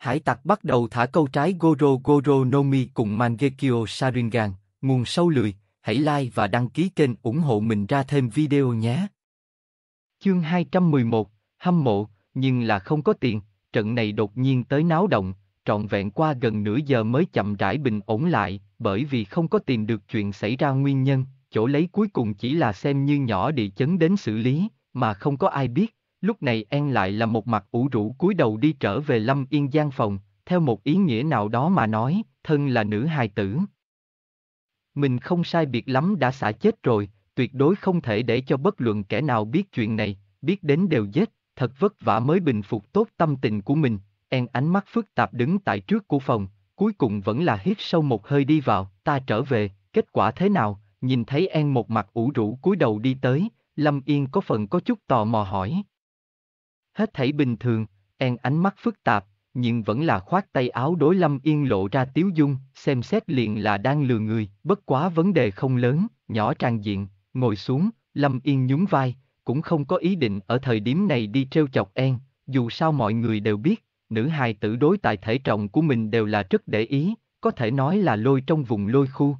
hải tặc bắt đầu thả câu trái Goro Goro Nomi cùng Mangekyo Sharingan, nguồn sâu lười, hãy like và đăng ký kênh ủng hộ mình ra thêm video nhé. Chương 211, hâm mộ, nhưng là không có tiền, trận này đột nhiên tới náo động, trọn vẹn qua gần nửa giờ mới chậm rãi bình ổn lại, bởi vì không có tìm được chuyện xảy ra nguyên nhân, chỗ lấy cuối cùng chỉ là xem như nhỏ địa chấn đến xử lý, mà không có ai biết, Lúc này En lại là một mặt ủ rũ cúi đầu đi trở về Lâm Yên gian phòng, theo một ý nghĩa nào đó mà nói, thân là nữ hài tử. Mình không sai biệt lắm đã xả chết rồi, tuyệt đối không thể để cho bất luận kẻ nào biết chuyện này, biết đến đều chết, thật vất vả mới bình phục tốt tâm tình của mình. En ánh mắt phức tạp đứng tại trước của phòng, cuối cùng vẫn là hít sâu một hơi đi vào, ta trở về, kết quả thế nào, nhìn thấy En một mặt ủ rũ cúi đầu đi tới, Lâm Yên có phần có chút tò mò hỏi. Hết thảy bình thường, En ánh mắt phức tạp, nhưng vẫn là khoát tay áo đối Lâm Yên lộ ra tiếu dung, xem xét liền là đang lừa người, bất quá vấn đề không lớn, nhỏ trang diện, ngồi xuống, Lâm Yên nhún vai, cũng không có ý định ở thời điểm này đi trêu chọc En, dù sao mọi người đều biết, nữ hài tử đối tài thể trọng của mình đều là rất để ý, có thể nói là lôi trong vùng lôi khu.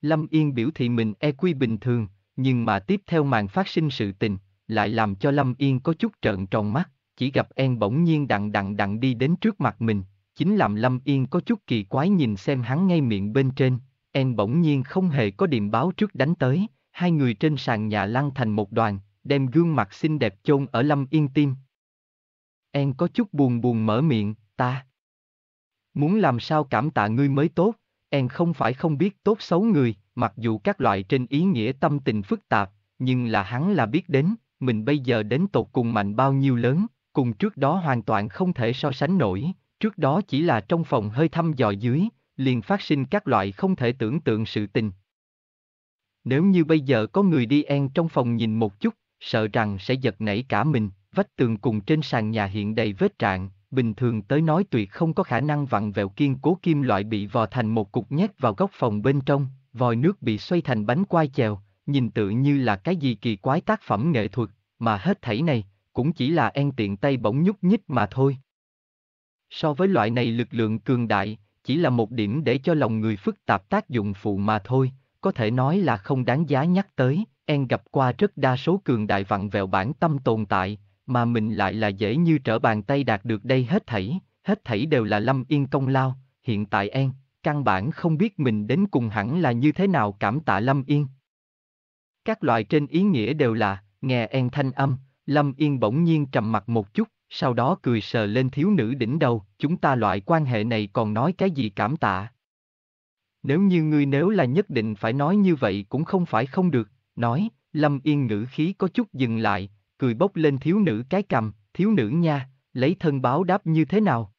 Lâm Yên biểu thị mình e EQ bình thường, nhưng mà tiếp theo màn phát sinh sự tình, lại làm cho Lâm Yên có chút trợn tròn mắt, chỉ gặp En bỗng nhiên đặng đặng đặng đi đến trước mặt mình, chính làm Lâm Yên có chút kỳ quái nhìn xem hắn ngay miệng bên trên, En bỗng nhiên không hề có điểm báo trước đánh tới, hai người trên sàn nhà lăn thành một đoàn, đem gương mặt xinh đẹp chôn ở Lâm Yên tim. En có chút buồn buồn mở miệng, ta. Muốn làm sao cảm tạ ngươi mới tốt, En không phải không biết tốt xấu người, mặc dù các loại trên ý nghĩa tâm tình phức tạp, nhưng là hắn là biết đến, mình bây giờ đến tột cùng mạnh bao nhiêu lớn, cùng trước đó hoàn toàn không thể so sánh nổi, trước đó chỉ là trong phòng hơi thăm dò dưới, liền phát sinh các loại không thể tưởng tượng sự tình. Nếu như bây giờ có người đi en trong phòng nhìn một chút, sợ rằng sẽ giật nảy cả mình, vách tường cùng trên sàn nhà hiện đầy vết trạng, bình thường tới nói tuyệt không có khả năng vặn vẹo kiên cố kim loại bị vò thành một cục nhét vào góc phòng bên trong, vòi nước bị xoay thành bánh quai chèo, nhìn tự như là cái gì kỳ quái tác phẩm nghệ thuật, mà hết thảy này, cũng chỉ là en tiện tay bỗng nhúc nhích mà thôi. So với loại này lực lượng cường đại, chỉ là một điểm để cho lòng người phức tạp tác dụng phụ mà thôi, có thể nói là không đáng giá nhắc tới, en gặp qua rất đa số cường đại vặn vẹo bản tâm tồn tại, mà mình lại là dễ như trở bàn tay đạt được đây hết thảy, hết thảy đều là lâm yên công lao, hiện tại en, căn bản không biết mình đến cùng hẳn là như thế nào cảm tạ lâm yên. Các loại trên ý nghĩa đều là, Nghe en thanh âm, Lâm Yên bỗng nhiên trầm mặt một chút, sau đó cười sờ lên thiếu nữ đỉnh đầu, chúng ta loại quan hệ này còn nói cái gì cảm tạ. Nếu như ngươi nếu là nhất định phải nói như vậy cũng không phải không được, nói, Lâm Yên ngữ khí có chút dừng lại, cười bốc lên thiếu nữ cái cầm, thiếu nữ nha, lấy thân báo đáp như thế nào?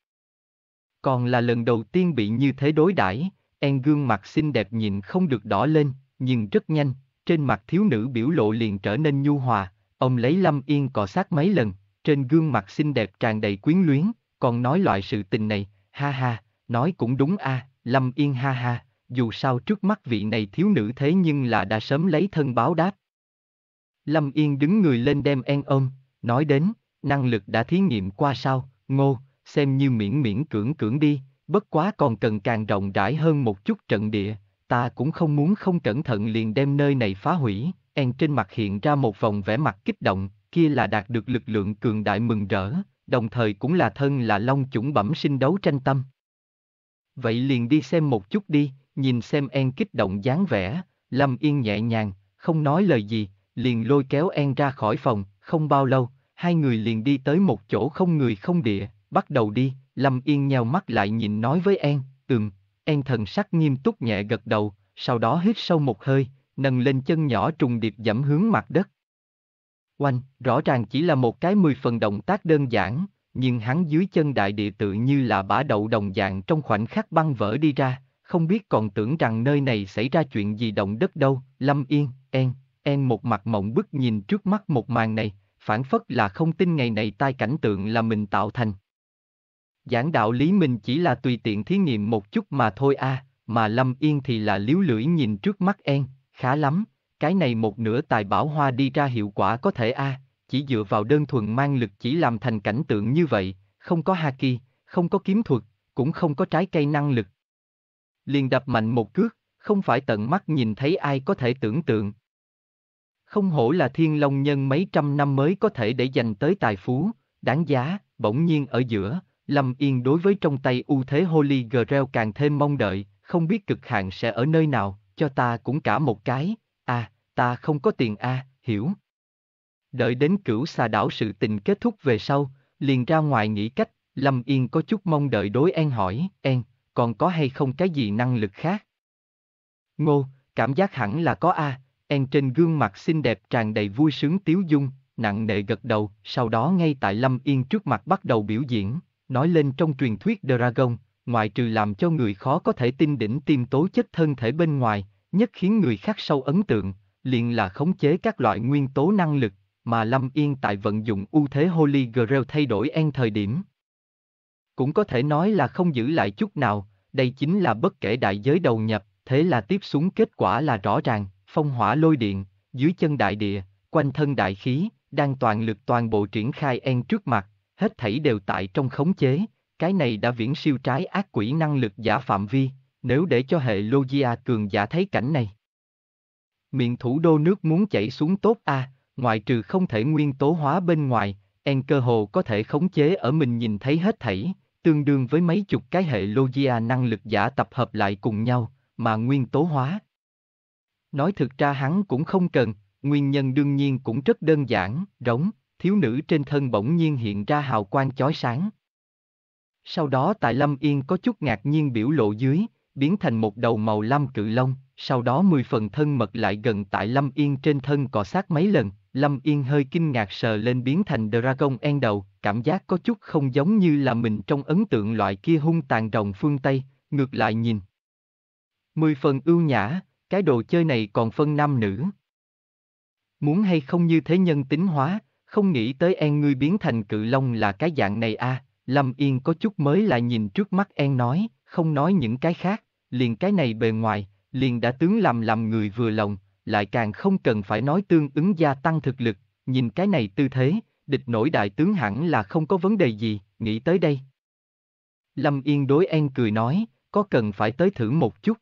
Còn là lần đầu tiên bị như thế đối đãi, en gương mặt xinh đẹp nhìn không được đỏ lên, nhưng rất nhanh, trên mặt thiếu nữ biểu lộ liền trở nên nhu hòa, ông lấy Lâm Yên cọ sát mấy lần, trên gương mặt xinh đẹp tràn đầy quyến luyến, còn nói loại sự tình này, ha ha, nói cũng đúng a, Lâm Yên ha ha, dù sao trước mắt vị này thiếu nữ thế nhưng là đã sớm lấy thân báo đáp. Lâm Yên đứng người lên đem en ôm, nói đến, năng lực đã thí nghiệm qua sao, ngô, xem như miễn miễn cưỡng cưỡng đi, bất quá còn cần càng rộng rãi hơn một chút trận địa, ta cũng không muốn không cẩn thận liền đem nơi này phá hủy, En trên mặt hiện ra một vòng vẻ mặt kích động, kia là đạt được lực lượng cường đại mừng rỡ, đồng thời cũng là thân là long chủng bẩm sinh đấu tranh tâm. Vậy liền đi xem một chút đi, nhìn xem En kích động dáng vẻ, Lâm Yên nhẹ nhàng, không nói lời gì, liền lôi kéo En ra khỏi phòng, không bao lâu, hai người liền đi tới một chỗ không người không địa, bắt đầu đi, Lâm Yên nheo mắt lại nhìn nói với En, tường. En thần sắc nghiêm túc nhẹ gật đầu, sau đó hít sâu một hơi, nâng lên chân nhỏ trùng điệp dẫm hướng mặt đất. Oanh, rõ ràng chỉ là một cái mười phần động tác đơn giản, nhưng hắn dưới chân đại địa tự như là bã đậu đồng dạng trong khoảnh khắc băng vỡ đi ra, không biết còn tưởng rằng nơi này xảy ra chuyện gì động đất đâu, Lâm Yên, En, En một mặt mộng bức nhìn trước mắt một màn này, phản phất là không tin ngày này tai cảnh tượng là mình tạo thành giảng đạo lý mình chỉ là tùy tiện thí nghiệm một chút mà thôi a, à, mà Lâm Yên thì là liếu lưỡi nhìn trước mắt en, khá lắm, cái này một nửa tài bảo hoa đi ra hiệu quả có thể a, à, chỉ dựa vào đơn thuần mang lực chỉ làm thành cảnh tượng như vậy, không có haki, không có kiếm thuật, cũng không có trái cây năng lực. Liền đập mạnh một cước, không phải tận mắt nhìn thấy ai có thể tưởng tượng. Không hổ là thiên long nhân mấy trăm năm mới có thể để dành tới tài phú, đáng giá, bỗng nhiên ở giữa, Lâm Yên đối với trong tay ưu thế Holy Grail càng thêm mong đợi, không biết cực hạn sẽ ở nơi nào, cho ta cũng cả một cái, à, ta không có tiền a, à, hiểu. Đợi đến cửu xà đảo sự tình kết thúc về sau, liền ra ngoài nghĩ cách, Lâm Yên có chút mong đợi đối En hỏi, En, còn có hay không cái gì năng lực khác? Ngô, cảm giác hẳn là có à, a, En trên gương mặt xinh đẹp tràn đầy vui sướng tiếu dung, nặng nề gật đầu, sau đó ngay tại Lâm Yên trước mặt bắt đầu biểu diễn, Nói lên trong truyền thuyết Dragon, ngoại trừ làm cho người khó có thể tin đỉnh tìm tố chất thân thể bên ngoài, nhất khiến người khác sâu ấn tượng, liền là khống chế các loại nguyên tố năng lực, mà Lâm Yên tại vận dụng ưu thế Holy Grail thay đổi en thời điểm. Cũng có thể nói là không giữ lại chút nào, đây chính là bất kể đại giới đầu nhập, thế là tiếp xuống kết quả là rõ ràng, phong hỏa lôi điện, dưới chân đại địa, quanh thân đại khí, đang toàn lực toàn bộ triển khai en trước mặt, hết thảy đều tại trong khống chế, cái này đã viễn siêu trái ác quỷ năng lực giả phạm vi, nếu để cho hệ Logia cường giả thấy cảnh này. Miệng thủ đô nước muốn chảy xuống tốt a, à, ngoại trừ không thể nguyên tố hóa bên ngoài, En cơ hồ có thể khống chế ở mình nhìn thấy hết thảy, tương đương với mấy chục cái hệ Logia năng lực giả tập hợp lại cùng nhau, mà nguyên tố hóa. Nói thực ra hắn cũng không cần, nguyên nhân đương nhiên cũng rất đơn giản, rỗng, thiếu nữ trên thân bỗng nhiên hiện ra hào quang chói sáng. Sau đó tại Lâm Yên có chút ngạc nhiên biểu lộ dưới, biến thành một đầu màu lam cự long, sau đó mười phần thân mật lại gần tại Lâm Yên trên thân cọ sát mấy lần, Lâm Yên hơi kinh ngạc sờ lên biến thành Dragon En đầu, cảm giác có chút không giống như là mình trong ấn tượng loại kia hung tàn rồng phương Tây, ngược lại nhìn. Mười phần ưu nhã, cái đồ chơi này còn phân nam nữ. Muốn hay không như thế nhân tính hóa, không nghĩ tới en ngươi biến thành cự long là cái dạng này a, à. Lâm Yên có chút mới là nhìn trước mắt en nói, không nói những cái khác, liền cái này bề ngoài, liền đã tướng làm làm người vừa lòng, lại càng không cần phải nói tương ứng gia tăng thực lực, nhìn cái này tư thế, địch nổi đại tướng hẳn là không có vấn đề gì, nghĩ tới đây. Lâm Yên đối en cười nói, có cần phải tới thử một chút.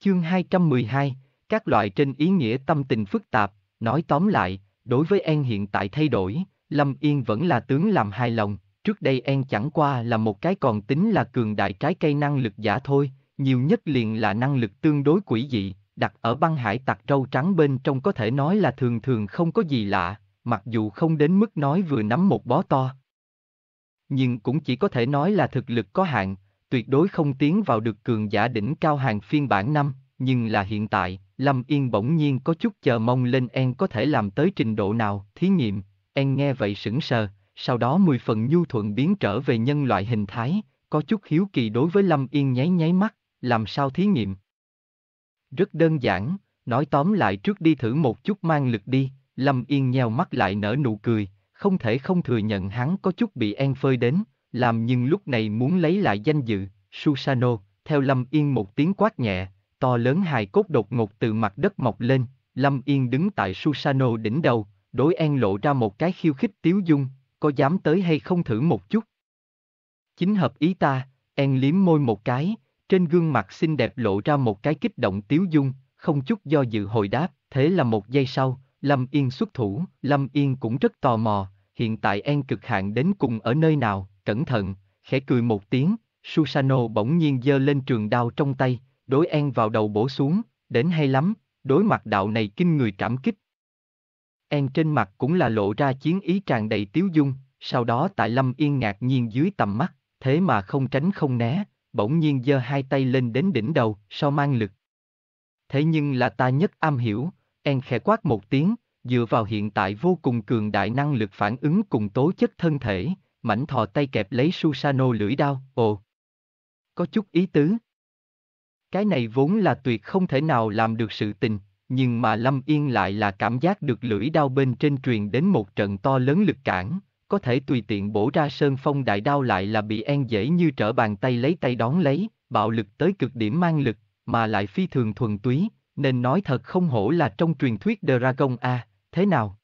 Chương 212, các loại trên ý nghĩa tâm tình phức tạp, nói tóm lại, Đối với En hiện tại thay đổi, Lâm Yên vẫn là tướng làm hài lòng, trước đây En chẳng qua là một cái còn tính là cường đại trái cây năng lực giả thôi, nhiều nhất liền là năng lực tương đối quỷ dị, đặt ở băng hải tặc râu trắng bên trong có thể nói là thường thường không có gì lạ, mặc dù không đến mức nói vừa nắm một bó to. Nhưng cũng chỉ có thể nói là thực lực có hạn, tuyệt đối không tiến vào được cường giả đỉnh cao hàng phiên bản năm, nhưng là hiện tại, Lâm Yên bỗng nhiên có chút chờ mong lên En có thể làm tới trình độ nào, thí nghiệm, En nghe vậy sững sờ, sau đó mười phần nhu thuận biến trở về nhân loại hình thái, có chút hiếu kỳ đối với Lâm Yên nháy nháy mắt, làm sao thí nghiệm. Rất đơn giản, nói tóm lại trước đi thử một chút mang lực đi, Lâm Yên nheo mắt lại nở nụ cười, không thể không thừa nhận hắn có chút bị En phơi đến, làm nhưng lúc này muốn lấy lại danh dự, Susano, theo Lâm Yên một tiếng quát nhẹ, to lớn hài cốt đột ngột từ mặt đất mọc lên, Lâm Yên đứng tại Susano đỉnh đầu, đối en lộ ra một cái khiêu khích tiếu dung, có dám tới hay không thử một chút. Chính hợp ý ta, en liếm môi một cái, trên gương mặt xinh đẹp lộ ra một cái kích động tiếu dung, không chút do dự hồi đáp, thế là một giây sau, Lâm Yên xuất thủ, Lâm Yên cũng rất tò mò, hiện tại en cực hạn đến cùng ở nơi nào, cẩn thận, khẽ cười một tiếng, Susano bỗng nhiên giơ lên trường đao trong tay, đối en vào đầu bổ xuống, đến hay lắm, đối mặt đạo này kinh người cảm kích. En trên mặt cũng là lộ ra chiến ý tràn đầy tiếu dung, sau đó tại Lâm Yên ngạc nhiên dưới tầm mắt, thế mà không tránh không né, bỗng nhiên giơ hai tay lên đến đỉnh đầu, sau mang lực. Thế nhưng là ta nhất am hiểu, En khẽ quát một tiếng, dựa vào hiện tại vô cùng cường đại năng lực phản ứng cùng tố chất thân thể, mảnh thò tay kẹp lấy Susano lưỡi đao, ồ. Có chút ý tứ, cái này vốn là tuyệt không thể nào làm được sự tình, nhưng mà Lâm Yên lại là cảm giác được lưỡi đao bên trên truyền đến một trận to lớn lực cản, có thể tùy tiện bổ ra sơn phong đại đao lại là bị en dễ như trở bàn tay lấy tay đón lấy, bạo lực tới cực điểm mang lực, mà lại phi thường thuần túy, nên nói thật không hổ là trong truyền thuyết Dragon A, thế nào?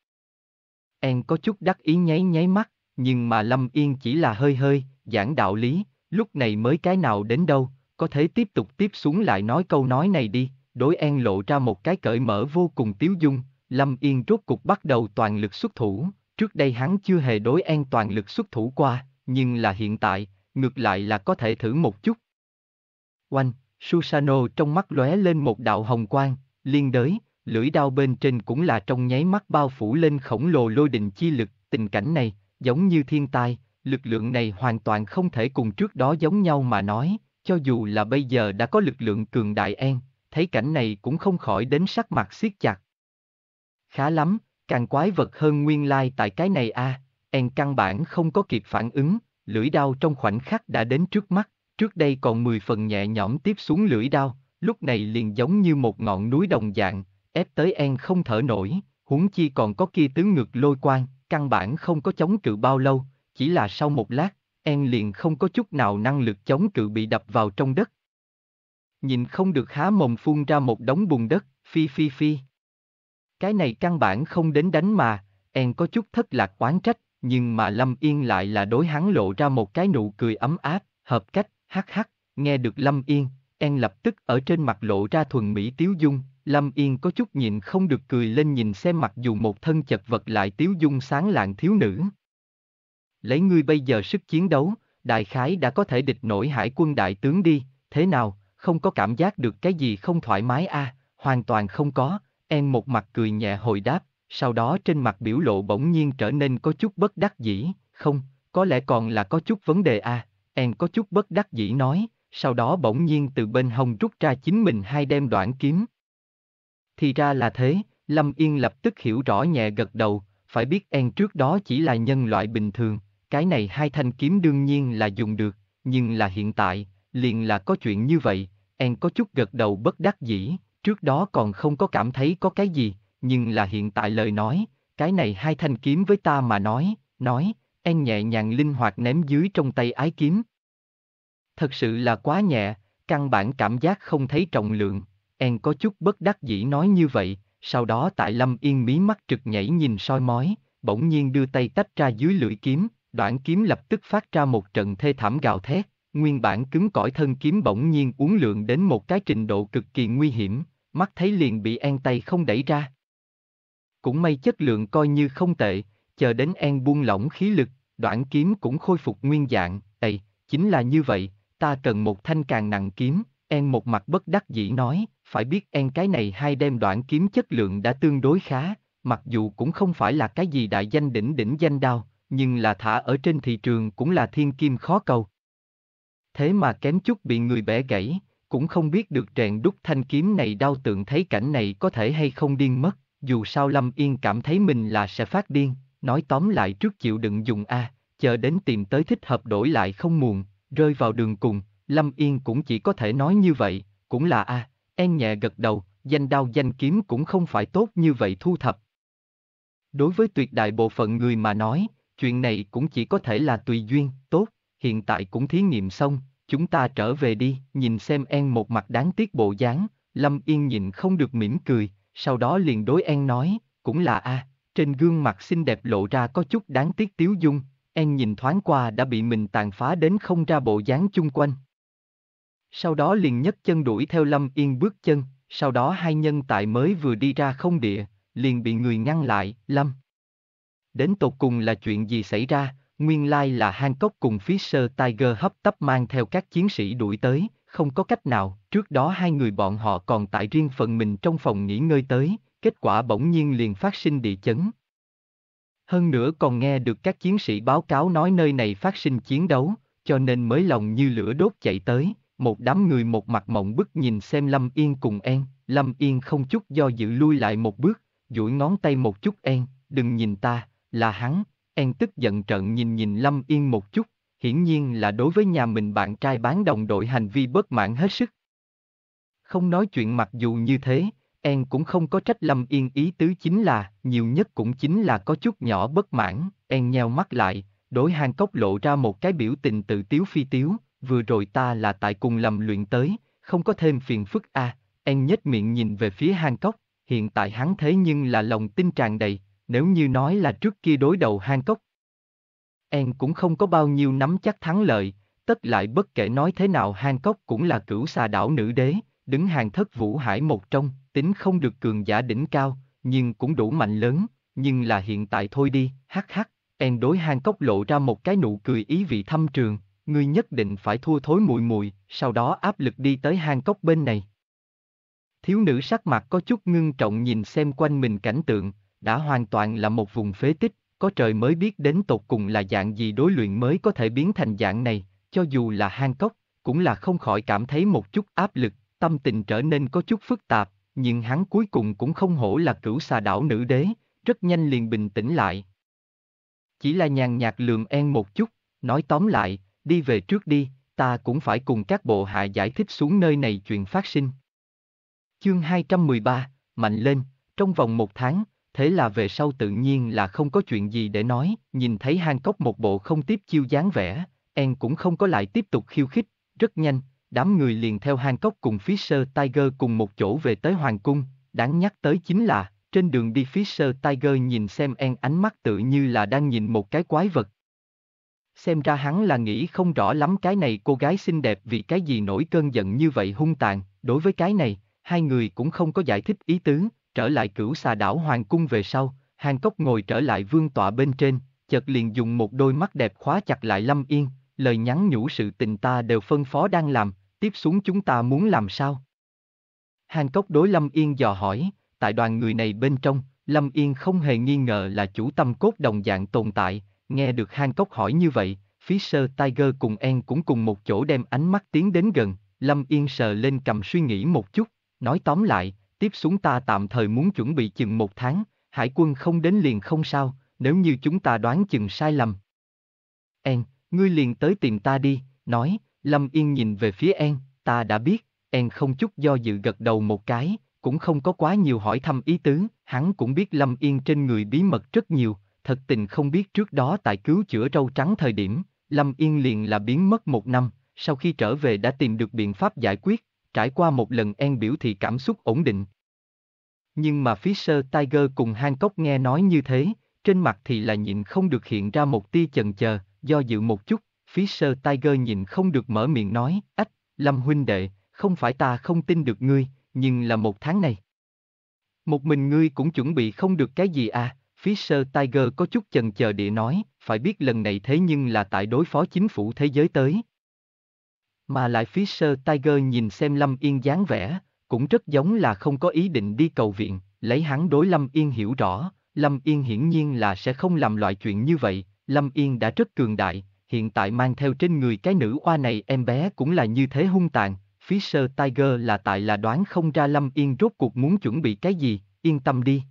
En có chút đắc ý nháy nháy mắt, nhưng mà Lâm Yên chỉ là hơi hơi, giảng đạo lý, lúc này mới cái nào đến đâu, có thể tiếp tục tiếp xuống lại nói câu nói này đi, đối en lộ ra một cái cởi mở vô cùng tiếu dung, Lâm Yên rốt cục bắt đầu toàn lực xuất thủ, trước đây hắn chưa hề đối en toàn lực xuất thủ qua, nhưng là hiện tại, ngược lại là có thể thử một chút. Oanh, Susano trong mắt lóe lên một đạo hồng quang, liên đới, lưỡi đao bên trên cũng là trong nháy mắt bao phủ lên khổng lồ lôi đình chi lực, tình cảnh này, giống như thiên tai, lực lượng này hoàn toàn không thể cùng trước đó giống nhau mà nói, cho dù là bây giờ đã có lực lượng cường đại en, thấy cảnh này cũng không khỏi đến sắc mặt siết chặt. Khá lắm, càng quái vật hơn nguyên lai tại cái này a, à, en căn bản không có kịp phản ứng, lưỡi đao trong khoảnh khắc đã đến trước mắt, trước đây còn 10 phần nhẹ nhõm tiếp xuống lưỡi đao, lúc này liền giống như một ngọn núi đồng dạng, ép tới en không thở nổi, huống chi còn có kia tướng ngược lôi quang, căn bản không có chống cự bao lâu, chỉ là sau một lát, En liền không có chút nào năng lực chống cự bị đập vào trong đất. Nhìn không được há mồm phun ra một đống bùn đất, phi phi phi. Cái này căn bản không đến đánh mà, En có chút thất lạc oán trách, nhưng mà Lâm Yên lại là đối hắn lộ ra một cái nụ cười ấm áp, hợp cách, hắc hắc, nghe được Lâm Yên, En lập tức ở trên mặt lộ ra thuần mỹ tiếu dung, Lâm Yên có chút nhịn không được cười lên nhìn xem mặc dù một thân chật vật lại tiếu dung sáng lạng thiếu nữ lấy ngươi bây giờ sức chiến đấu, đại khái đã có thể địch nổi hải quân đại tướng đi, thế nào, không có cảm giác được cái gì không thoải mái a à? hoàn toàn không có, em một mặt cười nhẹ hồi đáp, sau đó trên mặt biểu lộ bỗng nhiên trở nên có chút bất đắc dĩ, không, có lẽ còn là có chút vấn đề a à? em có chút bất đắc dĩ nói, sau đó bỗng nhiên từ bên hông rút ra chính mình hai đem đoạn kiếm. Thì ra là thế, Lâm Yên lập tức hiểu rõ nhẹ gật đầu, phải biết en trước đó chỉ là nhân loại bình thường, cái này hai thanh kiếm đương nhiên là dùng được, nhưng là hiện tại, liền là có chuyện như vậy, En có chút gật đầu bất đắc dĩ, trước đó còn không có cảm thấy có cái gì, nhưng là hiện tại lời nói, cái này hai thanh kiếm với ta mà nói, nói, En nhẹ nhàng linh hoạt ném dưới trong tay ái kiếm. Thật sự là quá nhẹ, căn bản cảm giác không thấy trọng lượng, En có chút bất đắc dĩ nói như vậy, sau đó tại Lâm Yên mí mắt trực nhảy nhìn soi mói, bỗng nhiên đưa tay tách ra dưới lưỡi kiếm, đoạn kiếm lập tức phát ra một trận thê thảm gào thét, nguyên bản cứng cỏi thân kiếm bỗng nhiên uốn lượn đến một cái trình độ cực kỳ nguy hiểm, mắt thấy liền bị en tay không đẩy ra. Cũng may chất lượng coi như không tệ, chờ đến en buông lỏng khí lực, đoạn kiếm cũng khôi phục nguyên dạng, Ê, chính là như vậy, ta cần một thanh càng nặng kiếm, en một mặt bất đắc dĩ nói, phải biết en cái này hai đem đoạn kiếm chất lượng đã tương đối khá, mặc dù cũng không phải là cái gì đại danh đỉnh đỉnh danh đao, nhưng là thả ở trên thị trường cũng là thiên kim khó cầu. Thế mà kém chút bị người bẻ gãy, cũng không biết được rèn đúc thanh kiếm này đau tượng thấy cảnh này có thể hay không điên mất, dù sao Lâm Yên cảm thấy mình là sẽ phát điên, nói tóm lại trước chịu đựng dùng A, chờ đến tìm tới thích hợp đổi lại không muộn, rơi vào đường cùng, Lâm Yên cũng chỉ có thể nói như vậy, cũng là A, em nhẹ gật đầu, danh đau danh kiếm cũng không phải tốt như vậy thu thập. Đối với tuyệt đại bộ phận người mà nói, Chuyện này cũng chỉ có thể là tùy duyên, tốt, hiện tại cũng thí nghiệm xong, chúng ta trở về đi, nhìn xem En một mặt đáng tiếc bộ dáng, Lâm Yên nhìn không được mỉm cười, sau đó liền đối En nói, cũng là a, trên gương mặt xinh đẹp lộ ra có chút đáng tiếc tiếu dung, En nhìn thoáng qua đã bị mình tàn phá đến không ra bộ dáng chung quanh. Sau đó liền nhấc chân đuổi theo Lâm Yên bước chân, sau đó hai nhân tại mới vừa đi ra không địa, liền bị người ngăn lại, Lâm. Đến tột cùng là chuyện gì xảy ra, nguyên lai là Hancock cùng Fisher Tiger hấp tấp mang theo các chiến sĩ đuổi tới, không có cách nào, trước đó hai người bọn họ còn tại riêng phần mình trong phòng nghỉ ngơi tới, kết quả bỗng nhiên liền phát sinh địa chấn. Hơn nữa còn nghe được các chiến sĩ báo cáo nói nơi này phát sinh chiến đấu, cho nên mới lòng như lửa đốt chạy tới, một đám người một mặt mộng bức nhìn xem Lâm Yên cùng En, Lâm Yên không chút do dự lui lại một bước, duỗi ngón tay một chút En, đừng nhìn ta, là hắn, En tức giận trợn nhìn nhìn Lâm Yên một chút, hiển nhiên là đối với nhà mình bạn trai bán đồng đội hành vi bất mãn hết sức. Không nói chuyện mặc dù như thế, En cũng không có trách Lâm Yên ý tứ chính là, nhiều nhất cũng chính là có chút nhỏ bất mãn, En nheo mắt lại, đối hang cốc lộ ra một cái biểu tình tự tiếu phi tiếu, vừa rồi ta là tại cùng lầm luyện tới, không có thêm phiền phức a. À. En nhếch miệng nhìn về phía hang cốc, hiện tại hắn thế nhưng là lòng tin tràn đầy, nếu như nói là trước kia đối đầu Hang Cốc, En cũng không có bao nhiêu nắm chắc thắng lợi, tất lại bất kể nói thế nào Hang Cốc cũng là cửu xà đảo nữ đế, đứng hàng thất vũ hải một trong, tính không được cường giả đỉnh cao, nhưng cũng đủ mạnh lớn, nhưng là hiện tại thôi đi, hắc hắc, En đối Hang Cốc lộ ra một cái nụ cười ý vị thâm trường, ngươi nhất định phải thua thối mùi mùi, sau đó áp lực đi tới Hang Cốc bên này. Thiếu nữ sắc mặt có chút ngưng trọng nhìn xem quanh mình cảnh tượng, đã hoàn toàn là một vùng phế tích, có trời mới biết đến tột cùng là dạng gì đối luyện mới có thể biến thành dạng này, cho dù là hang cốc, cũng là không khỏi cảm thấy một chút áp lực, tâm tình trở nên có chút phức tạp, nhưng hắn cuối cùng cũng không hổ là cửu xà đảo nữ đế, rất nhanh liền bình tĩnh lại. Chỉ là nhàn nhạt lường en một chút, nói tóm lại, đi về trước đi, ta cũng phải cùng các bộ hạ giải thích xuống nơi này chuyện phát sinh. Chương 213, mạnh lên, trong vòng một tháng, thế là về sau tự nhiên là không có chuyện gì để nói, nhìn thấy hang cốc một bộ không tiếp chiêu dáng vẻ, En cũng không có lại tiếp tục khiêu khích, rất nhanh, đám người liền theo hang cốc cùng Fisher Tiger cùng một chỗ về tới Hoàng Cung, đáng nhắc tới chính là, trên đường đi Fisher Tiger nhìn xem En ánh mắt tự như là đang nhìn một cái quái vật. Xem ra hắn là nghĩ không rõ lắm cái này cô gái xinh đẹp vì cái gì nổi cơn giận như vậy hung tàn, đối với cái này, hai người cũng không có giải thích ý tứ, Trở lại cửu xà đảo Hoàng Cung về sau, Hàng Cốc ngồi trở lại vương tọa bên trên, chợt liền dùng một đôi mắt đẹp khóa chặt lại Lâm Yên, lời nhắn nhủ sự tình ta đều phân phó đang làm, tiếp xuống chúng ta muốn làm sao? Hàng Cốc đối Lâm Yên dò hỏi, tại đoàn người này bên trong, Lâm Yên không hề nghi ngờ là chủ tâm cốt đồng dạng tồn tại, nghe được Hàng Cốc hỏi như vậy, phía sơ Tiger cùng En cũng cùng một chỗ đem ánh mắt tiến đến gần, Lâm Yên sờ lên cầm suy nghĩ một chút, nói tóm lại, tiếp xuống ta tạm thời muốn chuẩn bị chừng một tháng, hải quân không đến liền không sao, nếu như chúng ta đoán chừng sai lầm. En, ngươi liền tới tìm ta đi, nói, Lâm Yên nhìn về phía En, ta đã biết, En không chút do dự gật đầu một cái, cũng không có quá nhiều hỏi thăm ý tứ, hắn cũng biết Lâm Yên trên người bí mật rất nhiều, thật tình không biết trước đó tại cứu chữa râu trắng thời điểm, Lâm Yên liền là biến mất một năm, sau khi trở về đã tìm được biện pháp giải quyết, trải qua một lần en biểu thì cảm xúc ổn định. Nhưng mà Fisher Tiger cùng Hancock nghe nói như thế, trên mặt thì là nhịn không được hiện ra một tia chần chờ, do dự một chút, Fisher Tiger nhịn không được mở miệng nói, ách, Lâm huynh đệ, không phải ta không tin được ngươi, nhưng là một tháng này. Một mình ngươi cũng chuẩn bị không được cái gì à, Fisher Tiger có chút chần chờ địa nói, phải biết lần này thế nhưng là tại đối phó chính phủ thế giới tới, mà lại Fisher Tiger nhìn xem Lâm Yên dáng vẻ, cũng rất giống là không có ý định đi cầu viện, lấy hắn đối Lâm Yên hiểu rõ, Lâm Yên hiển nhiên là sẽ không làm loại chuyện như vậy, Lâm Yên đã rất cường đại, hiện tại mang theo trên người cái nữ oa này em bé cũng là như thế hung tàn, Fisher Tiger là tại là đoán không ra Lâm Yên rốt cuộc muốn chuẩn bị cái gì, yên tâm đi.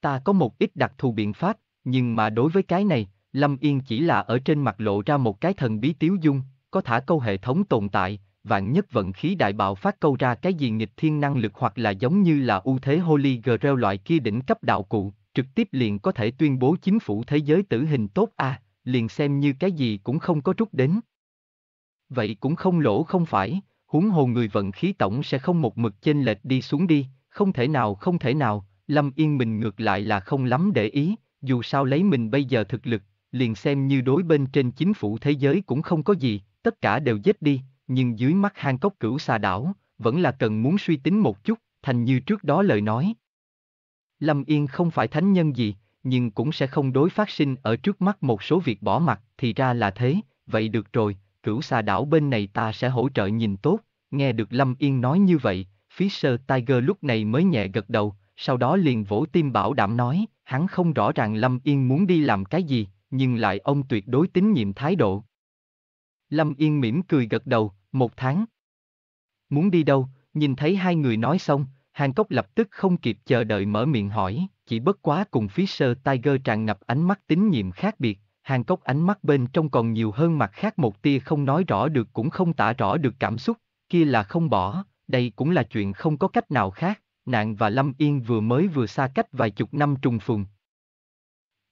Ta có một ít đặc thù biện pháp, nhưng mà đối với cái này, Lâm Yên chỉ là ở trên mặt lộ ra một cái thần bí tiếu dung, có thả câu hệ thống tồn tại, vạn nhất vận khí đại bạo phát câu ra cái gì nghịch thiên năng lực hoặc là giống như là ưu thế Holy Grail loại kia đỉnh cấp đạo cụ, trực tiếp liền có thể tuyên bố chính phủ thế giới tử hình tốt a, à, liền xem như cái gì cũng không có rút đến. Vậy cũng không lỗ không phải, huống hồ người vận khí tổng sẽ không một mực chênh lệch đi xuống đi, không thể nào không thể nào, Lâm Yên mình ngược lại là không lắm để ý, dù sao lấy mình bây giờ thực lực, liền xem như đối bên trên chính phủ thế giới cũng không có gì, tất cả đều giết đi, nhưng dưới mắt hang cốc cửu xà đảo, vẫn là cần muốn suy tính một chút, thành như trước đó lời nói. Lâm Yên không phải thánh nhân gì, nhưng cũng sẽ không đối phát sinh ở trước mắt một số việc bỏ mặt, thì ra là thế, vậy được rồi, cửu xà đảo bên này ta sẽ hỗ trợ nhìn tốt, nghe được Lâm Yên nói như vậy, sơ Tiger lúc này mới nhẹ gật đầu, sau đó liền vỗ tim bảo đảm nói, hắn không rõ ràng Lâm Yên muốn đi làm cái gì, nhưng lại ông tuyệt đối tín nhiệm thái độ. Lâm Yên mỉm cười gật đầu, một tháng. Muốn đi đâu, nhìn thấy hai người nói xong, Hàn Cốc lập tức không kịp chờ đợi mở miệng hỏi, chỉ bất quá cùng Fisher Tiger tràn ngập ánh mắt tín nhiệm khác biệt, Hàn Cốc ánh mắt bên trong còn nhiều hơn mặt khác một tia không nói rõ được cũng không tả rõ được cảm xúc, kia là không bỏ, đây cũng là chuyện không có cách nào khác, nạn và Lâm Yên vừa mới vừa xa cách vài chục năm trùng phùng.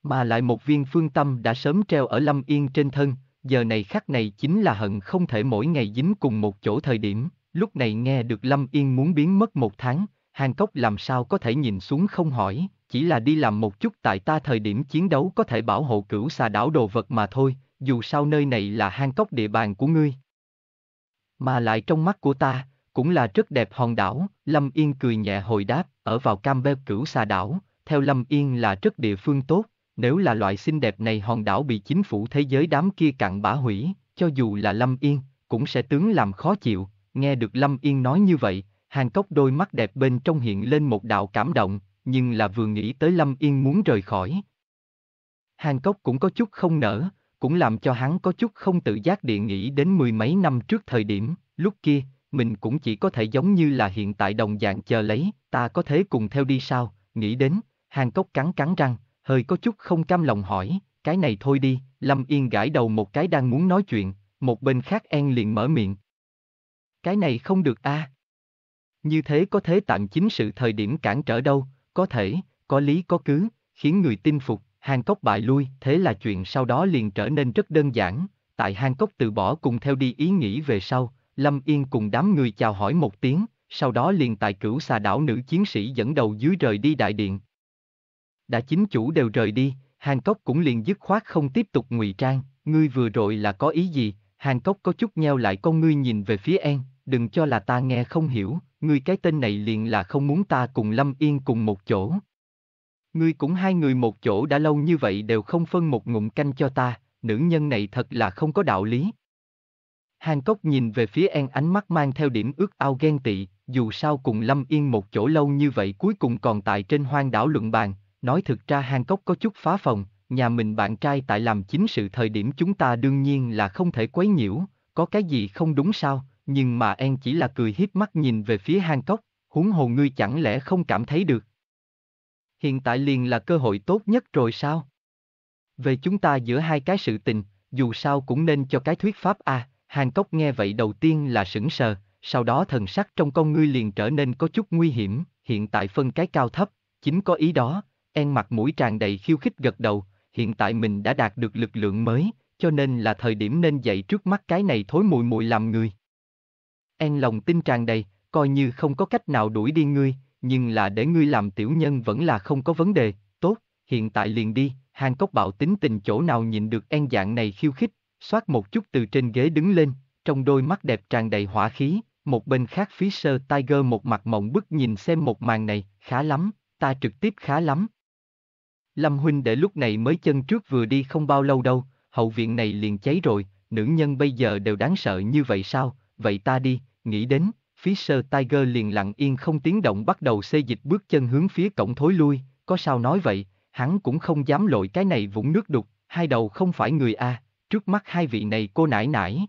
Mà lại một viên phương tâm đã sớm treo ở Lâm Yên trên thân, giờ này khắc này chính là hận không thể mỗi ngày dính cùng một chỗ thời điểm, lúc này nghe được Lâm Yên muốn biến mất một tháng, Hàn Cốc làm sao có thể nhìn xuống không hỏi, chỉ là đi làm một chút tại ta thời điểm chiến đấu có thể bảo hộ cửu xà đảo đồ vật mà thôi, dù sao nơi này là Hàn Cốc địa bàn của ngươi. Mà lại trong mắt của ta, cũng là rất đẹp hòn đảo, Lâm Yên cười nhẹ hồi đáp, ở vào cam bê cửu xà đảo, theo Lâm Yên là rất địa phương tốt, nếu là loại xinh đẹp này hòn đảo bị chính phủ thế giới đám kia cặn bã hủy, cho dù là Lâm Yên, cũng sẽ tướng làm khó chịu, nghe được Lâm Yên nói như vậy, Hàn Cốc đôi mắt đẹp bên trong hiện lên một đạo cảm động, nhưng là vừa nghĩ tới Lâm Yên muốn rời khỏi. Hàn Cốc cũng có chút không nở, cũng làm cho hắn có chút không tự giác địa nghĩ đến mười mấy năm trước thời điểm, lúc kia, mình cũng chỉ có thể giống như là hiện tại đồng dạng chờ lấy, ta có thể cùng theo đi sao, nghĩ đến, Hàn Cốc cắn cắn răng, hơi có chút không cam lòng hỏi, cái này thôi đi, Lâm Yên gãi đầu một cái đang muốn nói chuyện, một bên khác En liền mở miệng. Cái này không được a. Như thế có thế tạm chính sự thời điểm cản trở đâu, có thể, có lý có cứ, khiến người tin phục, Hàn Cốc bại lui, thế là chuyện sau đó liền trở nên rất đơn giản, tại Hàn Cốc từ bỏ cùng theo đi ý nghĩ về sau, Lâm Yên cùng đám người chào hỏi một tiếng, sau đó liền tại cửu xà đảo nữ chiến sĩ dẫn đầu dưới rời đi đại điện đã chính chủ đều rời đi, Hàn Cốc cũng liền dứt khoát không tiếp tục ngụy trang, ngươi vừa rồi là có ý gì, Hàn Cốc có chút nheo lại con ngươi nhìn về phía En, đừng cho là ta nghe không hiểu, ngươi cái tên này liền là không muốn ta cùng Lâm Yên cùng một chỗ. Ngươi cũng hai người một chỗ đã lâu như vậy đều không phân một ngụm canh cho ta, nữ nhân này thật là không có đạo lý. Hàn Cốc nhìn về phía En ánh mắt mang theo điểm ước ao ghen tị, dù sao cùng Lâm Yên một chỗ lâu như vậy cuối cùng còn tại trên hoang đảo luận bàn, Nói thực ra Hang Cốc có chút phá phòng, nhà mình bạn trai tại làm chính sự thời điểm chúng ta đương nhiên là không thể quấy nhiễu, có cái gì không đúng sao, nhưng mà em chỉ là cười hiếp mắt nhìn về phía Hang Cốc, huống hồ ngươi chẳng lẽ không cảm thấy được. Hiện tại liền là cơ hội tốt nhất rồi sao? Về chúng ta giữa hai cái sự tình, dù sao cũng nên cho cái thuyết pháp a. À, Cốc nghe vậy đầu tiên là sững sờ, sau đó thần sắc trong con ngươi liền trở nên có chút nguy hiểm, hiện tại phân cái cao thấp, chính có ý đó, En mặt mũi tràn đầy khiêu khích gật đầu, hiện tại mình đã đạt được lực lượng mới, cho nên là thời điểm nên dậy trước mắt cái này thối mùi mùi làm người. En lòng tin tràn đầy, coi như không có cách nào đuổi đi ngươi, nhưng là để ngươi làm tiểu nhân vẫn là không có vấn đề, tốt, hiện tại liền đi, Hang Cốc Bạo tính tình chỗ nào nhìn được en dạng này khiêu khích, xoát một chút từ trên ghế đứng lên, trong đôi mắt đẹp tràn đầy hỏa khí, một bên khác phía sơ Tiger một mặt mộng bức nhìn xem một màn này, khá lắm, ta trực tiếp khá lắm, Lâm huynh để lúc này mới chân trước vừa đi không bao lâu đâu, hậu viện này liền cháy rồi, nữ nhân bây giờ đều đáng sợ như vậy sao, vậy ta đi, nghĩ đến, phía sơ Tiger liền lặng yên không tiếng động bắt đầu xê dịch bước chân hướng phía cổng thối lui, có sao nói vậy, hắn cũng không dám lội cái này vũng nước đục, hai đầu không phải người A, trước mắt hai vị này cô nải nải.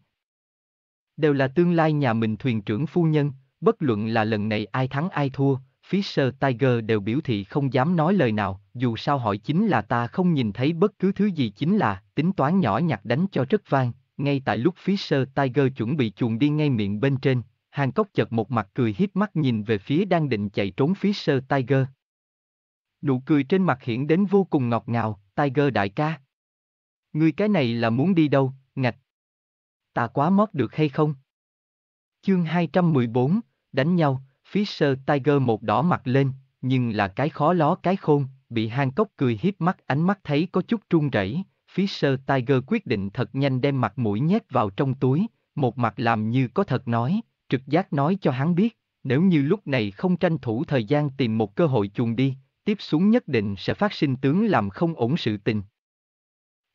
Đều là tương lai nhà mình thuyền trưởng phu nhân, bất luận là lần này ai thắng ai thua, Fisher Tiger đều biểu thị không dám nói lời nào, dù sao hỏi chính là ta không nhìn thấy bất cứ thứ gì chính là, tính toán nhỏ nhặt đánh cho rất vang, ngay tại lúc Fisher Tiger chuẩn bị chuồn đi ngay miệng bên trên, Hàn Cốc chợt một mặt cười hiếp mắt nhìn về phía đang định chạy trốn Fisher Tiger. Nụ cười trên mặt hiện đến vô cùng ngọt ngào, Tiger đại ca. Ngươi cái này là muốn đi đâu, ngạch? Ta quá mót được hay không? Chương 214, đánh nhau, Fisher Tiger một đỏ mặt lên, nhưng là cái khó ló cái khôn, bị Hancock cười hiếp mắt ánh mắt thấy có chút run rẩy. Fisher Tiger quyết định thật nhanh đem mặt mũi nhét vào trong túi, một mặt làm như có thật nói, trực giác nói cho hắn biết, nếu như lúc này không tranh thủ thời gian tìm một cơ hội chuồn đi, tiếp xuống nhất định sẽ phát sinh tướng làm không ổn sự tình.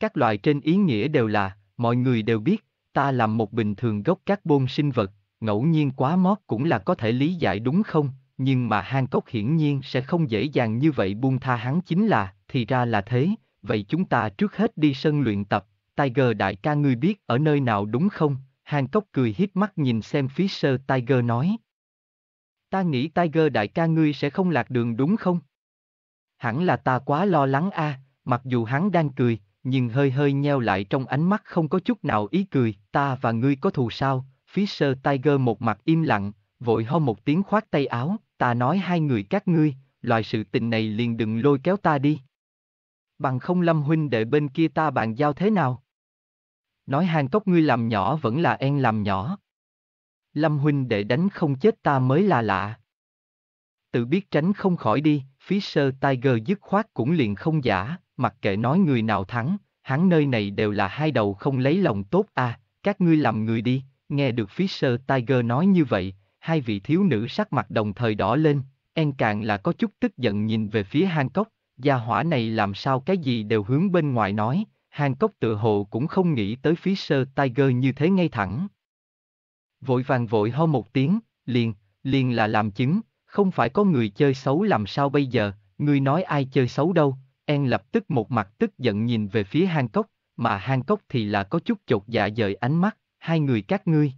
Các loại trên ý nghĩa đều là, mọi người đều biết, ta làm một bình thường gốc carbon sinh vật, ngẫu nhiên quá mót cũng là có thể lý giải đúng không, nhưng mà Hang Cốc hiển nhiên sẽ không dễ dàng như vậy buông tha hắn chính là, thì ra là thế, vậy chúng ta trước hết đi sân luyện tập, Tiger đại ca ngươi biết ở nơi nào đúng không, Hang Cốc cười hiếp mắt nhìn xem phía sơ Tiger nói. Ta nghĩ Tiger đại ca ngươi sẽ không lạc đường đúng không? Hẳn là ta quá lo lắng a, à, mặc dù hắn đang cười, nhưng hơi hơi nheo lại trong ánh mắt không có chút nào ý cười, ta và ngươi có thù sao, Fisher Tiger một mặt im lặng, vội ho một tiếng khoát tay áo, ta nói hai người các ngươi, loại sự tình này liền đừng lôi kéo ta đi. Bằng không lâm huynh đệ bên kia ta bạn giao thế nào? Nói hàng cốc ngươi làm nhỏ vẫn là en làm nhỏ. Lâm huynh đệ đánh không chết ta mới là lạ. Tự biết tránh không khỏi đi, Fisher Tiger dứt khoát cũng liền không giả, mặc kệ nói người nào thắng, hắn nơi này đều là hai đầu không lấy lòng tốt à, các ngươi làm người đi, Nghe được Fisher Tiger nói như vậy, hai vị thiếu nữ sắc mặt đồng thời đỏ lên, En càng là có chút tức giận nhìn về phía Hancock, gia hỏa này làm sao cái gì đều hướng bên ngoài nói, Hancock tự hồ cũng không nghĩ tới phía sơ Tiger như thế ngay thẳng. Vội vàng vội ho một tiếng, liền, liền là làm chứng, không phải có người chơi xấu làm sao bây giờ, người nói ai chơi xấu đâu, En lập tức một mặt tức giận nhìn về phía Hancock, mà Hancock thì là có chút chột dạ dời ánh mắt, hai người các ngươi.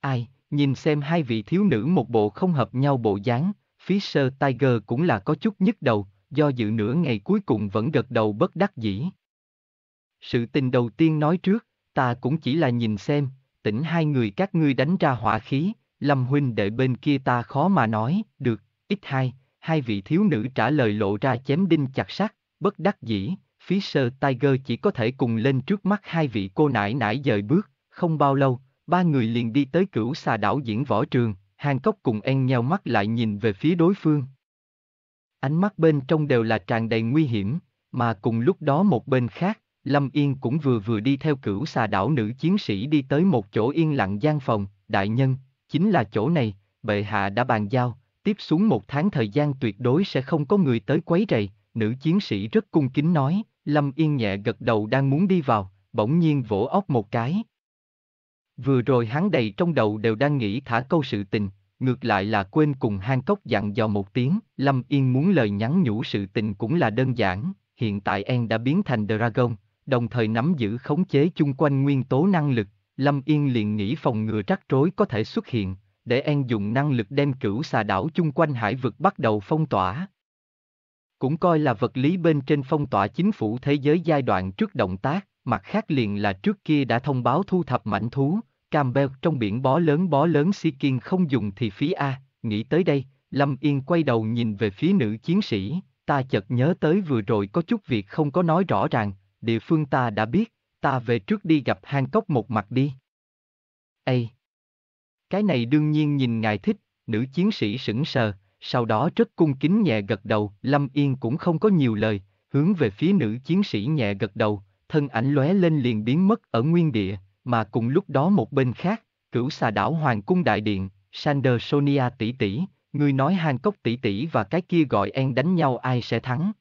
Ai, nhìn xem hai vị thiếu nữ một bộ không hợp nhau bộ dáng, Fisher Tiger cũng là có chút nhức đầu, do dự nửa ngày cuối cùng vẫn gật đầu bất đắc dĩ. Sự tình đầu tiên nói trước, ta cũng chỉ là nhìn xem, tỉnh hai người các ngươi đánh ra hỏa khí, Lâm huynh đệ bên kia ta khó mà nói, được, ít hai, hai vị thiếu nữ trả lời lộ ra chém đinh chặt sắt, bất đắc dĩ, Fisher Tiger chỉ có thể cùng lên trước mắt hai vị cô nải nải dời bước, không bao lâu, ba người liền đi tới cửu xà đảo diễn võ trường, Hàng Cốc cùng En nhau mắt lại nhìn về phía đối phương. Ánh mắt bên trong đều là tràn đầy nguy hiểm, mà cùng lúc đó một bên khác, Lâm Yên cũng vừa vừa đi theo cửu xà đảo nữ chiến sĩ đi tới một chỗ yên lặng gian phòng, đại nhân, chính là chỗ này, bệ hạ đã bàn giao, tiếp xuống một tháng thời gian tuyệt đối sẽ không có người tới quấy rầy, nữ chiến sĩ rất cung kính nói, Lâm Yên nhẹ gật đầu đang muốn đi vào, bỗng nhiên vỗ óc một cái. Vừa rồi hắn đầy trong đầu đều đang nghĩ thả câu sự tình, ngược lại là quên cùng hang cốc dặn dò một tiếng, Lâm Yên muốn lời nhắn nhủ sự tình cũng là đơn giản, hiện tại En đã biến thành Dragon, đồng thời nắm giữ khống chế chung quanh nguyên tố năng lực, Lâm Yên liền nghĩ phòng ngừa rắc rối có thể xuất hiện, để En dùng năng lực đem cửu xà đảo chung quanh hải vực bắt đầu phong tỏa. Cũng coi là vật lý bên trên phong tỏa chính phủ thế giới giai đoạn trước động tác, mặt khác liền là trước kia đã thông báo thu thập mảnh thú, Campbell trong biển bó lớn bó lớn si kiên không dùng thì phí A, nghĩ tới đây, Lâm Yên quay đầu nhìn về phía nữ chiến sĩ, ta chợt nhớ tới vừa rồi có chút việc không có nói rõ ràng, địa phương ta đã biết, ta về trước đi gặp hang cốc một mặt đi. A, Cái này đương nhiên nhìn ngài thích, nữ chiến sĩ sững sờ, sau đó rất cung kính nhẹ gật đầu, Lâm Yên cũng không có nhiều lời, hướng về phía nữ chiến sĩ nhẹ gật đầu, thân ảnh lóe lên liền biến mất ở nguyên địa, mà cùng lúc đó một bên khác, cửu xà đảo Hoàng cung đại điện, Sander Sonia tỷ tỷ, người nói Hàn Cốc tỷ tỷ và cái kia gọi En đánh nhau ai sẽ thắng.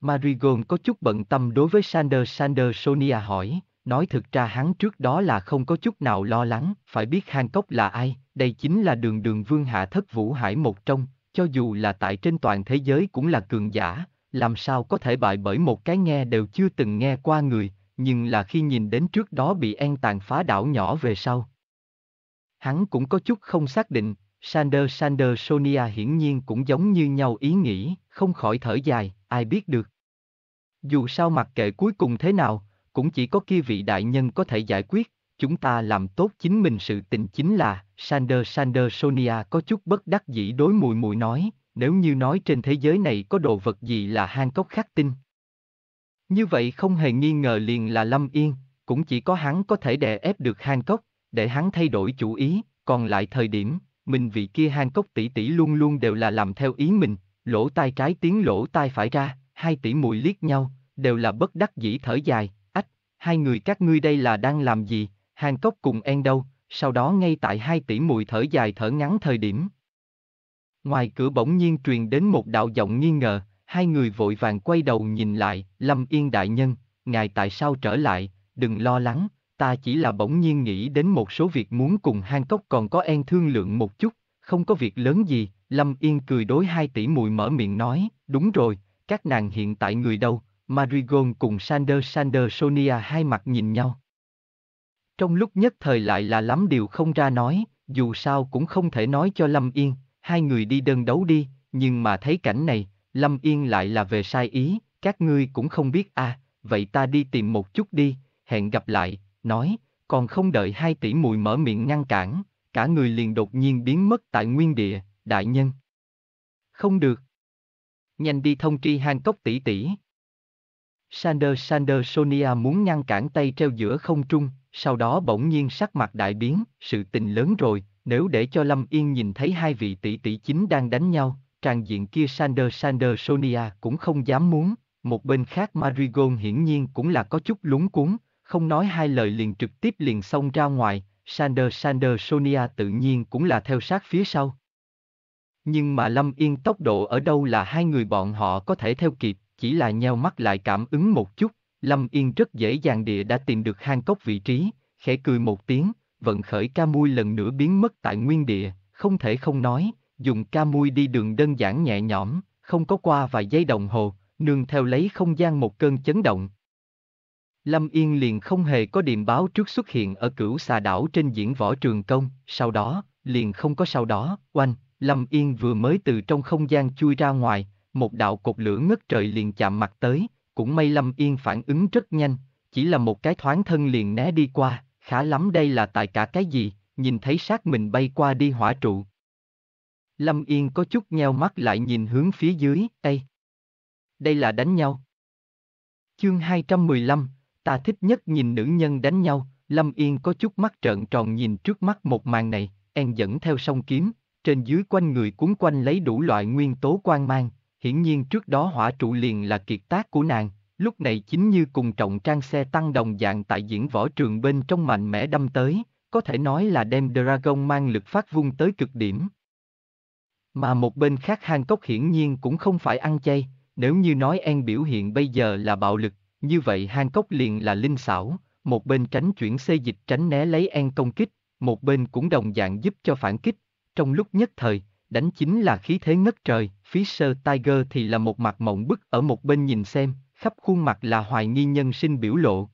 Marigold có chút bận tâm đối với Sander Sander Sonia hỏi, nói thực ra hắn trước đó là không có chút nào lo lắng, phải biết Hàn Cốc là ai, đây chính là đường đường vương hạ thất vũ hải một trong, cho dù là tại trên toàn thế giới cũng là cường giả, làm sao có thể bại bởi một cái nghe đều chưa từng nghe qua người, nhưng là khi nhìn đến trước đó bị an tàn phá đảo nhỏ về sau. Hắn cũng có chút không xác định, Sander Sander Sonia hiển nhiên cũng giống như nhau ý nghĩ, không khỏi thở dài, ai biết được. Dù sao mặc kệ cuối cùng thế nào, cũng chỉ có kia vị đại nhân có thể giải quyết, chúng ta làm tốt chính mình sự tình chính là, Sander Sander Sonia có chút bất đắc dĩ đối mùi mùi nói, nếu như nói trên thế giới này có đồ vật gì là hang cốc khắc tinh, như vậy không hề nghi ngờ liền là Lâm Yên, cũng chỉ có hắn có thể đè ép được Hancock, để hắn thay đổi chủ ý, còn lại thời điểm, mình vị kia Hancock tỷ tỷ luôn luôn đều là làm theo ý mình, lỗ tai trái tiếng lỗ tai phải ra, hai tỷ mùi liếc nhau, đều là bất đắc dĩ thở dài, ách, hai người các ngươi đây là đang làm gì, Hancock cùng En đâu, sau đó ngay tại hai tỷ mùi thở dài thở ngắn thời điểm. Ngoài cửa bỗng nhiên truyền đến một đạo giọng nghi ngờ, Hai người vội vàng quay đầu nhìn lại, Lâm Yên đại nhân, ngài tại sao trở lại, đừng lo lắng, ta chỉ là bỗng nhiên nghĩ đến một số việc muốn cùng hang cốc còn có en thương lượng một chút, không có việc lớn gì, Lâm Yên cười đối hai tỷ mùi mở miệng nói, đúng rồi, các nàng hiện tại người đâu, Marigold cùng Sander Sander Sonia hai mặt nhìn nhau. Trong lúc nhất thời lại là lắm điều không ra nói, dù sao cũng không thể nói cho Lâm Yên, hai người đi đơn đấu đi, nhưng mà thấy cảnh này, Lâm Yên lại là về sai ý, các ngươi cũng không biết a, à, vậy ta đi tìm một chút đi, hẹn gặp lại, nói, còn không đợi hai tỷ mùi mở miệng ngăn cản, cả người liền đột nhiên biến mất tại nguyên địa, đại nhân. Không được. Nhanh đi thông tri Hancock tỷ tỷ. Sander Sander Sonia muốn ngăn cản tay treo giữa không trung, sau đó bỗng nhiên sắc mặt đại biến, sự tình lớn rồi, nếu để cho Lâm Yên nhìn thấy hai vị tỷ tỷ chính đang đánh nhau, tràn diện kia Sander Sander Sonia cũng không dám muốn, một bên khác Marigold hiển nhiên cũng là có chút lúng cuốn, không nói hai lời liền trực tiếp liền xông ra ngoài, Sander Sander Sonia tự nhiên cũng là theo sát phía sau. Nhưng mà Lâm Yên tốc độ ở đâu là hai người bọn họ có thể theo kịp, chỉ là nheo mắt lại cảm ứng một chút, Lâm Yên rất dễ dàng địa đã tìm được hang cốc vị trí, khẽ cười một tiếng, vận khởi ca mui lần nữa biến mất tại nguyên địa, không thể không nói, dùng ca mui đi đường đơn giản nhẹ nhõm, không có qua vài giây đồng hồ, nương theo lấy không gian một cơn chấn động. Lâm Yên liền không hề có điềm báo trước xuất hiện ở cửu xà đảo trên diễn võ trường công, sau đó, liền không có sau đó, oanh, Lâm Yên vừa mới từ trong không gian chui ra ngoài, một đạo cột lửa ngất trời liền chạm mặt tới, cũng may Lâm Yên phản ứng rất nhanh, chỉ là một cái thoáng thân liền né đi qua, khá lắm đây là tại cả cái gì, nhìn thấy sát mình bay qua đi hỏa trụ, Lâm Yên có chút nheo mắt lại nhìn hướng phía dưới, Ê! Đây là đánh nhau. Chương 215, ta thích nhất nhìn nữ nhân đánh nhau, Lâm Yên có chút mắt trợn tròn nhìn trước mắt một màn này, en dẫn theo song kiếm, trên dưới quanh người cuốn quanh lấy đủ loại nguyên tố quan mang, hiển nhiên trước đó hỏa trụ liền là kiệt tác của nàng, lúc này chính như cùng trọng trang xe tăng đồng dạng tại diễn võ trường bên trong mạnh mẽ đâm tới, có thể nói là đem Dragon mang lực phát vung tới cực điểm, mà một bên khác Hang Cốc hiển nhiên cũng không phải ăn chay, nếu như nói En biểu hiện bây giờ là bạo lực, như vậy Hang Cốc liền là linh xảo, một bên tránh chuyển xê dịch tránh né lấy En công kích, một bên cũng đồng dạng giúp cho phản kích. Trong lúc nhất thời, đánh chính là khí thế ngất trời, Fisher Tiger thì là một mặt mộng bức ở một bên nhìn xem, khắp khuôn mặt là hoài nghi nhân sinh biểu lộ.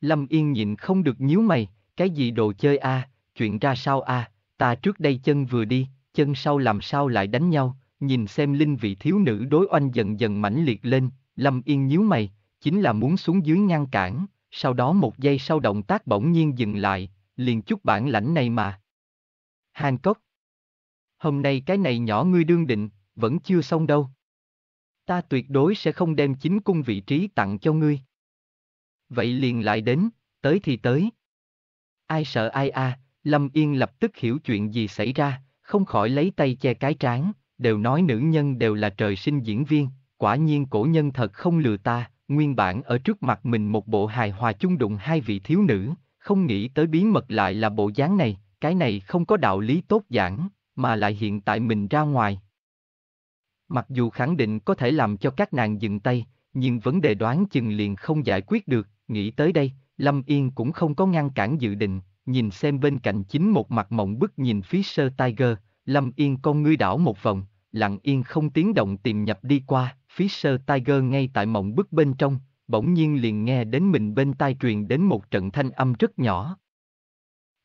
Lâm Yên nhịn không được nhíu mày, cái gì đồ chơi a, à, chuyện ra sao a, à, ta trước đây chân vừa đi, chân sau làm sao lại đánh nhau, nhìn xem linh vị thiếu nữ đối oanh dần dần mãnh liệt lên, Lâm Yên nhíu mày, chính là muốn xuống dưới ngăn cản, sau đó một giây sau động tác bỗng nhiên dừng lại, liền chút bản lãnh này mà. Hàn Cốc Hôm nay cái này nhỏ ngươi đương định, vẫn chưa xong đâu. Ta tuyệt đối sẽ không đem chính cung vị trí tặng cho ngươi. Vậy liền lại đến, tới thì tới. Ai sợ ai a, à, Lâm Yên lập tức hiểu chuyện gì xảy ra, không khỏi lấy tay che cái trán, đều nói nữ nhân đều là trời sinh diễn viên, quả nhiên cổ nhân thật không lừa ta, nguyên bản ở trước mặt mình một bộ hài hòa chung đụng hai vị thiếu nữ, không nghĩ tới bí mật lại là bộ dáng này, cái này không có đạo lý tốt giảng, mà lại hiện tại mình ra ngoài. Mặc dù khẳng định có thể làm cho các nàng dừng tay, nhưng vấn đề đoán chừng liền không giải quyết được, nghĩ tới đây, Lâm Yên cũng không có ngăn cản dự định, nhìn xem bên cạnh chính một mặt mộng bức nhìn phía sơ Tiger, Lâm Yên con ngươi đảo một vòng, lặng yên không tiếng động tìm nhập đi qua, phía sơ Tiger ngay tại mộng bức bên trong, bỗng nhiên liền nghe đến mình bên tai truyền đến một trận thanh âm rất nhỏ.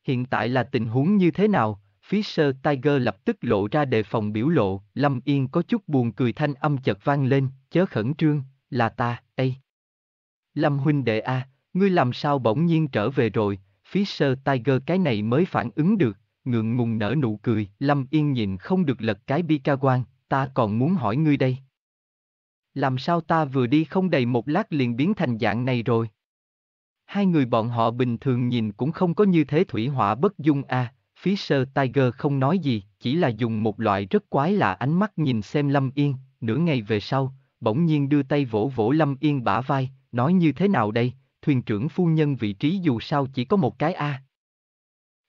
Hiện tại là tình huống như thế nào? Phía sơ Tiger lập tức lộ ra đề phòng biểu lộ, Lâm Yên có chút buồn cười thanh âm chợt vang lên, chớ khẩn trương, là ta, ê. Lâm huynh đệ a, à, ngươi làm sao bỗng nhiên trở về rồi, Fisher Tiger cái này mới phản ứng được, ngượng ngùng nở nụ cười, Lâm Yên nhìn không được lật cái bi ca quan, ta còn muốn hỏi ngươi đây. Làm sao ta vừa đi không đầy một lát liền biến thành dạng này rồi? Hai người bọn họ bình thường nhìn cũng không có như thế thủy hỏa bất dung a. À. Fisher Tiger không nói gì, chỉ là dùng một loại rất quái lạ ánh mắt nhìn xem Lâm Yên, nửa ngày về sau, bỗng nhiên đưa tay vỗ vỗ Lâm Yên bả vai, nói như thế nào đây, thuyền trưởng phu nhân vị trí dù sao chỉ có một cái A.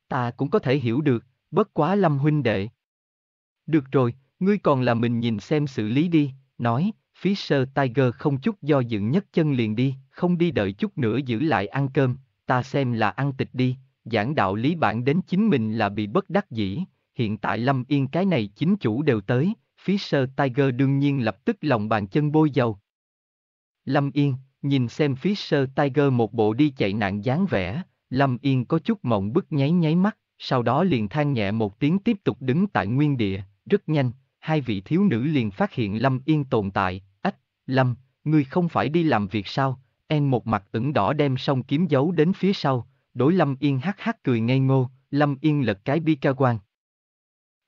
Ta cũng có thể hiểu được, bất quá lâm huynh đệ. Được rồi, ngươi còn là mình nhìn xem xử lý đi, nói, Fisher Tiger không chút do dự nhất chân liền đi, không đi đợi chút nữa giữ lại ăn cơm, ta xem là ăn tịch đi, giảng đạo lý bản đến chính mình là bị bất đắc dĩ, hiện tại Lâm Yên cái này chính chủ đều tới, Fisher Tiger đương nhiên lập tức lòng bàn chân bôi dầu. Lâm Yên, Nhìn xem Fisher Tiger một bộ đi chạy nạn dáng vẻ, Lâm Yên có chút mộng bức nháy nháy mắt, sau đó liền than nhẹ một tiếng tiếp tục đứng tại nguyên địa, rất nhanh, hai vị thiếu nữ liền phát hiện Lâm Yên tồn tại, ách, Lâm, ngươi không phải đi làm việc sao, em một mặt ửng đỏ đem song kiếm giấu đến phía sau, đối Lâm Yên hắc hắc cười ngây ngô, Lâm Yên lật cái bi ca quan.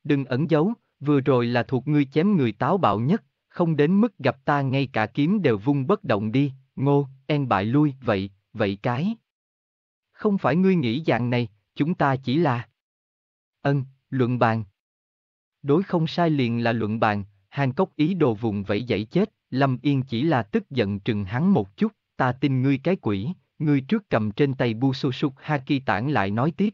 Đừng ẩn giấu, vừa rồi là thuộc ngươi chém người táo bạo nhất, không đến mức gặp ta ngay cả kiếm đều vung bất động đi, Ngô, en bại lui, vậy, vậy cái. Không phải ngươi nghĩ dạng này, chúng ta chỉ là... Ân, luận bàn. Đối không sai liền là luận bàn, Hàn Cốc ý đồ vùng vẫy dậy chết, Lâm Yên chỉ là tức giận trừng hắn một chút, ta tin ngươi cái quỷ, ngươi trước cầm trên tay bu su suk haki tản lại nói tiếp.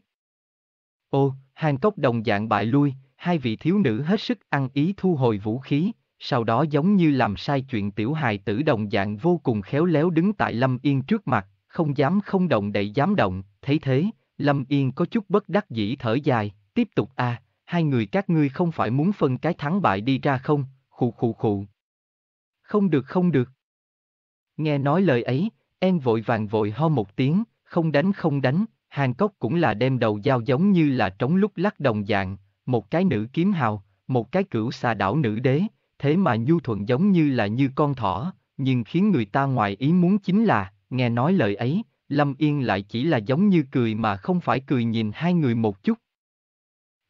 Ô, Hàn Cốc đồng dạng bại lui, hai vị thiếu nữ hết sức ăn ý thu hồi vũ khí, sau đó giống như làm sai chuyện tiểu hài tử đồng dạng vô cùng khéo léo đứng tại Lâm Yên trước mặt, không dám không động đậy dám động, thấy thế, Lâm Yên có chút bất đắc dĩ thở dài, tiếp tục a, à, hai người các ngươi không phải muốn phân cái thắng bại đi ra không, khụ khụ khụ. Không được không được. Nghe nói lời ấy, em vội vàng vội ho một tiếng, không đánh không đánh, Hàn Cốc cũng là đem đầu dao giống như là trống lúc lắc đồng dạng, một cái nữ kiếm hào, một cái cửu xà đảo nữ đế, thế mà nhu thuận giống như là như con thỏ, nhưng khiến người ta ngoài ý muốn chính là, nghe nói lời ấy, Lâm Yên lại chỉ là giống như cười mà không phải cười nhìn hai người một chút.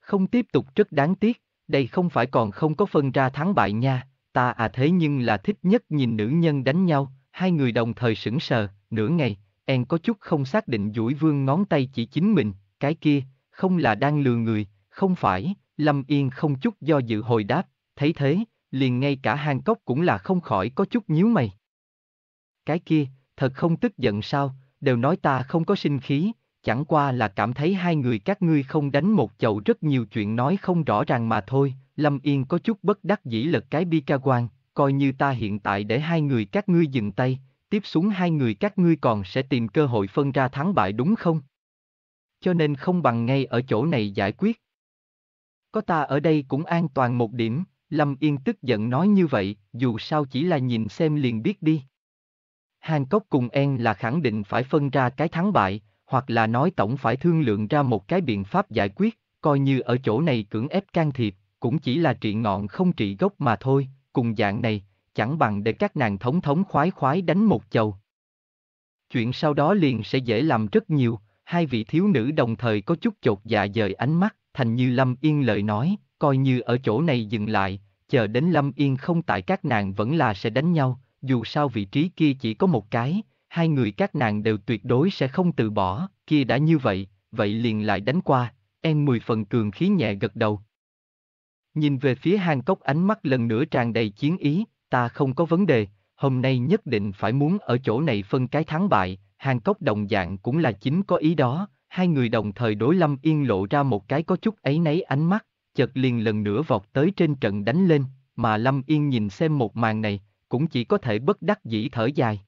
Không tiếp tục rất đáng tiếc, đây không phải còn không có phân ra thắng bại nha, ta à thế nhưng là thích nhất nhìn nữ nhân đánh nhau, hai người đồng thời sững sờ, nửa ngày, en có chút không xác định duỗi vương ngón tay chỉ chính mình, cái kia, không là đang lừa người, không phải, Lâm Yên không chút do dự hồi đáp, thấy thế, liền ngay cả hang Cốc cũng là không khỏi có chút nhíu mày. Cái kia, thật không tức giận sao, đều nói ta không có sinh khí, chẳng qua là cảm thấy hai người các ngươi không đánh một chậu rất nhiều chuyện nói không rõ ràng mà thôi, Lâm Yên có chút bất đắc dĩ lật cái bi ca quan, coi như ta hiện tại để hai người các ngươi dừng tay, tiếp xuống hai người các ngươi còn sẽ tìm cơ hội phân ra thắng bại đúng không? Cho nên không bằng ngay ở chỗ này giải quyết. Có ta ở đây cũng an toàn một điểm. Lâm Yên tức giận nói như vậy, dù sao chỉ là nhìn xem liền biết đi. Hàn Cốc cùng En là khẳng định phải phân ra cái thắng bại, hoặc là nói tổng phải thương lượng ra một cái biện pháp giải quyết, coi như ở chỗ này cưỡng ép can thiệp, cũng chỉ là trị ngọn không trị gốc mà thôi, cùng dạng này, chẳng bằng để các nàng thống thống khoái khoái đánh một chầu. Chuyện sau đó liền sẽ dễ làm rất nhiều, hai vị thiếu nữ đồng thời có chút chột dạ dời ánh mắt, thành như Lâm Yên lời nói, coi như ở chỗ này dừng lại, chờ đến Lâm Yên không tại các nàng vẫn là sẽ đánh nhau, dù sao vị trí kia chỉ có một cái, hai người các nàng đều tuyệt đối sẽ không từ bỏ, kia đã như vậy, vậy liền lại đánh qua, em mười phần cường khí nhẹ gật đầu. Nhìn về phía hang cốc ánh mắt lần nữa tràn đầy chiến ý, ta không có vấn đề, hôm nay nhất định phải muốn ở chỗ này phân cái thắng bại, hang cốc đồng dạng cũng là chính có ý đó, hai người đồng thời đối Lâm Yên lộ ra một cái có chút ấy nấy ánh mắt, chợt liền lần nữa vọt tới trên trận đánh lên, mà Lâm Yên nhìn xem một màn này, cũng chỉ có thể bất đắc dĩ thở dài.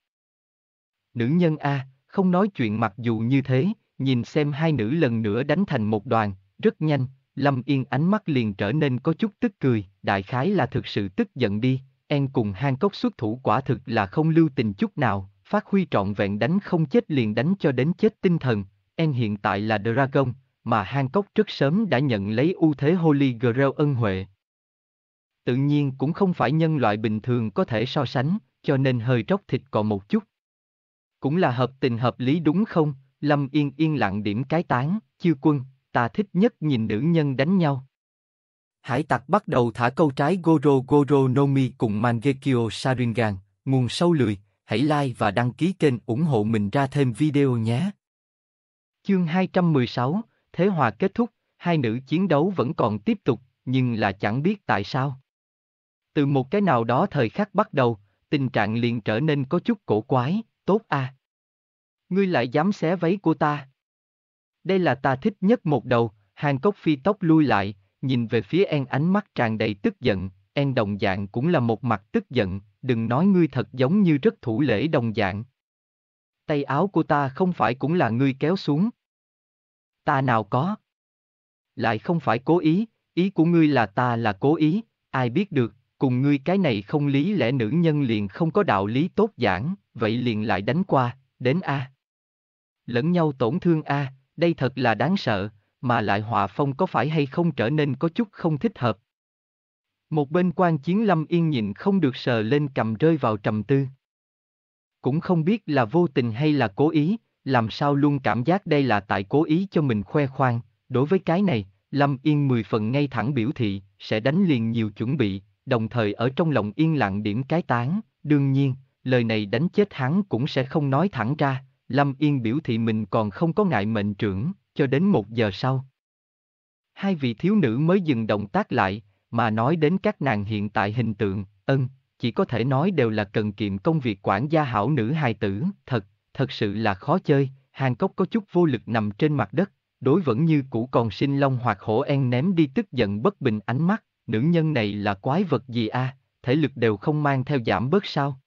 Nữ nhân A, không nói chuyện mặc dù như thế, nhìn xem hai nữ lần nữa đánh thành một đoàn, rất nhanh, Lâm Yên ánh mắt liền trở nên có chút tức cười, đại khái là thực sự tức giận đi, En cùng hang cốc xuất thủ quả thực là không lưu tình chút nào, phát huy trọn vẹn đánh không chết liền đánh cho đến chết tinh thần, En hiện tại là Dragon, mà Hancock rất sớm đã nhận lấy ưu thế Holy Grail ân huệ. Tự nhiên cũng không phải nhân loại bình thường có thể so sánh, cho nên hơi tróc thịt còn một chút. Cũng là hợp tình hợp lý đúng không? Lâm Yên yên lặng điểm cái tán, chiêu quân, ta thích nhất nhìn nữ nhân đánh nhau. Hải tặc bắt đầu thả câu trái Goro Goro Nomi cùng Mangekyo Sharingan, nguồn sâu lười, hãy like và đăng ký kênh ủng hộ mình ra thêm video nhé. Chương 216, thế hòa kết thúc, hai nữ chiến đấu vẫn còn tiếp tục, nhưng là chẳng biết tại sao. Từ một cái nào đó thời khắc bắt đầu, tình trạng liền trở nên có chút cổ quái, tốt à. Ngươi lại dám xé váy của ta. Đây là ta thích nhất một đầu, hàng cốc phi tóc lui lại, nhìn về phía en ánh mắt tràn đầy tức giận, en đồng dạng cũng là một mặt tức giận, đừng nói ngươi thật giống như rất thủ lễ đồng dạng. Tay áo của ta không phải cũng là ngươi kéo xuống ta nào có. Lại không phải cố ý, ý của ngươi là ta là cố ý, ai biết được, cùng ngươi cái này không lý lẽ nữ nhân liền không có đạo lý tốt giảng, vậy liền lại đánh qua, đến A. Lẫn nhau tổn thương A, đây thật là đáng sợ, mà lại họa phong có phải hay không trở nên có chút không thích hợp. Một bên quan chiến lâm yên nhìn không được sờ lên cầm rơi vào trầm tư. Cũng không biết là vô tình hay là cố ý, làm sao luôn cảm giác đây là tại cố ý cho mình khoe khoang, đối với cái này, Lâm Yên mười phần ngay thẳng biểu thị, sẽ đánh liền nhiều chuẩn bị, đồng thời ở trong lòng yên lặng điểm cái tán, đương nhiên, lời này đánh chết hắn cũng sẽ không nói thẳng ra, Lâm Yên biểu thị mình còn không có ngại mệnh trưởng, cho đến một giờ sau. Hai vị thiếu nữ mới dừng động tác lại, mà nói đến các nàng hiện tại hình tượng, ân, chỉ có thể nói đều là cần kiệm công việc quản gia hảo nữ hài tử, thật, thật sự là khó chơi, Hàng Cốc có chút vô lực nằm trên mặt đất, đối vẫn như cũ còn sinh long hoặc hổ en ném đi tức giận bất bình ánh mắt, nữ nhân này là quái vật gì a, à? thể lực đều không mang theo giảm bớt sao.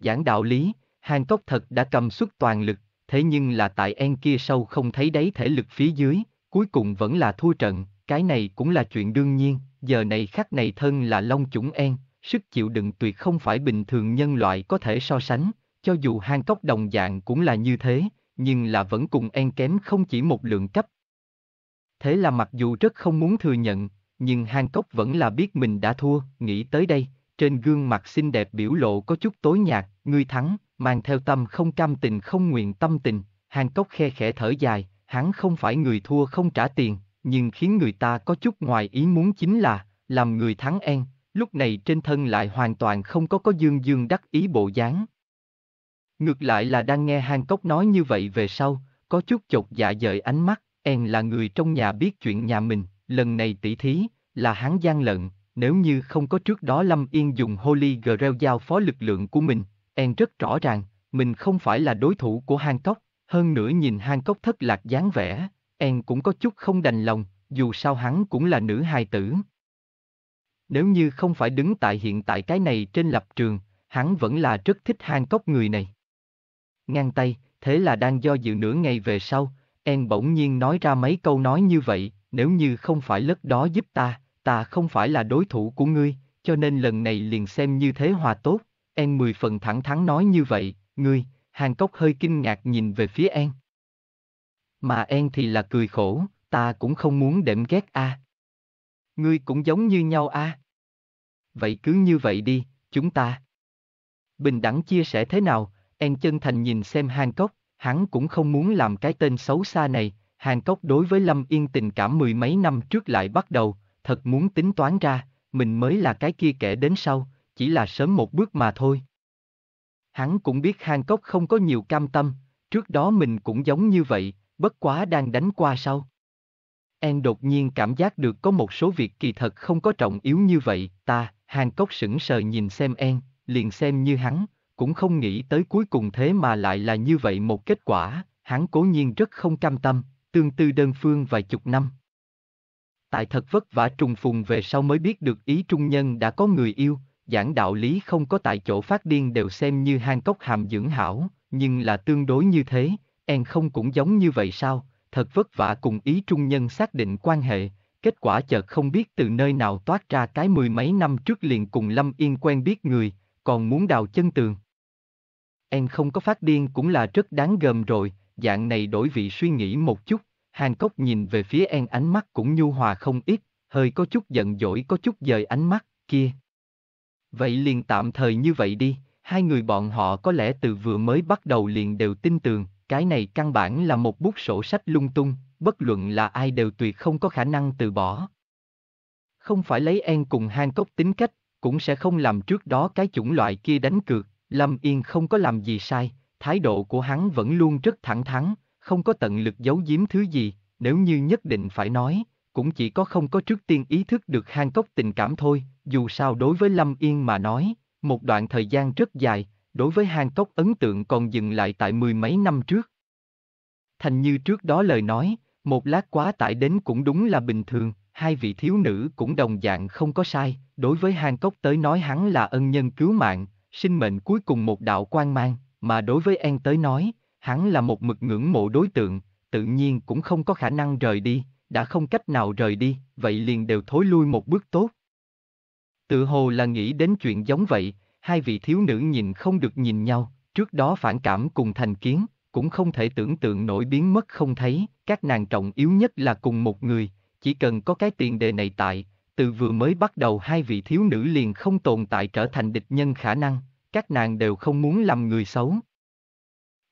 Giảng đạo lý, Hàng Cốc thật đã cầm suất toàn lực, thế nhưng là tại en kia sâu không thấy đáy thể lực phía dưới, cuối cùng vẫn là thua trận, cái này cũng là chuyện đương nhiên, giờ này khắc này thân là long chủng en, sức chịu đựng tuyệt không phải bình thường nhân loại có thể so sánh, cho dù hang cốc đồng dạng cũng là như thế, nhưng là vẫn cùng en kém không chỉ một lượng cấp. Thế là mặc dù rất không muốn thừa nhận, nhưng hang cốc vẫn là biết mình đã thua, nghĩ tới đây, trên gương mặt xinh đẹp biểu lộ có chút tối nhạt, ngươi thắng, mang theo tâm không cam tình không nguyện tâm tình, hang cốc khe khẽ thở dài, hắn không phải người thua không trả tiền, nhưng khiến người ta có chút ngoài ý muốn chính là, làm người thắng en, lúc này trên thân lại hoàn toàn không có có dương dương đắc ý bộ dáng, Ngược lại là đang nghe Cốc nói như vậy về sau, có chút chột dạ dời ánh mắt, En là người trong nhà biết chuyện nhà mình, lần này tỷ thí, là hắn gian lận, nếu như không có trước đó Lâm Yên dùng Holy Grail giao phó lực lượng của mình, En rất rõ ràng, mình không phải là đối thủ của Cốc. hơn nữa nhìn Cốc thất lạc dáng vẻ, En cũng có chút không đành lòng, dù sao hắn cũng là nữ hài tử. Nếu như không phải đứng tại hiện tại cái này trên lập trường, hắn vẫn là rất thích Cốc người này ngang tay, thế là đang do dự nửa ngày về sau, En bỗng nhiên nói ra mấy câu nói như vậy, nếu như không phải lất đó giúp ta, ta không phải là đối thủ của ngươi, cho nên lần này liền xem như thế hòa tốt, En mười phần thẳng thắn nói như vậy, ngươi, Hàn Cốc hơi kinh ngạc nhìn về phía En. Mà En thì là cười khổ, ta cũng không muốn đệm ghét a. À. Ngươi cũng giống như nhau a. À. Vậy cứ như vậy đi, chúng ta. Bình đẳng chia sẻ thế nào, En chân thành nhìn xem Hancock, hắn cũng không muốn làm cái tên xấu xa này, Hancock đối với Lâm Yên tình cảm mười mấy năm trước lại bắt đầu, thật muốn tính toán ra, mình mới là cái kia kể đến sau, chỉ là sớm một bước mà thôi. Hắn cũng biết Hancock không có nhiều cam tâm, trước đó mình cũng giống như vậy, bất quá đang đánh qua sau. En đột nhiên cảm giác được có một số việc kỳ thật không có trọng yếu như vậy, ta, Hancock sững sờ nhìn xem En, liền xem như hắn, cũng không nghĩ tới cuối cùng thế mà lại là như vậy một kết quả, hắn cố nhiên rất không cam tâm, tương tư đơn phương vài chục năm. Tại thật vất vả trùng phùng về sau mới biết được ý trung nhân đã có người yêu, giảng đạo lý không có tại chỗ phát điên đều xem như hang cốc hàm dưỡng hảo, nhưng là tương đối như thế, en không cũng giống như vậy sao, thật vất vả cùng ý trung nhân xác định quan hệ, kết quả chợt không biết từ nơi nào toát ra cái mười mấy năm trước liền cùng Lâm Yên quen biết người, còn muốn đào chân tường em không có phát điên cũng là rất đáng gờm rồi, dạng này đổi vị suy nghĩ một chút, Hàn Cốc nhìn về phía em ánh mắt cũng nhu hòa không ít, hơi có chút giận dỗi có chút dời ánh mắt, kia. Vậy liền tạm thời như vậy đi, hai người bọn họ có lẽ từ vừa mới bắt đầu liền đều tin tưởng, cái này căn bản là một bút sổ sách lung tung, bất luận là ai đều tuyệt không có khả năng từ bỏ. Không phải lấy em cùng Hàn Cốc tính cách, cũng sẽ không làm trước đó cái chủng loại kia đánh cược, Lâm Yên không có làm gì sai, thái độ của hắn vẫn luôn rất thẳng thắn, không có tận lực giấu giếm thứ gì, nếu như nhất định phải nói, cũng chỉ có không có trước tiên ý thức được hang cốc tình cảm thôi, dù sao đối với Lâm Yên mà nói, một đoạn thời gian rất dài, đối với hang cốc ấn tượng còn dừng lại tại mười mấy năm trước. Thành như trước đó lời nói, một lát quá tải đến cũng đúng là bình thường, hai vị thiếu nữ cũng đồng dạng không có sai, đối với hang cốc tới nói hắn là ân nhân cứu mạng, sinh mệnh cuối cùng một đạo quan mang, mà đối với En tới nói, hắn là một mực ngưỡng mộ đối tượng, tự nhiên cũng không có khả năng rời đi, đã không cách nào rời đi, vậy liền đều thối lui một bước tốt. Tự hồ là nghĩ đến chuyện giống vậy, hai vị thiếu nữ nhìn không được nhìn nhau, trước đó phản cảm cùng thành kiến, cũng không thể tưởng tượng nổi biến mất không thấy, các nàng trọng yếu nhất là cùng một người, chỉ cần có cái tiền đề này tại, từ vừa mới bắt đầu hai vị thiếu nữ liền không tồn tại trở thành địch nhân khả năng, các nàng đều không muốn làm người xấu.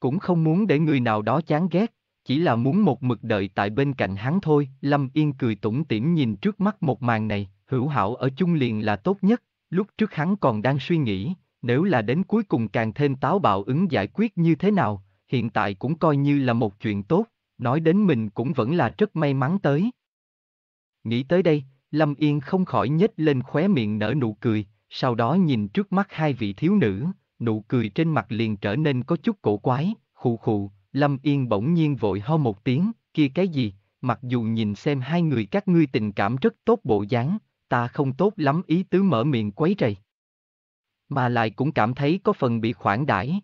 Cũng không muốn để người nào đó chán ghét, chỉ là muốn một mực đợi tại bên cạnh hắn thôi, Lâm Yên cười tủm tỉm nhìn trước mắt một màn này, hữu hảo ở chung liền là tốt nhất, lúc trước hắn còn đang suy nghĩ, nếu là đến cuối cùng càng thêm táo bạo ứng giải quyết như thế nào, hiện tại cũng coi như là một chuyện tốt, nói đến mình cũng vẫn là rất may mắn tới. Nghĩ tới đây, Lâm Yên không khỏi nhếch lên khóe miệng nở nụ cười, sau đó nhìn trước mắt hai vị thiếu nữ, nụ cười trên mặt liền trở nên có chút cổ quái, khụ khụ, Lâm Yên bỗng nhiên vội ho một tiếng, kia cái gì, mặc dù nhìn xem hai người các ngươi tình cảm rất tốt bộ dáng, ta không tốt lắm ý tứ mở miệng quấy rầy. Mà lại cũng cảm thấy có phần bị khoản đãi.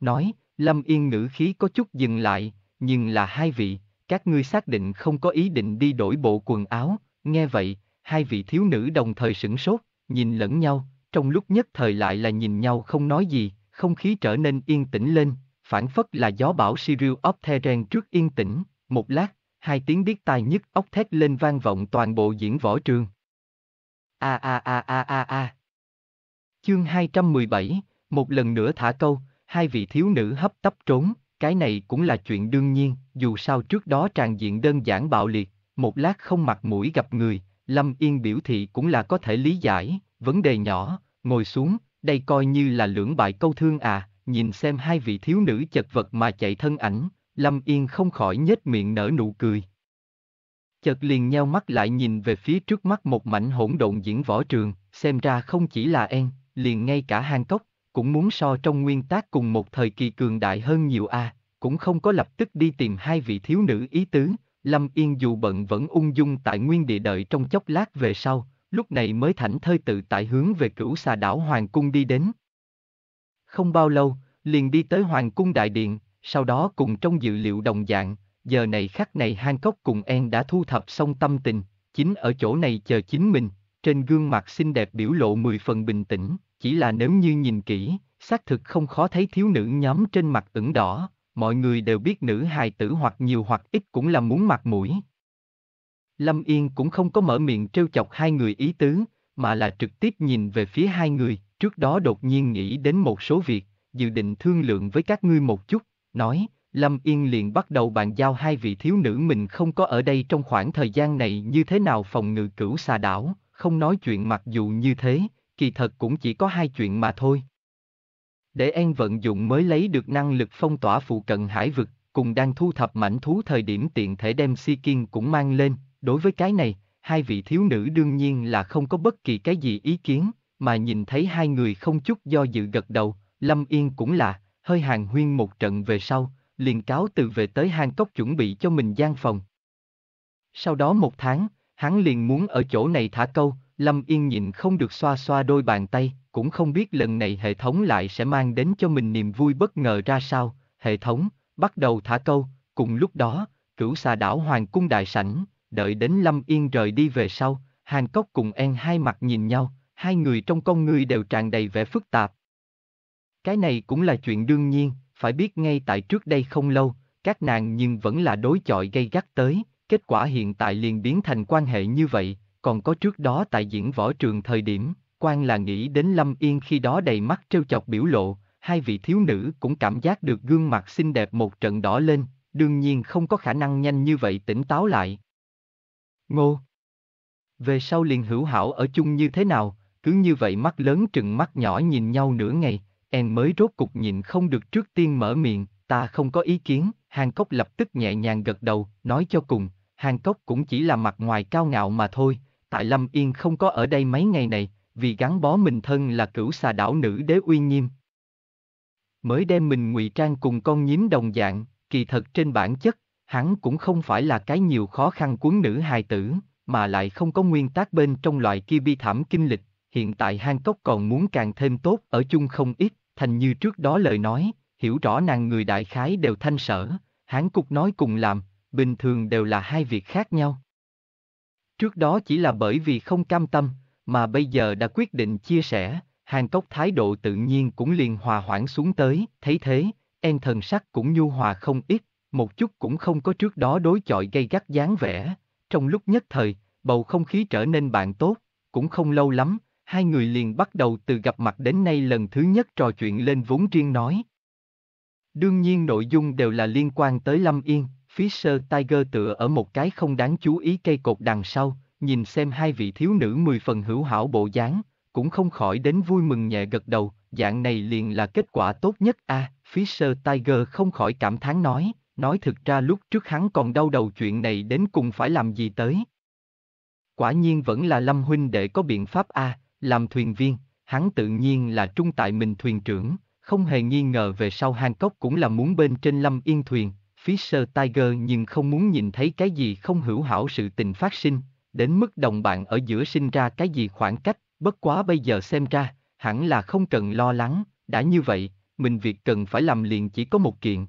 Nói, Lâm Yên ngữ khí có chút dừng lại, nhưng là hai vị, các ngươi xác định không có ý định đi đổi bộ quần áo, Nghe vậy, hai vị thiếu nữ đồng thời sửng sốt, nhìn lẫn nhau, trong lúc nhất thời lại là nhìn nhau không nói gì, không khí trở nên yên tĩnh lên, phản phất là gió bão Sirius Opteren trước yên tĩnh, một lát, hai tiếng điếc tai nhất ốc thét lên vang vọng toàn bộ diễn võ trường. A a a a a a. Chương 217, một lần nữa thả câu, hai vị thiếu nữ hấp tấp trốn, cái này cũng là chuyện đương nhiên, dù sao trước đó tràn diện đơn giản bạo liệt, một lát không mặt mũi gặp người, Lâm Yên biểu thị cũng là có thể lý giải, vấn đề nhỏ, ngồi xuống, đây coi như là lưỡng bại câu thương à, nhìn xem hai vị thiếu nữ chật vật mà chạy thân ảnh, Lâm Yên không khỏi nhếch miệng nở nụ cười. Chợt liền nheo mắt lại nhìn về phía trước mắt một mảnh hỗn độn diễn võ trường, xem ra không chỉ là en, liền ngay cả hang cốc, cũng muốn so trong nguyên tác cùng một thời kỳ cường đại hơn nhiều a à, cũng không có lập tức đi tìm hai vị thiếu nữ ý tứ, Lâm Yên dù bận vẫn ung dung tại nguyên địa đợi trong chốc lát về sau, lúc này mới thảnh thơi tự tại hướng về cửu xà đảo Hoàng Cung đi đến. Không bao lâu, liền đi tới Hoàng Cung Đại Điện, sau đó cùng trong dự liệu đồng dạng, giờ này khắc này hang cốc cùng En đã thu thập xong tâm tình, chính ở chỗ này chờ chính mình, trên gương mặt xinh đẹp biểu lộ mười phần bình tĩnh, chỉ là nếu như nhìn kỹ, xác thực không khó thấy thiếu nữ nhóm trên mặt ửng đỏ, mọi người đều biết nữ hài tử hoặc nhiều hoặc ít cũng là muốn mặt mũi. Lâm Yên cũng không có mở miệng trêu chọc hai người ý tứ, mà là trực tiếp nhìn về phía hai người, trước đó đột nhiên nghĩ đến một số việc, dự định thương lượng với các ngươi một chút, nói, Lâm Yên liền bắt đầu bàn giao hai vị thiếu nữ mình không có ở đây trong khoảng thời gian này như thế nào phòng ngự cửu xà đảo, không nói chuyện mặc dù như thế, kỳ thật cũng chỉ có hai chuyện mà thôi để En vận dụng mới lấy được năng lực phong tỏa phụ cận hải vực, cùng đang thu thập mảnh thú thời điểm tiện thể đem si kiên cũng mang lên, đối với cái này, hai vị thiếu nữ đương nhiên là không có bất kỳ cái gì ý kiến, mà nhìn thấy hai người không chút do dự gật đầu, Lâm Yên cũng là, hơi hàng huyên một trận về sau, liền cáo từ về tới hang cốc chuẩn bị cho mình gian phòng. Sau đó một tháng, hắn liền muốn ở chỗ này thả câu, Lâm Yên nhịn không được xoa xoa đôi bàn tay, cũng không biết lần này hệ thống lại sẽ mang đến cho mình niềm vui bất ngờ ra sao. Hệ thống, bắt đầu thả câu, cùng lúc đó, cửu xà đảo Hoàng cung đại sảnh, đợi đến Lâm Yên rời đi về sau, Hàn Cốc cùng En hai mặt nhìn nhau, hai người trong con người đều tràn đầy vẻ phức tạp. Cái này cũng là chuyện đương nhiên, phải biết ngay tại trước đây không lâu, các nàng nhưng vẫn là đối chọi gây gắt tới, kết quả hiện tại liền biến thành quan hệ như vậy, còn có trước đó tại diễn võ trường thời điểm, quan là nghĩ đến Lâm Yên khi đó đầy mắt trêu chọc biểu lộ, hai vị thiếu nữ cũng cảm giác được gương mặt xinh đẹp một trận đỏ lên, đương nhiên không có khả năng nhanh như vậy tỉnh táo lại. Ngô Về sau liền hữu hảo ở chung như thế nào, cứ như vậy mắt lớn trừng mắt nhỏ nhìn nhau nửa ngày, em mới rốt cục nhìn không được trước tiên mở miệng, ta không có ý kiến, Hàn Cốc lập tức nhẹ nhàng gật đầu, nói cho cùng, Hàn Cốc cũng chỉ là mặt ngoài cao ngạo mà thôi, tại Lâm Yên không có ở đây mấy ngày này, vì gắn bó mình thân là cửu xà đảo nữ đế uy nghiêm. Mới đem mình ngụy trang cùng con nhím đồng dạng, kỳ thật trên bản chất, hắn cũng không phải là cái nhiều khó khăn cuốn nữ hài tử, mà lại không có nguyên tắc bên trong loại kia bi thảm kinh lịch, hiện tại hang cốc còn muốn càng thêm tốt ở chung không ít, thành như trước đó lời nói, hiểu rõ nàng người đại khái đều thanh sở, hắn cục nói cùng làm, bình thường đều là hai việc khác nhau. Trước đó chỉ là bởi vì không cam tâm, mà bây giờ đã quyết định chia sẻ, Hàn Cốc thái độ tự nhiên cũng liền hòa hoãn xuống tới, thấy thế, en thần sắc cũng nhu hòa không ít, một chút cũng không có trước đó đối chọi gây gắt dáng vẻ. Trong lúc nhất thời, bầu không khí trở nên bạn tốt, cũng không lâu lắm, hai người liền bắt đầu từ gặp mặt đến nay lần thứ nhất trò chuyện lên vốn riêng nói. Đương nhiên nội dung đều là liên quan tới Lâm Yên, Fisher Tiger tựa ở một cái không đáng chú ý cây cột đằng sau, nhìn xem hai vị thiếu nữ mười phần hữu hảo bộ dáng, cũng không khỏi đến vui mừng nhẹ gật đầu, dạng này liền là kết quả tốt nhất a. À, Fisher Tiger không khỏi cảm thán nói, nói thực ra lúc trước hắn còn đau đầu chuyện này đến cùng phải làm gì tới. Quả nhiên vẫn là Lâm Huynh để có biện pháp a, à, làm thuyền viên, hắn tự nhiên là trung tại mình thuyền trưởng, không hề nghi ngờ về sau Hancock cũng là muốn bên trên Lâm Yên thuyền, Fisher Tiger nhưng không muốn nhìn thấy cái gì không hữu hảo sự tình phát sinh, đến mức đồng bạn ở giữa sinh ra cái gì khoảng cách, bất quá bây giờ xem ra, hẳn là không cần lo lắng, đã như vậy, mình việc cần phải làm liền chỉ có một kiện.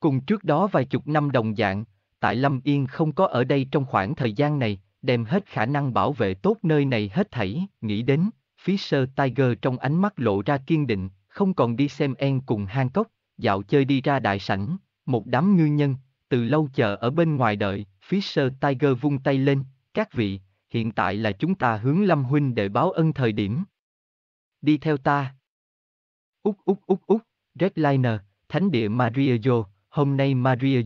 Cùng trước đó vài chục năm đồng dạng, tại Lâm Yên không có ở đây trong khoảng thời gian này, đem hết khả năng bảo vệ tốt nơi này hết thảy, nghĩ đến, Fisher Tiger trong ánh mắt lộ ra kiên định, không còn đi xem En cùng Hancock, dạo chơi đi ra đại sảnh, một đám ngư nhân, từ lâu chờ ở bên ngoài đợi, Fisher Tiger vung tay lên, các vị, hiện tại là chúng ta hướng Lâm Huynh để báo ân thời điểm. Đi theo ta. Úc Úc Úc Úc, Redliner, Thánh địa Maria hôm nay Maria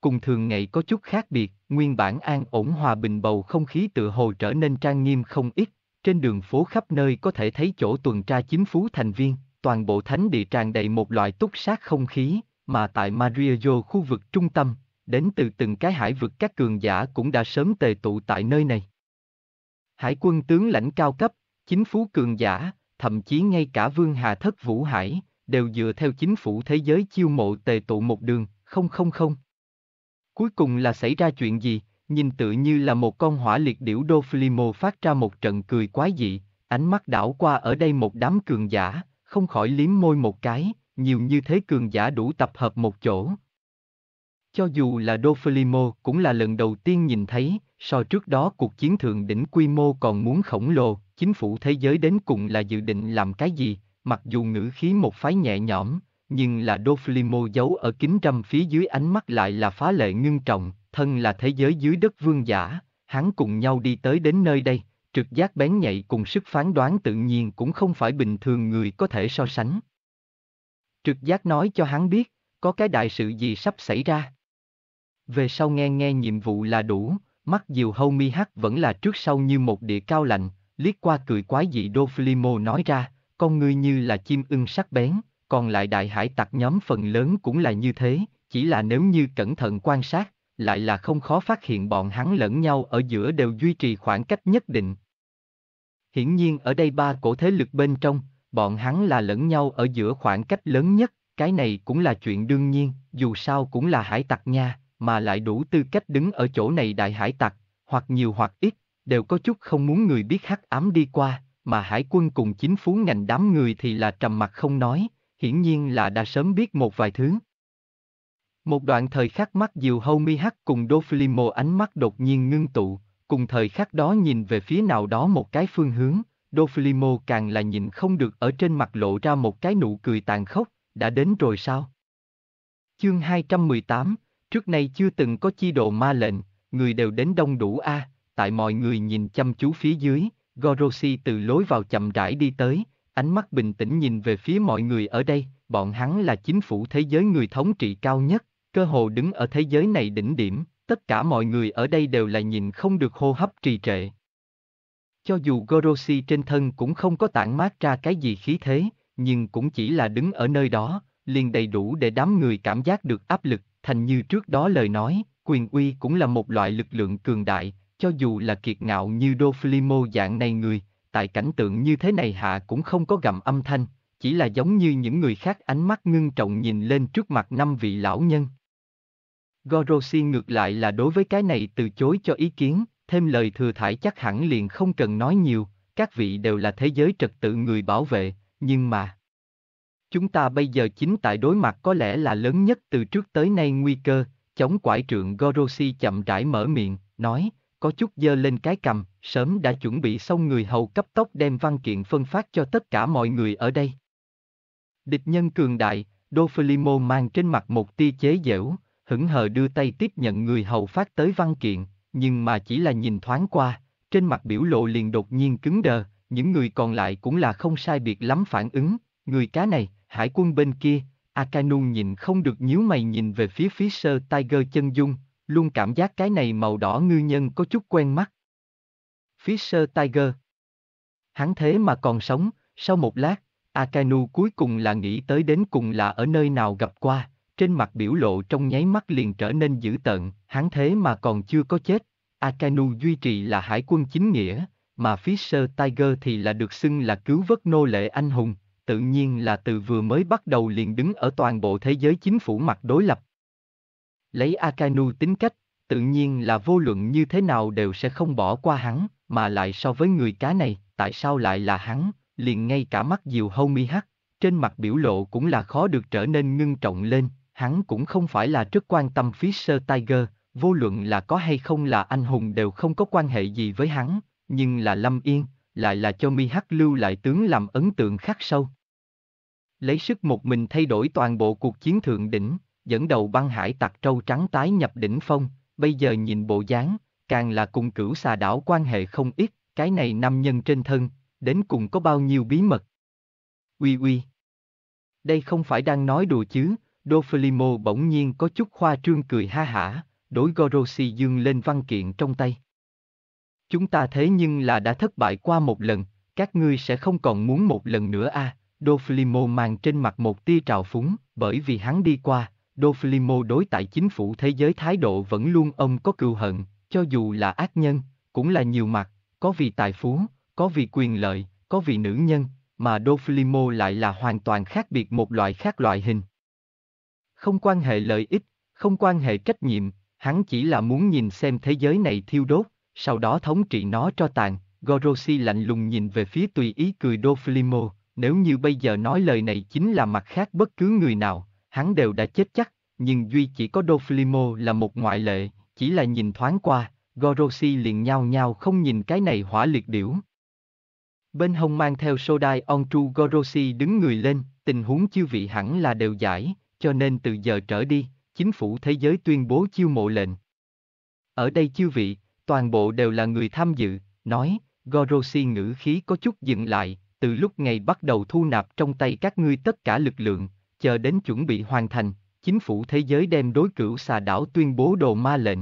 cùng thường ngày có chút khác biệt, nguyên bản an ổn hòa bình bầu không khí tựa hồ trở nên trang nghiêm không ít, trên đường phố khắp nơi có thể thấy chỗ tuần tra chính phủ thành viên, toàn bộ thánh địa tràn đầy một loại túc sát không khí, mà tại Mariojo khu vực trung tâm, đến từ từng cái hải vực các cường giả cũng đã sớm tề tụ tại nơi này. Hải quân tướng lãnh cao cấp, chính phủ cường giả, thậm chí ngay cả vương hà thất vũ hải, đều dựa theo chính phủ thế giới chiêu mộ tề tụ một đường, không không không. Cuối cùng là xảy ra chuyện gì, nhìn tự như là một con hỏa liệt điểu Doflimo phát ra một trận cười quái dị, ánh mắt đảo qua ở đây một đám cường giả, không khỏi liếm môi một cái, nhiều như thế cường giả đủ tập hợp một chỗ. Cho dù là Dofilimo cũng là lần đầu tiên nhìn thấy, so trước đó cuộc chiến thượng đỉnh quy mô còn muốn khổng lồ, chính phủ thế giới đến cùng là dự định làm cái gì, mặc dù ngữ khí một phái nhẹ nhõm, nhưng là Dofilimo giấu ở kính trăm phía dưới ánh mắt lại là phá lệ ngưng trọng, thân là thế giới dưới đất vương giả, hắn cùng nhau đi tới đến nơi đây, trực giác bén nhạy cùng sức phán đoán tự nhiên cũng không phải bình thường người có thể so sánh. Trực giác nói cho hắn biết, có cái đại sự gì sắp xảy ra. Về sau nghe nghe nhiệm vụ là đủ, mắt diều hâu mi hắc vẫn là trước sau như một địa cao lạnh, liếc qua cười quái dị Doflimo nói ra, con người như là chim ưng sắc bén, còn lại đại hải tặc nhóm phần lớn cũng là như thế, chỉ là nếu như cẩn thận quan sát, lại là không khó phát hiện bọn hắn lẫn nhau ở giữa đều duy trì khoảng cách nhất định. Hiển nhiên ở đây ba cổ thế lực bên trong, bọn hắn là lẫn nhau ở giữa khoảng cách lớn nhất, cái này cũng là chuyện đương nhiên, dù sao cũng là hải tặc nha, mà lại đủ tư cách đứng ở chỗ này đại hải tặc, hoặc nhiều hoặc ít, đều có chút không muốn người biết hắc ám đi qua, mà hải quân cùng chính phủ ngành đám người thì là trầm mặt không nói, hiển nhiên là đã sớm biết một vài thứ. Một đoạn thời khắc mắt Diều Hâu Mi Hắc cùng Đô Flimo ánh mắt đột nhiên ngưng tụ, cùng thời khắc đó nhìn về phía nào đó một cái phương hướng, Doflimo càng là nhìn không được ở trên mặt lộ ra một cái nụ cười tàn khốc, đã đến rồi sao? Chương 218, trước nay chưa từng có chi độ ma lệnh, người đều đến đông đủ a, à, tại mọi người nhìn chăm chú phía dưới, Gorosi từ lối vào chậm rãi đi tới, ánh mắt bình tĩnh nhìn về phía mọi người ở đây, bọn hắn là chính phủ thế giới người thống trị cao nhất, cơ hồ đứng ở thế giới này đỉnh điểm, tất cả mọi người ở đây đều là nhìn không được hô hấp trì trệ, cho dù Goroshi trên thân cũng không có tản mát ra cái gì khí thế, nhưng cũng chỉ là đứng ở nơi đó, liền đầy đủ để đám người cảm giác được áp lực, thành như trước đó lời nói, quyền uy cũng là một loại lực lượng cường đại, cho dù là kiệt ngạo như Đô dạng này người, tại cảnh tượng như thế này hạ cũng không có gầm âm thanh, chỉ là giống như những người khác ánh mắt ngưng trọng nhìn lên trước mặt năm vị lão nhân. Goroshi ngược lại là đối với cái này từ chối cho ý kiến, thêm lời thừa thải chắc hẳn liền không cần nói nhiều, các vị đều là thế giới trật tự người bảo vệ, nhưng mà... Chúng ta bây giờ chính tại đối mặt có lẽ là lớn nhất từ trước tới nay nguy cơ, chống quải trượng Gorosi chậm rãi mở miệng, nói, có chút dơ lên cái cầm, sớm đã chuẩn bị xong người hầu cấp tốc đem văn kiện phân phát cho tất cả mọi người ở đây. Địch nhân cường đại, Dofilimo mang trên mặt một tia chế giễu, hững hờ đưa tay tiếp nhận người hầu phát tới văn kiện, nhưng mà chỉ là nhìn thoáng qua, trên mặt biểu lộ liền đột nhiên cứng đờ, những người còn lại cũng là không sai biệt lắm phản ứng, người cá này, hải quân bên kia, Akanu nhìn không được nhíu mày nhìn về phía phía sơ Tiger chân dung, luôn cảm giác cái này màu đỏ ngư nhân có chút quen mắt. Phía sơ Tiger Hắn thế mà còn sống, sau một lát, Akanu cuối cùng là nghĩ tới đến cùng là ở nơi nào gặp qua, trên mặt biểu lộ trong nháy mắt liền trở nên dữ tợn, hắn thế mà còn chưa có chết. Akainu duy trì là hải quân chính nghĩa, mà Fisher Tiger thì là được xưng là cứu vớt nô lệ anh hùng, tự nhiên là từ vừa mới bắt đầu liền đứng ở toàn bộ thế giới chính phủ mặt đối lập. Lấy Akainu tính cách, tự nhiên là vô luận như thế nào đều sẽ không bỏ qua hắn, mà lại so với người cá này, tại sao lại là hắn, liền ngay cả mắt diều hâu mi hắt, trên mặt biểu lộ cũng là khó được trở nên ngưng trọng lên, hắn cũng không phải là rất quan tâm Fisher Tiger, vô luận là có hay không là anh hùng đều không có quan hệ gì với hắn, nhưng là Lâm Yên, lại là cho Mi Hắc lưu lại tướng làm ấn tượng khắc sâu. Lấy sức một mình thay đổi toàn bộ cuộc chiến thượng đỉnh, dẫn đầu băng hải tặc trâu trắng tái nhập đỉnh phong, bây giờ nhìn bộ dáng, càng là cùng cửu xà đảo quan hệ không ít, cái này nam nhân trên thân, đến cùng có bao nhiêu bí mật. Uy uy. Đây không phải đang nói đùa chứ, Doflimo bỗng nhiên có chút khoa trương cười ha hả, đối Gorosi dương lên văn kiện trong tay. Chúng ta thế nhưng là đã thất bại qua một lần, các ngươi sẽ không còn muốn một lần nữa a. À. Doflimo mang trên mặt một tia trào phúng, bởi vì hắn đi qua, Doflimo đối tại chính phủ thế giới thái độ vẫn luôn ông có cừu hận, cho dù là ác nhân, cũng là nhiều mặt, có vì tài phú, có vì quyền lợi, có vì nữ nhân, mà Doflimo lại là hoàn toàn khác biệt một loại khác loại hình không quan hệ lợi ích, không quan hệ trách nhiệm, hắn chỉ là muốn nhìn xem thế giới này thiêu đốt, sau đó thống trị nó cho tàn. Gorosi lạnh lùng nhìn về phía tùy ý cười Doflimo, nếu như bây giờ nói lời này chính là mặt khác bất cứ người nào, hắn đều đã chết chắc, nhưng duy chỉ có Doflimo là một ngoại lệ, chỉ là nhìn thoáng qua, Gorosi liền nhao nhao không nhìn cái này hỏa liệt điểu. Bên hông mang theo Sodai Onchu Gorosi đứng người lên, tình huống chư vị hẳn là đều giải, cho nên từ giờ trở đi, chính phủ thế giới tuyên bố chiêu mộ lệnh. Ở đây chiêu vị, toàn bộ đều là người tham dự, nói, Gorosi ngữ khí có chút dừng lại, từ lúc ngày bắt đầu thu nạp trong tay các ngươi tất cả lực lượng, chờ đến chuẩn bị hoàn thành, chính phủ thế giới đem đối cửu xà đảo tuyên bố đồ ma lệnh.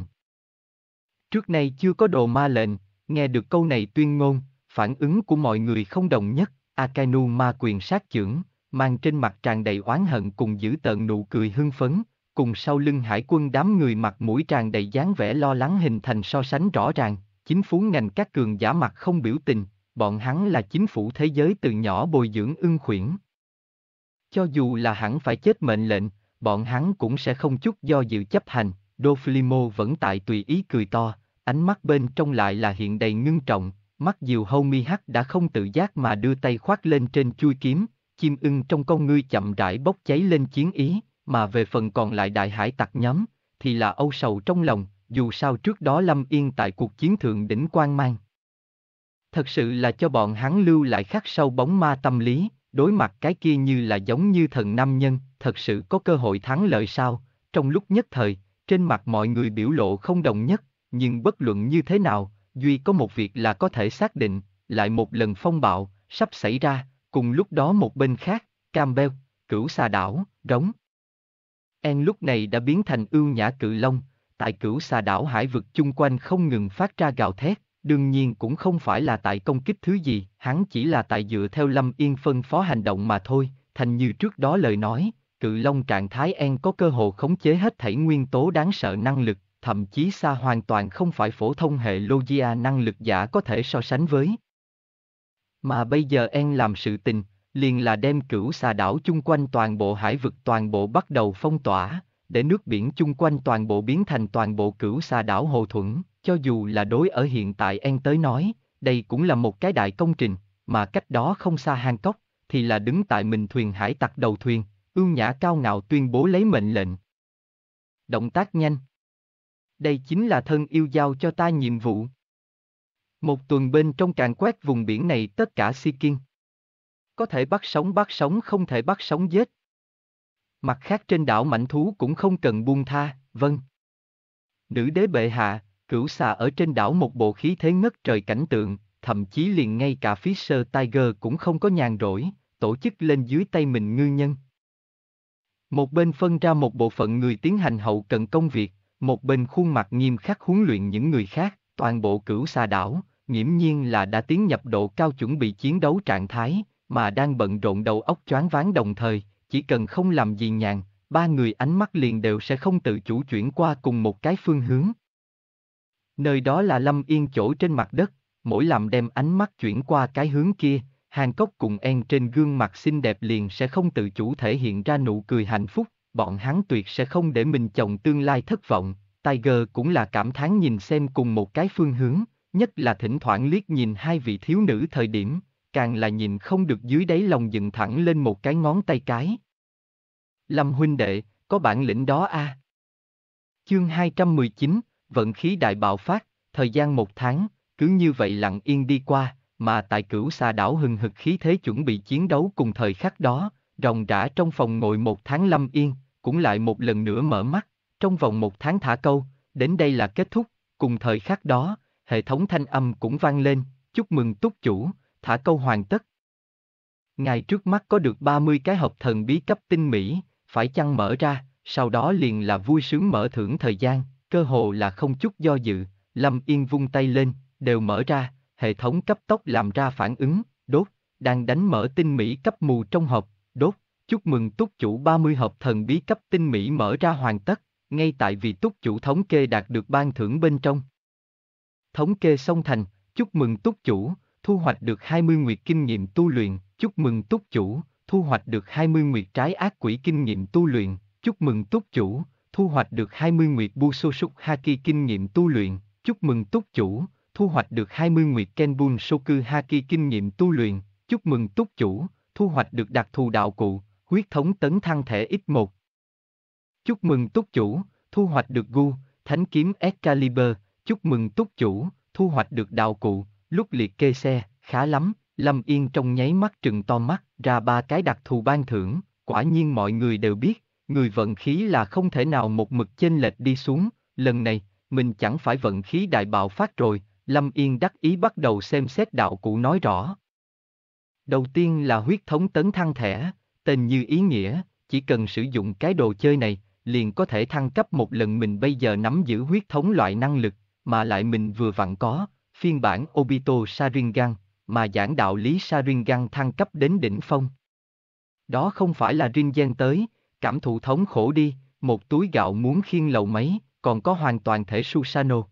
Trước nay chưa có đồ ma lệnh, nghe được câu này tuyên ngôn, phản ứng của mọi người không đồng nhất, Akainu ma quyền sát trưởng, mang trên mặt tràn đầy oán hận cùng giữ tợn nụ cười hưng phấn, cùng sau lưng hải quân đám người mặt mũi tràn đầy dáng vẻ lo lắng hình thành so sánh rõ ràng, chính phủ ngành các cường giả mặt không biểu tình, bọn hắn là chính phủ thế giới từ nhỏ bồi dưỡng ưng khuyển. Cho dù là hẳn phải chết mệnh lệnh, bọn hắn cũng sẽ không chút do dự chấp hành, Doflimo vẫn tại tùy ý cười to, ánh mắt bên trong lại là hiện đầy ngưng trọng, mắt diều hâu mi hắc đã không tự giác mà đưa tay khoác lên trên chui kiếm, chim ưng trong con ngươi chậm rãi bốc cháy lên chiến ý, mà về phần còn lại đại hải tặc nhóm, thì là âu sầu trong lòng, dù sao trước đó Lâm Yên tại cuộc chiến thượng đỉnh quan mang. Thật sự là cho bọn hắn lưu lại khắc sâu bóng ma tâm lý, đối mặt cái kia như là giống như thần nam nhân, thật sự có cơ hội thắng lợi sao, trong lúc nhất thời, trên mặt mọi người biểu lộ không đồng nhất, nhưng bất luận như thế nào, duy có một việc là có thể xác định, lại một lần phong bạo, sắp xảy ra, Cùng lúc đó một bên khác, Campbell, cửu xà đảo, rống. En lúc này đã biến thành ưu nhã cự long, tại cửu xà đảo hải vực chung quanh không ngừng phát ra gào thét, đương nhiên cũng không phải là tại công kích thứ gì, hắn chỉ là tại dựa theo Lâm Yên phân phó hành động mà thôi, thành như trước đó lời nói, cự long trạng thái En có cơ hội khống chế hết thảy nguyên tố đáng sợ năng lực, thậm chí xa hoàn toàn không phải phổ thông hệ Logia năng lực giả có thể so sánh với. Mà bây giờ En làm sự tình, liền là đem cửu xà đảo chung quanh toàn bộ hải vực toàn bộ bắt đầu phong tỏa, để nước biển chung quanh toàn bộ biến thành toàn bộ cửu xà đảo Hồ Thuẫn, cho dù là đối ở hiện tại En tới nói, đây cũng là một cái đại công trình, mà cách đó không xa hang Cốc, thì là đứng tại mình thuyền hải tặc đầu thuyền, ưu nhã cao ngạo tuyên bố lấy mệnh lệnh. Động tác nhanh. Đây chính là thân yêu giao cho ta nhiệm vụ. Một tuần bên trong càn quét vùng biển này tất cả si kiên. Có thể bắt sống bắt sống không thể bắt sống giết. Mặt khác trên đảo mạnh thú cũng không cần buông tha, vâng. Nữ đế bệ hạ, cửu xà ở trên đảo một bộ khí thế ngất trời cảnh tượng, thậm chí liền ngay cả Fisher Tiger cũng không có nhàn rỗi, tổ chức lên dưới tay mình ngư nhân. Một bên phân ra một bộ phận người tiến hành hậu cần công việc, một bên khuôn mặt nghiêm khắc huấn luyện những người khác, Toàn bộ cửu xà đảo, nghiễm nhiên là đã tiến nhập độ cao chuẩn bị chiến đấu trạng thái, mà đang bận rộn đầu óc choáng váng đồng thời, chỉ cần không làm gì nhàn, ba người ánh mắt liền đều sẽ không tự chủ chuyển qua cùng một cái phương hướng. Nơi đó là lâm yên chỗ trên mặt đất, mỗi làm đem ánh mắt chuyển qua cái hướng kia, Hàn Cốc cùng En trên gương mặt xinh đẹp liền sẽ không tự chủ thể hiện ra nụ cười hạnh phúc, bọn hắn tuyệt sẽ không để mình chồng tương lai thất vọng, Tiger cũng là cảm thán nhìn xem cùng một cái phương hướng, nhất là thỉnh thoảng liếc nhìn hai vị thiếu nữ thời điểm, càng là nhìn không được dưới đáy lòng dựng thẳng lên một cái ngón tay cái. Lâm huynh đệ, có bản lĩnh đó a. À? Chương 219, vận khí đại bạo phát, thời gian một tháng, cứ như vậy lặng yên đi qua, mà tại cửu xà đảo hừng hực khí thế chuẩn bị chiến đấu cùng thời khắc đó, rồng rã trong phòng ngồi một tháng lâm yên, cũng lại một lần nữa mở mắt, trong vòng một tháng thả câu, đến đây là kết thúc, cùng thời khắc đó, hệ thống thanh âm cũng vang lên, chúc mừng túc chủ, thả câu hoàn tất. Ngài trước mắt có được 30 cái hộp thần bí cấp tinh mỹ, phải chăng mở ra, sau đó liền là vui sướng mở thưởng thời gian, cơ hồ là không chút do dự, Lâm Yên vung tay lên, đều mở ra, hệ thống cấp tốc làm ra phản ứng, đốt, đang đánh mở tinh mỹ cấp mù trong hộp, đốt, chúc mừng túc chủ 30 hộp thần bí cấp tinh mỹ mở ra hoàn tất ngay tại vị túc chủ thống kê đạt được ban thưởng bên trong. Thống kê xong thành, chúc mừng túc chủ, thu hoạch được 20 nguyệt kinh nghiệm tu luyện, chúc mừng túc chủ, thu hoạch được 20 nguyệt trái ác quỷ kinh nghiệm tu luyện, chúc mừng túc chủ, thu hoạch được 20 nguyệt bu sô súc haki kinh nghiệm tu luyện, chúc mừng túc chủ, thu hoạch được 20 nguyệt kenbun soku haki kinh nghiệm tu luyện, chúc mừng túc chủ, thu hoạch được đặc thù đạo cụ, huyết thống tấn thăng thể ít một. Chúc mừng túc chủ, thu hoạch được gu, thánh kiếm Excalibur, chúc mừng túc chủ, thu hoạch được đạo cụ, lúc liệt kê xe, khá lắm, Lâm Yên trong nháy mắt trừng to mắt, ra ba cái đặc thù ban thưởng, quả nhiên mọi người đều biết, người vận khí là không thể nào một mực chênh lệch đi xuống, lần này, mình chẳng phải vận khí đại bạo phát rồi, Lâm Yên đắc ý bắt đầu xem xét đạo cụ nói rõ. Đầu tiên là huyết thống tấn thăng thẻ, tên như ý nghĩa, chỉ cần sử dụng cái đồ chơi này, liền có thể thăng cấp một lần mình bây giờ nắm giữ huyết thống loại năng lực, mà lại mình vừa vặn có, phiên bản Obito Sharingan, mà giảng đạo lý Sharingan thăng cấp đến đỉnh phong. Đó không phải là Rinzen tới, cảm thụ thống khổ đi, một túi gạo muốn khiên lầu mấy, còn có hoàn toàn thể Susano.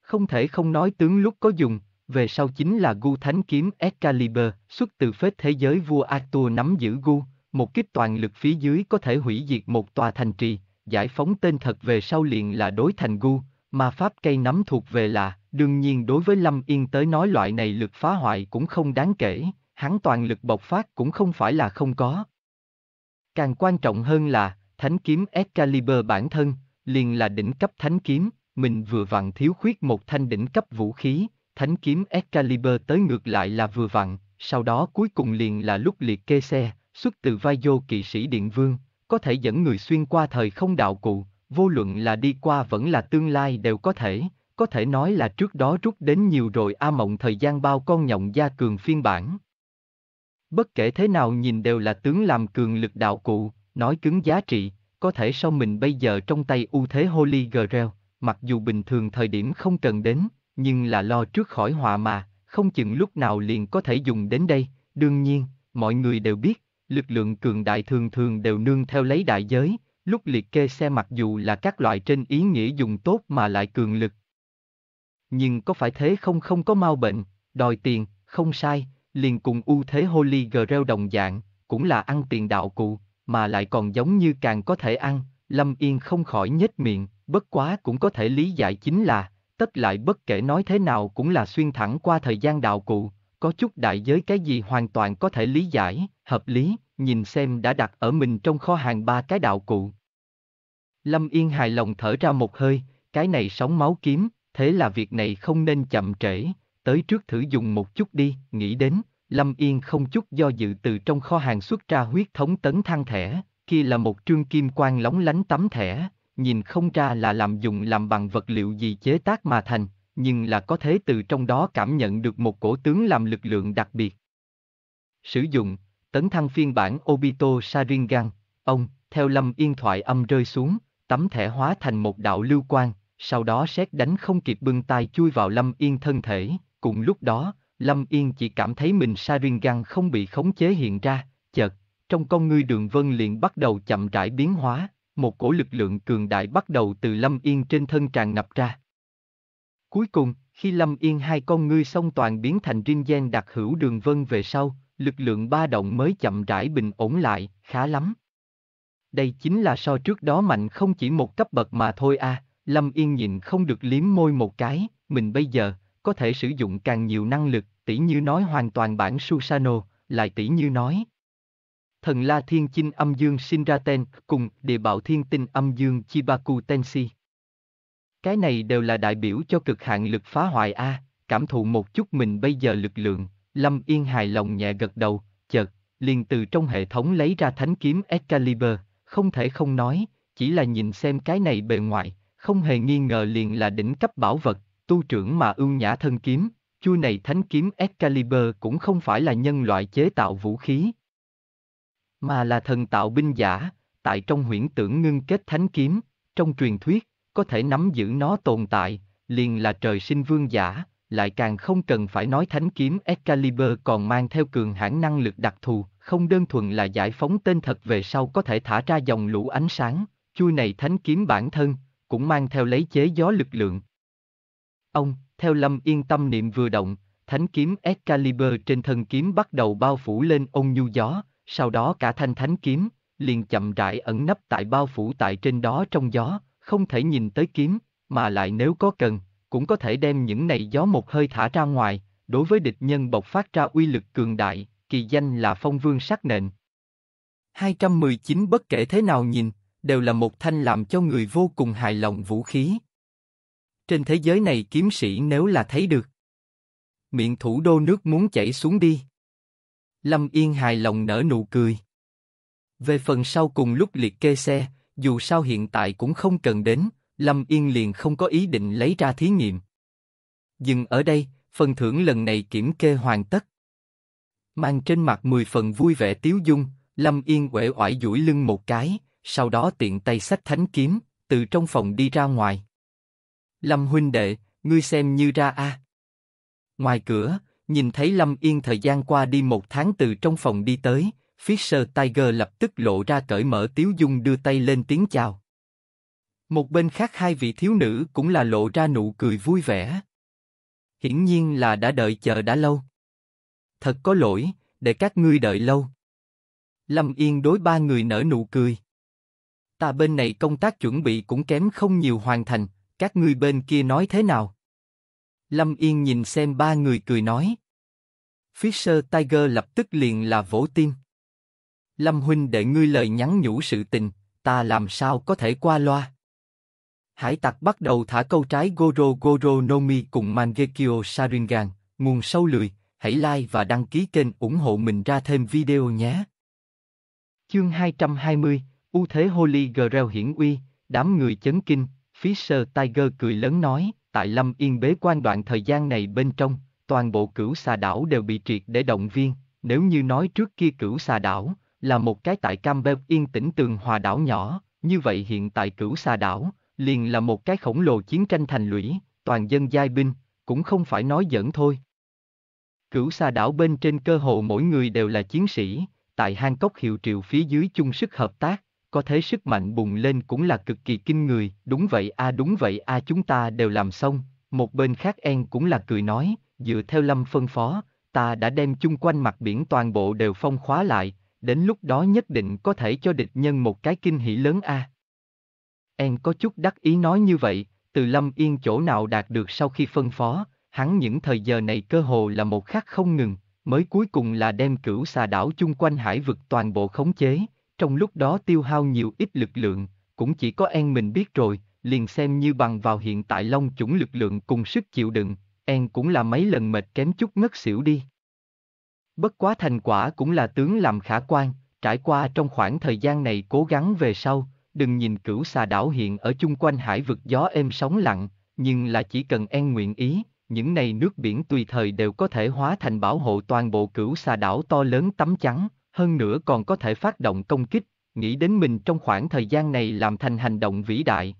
Không thể không nói tướng lúc có dùng, về sau chính là Gu Thánh Kiếm Excalibur, xuất từ phết thế giới vua Arthur nắm giữ Gu, một kích toàn lực phía dưới có thể hủy diệt một tòa thành trì, giải phóng tên thật về sau liền là đối thành gu, mà pháp cây nắm thuộc về là, đương nhiên đối với Lâm Yên tới nói loại này lực phá hoại cũng không đáng kể, hắn toàn lực bộc phát cũng không phải là không có. Càng quan trọng hơn là, thánh kiếm Excalibur bản thân, liền là đỉnh cấp thánh kiếm, mình vừa vặn thiếu khuyết một thanh đỉnh cấp vũ khí, thánh kiếm Excalibur tới ngược lại là vừa vặn, sau đó cuối cùng liền là lúc liệt kê xe, xuất từ vai vô kỵ sĩ Điện Vương, có thể dẫn người xuyên qua thời không đạo cụ, vô luận là đi qua vẫn là tương lai đều có thể, có thể nói là trước đó rút đến nhiều rồi A Mộng thời gian bao con nhộng gia cường phiên bản. Bất kể thế nào nhìn đều là tướng làm cường lực đạo cụ, nói cứng giá trị, có thể sau mình bây giờ trong tay ưu thế Holy Grail, mặc dù bình thường thời điểm không cần đến, nhưng là lo trước khỏi họa mà, không chừng lúc nào liền có thể dùng đến đây, đương nhiên, mọi người đều biết, lực lượng cường đại thường thường đều nương theo lấy đại giới, lúc liệt kê xe mặc dù là các loại trên ý nghĩa dùng tốt mà lại cường lực. Nhưng có phải thế không không có mau bệnh, đòi tiền, không sai, liền cùng ưu thế Holy Grail đồng dạng, cũng là ăn tiền đạo cụ, mà lại còn giống như càng có thể ăn, Lâm Yên không khỏi nhếch miệng, bất quá cũng có thể lý giải chính là, tất lại bất kể nói thế nào cũng là xuyên thẳng qua thời gian đạo cụ, có chút đại giới cái gì hoàn toàn có thể lý giải, hợp lý, nhìn xem đã đặt ở mình trong kho hàng ba cái đạo cụ. Lâm Yên hài lòng thở ra một hơi, cái này sóng máu kiếm, thế là việc này không nên chậm trễ, tới trước thử dùng một chút đi, nghĩ đến, Lâm Yên không chút do dự từ trong kho hàng xuất ra huyết thống tấn thăng thẻ, kia là một trương kim quang lóng lánh tấm thẻ, nhìn không ra là làm dùng làm bằng vật liệu gì chế tác mà thành, nhưng là có thể từ trong đó cảm nhận được một cổ tướng làm lực lượng đặc biệt. Sử dụng, tấn thăng phiên bản Obito Sharingan, ông, theo lâm yên thoại âm rơi xuống, tấm thẻ hóa thành một đạo lưu quang, sau đó xét đánh không kịp bưng tay chui vào lâm yên thân thể, cùng lúc đó, lâm yên chỉ cảm thấy mình Sharingan không bị khống chế hiện ra, chợt, trong con ngươi đường vân liền bắt đầu chậm rãi biến hóa, một cổ lực lượng cường đại bắt đầu từ lâm yên trên thân tràn ngập ra. Cuối cùng, khi Lâm Yên hai con ngươi song toàn biến thành riêng gen đặc hữu đường vân về sau, lực lượng ba động mới chậm rãi bình ổn lại, khá lắm. Đây chính là so trước đó mạnh không chỉ một cấp bậc mà thôi à, Lâm Yên nhìn không được liếm môi một cái, mình bây giờ, có thể sử dụng càng nhiều năng lực, tỉ như nói hoàn toàn bản Susano, lại tỉ như nói. Thần La Thiên Chinh Âm Dương sinh ra Sinraten cùng Địa Bạo Thiên Tinh Âm Dương Chibaku Tensi. Cái này đều là đại biểu cho cực hạn lực phá hoại A, à, cảm thụ một chút mình bây giờ lực lượng, Lâm Yên hài lòng nhẹ gật đầu, chợt, liền từ trong hệ thống lấy ra thánh kiếm Excalibur, không thể không nói, chỉ là nhìn xem cái này bề ngoài, không hề nghi ngờ liền là đỉnh cấp bảo vật, tu trưởng mà ương nhã thân kiếm, chu này thánh kiếm Excalibur cũng không phải là nhân loại chế tạo vũ khí, mà là thần tạo binh giả, tại trong huyễn tưởng ngưng kết thánh kiếm, trong truyền thuyết, có thể nắm giữ nó tồn tại, liền là trời sinh vương giả, lại càng không cần phải nói thánh kiếm Excalibur còn mang theo cường hãn năng lực đặc thù, không đơn thuần là giải phóng tên thật về sau có thể thả ra dòng lũ ánh sáng, chui này thánh kiếm bản thân, cũng mang theo lấy chế gió lực lượng. Ông, theo Lâm yên tâm niệm vừa động, thánh kiếm Excalibur trên thân kiếm bắt đầu bao phủ lên ông nhu gió, sau đó cả thanh thánh kiếm, liền chậm rãi ẩn nấp tại bao phủ tại trên đó trong gió, không thể nhìn tới kiếm, mà lại nếu có cần, cũng có thể đem những này gió một hơi thả ra ngoài, đối với địch nhân bộc phát ra uy lực cường đại, kỳ danh là phong vương sắc nện. 219 bất kể thế nào nhìn, đều là một thanh làm cho người vô cùng hài lòng vũ khí. Trên thế giới này kiếm sĩ nếu là thấy được, miệng thủ đô nước muốn chảy xuống đi. Lâm Yên hài lòng nở nụ cười. Về phần sau cùng lúc liệt kê xe, dù sao hiện tại cũng không cần đến, Lâm Yên liền không có ý định lấy ra thí nghiệm. Dừng ở đây, phần thưởng lần này kiểm kê hoàn tất. Mang trên mặt 10 phần vui vẻ tiếu dung, Lâm Yên uể oải duỗi lưng một cái, sau đó tiện tay xách thánh kiếm, từ trong phòng đi ra ngoài. Lâm huynh đệ, ngươi xem như ra a. À. Ngoài cửa, nhìn thấy Lâm Yên thời gian qua đi một tháng từ trong phòng đi tới, Fisher Tiger lập tức lộ ra cởi mở tiếu dung đưa tay lên tiếng chào. Một bên khác hai vị thiếu nữ cũng là lộ ra nụ cười vui vẻ. Hiển nhiên là đã đợi chờ đã lâu. Thật có lỗi, để các ngươi đợi lâu. Lâm Yên đối ba người nở nụ cười. Ta bên này công tác chuẩn bị cũng kém không nhiều hoàn thành, các ngươi bên kia nói thế nào? Lâm Yên nhìn xem ba người cười nói. Fisher Tiger lập tức liền là vỗ tim. Lâm huynh đệ ngươi lời nhắn nhủ sự tình, ta làm sao có thể qua loa? Hải tặc bắt đầu thả câu trái Goro Goro Nomi cùng Mangekyo Sharingan, nguồn sâu lười, hãy like và đăng ký kênh ủng hộ mình ra thêm video nhé. Chương 220, ưu thế Holy Grail hiển uy, đám người chấn kinh, Fisher Tiger cười lớn nói, tại Lâm Yên bế quan đoạn thời gian này bên trong, toàn bộ cửu xà đảo đều bị triệt để động viên, nếu như nói trước kia cửu xà đảo, là một cái tại Campbell yên tĩnh tường hòa đảo nhỏ, như vậy hiện tại cửu xà đảo, liền là một cái khổng lồ chiến tranh thành lũy, toàn dân giai binh, cũng không phải nói giỡn thôi. Cửu xà đảo bên trên cơ hồ mỗi người đều là chiến sĩ, tại hang cốc hiệu triệu phía dưới chung sức hợp tác, có thế sức mạnh bùng lên cũng là cực kỳ kinh người, đúng vậy a à, đúng vậy a à, chúng ta đều làm xong, một bên khác En cũng là cười nói, dựa theo lâm phân phó, ta đã đem chung quanh mặt biển toàn bộ đều phong khóa lại, đến lúc đó nhất định có thể cho địch nhân một cái kinh hỉ lớn a. À. En có chút đắc ý nói như vậy, từ Lâm Yên chỗ nào đạt được sau khi phân phó, hắn những thời giờ này cơ hồ là một khắc không ngừng, mới cuối cùng là đem cửu xà đảo chung quanh hải vực toàn bộ khống chế, trong lúc đó tiêu hao nhiều ít lực lượng, cũng chỉ có En mình biết rồi, liền xem như bằng vào hiện tại long chủng lực lượng cùng sức chịu đựng, En cũng là mấy lần mệt kém chút ngất xỉu đi. Bất quá thành quả cũng là tướng làm khả quan, trải qua trong khoảng thời gian này cố gắng về sau, đừng nhìn cửu xà đảo hiện ở chung quanh hải vực gió êm sóng lặng, nhưng là chỉ cần en nguyện ý, những này nước biển tùy thời đều có thể hóa thành bảo hộ toàn bộ cửu xà đảo to lớn tắm trắng, hơn nữa còn có thể phát động công kích, nghĩ đến mình trong khoảng thời gian này làm thành hành động vĩ đại.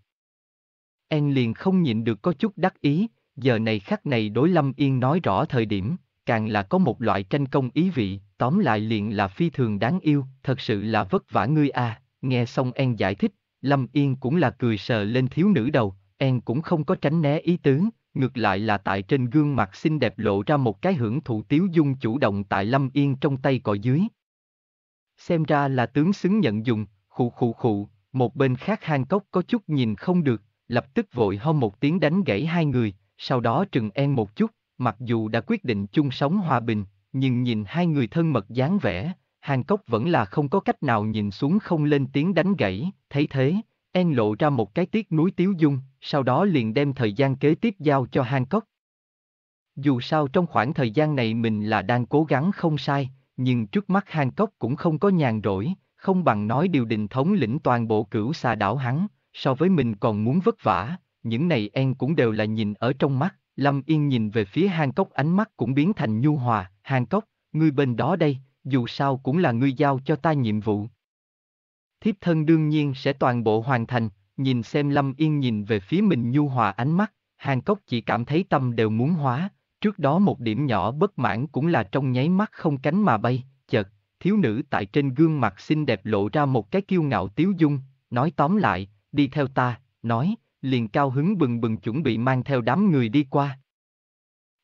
En liền không nhịn được có chút đắc ý, giờ này khắc này đối Lâm Yên nói rõ thời điểm, càng là có một loại tranh công ý vị, tóm lại liền là phi thường đáng yêu, thật sự là vất vả ngươi à, nghe xong En giải thích, Lâm Yên cũng là cười sờ lên thiếu nữ đầu, En cũng không có tránh né ý tứ, ngược lại là tại trên gương mặt xinh đẹp lộ ra một cái hưởng thụ tiếu dung chủ động tại Lâm Yên trong tay cò dưới. Xem ra là tướng xứng nhận dùng, khụ khụ khụ, một bên khác hang cốc có chút nhìn không được, lập tức vội ho một tiếng đánh gãy hai người, sau đó trừng En một chút, Mặc dù đã quyết định chung sống hòa bình, nhưng nhìn hai người thân mật dáng vẻ, Hàn Cốc vẫn là không có cách nào nhìn xuống không lên tiếng đánh gãy, thấy thế, En lộ ra một cái tiếc núi tiếu dung, sau đó liền đem thời gian kế tiếp giao cho Hàn Cốc. Dù sao trong khoảng thời gian này mình là đang cố gắng không sai, nhưng trước mắt Hàn Cốc cũng không có nhàn rỗi, không bằng nói điều đình thống lĩnh toàn bộ cửu xà đảo hắn, so với mình còn muốn vất vả, những này En cũng đều là nhìn ở trong mắt, Lâm Yên nhìn về phía Hàn Cốc ánh mắt cũng biến thành nhu hòa, Hàn Cốc, ngươi bên đó đây, dù sao cũng là ngươi giao cho ta nhiệm vụ. Thiếp thân đương nhiên sẽ toàn bộ hoàn thành, nhìn xem Lâm Yên nhìn về phía mình nhu hòa ánh mắt, Hàn Cốc chỉ cảm thấy tâm đều muốn hóa, trước đó một điểm nhỏ bất mãn cũng là trong nháy mắt không cánh mà bay, chợt, thiếu nữ tại trên gương mặt xinh đẹp lộ ra một cái kiêu ngạo tiếu dung, nói tóm lại, đi theo ta, nói, liền cao hứng bừng bừng chuẩn bị mang theo đám người đi qua.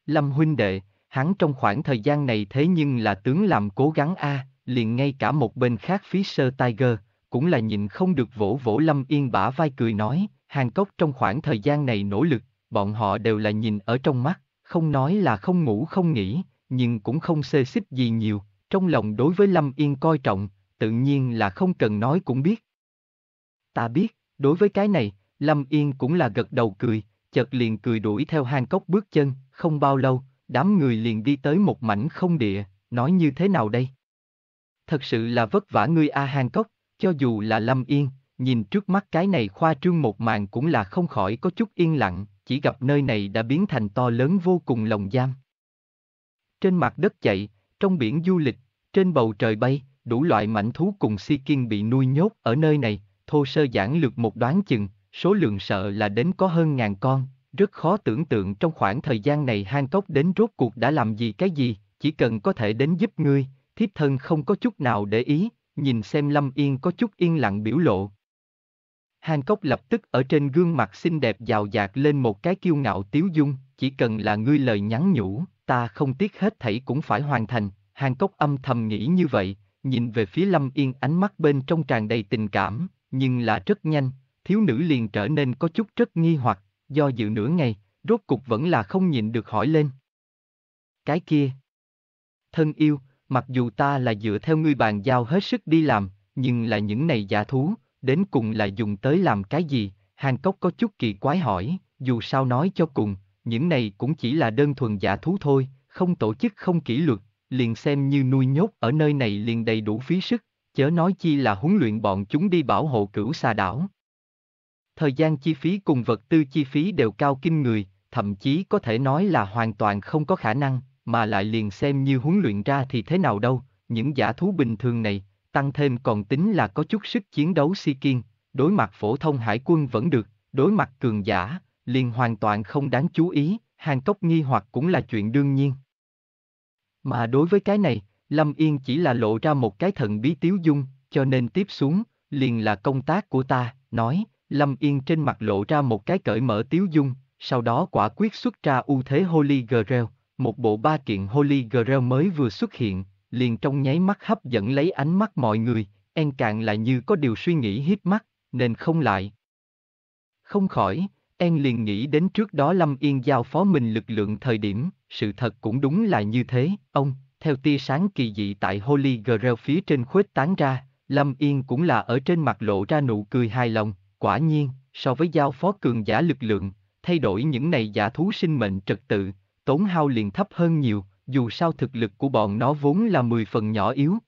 Lâm huynh đệ, hắn trong khoảng thời gian này thế nhưng là tướng làm cố gắng a, liền ngay cả một bên khác phía sơ Tiger, cũng là nhìn không được vỗ vỗ Lâm Yên bả vai cười nói, Hàn Cốc trong khoảng thời gian này nỗ lực, bọn họ đều là nhìn ở trong mắt, không nói là không ngủ không nghỉ, nhưng cũng không xê xích gì nhiều, trong lòng đối với Lâm Yên coi trọng, tự nhiên là không cần nói cũng biết. Ta biết, đối với cái này, Lâm Yên cũng là gật đầu cười, chợt liền cười đuổi theo hang cốc bước chân, không bao lâu, đám người liền đi tới một mảnh không địa, nói như thế nào đây? Thật sự là vất vả ngươi A hang cốc, cho dù là Lâm Yên, nhìn trước mắt cái này khoa trương một màn cũng là không khỏi có chút yên lặng, chỉ gặp nơi này đã biến thành to lớn vô cùng lồng giam. Trên mặt đất chạy, trong biển du lịch, trên bầu trời bay, đủ loại mảnh thú cùng si kiên bị nuôi nhốt ở nơi này, thô sơ giản lược một đoán chừng, số lượng sợ là đến có hơn ngàn con, rất khó tưởng tượng trong khoảng thời gian này Hang Hancock đến rốt cuộc đã làm gì cái gì, chỉ cần có thể đến giúp ngươi, thiếp thân không có chút nào để ý, nhìn xem Lâm Yên có chút yên lặng biểu lộ. Hang Hancock lập tức ở trên gương mặt xinh đẹp giàu dạt lên một cái kiêu ngạo tiếu dung, chỉ cần là ngươi lời nhắn nhủ, ta không tiếc hết thảy cũng phải hoàn thành, Hang Hancock âm thầm nghĩ như vậy, nhìn về phía Lâm Yên ánh mắt bên trong tràn đầy tình cảm, nhưng là rất nhanh, thiếu nữ liền trở nên có chút rất nghi hoặc, do dự nửa ngày, rốt cục vẫn là không nhịn được hỏi lên. Cái kia. Thân yêu, mặc dù ta là dựa theo ngươi bàn giao hết sức đi làm, nhưng là những này giả thú, đến cùng là dùng tới làm cái gì, Hàn Cốc có chút kỳ quái hỏi, dù sao nói cho cùng, những này cũng chỉ là đơn thuần giả thú thôi, không tổ chức không kỷ luật, liền xem như nuôi nhốt ở nơi này liền đầy đủ phí sức, chớ nói chi là huấn luyện bọn chúng đi bảo hộ cửu xà đảo thời gian chi phí cùng vật tư chi phí đều cao kinh người, thậm chí có thể nói là hoàn toàn không có khả năng, mà lại liền xem như huấn luyện ra thì thế nào đâu, những giả thú bình thường này, tăng thêm còn tính là có chút sức chiến đấu si kiên, đối mặt phổ thông hải quân vẫn được, đối mặt cường giả, liền hoàn toàn không đáng chú ý, hàng cốc nghi hoặc cũng là chuyện đương nhiên. Mà đối với cái này, Lâm Yên chỉ là lộ ra một cái thần bí tiếu dung, cho nên tiếp xuống, liền là công tác của ta, nói, Lâm Yên trên mặt lộ ra một cái cởi mở tiếu dung, sau đó quả quyết xuất ra ưu thế Holy Grail, một bộ ba kiện Holy Grail mới vừa xuất hiện, liền trong nháy mắt hấp dẫn lấy ánh mắt mọi người, En Cạn lại như có điều suy nghĩ hít mắt, nên không lại. Không khỏi, En liền nghĩ đến trước đó Lâm Yên giao phó mình lực lượng thời điểm, sự thật cũng đúng là như thế, ông, theo tia sáng kỳ dị tại Holy Grail phía trên khuếch tán ra, Lâm Yên cũng là ở trên mặt lộ ra nụ cười hài lòng, Quả nhiên, so với giao phó cường giả lực lượng, thay đổi những này giả thú sinh mệnh trật tự, tốn hao liền thấp hơn nhiều, dù sao thực lực của bọn nó vốn là 10 phần nhỏ yếu.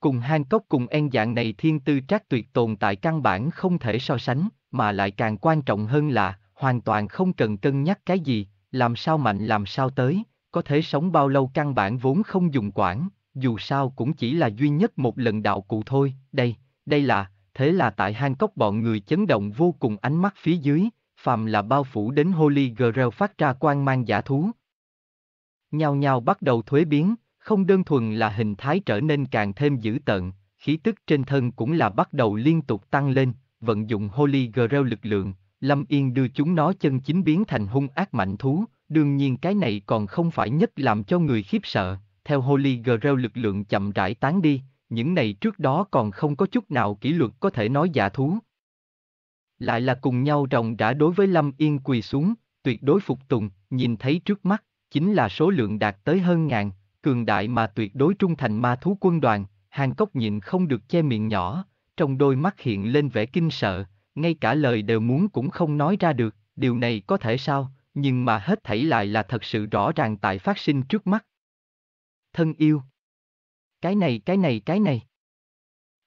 Cùng hang cốc cùng en dạng này thiên tư trác tuyệt tồn tại căn bản không thể so sánh, mà lại càng quan trọng hơn là, hoàn toàn không cần cân nhắc cái gì, làm sao mạnh làm sao tới, có thể sống bao lâu căn bản vốn không dùng quản, dù sao cũng chỉ là duy nhất một lần đạo cụ thôi, đây, đây là, thế là tại hang cốc bọn người chấn động vô cùng ánh mắt phía dưới, phàm là bao phủ đến Holy Grail phát ra quang mang giả thú. Nhao nhao bắt đầu thuế biến, không đơn thuần là hình thái trở nên càng thêm dữ tợn, khí tức trên thân cũng là bắt đầu liên tục tăng lên, vận dụng Holy Grail lực lượng, Lâm Yên đưa chúng nó chân chính biến thành hung ác mạnh thú, đương nhiên cái này còn không phải nhất làm cho người khiếp sợ, theo Holy Grail lực lượng chậm rãi tán đi, những này trước đó còn không có chút nào kỷ luật có thể nói giả thú. Lại là cùng nhau rồng đã đối với Lâm Yên quỳ xuống, tuyệt đối phục tùng, nhìn thấy trước mắt, chính là số lượng đạt tới hơn ngàn, cường đại mà tuyệt đối trung thành ma thú quân đoàn, Hàng Cốc nhịn không được che miệng nhỏ, trong đôi mắt hiện lên vẻ kinh sợ, ngay cả lời đều muốn cũng không nói ra được, điều này có thể sao, nhưng mà hết thảy lại là thật sự rõ ràng tại phát sinh trước mắt. Thân yêu, cái này cái này cái này.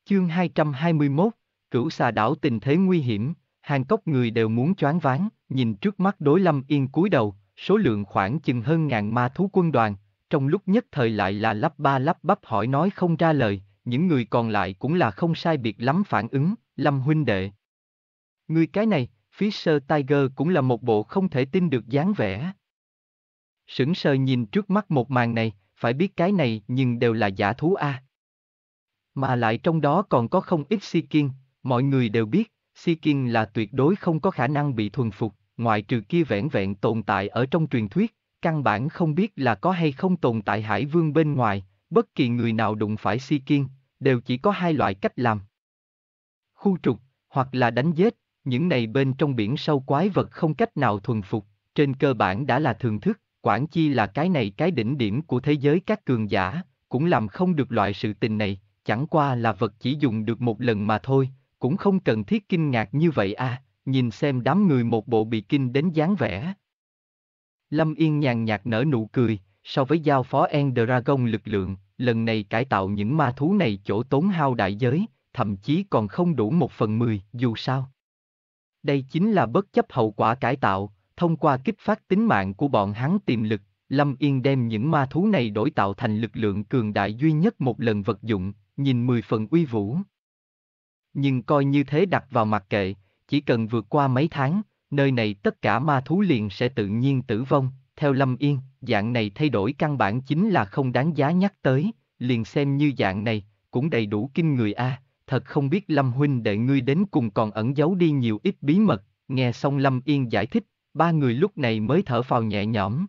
Chương 221, cửu xà đảo tình thế nguy hiểm, hàng cốc người đều muốn choáng váng, nhìn trước mắt đối lâm yên cúi đầu, số lượng khoảng chừng hơn ngàn ma thú quân đoàn, trong lúc nhất thời lại là lắp ba lắp bắp hỏi nói không ra lời, những người còn lại cũng là không sai biệt lắm phản ứng, lâm huynh đệ. Người cái này, phía sơ Tiger cũng là một bộ không thể tin được dáng vẻ. Sững sờ nhìn trước mắt một màn này, phải biết cái này nhưng đều là giả thú a. À. Mà lại trong đó còn có không ít si kiên, mọi người đều biết, si kiên là tuyệt đối không có khả năng bị thuần phục, ngoại trừ kia vẻn vẹn tồn tại ở trong truyền thuyết, căn bản không biết là có hay không tồn tại hải vương bên ngoài, bất kỳ người nào đụng phải si kiên, đều chỉ có hai loại cách làm. Khu trục, hoặc là đánh giết, những này bên trong biển sâu quái vật không cách nào thuần phục, trên cơ bản đã là thường thức, Quản Chi là cái này cái đỉnh điểm của thế giới các cường giả, cũng làm không được loại sự tình này, chẳng qua là vật chỉ dùng được một lần mà thôi, cũng không cần thiết kinh ngạc như vậy à, nhìn xem đám người một bộ bị kinh đến dáng vẻ. Lâm Yên nhàn nhạt nở nụ cười, so với giao phó Endragon lực lượng, lần này cải tạo những ma thú này chỗ tốn hao đại giới, thậm chí còn không đủ một phần mười, dù sao. Đây chính là bất chấp hậu quả cải tạo, thông qua kích phát tính mạng của bọn hắn tiềm lực, Lâm Yên đem những ma thú này đổi tạo thành lực lượng cường đại duy nhất một lần vật dụng, nhìn mười phần uy vũ. Nhưng coi như thế đặt vào mặt kệ, chỉ cần vượt qua mấy tháng, nơi này tất cả ma thú liền sẽ tự nhiên tử vong, theo Lâm Yên, dạng này thay đổi căn bản chính là không đáng giá nhắc tới, liền xem như dạng này, cũng đầy đủ kinh người a. thật không biết Lâm Huynh đệ ngươi đến cùng còn ẩn giấu đi nhiều ít bí mật, nghe xong Lâm Yên giải thích, ba người lúc này mới thở phào nhẹ nhõm.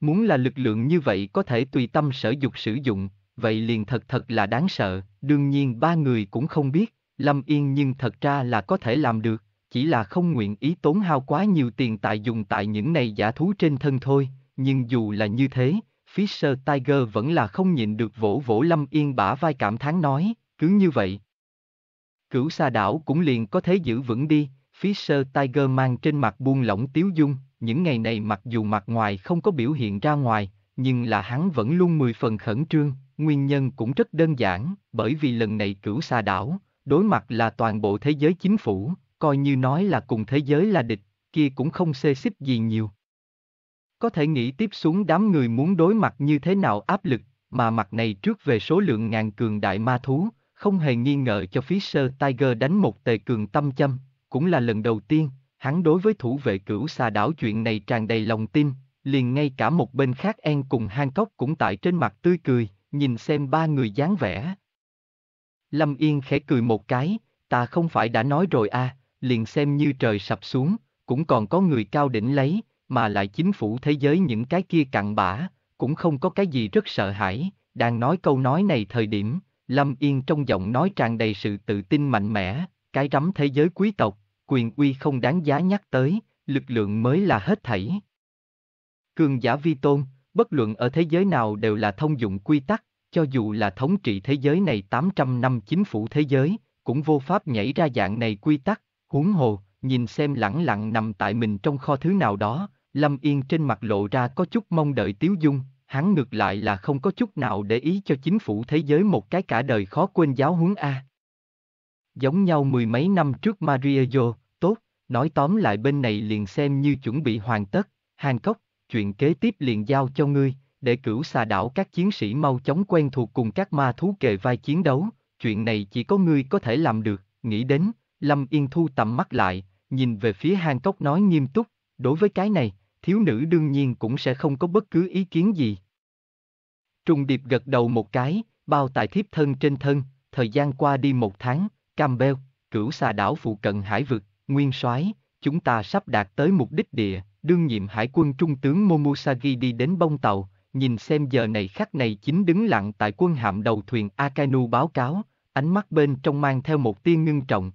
Muốn là lực lượng như vậy có thể tùy tâm sở dục sử dụng, vậy liền thật thật là đáng sợ, đương nhiên ba người cũng không biết, Lâm Yên nhưng thật ra là có thể làm được, chỉ là không nguyện ý tốn hao quá nhiều tiền tại dùng tại những này giả thú trên thân thôi, nhưng dù là như thế, Fisher Tiger vẫn là không nhịn được vỗ vỗ Lâm Yên bả vai cảm thán nói, cứ như vậy. Cửu xa đảo cũng liền có thế giữ vững đi, Fisher Tiger mang trên mặt buông lỏng tiếu dung, những ngày này mặc dù mặt ngoài không có biểu hiện ra ngoài, nhưng là hắn vẫn luôn mười phần khẩn trương, nguyên nhân cũng rất đơn giản, bởi vì lần này cửu xa đảo, đối mặt là toàn bộ thế giới chính phủ, coi như nói là cùng thế giới là địch, kia cũng không xê xích gì nhiều. Có thể nghĩ tiếp xuống đám người muốn đối mặt như thế nào áp lực, mà mặt này trước về số lượng ngàn cường đại ma thú, không hề nghi ngờ cho phía sơ Tiger đánh một tề cường tâm châm, cũng là lần đầu tiên, hắn đối với thủ vệ cửu xà đảo chuyện này tràn đầy lòng tin, liền ngay cả một bên khác En cùng Hancock cũng tại trên mặt tươi cười, nhìn xem ba người dáng vẻ. Lâm Yên khẽ cười một cái, ta không phải đã nói rồi à, liền xem như trời sập xuống, cũng còn có người cao đỉnh lấy, mà lại chính phủ thế giới những cái kia cặn bã, cũng không có cái gì rất sợ hãi, đang nói câu nói này thời điểm, Lâm Yên trong giọng nói tràn đầy sự tự tin mạnh mẽ, cái rắm thế giới quý tộc, quyền uy không đáng giá nhắc tới, lực lượng mới là hết thảy. Cường giả vi tôn, bất luận ở thế giới nào đều là thông dụng quy tắc, cho dù là thống trị thế giới này 800 năm chính phủ thế giới, cũng vô pháp nhảy ra dạng này quy tắc, huống hồ, nhìn xem lẳng lặng nằm tại mình trong kho thứ nào đó, Lâm Yên trên mặt lộ ra có chút mong đợi Tiếu Dung, hắn ngược lại là không có chút nào để ý cho chính phủ thế giới một cái cả đời khó quên giáo huấn A. Giống nhau mười mấy năm trước Maria Jo, nói tóm lại bên này liền xem như chuẩn bị hoàn tất, Hàn Cốc, chuyện kế tiếp liền giao cho ngươi, để cửu xà đảo các chiến sĩ mau chóng quen thuộc cùng các ma thú kề vai chiến đấu, chuyện này chỉ có ngươi có thể làm được, nghĩ đến, Lâm Yên Thu tầm mắt lại, nhìn về phía Hàn Cốc nói nghiêm túc, đối với cái này, thiếu nữ đương nhiên cũng sẽ không có bất cứ ý kiến gì. Trung Điệp gật đầu một cái, bao tài thiếp thân trên thân, thời gian qua đi một tháng, Campbell, cửu xà đảo phụ cận hải vực, Nguyên soái, chúng ta sắp đạt tới mục đích địa, đương nhiệm hải quân trung tướng Momusagi đi đến bông tàu, nhìn xem giờ này khắc này chính đứng lặng tại quân hạm đầu thuyền Akainu báo cáo, ánh mắt bên trong mang theo một tiên ngưng trọng.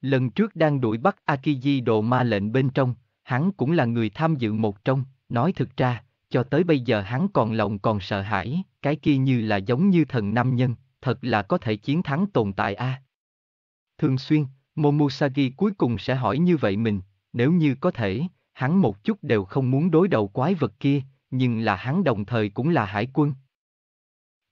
Lần trước đang đuổi bắt Akiji đồ ma lệnh bên trong, hắn cũng là người tham dự một trong, nói thực ra, cho tới bây giờ hắn còn lòng còn sợ hãi, cái kia như là giống như thần nam nhân, thật là có thể chiến thắng tồn tại a. À? Thường xuyên, Momusagi cuối cùng sẽ hỏi như vậy mình, nếu như có thể, hắn một chút đều không muốn đối đầu quái vật kia, nhưng là hắn đồng thời cũng là hải quân.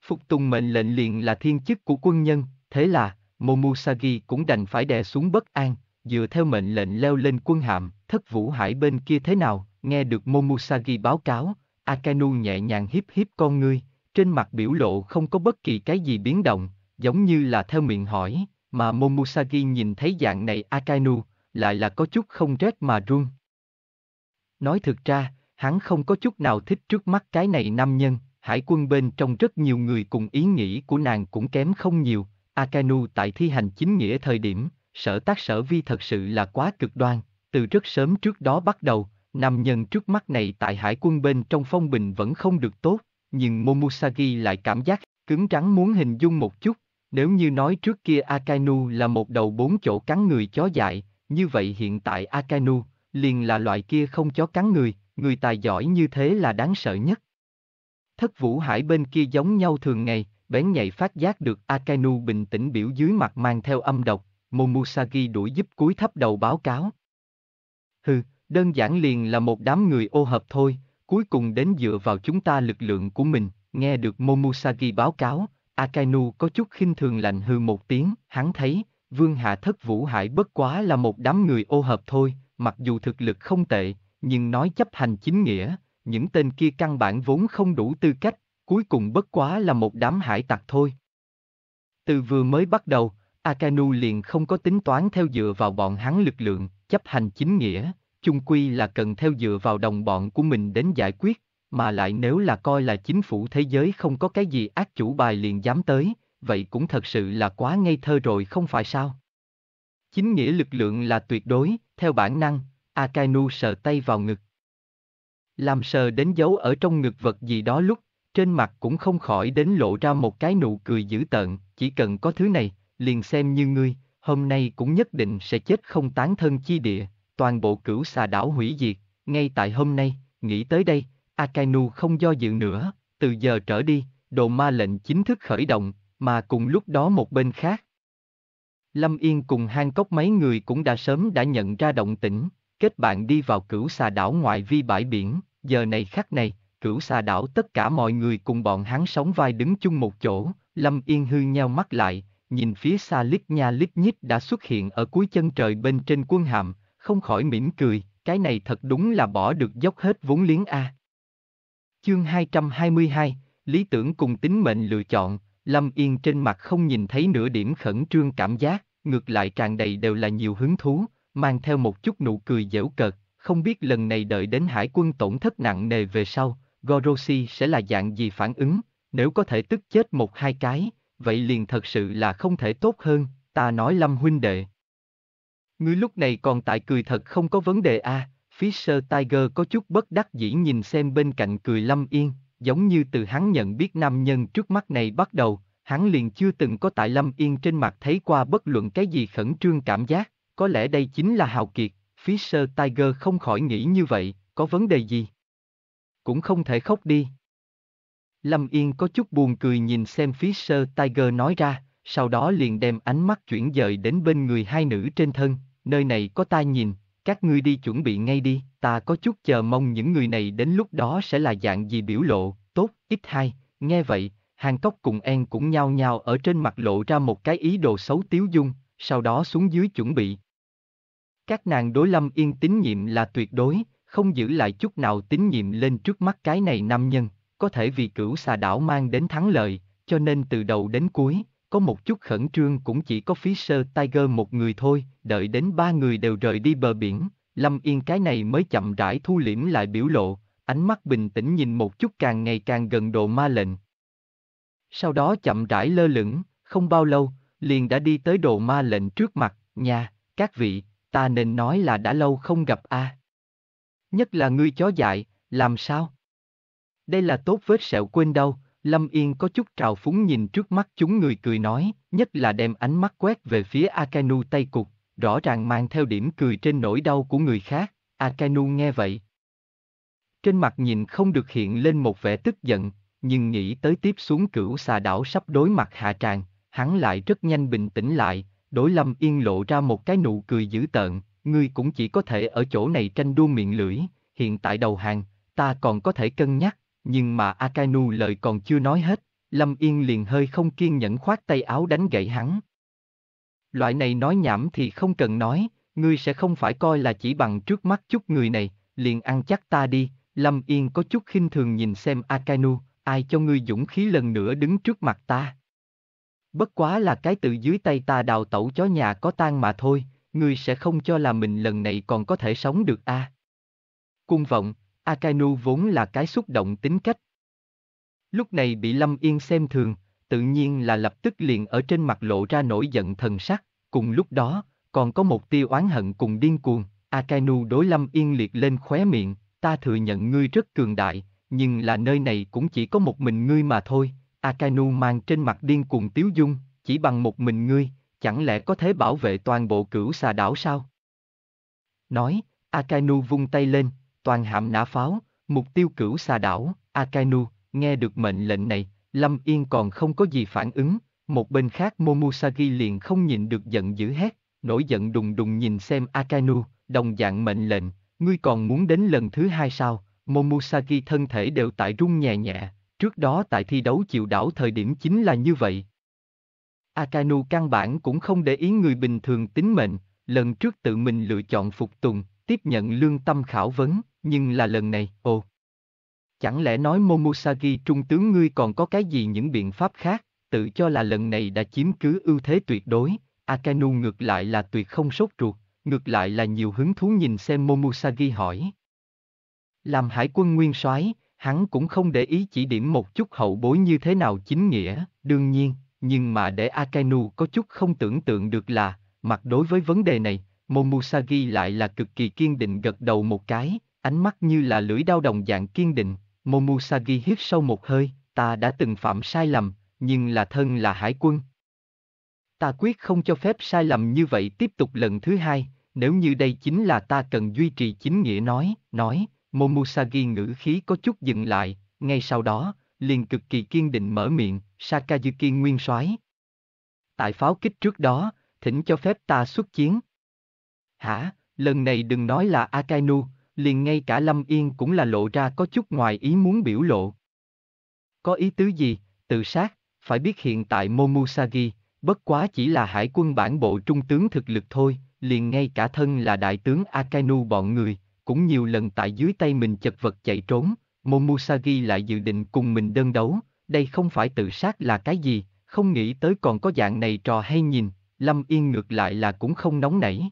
Phục tùng mệnh lệnh liền là thiên chức của quân nhân, thế là, Momusagi cũng đành phải đè xuống bất an, dựa theo mệnh lệnh leo lên quân hạm, thất vũ hải bên kia thế nào, nghe được Momusagi báo cáo, Akanu nhẹ nhàng hiếp hiếp con ngươi, trên mặt biểu lộ không có bất kỳ cái gì biến động, giống như là theo miệng hỏi, mà Momusagi nhìn thấy dạng này Akainu, lại là có chút không rét mà run. Nói thực ra, hắn không có chút nào thích trước mắt cái này nam nhân, hải quân bên trong rất nhiều người cùng ý nghĩ của nàng cũng kém không nhiều, Akainu tại thi hành chính nghĩa thời điểm, sở tác sở vi thật sự là quá cực đoan, từ rất sớm trước đó bắt đầu, nam nhân trước mắt này tại hải quân bên trong phong bình vẫn không được tốt, nhưng Momusagi lại cảm giác cứng rắn muốn hình dung một chút, nếu như nói trước kia Akainu là một đầu bốn chỗ cắn người chó dại, như vậy hiện tại Akainu, liền là loại kia không chó cắn người, người tài giỏi như thế là đáng sợ nhất. Thất vũ hải bên kia giống nhau thường ngày, bén nhạy phát giác được Akainu bình tĩnh biểu dưới mặt mang theo âm độc, Momusagi đuổi giúp cúi thấp đầu báo cáo. Hừ, đơn giản liền là một đám người ô hợp thôi, cuối cùng đến dựa vào chúng ta lực lượng của mình, nghe được Momusagi báo cáo, Akainu có chút khinh thường lạnh hư một tiếng, hắn thấy, vương hạ thất vũ hải bất quá là một đám người ô hợp thôi, mặc dù thực lực không tệ, nhưng nói chấp hành chính nghĩa, những tên kia căn bản vốn không đủ tư cách, cuối cùng bất quá là một đám hải tặc thôi. Từ vừa mới bắt đầu, Akanu liền không có tính toán theo dựa vào bọn hắn lực lượng, chấp hành chính nghĩa, chung quy là cần theo dựa vào đồng bọn của mình đến giải quyết, mà lại nếu là coi là chính phủ thế giới không có cái gì ác chủ bài liền dám tới, vậy cũng thật sự là quá ngây thơ rồi không phải sao? Chính nghĩa lực lượng là tuyệt đối, theo bản năng, Akainu sờ tay vào ngực. Làm sờ đến dấu ở trong ngực vật gì đó lúc, trên mặt cũng không khỏi đến lộ ra một cái nụ cười dữ tợn, chỉ cần có thứ này, liền xem như ngươi, hôm nay cũng nhất định sẽ chết không tán thân chi địa, toàn bộ cửu xà đảo hủy diệt, ngay tại hôm nay, nghĩ tới đây, Akainu không do dự nữa, từ giờ trở đi, đồ ma lệnh chính thức khởi động, mà cùng lúc đó một bên khác. Lâm Yên cùng hang cốc mấy người cũng đã sớm đã nhận ra động tĩnh, kết bạn đi vào cửu xà đảo ngoại vi bãi biển, giờ này khắc này, cửu xà đảo tất cả mọi người cùng bọn hắn sống vai đứng chung một chỗ, Lâm Yên hư nheo mắt lại, nhìn phía xa lít nha lít nhít đã xuất hiện ở cuối chân trời bên trên quân hạm, không khỏi mỉm cười, cái này thật đúng là bỏ được dốc hết vốn liếng A. Chương 222, lý tưởng cùng tính mệnh lựa chọn, Lâm Yên trên mặt không nhìn thấy nửa điểm khẩn trương cảm giác, ngược lại tràn đầy đều là nhiều hứng thú, mang theo một chút nụ cười dễu cợt, không biết lần này đợi đến hải quân tổn thất nặng nề về sau, Gorosi sẽ là dạng gì phản ứng, nếu có thể tức chết một hai cái, vậy liền thật sự là không thể tốt hơn, ta nói Lâm huynh đệ. Ngươi lúc này còn tại cười thật không có vấn đề a à, Fisher Tiger có chút bất đắc dĩ nhìn xem bên cạnh cười Lâm Yên, giống như từ hắn nhận biết nam nhân trước mắt này bắt đầu, hắn liền chưa từng có tại Lâm Yên trên mặt thấy qua bất luận cái gì khẩn trương cảm giác, có lẽ đây chính là hào kiệt, Fisher Tiger không khỏi nghĩ như vậy, có vấn đề gì? Cũng không thể khóc đi. Lâm Yên có chút buồn cười nhìn xem Fisher Tiger nói ra, sau đó liền đem ánh mắt chuyển dời đến bên người hai nữ trên thân, nơi này có ta nhìn, các ngươi đi chuẩn bị ngay đi, ta có chút chờ mong những người này đến lúc đó sẽ là dạng gì biểu lộ, tốt, ít hai, nghe vậy, hàng cốc cùng en cũng nhao nhao ở trên mặt lộ ra một cái ý đồ xấu tiếu dung, sau đó xuống dưới chuẩn bị. Các nàng đối lâm yên tín nhiệm là tuyệt đối, không giữ lại chút nào tín nhiệm lên trước mắt cái này nam nhân, có thể vì cửu xà đảo mang đến thắng lợi, cho nên từ đầu đến cuối, có một chút khẩn trương cũng chỉ có phía sơ Tiger một người thôi, đợi đến ba người đều rời đi bờ biển, Lâm Yên cái này mới chậm rãi thu liễm lại biểu lộ, ánh mắt bình tĩnh nhìn một chút càng ngày càng gần độ ma lệnh. Sau đó chậm rãi lơ lửng, không bao lâu, liền đã đi tới độ ma lệnh trước mặt, nha, các vị, ta nên nói là đã lâu không gặp a. À. Nhất là ngươi chó dại, làm sao? Đây là tốt vết sẹo quên đâu, Lâm Yên có chút trào phúng nhìn trước mắt chúng người cười nói, nhất là đem ánh mắt quét về phía Akanu Tây Cục, rõ ràng mang theo điểm cười trên nỗi đau của người khác, Akanu nghe vậy. Trên mặt nhìn không được hiện lên một vẻ tức giận, nhưng nghĩ tới tiếp xuống cửu xà đảo sắp đối mặt hạ tràng, hắn lại rất nhanh bình tĩnh lại, đối Lâm Yên lộ ra một cái nụ cười dữ tợn, ngươi cũng chỉ có thể ở chỗ này tranh đua miệng lưỡi, hiện tại đầu hàng, ta còn có thể cân nhắc, nhưng mà Akainu lời còn chưa nói hết, Lâm Yên liền hơi không kiên nhẫn khoát tay áo đánh gãy hắn. Loại này nói nhảm thì không cần nói, ngươi sẽ không phải coi là chỉ bằng trước mắt chút người này, liền ăn chắc ta đi, Lâm Yên có chút khinh thường nhìn xem Akainu, ai cho ngươi dũng khí lần nữa đứng trước mặt ta. Bất quá là cái tự dưới tay ta đào tẩu chó nhà có tan mà thôi, ngươi sẽ không cho là mình lần này còn có thể sống được a. À. Cung vọng, Akainu vốn là cái xúc động tính cách. Lúc này bị Lâm Yên xem thường, tự nhiên là lập tức liền ở trên mặt lộ ra nổi giận thần sắc, cùng lúc đó, còn có một tia oán hận cùng điên cuồng, Akainu đối Lâm Yên liệt lên khóe miệng, ta thừa nhận ngươi rất cường đại, nhưng là nơi này cũng chỉ có một mình ngươi mà thôi, Akainu mang trên mặt điên cuồng tiếu dung, chỉ bằng một mình ngươi, chẳng lẽ có thể bảo vệ toàn bộ cửu xà đảo sao? Nói, Akainu vung tay lên, toàn hạm nã pháo, mục tiêu cửu xà đảo, Akainu, nghe được mệnh lệnh này, Lâm Yên còn không có gì phản ứng, một bên khác Momusagi liền không nhịn được giận dữ hét, nổi giận đùng đùng nhìn xem Akainu, đồng dạng mệnh lệnh, ngươi còn muốn đến lần thứ hai sao, Momusagi thân thể đều tại run nhẹ nhẹ, trước đó tại thi đấu chịu đảo thời điểm chính là như vậy. Akainu căn bản cũng không để ý người bình thường tính mệnh, lần trước tự mình lựa chọn phục tùng, tiếp nhận lương tâm khảo vấn, nhưng là lần này, ồ. Chẳng lẽ nói Momusagi trung tướng ngươi còn có cái gì những biện pháp khác, tự cho là lần này đã chiếm cứ ưu thế tuyệt đối, Akainu ngược lại là tuyệt không sốt ruột, ngược lại là nhiều hứng thú nhìn xem Momusagi hỏi. Làm hải quân nguyên soái, hắn cũng không để ý chỉ điểm một chút hậu bối như thế nào chính nghĩa, đương nhiên, nhưng mà để Akainu có chút không tưởng tượng được là, mặt đối với vấn đề này, Momusagi lại là cực kỳ kiên định gật đầu một cái, ánh mắt như là lưỡi đao đồng dạng kiên định, Momusagi hít sâu một hơi, ta đã từng phạm sai lầm, nhưng là thân là hải quân. Ta quyết không cho phép sai lầm như vậy tiếp tục lần thứ hai, nếu như đây chính là ta cần duy trì chính nghĩa nói, nói, Momusagi ngữ khí có chút dừng lại, ngay sau đó, liền cực kỳ kiên định mở miệng, Sakazuki nguyên soái. Tại pháo kích trước đó, thỉnh cho phép ta xuất chiến. Hả, lần này đừng nói là Akainu, liền ngay cả Lâm Yên cũng là lộ ra có chút ngoài ý muốn biểu lộ. Có ý tứ gì, tự sát, phải biết hiện tại Momusagi, bất quá chỉ là hải quân bản bộ trung tướng thực lực thôi, liền ngay cả thân là đại tướng Akainu bọn người, cũng nhiều lần tại dưới tay mình chật vật chạy trốn, Momusagi lại dự định cùng mình đơn đấu, đây không phải tự sát là cái gì, không nghĩ tới còn có dạng này trò hay nhìn, Lâm Yên ngược lại là cũng không nóng nảy.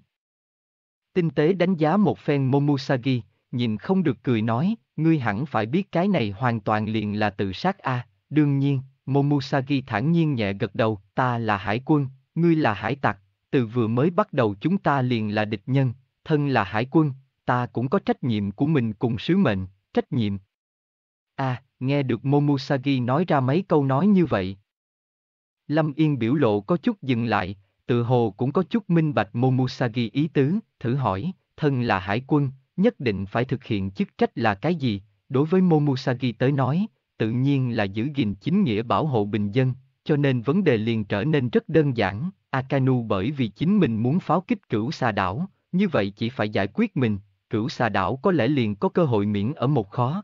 Tinh tế đánh giá một phen Momusagi, nhìn không được cười nói, ngươi hẳn phải biết cái này hoàn toàn liền là tự sát a. À. Đương nhiên, Momusagi thản nhiên nhẹ gật đầu, ta là hải quân, ngươi là hải tặc, từ vừa mới bắt đầu chúng ta liền là địch nhân, thân là hải quân, ta cũng có trách nhiệm của mình cùng sứ mệnh, trách nhiệm. a à, nghe được Momusagi nói ra mấy câu nói như vậy. Lâm Yên biểu lộ có chút dừng lại, tự hồ cũng có chút minh bạch Momusagi ý tứ, thử hỏi, thân là hải quân, nhất định phải thực hiện chức trách là cái gì, đối với Momusagi tới nói, tự nhiên là giữ gìn chính nghĩa bảo hộ bình dân, cho nên vấn đề liền trở nên rất đơn giản, Akanu bởi vì chính mình muốn pháo kích cửu xà đảo, như vậy chỉ phải giải quyết mình, cửu xà đảo có lẽ liền có cơ hội miễn ở một khó.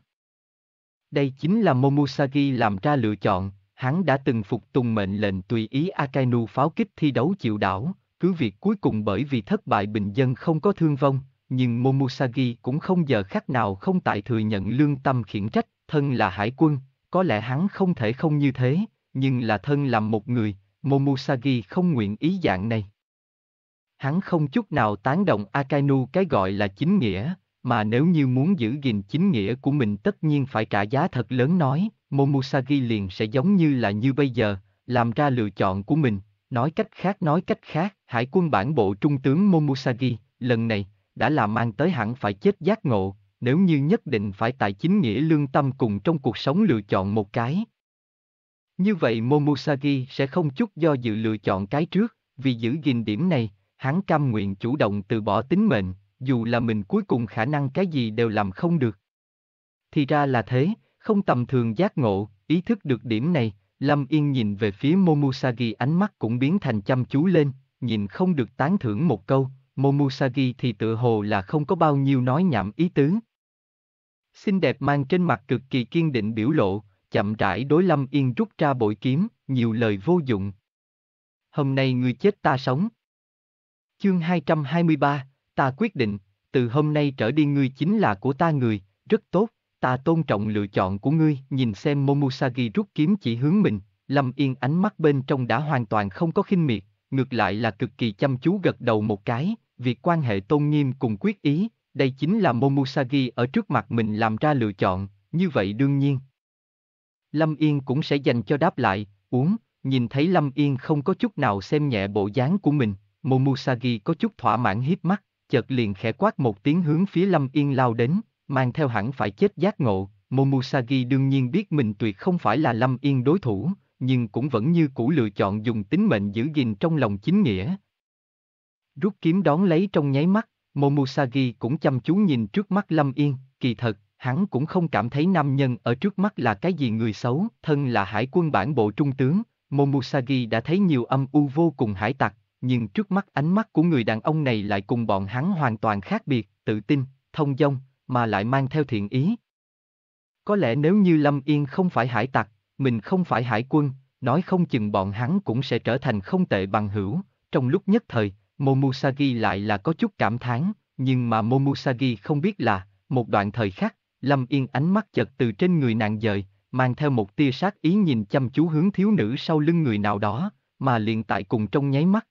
Đây chính là Momusagi làm ra lựa chọn, hắn đã từng phục tùng mệnh lệnh tùy ý Akainu pháo kích thi đấu chịu đảo, cứ việc cuối cùng bởi vì thất bại bình dân không có thương vong, nhưng Momusagi cũng không giờ khác nào không tại thừa nhận lương tâm khiển trách, thân là hải quân, có lẽ hắn không thể không như thế, nhưng là thân làm một người, Momusagi không nguyện ý dạng này. Hắn không chút nào tán động Akainu cái gọi là chính nghĩa, mà nếu như muốn giữ gìn chính nghĩa của mình tất nhiên phải trả giá thật lớn nói, Momusagi liền sẽ giống như là như bây giờ, làm ra lựa chọn của mình, nói cách khác nói cách khác, hải quân bản bộ trung tướng Momusagi, lần này, đã là mang tới hẳn phải chết giác ngộ, nếu như nhất định phải tại chính nghĩa lương tâm cùng trong cuộc sống lựa chọn một cái. Như vậy Momusagi sẽ không chút do dự lựa chọn cái trước, vì giữ gìn điểm này, hắn cam nguyện chủ động từ bỏ tính mệnh, dù là mình cuối cùng khả năng cái gì đều làm không được. Thì ra là thế, không tầm thường giác ngộ, ý thức được điểm này, Lâm Yên nhìn về phía Momusagi ánh mắt cũng biến thành chăm chú lên, nhìn không được tán thưởng một câu, Momusagi thì tự hồ là không có bao nhiêu nói nhảm ý tứ. Xinh đẹp mang trên mặt cực kỳ kiên định biểu lộ, chậm rãi đối Lâm Yên rút ra bội kiếm, nhiều lời vô dụng. Hôm nay ngươi chết ta sống. Chương 223, ta quyết định, từ hôm nay trở đi ngươi chính là của ta người, rất tốt, Ta tôn trọng lựa chọn của ngươi, nhìn xem Momusagi rút kiếm chỉ hướng mình, Lâm Yên ánh mắt bên trong đã hoàn toàn không có khinh miệt, ngược lại là cực kỳ chăm chú gật đầu một cái, việc quan hệ tôn nghiêm cùng quyết ý, đây chính là Momusagi ở trước mặt mình làm ra lựa chọn, như vậy đương nhiên. Lâm Yên cũng sẽ dành cho đáp lại, uống, nhìn thấy Lâm Yên không có chút nào xem nhẹ bộ dáng của mình, Momusagi có chút thỏa mãn hiếp mắt, chợt liền khẽ quát một tiếng hướng phía Lâm Yên lao đến, mang theo hẳn phải chết giác ngộ, Momusagi đương nhiên biết mình tuyệt không phải là Lâm Yên đối thủ, nhưng cũng vẫn như cũ lựa chọn dùng tính mệnh giữ gìn trong lòng chính nghĩa. Rút kiếm đón lấy trong nháy mắt, Momusagi cũng chăm chú nhìn trước mắt Lâm Yên, kỳ thật, hắn cũng không cảm thấy nam nhân ở trước mắt là cái gì người xấu, thân là hải quân bản bộ trung tướng, Momusagi đã thấy nhiều âm u vô cùng hải tặc, nhưng trước mắt ánh mắt của người đàn ông này lại cùng bọn hắn hoàn toàn khác biệt, tự tin, thông dong, mà lại mang theo thiện ý. Có lẽ nếu như Lâm Yên không phải hải tặc, mình không phải hải quân, nói không chừng bọn hắn cũng sẽ trở thành không tệ bằng hữu, trong lúc nhất thời, Momusagi lại là có chút cảm thán, nhưng mà Momusagi không biết là, một đoạn thời khắc, Lâm Yên ánh mắt chật từ trên người nạn dời, mang theo một tia sát ý nhìn chăm chú hướng thiếu nữ sau lưng người nào đó, mà liền tại cùng trong nháy mắt.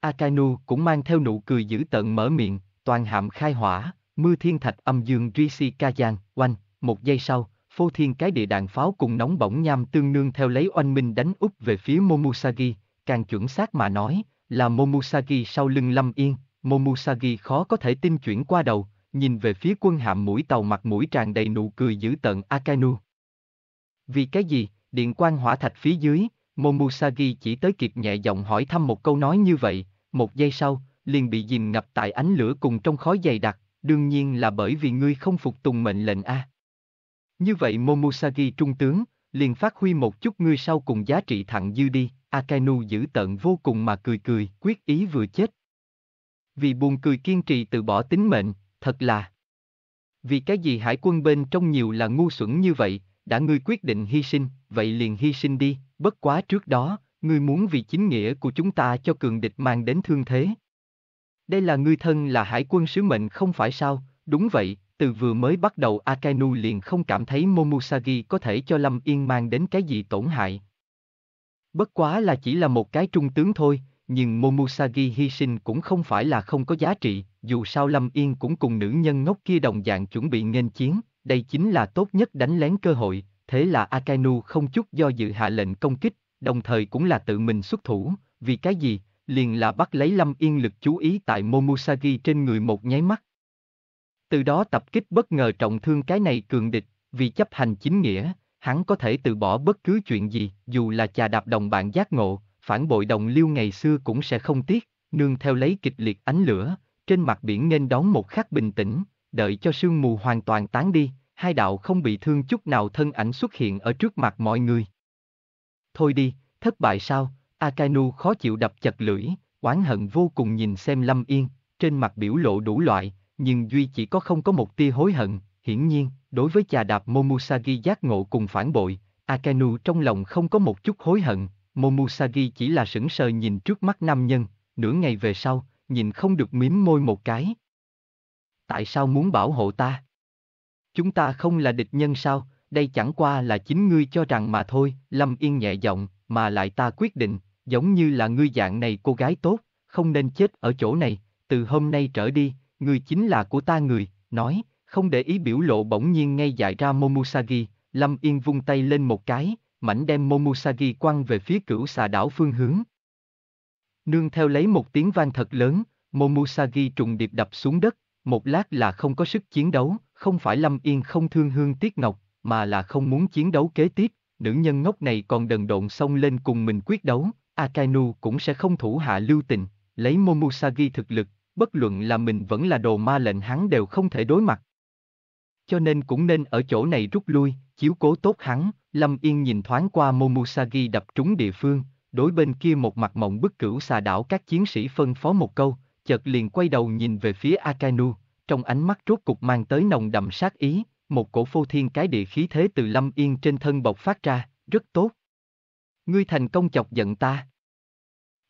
Akainu cũng mang theo nụ cười dữ tợn mở miệng, toàn hạm khai hỏa, mưa thiên thạch âm dương Rishi Kajan, oanh, một giây sau, phô thiên cái địa đạn pháo cùng nóng bỏng nham tương nương theo lấy oanh minh đánh úp về phía Momusagi, càng chuẩn xác mà nói, là Momusagi sau lưng Lâm Yên, Momusagi khó có thể tin chuyển qua đầu, nhìn về phía quân hạm mũi tàu mặt mũi tràn đầy nụ cười dữ tợn Akainu. Vì cái gì, điện quan hỏa thạch phía dưới, Momusagi chỉ tới kịp nhẹ giọng hỏi thăm một câu nói như vậy, một giây sau, liền bị dìm ngập tại ánh lửa cùng trong khói dày đặc, đương nhiên là bởi vì ngươi không phục tùng mệnh lệnh a. Như vậy Momusagi trung tướng, liền phát huy một chút ngươi sau cùng giá trị thẳng dư đi, Akainu giữ tận vô cùng mà cười cười, quyết ý vừa chết. Vì buồn cười kiên trì từ bỏ tính mệnh, thật là. Vì cái gì hải quân bên trong nhiều là ngu xuẩn như vậy, đã ngươi quyết định hy sinh, vậy liền hy sinh đi, bất quá trước đó, ngươi muốn vì chính nghĩa của chúng ta cho cường địch mang đến thương thế, đây là người thân là hải quân sứ mệnh không phải sao, đúng vậy, từ vừa mới bắt đầu Akainu liền không cảm thấy Momusagi có thể cho Lâm Yên mang đến cái gì tổn hại. Bất quá là chỉ là một cái trung tướng thôi, nhưng Momusagi hy sinh cũng không phải là không có giá trị, dù sao Lâm Yên cũng cùng nữ nhân ngốc kia đồng dạng chuẩn bị nghênh chiến, đây chính là tốt nhất đánh lén cơ hội, thế là Akainu không chút do dự hạ lệnh công kích, đồng thời cũng là tự mình xuất thủ, vì cái gì, liền là bắt lấy Lâm Yên lực chú ý tại Momusagi trên người một nháy mắt. Từ đó tập kích bất ngờ trọng thương cái này cường địch, vì chấp hành chính nghĩa, hắn có thể từ bỏ bất cứ chuyện gì, dù là chà đạp đồng bạn giác ngộ, phản bội đồng liêu ngày xưa cũng sẽ không tiếc, nương theo lấy kịch liệt ánh lửa, trên mặt biển nên đón một khắc bình tĩnh, đợi cho sương mù hoàn toàn tán đi, hai đạo không bị thương chút nào thân ảnh xuất hiện ở trước mặt mọi người. Thôi đi, thất bại sao, Akainu khó chịu đập chặt lưỡi, oán hận vô cùng nhìn xem Lâm Yên, trên mặt biểu lộ đủ loại, nhưng Duy chỉ có không có một tia hối hận, hiển nhiên, đối với chà đạp Momusagi giác ngộ cùng phản bội, Akainu trong lòng không có một chút hối hận, Momusagi chỉ là sững sờ nhìn trước mắt nam nhân, nửa ngày về sau, nhìn không được miếm môi một cái. Tại sao muốn bảo hộ ta? Chúng ta không là địch nhân sao, đây chẳng qua là chính ngươi cho rằng mà thôi, Lâm Yên nhẹ giọng, mà lại ta quyết định, giống như là ngươi dạng này cô gái tốt, không nên chết ở chỗ này, từ hôm nay trở đi, ngươi chính là của ta người, nói, không để ý biểu lộ bỗng nhiên ngay dại ra Momusagi, Lâm Yên vung tay lên một cái, mảnh đem Momusagi quăng về phía cửu xà đảo phương hướng. Nương theo lấy một tiếng vang thật lớn, Momusagi trùng điệp đập xuống đất, một lát là không có sức chiến đấu, không phải Lâm Yên không thương hương tiếc ngọc, mà là không muốn chiến đấu kế tiếp, nữ nhân ngốc này còn đần độn xông lên cùng mình quyết đấu, Akainu cũng sẽ không thủ hạ lưu tình, lấy Momusagi thực lực, bất luận là mình vẫn là đồ ma lệnh hắn đều không thể đối mặt. Cho nên cũng nên ở chỗ này rút lui, chiếu cố tốt hắn, Lâm Yên nhìn thoáng qua Momusagi đập trúng địa phương, đối bên kia một mặt mộng bức cửu xà đảo các chiến sĩ phân phó một câu, chợt liền quay đầu nhìn về phía Akainu, trong ánh mắt rốt cục mang tới nồng đậm sát ý, một cổ phô thiên cái địa khí thế từ Lâm Yên trên thân bộc phát ra, rất tốt. Ngươi thành công chọc giận ta.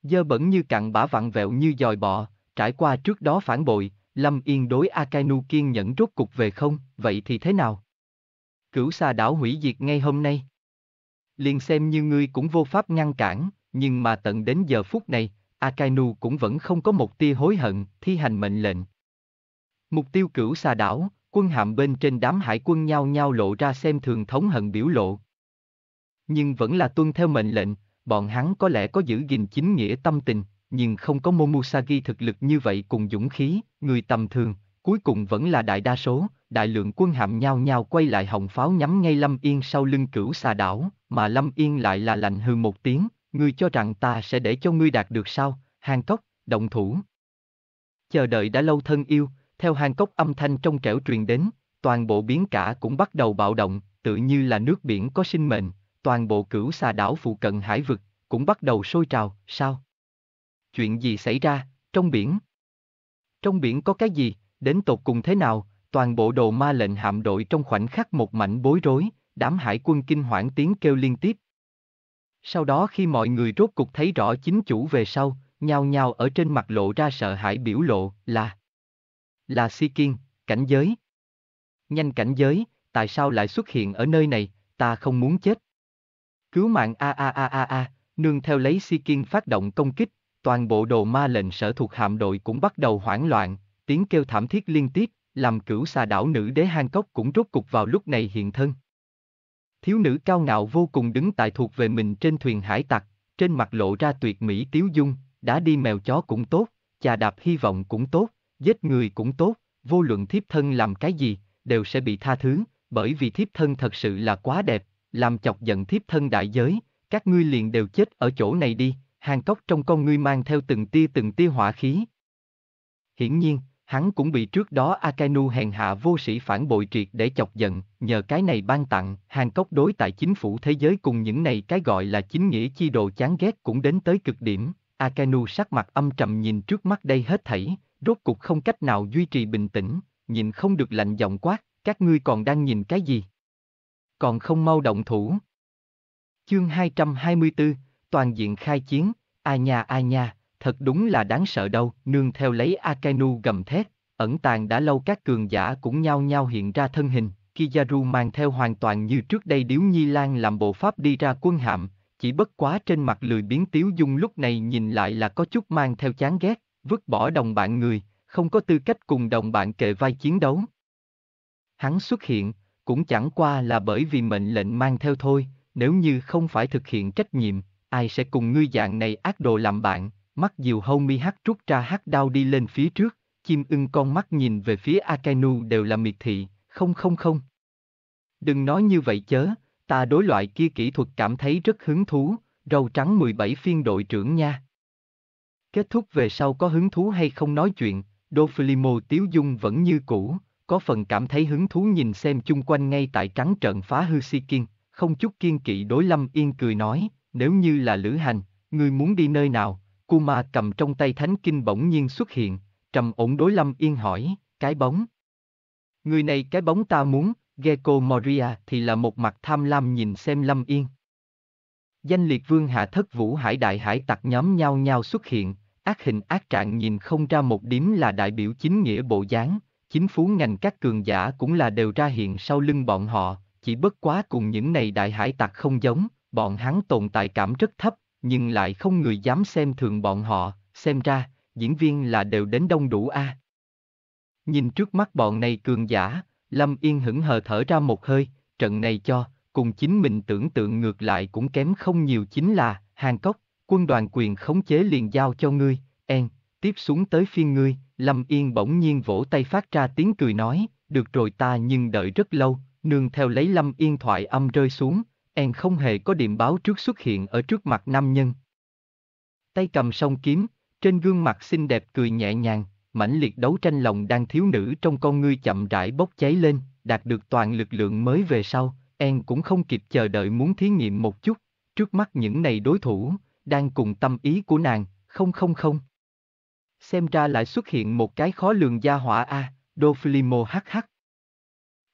Dơ bẩn như cặn bã vặn vẹo như dòi bọ, trải qua trước đó phản bội, Lâm Yên đối Akainu kiên nhẫn rốt cục về không, vậy thì thế nào? Cửu xà đảo hủy diệt ngay hôm nay. Liền xem như ngươi cũng vô pháp ngăn cản, nhưng mà tận đến giờ phút này, Akainu cũng vẫn không có một tia hối hận, thi hành mệnh lệnh. Mục tiêu cửu xà đảo, quân hạm bên trên đám hải quân nhau nhau lộ ra xem thường thống hận biểu lộ, nhưng vẫn là tuân theo mệnh lệnh, bọn hắn có lẽ có giữ gìn chính nghĩa tâm tình, nhưng không có Momusagi thực lực như vậy cùng dũng khí, người tầm thường, cuối cùng vẫn là đại đa số, đại lượng quân hạm nhau nhau quay lại hồng pháo nhắm ngay Lâm Yên sau lưng cửu xà đảo, mà Lâm Yên lại là lạnh hư một tiếng, ngươi cho rằng ta sẽ để cho ngươi đạt được sao, Hàn Cốc, động thủ. Chờ đợi đã lâu thân yêu, theo Hàn Cốc âm thanh trong trẻo truyền đến, toàn bộ biến cả cũng bắt đầu bạo động, tự như là nước biển có sinh mệnh, toàn bộ cửu xà đảo phụ cận hải vực, cũng bắt đầu sôi trào, sao? Chuyện gì xảy ra, trong biển? Trong biển có cái gì, đến tột cùng thế nào, toàn bộ đồ ma lệnh hạm đội trong khoảnh khắc một mảnh bối rối, đám hải quân kinh hoảng tiếng kêu liên tiếp. Sau đó khi mọi người rốt cục thấy rõ chính chủ về sau, nhao nhao ở trên mặt lộ ra sợ hãi biểu lộ là là si kiên, cảnh giới. Nhanh cảnh giới, tại sao lại xuất hiện ở nơi này, ta không muốn chết. Cứu mạng a a a a a, nương theo lấy si kiên phát động công kích, toàn bộ đồ ma lệnh sở thuộc hạm đội cũng bắt đầu hoảng loạn, tiếng kêu thảm thiết liên tiếp, làm cửu xà đảo nữ đế hang cốc cũng rốt cục vào lúc này hiện thân. Thiếu nữ cao ngạo vô cùng đứng tại thuộc về mình trên thuyền hải tặc, trên mặt lộ ra tuyệt mỹ tiếu dung, đã đi mèo chó cũng tốt, chà đạp hy vọng cũng tốt, giết người cũng tốt, vô luận thiếp thân làm cái gì, đều sẽ bị tha thứ, bởi vì thiếp thân thật sự là quá đẹp, làm chọc giận thiếp thân đại giới, các ngươi liền đều chết ở chỗ này đi, hàng cốc trong con ngươi mang theo từng tia từng tia hỏa khí. Hiển nhiên, hắn cũng bị trước đó Akainu hèn hạ vô sĩ phản bội triệt để chọc giận, nhờ cái này ban tặng, Hàn Cốc đối tại chính phủ thế giới cùng những này cái gọi là chính nghĩa chi đồ chán ghét cũng đến tới cực điểm, Akainu sắc mặt âm trầm nhìn trước mắt đây hết thảy, rốt cục không cách nào duy trì bình tĩnh, nhìn không được lạnh giọng quát, các ngươi còn đang nhìn cái gì? còn không mau động thủ. Chương 224, toàn diện khai chiến, a à nha a nha, thật đúng là đáng sợ đâu, nương theo lấy Akainu gầm thét, ẩn tàng đã lâu các cường giả cũng nhao nhao hiện ra thân hình, Kizaru mang theo hoàn toàn như trước đây Điếu Nhi Lan làm bộ pháp đi ra quân hạm, chỉ bất quá trên mặt lười biến Tiếu Dung lúc này nhìn lại là có chút mang theo chán ghét, vứt bỏ đồng bạn người, không có tư cách cùng đồng bạn kệ vai chiến đấu. Hắn xuất hiện, cũng chẳng qua là bởi vì mệnh lệnh mang theo thôi, nếu như không phải thực hiện trách nhiệm, ai sẽ cùng ngươi dạng này ác đồ làm bạn, mắt diều hâu mi hắt rút ra hắt đao đi lên phía trước, chim ưng con mắt nhìn về phía Akainu đều là miệt thị, không không không. Đừng nói như vậy chớ, ta đối loại kia kỹ thuật cảm thấy rất hứng thú, râu trắng 17 phiên đội trưởng nha. Kết thúc về sau có hứng thú hay không nói chuyện, Đô Tiếu Dung vẫn như cũ, có phần cảm thấy hứng thú nhìn xem chung quanh ngay tại trắng trợn phá hư si kiên, không chút kiên kỵ đối Lâm Yên cười nói, nếu như là lữ hành, người muốn đi nơi nào, Kuma cầm trong tay thánh kinh bỗng nhiên xuất hiện, trầm ổn đối Lâm Yên hỏi, cái bóng. Người này cái bóng ta muốn, Gecko Moria thì là một mặt tham lam nhìn xem Lâm Yên. Danh liệt vương hạ thất vũ hải đại hải tặc nhóm nhau nhau xuất hiện, ác hình ác trạng nhìn không ra một điểm là đại biểu chính nghĩa bộ dáng, chính phú ngành các cường giả cũng là đều ra hiện sau lưng bọn họ, chỉ bất quá cùng những này đại hải tặc không giống, bọn hắn tồn tại cảm rất thấp, nhưng lại không người dám xem thường bọn họ, xem ra, diễn viên là đều đến đông đủ a. À. Nhìn trước mắt bọn này cường giả, Lâm Yên hững hờ thở ra một hơi, trận này cho, cùng chính mình tưởng tượng ngược lại cũng kém không nhiều chính là, Hàn Cốc, quân đoàn quyền khống chế liền giao cho ngươi, en, tiếp xuống tới phiên ngươi, Lâm Yên bỗng nhiên vỗ tay phát ra tiếng cười nói, được rồi ta nhưng đợi rất lâu, nương theo lấy Lâm Yên thoại âm rơi xuống, em không hề có điểm báo trước xuất hiện ở trước mặt nam nhân. Tay cầm song kiếm, trên gương mặt xinh đẹp cười nhẹ nhàng, mãnh liệt đấu tranh lòng đang thiếu nữ trong con ngươi chậm rãi bốc cháy lên, đạt được toàn lực lượng mới về sau, em cũng không kịp chờ đợi muốn thí nghiệm một chút, trước mắt những này đối thủ, đang cùng tâm ý của nàng, không không không. Xem ra lại xuất hiện một cái khó lường gia hỏa a, à, Doflimo hh.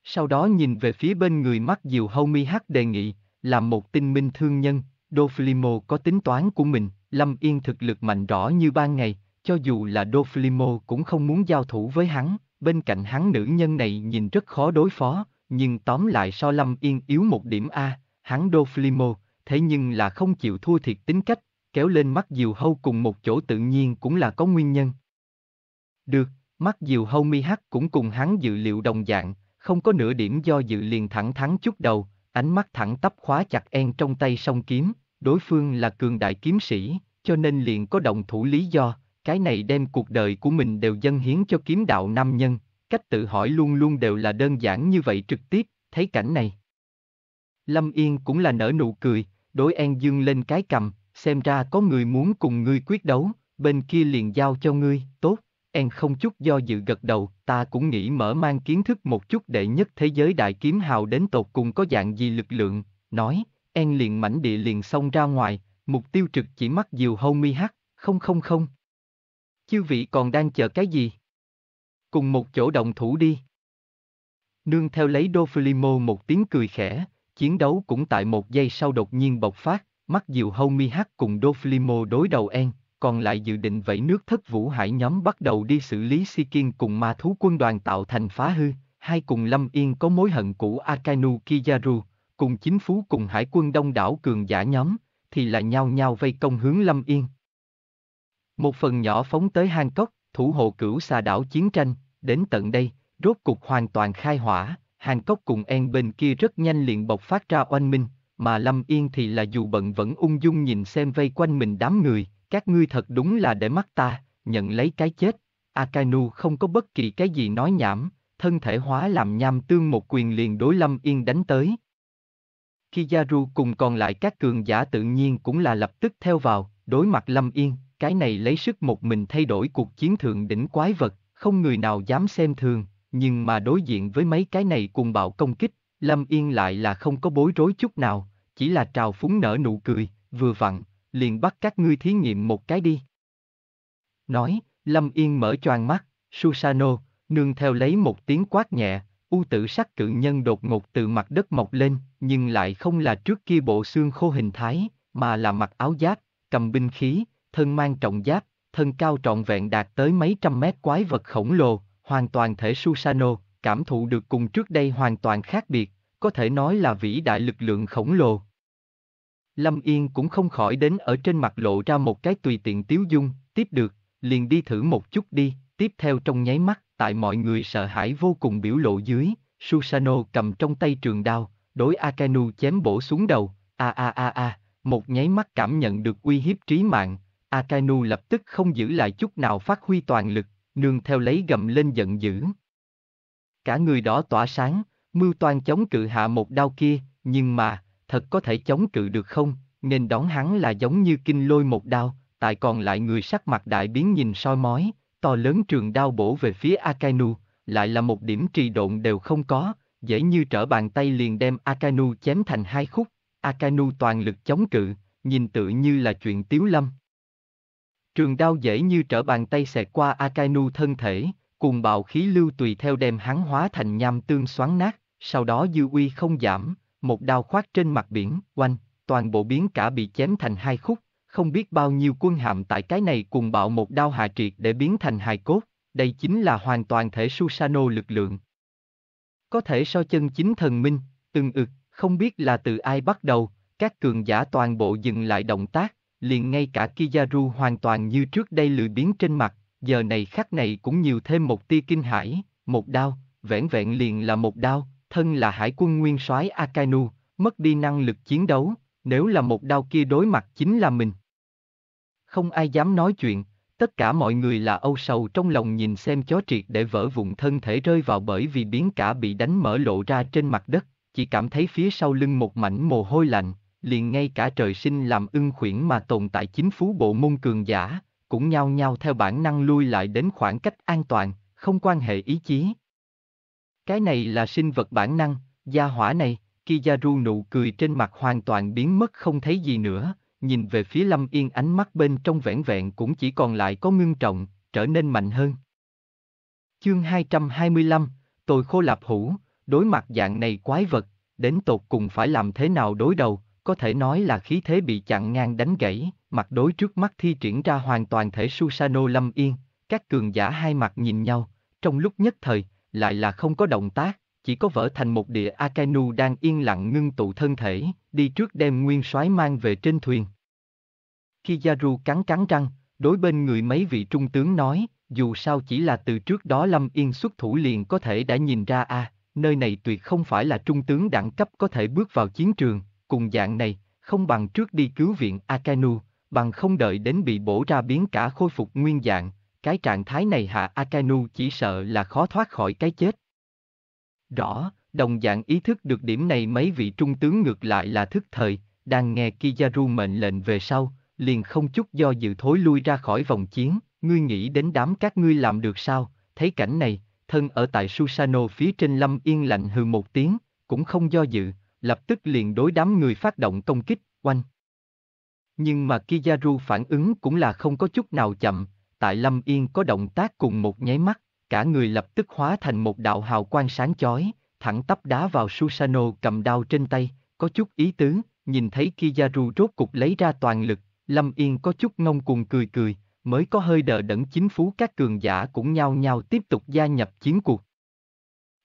Sau đó nhìn về phía bên người mắt diều mi H đề nghị, làm một tinh minh thương nhân, Doflimo có tính toán của mình, Lâm Yên thực lực mạnh rõ như ban ngày, cho dù là Doflimo cũng không muốn giao thủ với hắn, bên cạnh hắn nữ nhân này nhìn rất khó đối phó, nhưng tóm lại so Lâm Yên yếu một điểm A, hắn Doflimo, thế nhưng là không chịu thua thiệt tính cách, kéo lên mắt diều hâu cùng một chỗ tự nhiên cũng là có nguyên nhân. Được, mắt diều hâu mi hắc cũng cùng hắn dự liệu đồng dạng, không có nửa điểm do dự liền thẳng thắn chút đầu, ánh mắt thẳng tắp khóa chặt en trong tay song kiếm, đối phương là cường đại kiếm sĩ, cho nên liền có động thủ lý do, cái này đem cuộc đời của mình đều dân hiến cho kiếm đạo nam nhân, cách tự hỏi luôn luôn đều là đơn giản như vậy trực tiếp, thấy cảnh này. Lâm Yên cũng là nở nụ cười, đối en dương lên cái cầm, xem ra có người muốn cùng ngươi quyết đấu, bên kia liền giao cho ngươi, tốt, em không chút do dự gật đầu, ta cũng nghĩ mở mang kiến thức một chút đệ nhất thế giới đại kiếm hào đến tột cùng có dạng gì lực lượng, nói, em liền mảnh địa liền xông ra ngoài, mục tiêu trực chỉ mắt diều hâu mi hắc, không không không. Chư vị còn đang chờ cái gì? Cùng một chỗ đồng thủ đi. Nương theo lấy Đô một tiếng cười khẽ, chiến đấu cũng tại một giây sau đột nhiên bộc phát, mắt diệu hâu mi hát cùng Doflimo đối đầu en, còn lại dự định vẫy nước thất vũ hải nhóm bắt đầu đi xử lý si kiên cùng ma thú quân đoàn tạo thành phá hư, hai cùng Lâm Yên có mối hận cũ Akainu Kiyaru, cùng chính phú cùng hải quân đông đảo cường giả nhóm, thì là nhau nhau vây công hướng Lâm Yên. Một phần nhỏ phóng tới hang cốc, thủ hộ cửu xà đảo chiến tranh, đến tận đây, rốt cục hoàn toàn khai hỏa, hang cốc cùng en bên kia rất nhanh liền bộc phát ra oanh minh, mà Lâm Yên thì là dù bận vẫn ung dung nhìn xem vây quanh mình đám người, các ngươi thật đúng là để mắt ta, nhận lấy cái chết. Akainu không có bất kỳ cái gì nói nhảm, thân thể hóa làm nham tương một quyền liền đối Lâm Yên đánh tới. Kizaru cùng còn lại các cường giả tự nhiên cũng là lập tức theo vào, đối mặt Lâm Yên, cái này lấy sức một mình thay đổi cuộc chiến thượng đỉnh quái vật, không người nào dám xem thường, nhưng mà đối diện với mấy cái này cùng bạo công kích, Lâm Yên lại là không có bối rối chút nào, chỉ là trào phúng nở nụ cười, vừa vặn, liền bắt các ngươi thí nghiệm một cái đi. Nói, Lâm Yên mở choàng mắt, Susano, nương theo lấy một tiếng quát nhẹ, u tử sắc cự nhân đột ngột từ mặt đất mọc lên, nhưng lại không là trước kia bộ xương khô hình thái, mà là mặc áo giáp, cầm binh khí, thân mang trọng giáp, thân cao trọn vẹn đạt tới mấy trăm mét quái vật khổng lồ, hoàn toàn thể Susano, cảm thụ được cùng trước đây hoàn toàn khác biệt, có thể nói là vĩ đại lực lượng khổng lồ. Lâm Yên cũng không khỏi đến ở trên mặt lộ ra một cái tùy tiện tiếu dung, tiếp được, liền đi thử một chút đi, tiếp theo trong nháy mắt, tại mọi người sợ hãi vô cùng biểu lộ dưới, Susano cầm trong tay trường đao, đối Akanu chém bổ xuống đầu, a a a a, một nháy mắt cảm nhận được uy hiếp trí mạng, Akanu lập tức không giữ lại chút nào phát huy toàn lực, nương theo lấy gầm lên giận dữ, cả người đó tỏa sáng, mưu toan chống cự hạ một đao kia, nhưng mà, thật có thể chống cự được không, nên đón hắn là giống như kinh lôi một đao, tại còn lại người sắc mặt đại biến nhìn soi mói, to lớn trường đao bổ về phía Akainu, lại là một điểm trì độn đều không có, dễ như trở bàn tay liền đem Akainu chém thành hai khúc, Akainu toàn lực chống cự, nhìn tự như là chuyện tiếu lâm. Trường đao dễ như trở bàn tay xẹt qua Akainu thân thể, cùng bạo khí lưu tùy theo đem hắn hóa thành nham tương xoắn nát, sau đó dư uy không giảm, một đao khoát trên mặt biển, oanh, toàn bộ biến cả bị chém thành hai khúc, không biết bao nhiêu quân hạm tại cái này cùng bạo một đao hạ triệt để biến thành hài cốt, đây chính là hoàn toàn thể Susano lực lượng. Có thể so chân chính thần minh, từng ực, không biết là từ ai bắt đầu, các cường giả toàn bộ dừng lại động tác, liền ngay cả Kizaru hoàn toàn như trước đây lười biến trên mặt, giờ này khắc này cũng nhiều thêm một tia kinh hãi, một đao, vẹn vẹn liền là một đao, thân là hải quân nguyên soái Akainu, mất đi năng lực chiến đấu, nếu là một đao kia đối mặt chính là mình. Không ai dám nói chuyện, tất cả mọi người là âu sầu trong lòng nhìn xem chó triệt để vỡ vụn thân thể rơi vào bởi vì biến cả bị đánh mở lộ ra trên mặt đất, chỉ cảm thấy phía sau lưng một mảnh mồ hôi lạnh, liền ngay cả trời sinh làm ưng khuyển mà tồn tại chính phú bộ môn cường giả, cũng nhao nhao theo bản năng lui lại đến khoảng cách an toàn, không quan hệ ý chí. Cái này là sinh vật bản năng, gia hỏa này, Kizaru nụ cười trên mặt hoàn toàn biến mất không thấy gì nữa, nhìn về phía Lâm Yên ánh mắt bên trong vẻn vẹn cũng chỉ còn lại có ngưng trọng, trở nên mạnh hơn. Chương 225, tôi khô lạp hủ, đối mặt dạng này quái vật, đến tột cùng phải làm thế nào đối đầu, có thể nói là khí thế bị chặn ngang đánh gãy, mặt đối trước mắt thi triển ra hoàn toàn thể Susano Lâm Yên, các cường giả hai mặt nhìn nhau, trong lúc nhất thời, lại là không có động tác, chỉ có vỡ thành một địa Akainu đang yên lặng ngưng tụ thân thể, đi trước đem nguyên soái mang về trên thuyền. khi Kizaru cắn cắn răng, đối bên người mấy vị trung tướng nói, dù sao chỉ là từ trước đó Lâm Yên xuất thủ liền có thể đã nhìn ra a à, nơi này tuyệt không phải là trung tướng đẳng cấp có thể bước vào chiến trường, cùng dạng này, không bằng trước đi cứu viện Akanu, bằng không đợi đến bị bổ ra biến cả khôi phục nguyên dạng, cái trạng thái này hạ Akanu chỉ sợ là khó thoát khỏi cái chết. Rõ, đồng dạng ý thức được điểm này mấy vị trung tướng ngược lại là thức thời, đang nghe Kizaru mệnh lệnh về sau, liền không chút do dự thối lui ra khỏi vòng chiến, ngươi nghĩ đến đám các ngươi làm được sao, thấy cảnh này, thân ở tại Susano phía trên lâm yên lạnh hừ một tiếng, cũng không do dự, lập tức liền đối đám người phát động công kích, oanh. Nhưng mà Kizaru phản ứng cũng là không có chút nào chậm, tại Lâm Yên có động tác cùng một nháy mắt, cả người lập tức hóa thành một đạo hào quang sáng chói, thẳng tắp đá vào Susano cầm đao trên tay, có chút ý tứ, nhìn thấy Kizaru rốt cục lấy ra toàn lực, Lâm Yên có chút ngông cuồng cười cười, mới có hơi đờ đẫn chính phú các cường giả cũng nhau nhao tiếp tục gia nhập chiến cuộc.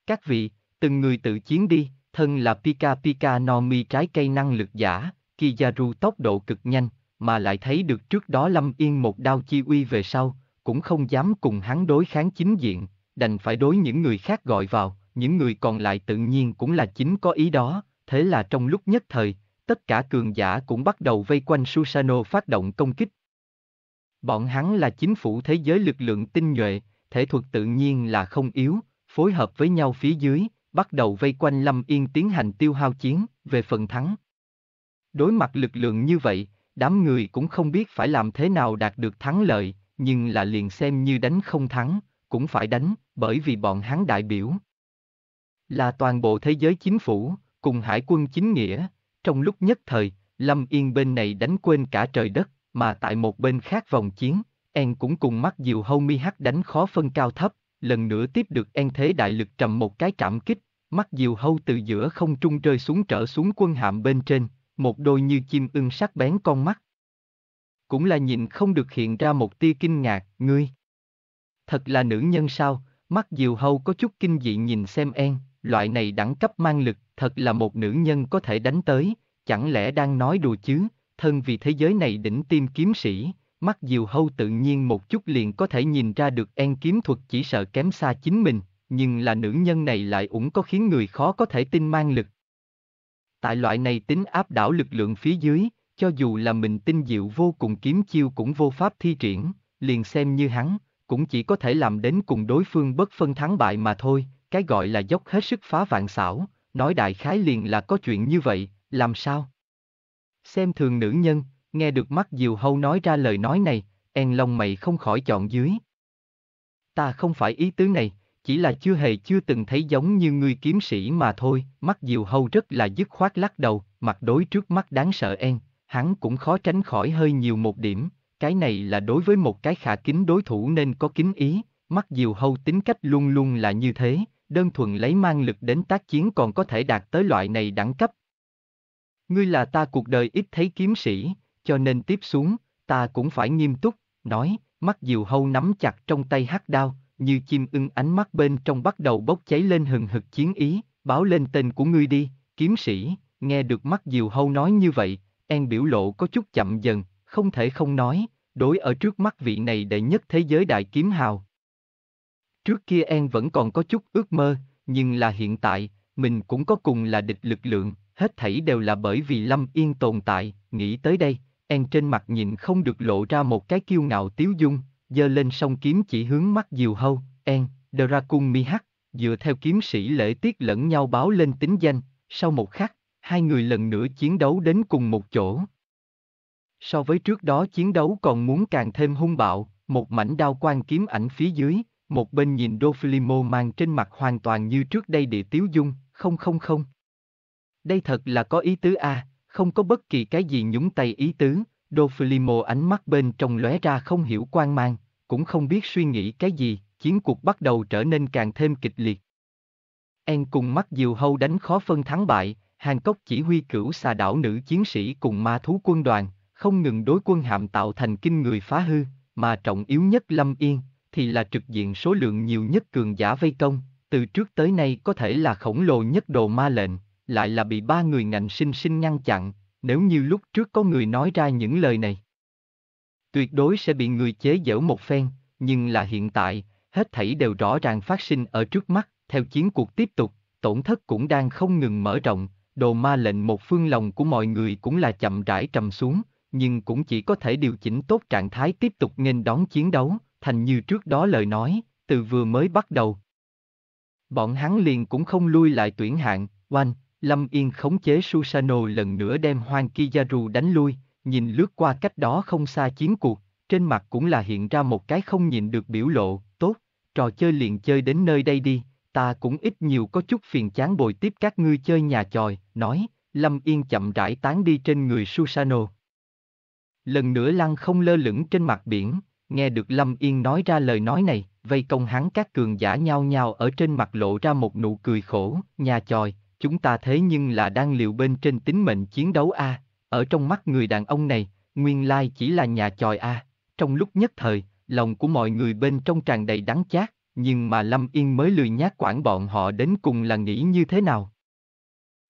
Các vị, từng người tự chiến đi, thân là Pika Pika no Mi trái cây năng lực giả, Kizaru tốc độ cực nhanh, mà lại thấy được trước đó Lâm Yên một đao chi uy về sau, cũng không dám cùng hắn đối kháng chính diện, đành phải đối những người khác gọi vào, những người còn lại tự nhiên cũng là chính có ý đó, thế là trong lúc nhất thời, tất cả cường giả cũng bắt đầu vây quanh Susano phát động công kích. Bọn hắn là chính phủ thế giới lực lượng tinh nhuệ, thể thuật tự nhiên là không yếu, phối hợp với nhau phía dưới, bắt đầu vây quanh Lâm Yên tiến hành tiêu hao chiến, về phần thắng. Đối mặt lực lượng như vậy, đám người cũng không biết phải làm thế nào đạt được thắng lợi, nhưng là liền xem như đánh không thắng, cũng phải đánh, bởi vì bọn hắn đại biểu. Là toàn bộ thế giới chính phủ, cùng hải quân chính nghĩa, trong lúc nhất thời, Lâm Yên bên này đánh quên cả trời đất, mà tại một bên khác vòng chiến, En cũng cùng mắt diều hâu mi hắc đánh khó phân cao thấp, lần nữa tiếp được En thế đại lực trầm một cái trảm kích, mắt diều hâu từ giữa không trung rơi xuống trở xuống quân hạm bên trên, một đôi như chim ưng sắc bén con mắt. Cũng là nhìn không được hiện ra một tia kinh ngạc, ngươi. Thật là nữ nhân sao, mắt diều hâu có chút kinh dị nhìn xem en, loại này đẳng cấp mang lực, thật là một nữ nhân có thể đánh tới, chẳng lẽ đang nói đùa chứ, thân vì thế giới này đỉnh tim kiếm sĩ, mắt diều hâu tự nhiên một chút liền có thể nhìn ra được en kiếm thuật chỉ sợ kém xa chính mình, nhưng là nữ nhân này lại cũng có khiến người khó có thể tin mang lực. Tại loại này tính áp đảo lực lượng phía dưới, cho dù là mình tinh diệu vô cùng kiếm chiêu cũng vô pháp thi triển, liền xem như hắn, cũng chỉ có thể làm đến cùng đối phương bất phân thắng bại mà thôi, cái gọi là dốc hết sức phá vạn xảo, nói đại khái liền là có chuyện như vậy, làm sao? Xem thường nữ nhân, nghe được mắt Diều Hâu nói ra lời nói này, en lòng mày không khỏi chọn dưới. Ta không phải ý tứ này, chỉ là chưa hề chưa từng thấy giống như người kiếm sĩ mà thôi, mắt diều hâu rất là dứt khoát lắc đầu, mặt đối trước mắt đáng sợ en, hắn cũng khó tránh khỏi hơi nhiều một điểm, cái này là đối với một cái khả kính đối thủ nên có kính ý, mắt diều hâu tính cách luôn luôn là như thế, đơn thuần lấy mang lực đến tác chiến còn có thể đạt tới loại này đẳng cấp. Ngươi là ta cuộc đời ít thấy kiếm sĩ, cho nên tiếp xuống, ta cũng phải nghiêm túc, nói, mắt diều hâu nắm chặt trong tay hắc đao, như chim ưng ánh mắt bên trong bắt đầu bốc cháy lên hừng hực chiến ý, báo lên tên của ngươi đi, kiếm sĩ, nghe được mắt diều hâu nói như vậy, en biểu lộ có chút chậm dần, không thể không nói, đối ở trước mắt vị này đệ nhất thế giới đại kiếm hào. Trước kia en vẫn còn có chút ước mơ, nhưng là hiện tại, mình cũng có cùng là địch lực lượng, hết thảy đều là bởi vì Lâm Yên tồn tại, nghĩ tới đây, en trên mặt nhìn không được lộ ra một cái kiêu ngạo tiếu dung, giơ lên song kiếm chỉ hướng mắt Diều Hâu, En, Dracun Mihak, dựa theo kiếm sĩ lễ tiết lẫn nhau báo lên tính danh, sau một khắc, hai người lần nữa chiến đấu đến cùng một chỗ. So với trước đó chiến đấu còn muốn càng thêm hung bạo, một mảnh đao quang kiếm ảnh phía dưới, một bên nhìn Doflimo mang trên mặt hoàn toàn như trước đây địa tiếu dung, không không không. Đây thật là có ý tứ a, à, không có bất kỳ cái gì nhúng tay ý tứ, Doflimo ánh mắt bên trong lóe ra không hiểu quan mang, cũng không biết suy nghĩ cái gì, chiến cuộc bắt đầu trở nên càng thêm kịch liệt. En cùng mắt diều hâu đánh khó phân thắng bại, Hàn Cốc chỉ huy cửu xà đảo nữ chiến sĩ cùng ma thú quân đoàn, không ngừng đối quân hạm tạo thành kinh người phá hư, mà trọng yếu nhất Lâm Yên, thì là trực diện số lượng nhiều nhất cường giả vây công, từ trước tới nay có thể là khổng lồ nhất đồ ma lệnh, lại là bị ba người ngạnh sinh sinh ngăn chặn, nếu như lúc trước có người nói ra những lời này tuyệt đối sẽ bị người chế giễu một phen, nhưng là hiện tại, hết thảy đều rõ ràng phát sinh ở trước mắt, theo chiến cuộc tiếp tục, tổn thất cũng đang không ngừng mở rộng, đồ ma lệnh một phương lòng của mọi người cũng là chậm rãi trầm xuống, nhưng cũng chỉ có thể điều chỉnh tốt trạng thái tiếp tục nên đón chiến đấu, thành như trước đó lời nói, từ vừa mới bắt đầu. Bọn hắn liền cũng không lui lại tuyển hạng, oanh, Lâm Yên khống chế Susano lần nữa đem hoàng Kizaru đánh lui, nhìn lướt qua cách đó không xa chiến cuộc, trên mặt cũng là hiện ra một cái không nhìn được biểu lộ, tốt, trò chơi liền chơi đến nơi đây đi, ta cũng ít nhiều có chút phiền chán bồi tiếp các ngươi chơi nhà tròi, nói, Lâm Yên chậm rãi tán đi trên người Susano. Lần nữa lăng không lơ lửng trên mặt biển, nghe được Lâm Yên nói ra lời nói này, vây công hắn các cường giả nhau nhao ở trên mặt lộ ra một nụ cười khổ, nhà tròi, chúng ta thế nhưng là đang liều bên trên tính mệnh chiến đấu a, à, ở trong mắt người đàn ông này, nguyên lai chỉ là nhà tròi a. Trong lúc nhất thời, lòng của mọi người bên trong tràn đầy đắng chát, nhưng mà Lâm Yên mới lười nhát quản bọn họ đến cùng là nghĩ như thế nào.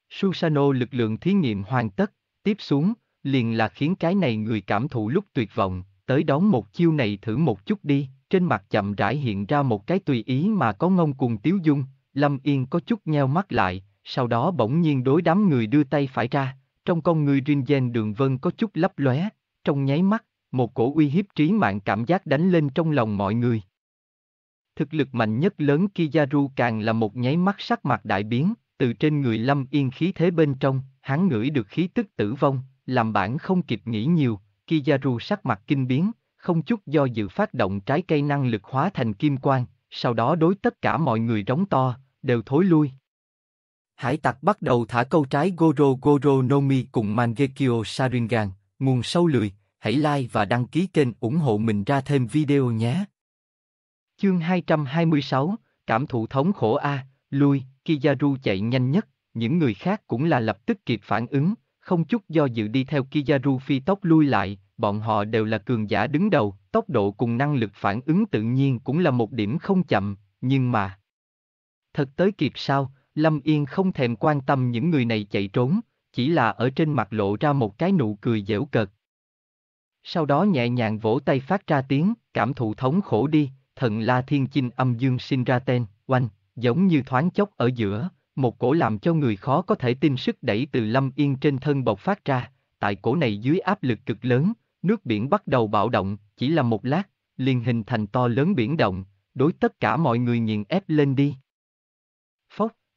Susano lực lượng thí nghiệm hoàn tất, tiếp xuống, liền là khiến cái này người cảm thụ lúc tuyệt vọng, tới đón một chiêu này thử một chút đi, trên mặt chậm rãi hiện ra một cái tùy ý mà có ngông cùng tiếu dung, Lâm Yên có chút nheo mắt lại, sau đó bỗng nhiên đối đám người đưa tay phải ra, trong con người Rinzen Đường Vân có chút lấp lóe, trong nháy mắt, một cổ uy hiếp trí mạng cảm giác đánh lên trong lòng mọi người. Thực lực mạnh nhất lớn Kizaru càng là một nháy mắt sắc mặt đại biến, từ trên người Lâm Yên khí thế bên trong, hắn ngửi được khí tức tử vong, làm bản không kịp nghĩ nhiều, Kizaru sắc mặt kinh biến, không chút do dự phát động trái cây năng lực hóa thành kim quang, sau đó đối tất cả mọi người rống to, đều thối lui hải tặc bắt đầu thả câu trái Goro Goro Nomi cùng Mangekyo Sharingan, nguồn sâu lười, hãy like và đăng ký kênh ủng hộ mình ra thêm video nhé. Chương 226, cảm thụ thống khổ A, lui, Kizaru chạy nhanh nhất, những người khác cũng là lập tức kịp phản ứng, không chút do dự đi theo Kizaru phi tốc lui lại, bọn họ đều là cường giả đứng đầu, tốc độ cùng năng lực phản ứng tự nhiên cũng là một điểm không chậm, nhưng mà... Thật tới kịp sao, Lâm Yên không thèm quan tâm những người này chạy trốn, chỉ là ở trên mặt lộ ra một cái nụ cười dễu cợt. Sau đó nhẹ nhàng vỗ tay phát ra tiếng, cảm thụ thống khổ đi, thần la thiên chinh âm dương sinh ra tên, oanh, giống như thoáng chốc ở giữa, một cổ làm cho người khó có thể tin sức đẩy từ lâm yên trên thân bộc phát ra, tại cổ này dưới áp lực cực lớn, nước biển bắt đầu bạo động, chỉ là một lát, liền hình thành to lớn biển động, đối tất cả mọi người nghiền ép lên đi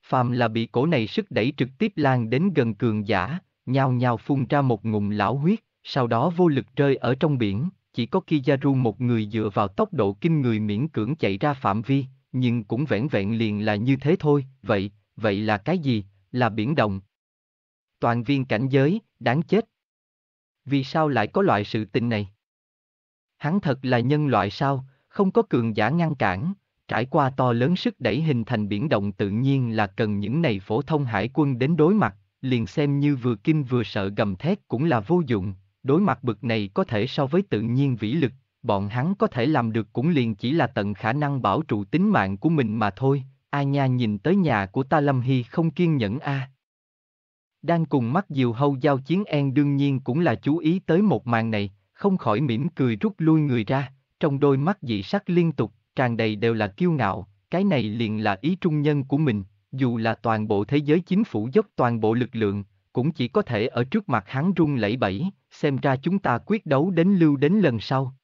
phàm là bị cổ này sức đẩy trực tiếp lan đến gần cường giả, nhào nhào phun ra một ngụm lão huyết, sau đó vô lực rơi ở trong biển, chỉ có Kizaru một người dựa vào tốc độ kinh người miễn cưỡng chạy ra phạm vi, nhưng cũng vẹn vẹn liền là như thế thôi, vậy, vậy là cái gì, là biển động. Toàn viên cảnh giới, đáng chết. Vì sao lại có loại sự tình này? Hắn thật là nhân loại sao, không có cường giả ngăn cản, trải qua to lớn sức đẩy hình thành biển động tự nhiên là cần những này phổ thông hải quân đến đối mặt, liền xem như vừa kinh vừa sợ gầm thét cũng là vô dụng, đối mặt bực này có thể so với tự nhiên vĩ lực, bọn hắn có thể làm được cũng liền chỉ là tận khả năng bảo trụ tính mạng của mình mà thôi, a nha nhìn tới nhà của ta Lâm Hy không kiên nhẫn a. À. Đang cùng mắt diều hâu giao chiến en đương nhiên cũng là chú ý tới một màn này, không khỏi mỉm cười rút lui người ra, trong đôi mắt dị sắc liên tục tràn đầy đều là kiêu ngạo, cái này liền là ý trung nhân của mình, dù là toàn bộ thế giới chính phủ dốc toàn bộ lực lượng, cũng chỉ có thể ở trước mặt hắn rung lẩy bẩy. xem ra chúng ta quyết đấu đến lưu đến lần sau.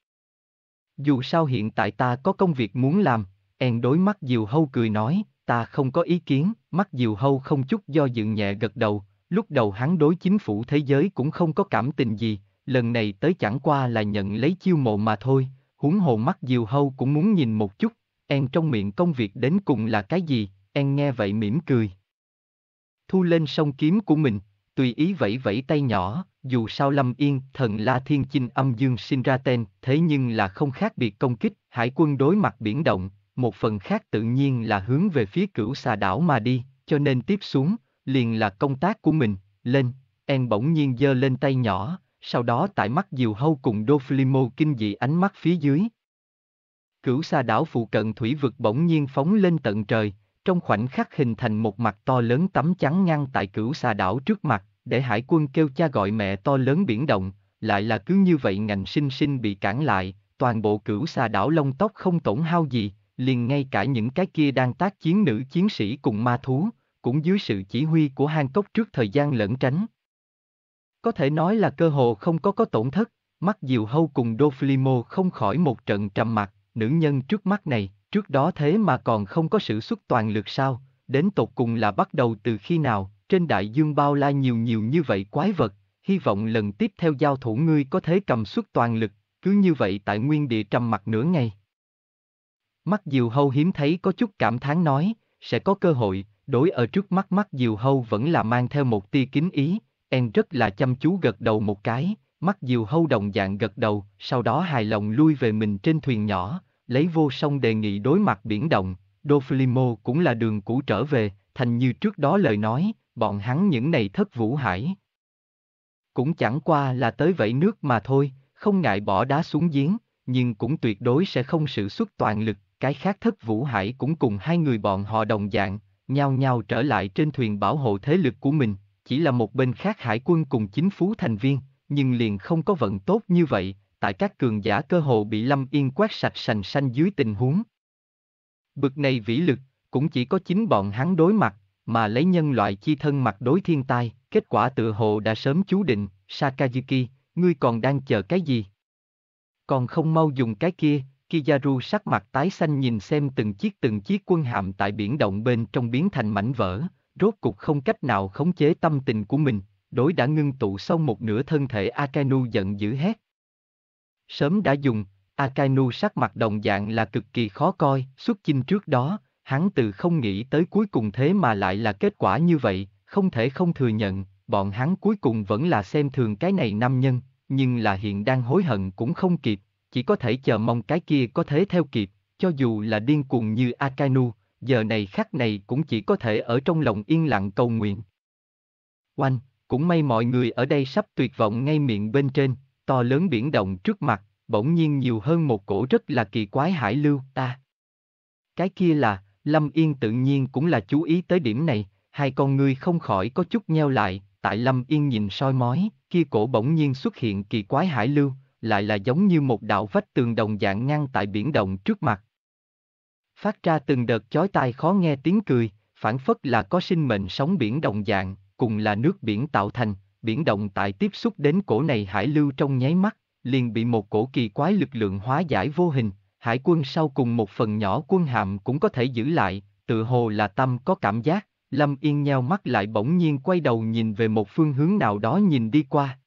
Dù sao hiện tại ta có công việc muốn làm, en đối mắt Diều Hâu cười nói, ta không có ý kiến, mắt Diều Hâu không chút do dự nhẹ gật đầu, lúc đầu hắn đối chính phủ thế giới cũng không có cảm tình gì, lần này tới chẳng qua là nhận lấy chiêu mộ mà thôi, huống hồ mắt diều hâu cũng muốn nhìn một chút, en trong miệng công việc đến cùng là cái gì, en nghe vậy mỉm cười. Thu lên sông kiếm của mình, tùy ý vẫy vẫy tay nhỏ, dù sao Lâm Yên, thần La Thiên Chinh âm dương sinh ra tên, thế nhưng là không khác biệt công kích, hải quân đối mặt biển động, một phần khác tự nhiên là hướng về phía cửu xà đảo mà đi, cho nên tiếp xuống, liền là công tác của mình, lên, en bỗng nhiên giơ lên tay nhỏ, sau đó tại mắt diều hâu cùng Doflimo kinh dị ánh mắt phía dưới. Cửu xa đảo phụ cận thủy vực bỗng nhiên phóng lên tận trời, trong khoảnh khắc hình thành một mặt to lớn tấm trắng ngăn tại cửu xa đảo trước mặt, để hải quân kêu cha gọi mẹ to lớn biển động, lại là cứ như vậy ngành sinh sinh bị cản lại, toàn bộ cửu xa đảo lông tóc không tổn hao gì, liền ngay cả những cái kia đang tác chiến nữ chiến sĩ cùng ma thú, cũng dưới sự chỉ huy của hang cốc trước thời gian lẫn tránh. Có thể nói là cơ hồ không có có tổn thất, mắt diều Hâu cùng Doflimo không khỏi một trận trầm mặt, nữ nhân trước mắt này, trước đó thế mà còn không có sự xuất toàn lực sao, đến tột cùng là bắt đầu từ khi nào, trên đại dương bao la nhiều nhiều như vậy quái vật, hy vọng lần tiếp theo giao thủ ngươi có thể cầm xuất toàn lực, cứ như vậy tại nguyên địa trầm mặt nửa ngày. Mắt Diều Hâu hiếm thấy có chút cảm thán nói, sẽ có cơ hội, đối ở trước mắt mắt Diều Hâu vẫn là mang theo một tia kính ý, En rất là chăm chú gật đầu một cái, mắt diều hâu đồng dạng gật đầu, sau đó hài lòng lui về mình trên thuyền nhỏ, lấy vô song đề nghị đối mặt biển động, Doflimo cũng là đường cũ trở về, thành như trước đó lời nói, bọn hắn những này thất vũ hải. Cũng chẳng qua là tới vẫy nước mà thôi, không ngại bỏ đá xuống giếng, nhưng cũng tuyệt đối sẽ không sử xuất toàn lực, cái khác thất vũ hải cũng cùng hai người bọn họ đồng dạng, nhau nhau trở lại trên thuyền bảo hộ thế lực của mình, chỉ là một bên khác hải quân cùng chính phủ thành viên, nhưng liền không có vận tốt như vậy, tại các cường giả cơ hồ bị Lâm Yên quét sạch sành sanh dưới tình huống. Bực này vĩ lực, cũng chỉ có chính bọn hắn đối mặt, mà lấy nhân loại chi thân mặt đối thiên tai, kết quả tự hồ đã sớm chú định, Sakazuki, ngươi còn đang chờ cái gì? Còn không mau dùng cái kia, Kizaru sắc mặt tái xanh nhìn xem từng chiếc từng chiếc quân hạm tại biển động bên trong biến thành mảnh vỡ, rốt cục không cách nào khống chế tâm tình của mình, đối đã ngưng tụ xong một nửa thân thể Akainu giận dữ hét. Sớm đã dùng, Akainu sắc mặt đồng dạng là cực kỳ khó coi, xuất chinh trước đó, hắn từ không nghĩ tới cuối cùng thế mà lại là kết quả như vậy, không thể không thừa nhận, bọn hắn cuối cùng vẫn là xem thường cái này nam nhân, nhưng là hiện đang hối hận cũng không kịp, chỉ có thể chờ mong cái kia có thể theo kịp, cho dù là điên cuồng như Akainu, giờ này khắc này cũng chỉ có thể ở trong lòng yên lặng cầu nguyện. Oanh, cũng may mọi người ở đây sắp tuyệt vọng ngay miệng bên trên, to lớn biển động trước mặt, bỗng nhiên nhiều hơn một cổ rất là kỳ quái hải lưu ta. cái kia là, Lâm Yên tự nhiên cũng là chú ý tới điểm này, hai con ngươi không khỏi có chút nheo lại, tại Lâm Yên nhìn soi mói, kia cổ bỗng nhiên xuất hiện kỳ quái hải lưu, lại là giống như một đạo vách tường đồng dạng ngăn tại biển động trước mặt, phát ra từng đợt chói tai khó nghe tiếng cười, phản phất là có sinh mệnh sóng biển đồng dạng, cùng là nước biển tạo thành, biển động tại tiếp xúc đến cổ này hải lưu trong nháy mắt, liền bị một cổ kỳ quái lực lượng hóa giải vô hình, hải quân sau cùng một phần nhỏ quân hạm cũng có thể giữ lại, tự hồ là tâm có cảm giác, Lâm Yên nheo mắt lại bỗng nhiên quay đầu nhìn về một phương hướng nào đó nhìn đi qua.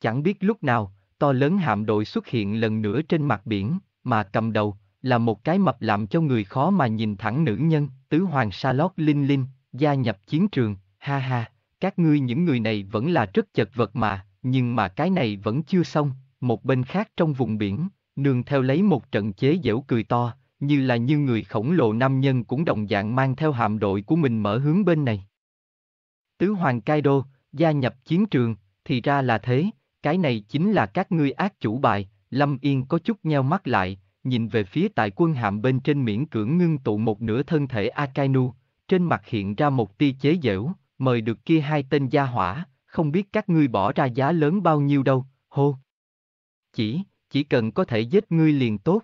Chẳng biết lúc nào, to lớn hạm đội xuất hiện lần nữa trên mặt biển, mà cầm đầu, là một cái mập làm cho người khó mà nhìn thẳng nữ nhân, tứ hoàng sa lót linh linh, gia nhập chiến trường, ha ha, các ngươi những người này vẫn là rất chật vật mà, nhưng mà cái này vẫn chưa xong, một bên khác trong vùng biển, nương theo lấy một trận chế dễu cười to, như là như người khổng lồ nam nhân cũng đồng dạng mang theo hạm đội của mình mở hướng bên này. Tứ hoàng cai đô, gia nhập chiến trường, thì ra là thế, cái này chính là các ngươi ác chủ bài, Lâm Yên có chút nheo mắt lại, nhìn về phía tại quân hạm bên trên miễn cưỡng ngưng tụ một nửa thân thể Akainu, trên mặt hiện ra một tia chế giễu, mời được kia hai tên gia hỏa, không biết các ngươi bỏ ra giá lớn bao nhiêu đâu, hô. Chỉ, chỉ cần có thể giết ngươi liền tốt.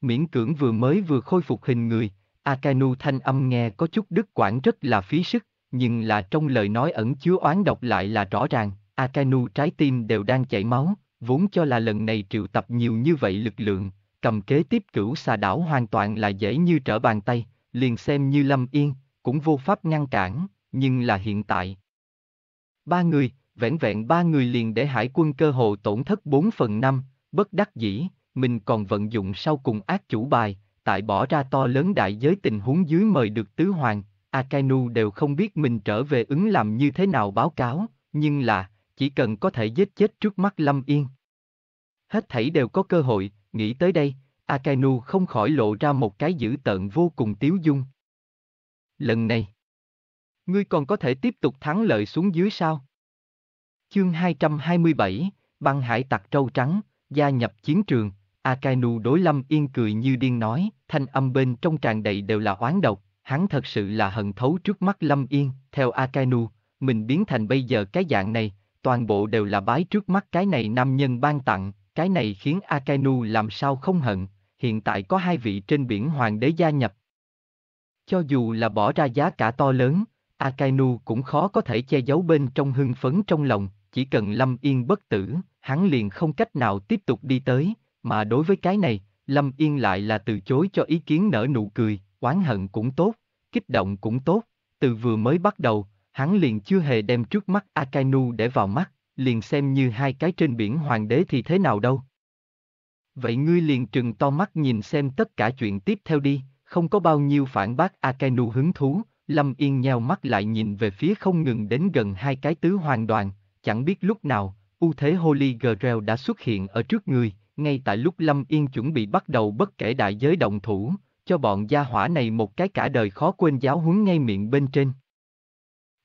Miễn cưỡng vừa mới vừa khôi phục hình người, Akainu thanh âm nghe có chút đứt quãng rất là phí sức, nhưng là trong lời nói ẩn chứa oán độc lại là rõ ràng, Akainu trái tim đều đang chảy máu, vốn cho là lần này triệu tập nhiều như vậy lực lượng, cầm kế tiếp cửu xà đảo hoàn toàn là dễ như trở bàn tay, liền xem như Lâm Yên, cũng vô pháp ngăn cản, nhưng là hiện tại. Ba người, vẹn vẹn ba người liền để hải quân cơ hồ tổn thất 4 phần 5, bất đắc dĩ, mình còn vận dụng sau cùng ác chủ bài, tại bỏ ra to lớn đại giới tình huống dưới mời được tứ hoàng, Akainu đều không biết mình trở về ứng làm như thế nào báo cáo, nhưng là, chỉ cần có thể giết chết trước mắt Lâm Yên. Hết thảy đều có cơ hội, nghĩ tới đây, Akainu không khỏi lộ ra một cái dữ tợn vô cùng tiếu dung. Lần này, ngươi còn có thể tiếp tục thắng lợi xuống dưới sao? Chương 227, băng hải tặc trâu trắng, gia nhập chiến trường, Akainu đối Lâm Yên cười như điên nói, thanh âm bên trong tràn đầy đều là oán độc, hắn thật sự là hận thấu trước mắt Lâm Yên, theo Akainu, mình biến thành bây giờ cái dạng này, toàn bộ đều là bái trước mắt cái này nam nhân ban tặng, cái này khiến Akainu làm sao không hận, hiện tại có hai vị trên biển hoàng đế gia nhập. Cho dù là bỏ ra giá cả to lớn, Akainu cũng khó có thể che giấu bên trong hưng phấn trong lòng, chỉ cần Lâm Yên bất tử, hắn liền không cách nào tiếp tục đi tới, mà đối với cái này, Lâm Yên lại là từ chối cho ý kiến nở nụ cười, oán hận cũng tốt, kích động cũng tốt, từ vừa mới bắt đầu, hắn liền chưa hề đem trước mắt Akainu để vào mắt, liền xem như hai cái trên biển hoàng đế thì thế nào đâu. Vậy ngươi liền trừng to mắt nhìn xem tất cả chuyện tiếp theo đi, không có bao nhiêu phản bác Akainu hứng thú, Lâm Yên nheo mắt lại nhìn về phía không ngừng đến gần hai cái tứ hoàng đoàn, chẳng biết lúc nào, ưu thế Holy Grail đã xuất hiện ở trước người, ngay tại lúc Lâm Yên chuẩn bị bắt đầu bất kể đại giới động thủ, cho bọn gia hỏa này một cái cả đời khó quên giáo huấn ngay miệng bên trên.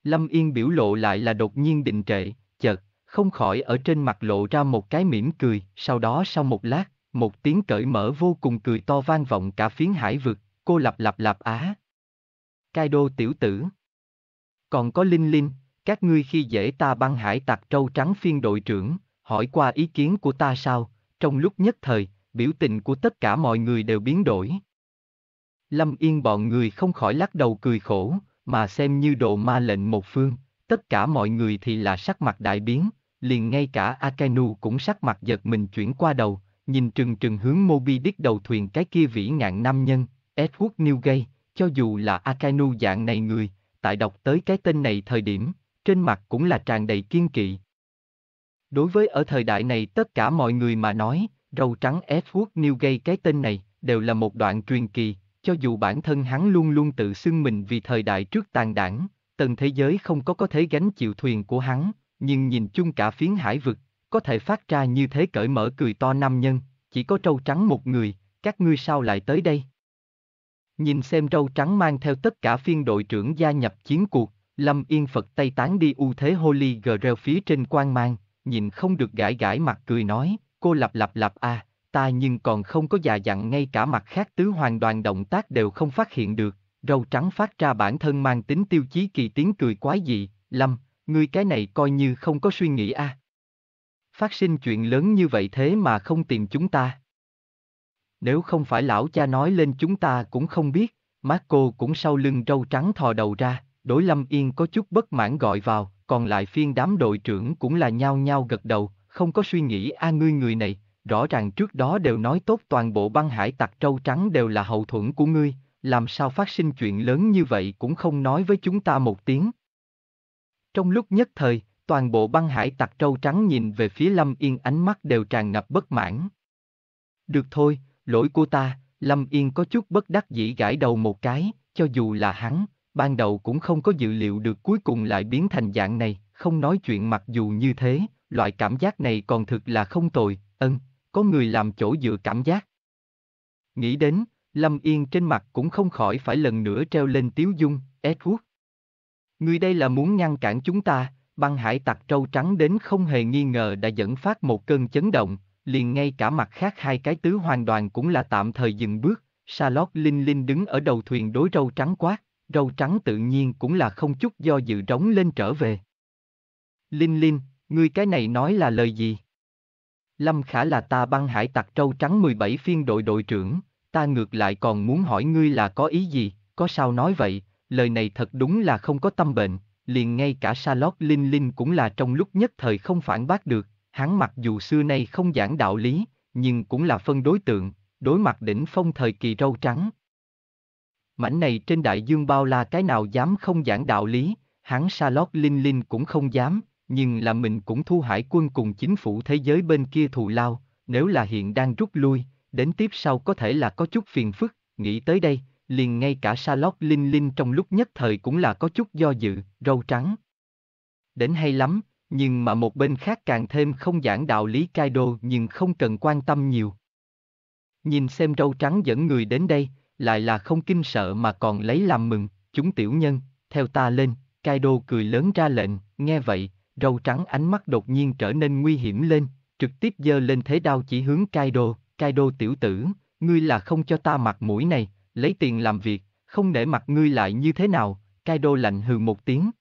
Lâm Yên biểu lộ lại là đột nhiên định trệ, chợt, không khỏi ở trên mặt lộ ra một cái mỉm cười, sau đó sau một lát, một tiếng cởi mở vô cùng cười to vang vọng cả phiến hải vực, cô lặp lặp lặp á. Cai đô tiểu tử. Còn có Linh Linh, các ngươi khi dễ ta băng hải tạc trâu trắng phiên đội trưởng, hỏi qua ý kiến của ta sao, trong lúc nhất thời, biểu tình của tất cả mọi người đều biến đổi. Lâm Yên bọn người không khỏi lắc đầu cười khổ, mà xem như độ ma lệnh một phương, tất cả mọi người thì là sắc mặt đại biến, liền ngay cả Akainu cũng sắc mặt giật mình chuyển qua đầu, nhìn trừng trừng hướng Moby Dick đầu thuyền cái kia vĩ ngạn nam nhân, Edward Newgate, cho dù là Akainu dạng này người, tại đọc tới cái tên này thời điểm, trên mặt cũng là tràn đầy kiên kỵ. Đối với ở thời đại này tất cả mọi người mà nói, râu trắng Edward Newgate cái tên này, đều là một đoạn truyền kỳ, cho dù bản thân hắn luôn luôn tự xưng mình vì thời đại trước tàn đảng, tần thế giới không có có thể gánh chịu thuyền của hắn, nhưng nhìn chung cả phiến hải vực, có thể phát ra như thế cởi mở cười to nam nhân, chỉ có trâu trắng một người, các ngươi sao lại tới đây? Nhìn xem trâu trắng mang theo tất cả phiên đội trưởng gia nhập chiến cuộc, Lâm Yên Phật tay tán đi u thế Holy Grail phía trên quan mang, nhìn không được gãi gãi mặt cười nói, cô lặp lặp lặp a, à, ta nhưng còn không có già dặn ngay cả mặt khác tứ hoàn đoàn động tác đều không phát hiện được, râu trắng phát ra bản thân mang tính tiêu chí kỳ tiếng cười quái dị, lâm, ngươi cái này coi như không có suy nghĩ a. Phát sinh chuyện lớn như vậy thế mà không tìm chúng ta. Nếu không phải lão cha nói lên chúng ta cũng không biết, Marco cũng sau lưng râu trắng thò đầu ra, đối lâm yên có chút bất mãn gọi vào, còn lại phiên đám đội trưởng cũng là nhao nhao gật đầu, không có suy nghĩ a ngươi người này, rõ ràng trước đó đều nói tốt toàn bộ băng hải tặc trâu trắng đều là hậu thuẫn của ngươi, làm sao phát sinh chuyện lớn như vậy cũng không nói với chúng ta một tiếng. Trong lúc nhất thời, toàn bộ băng hải tặc trâu trắng nhìn về phía Lâm Yên ánh mắt đều tràn ngập bất mãn. Được thôi, lỗi của ta, Lâm Yên có chút bất đắc dĩ gãi đầu một cái, cho dù là hắn, ban đầu cũng không có dự liệu được cuối cùng lại biến thành dạng này, không nói chuyện mặc dù như thế, loại cảm giác này còn thực là không tồi, ân, có người làm chỗ dựa cảm giác. Nghĩ đến, Lâm Yên trên mặt cũng không khỏi phải lần nữa treo lên Tiếu Dung, Edward. Người đây là muốn ngăn cản chúng ta, băng hải tặc trâu trắng đến không hề nghi ngờ đã dẫn phát một cơn chấn động, liền ngay cả mặt khác hai cái tứ hoàn toàn cũng là tạm thời dừng bước, Salot Linh Linh đứng ở đầu thuyền đối râu trắng quát, râu trắng tự nhiên cũng là không chút do dự rống lên trở về. Linh Linh, ngươi cái này nói là lời gì? Lâm Khả là ta băng hải tặc trâu trắng 17 phiên đội đội trưởng, ta ngược lại còn muốn hỏi ngươi là có ý gì, có sao nói vậy, lời này thật đúng là không có tâm bệnh, liền ngay cả Salot Linh Linh cũng là trong lúc nhất thời không phản bác được, hắn mặc dù xưa nay không giảng đạo lý, nhưng cũng là phân đối tượng, đối mặt đỉnh phong thời kỳ râu trắng. Mảnh này trên đại dương bao la cái nào dám không giảng đạo lý, hắn Salot Linh Linh cũng không dám, nhưng là mình cũng thu hải quân cùng chính phủ thế giới bên kia thù lao, nếu là hiện đang rút lui, đến tiếp sau có thể là có chút phiền phức, nghĩ tới đây, liền ngay cả Salot Linh Linh trong lúc nhất thời cũng là có chút do dự, râu trắng. Đến hay lắm, nhưng mà một bên khác càng thêm không giảng đạo lý Cai Kaido nhưng không cần quan tâm nhiều. Nhìn xem râu trắng dẫn người đến đây, lại là không kinh sợ mà còn lấy làm mừng, chúng tiểu nhân, theo ta lên, Cai Kaido cười lớn ra lệnh, nghe vậy, râu trắng ánh mắt đột nhiên trở nên nguy hiểm lên, trực tiếp giơ lên thế đao chỉ hướng Kaido, Kaido tiểu tử, ngươi là không cho ta mặt mũi này, lấy tiền làm việc, không để mặt ngươi lại như thế nào, Kaido lạnh hừ một tiếng.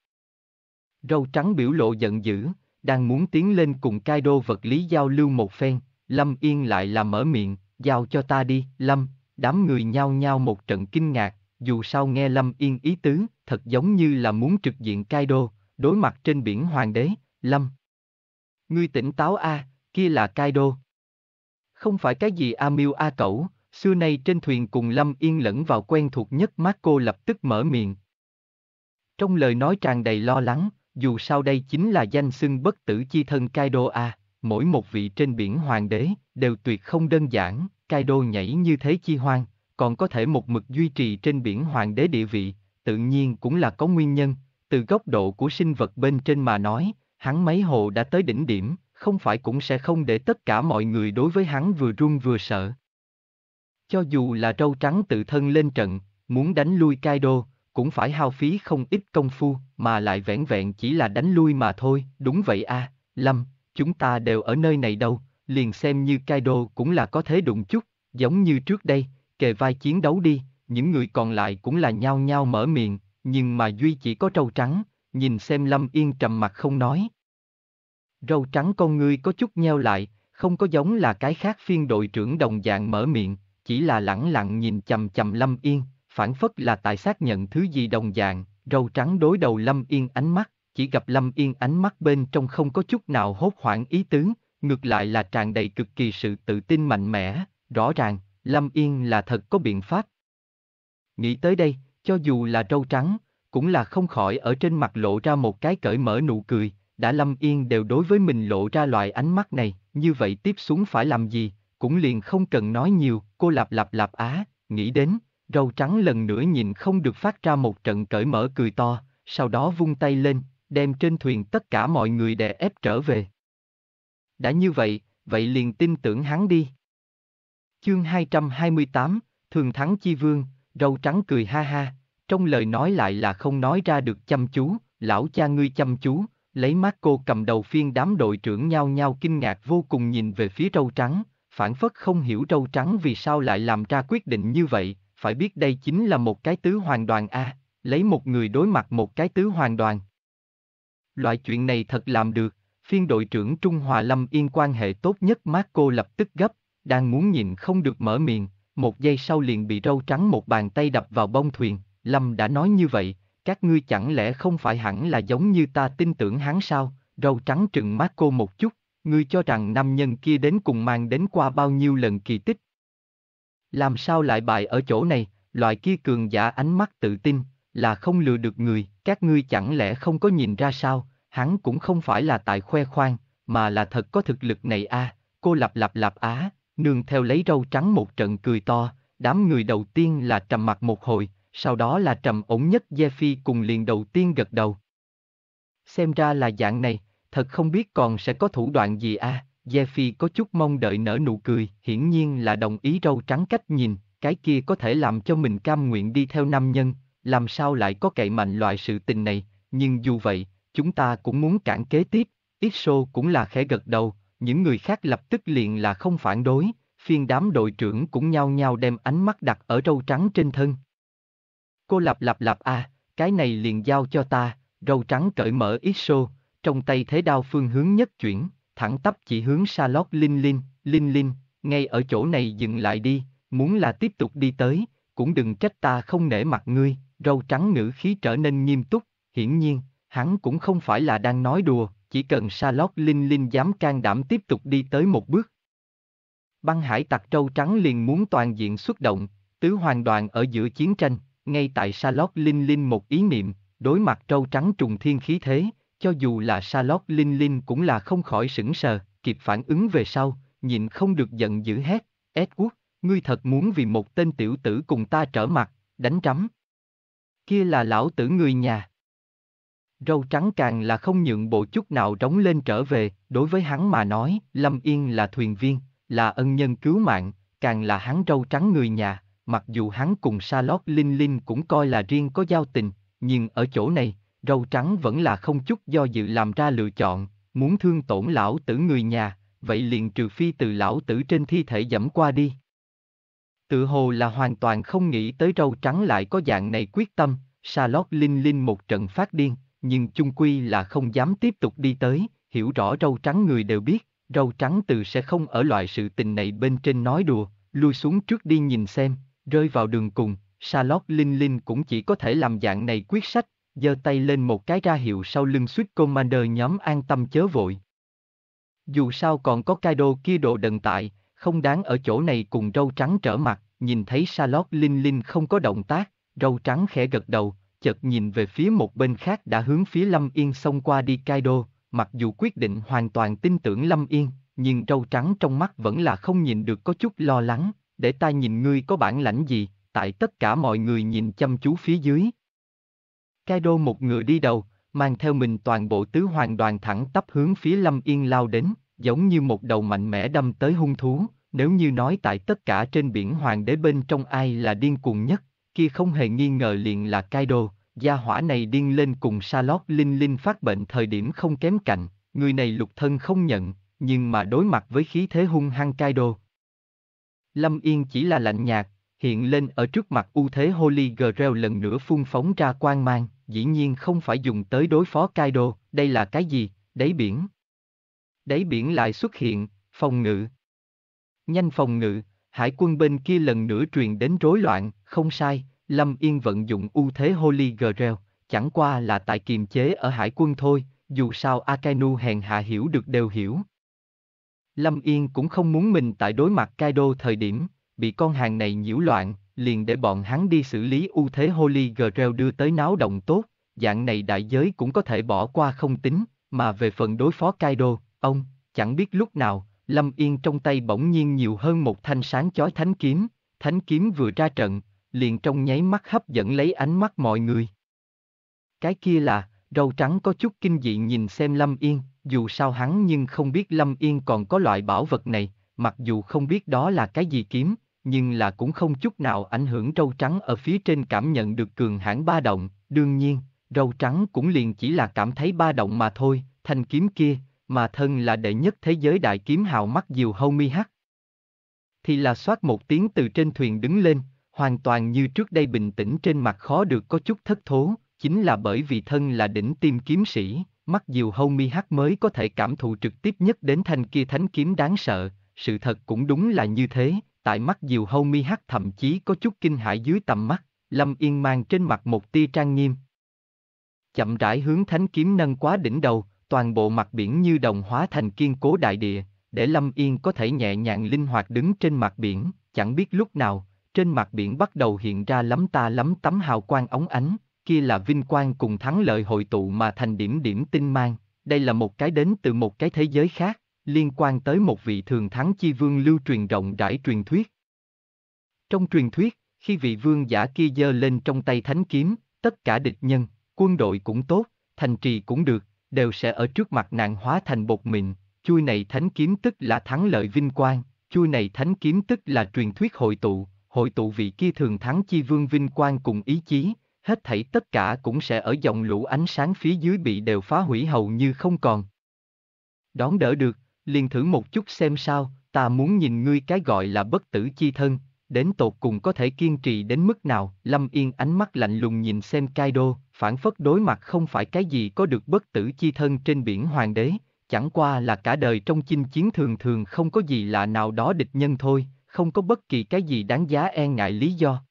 Râu trắng biểu lộ giận dữ, đang muốn tiến lên cùng Kaido vật lý giao lưu một phen, Lâm Yên lại là mở miệng, giao cho ta đi, Lâm, đám người nhao nhao một trận kinh ngạc, dù sao nghe Lâm Yên ý tứ, thật giống như là muốn trực diện Kaido, đối mặt trên biển hoàng đế, lâm. Ngươi tỉnh táo A, kia là cai đô. Không phải cái gì A miêu A cẩu, xưa nay trên thuyền cùng Lâm Yên lẫn vào quen thuộc nhất Marco lập tức mở miệng. Trong lời nói tràn đầy lo lắng, dù sao đây chính là danh xưng bất tử chi thân Kaido A, mỗi một vị trên biển hoàng đế, đều tuyệt không đơn giản, Kaido nhảy như thế chi hoang, còn có thể một mực duy trì trên biển hoàng đế địa vị, tự nhiên cũng là có nguyên nhân, từ góc độ của sinh vật bên trên mà nói, hắn mấy hồ đã tới đỉnh điểm, không phải cũng sẽ không để tất cả mọi người đối với hắn vừa run vừa sợ. Cho dù là râu trắng tự thân lên trận, muốn đánh lui Kaido, cũng phải hao phí không ít công phu, mà lại vẻn vẹn chỉ là đánh lui mà thôi, đúng vậy a, à, Lâm, chúng ta đều ở nơi này đâu, liền xem như Kaido cũng là có thế đụng chút, giống như trước đây, kề vai chiến đấu đi, những người còn lại cũng là nhao nhao mở miệng, nhưng mà Duy chỉ có râu trắng, nhìn xem Lâm Yên trầm mặt không nói. Râu trắng con ngươi có chút nheo lại, không có giống là cái khác phiên đội trưởng đồng dạng mở miệng, chỉ là lẳng lặng nhìn chầm chầm Lâm Yên, phản phất là tại xác nhận thứ gì đồng dạng, râu trắng đối đầu Lâm Yên ánh mắt, chỉ gặp Lâm Yên ánh mắt bên trong không có chút nào hốt hoảng ý tứ, ngược lại là tràn đầy cực kỳ sự tự tin mạnh mẽ, rõ ràng, Lâm Yên là thật có biện pháp. Nghĩ tới đây, cho dù là râu trắng, cũng là không khỏi ở trên mặt lộ ra một cái cởi mở nụ cười, đã Lâm Yên đều đối với mình lộ ra loại ánh mắt này, như vậy tiếp xuống phải làm gì, cũng liền không cần nói nhiều, cô lạp lạp lạp á, nghĩ đến, râu trắng lần nữa nhìn không được phát ra một trận cởi mở cười to, sau đó vung tay lên, đem trên thuyền tất cả mọi người đè ép trở về. Đã như vậy, vậy liền tin tưởng hắn đi. Chương 228, Thường Thắng Chi Vương, râu trắng cười ha ha, trong lời nói lại là không nói ra được chăm chú, lão cha ngươi chăm chú, lấy mắt cô cầm đầu phiên đám đội trưởng nhao nhao kinh ngạc vô cùng nhìn về phía râu trắng, phản phất không hiểu râu trắng vì sao lại làm ra quyết định như vậy, phải biết đây chính là một cái tứ hoàng đoàn a, à, lấy một người đối mặt một cái tứ hoàng đoàn. Loại chuyện này thật làm được, phiên đội trưởng Trung Hòa Lâm Yên quan hệ tốt nhất Marco lập tức gấp, đang muốn nhìn không được mở miệng, một giây sau liền bị râu trắng một bàn tay đập vào bông thuyền, Lâm đã nói như vậy, các ngươi chẳng lẽ không phải hẳn là giống như ta tin tưởng hắn sao, râu trắng trừng mắt cô một chút, ngươi cho rằng nam nhân kia đến cùng mang đến qua bao nhiêu lần kỳ tích. Làm sao lại bại ở chỗ này, loại kia cường giả ánh mắt tự tin, là không lừa được người, các ngươi chẳng lẽ không có nhìn ra sao, hắn cũng không phải là tại khoe khoang, mà là thật có thực lực này a à. cô lặp lặp lặp á, nương theo lấy râu trắng một trận cười to, đám người đầu tiên là trầm mặt một hồi, sau đó là trầm ổn nhất Gia Phi cùng liền đầu tiên gật đầu. Xem ra là dạng này, thật không biết còn sẽ có thủ đoạn gì à, Gia Phi có chút mong đợi nở nụ cười, hiển nhiên là đồng ý râu trắng cách nhìn, cái kia có thể làm cho mình cam nguyện đi theo nam nhân, làm sao lại có cậy mạnh loại sự tình này, nhưng dù vậy, chúng ta cũng muốn cản kế tiếp, ít xô cũng là khẽ gật đầu, những người khác lập tức liền là không phản đối, phiên đám đội trưởng cũng nhao nhao đem ánh mắt đặt ở râu trắng trên thân. Cô lặp lặp lặp a, à, cái này liền giao cho ta, râu trắng cởi mở ít xô, trong tay thế đao phương hướng nhất chuyển, thẳng tắp chỉ hướng xa lót linh linh, linh linh, ngay ở chỗ này dừng lại đi, muốn là tiếp tục đi tới, cũng đừng trách ta không nể mặt ngươi, râu trắng ngữ khí trở nên nghiêm túc, hiển nhiên, hắn cũng không phải là đang nói đùa, chỉ cần Salot Linh Linh dám can đảm tiếp tục đi tới một bước. Băng hải tặc trâu trắng liền muốn toàn diện xuất động, tứ hoàn đoàn ở giữa chiến tranh, ngay tại Salot Linh Linh một ý niệm, đối mặt trâu trắng trùng thiên khí thế, cho dù là Salot Linh Linh cũng là không khỏi sững sờ, kịp phản ứng về sau, nhịn không được giận dữ hét, Edward, ngươi thật muốn vì một tên tiểu tử cùng ta trở mặt, đánh trắm. Kia là lão tử người nhà. Râu trắng càng là không nhượng bộ chút nào trống lên trở về, đối với hắn mà nói, Lâm Yên là thuyền viên, là ân nhân cứu mạng, càng là hắn râu trắng người nhà, mặc dù hắn cùng sa lót Linh Linh cũng coi là riêng có giao tình, nhưng ở chỗ này, râu trắng vẫn là không chút do dự làm ra lựa chọn, muốn thương tổn lão tử người nhà, vậy liền trừ phi từ lão tử trên thi thể dẫm qua đi. Tự hồ là hoàn toàn không nghĩ tới râu trắng lại có dạng này quyết tâm, sa lót Linh Linh một trận phát điên, nhưng chung quy là không dám tiếp tục đi tới, hiểu rõ râu trắng người đều biết, râu trắng từ sẽ không ở loại sự tình này bên trên nói đùa, lui xuống trước đi nhìn xem, rơi vào đường cùng, Salot Linh Linh cũng chỉ có thể làm dạng này quyết sách, giơ tay lên một cái ra hiệu sau lưng suýt commander nhóm an tâm chớ vội. Dù sao còn có Kaido kia độ đần tại, không đáng ở chỗ này cùng râu trắng trở mặt, nhìn thấy Salot Linh Linh không có động tác, râu trắng khẽ gật đầu, chợt nhìn về phía một bên khác đã hướng phía Lâm Yên xông qua đi Kaido, mặc dù quyết định hoàn toàn tin tưởng Lâm Yên, nhưng râu trắng trong mắt vẫn là không nhìn được có chút lo lắng, để ta nhìn ngươi có bản lãnh gì, tại tất cả mọi người nhìn chăm chú phía dưới. Kaido một người đi đầu, mang theo mình toàn bộ tứ hoàng đoàn thẳng tắp hướng phía Lâm Yên lao đến, giống như một đầu mạnh mẽ đâm tới hung thú, nếu như nói tại tất cả trên biển hoàng đế bên trong ai là điên cuồng nhất, kia không hề nghi ngờ liền là Kaido, gia hỏa này điên lên cùng Salot Linh Linh phát bệnh thời điểm không kém cạnh, người này lục thân không nhận, nhưng mà đối mặt với khí thế hung hăng Kaido. Lâm Yên chỉ là lạnh nhạt, hiện lên ở trước mặt ưu thế Holy Grail lần nữa phun phóng ra quang mang, dĩ nhiên không phải dùng tới đối phó Kaido, đây là cái gì, đáy biển. Đáy biển lại xuất hiện, phòng ngự. Nhanh phòng ngự, hải quân bên kia lần nữa truyền đến rối loạn, không sai, Lâm Yên vận dụng ưu thế Holy Grail, chẳng qua là tại kiềm chế ở hải quân thôi, dù sao Akainu hèn hạ hiểu được đều hiểu. Lâm Yên cũng không muốn mình tại đối mặt Kaido thời điểm, bị con hàng này nhiễu loạn, liền để bọn hắn đi xử lý ưu thế Holy Grail đưa tới náo động tốt, dạng này đại giới cũng có thể bỏ qua không tính, mà về phần đối phó Kaido, ông, chẳng biết lúc nào, Lâm Yên trong tay bỗng nhiên nhiều hơn một thanh sáng chói thánh kiếm, thánh kiếm vừa ra trận, liền trong nháy mắt hấp dẫn lấy ánh mắt mọi người. Cái kia là, râu trắng có chút kinh dị nhìn xem Lâm Yên, dù sao hắn nhưng không biết Lâm Yên còn có loại bảo vật này, mặc dù không biết đó là cái gì kiếm, nhưng là cũng không chút nào ảnh hưởng râu trắng ở phía trên cảm nhận được cường hãn ba động, đương nhiên, râu trắng cũng liền chỉ là cảm thấy ba động mà thôi, thanh kiếm kia, mà thân là đệ nhất thế giới đại kiếm hào mắt diều hâu mi hắc. Thì là soát một tiếng từ trên thuyền đứng lên, hoàn toàn như trước đây bình tĩnh trên mặt khó được có chút thất thố, chính là bởi vì thân là đỉnh tim kiếm sĩ, mắt diều hâu mi hắc mới có thể cảm thụ trực tiếp nhất đến thanh kia thánh kiếm đáng sợ, sự thật cũng đúng là như thế, tại mắt diều hâu mi hắc thậm chí có chút kinh hãi dưới tầm mắt, Lâm Yên mang trên mặt một tia trang nghiêm. Chậm rãi hướng thánh kiếm nâng quá đỉnh đầu, toàn bộ mặt biển như đồng hóa thành kiên cố đại địa, để Lâm Yên có thể nhẹ nhàng linh hoạt đứng trên mặt biển, chẳng biết lúc nào, trên mặt biển bắt đầu hiện ra lắm ta lắm tấm hào quang ống ánh, kia là vinh quang cùng thắng lợi hội tụ mà thành điểm điểm tinh mang, đây là một cái đến từ một cái thế giới khác, liên quan tới một vị thường thắng chi vương lưu truyền rộng rãi truyền thuyết. Trong truyền thuyết, khi vị vương giả kia giơ lên trong tay thánh kiếm, tất cả địch nhân, quân đội cũng tốt, thành trì cũng được, đều sẽ ở trước mặt nàng hóa thành bột mịn, chui này thánh kiếm tức là thắng lợi vinh quang, chui này thánh kiếm tức là truyền thuyết hội tụ, hội tụ vị kia thường thắng chi vương vinh quang cùng ý chí, hết thảy tất cả cũng sẽ ở dòng lũ ánh sáng phía dưới bị đều phá hủy hầu như không còn. Đón đỡ được, liền thử một chút xem sao, ta muốn nhìn ngươi cái gọi là bất tử chi thân, đến tột cùng có thể kiên trì đến mức nào, Lâm Yên ánh mắt lạnh lùng nhìn xem Kaido, phản phất đối mặt không phải cái gì có được bất tử chi thân trên biển hoàng đế, chẳng qua là cả đời trong chinh chiến thường thường không có gì lạ nào đó địch nhân thôi, không có bất kỳ cái gì đáng giá e ngại lý do.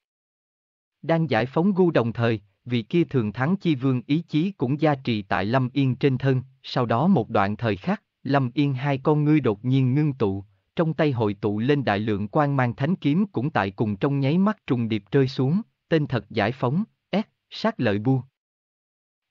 Đang giải phóng gu đồng thời, vị kia thường thắng chi vương ý chí cũng gia trì tại Lâm Yên trên thân, sau đó một đoạn thời khắc, Lâm Yên hai con ngươi đột nhiên ngưng tụ, trong tay hội tụ lên đại lượng quan mang thánh kiếm cũng tại cùng trong nháy mắt trùng điệp rơi xuống, tên thật giải phóng, S, sát lợi bu.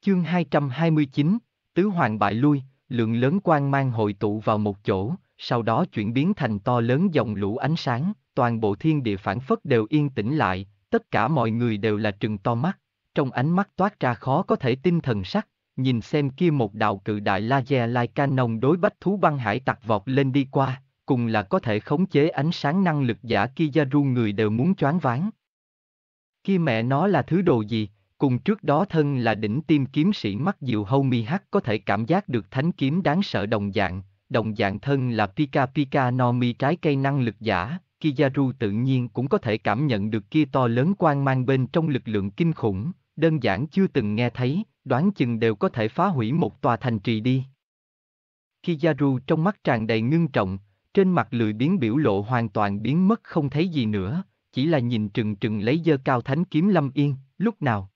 Chương 229, Tứ Hoàng bại lui, lượng lớn quan mang hội tụ vào một chỗ, sau đó chuyển biến thành to lớn dòng lũ ánh sáng, toàn bộ thiên địa phản phất đều yên tĩnh lại, tất cả mọi người đều là trừng to mắt, trong ánh mắt toát ra khó có thể tin thần sắc, nhìn xem kia một đạo cự đại laser lai ca nồng đối bách thú băng hải tặc vọt lên đi qua, cùng là có thể khống chế ánh sáng năng lực giả Kizaru người đều muốn choáng váng. Khi mẹ nó là thứ đồ gì, cùng trước đó thân là đỉnh tim kiếm sĩ mắt diệu hâu mi hắc có thể cảm giác được thánh kiếm đáng sợ đồng dạng, đồng dạng thân là Pika Pika no mi trái cây năng lực giả, Kizaru tự nhiên cũng có thể cảm nhận được kia to lớn quan mang bên trong lực lượng kinh khủng, đơn giản chưa từng nghe thấy, đoán chừng đều có thể phá hủy một tòa thành trì đi. Kizaru trong mắt tràn đầy ngưng trọng, trên mặt lười biến biểu lộ hoàn toàn biến mất không thấy gì nữa, chỉ là nhìn trừng trừng lấy dơ cao thánh kiếm lâm yên, lúc nào.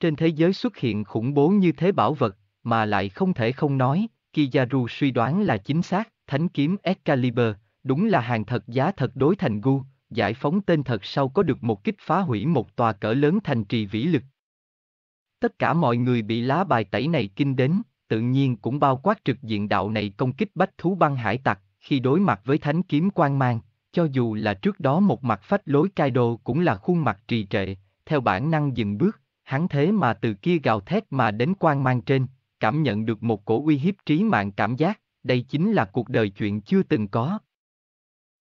Trên thế giới xuất hiện khủng bố như thế bảo vật, mà lại không thể không nói, Kizaru suy đoán là chính xác, thánh kiếm Excalibur, đúng là hàng thật giá thật đối thành gu, giải phóng tên thật sau có được một kích phá hủy một tòa cỡ lớn thành trì vĩ lực. Tất cả mọi người bị lá bài tẩy này kinh đến, tự nhiên cũng bao quát trực diện đạo này công kích bách thú băng hải tặc, khi đối mặt với thánh kiếm quang mang, cho dù là trước đó một mặt phách lối cai đồ cũng là khuôn mặt trì trệ, theo bản năng dừng bước, hắn thế mà từ kia gào thét mà đến quang mang trên, cảm nhận được một cổ uy hiếp trí mạng cảm giác, đây chính là cuộc đời chuyện chưa từng có.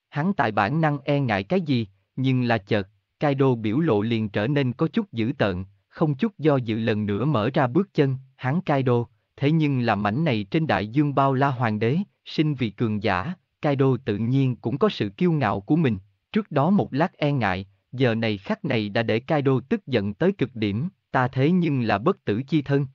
Hắn tại bản năng e ngại cái gì, nhưng là chợt, cai đồ biểu lộ liền trở nên có chút dữ tợn, không chút do dự lần nữa mở ra bước chân, hắn cai đồ, thế nhưng là mảnh này trên đại dương bao la hoàng đế, sinh vì cường giả, Kaido tự nhiên cũng có sự kiêu ngạo của mình, trước đó một lát e ngại, giờ này khắc này đã để Kaido tức giận tới cực điểm, ta thế nhưng là bất tử chi thân.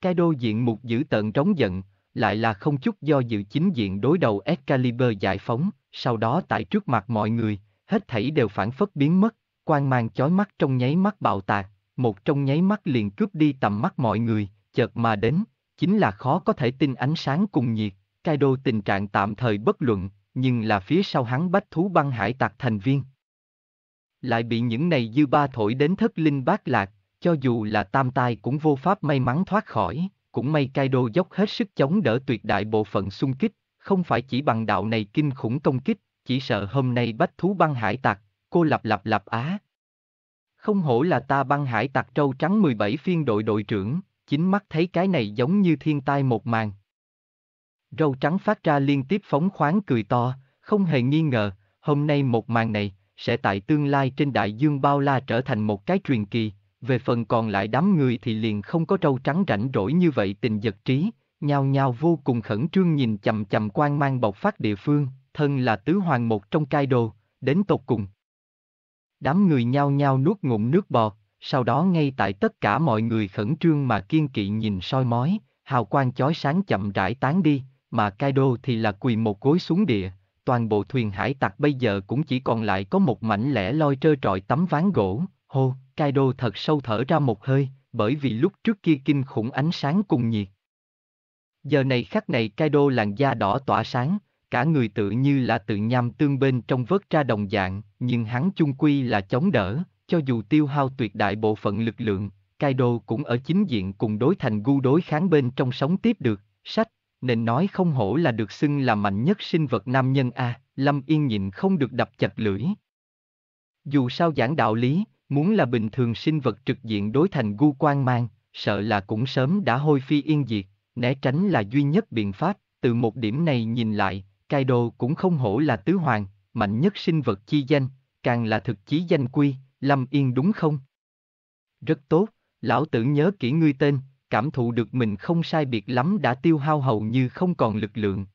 Kaido diện mục dữ tợn trống giận, lại là không chút do dự chính diện đối đầu Excalibur giải phóng, sau đó tại trước mặt mọi người, hết thảy đều phản phất biến mất, quang mang chói mắt trong nháy mắt bạo tạc, một trong nháy mắt liền cướp đi tầm mắt mọi người, chợt mà đến, chính là khó có thể tin ánh sáng cùng nhiệt, Kaido tình trạng tạm thời bất luận, nhưng là phía sau hắn bách thú băng hải tặc thành viên. Lại bị những này dư ba thổi đến thất linh bát lạc, cho dù là tam tai cũng vô pháp may mắn thoát khỏi, cũng may Kaido dốc hết sức chống đỡ tuyệt đại bộ phận xung kích, không phải chỉ bằng đạo này kinh khủng công kích, chỉ sợ hôm nay bách thú băng hải tặc, cô lập lập lập á. Không hổ là ta băng hải tặc trâu trắng 17 phiên đội đội trưởng, chính mắt thấy cái này giống như thiên tai một màn, Râu trắng phát ra liên tiếp phóng khoáng cười to, không hề nghi ngờ, hôm nay một màn này, sẽ tại tương lai trên đại dương bao la trở thành một cái truyền kỳ, về phần còn lại đám người thì liền không có râu trắng rảnh rỗi như vậy tình giật trí, nhao nhao vô cùng khẩn trương nhìn chầm chầm quan mang bộc phát địa phương, thân là tứ hoàng một trong cai đồ, đến tột cùng. Đám người nhao nhao nuốt ngụm nước bọt, sau đó ngay tại tất cả mọi người khẩn trương mà kiên kỵ nhìn soi mói, hào quang chói sáng chậm rãi tán đi, mà Kaido thì là quỳ một gối xuống địa, toàn bộ thuyền hải tặc bây giờ cũng chỉ còn lại có một mảnh lẻ loi trơ trọi tấm ván gỗ, hô, Kaido thật sâu thở ra một hơi, bởi vì lúc trước kia kinh khủng ánh sáng cùng nhiệt. Giờ này khắc này Kaido làn da đỏ tỏa sáng, cả người tự như là tự nham tương bên trong vớt ra đồng dạng, nhưng hắn chung quy là chống đỡ, cho dù tiêu hao tuyệt đại bộ phận lực lượng, Kaido cũng ở chính diện cùng đối thành gu đối kháng bên trong sống tiếp được, sách, nên nói không hổ là được xưng là mạnh nhất sinh vật nam nhân a, à, Lâm Yên nhịn không được đập chặt lưỡi. Dù sao giảng đạo lý, muốn là bình thường sinh vật trực diện đối thành gu quan mang, sợ là cũng sớm đã hôi phi yên diệt, né tránh là duy nhất biện pháp, từ một điểm này nhìn lại, Kaido cũng không hổ là tứ hoàng, mạnh nhất sinh vật chi danh, càng là thực chí danh quy, Lâm Yên đúng không? Rất tốt, lão tử nhớ kỹ ngươi tên, cảm thụ được mình không sai biệt lắm đã tiêu hao hầu như không còn lực lượng.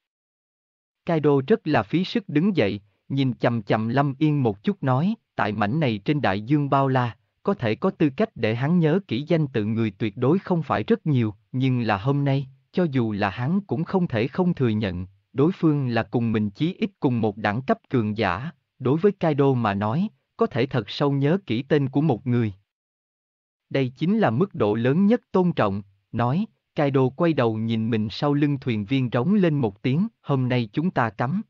Kaido rất là phí sức đứng dậy, nhìn chầm chầm Lâm Yên một chút nói, tại mảnh này trên đại dương bao la, có thể có tư cách để hắn nhớ kỹ danh tự người tuyệt đối không phải rất nhiều, nhưng là hôm nay, cho dù là hắn cũng không thể không thừa nhận, đối phương là cùng mình chí ít cùng một đẳng cấp cường giả, đối với Kaido mà nói, có thể thật sâu nhớ kỹ tên của một người, đây chính là mức độ lớn nhất tôn trọng, nói, cai đồ quay đầu nhìn mình sau lưng thuyền viên rống lên một tiếng, hôm nay chúng ta cắm.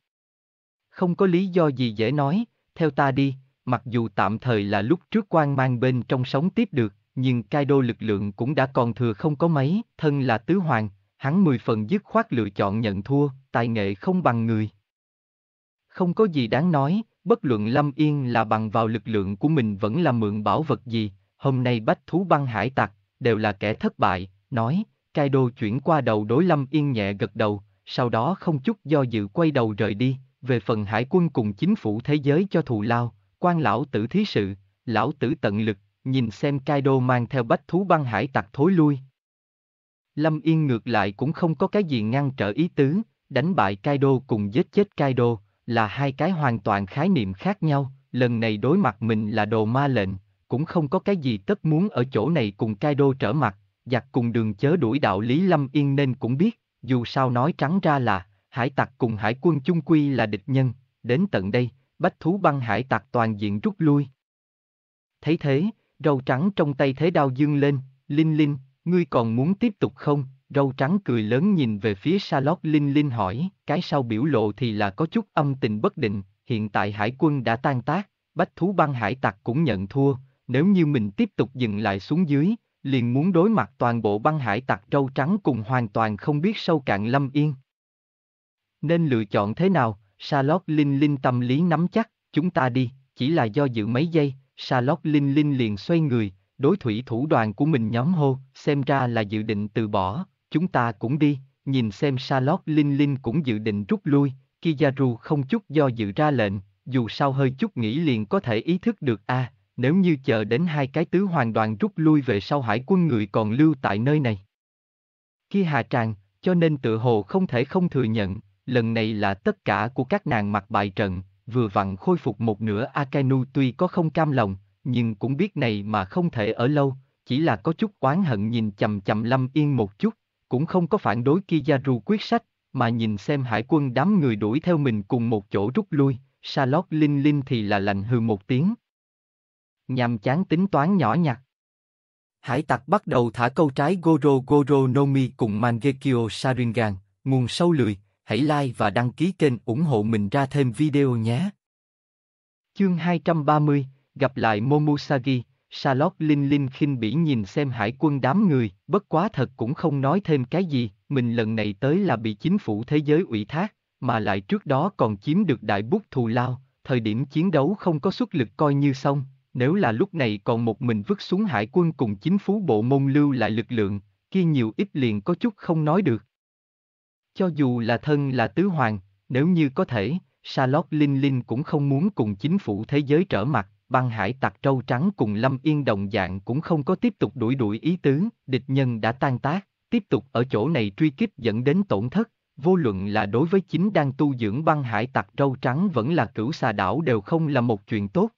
Không có lý do gì dễ nói, theo ta đi, mặc dù tạm thời là lúc trước quan mang bên trong sống tiếp được, nhưng cai đô lực lượng cũng đã còn thừa không có mấy, thân là tứ hoàng, hắn mười phần dứt khoát lựa chọn nhận thua, tài nghệ không bằng người. Không có gì đáng nói, bất luận Lâm Yên là bằng vào lực lượng của mình vẫn là mượn bảo vật gì, hôm nay bách thú băng hải tặc, đều là kẻ thất bại, nói, cai đô chuyển qua đầu đối lâm yên nhẹ gật đầu, sau đó không chút do dự quay đầu rời đi, về phần hải quân cùng chính phủ thế giới cho thù lao, quan lão tử thí sự, lão tử tận lực, nhìn xem cai đô mang theo bách thú băng hải tặc thối lui. Lâm Yên ngược lại cũng không có cái gì ngăn trở ý tứ, đánh bại Kaido cùng giết chết Kaido, là hai cái hoàn toàn khái niệm khác nhau, lần này đối mặt mình là đồ ma lệnh, cũng không có cái gì tất muốn ở chỗ này cùng cai đô trở mặt, giặc cùng đường chớ đuổi đạo Lý Lâm Yên nên cũng biết, dù sao nói trắng ra là, hải tặc cùng hải quân chung quy là địch nhân, đến tận đây, bách thú băng hải tặc toàn diện rút lui. Thấy thế, râu trắng trong tay thế đao dương lên, Linh Linh, ngươi còn muốn tiếp tục không? Râu trắng cười lớn nhìn về phía lót Linh Linh hỏi, cái sau biểu lộ thì là có chút âm tình bất định, hiện tại hải quân đã tan tác, bách thú băng hải tặc cũng nhận thua, nếu như mình tiếp tục dừng lại xuống dưới, liền muốn đối mặt toàn bộ băng hải tặc trâu trắng cùng hoàn toàn không biết sâu cạn lâm yên. Nên lựa chọn thế nào, Salot Linh Linh tâm lý nắm chắc, chúng ta đi, chỉ là do dự mấy giây, Salot Linh Linh liền xoay người, đối thủy thủ đoàn của mình nhóm hô, xem ra là dự định từ bỏ, chúng ta cũng đi, nhìn xem Salot Linh Linh cũng dự định rút lui, Kizaru không chút do dự ra lệnh, dù sao hơi chút nghĩ liền có thể ý thức được a à, nếu như chờ đến hai cái tứ hoàn đoàn rút lui về sau hải quân người còn lưu tại nơi này. Khi hà tràng, cho nên tự hồ không thể không thừa nhận, lần này là tất cả của các nàng mặc bại trận, vừa vặn khôi phục một nửa Akenu tuy có không cam lòng, nhưng cũng biết này mà không thể ở lâu, chỉ là có chút oán hận nhìn chầm chầm Lâm Yên một chút, cũng không có phản đối Kizaru quyết sách, mà nhìn xem hải quân đám người đuổi theo mình cùng một chỗ rút lui, Salot Linh Linh thì là lành hừ một tiếng, nhằm chán tính toán nhỏ nhặt. Hải tặc bắt đầu thả câu trái Goro Goro Nomi cùng Mangekyo Sharingan, nguồn sâu lười, hãy like và đăng ký kênh ủng hộ mình ra thêm video nhé. Chương 230, gặp lại Momusagi, Salot Linh Linh khinh bỉ nhìn xem hải quân đám người, bất quá thật cũng không nói thêm cái gì, mình lần này tới là bị chính phủ thế giới ủy thác, mà lại trước đó còn chiếm được đại bút thù lao, thời điểm chiến đấu không có xuất lực coi như xong, nếu là lúc này còn một mình vứt xuống hải quân cùng chính phủ bộ môn lưu lại lực lượng, kia nhiều ít liền có chút không nói được. Cho dù là thân là tứ hoàng, nếu như có thể, Salot Linh Linh cũng không muốn cùng chính phủ thế giới trở mặt, băng hải tặc trâu trắng cùng Lâm Yên đồng dạng cũng không có tiếp tục đuổi đuổi ý tứ, địch nhân đã tan tác, tiếp tục ở chỗ này truy kích dẫn đến tổn thất, vô luận là đối với chính đang tu dưỡng băng hải tặc trâu trắng vẫn là cửu xà đảo đều không là một chuyện tốt.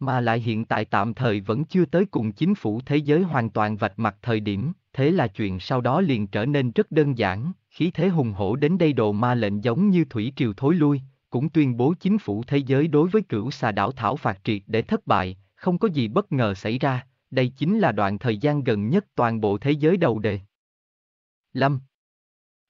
Mà lại hiện tại tạm thời vẫn chưa tới cùng chính phủ thế giới hoàn toàn vạch mặt thời điểm, thế là chuyện sau đó liền trở nên rất đơn giản, khí thế hùng hổ đến đây đồ ma lệnh giống như thủy triều thối lui, cũng tuyên bố chính phủ thế giới đối với cửu xà đảo thảo phạt triệt để thất bại, không có gì bất ngờ xảy ra, đây chính là đoạn thời gian gần nhất toàn bộ thế giới đầu đề. Lâm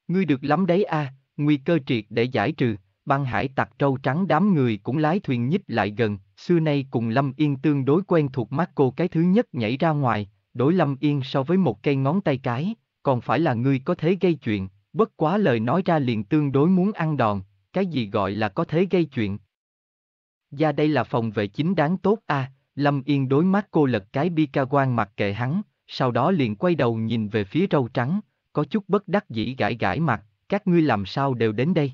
Ngươi được lắm đấy a, à, nguy cơ triệt để giải trừ, băng hải tặc trâu trắng đám người cũng lái thuyền nhích lại gần, Xưa nay cùng Lâm Yên tương đối quen thuộc mắt cô cái thứ nhất nhảy ra ngoài, đối Lâm Yên so với một cây ngón tay cái, còn phải là người có thế gây chuyện, bất quá lời nói ra liền tương đối muốn ăn đòn, cái gì gọi là có thế gây chuyện. Gia đây là phòng vệ chính đáng tốt a à, Lâm Yên đối mắt cô lật cái bi ca quan mặc kệ hắn, sau đó liền quay đầu nhìn về phía râu trắng, có chút bất đắc dĩ gãi gãi mặt, các ngươi làm sao đều đến đây.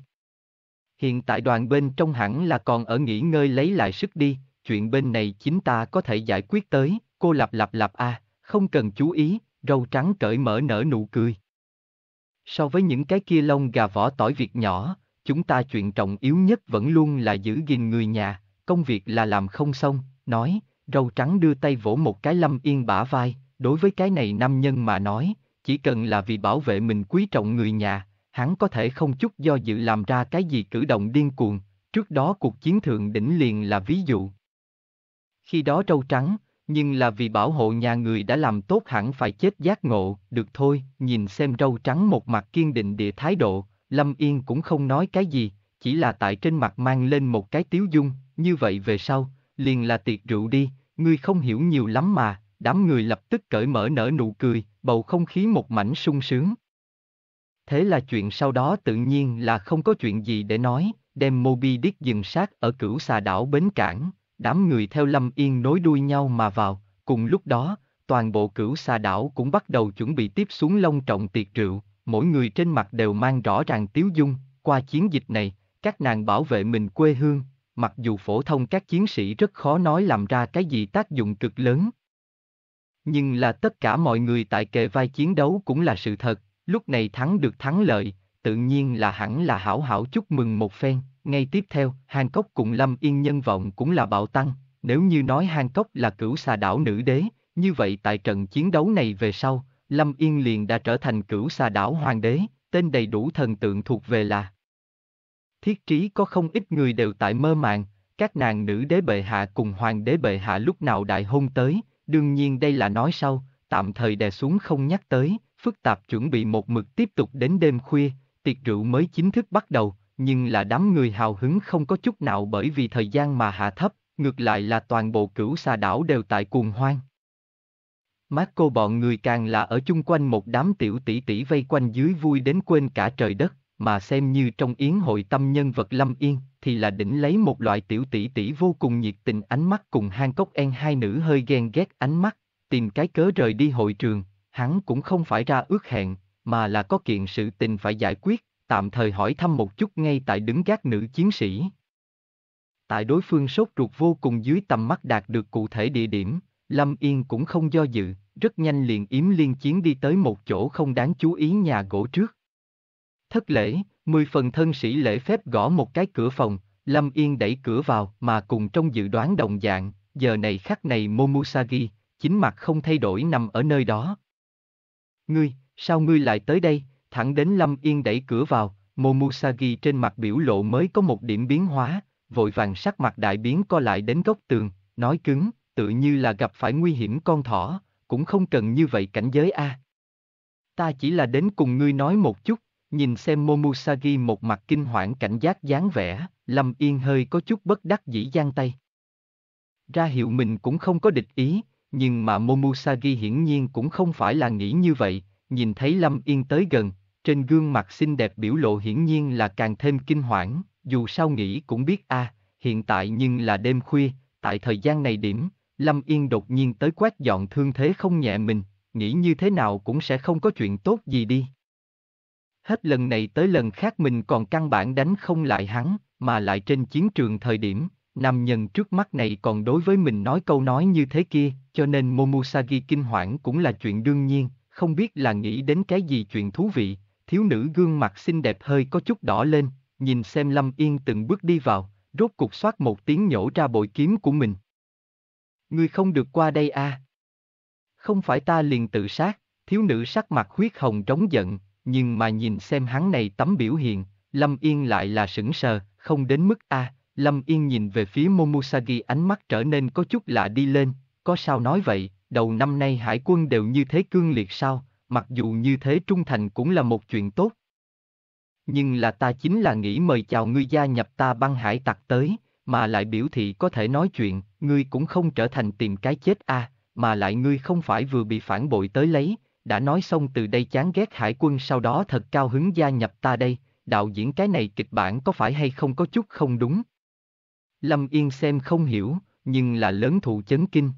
Hiện tại đoàn bên trong hẳn là còn ở nghỉ ngơi lấy lại sức đi, chuyện bên này chính ta có thể giải quyết tới, cô lặp lặp lặp a, à, không cần chú ý, râu trắng cởi mở nở nụ cười. So với những cái kia lông gà vỏ tỏi việc nhỏ, chúng ta chuyện trọng yếu nhất vẫn luôn là giữ gìn người nhà, công việc là làm không xong, nói, râu trắng đưa tay vỗ một cái lâm yên bả vai, đối với cái này nam nhân mà nói, chỉ cần là vì bảo vệ mình quý trọng người nhà, hắn có thể không chút do dự làm ra cái gì cử động điên cuồng, trước đó cuộc chiến thượng đỉnh liền là ví dụ. Khi đó trâu trắng, nhưng là vì bảo hộ nhà người đã làm tốt hẳn phải chết giác ngộ, được thôi, nhìn xem trâu trắng một mặt kiên định địa thái độ, Lâm Yên cũng không nói cái gì, chỉ là tại trên mặt mang lên một cái tiếu dung, như vậy về sau, liền là tiệc rượu đi, ngươi không hiểu nhiều lắm mà, đám người lập tức cởi mở nở nụ cười, bầu không khí một mảnh sung sướng. Thế là chuyện sau đó tự nhiên là không có chuyện gì để nói, đem Moby Dick dừng sát ở cửu xà đảo Bến Cảng, đám người theo Lâm Yên nối đuôi nhau mà vào, cùng lúc đó, toàn bộ cửu xà đảo cũng bắt đầu chuẩn bị tiếp xuống long trọng tiệc rượu, mỗi người trên mặt đều mang rõ ràng tiếu dung, qua chiến dịch này, các nàng bảo vệ mình quê hương, mặc dù phổ thông các chiến sĩ rất khó nói làm ra cái gì tác dụng cực lớn. Nhưng là tất cả mọi người tại kề vai chiến đấu cũng là sự thật, Lúc này thắng được thắng lợi, tự nhiên là hẳn là hảo hảo chúc mừng một phen. Ngay tiếp theo, Hàn Cốc cùng Lâm Yên nhân vọng cũng là bạo tăng. Nếu như nói Hàn Cốc là cửu xà đảo nữ đế, như vậy tại trận chiến đấu này về sau, Lâm Yên liền đã trở thành cửu xà đảo hoàng đế, tên đầy đủ thần tượng thuộc về là. Thiết trí có không ít người đều tại mơ màng, các nàng nữ đế bệ hạ cùng hoàng đế bệ hạ lúc nào đại hôn tới, đương nhiên đây là nói sau, tạm thời đè xuống không nhắc tới, phức tạp chuẩn bị một mực tiếp tục đến đêm khuya, tiệc rượu mới chính thức bắt đầu, nhưng là đám người hào hứng không có chút nào bởi vì thời gian mà hạ thấp, ngược lại là toàn bộ cửu xà đảo đều tại cuồng hoang. Marco bọn người càng là ở chung quanh một đám tiểu tỷ tỷ vây quanh dưới vui đến quên cả trời đất, mà xem như trong yến hội tâm nhân vật Lâm Yên, thì là đỉnh lấy một loại tiểu tỷ tỷ vô cùng nhiệt tình ánh mắt cùng hang cốc en hai nữ hơi ghen ghét ánh mắt, tìm cái cớ rời đi hội trường, hắn cũng không phải ra ước hẹn, mà là có kiện sự tình phải giải quyết, tạm thời hỏi thăm một chút ngay tại đứng gác nữ chiến sĩ. Tại đối phương sốt ruột vô cùng dưới tầm mắt đạt được cụ thể địa điểm, Lâm Yên cũng không do dự, rất nhanh liền yếm liên chiến đi tới một chỗ không đáng chú ý nhà gỗ trước. Thất lễ, mười phần thân sĩ lễ phép gõ một cái cửa phòng, Lâm Yên đẩy cửa vào mà cùng trong dự đoán đồng dạng, giờ này khắc này Momusagi, chính mặt không thay đổi nằm ở nơi đó, Ngươi, sao ngươi lại tới đây? Thẳng đến Lâm Yên đẩy cửa vào, Momusagi trên mặt biểu lộ mới có một điểm biến hóa, vội vàng sắc mặt đại biến co lại đến góc tường, nói cứng, tự như là gặp phải nguy hiểm con thỏ, cũng không cần như vậy cảnh giới a. À. Ta chỉ là đến cùng ngươi nói một chút, nhìn xem Momusagi một mặt kinh hoảng cảnh giác dáng vẻ, Lâm Yên hơi có chút bất đắc dĩ giang tay. Ra hiệu mình cũng không có địch ý, nhưng mà Momusagi hiển nhiên cũng không phải là nghĩ như vậy, nhìn thấy Lâm Yên tới gần, trên gương mặt xinh đẹp biểu lộ hiển nhiên là càng thêm kinh hoảng, dù sao nghĩ cũng biết a, à, hiện tại nhưng là đêm khuya, tại thời gian này điểm, Lâm Yên đột nhiên tới quét dọn thương thế không nhẹ mình, nghĩ như thế nào cũng sẽ không có chuyện tốt gì đi. Hết lần này tới lần khác mình còn căn bản đánh không lại hắn, mà lại trên chiến trường thời điểm, nam nhân trước mắt này còn đối với mình nói câu nói như thế kia, cho nên Momusagi kinh hoảng cũng là chuyện đương nhiên, không biết là nghĩ đến cái gì chuyện thú vị, thiếu nữ gương mặt xinh đẹp hơi có chút đỏ lên, nhìn xem Lâm Yên từng bước đi vào, rốt cục xoát một tiếng nhổ ra bội kiếm của mình. Ngươi không được qua đây à? Không phải ta liền tự sát, thiếu nữ sắc mặt huyết hồng trống giận, nhưng mà nhìn xem hắn này tấm biểu hiện, Lâm Yên lại là sững sờ, không đến mức a, à, Lâm Yên nhìn về phía Momusagi ánh mắt trở nên có chút lạ đi lên, có sao nói vậy, đầu năm nay hải quân đều như thế cương liệt sao, mặc dù như thế trung thành cũng là một chuyện tốt. Nhưng là ta chính là nghĩ mời chào ngươi gia nhập ta băng hải tặc tới, mà lại biểu thị có thể nói chuyện, ngươi cũng không trở thành tìm cái chết a, à, mà lại ngươi không phải vừa bị phản bội tới lấy, đã nói xong từ đây chán ghét hải quân sau đó thật cao hứng gia nhập ta đây, đạo diễn cái này kịch bản có phải hay không có chút không đúng. Lâm Yên xem không hiểu, nhưng là lớn thụ chấn kinh.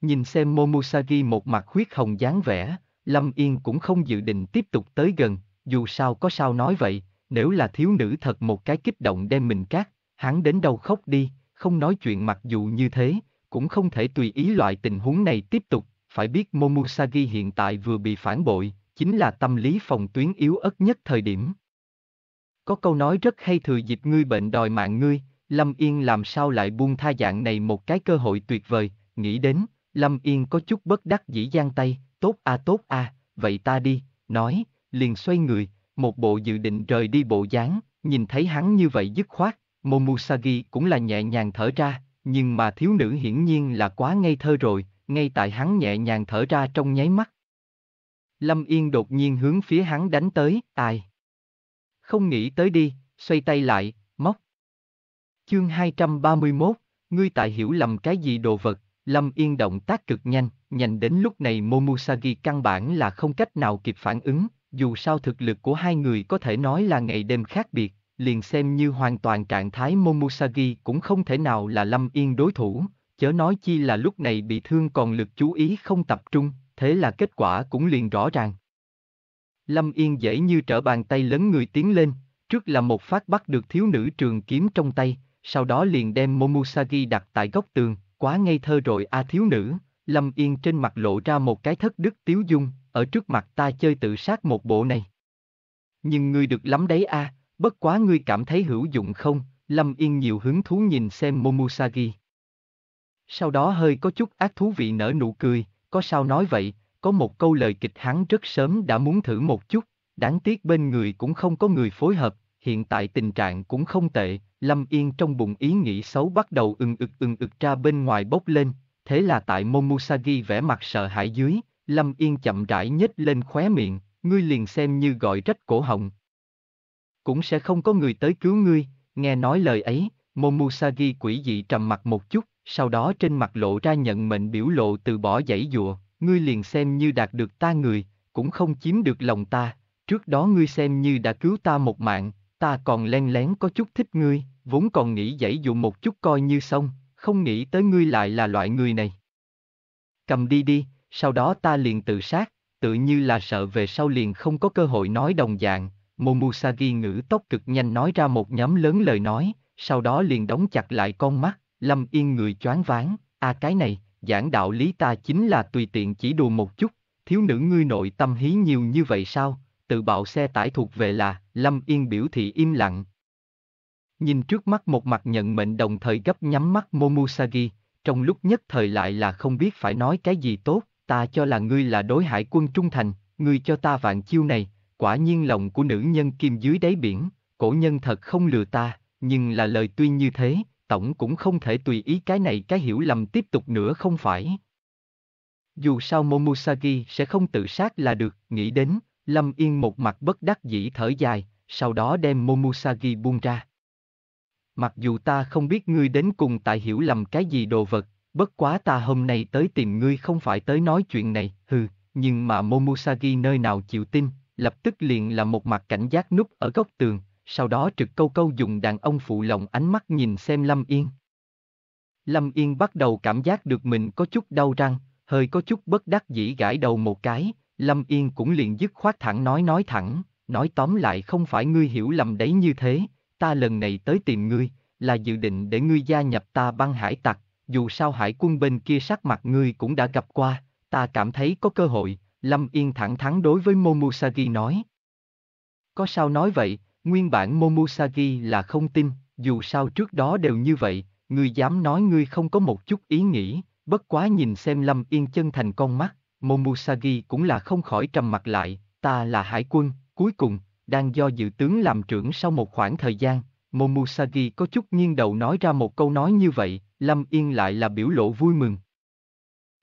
Nhìn xem Momusagi một mặt huyết hồng dáng vẻ, Lâm Yên cũng không dự định tiếp tục tới gần, dù sao có sao nói vậy, nếu là thiếu nữ thật một cái kích động đem mình cát, hắn đến đâu khóc đi, không nói chuyện mặc dù như thế, cũng không thể tùy ý loại tình huống này tiếp tục, phải biết Momusagi hiện tại vừa bị phản bội, chính là tâm lý phòng tuyến yếu ớt nhất thời điểm. Có câu nói rất hay thừa dịp ngươi bệnh đòi mạng ngươi, Lâm Yên làm sao lại buông tha dạng này một cái cơ hội tuyệt vời, nghĩ đến, Lâm Yên có chút bất đắc dĩ giang tay, tốt a à, tốt a, à, vậy ta đi, nói, liền xoay người, một bộ dự định rời đi bộ dáng, nhìn thấy hắn như vậy dứt khoát, Momusagi cũng là nhẹ nhàng thở ra, nhưng mà thiếu nữ hiển nhiên là quá ngây thơ rồi, ngay tại hắn nhẹ nhàng thở ra trong nháy mắt. Lâm Yên đột nhiên hướng phía hắn đánh tới, ai? Không nghĩ tới đi, xoay tay lại, Chương 231, ngươi tại hiểu lầm cái gì đồ vật, Lâm Yên động tác cực nhanh, nhanh đến lúc này Momusagi căn bản là không cách nào kịp phản ứng, dù sao thực lực của hai người có thể nói là ngày đêm khác biệt, liền xem như hoàn toàn trạng thái Momusagi cũng không thể nào là Lâm Yên đối thủ, chớ nói chi là lúc này bị thương còn lực chú ý không tập trung, thế là kết quả cũng liền rõ ràng. Lâm Yên dễ như trở bàn tay lớn người tiến lên, trước là một phát bắt được thiếu nữ trường kiếm trong tay, sau đó liền đem Momusagi đặt tại góc tường, quá ngây thơ rồi a à thiếu nữ, Lâm Yên trên mặt lộ ra một cái thất đức tiếu dung, ở trước mặt ta chơi tự sát một bộ này. Nhưng ngươi được lắm đấy a, à, bất quá ngươi cảm thấy hữu dụng không, Lâm Yên nhiều hứng thú nhìn xem Momusagi. Sau đó hơi có chút ác thú vị nở nụ cười, có sao nói vậy, có một câu lời kịch hắn rất sớm đã muốn thử một chút, đáng tiếc bên người cũng không có người phối hợp, hiện tại tình trạng cũng không tệ, Lâm Yên trong bụng ý nghĩ xấu bắt đầu ừng ực ừng ực ra bên ngoài bốc lên, thế là tại Momusagi vẻ mặt sợ hãi dưới, Lâm Yên chậm rãi nhếch lên khóe miệng, ngươi liền xem như gọi rách cổ họng. Cũng sẽ không có người tới cứu ngươi, nghe nói lời ấy, Momusagi quỷ dị trầm mặt một chút, sau đó trên mặt lộ ra nhận mệnh biểu lộ từ bỏ dãy dụa, ngươi liền xem như đạt được ta người, cũng không chiếm được lòng ta, trước đó ngươi xem như đã cứu ta một mạng, Ta còn len lén có chút thích ngươi, vốn còn nghĩ dãy dụ một chút coi như xong, không nghĩ tới ngươi lại là loại người này. Cầm đi đi, sau đó ta liền tự sát, tự như là sợ về sau liền không có cơ hội nói đồng dạng. Momusagi ngữ tốc cực nhanh nói ra một nhóm lớn lời nói, sau đó liền đóng chặt lại con mắt, lâm yên người choáng váng, a à cái này, giảng đạo lý ta chính là tùy tiện chỉ đùa một chút, thiếu nữ ngươi nội tâm hí nhiều như vậy sao, tự bạo xe tải thuộc về là, Lâm Yên biểu thị im lặng. Nhìn trước mắt một mặt nhận mệnh đồng thời gấp nhắm mắt Momusagi, trong lúc nhất thời lại là không biết phải nói cái gì tốt, ta cho là ngươi là đối hải quân trung thành, ngươi cho ta vạn chiêu này, quả nhiên lòng của nữ nhân kim dưới đáy biển, cổ nhân thật không lừa ta, nhưng là lời tuy như thế, tổng cũng không thể tùy ý cái này cái hiểu lầm tiếp tục nữa không phải. Dù sao Momusagi sẽ không tự sát là được, nghĩ đến, Lâm Yên một mặt bất đắc dĩ thở dài, sau đó đem Momusagi buông ra. Mặc dù ta không biết ngươi đến cùng tại hiểu lầm cái gì đồ vật, bất quá ta hôm nay tới tìm ngươi không phải tới nói chuyện này, hừ, nhưng mà Momusagi nơi nào chịu tin, lập tức liền là một mặt cảnh giác núp ở góc tường, sau đó trực câu câu dùng đàn ông phụ lòng ánh mắt nhìn xem Lâm Yên. Lâm Yên bắt đầu cảm giác được mình có chút đau răng, hơi có chút bất đắc dĩ gãi đầu một cái, Lâm Yên cũng liền dứt khoát thẳng nói nói thẳng, nói tóm lại không phải ngươi hiểu lầm đấy như thế, ta lần này tới tìm ngươi, là dự định để ngươi gia nhập ta băng hải tặc, dù sao hải quân bên kia sắc mặt ngươi cũng đã gặp qua, ta cảm thấy có cơ hội, Lâm Yên thẳng thắn đối với Momusagi nói. Có sao nói vậy, nguyên bản Momusagi là không tin, dù sao trước đó đều như vậy, ngươi dám nói ngươi không có một chút ý nghĩ, bất quá nhìn xem Lâm Yên chân thành con mắt, Momusagi cũng là không khỏi trầm mặt lại, ta là hải quân, cuối cùng, đang do dự tướng làm trưởng sau một khoảng thời gian, Momusagi có chút nghiêng đầu nói ra một câu nói như vậy, Lâm Yên lại là biểu lộ vui mừng.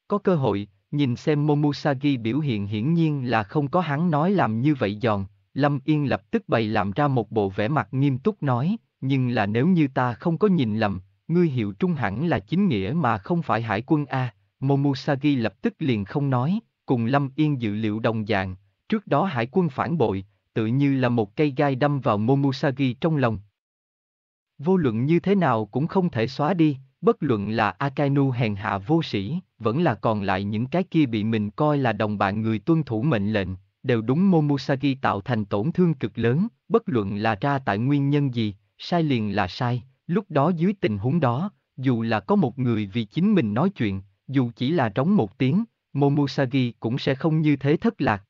Có cơ hội, nhìn xem Momusagi biểu hiện hiển nhiên là không có hắn nói làm như vậy giòn, Lâm Yên lập tức bày làm ra một bộ vẻ mặt nghiêm túc nói, nhưng là nếu như ta không có nhìn lầm, ngươi hiệu trung hẳn là chính nghĩa mà không phải hải quân A, Momusagi lập tức liền không nói, cùng Lâm Yên dự liệu đồng dạng, trước đó hải quân phản bội, tự như là một cây gai đâm vào Momusagi trong lòng. Vô luận như thế nào cũng không thể xóa đi, bất luận là Akainu hèn hạ vô sĩ, vẫn là còn lại những cái kia bị mình coi là đồng bạn người tuân thủ mệnh lệnh, đều đúng Momusagi tạo thành tổn thương cực lớn, bất luận là ra tại nguyên nhân gì, sai liền là sai, lúc đó dưới tình huống đó, dù là có một người vì chính mình nói chuyện, dù chỉ là trống một tiếng, Momusagi cũng sẽ không như thế thất lạc.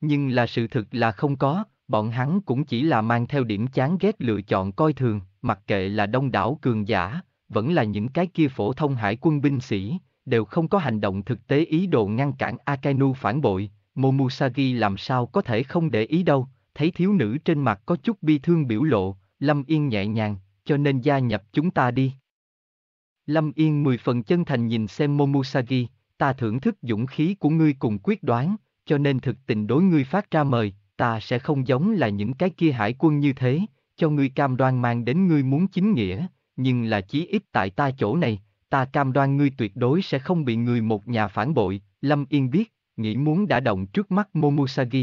Nhưng là sự thực là không có, bọn hắn cũng chỉ là mang theo điểm chán ghét lựa chọn coi thường, mặc kệ là đông đảo cường giả, vẫn là những cái kia phổ thông hải quân binh sĩ, đều không có hành động thực tế ý đồ ngăn cản Akainu phản bội, Momusagi làm sao có thể không để ý đâu, thấy thiếu nữ trên mặt có chút bi thương biểu lộ, Lâm Yên nhẹ nhàng, cho nên gia nhập chúng ta đi. Lâm Yên mười phần chân thành nhìn xem Momusagi, ta thưởng thức dũng khí của ngươi cùng quyết đoán, cho nên thực tình đối ngươi phát ra mời, ta sẽ không giống là những cái kia hải quân như thế, cho ngươi cam đoan mang đến ngươi muốn chính nghĩa, nhưng là chí ít tại ta chỗ này, ta cam đoan ngươi tuyệt đối sẽ không bị người một nhà phản bội, Lâm Yên biết, nghĩ muốn đã động trước mắt Momusagi.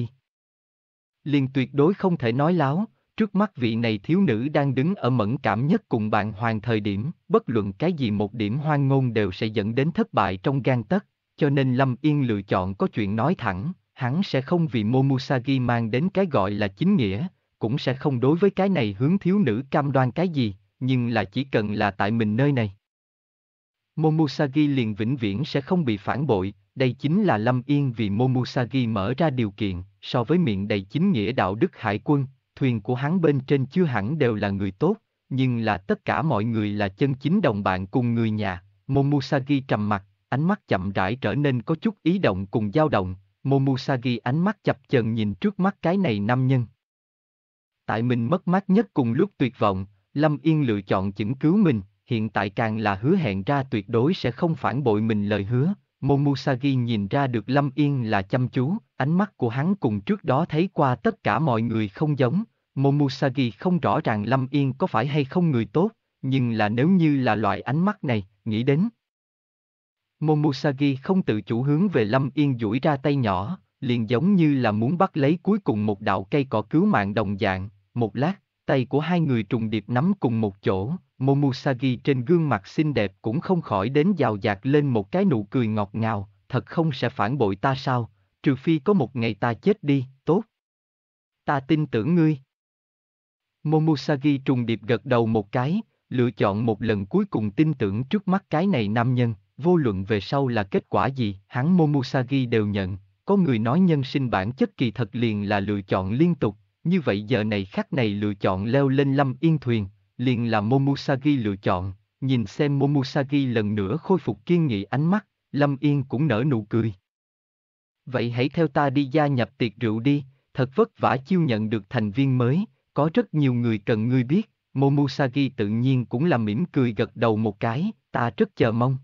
Liền tuyệt đối không thể nói láo, Trước mắt vị này thiếu nữ đang đứng ở mẫn cảm nhất cùng bạn hoàng thời điểm, bất luận cái gì một điểm hoang ngôn đều sẽ dẫn đến thất bại trong gan tất, cho nên Lâm Yên lựa chọn có chuyện nói thẳng, hắn sẽ không vì Momusagi mang đến cái gọi là chính nghĩa, cũng sẽ không đối với cái này hướng thiếu nữ cam đoan cái gì, nhưng là chỉ cần là tại mình nơi này. Momusagi liền vĩnh viễn sẽ không bị phản bội, đây chính là Lâm Yên vì Momusagi mở ra điều kiện, so với miệng đầy chính nghĩa đạo đức hải quân, thuyền của hắn bên trên chưa hẳn đều là người tốt, nhưng là tất cả mọi người là chân chính đồng bạn cùng người nhà. Momusagi trầm mặt, ánh mắt chậm rãi trở nên có chút ý động cùng dao động, Momusagi ánh mắt chập chờn nhìn trước mắt cái này nam nhân. Tại mình mất mát nhất cùng lúc tuyệt vọng, Lâm Yên lựa chọn chỉnh cứu mình, hiện tại càng là hứa hẹn ra tuyệt đối sẽ không phản bội mình lời hứa. Momusagi nhìn ra được Lâm Yên là chăm chú, ánh mắt của hắn cùng trước đó thấy qua tất cả mọi người không giống, Momusagi không rõ ràng Lâm Yên có phải hay không người tốt, nhưng là nếu như là loại ánh mắt này, nghĩ đến. Momusagi không tự chủ hướng về Lâm Yên duỗi ra tay nhỏ, liền giống như là muốn bắt lấy cuối cùng một đạo cây cỏ cứu mạng đồng dạng, một lát, tay của hai người trùng điệp nắm cùng một chỗ, Momusagi trên gương mặt xinh đẹp cũng không khỏi đến giàu dạt lên một cái nụ cười ngọt ngào, thật không sẽ phản bội ta sao, trừ phi có một ngày ta chết đi, tốt. Ta tin tưởng ngươi. Momusagi trùng điệp gật đầu một cái, lựa chọn một lần cuối cùng tin tưởng trước mắt cái này nam nhân, vô luận về sau là kết quả gì, hắn Momusagi đều nhận, có người nói nhân sinh bản chất kỳ thật liền là lựa chọn liên tục, như vậy giờ này khắc này lựa chọn leo lên lâm yên thuyền, liền là Momusagi lựa chọn, nhìn xem Momusagi lần nữa khôi phục kiên nghị ánh mắt, lâm yên cũng nở nụ cười vậy hãy theo ta đi gia nhập tiệc rượu đi, thật vất vả chiêu nhận được thành viên mới, có rất nhiều người cần ngươi biết, Momusagi tự nhiên cũng là mỉm cười gật đầu một cái, ta rất chờ mong.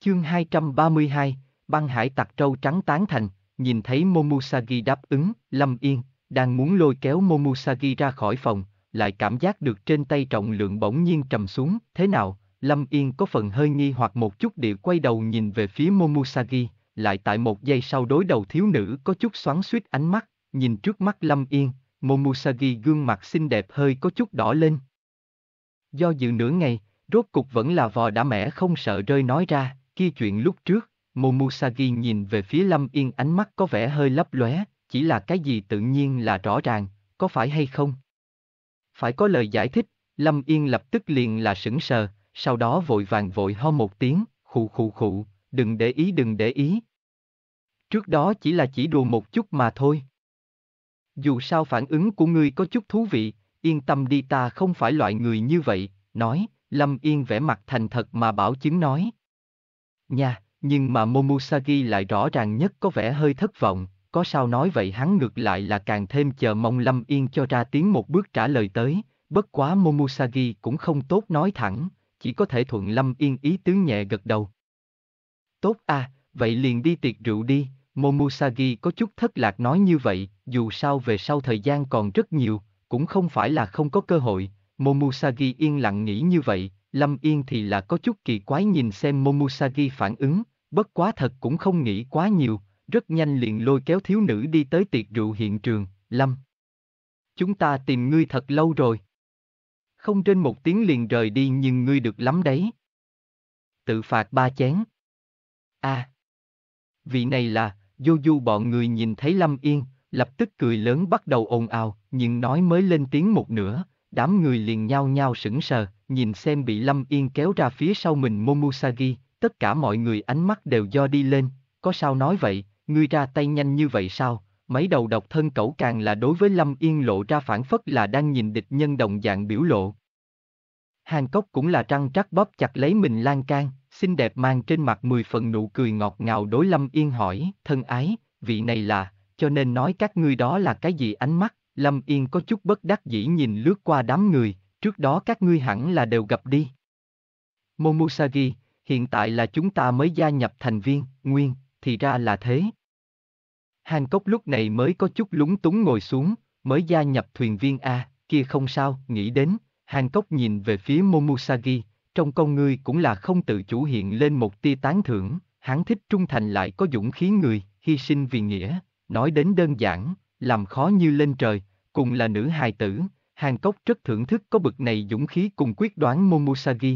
Chương 232, băng hải tặc trâu trắng tán thành, nhìn thấy Momusagi đáp ứng, Lâm Yên, đang muốn lôi kéo Momusagi ra khỏi phòng, lại cảm giác được trên tay trọng lượng bỗng nhiên trầm xuống, thế nào, Lâm Yên có phần hơi nghi hoặc một chút địa quay đầu nhìn về phía Momusagi, lại tại một giây sau đối đầu thiếu nữ có chút xoắn suýt ánh mắt, nhìn trước mắt Lâm Yên, Momusagi gương mặt xinh đẹp hơi có chút đỏ lên. Do dự nửa ngày, rốt cục vẫn là vò đã mẻ không sợ rơi nói ra, kia chuyện lúc trước, Momusagi nhìn về phía Lâm Yên ánh mắt có vẻ hơi lấp lóe, chỉ là cái gì tự nhiên là rõ ràng, có phải hay không? Phải có lời giải thích, Lâm Yên lập tức liền là sững sờ, sau đó vội vàng vội ho một tiếng, khụ khụ khụ, đừng để ý đừng để ý, Trước đó chỉ là chỉ đùa một chút mà thôi. Dù sao phản ứng của ngươi có chút thú vị, yên tâm đi ta không phải loại người như vậy, nói, Lâm Yên vẻ mặt thành thật mà bảo chứng nói. Nha, nhưng mà Momusagi lại rõ ràng nhất có vẻ hơi thất vọng, có sao nói vậy hắn ngược lại là càng thêm chờ mong Lâm Yên cho ra tiếng một bước trả lời tới, bất quá Momusagi cũng không tốt nói thẳng, chỉ có thể thuận Lâm Yên ý tứ nhẹ gật đầu. Tốt à, vậy liền đi tiệc rượu đi, Momusagi có chút thất lạc nói như vậy, dù sao về sau thời gian còn rất nhiều, cũng không phải là không có cơ hội, Momusagi yên lặng nghĩ như vậy, Lâm Yên thì là có chút kỳ quái nhìn xem Momusagi phản ứng, bất quá thật cũng không nghĩ quá nhiều, rất nhanh liền lôi kéo thiếu nữ đi tới tiệc rượu hiện trường, Lâm. Chúng ta tìm ngươi thật lâu rồi. Không trên một tiếng liền rời đi nhưng ngươi được lắm đấy. Tự phạt ba chén. a à, vị này là, Du Du bọn người nhìn thấy Lâm Yên, lập tức cười lớn bắt đầu ồn ào, nhưng nói mới lên tiếng một nửa, đám người liền nhao nhao sững sờ, nhìn xem bị Lâm Yên kéo ra phía sau mình Momusagi, tất cả mọi người ánh mắt đều do đi lên, có sao nói vậy, ngươi ra tay nhanh như vậy sao, mấy đầu độc thân cẩu càng là đối với Lâm Yên lộ ra phản phất là đang nhìn địch nhân đồng dạng biểu lộ. Hàn Cốc cũng là trăng trắc bóp chặt lấy mình lan can, xinh đẹp mang trên mặt mười phần nụ cười ngọt ngào đối Lâm Yên hỏi, thân ái, vị này là, cho nên nói các ngươi đó là cái gì ánh mắt, Lâm Yên có chút bất đắc dĩ nhìn lướt qua đám người, trước đó các ngươi hẳn là đều gặp đi. Momusagi, hiện tại là chúng ta mới gia nhập thành viên, nguyên, thì ra là thế. Hàn Cốc lúc này mới có chút lúng túng ngồi xuống, mới gia nhập thuyền viên A, kia không sao, nghĩ đến, Hàn Cốc nhìn về phía Momusagi, trong con người cũng là không tự chủ hiện lên một tia tán thưởng, hắn thích trung thành lại có dũng khí người, hy sinh vì nghĩa, nói đến đơn giản, làm khó như lên trời, cùng là nữ hài tử, Hàn Cốc rất thưởng thức có bực này dũng khí cùng quyết đoán Momusagi.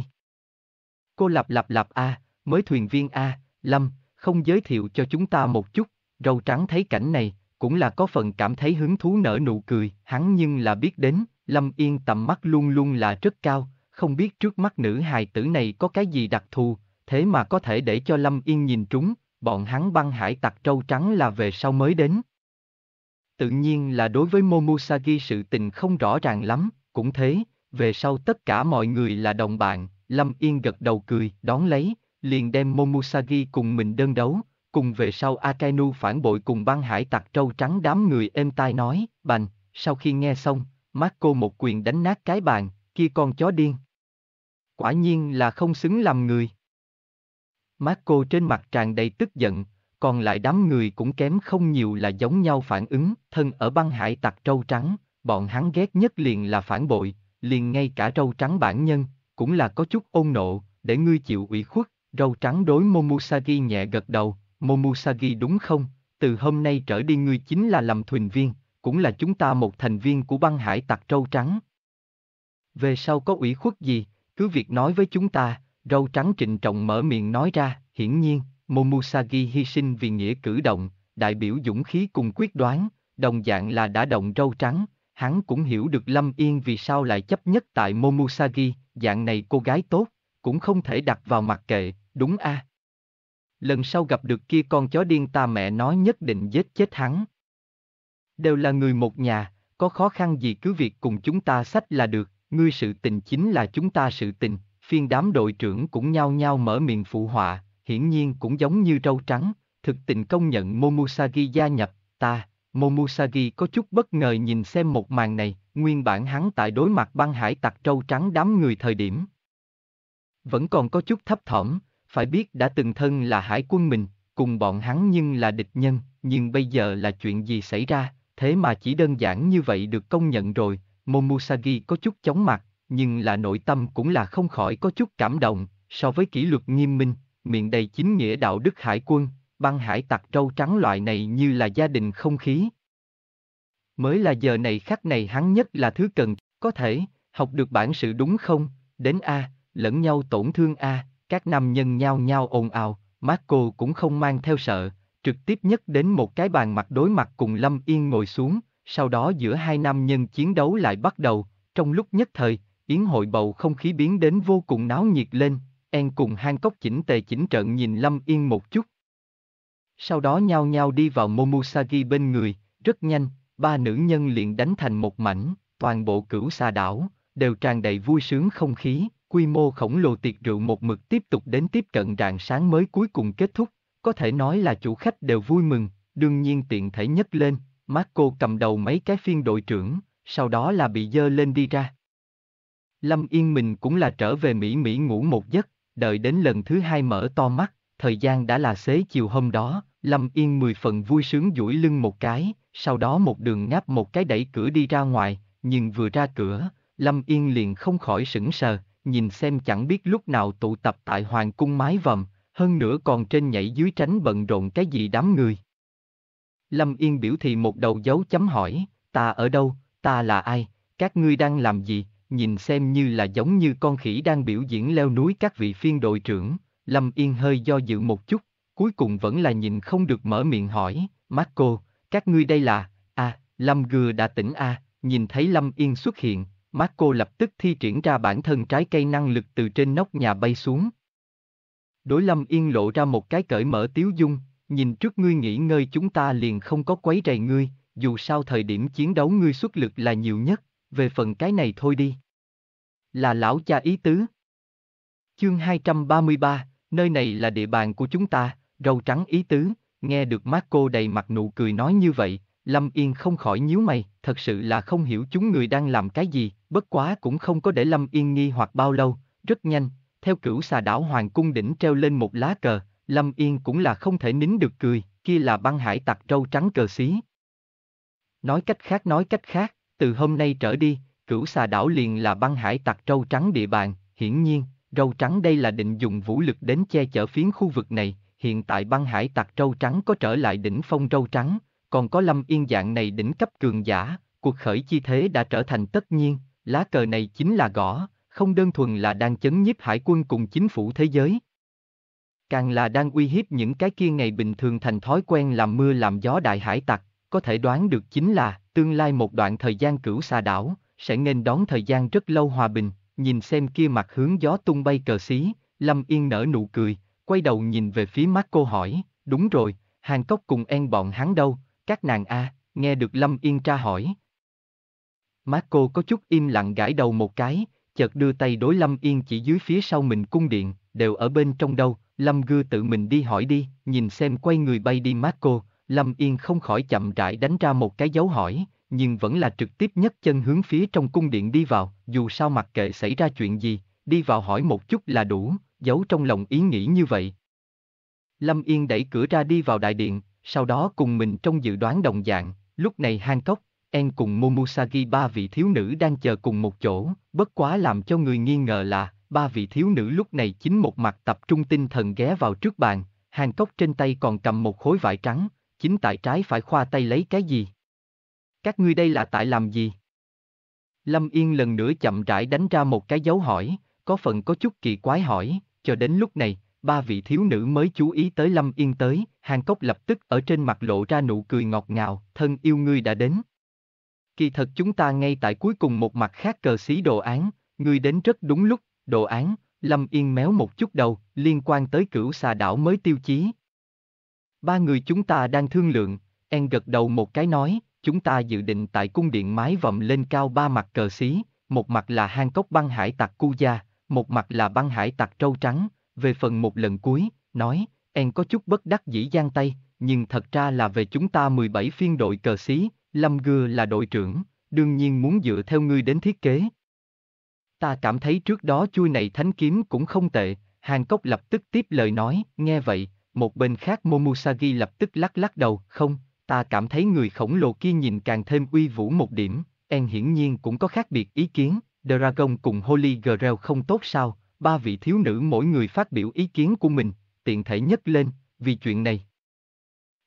Cô lặp lặp lặp A, mới thuyền viên A, Lâm, không giới thiệu cho chúng ta một chút, râu trắng thấy cảnh này, cũng là có phần cảm thấy hứng thú nở nụ cười, hắn nhưng là biết đến, Lâm Yên tầm mắt luôn luôn là rất cao, không biết trước mắt nữ hài tử này có cái gì đặc thù, thế mà có thể để cho Lâm Yên nhìn trúng, bọn hắn băng hải tặc trâu trắng là về sau mới đến. Tự nhiên là đối với Momusagi sự tình không rõ ràng lắm, cũng thế, về sau tất cả mọi người là đồng bạn, Lâm Yên gật đầu cười, đón lấy, liền đem Momusagi cùng mình đơn đấu, cùng về sau Akainu phản bội cùng băng hải tặc trâu trắng đám người êm tai nói, bành, sau khi nghe xong, Marco một quyền đánh nát cái bàn, kia con chó điên. Quả nhiên là không xứng làm người. Marco trên mặt tràn đầy tức giận, còn lại đám người cũng kém không nhiều là giống nhau phản ứng, thân ở băng hải tặc trâu trắng, bọn hắn ghét nhất liền là phản bội, liền ngay cả trâu trắng bản nhân, cũng là có chút ôn nộ, để ngươi chịu ủy khuất, râu trắng đối Momusagi nhẹ gật đầu, Momusagi đúng không, từ hôm nay trở đi ngươi chính là làm thuyền viên, cũng là chúng ta một thành viên của băng hải tặc trâu trắng, về sau có ủy khuất gì, cứ việc nói với chúng ta, râu trắng trịnh trọng mở miệng nói ra, hiển nhiên, Momusagi hy sinh vì nghĩa cử động, đại biểu dũng khí cùng quyết đoán, đồng dạng là đã động râu trắng, hắn cũng hiểu được Lâm Yên vì sao lại chấp nhất tại Momusagi, dạng này cô gái tốt, cũng không thể đặt vào mặt kệ, đúng a Lần sau gặp được kia con chó điên ta mẹ nói nhất định giết chết hắn. Đều là người một nhà, có khó khăn gì cứ việc cùng chúng ta sách là được, ngươi sự tình chính là chúng ta sự tình, phiên đám đội trưởng cũng nhao nhao mở miệng phụ họa, hiển nhiên cũng giống như trâu trắng, thực tình công nhận Momusagi gia nhập, ta, Momusagi có chút bất ngờ nhìn xem một màn này, nguyên bản hắn tại đối mặt băng hải tặc trâu trắng đám người thời điểm. Vẫn còn có chút thấp thỏm, phải biết đã từng thân là hải quân mình, cùng bọn hắn nhưng là địch nhân, nhưng bây giờ là chuyện gì xảy ra, thế mà chỉ đơn giản như vậy được công nhận rồi, Momusagi có chút chóng mặt, nhưng là nội tâm cũng là không khỏi có chút cảm động, so với kỷ luật nghiêm minh, miệng đầy chính nghĩa đạo đức hải quân, băng hải tặc trâu trắng loại này như là gia đình không khí. Mới là giờ này khắc này hắn nhất là thứ cần, có thể, học được bản sự đúng không, đến A, lẫn nhau tổn thương A, các nam nhân nhau nhau ồn ào, Marco cũng không mang theo sợ, trực tiếp nhất đến một cái bàn mặt đối mặt cùng Lâm Yên ngồi xuống, sau đó giữa hai nam nhân chiến đấu lại bắt đầu, trong lúc nhất thời, yến hội bầu không khí biến đến vô cùng náo nhiệt lên, En cùng hang cốc chỉnh tề chỉnh trận nhìn Lâm Yên một chút. Sau đó nhao nhao đi vào Momusagi bên người, rất nhanh, ba nữ nhân liền đánh thành một mảnh, toàn bộ cửu xa đảo, đều tràn đầy vui sướng không khí, quy mô khổng lồ tiệc rượu một mực tiếp tục đến tiếp cận rạng sáng mới cuối cùng kết thúc, có thể nói là chủ khách đều vui mừng, đương nhiên tiện thể nhất lên, Marco cầm đầu mấy cái phiên đội trưởng, sau đó là bị dơ lên đi ra. Lâm Yên mình cũng là trở về Mỹ Mỹ ngủ một giấc, đợi đến lần thứ hai mở to mắt, thời gian đã là xế chiều hôm đó, Lâm Yên mười phần vui sướng duỗi lưng một cái, sau đó một đường ngáp một cái đẩy cửa đi ra ngoài, nhưng vừa ra cửa, Lâm Yên liền không khỏi sững sờ, nhìn xem chẳng biết lúc nào tụ tập tại hoàng cung mái vầm, hơn nữa còn trên nhảy dưới tránh bận rộn cái gì đám người. Lâm Yên biểu thị một đầu dấu chấm hỏi, ta ở đâu, ta là ai, các ngươi đang làm gì, nhìn xem như là giống như con khỉ đang biểu diễn leo núi các vị phiên đội trưởng, Lâm Yên hơi do dự một chút, cuối cùng vẫn là nhìn không được mở miệng hỏi, Marco, các ngươi đây là, à, Lâm Gừa đã tỉnh a, à, nhìn thấy Lâm Yên xuất hiện, Marco lập tức thi triển ra bản thân trái cây năng lực từ trên nóc nhà bay xuống. Đối Lâm Yên lộ ra một cái cởi mở tiếu dung, nhìn trước ngươi nghỉ ngơi chúng ta liền không có quấy rầy ngươi, dù sao thời điểm chiến đấu ngươi xuất lực là nhiều nhất, về phần cái này thôi đi. Là lão cha ý tứ. Chương 233, nơi này là địa bàn của chúng ta, râu trắng ý tứ, nghe được Marco đầy mặt nụ cười nói như vậy, Lâm Yên không khỏi nhíu mày, thật sự là không hiểu chúng người đang làm cái gì, bất quá cũng không có để Lâm Yên nghi hoặc bao lâu, rất nhanh, theo cửu xà đảo Hoàng Cung đỉnh treo lên một lá cờ, Lâm Yên cũng là không thể nín được cười, kia là băng hải tặc trâu trắng cờ xí. Nói cách khác nói cách khác, từ hôm nay trở đi, cửu xà đảo liền là băng hải tặc trâu trắng địa bàn, hiển nhiên, râu trắng đây là định dùng vũ lực đến che chở phiến khu vực này, hiện tại băng hải tặc trâu trắng có trở lại đỉnh phong râu trắng, còn có lâm yên dạng này đỉnh cấp cường giả, cuộc khởi chi thế đã trở thành tất nhiên, lá cờ này chính là gõ, không đơn thuần là đang chấn nhiếp hải quân cùng chính phủ thế giới, càng là đang uy hiếp những cái kia ngày bình thường thành thói quen làm mưa làm gió đại hải tặc, có thể đoán được chính là tương lai một đoạn thời gian cửu xà đảo, sẽ nên đón thời gian rất lâu hòa bình, nhìn xem kia mặt hướng gió tung bay cờ xí, Lâm Yên nở nụ cười, quay đầu nhìn về phía mắt cô hỏi, đúng rồi, Hàn Cốc cùng en bọn hắn đâu, các nàng A, nghe được Lâm Yên tra hỏi. Mắt cô có chút im lặng gãi đầu một cái, chợt đưa tay đối Lâm Yên chỉ dưới phía sau mình cung điện, đều ở bên trong đâu, Lâm Gư tự mình đi hỏi đi, nhìn xem quay người bay đi Marco, Lâm Yên không khỏi chậm rãi đánh ra một cái dấu hỏi, nhưng vẫn là trực tiếp nhất chân hướng phía trong cung điện đi vào, dù sao mặc kệ xảy ra chuyện gì, đi vào hỏi một chút là đủ, giấu trong lòng ý nghĩ như vậy. Lâm Yên đẩy cửa ra đi vào đại điện, sau đó cùng mình trong dự đoán đồng dạng, lúc này Hancock, En cùng Momusagi ba vị thiếu nữ đang chờ cùng một chỗ, bất quá làm cho người nghi ngờ là, ba vị thiếu nữ lúc này chính một mặt tập trung tinh thần ghé vào trước bàn, hàng cốc trên tay còn cầm một khối vải trắng, chính tại trái phải khoa tay lấy cái gì. Các ngươi đây là tại làm gì? Lâm Yên lần nữa chậm rãi đánh ra một cái dấu hỏi, có phần có chút kỳ quái hỏi, cho đến lúc này, ba vị thiếu nữ mới chú ý tới Lâm Yên tới, Hàng Cốc lập tức ở trên mặt lộ ra nụ cười ngọt ngào, thân yêu ngươi đã đến. Kỳ thật chúng ta ngay tại cuối cùng một mặt khác cờ xí đồ án, ngươi đến rất đúng lúc, Đồ án, Lâm Yên méo một chút đầu, liên quan tới cửu xà đảo mới tiêu chí. Ba người chúng ta đang thương lượng, En gật đầu một cái nói, chúng ta dự định tại cung điện mái vòm lên cao ba mặt cờ xí, một mặt là hang cốc băng hải tặc cu gia, một mặt là băng hải tặc trâu trắng, về phần một lần cuối, nói, En có chút bất đắc dĩ giang tay, nhưng thật ra là về chúng ta 17 phiên đội cờ xí, Lâm Gưa là đội trưởng, đương nhiên muốn dựa theo ngươi đến thiết kế. Ta cảm thấy trước đó chui này thánh kiếm cũng không tệ, Hàn Cốc lập tức tiếp lời nói, nghe vậy, một bên khác Momusagi lập tức lắc lắc đầu, không, ta cảm thấy người khổng lồ kia nhìn càng thêm uy vũ một điểm, En hiển nhiên cũng có khác biệt ý kiến, Dragon cùng Holy Grail không tốt sao, ba vị thiếu nữ mỗi người phát biểu ý kiến của mình, tiện thể nhất lên, vì chuyện này.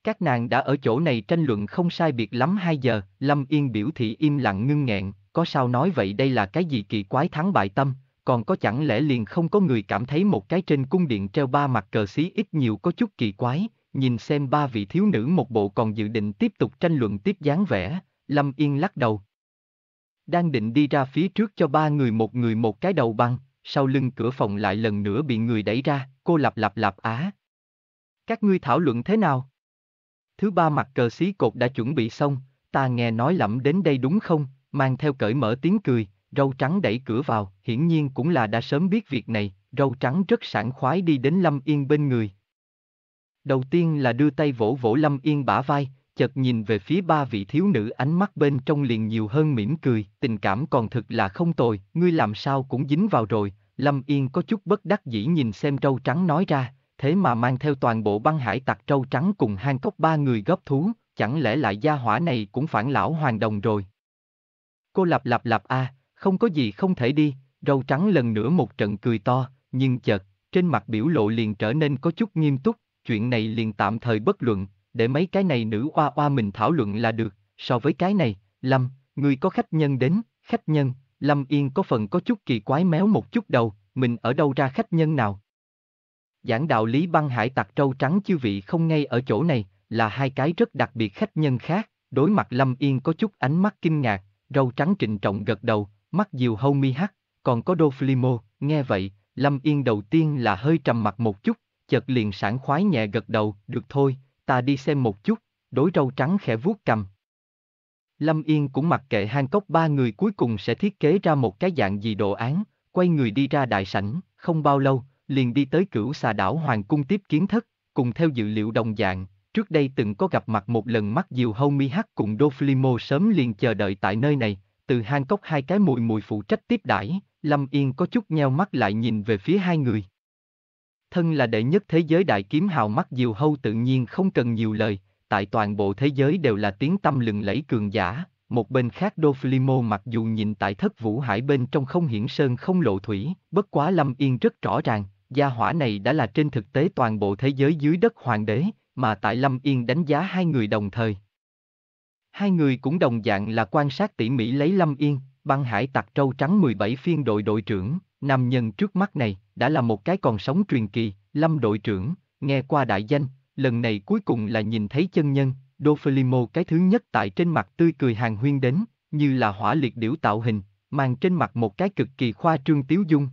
Các nàng đã ở chỗ này tranh luận không sai biệt lắm 2 giờ, Lâm Yên biểu thị im lặng ngưng nghẹn, có sao nói vậy đây là cái gì kỳ quái thắng bại tâm, còn có chẳng lẽ liền không có người cảm thấy một cái trên cung điện treo ba mặt cờ xí ít nhiều có chút kỳ quái, nhìn xem ba vị thiếu nữ một bộ còn dự định tiếp tục tranh luận tiếp dáng vẻ, Lâm Yên lắc đầu. Đang định đi ra phía trước cho ba người một người một cái đầu băng, sau lưng cửa phòng lại lần nữa bị người đẩy ra, cô lặp lặp lặp á. Các ngươi thảo luận thế nào? Thứ ba mặt cờ xí cột đã chuẩn bị xong, ta nghe nói lẩm đến đây đúng không, mang theo cởi mở tiếng cười, râu trắng đẩy cửa vào, hiển nhiên cũng là đã sớm biết việc này, râu trắng rất sảng khoái đi đến Lâm Yên bên người. Đầu tiên là đưa tay vỗ vỗ Lâm Yên bả vai, chợt nhìn về phía ba vị thiếu nữ ánh mắt bên trong liền nhiều hơn mỉm cười, tình cảm còn thực là không tồi, ngươi làm sao cũng dính vào rồi, Lâm Yên có chút bất đắc dĩ nhìn xem râu trắng nói ra, thế mà mang theo toàn bộ băng hải tặc râu trắng cùng hang cốc ba người góp thú, chẳng lẽ lại gia hỏa này cũng phản lão hoàng đồng rồi cô lặp lặp lặp a, à, không có gì không thể đi, râu trắng lần nữa một trận cười to, nhưng chợt, trên mặt biểu lộ liền trở nên có chút nghiêm túc, chuyện này liền tạm thời bất luận, để mấy cái này nữ oa oa mình thảo luận là được, so với cái này, Lâm, người có khách nhân đến, khách nhân, Lâm Yên có phần có chút kỳ quái méo một chút đầu, mình ở đâu ra khách nhân nào? Giảng đạo lý băng hải tặc trâu trắng chư vị không ngay ở chỗ này, là hai cái rất đặc biệt khách nhân khác, đối mặt Lâm Yên có chút ánh mắt kinh ngạc, râu trắng trịnh trọng gật đầu, mắt diều hâu mi hắt, còn có đô flimo, nghe vậy, Lâm Yên đầu tiên là hơi trầm mặt một chút, chợt liền sảng khoái nhẹ gật đầu, được thôi, ta đi xem một chút, đối râu trắng khẽ vuốt cầm. Lâm Yên cũng mặc kệ hang cốc ba người cuối cùng sẽ thiết kế ra một cái dạng gì đồ án, quay người đi ra đại sảnh, không bao lâu, liền đi tới cửu xà đảo Hoàng Cung tiếp kiến thất, cùng theo dự liệu đồng dạng, Trước đây từng có gặp mặt một lần mắt diều hâu mi hắc cùng Doflimo sớm liền chờ đợi tại nơi này, từ hang cốc hai cái mùi mùi phụ trách tiếp đãi, Lâm Yên có chút nheo mắt lại nhìn về phía hai người. Thân là đệ nhất thế giới đại kiếm hào mắt diều hâu tự nhiên không cần nhiều lời, tại toàn bộ thế giới đều là tiếng tâm lừng lẫy cường giả, một bên khác Doflimo mặc dù nhìn tại thất vũ hải bên trong không hiển sơn không lộ thủy, bất quá Lâm Yên rất rõ ràng, gia hỏa này đã là trên thực tế toàn bộ thế giới dưới đất hoàng đế, mà tại Lâm Yên đánh giá hai người đồng thời. Hai người cũng đồng dạng là quan sát tỉ mỉ lấy Lâm Yên, băng hải tặc trâu trắng 17 phiên đội đội trưởng, nam nhân trước mắt này, đã là một cái còn sống truyền kỳ, Lâm đội trưởng, nghe qua đại danh, lần này cuối cùng là nhìn thấy chân nhân, Limo cái thứ nhất tại trên mặt tươi cười hàng huyên đến, như là hỏa liệt điểu tạo hình, mang trên mặt một cái cực kỳ khoa trương tiếu dung.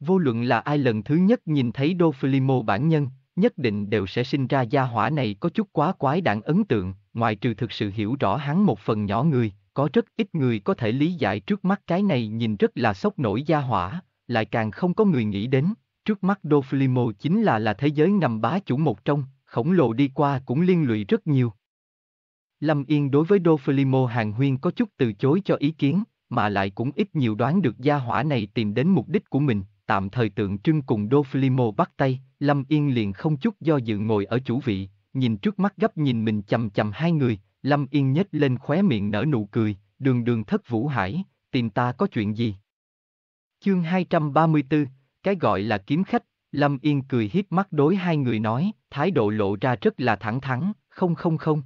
Vô luận là ai lần thứ nhất nhìn thấy Limo bản nhân, nhất định đều sẽ sinh ra gia hỏa này có chút quá quái đản ấn tượng, ngoài trừ thực sự hiểu rõ hắn một phần nhỏ người, có rất ít người có thể lý giải trước mắt cái này nhìn rất là sốc nổi gia hỏa, lại càng không có người nghĩ đến, trước mắt Doflimo chính là là thế giới nằm bá chủ một trong, khổng lồ đi qua cũng liên lụy rất nhiều. Lâm Yên đối với Doflimo hàng huyên có chút từ chối cho ý kiến, mà lại cũng ít nhiều đoán được gia hỏa này tìm đến mục đích của mình, tạm thời tượng trưng cùng Doflimo bắt tay, Lâm Yên liền không chút do dự ngồi ở chủ vị, nhìn trước mắt gấp nhìn mình chầm chầm hai người, Lâm Yên nhếch lên khóe miệng nở nụ cười, đường đường thất vũ hải, tìm ta có chuyện gì? Chương 234, cái gọi là kiếm khách, Lâm Yên cười hiếp mắt đối hai người nói, thái độ lộ ra rất là thẳng thắn, không không không.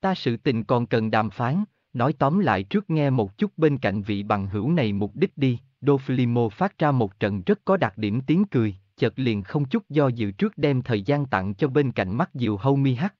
Ta sự tình còn cần đàm phán, nói tóm lại trước nghe một chút bên cạnh vị bằng hữu này mục đích đi, Doflimo phát ra một trận rất có đặc điểm tiếng cười, chợt liền không chút do dự trước đem thời gian tặng cho bên cạnh mắt diều hâu mi hắc.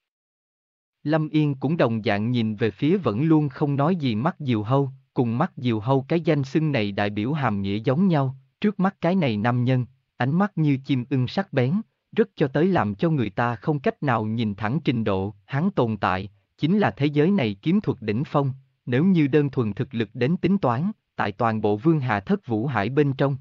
Lâm Yên cũng đồng dạng nhìn về phía vẫn luôn không nói gì mắt diều hâu, cùng mắt diều hâu cái danh xưng này đại biểu hàm nghĩa giống nhau, trước mắt cái này nam nhân, ánh mắt như chim ưng sắc bén, rất cho tới làm cho người ta không cách nào nhìn thẳng trình độ, hắn tồn tại, chính là thế giới này kiếm thuật đỉnh phong, nếu như đơn thuần thực lực đến tính toán, tại toàn bộ vương hà thất vũ hải bên trong.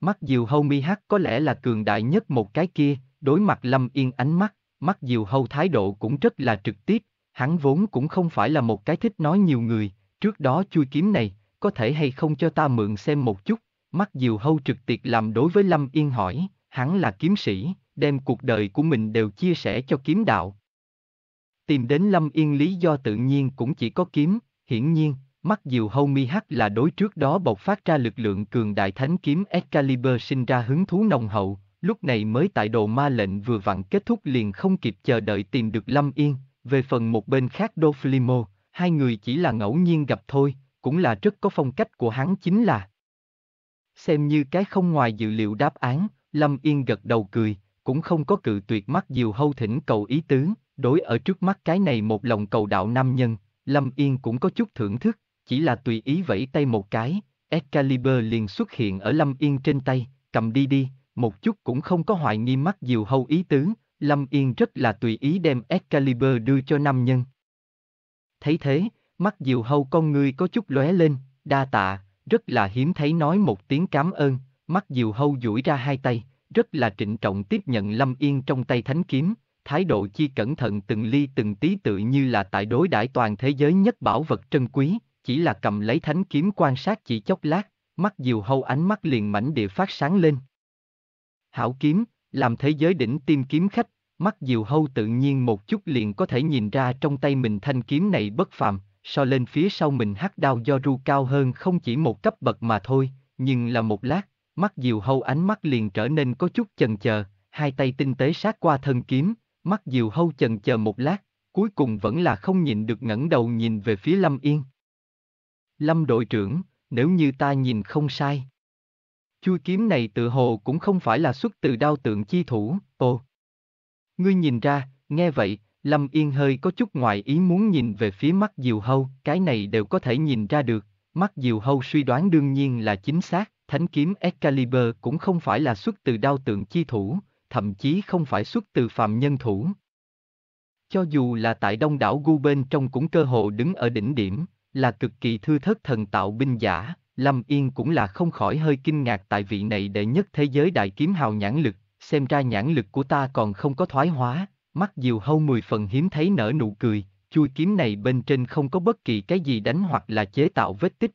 Mắt diều hâu mi hắc có lẽ là cường đại nhất một cái kia, đối mặt lâm yên ánh mắt, mắt diều hâu thái độ cũng rất là trực tiếp, hắn vốn cũng không phải là một cái thích nói nhiều người, trước đó chui kiếm này, có thể hay không cho ta mượn xem một chút, mắt diều hâu trực tiệt làm đối với lâm yên hỏi, hắn là kiếm sĩ, đem cuộc đời của mình đều chia sẻ cho kiếm đạo. Tìm đến Lâm Yên lý do tự nhiên cũng chỉ có kiếm, hiển nhiên, Mắt diều hâu mi hắc là đối trước đó bộc phát ra lực lượng cường đại thánh kiếm Excalibur sinh ra hứng thú nồng hậu, lúc này mới tại đồ ma lệnh vừa vặn kết thúc liền không kịp chờ đợi tìm được Lâm Yên, về phần một bên khác Đô Flimo, hai người chỉ là ngẫu nhiên gặp thôi, cũng là rất có phong cách của hắn chính là. Xem như cái không ngoài dự liệu đáp án, Lâm Yên gật đầu cười, cũng không có cự tuyệt mắt diều hâu thỉnh cầu ý tứ, đối ở trước mắt cái này một lòng cầu đạo nam nhân, Lâm Yên cũng có chút thưởng thức, chỉ là tùy ý vẫy tay một cái, Excalibur liền xuất hiện ở Lâm Yên trên tay, cầm đi đi, một chút cũng không có hoài nghi mắt Diều Hâu ý tứ, Lâm Yên rất là tùy ý đem Excalibur đưa cho nam nhân. Thấy thế, mắt Diều Hâu con người có chút lóe lên, đa tạ, rất là hiếm thấy nói một tiếng cảm ơn, mắt Diều Hâu duỗi ra hai tay, rất là trịnh trọng tiếp nhận Lâm Yên trong tay thánh kiếm, thái độ chi cẩn thận từng ly từng tí tự như là tại đối đãi toàn thế giới nhất bảo vật trân quý, chỉ là cầm lấy thánh kiếm quan sát chỉ chốc lát, mắt diều hâu ánh mắt liền mảnh địa phát sáng lên. Hảo kiếm, làm thế giới đỉnh tim kiếm khách, mắt diều hâu tự nhiên một chút liền có thể nhìn ra trong tay mình thanh kiếm này bất phàm, so lên phía sau mình hắc đao do ru cao hơn không chỉ một cấp bậc mà thôi, nhưng là một lát, mắt diều hâu ánh mắt liền trở nên có chút chần chờ, hai tay tinh tế sát qua thân kiếm, mắt diều hâu chần chờ một lát, cuối cùng vẫn là không nhịn được ngẩng đầu nhìn về phía Lâm Yên. Lâm đội trưởng, nếu như ta nhìn không sai. Chui kiếm này tự hồ cũng không phải là xuất từ đao tượng chi thủ, ồ. Ngươi nhìn ra, nghe vậy, Lâm Yên hơi có chút ngoài ý muốn nhìn về phía mắt Diều Hâu, cái này đều có thể nhìn ra được, mắt Diều Hâu suy đoán đương nhiên là chính xác, thánh kiếm Excalibur cũng không phải là xuất từ đao tượng chi thủ, thậm chí không phải xuất từ phạm nhân thủ. Cho dù là tại đông đảo Gu bên trong cũng cơ hồ đứng ở đỉnh điểm, là cực kỳ thư thất thần tạo binh giả, Lâm Yên cũng là không khỏi hơi kinh ngạc tại vị này đệ nhất thế giới đại kiếm hào nhãn lực, xem ra nhãn lực của ta còn không có thoái hóa, mắt diều hâu mười phần hiếm thấy nở nụ cười, chui kiếm này bên trên không có bất kỳ cái gì đánh hoặc là chế tạo vết tích.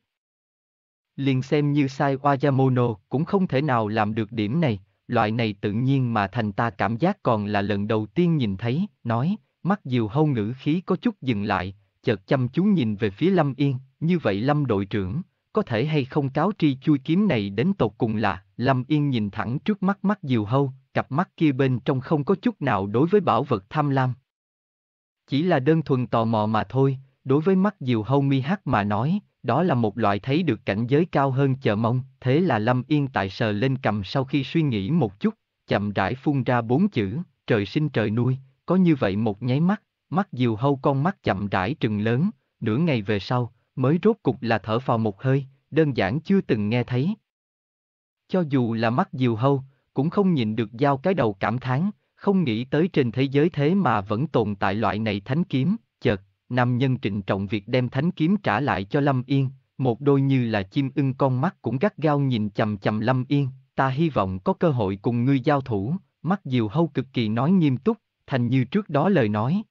Liền xem như Sai Wajamono cũng không thể nào làm được điểm này, loại này tự nhiên mà thành ta cảm giác còn là lần đầu tiên nhìn thấy, nói, mắt diều hâu ngữ khí có chút dừng lại, chợt chăm chú nhìn về phía Lâm Yên, như vậy Lâm đội trưởng, có thể hay không cáo tri chui kiếm này đến tột cùng là, Lâm Yên nhìn thẳng trước mắt mắt diều hâu, cặp mắt kia bên trong không có chút nào đối với bảo vật tham lam. Chỉ là đơn thuần tò mò mà thôi, đối với mắt diều hâu mi hắc mà nói, đó là một loại thấy được cảnh giới cao hơn chờ mong, thế là Lâm Yên tại sờ lên cầm sau khi suy nghĩ một chút, chậm rãi phun ra bốn chữ, trời sinh trời nuôi, có như vậy một nháy mắt, mắt diều hâu con mắt chậm rãi trừng lớn, nửa ngày về sau, mới rốt cục là thở phào một hơi, đơn giản chưa từng nghe thấy. Cho dù là mắt diều hâu, cũng không nhìn được giao cái đầu cảm thán, không nghĩ tới trên thế giới thế mà vẫn tồn tại loại này thánh kiếm, chợt, nam nhân trịnh trọng việc đem thánh kiếm trả lại cho Lâm Yên, một đôi như là chim ưng con mắt cũng gắt gao nhìn chầm chầm Lâm Yên, ta hy vọng có cơ hội cùng ngươi giao thủ, mắt diều hâu cực kỳ nói nghiêm túc, thành như trước đó lời nói.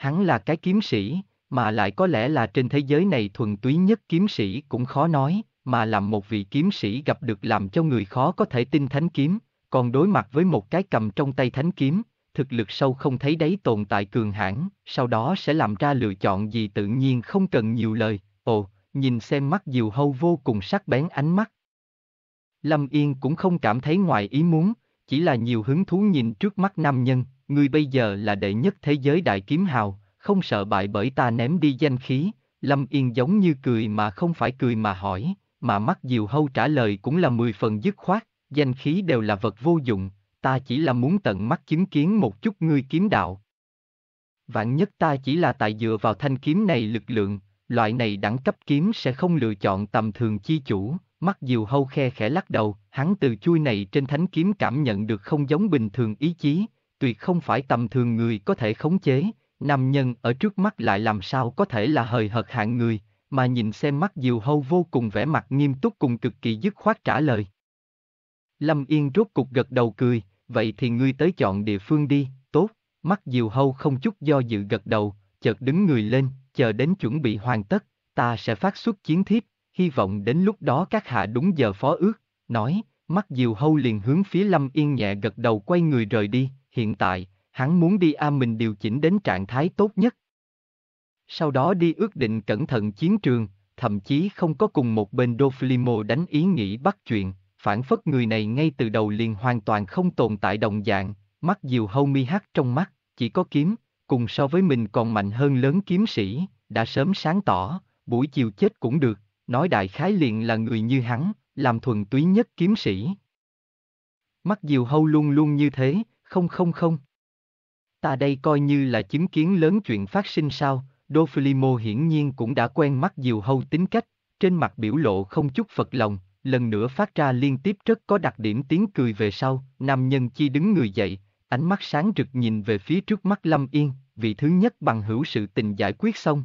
Hắn là cái kiếm sĩ, mà lại có lẽ là trên thế giới này thuần túy nhất kiếm sĩ cũng khó nói, mà làm một vị kiếm sĩ gặp được làm cho người khó có thể tin thánh kiếm, còn đối mặt với một cái cầm trong tay thánh kiếm, thực lực sâu không thấy đấy tồn tại cường hãn, sau đó sẽ làm ra lựa chọn gì tự nhiên không cần nhiều lời, ồ, nhìn xem mắt diều hâu vô cùng sắc bén ánh mắt. Lâm Yên cũng không cảm thấy ngoài ý muốn, chỉ là nhiều hứng thú nhìn trước mắt nam nhân, ngươi bây giờ là đệ nhất thế giới đại kiếm hào, không sợ bại bởi ta ném đi danh khí, Lâm Yên giống như cười mà không phải cười mà hỏi, mà mắt Diều Hâu trả lời cũng là mười phần dứt khoát, danh khí đều là vật vô dụng, ta chỉ là muốn tận mắt chứng kiến một chút ngươi kiếm đạo. Vạn nhất ta chỉ là tại dựa vào thanh kiếm này lực lượng, loại này đẳng cấp kiếm sẽ không lựa chọn tầm thường chi chủ, mắt Diều Hâu khe khẽ lắc đầu, hắn từ chui này trên thánh kiếm cảm nhận được không giống bình thường ý chí, tuyệt không phải tầm thường người có thể khống chế, nam nhân ở trước mắt lại làm sao có thể là hời hợt hạng người, mà nhìn xem mắt Diều Hâu vô cùng vẻ mặt nghiêm túc cùng cực kỳ dứt khoát trả lời. Lâm Yên rốt cục gật đầu cười, vậy thì ngươi tới chọn địa phương đi, tốt, mắt Diều Hâu không chút do dự gật đầu, chợt đứng người lên, chờ đến chuẩn bị hoàn tất, ta sẽ phát xuất chiến thiếp, hy vọng đến lúc đó các hạ đúng giờ phó ước, nói, mắt Diều Hâu liền hướng phía Lâm Yên nhẹ gật đầu quay người rời đi, hiện tại, hắn muốn đi am mình điều chỉnh đến trạng thái tốt nhất. Sau đó đi ước định cẩn thận chiến trường, thậm chí không có cùng một bên Doflimo đánh ý nghĩ bắt chuyện, phản phất người này ngay từ đầu liền hoàn toàn không tồn tại đồng dạng, mắt Dìu hâu mi hát trong mắt, chỉ có kiếm, cùng so với mình còn mạnh hơn lớn kiếm sĩ, đã sớm sáng tỏ, buổi chiều chết cũng được, nói đại khái liền là người như hắn, làm thuần túy nhất kiếm sĩ. Mắt Dìu hâu luôn luôn như thế, không không không. Ta đây coi như là chứng kiến lớn chuyện phát sinh sao, Dofilimo hiển nhiên cũng đã quen mắt diều hâu tính cách, trên mặt biểu lộ không chút phật lòng, lần nữa phát ra liên tiếp rất có đặc điểm tiếng cười về sau, nam nhân chi đứng người dậy, ánh mắt sáng rực nhìn về phía trước mắt Lâm Yên, vị thứ nhất bằng hữu sự tình giải quyết xong.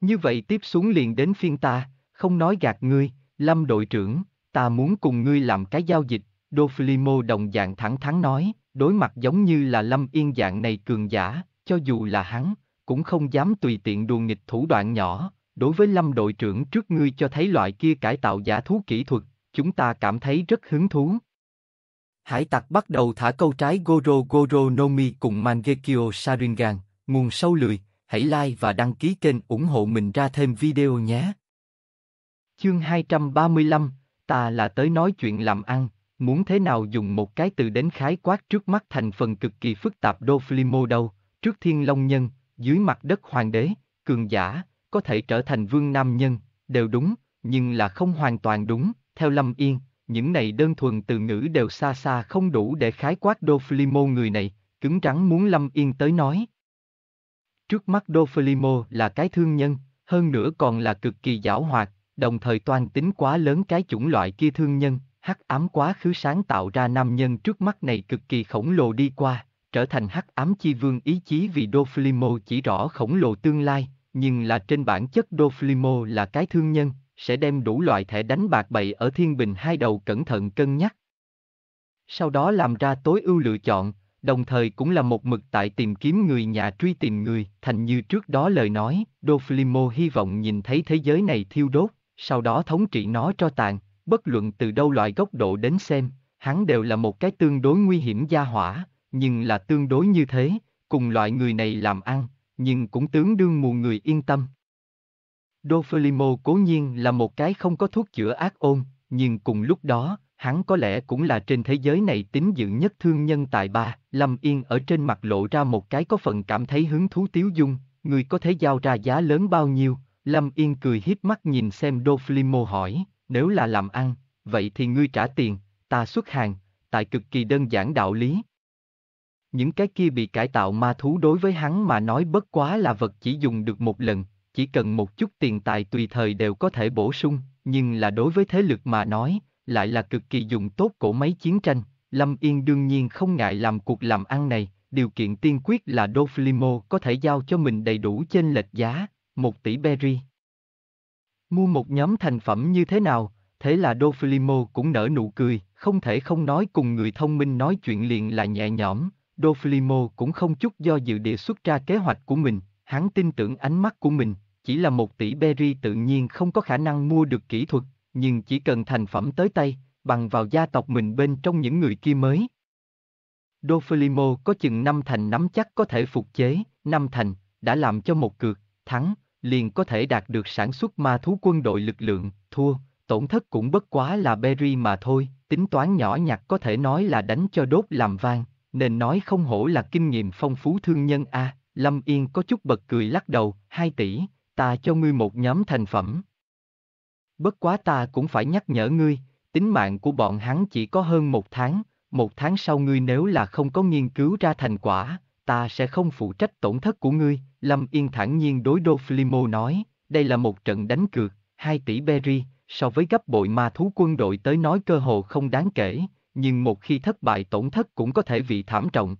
Như vậy tiếp xuống liền đến phiên ta, không nói gạt ngươi, Lâm đội trưởng, ta muốn cùng ngươi làm cái giao dịch, Dofilimo đồng dạng thẳng thắn nói, đối mặt giống như là lâm yên dạng này cường giả, cho dù là hắn, cũng không dám tùy tiện đùa nghịch thủ đoạn nhỏ. Đối với lâm đội trưởng trước ngươi cho thấy loại kia cải tạo giả thú kỹ thuật, chúng ta cảm thấy rất hứng thú. Hải tặc bắt đầu thả câu trái Goro Goro Nomi cùng Mangekyo Sharingan, nguồn sâu lười, hãy like và đăng ký kênh ủng hộ mình ra thêm video nhé. Chương 235, ta là tới nói chuyện làm ăn, Muốn thế nào dùng một cái từ đến khái quát trước mắt thành phần cực kỳ phức tạp đô Flimo đâu, trước thiên long nhân, dưới mặt đất hoàng đế, cường giả, có thể trở thành vương nam nhân, đều đúng, nhưng là không hoàn toàn đúng, theo Lâm Yên, những này đơn thuần từ ngữ đều xa xa không đủ để khái quát đô Flimo người này, cứng rắn muốn Lâm Yên tới nói. Trước mắt đô Flimo là cái thương nhân, hơn nữa còn là cực kỳ giảo hoạt, đồng thời toàn tính quá lớn cái chủng loại kia thương nhân, hắc ám quá khứ sáng tạo ra nam nhân trước mắt này cực kỳ khổng lồ đi qua, trở thành hắc ám chi vương ý chí vì Doflimo chỉ rõ khổng lồ tương lai, nhưng là trên bản chất Doflimo là cái thương nhân, sẽ đem đủ loại thẻ đánh bạc bậy ở thiên bình hai đầu cẩn thận cân nhắc. Sau đó làm ra tối ưu lựa chọn, đồng thời cũng là một mực tại tìm kiếm người nhà truy tìm người, thành như trước đó lời nói, Doflimo hy vọng nhìn thấy thế giới này thiêu đốt, sau đó thống trị nó cho tàn, bất luận từ đâu loại góc độ đến xem, hắn đều là một cái tương đối nguy hiểm gia hỏa, nhưng là tương đối như thế, cùng loại người này làm ăn, nhưng cũng tướng đương mù người yên tâm. Dofelimo cố nhiên là một cái không có thuốc chữa ác ôn, nhưng cùng lúc đó, hắn có lẽ cũng là trên thế giới này tín dự nhất thương nhân tài ba, Lâm Yên ở trên mặt lộ ra một cái có phần cảm thấy hứng thú tiếu dung, người có thể giao ra giá lớn bao nhiêu, Lâm Yên cười híp mắt nhìn xem Dofelimo hỏi, nếu là làm ăn, vậy thì ngươi trả tiền, ta xuất hàng, tại cực kỳ đơn giản đạo lý. Những cái kia bị cải tạo ma thú đối với hắn mà nói bất quá là vật chỉ dùng được một lần, chỉ cần một chút tiền tài tùy thời đều có thể bổ sung, nhưng là đối với thế lực mà nói, lại là cực kỳ dùng tốt cổ máy chiến tranh. Lâm Yên đương nhiên không ngại làm cuộc làm ăn này, điều kiện tiên quyết là Doflimo có thể giao cho mình đầy đủ trên lệch giá, một tỷ berry. Mua một nhóm thành phẩm như thế nào, thế là Doflimo cũng nở nụ cười, không thể không nói cùng người thông minh nói chuyện liền là nhẹ nhõm, Doflimo cũng không chút do dự địa xuất ra kế hoạch của mình, hắn tin tưởng ánh mắt của mình, chỉ là một tỷ berry tự nhiên không có khả năng mua được kỹ thuật, nhưng chỉ cần thành phẩm tới tay, bằng vào gia tộc mình bên trong những người kia mới. Doflimo có chừng năm thành nắm chắc có thể phục chế, năm thành, đã làm cho một cược, thắng, liền có thể đạt được sản xuất ma thú quân đội lực lượng, thua, tổn thất cũng bất quá là Berry mà thôi, tính toán nhỏ nhặt có thể nói là đánh cho đốt làm vang, nên nói không hổ là kinh nghiệm phong phú thương nhân a. À, Lâm Yên có chút bật cười lắc đầu, 2 tỷ, ta cho ngươi một nhóm thành phẩm. Bất quá ta cũng phải nhắc nhở ngươi, tính mạng của bọn hắn chỉ có hơn một tháng, một tháng sau ngươi nếu là không có nghiên cứu ra thành quả, ta sẽ không phụ trách tổn thất của ngươi, Lâm Yên thản nhiên đối Đô Flimo nói, đây là một trận đánh cược, 2 tỷ berry, so với gấp bội ma thú quân đội tới nói cơ hồ không đáng kể, nhưng một khi thất bại tổn thất cũng có thể bị thảm trọng.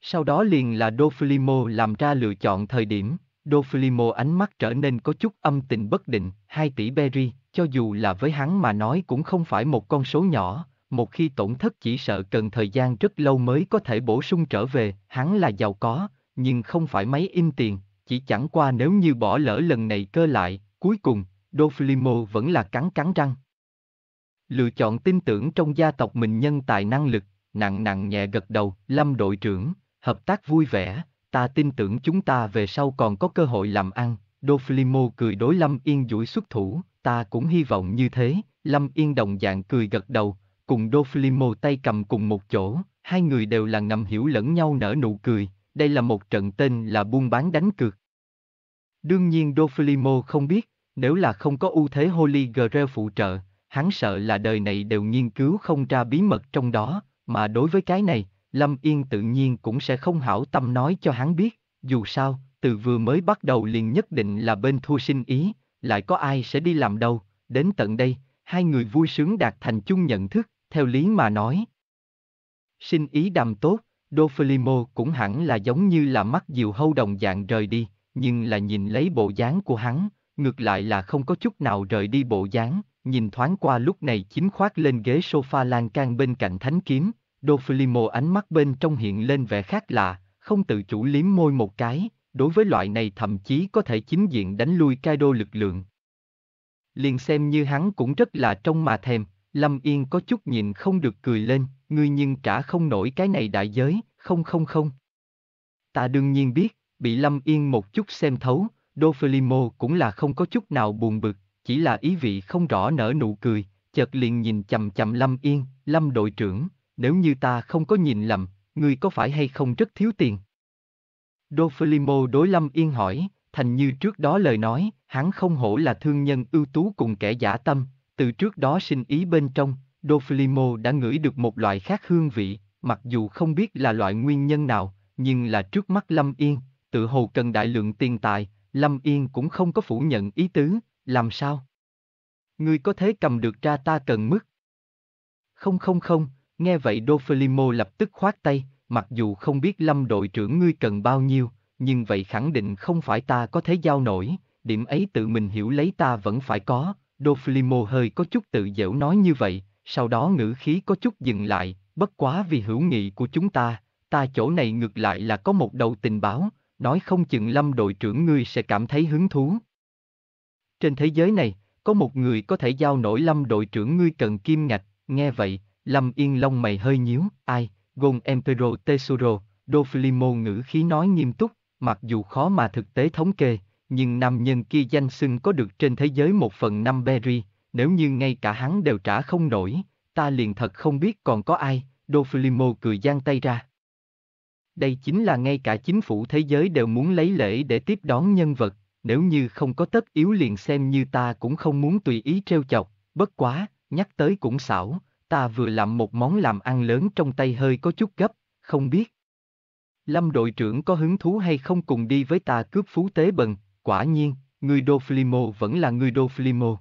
Sau đó liền là Doflimo làm ra lựa chọn thời điểm, Doflimo ánh mắt trở nên có chút âm tình bất định, 2 tỷ berry, cho dù là với hắn mà nói cũng không phải một con số nhỏ, một khi tổn thất chỉ sợ cần thời gian rất lâu mới có thể bổ sung trở về, hắn là giàu có, nhưng không phải máy in tiền, chỉ chẳng qua nếu như bỏ lỡ lần này cơ lại, cuối cùng, Doflimo vẫn là cắn cắn răng. Lựa chọn tin tưởng trong gia tộc mình nhân tài năng lực, nặng nặng nhẹ gật đầu, lâm đội trưởng, hợp tác vui vẻ, ta tin tưởng chúng ta về sau còn có cơ hội làm ăn, Doflimo cười đối lâm yên duỗi xuất thủ, ta cũng hy vọng như thế, lâm yên đồng dạng cười gật đầu, cùng Doflimo tay cầm cùng một chỗ, hai người đều là ngầm hiểu lẫn nhau nở nụ cười, đây là một trận tên là buôn bán đánh cược. Đương nhiên Doflimo không biết, nếu là không có ưu thế Holy Grail phụ trợ, hắn sợ là đời này đều nghiên cứu không ra bí mật trong đó, mà đối với cái này, Lâm Yên tự nhiên cũng sẽ không hảo tâm nói cho hắn biết, dù sao, từ vừa mới bắt đầu liền nhất định là bên thua sinh ý, lại có ai sẽ đi làm đâu, đến tận đây, hai người vui sướng đạt thành chung nhận thức, theo lý mà nói. Sinh ý đàm tốt, Dofilimo cũng hẳn là giống như là mắt diều hâu đồng dạng rời đi, nhưng là nhìn lấy bộ dáng của hắn, ngược lại là không có chút nào rời đi bộ dáng, nhìn thoáng qua lúc này chính khoác lên ghế sofa lan can bên cạnh thánh kiếm, Dofilimo ánh mắt bên trong hiện lên vẻ khác lạ, không tự chủ liếm môi một cái, đối với loại này thậm chí có thể chính diện đánh lui Kaido lực lượng, liền xem như hắn cũng rất là trông mà thèm, Lâm Yên có chút nhịn không được cười lên, ngươi nhưng trả không nổi cái này đại giới, không không không. Ta đương nhiên biết, bị Lâm Yên một chút xem thấu, Dofelimo cũng là không có chút nào buồn bực, chỉ là ý vị không rõ nở nụ cười, chợt liền nhìn chầm chậm Lâm Yên, Lâm đội trưởng, nếu như ta không có nhìn lầm, ngươi có phải hay không rất thiếu tiền? Dofelimo đối Lâm Yên hỏi, thành như trước đó lời nói, hắn không hổ là thương nhân ưu tú cùng kẻ giả tâm, từ trước đó sinh ý bên trong, Doflimo đã ngửi được một loại khác hương vị, mặc dù không biết là loại nguyên nhân nào, nhưng là trước mắt Lâm Yên, tự hồ cần đại lượng tiền tài, Lâm Yên cũng không có phủ nhận ý tứ, làm sao? Ngươi có thể cầm được ra ta cần mức. Không không không, nghe vậy Doflimo lập tức khoát tay, mặc dù không biết Lâm đội trưởng ngươi cần bao nhiêu, nhưng vậy khẳng định không phải ta có thể giao nổi, điểm ấy tự mình hiểu lấy ta vẫn phải có, Doflimo hơi có chút tự dễu nói như vậy, sau đó ngữ khí có chút dừng lại, bất quá vì hữu nghị của chúng ta, ta chỗ này ngược lại là có một đầu tình báo, nói không chừng lâm đội trưởng ngươi sẽ cảm thấy hứng thú. Trên thế giới này, có một người có thể giao nổi lâm đội trưởng ngươi cần kim ngạch, nghe vậy, lâm yên long mày hơi nhíu, ai, gồm emperor Tesoro, Doflimo ngữ khí nói nghiêm túc, Mặc dù khó mà thực tế thống kê, nhưng nam nhân kia danh xưng có được trên thế giới một phần năm berry, nếu như ngay cả hắn đều trả không nổi, ta liền thật không biết còn có ai, Doflimo cười giang tay ra. Đây chính là ngay cả chính phủ thế giới đều muốn lấy lễ để tiếp đón nhân vật, nếu như không có tất yếu liền xem như ta cũng không muốn tùy ý trêu chọc, bất quá, nhắc tới cũng xảo, ta vừa làm một món làm ăn lớn trong tay hơi có chút gấp, không biết. Lâm đội trưởng có hứng thú hay không cùng đi với ta cướp phú tế bần, quả nhiên, người đô Flimo vẫn là người đô Flimo.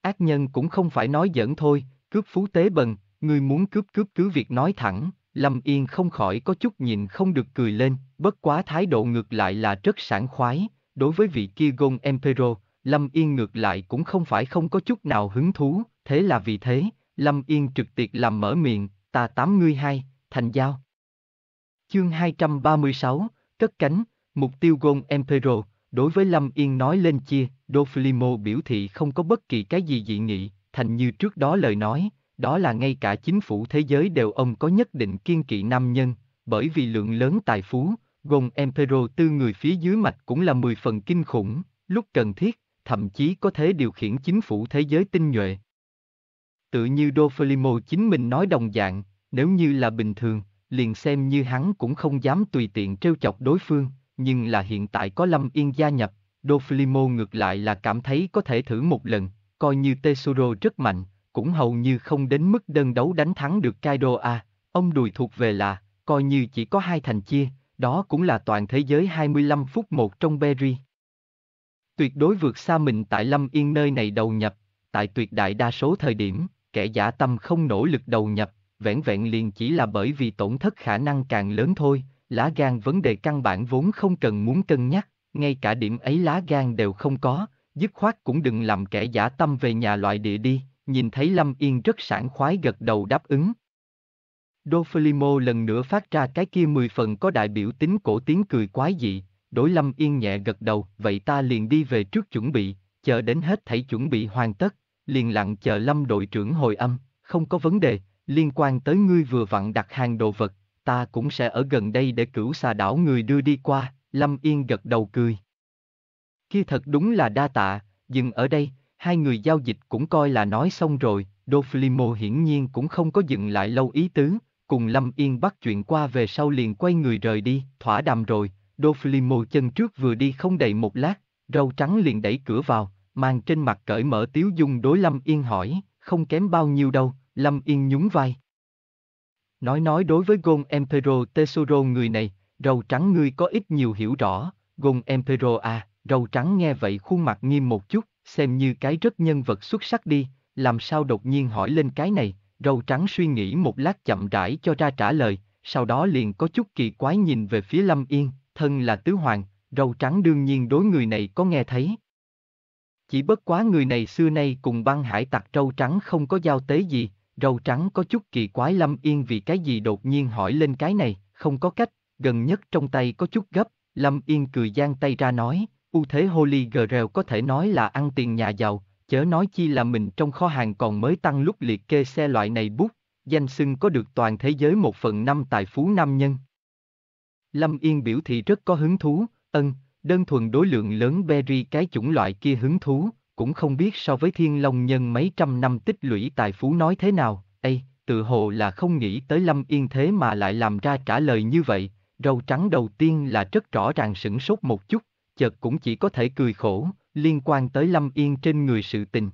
Ác nhân cũng không phải nói giỡn thôi, cướp phú tế bần, người muốn cướp cướp cứ việc nói thẳng, Lâm Yên không khỏi có chút nhìn không được cười lên, bất quá thái độ ngược lại là rất sảng khoái, đối với vị kia gôn Empero, Lâm Yên ngược lại cũng không phải không có chút nào hứng thú, thế là vì thế, Lâm Yên trực tiệt làm mở miệng, ta tám ngươi hai, thành giao. Chương 236, cất cánh, mục tiêu gồm Impero, đối với Lâm Yên nói lên chia, Doflimo biểu thị không có bất kỳ cái gì dị nghị, thành như trước đó lời nói, đó là ngay cả chính phủ thế giới đều ông có nhất định kiên kỵ nam nhân, bởi vì lượng lớn tài phú, gồm Impero tư người phía dưới mạch cũng là 10 phần kinh khủng, lúc cần thiết, thậm chí có thể điều khiển chính phủ thế giới tinh nhuệ. Tự như Doflimo chính mình nói đồng dạng, nếu như là bình thường, liền xem như hắn cũng không dám tùy tiện trêu chọc đối phương, nhưng là hiện tại có Lâm Yên gia nhập, Flimo ngược lại là cảm thấy có thể thử một lần, coi như Tesoro rất mạnh, cũng hầu như không đến mức đơn đấu đánh thắng được Kaido A, ông đùi thuộc về là, coi như chỉ có hai thành chia, đó cũng là toàn thế giới 25 phút một trong Berry. Tuyệt đối vượt xa mình tại Lâm Yên nơi này đầu nhập, tại tuyệt đại đa số thời điểm, kẻ giả tâm không nỗ lực đầu nhập, vẻn vẹn liền chỉ là bởi vì tổn thất khả năng càng lớn thôi, lá gan vấn đề căn bản vốn không cần muốn cân nhắc, ngay cả điểm ấy lá gan đều không có, dứt khoát cũng đừng làm kẻ giả tâm về nhà loại địa đi, nhìn thấy Lâm Yên rất sảng khoái gật đầu đáp ứng. Dofelimo lần nữa phát ra cái kia mười phần có đại biểu tính cổ tiếng cười quái dị, đối Lâm Yên nhẹ gật đầu, vậy ta liền đi về trước chuẩn bị, chờ đến hết thảy chuẩn bị hoàn tất, liền lặng chờ Lâm đội trưởng hồi âm, không có vấn đề, liên quan tới ngươi vừa vặn đặt hàng đồ vật, ta cũng sẽ ở gần đây để cửu xà đảo người đưa đi qua, Lâm Yên gật đầu cười. khi thật đúng là đa tạ, dừng ở đây, hai người giao dịch cũng coi là nói xong rồi, Doflimo hiển nhiên cũng không có dừng lại lâu ý tứ, cùng Lâm Yên bắt chuyện qua về sau liền quay người rời đi, thỏa đàm rồi, Doflimo chân trước vừa đi không đầy một lát, râu trắng liền đẩy cửa vào, mang trên mặt cởi mở tiếu dung đối Lâm Yên hỏi, không kém bao nhiêu đâu, Lâm Yên nhún vai. Nói nói đối với Gon Emperor Tesoro người này, râu trắng ngươi có ít nhiều hiểu rõ, Gon Emperor à, râu trắng nghe vậy khuôn mặt nghiêm một chút, xem như cái rất nhân vật xuất sắc đi, làm sao đột nhiên hỏi lên cái này, râu trắng suy nghĩ một lát chậm rãi cho ra trả lời, sau đó liền có chút kỳ quái nhìn về phía Lâm Yên, thân là tứ hoàng, râu trắng đương nhiên đối người này có nghe thấy. Chỉ bất quá người này xưa nay cùng băng hải tặc râu trắng không có giao tế gì, râu trắng có chút kỳ quái Lâm Yên vì cái gì đột nhiên hỏi lên cái này, không có cách, gần nhất trong tay có chút gấp, Lâm Yên cười giang tay ra nói, ưu thế Holy Grail có thể nói là ăn tiền nhà giàu, chớ nói chi là mình trong kho hàng còn mới tăng lúc liệt kê xe loại này bút, danh xưng có được toàn thế giới một phần năm tài phú nam nhân. Lâm Yên biểu thị rất có hứng thú, ân, đơn thuần đối lượng lớn berry cái chủng loại kia hứng thú, cũng không biết so với thiên long nhân mấy trăm năm tích lũy tài phú nói thế nào, ây, tự hồ là không nghĩ tới Lâm Yên thế mà lại làm ra trả lời như vậy, râu trắng đầu tiên là rất rõ ràng sửng sốt một chút, chợt cũng chỉ có thể cười khổ, liên quan tới Lâm Yên trên người sự tình.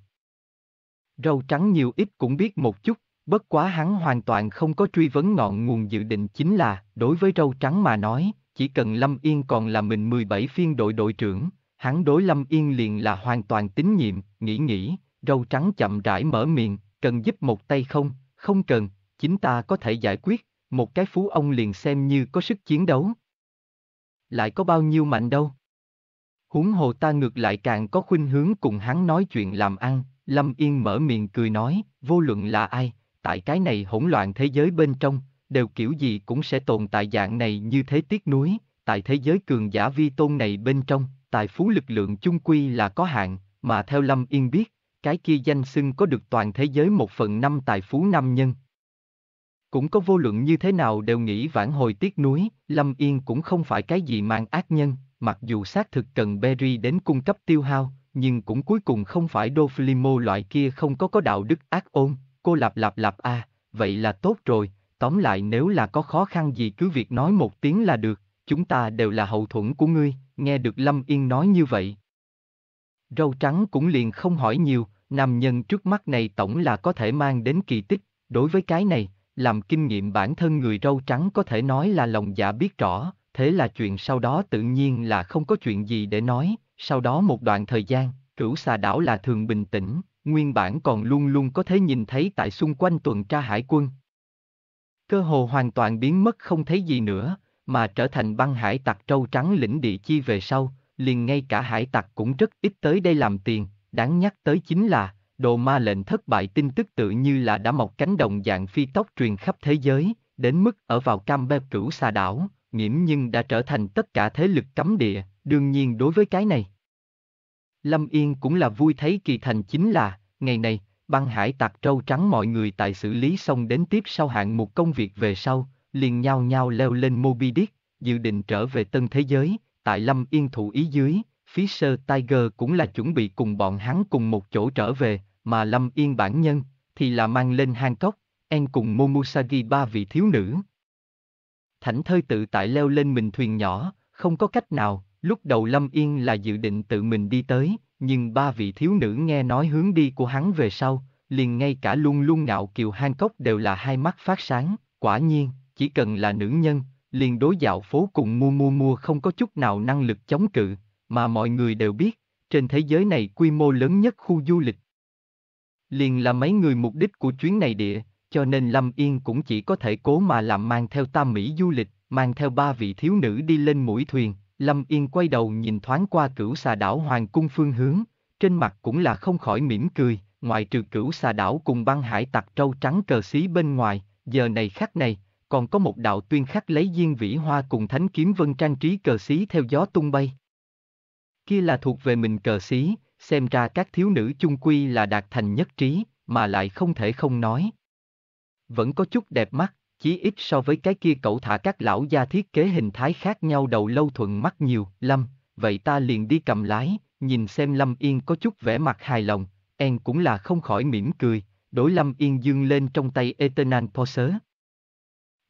Râu trắng nhiều ít cũng biết một chút, bất quá hắn hoàn toàn không có truy vấn ngọn nguồn dự định chính là, đối với râu trắng mà nói, chỉ cần Lâm Yên còn là mình 17 phiên đội đội trưởng, Hắn đối Lâm Yên liền là hoàn toàn tín nhiệm, nghĩ nghĩ, râu trắng chậm rãi mở miệng, cần giúp một tay không, không cần, chính ta có thể giải quyết, một cái phú ông liền xem như có sức chiến đấu. Lại có bao nhiêu mạnh đâu. Huống hồ ta ngược lại càng có khuynh hướng cùng hắn nói chuyện làm ăn, Lâm Yên mở miệng cười nói, vô luận là ai, tại cái này hỗn loạn thế giới bên trong, đều kiểu gì cũng sẽ tồn tại dạng này như thế tiếc núi, tại thế giới cường giả vi tôn này bên trong, tài phú lực lượng chung quy là có hạn, mà theo Lâm Yên biết, cái kia danh xưng có được toàn thế giới một phần năm tài phú năm nhân. Cũng có vô luận như thế nào đều nghĩ vãn hồi tiếc núi Lâm Yên cũng không phải cái gì mang ác nhân, mặc dù xác thực cần Berry đến cung cấp tiêu hao, nhưng cũng cuối cùng không phải đô Flimo loại kia không có có đạo đức ác ôn, cô lạp lạp lạp a, à, vậy là tốt rồi, tóm lại nếu là có khó khăn gì cứ việc nói một tiếng là được, chúng ta đều là hậu thuẫn của ngươi, nghe được Lâm Yên nói như vậy. Râu trắng cũng liền không hỏi nhiều, nam nhân trước mắt này tổng là có thể mang đến kỳ tích, đối với cái này, làm kinh nghiệm bản thân người râu trắng có thể nói là lòng dạ biết rõ, thế là chuyện sau đó tự nhiên là không có chuyện gì để nói, sau đó một đoạn thời gian, cửu xà đảo là thường bình tĩnh, nguyên bản còn luôn luôn có thể nhìn thấy tại xung quanh tuần tra hải quân. Cơ hồ hoàn toàn biến mất không thấy gì nữa, mà trở thành băng hải tặc trâu trắng lĩnh địa chi về sau, liền ngay cả hải tặc cũng rất ít tới đây làm tiền, đáng nhắc tới chính là, đồ ma lệnh thất bại tin tức tự như là đã mọc cánh đồng dạng phi tốc truyền khắp thế giới, đến mức ở vào cam bê cửu xà đảo, nghiễm nhưng đã trở thành tất cả thế lực cấm địa, đương nhiên đối với cái này. Lâm Yên cũng là vui thấy kỳ thành chính là, ngày này, băng hải tặc trâu trắng mọi người tại xử lý xong đến tiếp sau hạng một công việc về sau, liền nhao nhao leo lên Moby Dick, dự định trở về tân thế giới, tại Lâm Yên thủ Ý dưới, Fisher Tiger cũng là chuẩn bị cùng bọn hắn cùng một chỗ trở về, mà Lâm Yên bản nhân, thì là mang lên hang cốc En cùng Momusagi ba vị thiếu nữ. Thảnh thơi tự tại leo lên mình thuyền nhỏ, không có cách nào, lúc đầu Lâm Yên là dự định tự mình đi tới, nhưng ba vị thiếu nữ nghe nói hướng đi của hắn về sau, liền ngay cả luôn luôn ngạo kiều hang cốc đều là hai mắt phát sáng, quả nhiên, chỉ cần là nữ nhân, liền đối dạo phố cùng mua mua mua không có chút nào năng lực chống cự, mà mọi người đều biết, trên thế giới này quy mô lớn nhất khu du lịch. Liền là mấy người mục đích của chuyến này địa, cho nên Lâm Yên cũng chỉ có thể cố mà làm mang theo tam Mỹ du lịch, mang theo ba vị thiếu nữ đi lên mũi thuyền, Lâm Yên quay đầu nhìn thoáng qua cửu xà đảo Hoàng Cung phương hướng, trên mặt cũng là không khỏi mỉm cười, ngoại trừ cửu xà đảo cùng băng hải tặc trâu trắng cờ xí bên ngoài, giờ này khắc này, còn có một đạo tuyên khắc lấy diên vĩ hoa cùng thánh kiếm vân trang trí cờ xí theo gió tung bay. Kia là thuộc về mình cờ xí, xem ra các thiếu nữ chung quy là đạt thành nhất trí, mà lại không thể không nói. Vẫn có chút đẹp mắt, chí ít so với cái kia cậu thả các lão gia thiết kế hình thái khác nhau đầu lâu thuận mắt nhiều, Lâm, vậy ta liền đi cầm lái, nhìn xem Lâm Yên có chút vẻ mặt hài lòng, en cũng là không khỏi mỉm cười, đối Lâm Yên dương lên trong tay Eternal Poser.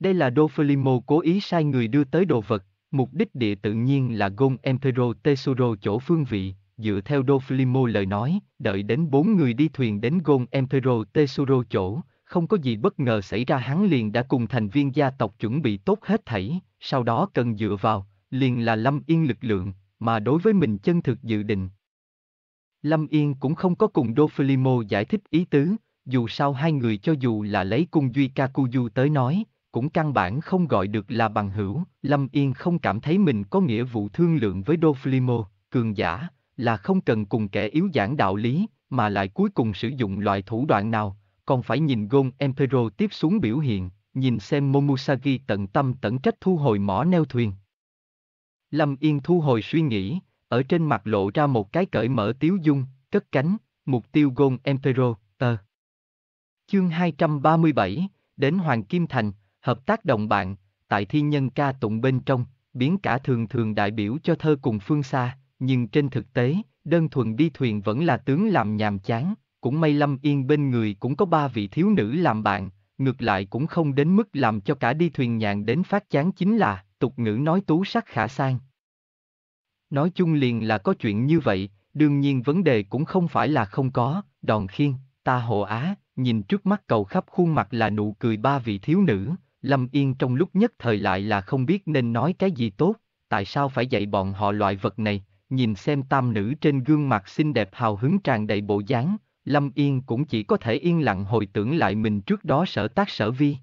Đây là Doflimo cố ý sai người đưa tới đồ vật, mục đích địa tự nhiên là Gon Empero Tesuro chỗ phương vị, dựa theo Doflimo lời nói, đợi đến bốn người đi thuyền đến Gon Empero Tesuro chỗ, không có gì bất ngờ xảy ra hắn liền đã cùng thành viên gia tộc chuẩn bị tốt hết thảy, sau đó cần dựa vào, liền là Lâm Yên lực lượng, mà đối với mình chân thực dự định. Lâm Yên cũng không có cùng Doflimo giải thích ý tứ, dù sao hai người cho dù là lấy cung Duy Kakuyu tới nói, cũng căn bản không gọi được là bằng hữu, Lâm Yên không cảm thấy mình có nghĩa vụ thương lượng với Doflimo, cường giả, là không cần cùng kẻ yếu giảng đạo lý, mà lại cuối cùng sử dụng loại thủ đoạn nào, còn phải nhìn Gon Emperor tiếp xuống biểu hiện, nhìn xem Momusagi tận tâm tận trách thu hồi mỏ neo thuyền. Lâm Yên thu hồi suy nghĩ, ở trên mặt lộ ra một cái cởi mở tiếu dung, cất cánh, mục tiêu Gon Emperor, tờ. Chương 237, đến Hoàng Kim Thành, Hợp tác đồng bạn, tại thi nhân ca tụng bên trong, biến cả thường thường đại biểu cho thơ cùng phương xa, nhưng trên thực tế, đơn thuần đi thuyền vẫn là tướng làm nhàm chán, cũng may Lâm Yên bên người cũng có ba vị thiếu nữ làm bạn, ngược lại cũng không đến mức làm cho cả đi thuyền nhàn đến phát chán chính là, tục ngữ nói tú sắc khả sang. Nói chung liền là có chuyện như vậy, đương nhiên vấn đề cũng không phải là không có, đòn khiên, ta hộ á, nhìn trước mắt cầu khắp khuôn mặt là nụ cười ba vị thiếu nữ, Lâm Yên trong lúc nhất thời lại là không biết nên nói cái gì tốt, tại sao phải dạy bọn họ loại vật này, nhìn xem tam nữ trên gương mặt xinh đẹp hào hứng tràn đầy bộ dáng, Lâm Yên cũng chỉ có thể yên lặng hồi tưởng lại mình trước đó sở tác sở vi.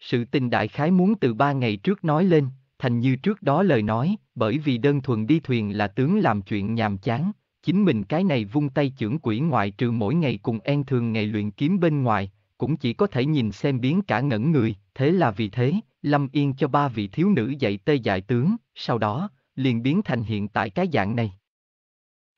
Sự tình đại khái muốn từ ba ngày trước nói lên, thành như trước đó lời nói, bởi vì đơn thuần đi thuyền là tướng làm chuyện nhàm chán, chính mình cái này vung tay trưởng quỷ ngoại trừ mỗi ngày cùng en thường ngày luyện kiếm bên ngoài, cũng chỉ có thể nhìn xem biến cả ngẩn người, thế là vì thế, Lâm Yên cho ba vị thiếu nữ dạy tê dại tướng, sau đó, liền biến thành hiện tại cái dạng này.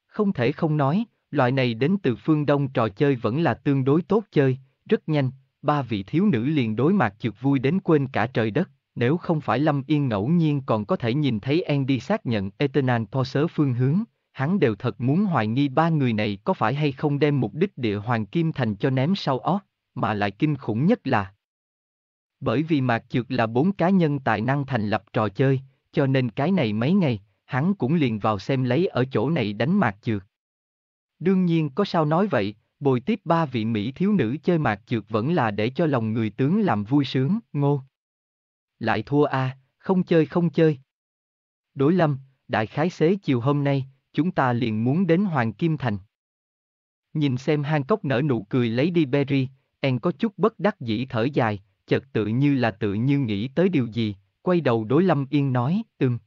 Không thể không nói, loại này đến từ phương Đông trò chơi vẫn là tương đối tốt chơi, rất nhanh, ba vị thiếu nữ liền đối mặt chượt vui đến quên cả trời đất, nếu không phải Lâm Yên ngẫu nhiên còn có thể nhìn thấy Andy xác nhận Eternal Poser phương hướng, hắn đều thật muốn hoài nghi ba người này có phải hay không đem mục đích địa Hoàng Kim Thành cho ném sau ót mà lại kinh khủng nhất là bởi vì Mạc Dược là bốn cá nhân tài năng thành lập trò chơi, cho nên cái này mấy ngày, hắn cũng liền vào xem lấy ở chỗ này đánh Mạc Dược. Đương nhiên có sao nói vậy, bồi tiếp ba vị Mỹ thiếu nữ chơi Mạc Dược vẫn là để cho lòng người tướng làm vui sướng, ngô. Lại thua a à, không chơi không chơi. Đối lâm, đại khái xế chiều hôm nay, chúng ta liền muốn đến Hoàng Kim Thành. Nhìn xem hang cốc nở nụ cười lấy đi Berry, En có chút bất đắc dĩ thở dài, chợt tự như là tự như nghĩ tới điều gì, quay đầu đối Lâm Yên nói, ừm.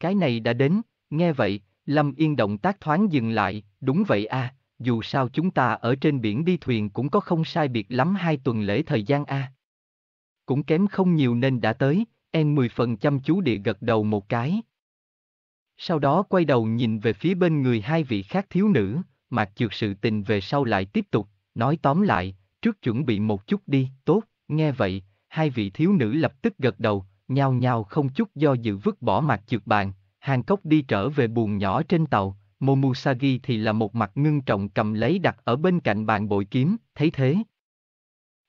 Cái này đã đến, nghe vậy, Lâm Yên động tác thoáng dừng lại, đúng vậy a, à, dù sao chúng ta ở trên biển đi thuyền cũng có không sai biệt lắm hai tuần lễ thời gian a. À. Cũng kém không nhiều nên đã tới, En mười phần chăm chú địa gật đầu một cái. Sau đó quay đầu nhìn về phía bên người hai vị khác thiếu nữ, mặc trượt sự tình về sau lại tiếp tục, nói tóm lại, trước chuẩn bị một chút đi, tốt, nghe vậy, hai vị thiếu nữ lập tức gật đầu, nhao nhao không chút do dự vứt bỏ mặt trượt bàn, hàng Cốc đi trở về buồng nhỏ trên tàu, Momusagi thì là một mặt ngưng trọng cầm lấy đặt ở bên cạnh bàn bội kiếm, thấy thế.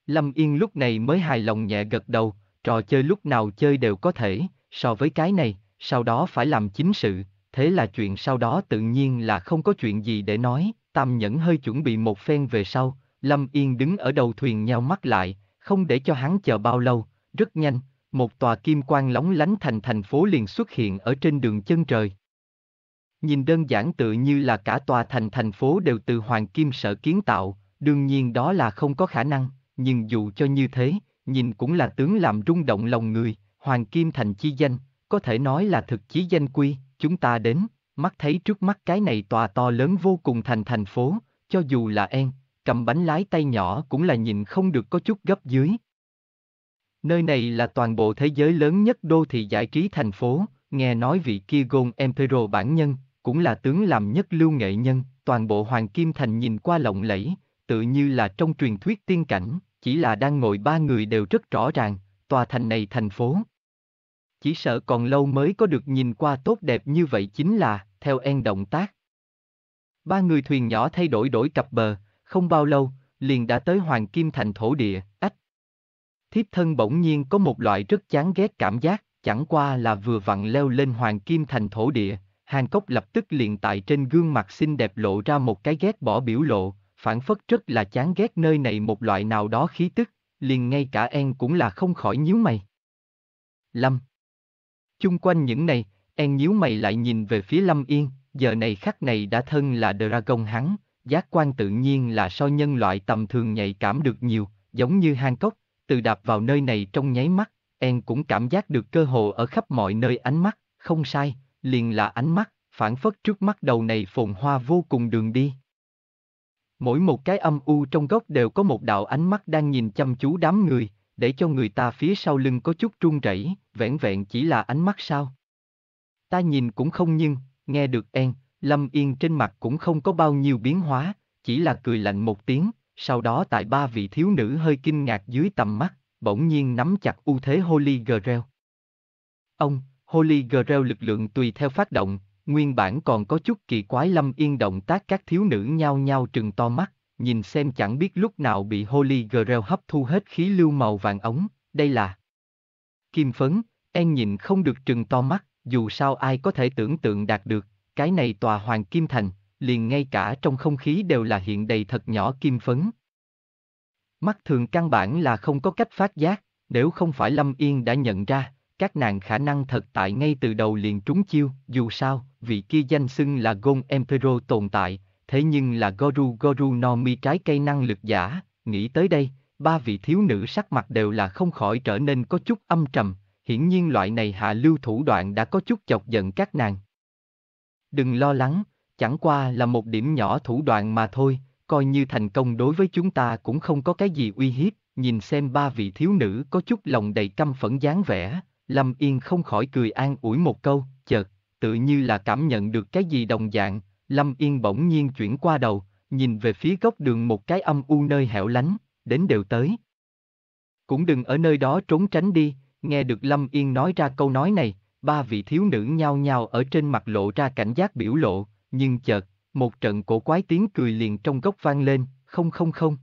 Lâm Yên lúc này mới hài lòng nhẹ gật đầu, trò chơi lúc nào chơi đều có thể, so với cái này, sau đó phải làm chính sự, thế là chuyện sau đó tự nhiên là không có chuyện gì để nói, Tam Nhẫn hơi chuẩn bị một phen về sau, Lâm Yên đứng ở đầu thuyền nhau mắt lại, không để cho hắn chờ bao lâu, rất nhanh, một tòa kim quang lóng lánh thành thành phố liền xuất hiện ở trên đường chân trời. Nhìn đơn giản tự như là cả tòa thành thành phố đều từ hoàng kim sở kiến tạo, đương nhiên đó là không có khả năng, nhưng dù cho như thế, nhìn cũng là tướng làm rung động lòng người, hoàng kim thành chi danh, có thể nói là thực chí danh quy, chúng ta đến, mắt thấy trước mắt cái này tòa to lớn vô cùng thành thành phố, cho dù là en, cầm bánh lái tay nhỏ cũng là nhìn không được có chút gấp dưới. Nơi này là toàn bộ thế giới lớn nhất đô thị giải trí thành phố, nghe nói vị kia gôn Emperor bản nhân, cũng là tướng làm nhất lưu nghệ nhân, toàn bộ Hoàng Kim Thành nhìn qua lộng lẫy, tự như là trong truyền thuyết tiên cảnh, chỉ là đang ngồi ba người đều rất rõ ràng, tòa thành này thành phố. Chỉ sợ còn lâu mới có được nhìn qua tốt đẹp như vậy chính là, theo en động tác. Ba người thuyền nhỏ thay đổi đổi cặp bờ, không bao lâu, liền đã tới Hoàng Kim Thành thổ địa, ách. Thiếp thân bỗng nhiên có một loại rất chán ghét cảm giác, chẳng qua là vừa vặn leo lên Hoàng Kim Thành thổ địa, Hàn Cốc lập tức liền tại trên gương mặt xinh đẹp lộ ra một cái ghét bỏ biểu lộ, phản phất rất là chán ghét nơi này một loại nào đó khí tức, liền ngay cả En cũng là không khỏi nhíu mày. Lâm Chung quanh những này, En nhíu mày lại nhìn về phía Lâm Yên, giờ này khắc này đã thân là Dragon hắn, giác quan tự nhiên là so nhân loại tầm thường nhạy cảm được nhiều, giống như hang cốc, từ đạp vào nơi này trong nháy mắt, En cũng cảm giác được cơ hồ ở khắp mọi nơi ánh mắt, không sai, liền là ánh mắt, phản phất trước mắt đầu này phồn hoa vô cùng đường đi. Mỗi một cái âm u trong góc đều có một đạo ánh mắt đang nhìn chăm chú đám người, để cho người ta phía sau lưng có chút run rẩy, vẻn vẹn chỉ là ánh mắt sao. Ta nhìn cũng không nhưng, nghe được En, Lâm Yên trên mặt cũng không có bao nhiêu biến hóa, chỉ là cười lạnh một tiếng, sau đó tại ba vị thiếu nữ hơi kinh ngạc dưới tầm mắt, bỗng nhiên nắm chặt ưu thế Holy Grail. Ông, Holy Grail lực lượng tùy theo phát động, nguyên bản còn có chút kỳ quái Lâm Yên động tác các thiếu nữ nhao nhao trừng to mắt, nhìn xem chẳng biết lúc nào bị Holy Grail hấp thu hết khí lưu màu vàng ống, đây là Kim phấn, em nhìn không được trừng to mắt, dù sao ai có thể tưởng tượng đạt được, cái này tòa hoàng kim thành, liền ngay cả trong không khí đều là hiện đầy thật nhỏ kim phấn. Mắt thường căn bản là không có cách phát giác, nếu không phải Lâm Yên đã nhận ra, các nàng khả năng thật tại ngay từ đầu liền trúng chiêu, dù sao, vị kia danh xưng là Gon Emperor tồn tại, thế nhưng là Goru Goru no mi trái cây năng lực giả, nghĩ tới đây, ba vị thiếu nữ sắc mặt đều là không khỏi trở nên có chút âm trầm, hiển nhiên loại này hạ lưu thủ đoạn đã có chút chọc giận các nàng, Đừng lo lắng, chẳng qua là một điểm nhỏ thủ đoạn mà thôi, coi như thành công đối với chúng ta cũng không có cái gì uy hiếp, nhìn xem ba vị thiếu nữ có chút lòng đầy căm phẫn dáng vẻ, Lâm Yên không khỏi cười an ủi một câu, chợt, tự như là cảm nhận được cái gì đồng dạng, Lâm Yên bỗng nhiên chuyển qua đầu, nhìn về phía góc đường một cái âm u nơi hẻo lánh, đến đều tới. Cũng đừng ở nơi đó trốn tránh đi, nghe được Lâm Yên nói ra câu nói này, ba vị thiếu nữ nhao nhao ở trên mặt lộ ra cảnh giác biểu lộ, nhưng chợt, một trận cổ quái tiếng cười liền trong góc vang lên, không không không.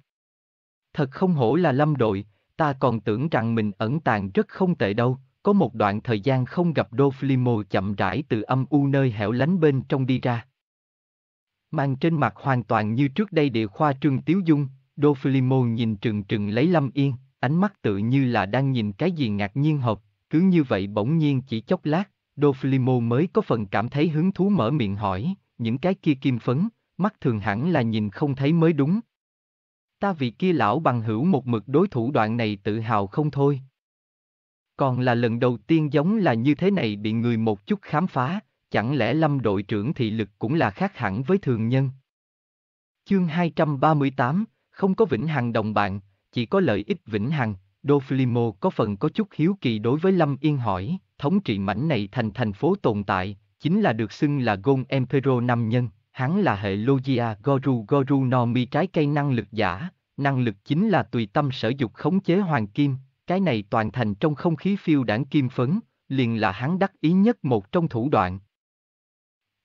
Thật không hổ là lâm đội, ta còn tưởng rằng mình ẩn tàng rất không tệ đâu, có một đoạn thời gian không gặp Doflimo chậm rãi từ âm u nơi hẻo lánh bên trong đi ra. Mang trên mặt hoàn toàn như trước đây địa khoa trương tiếu dung, Doflimo nhìn trừng trừng lấy lâm yên, ánh mắt tự như là đang nhìn cái gì ngạc nhiên hợp cứ như vậy bỗng nhiên chỉ chốc lát, Doflimo mới có phần cảm thấy hứng thú mở miệng hỏi, những cái kia kim phấn, mắt thường hẳn là nhìn không thấy mới đúng. Ta vì kia lão bằng hữu một mực đối thủ đoạn này tự hào không thôi. Còn là lần đầu tiên giống là như thế này bị người một chút khám phá, chẳng lẽ lâm đội trưởng thị lực cũng là khác hẳn với thường nhân. Chương 238, không có vĩnh hằng đồng bạn, chỉ có lợi ích vĩnh hằng, Doflimo có phần có chút hiếu kỳ đối với Lâm Yên hỏi, thống trị mảnh này thành thành phố tồn tại, chính là được xưng là Gon Empero Nam Nhân, hắn là hệ Logia Goru Goru Nomi trái cây năng lực giả, năng lực chính là tùy tâm sở dục khống chế hoàng kim, cái này toàn thành trong không khí phiêu đảng kim phấn, liền là hắn đắc ý nhất một trong thủ đoạn.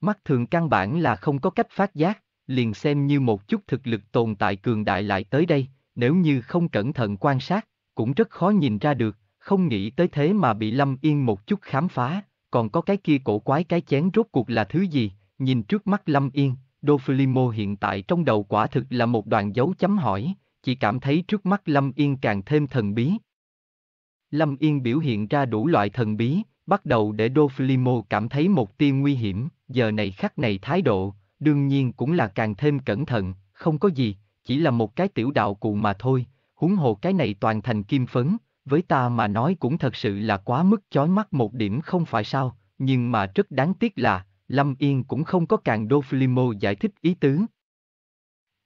Mắt thường căn bản là không có cách phát giác, liền xem như một chút thực lực tồn tại cường đại lại tới đây, nếu như không cẩn thận quan sát, cũng rất khó nhìn ra được, không nghĩ tới thế mà bị Lâm Yên một chút khám phá, còn có cái kia cổ quái cái chén rốt cuộc là thứ gì, nhìn trước mắt Lâm Yên, Doflimo hiện tại trong đầu quả thực là một đoàn dấu chấm hỏi, chỉ cảm thấy trước mắt Lâm Yên càng thêm thần bí. Lâm Yên biểu hiện ra đủ loại thần bí, bắt đầu để Doflimo cảm thấy một tia nguy hiểm, giờ này khắc này thái độ, đương nhiên cũng là càng thêm cẩn thận, không có gì, chỉ là một cái tiểu đạo cụ mà thôi, huống hồ cái này toàn thành kim phấn, với ta mà nói cũng thật sự là quá mức chói mắt một điểm không phải sao, nhưng mà rất đáng tiếc là, Lâm Yên cũng không có càng đô Flimo giải thích ý tứ.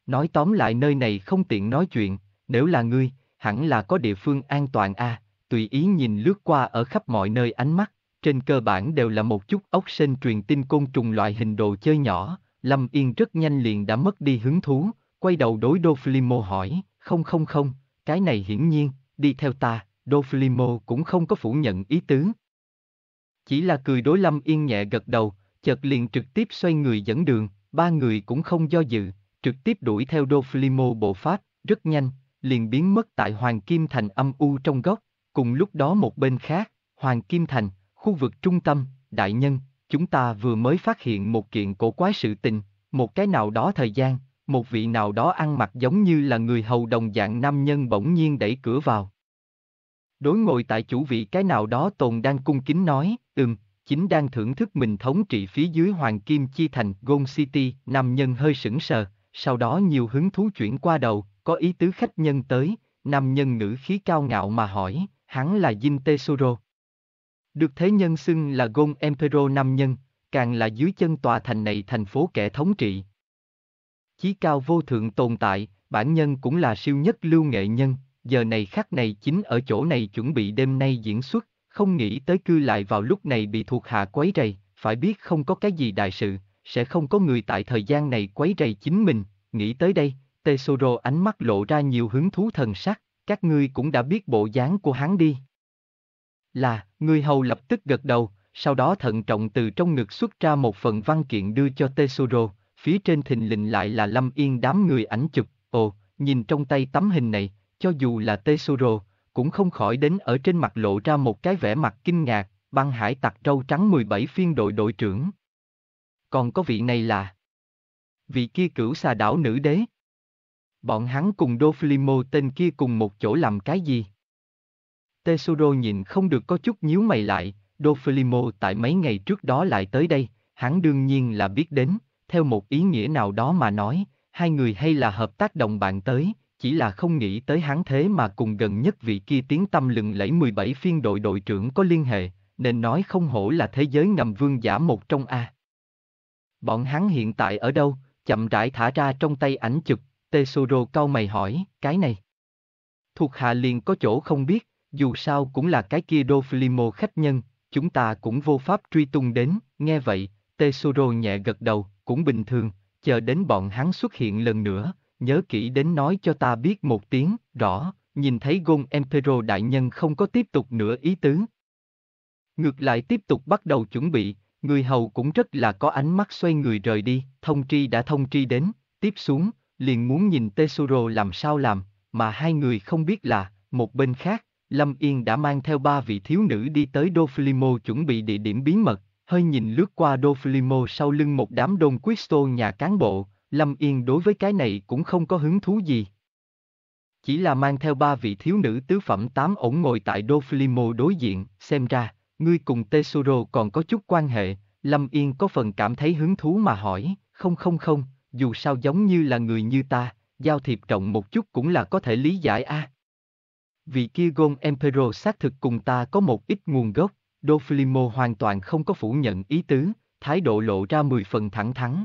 Nói tóm lại nơi này không tiện nói chuyện, nếu là ngươi, hẳn là có địa phương an toàn a à, tùy ý nhìn lướt qua ở khắp mọi nơi ánh mắt, trên cơ bản đều là một chút ốc sên truyền tin côn trùng loại hình đồ chơi nhỏ, Lâm Yên rất nhanh liền đã mất đi hứng thú, quay đầu đối đô Flimo hỏi, không không không, cái này hiển nhiên, đi theo ta, Doflimo cũng không có phủ nhận ý tứ. Chỉ là cười đối Lâm Yên nhẹ gật đầu, chợt liền trực tiếp xoay người dẫn đường, ba người cũng không do dự, trực tiếp đuổi theo Doflimo bộ pháp, rất nhanh, liền biến mất tại Hoàng Kim Thành âm u trong góc, cùng lúc đó một bên khác, Hoàng Kim Thành, khu vực trung tâm, đại nhân, chúng ta vừa mới phát hiện một kiện cổ quái sự tình, một cái nào đó thời gian, một vị nào đó ăn mặc giống như là người hầu đồng dạng nam nhân bỗng nhiên đẩy cửa vào. Đối ngồi tại chủ vị cái nào đó tồn đang cung kính nói, ừm, chính đang thưởng thức mình thống trị phía dưới Hoàng Kim Chi Thành, Gôn City, nam nhân hơi sững sờ, sau đó nhiều hứng thú chuyển qua đầu, có ý tứ khách nhân tới, nam nhân ngữ khí cao ngạo mà hỏi, hắn là Jin Tesoro. Được thế nhân xưng là Gôn Emperor nam nhân, càng là dưới chân tòa thành này thành phố kẻ thống trị, chí cao vô thượng tồn tại, bản nhân cũng là siêu nhất lưu nghệ nhân, giờ này khắc này chính ở chỗ này chuẩn bị đêm nay diễn xuất, không nghĩ tới cư lại vào lúc này bị thuộc hạ quấy rầy, phải biết không có cái gì đại sự, sẽ không có người tại thời gian này quấy rầy chính mình, nghĩ tới đây, Tesoro ánh mắt lộ ra nhiều hứng thú thần sắc, các ngươi cũng đã biết bộ dáng của hắn đi. Là, người hầu lập tức gật đầu, sau đó thận trọng từ trong ngực xuất ra một phần văn kiện đưa cho Tesoro, phía trên thình lình lại là Lâm Yên đám người ảnh chụp, ồ, nhìn trong tay tấm hình này, cho dù là Tesoro, cũng không khỏi đến ở trên mặt lộ ra một cái vẻ mặt kinh ngạc, băng hải tặc trâu trắng 17 phiên đội đội trưởng. Còn có vị này là vị kia cửu xà đảo nữ đế. Bọn hắn cùng Doflimo tên kia cùng một chỗ làm cái gì? Tesuro nhìn không được có chút nhíu mày lại, Doflimo tại mấy ngày trước đó lại tới đây, hắn đương nhiên là biết đến, theo một ý nghĩa nào đó mà nói, hai người hay là hợp tác đồng bạn tới, chỉ là không nghĩ tới hắn thế mà cùng gần nhất vị kia tiếng tâm lừng lẫy 17 phiên đội đội trưởng có liên hệ, nên nói không hổ là thế giới ngầm vương giả một trong A. Bọn hắn hiện tại ở đâu, chậm rãi thả ra trong tay ảnh chụp, Tesoro cau mày hỏi, cái này. Thuộc hạ liền có chỗ không biết, dù sao cũng là cái kia Doflimo khách nhân, chúng ta cũng vô pháp truy tung đến, nghe vậy, Tesoro nhẹ gật đầu, cũng bình thường, chờ đến bọn hắn xuất hiện lần nữa, nhớ kỹ đến nói cho ta biết một tiếng, rõ, nhìn thấy gôn Empero đại nhân không có tiếp tục nữa ý tứ. Ngược lại tiếp tục bắt đầu chuẩn bị, người hầu cũng rất là có ánh mắt xoay người rời đi, thông tri đã thông tri đến, tiếp xuống, liền muốn nhìn Tesoro làm sao làm, mà hai người không biết là, một bên khác, Lâm Yên đã mang theo ba vị thiếu nữ đi tới Doflimo chuẩn bị địa điểm bí mật, hơi nhìn lướt qua Doflimo sau lưng một đám đôn Quisto nhà cán bộ, Lâm Yên đối với cái này cũng không có hứng thú gì. Chỉ là mang theo ba vị thiếu nữ tứ phẩm tám ổn ngồi tại Doflimo đối diện, xem ra, ngươi cùng Tesoro còn có chút quan hệ, Lâm Yên có phần cảm thấy hứng thú mà hỏi, không không không, dù sao giống như là người như ta, giao thiệp trọng một chút cũng là có thể lý giải a. À. Vị kia gôn Emperor xác thực cùng ta có một ít nguồn gốc, Dofilimo hoàn toàn không có phủ nhận ý tứ, thái độ lộ ra mười phần thẳng thắn.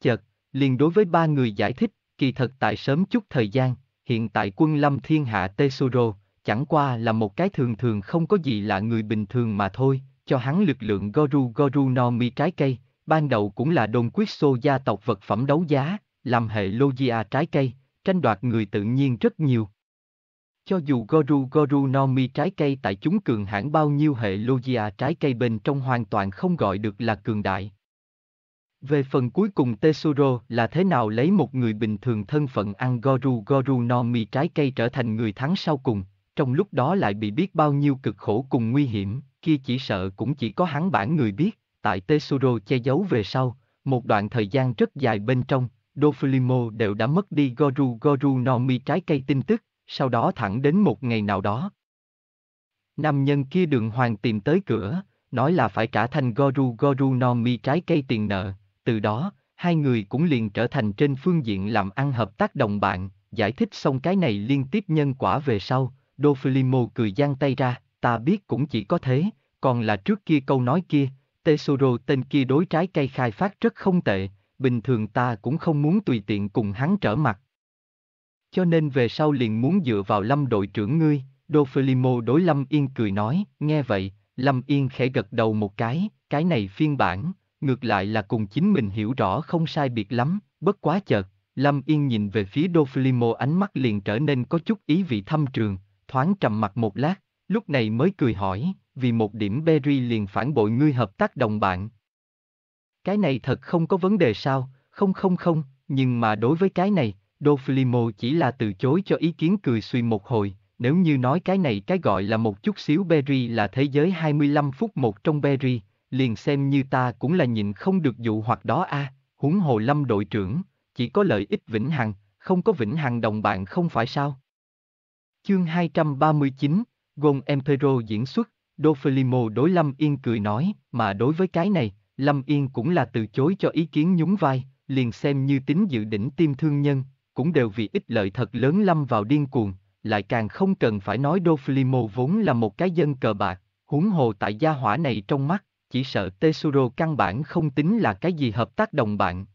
Chợt, liền đối với ba người giải thích, kỳ thật tại sớm chút thời gian, hiện tại quân lâm thiên hạ Tesoro, chẳng qua là một cái thường thường không có gì lạ người bình thường mà thôi, cho hắn lực lượng Goru Goru no mi trái cây, ban đầu cũng là đồn quyết xô gia tộc vật phẩm đấu giá, làm hệ Logia trái cây, tranh đoạt người tự nhiên rất nhiều, cho dù Goru Goru Nomi trái cây tại chúng cường hãn bao nhiêu hệ Logia trái cây bên trong hoàn toàn không gọi được là cường đại. Về phần cuối cùng Tesoro là thế nào lấy một người bình thường thân phận ăn Goru Goru Nomi trái cây trở thành người thắng sau cùng, trong lúc đó lại bị biết bao nhiêu cực khổ cùng nguy hiểm, kia chỉ sợ cũng chỉ có hắn bản người biết, tại Tesoro che giấu về sau, một đoạn thời gian rất dài bên trong, Dofilimo đều đã mất đi Goru Goru Nomi trái cây tin tức, sau đó thẳng đến một ngày nào đó. Nam nhân kia đường hoàng tìm tới cửa, nói là phải trả thành Goru Goru no mi trái cây tiền nợ, từ đó, hai người cũng liền trở thành trên phương diện làm ăn hợp tác đồng bạn, giải thích xong cái này liên tiếp nhân quả về sau, Dofilimo cười giang tay ra, ta biết cũng chỉ có thế, còn là trước kia câu nói kia, Tesoro tên kia đối trái cây khai phát rất không tệ, bình thường ta cũng không muốn tùy tiện cùng hắn trở mặt, cho nên về sau liền muốn dựa vào lâm đội trưởng ngươi, Dofelimo đối Lâm Yên cười nói, nghe vậy, Lâm Yên khẽ gật đầu một cái, cái này phiên bản, ngược lại là cùng chính mình hiểu rõ không sai biệt lắm, bất quá chợt, Lâm Yên nhìn về phía Dofelimo ánh mắt liền trở nên có chút ý vị thâm trường, thoáng trầm mặt một lát, lúc này mới cười hỏi, vì một điểm Berry liền phản bội ngươi hợp tác đồng bạn. Cái này thật không có vấn đề sao, không không không, nhưng mà đối với cái này, Doflimo chỉ là từ chối cho ý kiến cười suy một hồi, nếu như nói cái này cái gọi là một chút xíu Berry là thế giới 25 phút một trong Berry, liền xem như ta cũng là nhìn không được dụ hoặc đó a, à, huống hồ lâm đội trưởng, chỉ có lợi ích vĩnh hằng, không có vĩnh hằng đồng bạn không phải sao. Chương 239, gồm Empero diễn xuất, Doflimo đối Lâm Yên cười nói, mà đối với cái này, Lâm Yên cũng là từ chối cho ý kiến nhún vai, liền xem như tính dự đỉnh tim thương nhân, cũng đều vì ích lợi thật lớn lâm vào điên cuồng, lại càng không cần phải nói Doflimo vốn là một cái dân cờ bạc, huống hồ tại gia hỏa này trong mắt, chỉ sợ Tesuro căn bản không tính là cái gì hợp tác đồng bạn.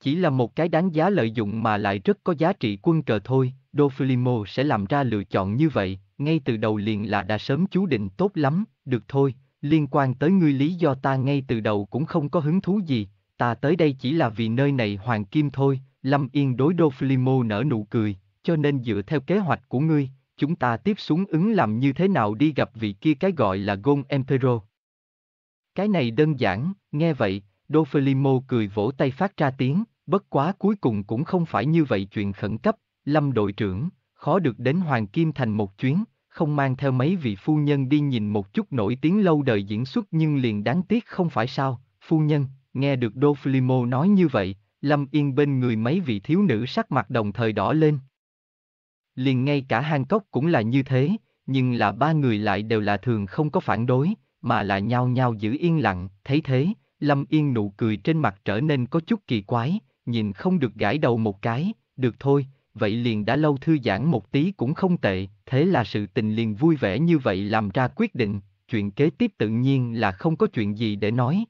Chỉ là một cái đáng giá lợi dụng mà lại rất có giá trị quân cờ thôi, Doflimo sẽ làm ra lựa chọn như vậy, ngay từ đầu liền là đã sớm chú định tốt lắm, được thôi, liên quan tới ngươi lý do ta ngay từ đầu cũng không có hứng thú gì, ta tới đây chỉ là vì nơi này hoàng kim thôi, Lâm Yên đối Doflimo nở nụ cười, cho nên dựa theo kế hoạch của ngươi, chúng ta tiếp xuống ứng làm như thế nào đi gặp vị kia cái gọi là Gon Empero. Cái này đơn giản, nghe vậy, Doflimo cười vỗ tay phát ra tiếng, bất quá cuối cùng cũng không phải như vậy chuyện khẩn cấp, Lâm đội trưởng, khó được đến Hoàng Kim thành một chuyến, không mang theo mấy vị phu nhân đi nhìn một chút nổi tiếng lâu đời diễn xuất nhưng liền đáng tiếc không phải sao, phu nhân, nghe được Doflimo nói như vậy, Lâm Yên bên người mấy vị thiếu nữ sắc mặt đồng thời đỏ lên. Liền ngay cả hang cốc cũng là như thế, nhưng là ba người lại đều là thường không có phản đối, mà là nhao nhao giữ yên lặng, thấy thế, Lâm Yên nụ cười trên mặt trở nên có chút kỳ quái, nhìn không được gãi đầu một cái, được thôi, vậy liền đã lâu thư giãn một tí cũng không tệ, thế là sự tình liền vui vẻ như vậy làm ra quyết định, chuyện kế tiếp tự nhiên là không có chuyện gì để nói.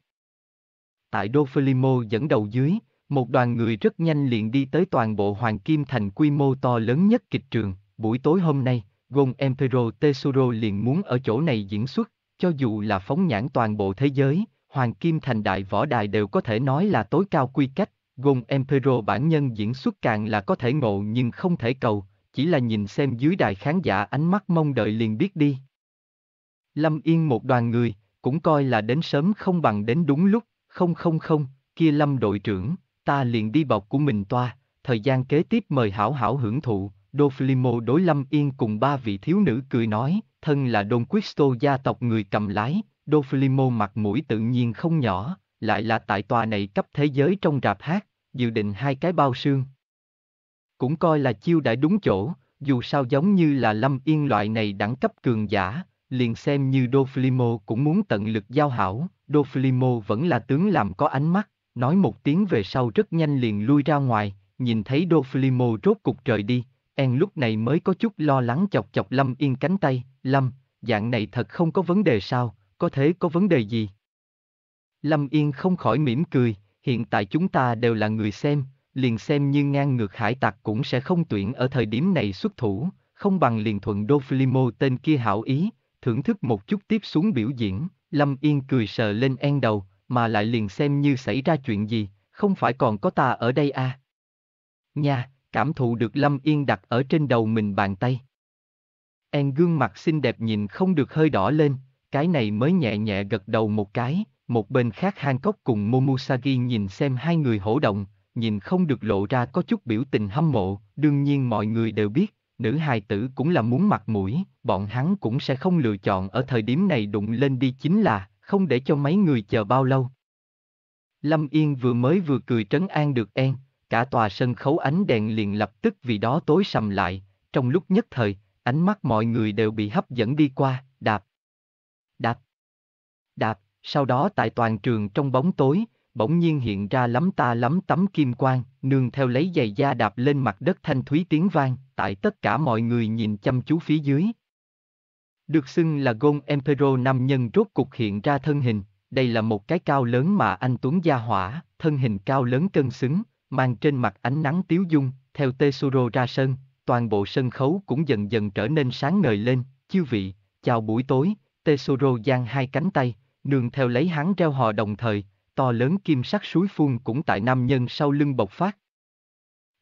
Tại Đô Phlimo dẫn đầu dưới, một đoàn người rất nhanh liền đi tới toàn bộ Hoàng Kim Thành quy mô to lớn nhất kịch trường, buổi tối hôm nay, gồm Emperor Tetsuro liền muốn ở chỗ này diễn xuất, cho dù là phóng nhãn toàn bộ thế giới, Hoàng Kim Thành Đại Võ Đài đều có thể nói là tối cao quy cách, gồm Emperor bản nhân diễn xuất càng là có thể ngộ nhưng không thể cầu, chỉ là nhìn xem dưới đài khán giả ánh mắt mong đợi liền biết đi. Lâm Yên một đoàn người, cũng coi là đến sớm không bằng đến đúng lúc, không không không, kia Lâm đội trưởng, ta liền đi bọc của mình toa, thời gian kế tiếp mời hảo hảo hưởng thụ, Doflimo đối Lâm Yên cùng ba vị thiếu nữ cười nói, thân là Don Quisto gia tộc người cầm lái, Doflimo mặt mũi tự nhiên không nhỏ, lại là tại tòa này cấp thế giới trong rạp hát, dự định hai cái bao xương Cũng coi là chiêu đãi đúng chỗ, dù sao giống như là Lâm Yên loại này đẳng cấp cường giả, liền xem như Doflimo cũng muốn tận lực giao hảo, Doflimo vẫn là tướng làm có ánh mắt, nói một tiếng về sau rất nhanh liền lui ra ngoài, nhìn thấy Flimo rốt cục trời đi, En lúc này mới có chút lo lắng chọc chọc Lâm Yên cánh tay, Lâm, dạng này thật không có vấn đề sao, có thể có vấn đề gì? Lâm Yên không khỏi mỉm cười, hiện tại chúng ta đều là người xem, liền xem như ngang ngược hải tặc cũng sẽ không tuyển ở thời điểm này xuất thủ, không bằng liền thuận Flimo tên kia hảo ý, thưởng thức một chút tiếp xuống biểu diễn, Lâm Yên cười sờ lên En đầu, mà lại liền xem như xảy ra chuyện gì, không phải còn có ta ở đây à. Nha, cảm thụ được Lâm Yên đặt ở trên đầu mình bàn tay. En gương mặt xinh đẹp nhìn không được hơi đỏ lên, cái này mới nhẹ nhẹ gật đầu một cái, một bên khác Hancock cùng Momusagi nhìn xem hai người hổ động, nhìn không được lộ ra có chút biểu tình hâm mộ, đương nhiên mọi người đều biết, nữ hài tử cũng là muốn mặt mũi, bọn hắn cũng sẽ không lựa chọn ở thời điểm này đụng lên đi chính là, không để cho mấy người chờ bao lâu. Lâm Yên vừa mới vừa cười trấn an được en, cả tòa sân khấu ánh đèn liền lập tức vì đó tối sầm lại, trong lúc nhất thời, ánh mắt mọi người đều bị hấp dẫn đi qua, đạp. Đạp. Đạp, sau đó tại toàn trường trong bóng tối, bỗng nhiên hiện ra lắm ta lắm tấm kim quang, nương theo lấy giày da đạp lên mặt đất thanh thúy tiếng vang, tại tất cả mọi người nhìn chăm chú phía dưới, được xưng là Gôn Empero nam nhân rốt cục hiện ra thân hình, đây là một cái cao lớn mà anh Tuấn gia hỏa, thân hình cao lớn cân xứng, mang trên mặt ánh nắng tiếu dung, theo Tesuro ra sân, toàn bộ sân khấu cũng dần dần trở nên sáng ngời lên, chư vị, chào buổi tối, Tesoro giang hai cánh tay, nương theo lấy hắn reo hò đồng thời, to lớn kim sắc suối phun cũng tại nam nhân sau lưng bộc phát.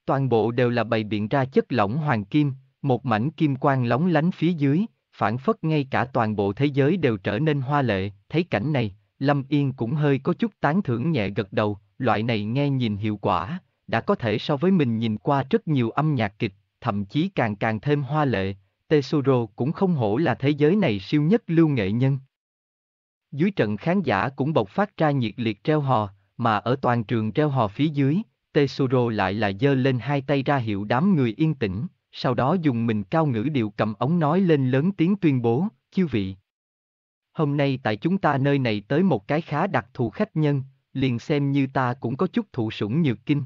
Toàn bộ đều là bày biện ra chất lỏng hoàng kim, một mảnh kim quang lóng lánh phía dưới, phản phất ngay cả toàn bộ thế giới đều trở nên hoa lệ, thấy cảnh này, Lâm Yên cũng hơi có chút tán thưởng nhẹ gật đầu, loại này nghe nhìn hiệu quả, đã có thể so với mình nhìn qua rất nhiều âm nhạc kịch, thậm chí càng càng thêm hoa lệ, Tesoro cũng không hổ là thế giới này siêu nhất lưu nghệ nhân. Dưới trận khán giả cũng bộc phát ra nhiệt liệt treo hò, mà ở toàn trường treo hò phía dưới, Tesoro lại là giơ lên hai tay ra hiệu đám người yên tĩnh, sau đó dùng mình cao ngữ điệu cầm ống nói lên lớn tiếng tuyên bố, chư vị. Hôm nay tại chúng ta nơi này tới một cái khá đặc thù khách nhân, liền xem như ta cũng có chút thụ sủng nhược kinh.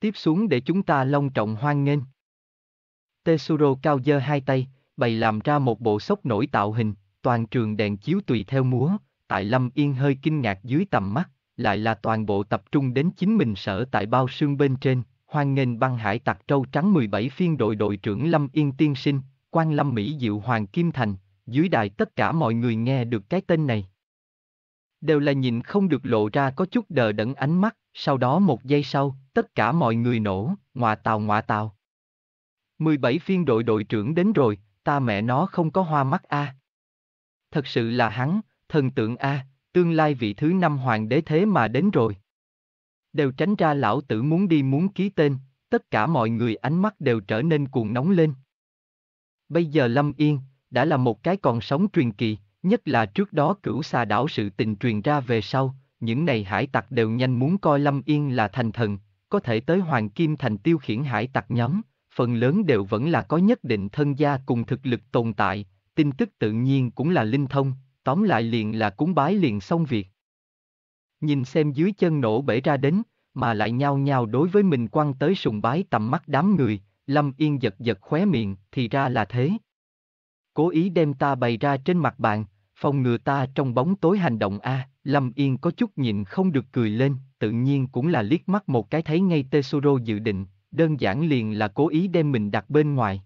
Tiếp xuống để chúng ta long trọng hoan nghênh. Tesuro cao dơ hai tay, bày làm ra một bộ sốc nổi tạo hình, toàn trường đèn chiếu tùy theo múa, tại Lâm Yên hơi kinh ngạc dưới tầm mắt, lại là toàn bộ tập trung đến chính mình sở tại bao xương bên trên, hoan nghênh băng hải tặc trâu trắng 17 phiên đội đội trưởng Lâm Yên Tiên Sinh, quan Lâm Mỹ Diệu Hoàng Kim Thành, dưới đài tất cả mọi người nghe được cái tên này. Đều là nhìn không được lộ ra có chút đờ đẫn ánh mắt, sau đó một giây sau, tất cả mọi người nổ, ngọa tàu ngọa tàu. 17 phiên đội đội trưởng đến rồi, ta mẹ nó không có hoa mắt a. À. Thật sự là hắn, thần tượng a, à, tương lai vị thứ năm hoàng đế thế mà đến rồi đều tránh ra lão tử muốn đi muốn ký tên, tất cả mọi người ánh mắt đều trở nên cuồng nóng lên. Bây giờ Lâm Yên, đã là một cái còn sống truyền kỳ, nhất là trước đó cửu xà đảo sự tình truyền ra về sau, những này hải tặc đều nhanh muốn coi Lâm Yên là thành thần, có thể tới Hoàng Kim Thành tiêu khiển hải tặc nhóm, phần lớn đều vẫn là có nhất định thân gia cùng thực lực tồn tại, tin tức tự nhiên cũng là linh thông, tóm lại liền là cúng bái liền xong việc nhìn xem dưới chân nổ bể ra đến, mà lại nhao nhao đối với mình quăng tới sùng bái tầm mắt đám người, Lâm Yên giật giật khóe miệng, thì ra là thế. Cố ý đem ta bày ra trên mặt bạn, phòng ngừa ta trong bóng tối hành động a Lâm Yên có chút nhịn không được cười lên, tự nhiên cũng là liếc mắt một cái thấy ngay Tesoro dự định, đơn giản liền là cố ý đem mình đặt bên ngoài.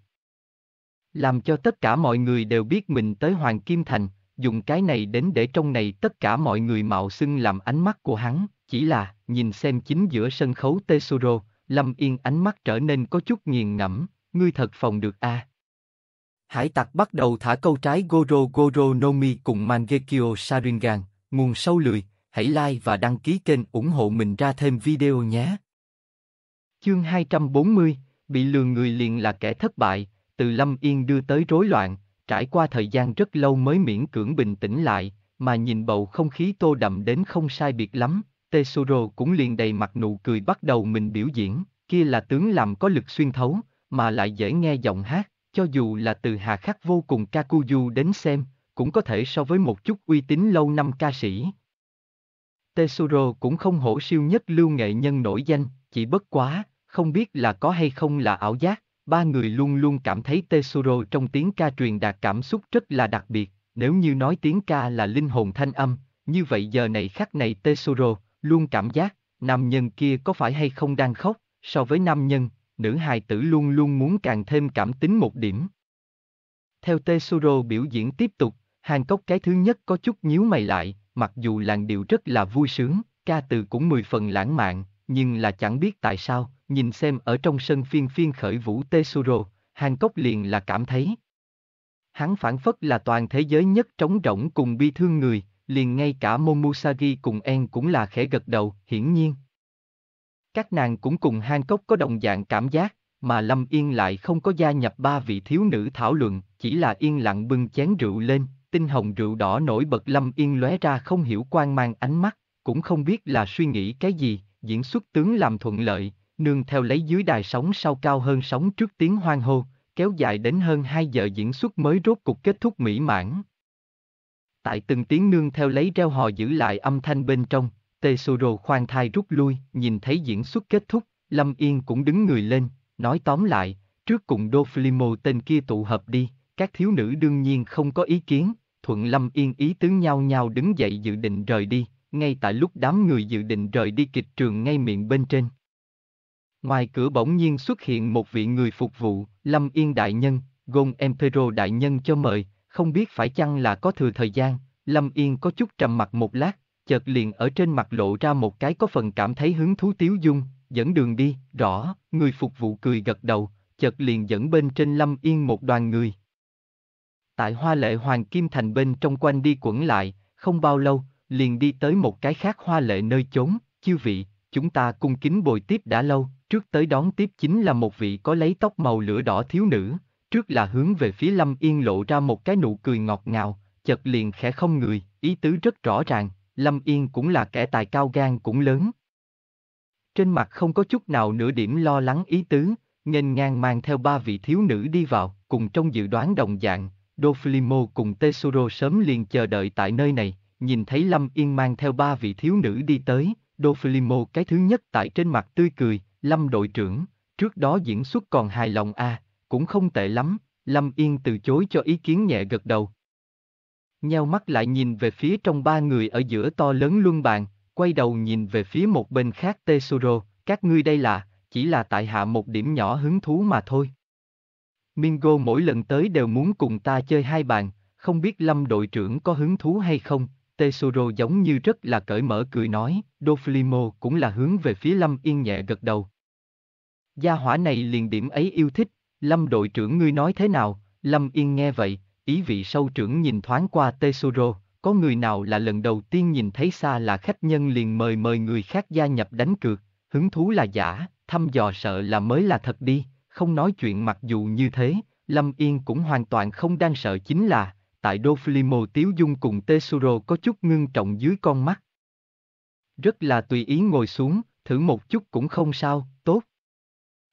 Làm cho tất cả mọi người đều biết mình tới Hoàng Kim Thành, dùng cái này đến để trong này tất cả mọi người mạo xưng làm ánh mắt của hắn, chỉ là, nhìn xem chính giữa sân khấu Tesoro, Lâm Yên ánh mắt trở nên có chút nghiền ngẫm, ngươi thật phòng được a. À. Hải tặc bắt đầu thả câu trái Goro Goro Nomi cùng Mangekyo Sharingan, nguồn sâu lười, hãy like và đăng ký kênh ủng hộ mình ra thêm video nhé. Chương 240, bị lừa người liền là kẻ thất bại, từ Lâm Yên đưa tới rối loạn, trải qua thời gian rất lâu mới miễn cưỡng bình tĩnh lại, mà nhìn bầu không khí tô đậm đến không sai biệt lắm, Tesoro cũng liền đầy mặt nụ cười bắt đầu mình biểu diễn, kia là tướng làm có lực xuyên thấu, mà lại dễ nghe giọng hát, cho dù là từ hà khắc vô cùng Kakuyu đến xem, cũng có thể so với một chút uy tín lâu năm ca sĩ. Tesoro cũng không hổ siêu nhất lưu nghệ nhân nổi danh, chỉ bất quá, không biết là có hay không là ảo giác, ba người luôn luôn cảm thấy Tesoro trong tiếng ca truyền đạt cảm xúc rất là đặc biệt, nếu như nói tiếng ca là linh hồn thanh âm, như vậy giờ này khắc này Tesoro, luôn cảm giác, nam nhân kia có phải hay không đang khóc, so với nam nhân, nữ hài tử luôn luôn muốn càng thêm cảm tính một điểm. Theo Tesoro biểu diễn tiếp tục, Hàn Cốc cái thứ nhất có chút nhíu mày lại, mặc dù làn điệu rất là vui sướng, ca từ cũng mười phần lãng mạn, nhưng là chẳng biết tại sao, nhìn xem ở trong sân phiên phiên khởi vũ Tesoro, Hàn Cốc liền là cảm thấy. Hắn phản phất là toàn thế giới nhất trống rỗng cùng bi thương người, liền ngay cả Momusagi cùng En cũng là khẽ gật đầu, hiển nhiên. Các nàng cũng cùng Hàn Cốc có đồng dạng cảm giác, mà Lâm Yên lại không có gia nhập ba vị thiếu nữ thảo luận, chỉ là yên lặng bưng chén rượu lên, tinh hồng rượu đỏ nổi bật Lâm Yên lóe ra không hiểu quan mang ánh mắt, cũng không biết là suy nghĩ cái gì, diễn xuất tướng làm thuận lợi, nương theo lấy dưới đài sóng sau cao hơn sóng trước tiếng hoang hô, kéo dài đến hơn 2 giờ diễn xuất mới rốt cục kết thúc mỹ mãn. Tại từng tiếng nương theo lấy reo hò giữ lại âm thanh bên trong, Tesoro khoan thai rút lui, nhìn thấy diễn xuất kết thúc, Lâm Yên cũng đứng người lên, nói tóm lại, trước cùng Đô Flimo tên kia tụ hợp đi, các thiếu nữ đương nhiên không có ý kiến, Thuận Lâm Yên ý tứ nhau nhau đứng dậy dự định rời đi, ngay tại lúc đám người dự định rời đi kịch trường ngay miệng bên trên. Ngoài cửa bỗng nhiên xuất hiện một vị người phục vụ, Lâm Yên Đại Nhân, gồm Emperor Đại Nhân cho mời, không biết phải chăng là có thừa thời gian, Lâm Yên có chút trầm mặt một lát, chợt liền ở trên mặt lộ ra một cái có phần cảm thấy hứng thú tiếu dung, dẫn đường đi, rõ, người phục vụ cười gật đầu, chợt liền dẫn bên trên Lâm Yên một đoàn người. Tại hoa lệ Hoàng Kim Thành bên trong quanh đi quẩn lại, không bao lâu, liền đi tới một cái khác hoa lệ nơi chốn, chư vị, chúng ta cung kính bồi tiếp đã lâu, Trước tới đón tiếp chính là một vị có lấy tóc màu lửa đỏ thiếu nữ, trước là hướng về phía Lâm Yên lộ ra một cái nụ cười ngọt ngào, chợt liền khẽ không người, ý tứ rất rõ ràng, Lâm Yên cũng là kẻ tài cao gan cũng lớn. Trên mặt không có chút nào nửa điểm lo lắng ý tứ, nghênh ngang mang theo ba vị thiếu nữ đi vào, cùng trong dự đoán đồng dạng, Doflimo cùng Tesoro sớm liền chờ đợi tại nơi này, nhìn thấy Lâm Yên mang theo ba vị thiếu nữ đi tới, Doflimo cái thứ nhất tại trên mặt tươi cười, Lâm đội trưởng, trước đó diễn xuất còn hài lòng à, cũng không tệ lắm, Lâm Yên từ chối cho ý kiến nhẹ gật đầu. Nheo mắt lại nhìn về phía trong ba người ở giữa to lớn luân bàn, quay đầu nhìn về phía một bên khác Tesoro, các ngươi đây là, chỉ là tại hạ một điểm nhỏ hứng thú mà thôi. Mingo mỗi lần tới đều muốn cùng ta chơi hai bàn, không biết Lâm đội trưởng có hứng thú hay không, Tesoro giống như rất là cởi mở cười nói, Doflimo cũng là hướng về phía Lâm Yên nhẹ gật đầu, Gia hỏa này liền điểm ấy yêu thích, Lâm đội trưởng ngươi nói thế nào, Lâm Yên nghe vậy, ý vị sâu trưởng nhìn thoáng qua Tesoro, có người nào là lần đầu tiên nhìn thấy xa là khách nhân liền mời mời người khác gia nhập đánh cược, hứng thú là giả, thăm dò sợ là mới là thật đi, không nói chuyện mặc dù như thế, Lâm Yên cũng hoàn toàn không đang sợ chính là, tại Đô Flimo Tiếu Dung cùng Tesoro có chút ngưng trọng dưới con mắt. Rất là tùy ý ngồi xuống, thử một chút cũng không sao, tốt.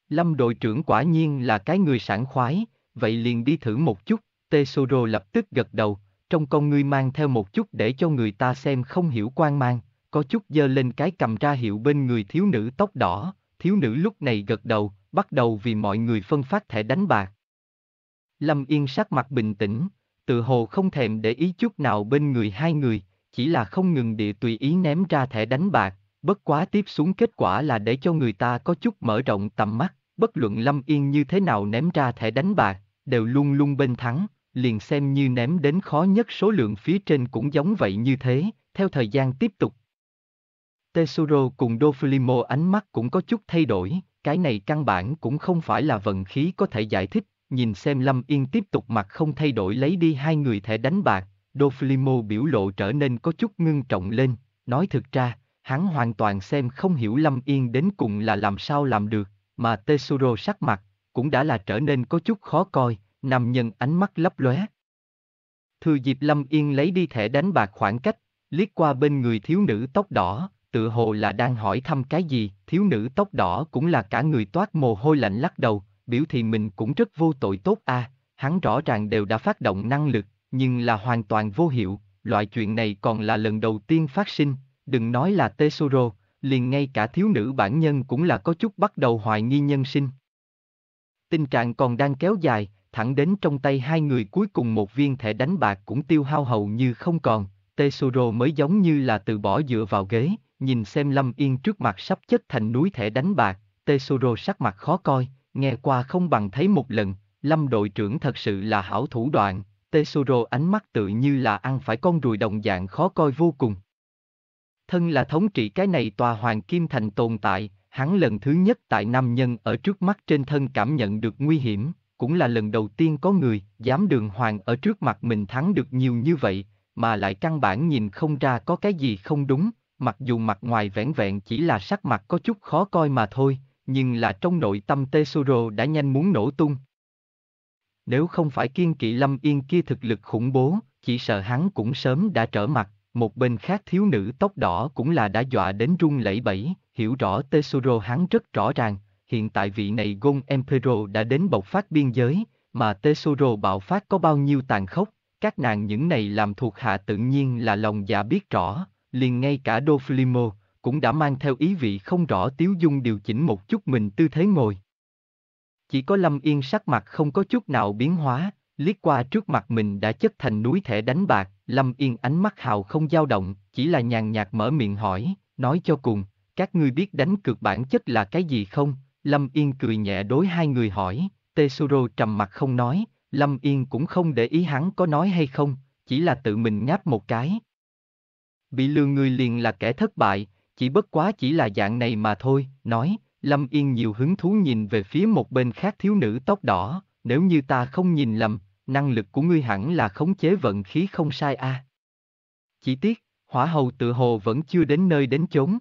Lâm đội trưởng quả nhiên là cái người sảng khoái, vậy liền đi thử một chút, Tesoro lập tức gật đầu, trong con ngươi mang theo một chút để cho người ta xem không hiểu quan mang, có chút giơ lên cái cầm ra hiệu bên người thiếu nữ tóc đỏ, thiếu nữ lúc này gật đầu, bắt đầu vì mọi người phân phát thẻ đánh bạc. Lâm Yên sắc mặt bình tĩnh, tự hồ không thèm để ý chút nào bên người hai người, chỉ là không ngừng địa tùy ý ném ra thẻ đánh bạc, bất quá tiếp xuống kết quả là để cho người ta có chút mở rộng tầm mắt bất luận Lâm Yên như thế nào ném ra thẻ đánh bạc, đều luôn luôn bên thắng, liền xem như ném đến khó nhất số lượng phía trên cũng giống vậy như thế, theo thời gian tiếp tục. Tesoro cùng Doflimo ánh mắt cũng có chút thay đổi, cái này căn bản cũng không phải là vận khí có thể giải thích, nhìn xem Lâm Yên tiếp tục mặt không thay đổi lấy đi hai người thẻ đánh bạc, Doflimo biểu lộ trở nên có chút ngưng trọng lên, nói thực ra, hắn hoàn toàn xem không hiểu Lâm Yên đến cùng là làm sao làm được, mà Tetsuro sắc mặt, cũng đã là trở nên có chút khó coi, nằm nhân ánh mắt lấp lóe. Thừa Diệp Lâm Yên lấy đi thẻ đánh bạc khoảng cách, liếc qua bên người thiếu nữ tóc đỏ, tự hồ là đang hỏi thăm cái gì, thiếu nữ tóc đỏ cũng là cả người toát mồ hôi lạnh lắc đầu, biểu thị mình cũng rất vô tội tốt a, à, hắn rõ ràng đều đã phát động năng lực, nhưng là hoàn toàn vô hiệu, loại chuyện này còn là lần đầu tiên phát sinh, đừng nói là Tesoro, liền ngay cả thiếu nữ bản nhân cũng là có chút bắt đầu hoài nghi nhân sinh. Tình trạng còn đang kéo dài, thẳng đến trong tay hai người cuối cùng một viên thẻ đánh bạc cũng tiêu hao hầu như không còn, Tesoro mới giống như là từ bỏ dựa vào ghế, nhìn xem Lâm Yên trước mặt sắp chất thành núi thẻ đánh bạc, Tesoro sắc mặt khó coi, nghe qua không bằng thấy một lần, Lâm đội trưởng thật sự là hảo thủ đoạn, Tesoro ánh mắt tự như là ăn phải con ruồi đồng dạng khó coi vô cùng thân là thống trị cái này tòa hoàng kim thành tồn tại, hắn lần thứ nhất tại nam nhân ở trước mắt trên thân cảm nhận được nguy hiểm, cũng là lần đầu tiên có người dám đường hoàng ở trước mặt mình thắng được nhiều như vậy, mà lại căn bản nhìn không ra có cái gì không đúng, mặc dù mặt ngoài vẻn vẹn chỉ là sắc mặt có chút khó coi mà thôi, nhưng là trong nội tâm Tesoro đã nhanh muốn nổ tung. Nếu không phải kiên kỵ lâm yên kia thực lực khủng bố, chỉ sợ hắn cũng sớm đã trở mặt. Một bên khác thiếu nữ tóc đỏ cũng là đã dọa đến run lẩy bẩy, hiểu rõ Tesoro hắn rất rõ ràng, hiện tại vị này Gon Emperor đã đến bộc phát biên giới, mà Tesoro bạo phát có bao nhiêu tàn khốc, các nàng những này làm thuộc hạ tự nhiên là lòng dạ biết rõ, liền ngay cả Đô cũng đã mang theo ý vị không rõ Tiếu Dung điều chỉnh một chút mình tư thế ngồi. Chỉ có Lâm Yên sắc mặt không có chút nào biến hóa, liếc qua trước mặt mình đã chất thành núi thẻ đánh bạc, Lâm Yên ánh mắt hào không dao động, chỉ là nhàn nhạt mở miệng hỏi, nói cho cùng, các ngươi biết đánh cược bản chất là cái gì không? Lâm Yên cười nhẹ đối hai người hỏi, Tesoro trầm mặt không nói, Lâm Yên cũng không để ý hắn có nói hay không, chỉ là tự mình ngáp một cái. Bị lừa người liền là kẻ thất bại, chỉ bất quá chỉ là dạng này mà thôi, nói, Lâm Yên nhiều hứng thú nhìn về phía một bên khác thiếu nữ tóc đỏ, nếu như ta không nhìn lầm, năng lực của ngươi hẳn là khống chế vận khí không sai a. À. Chỉ tiếc, hỏa hầu tự hồ vẫn chưa đến nơi đến chốn.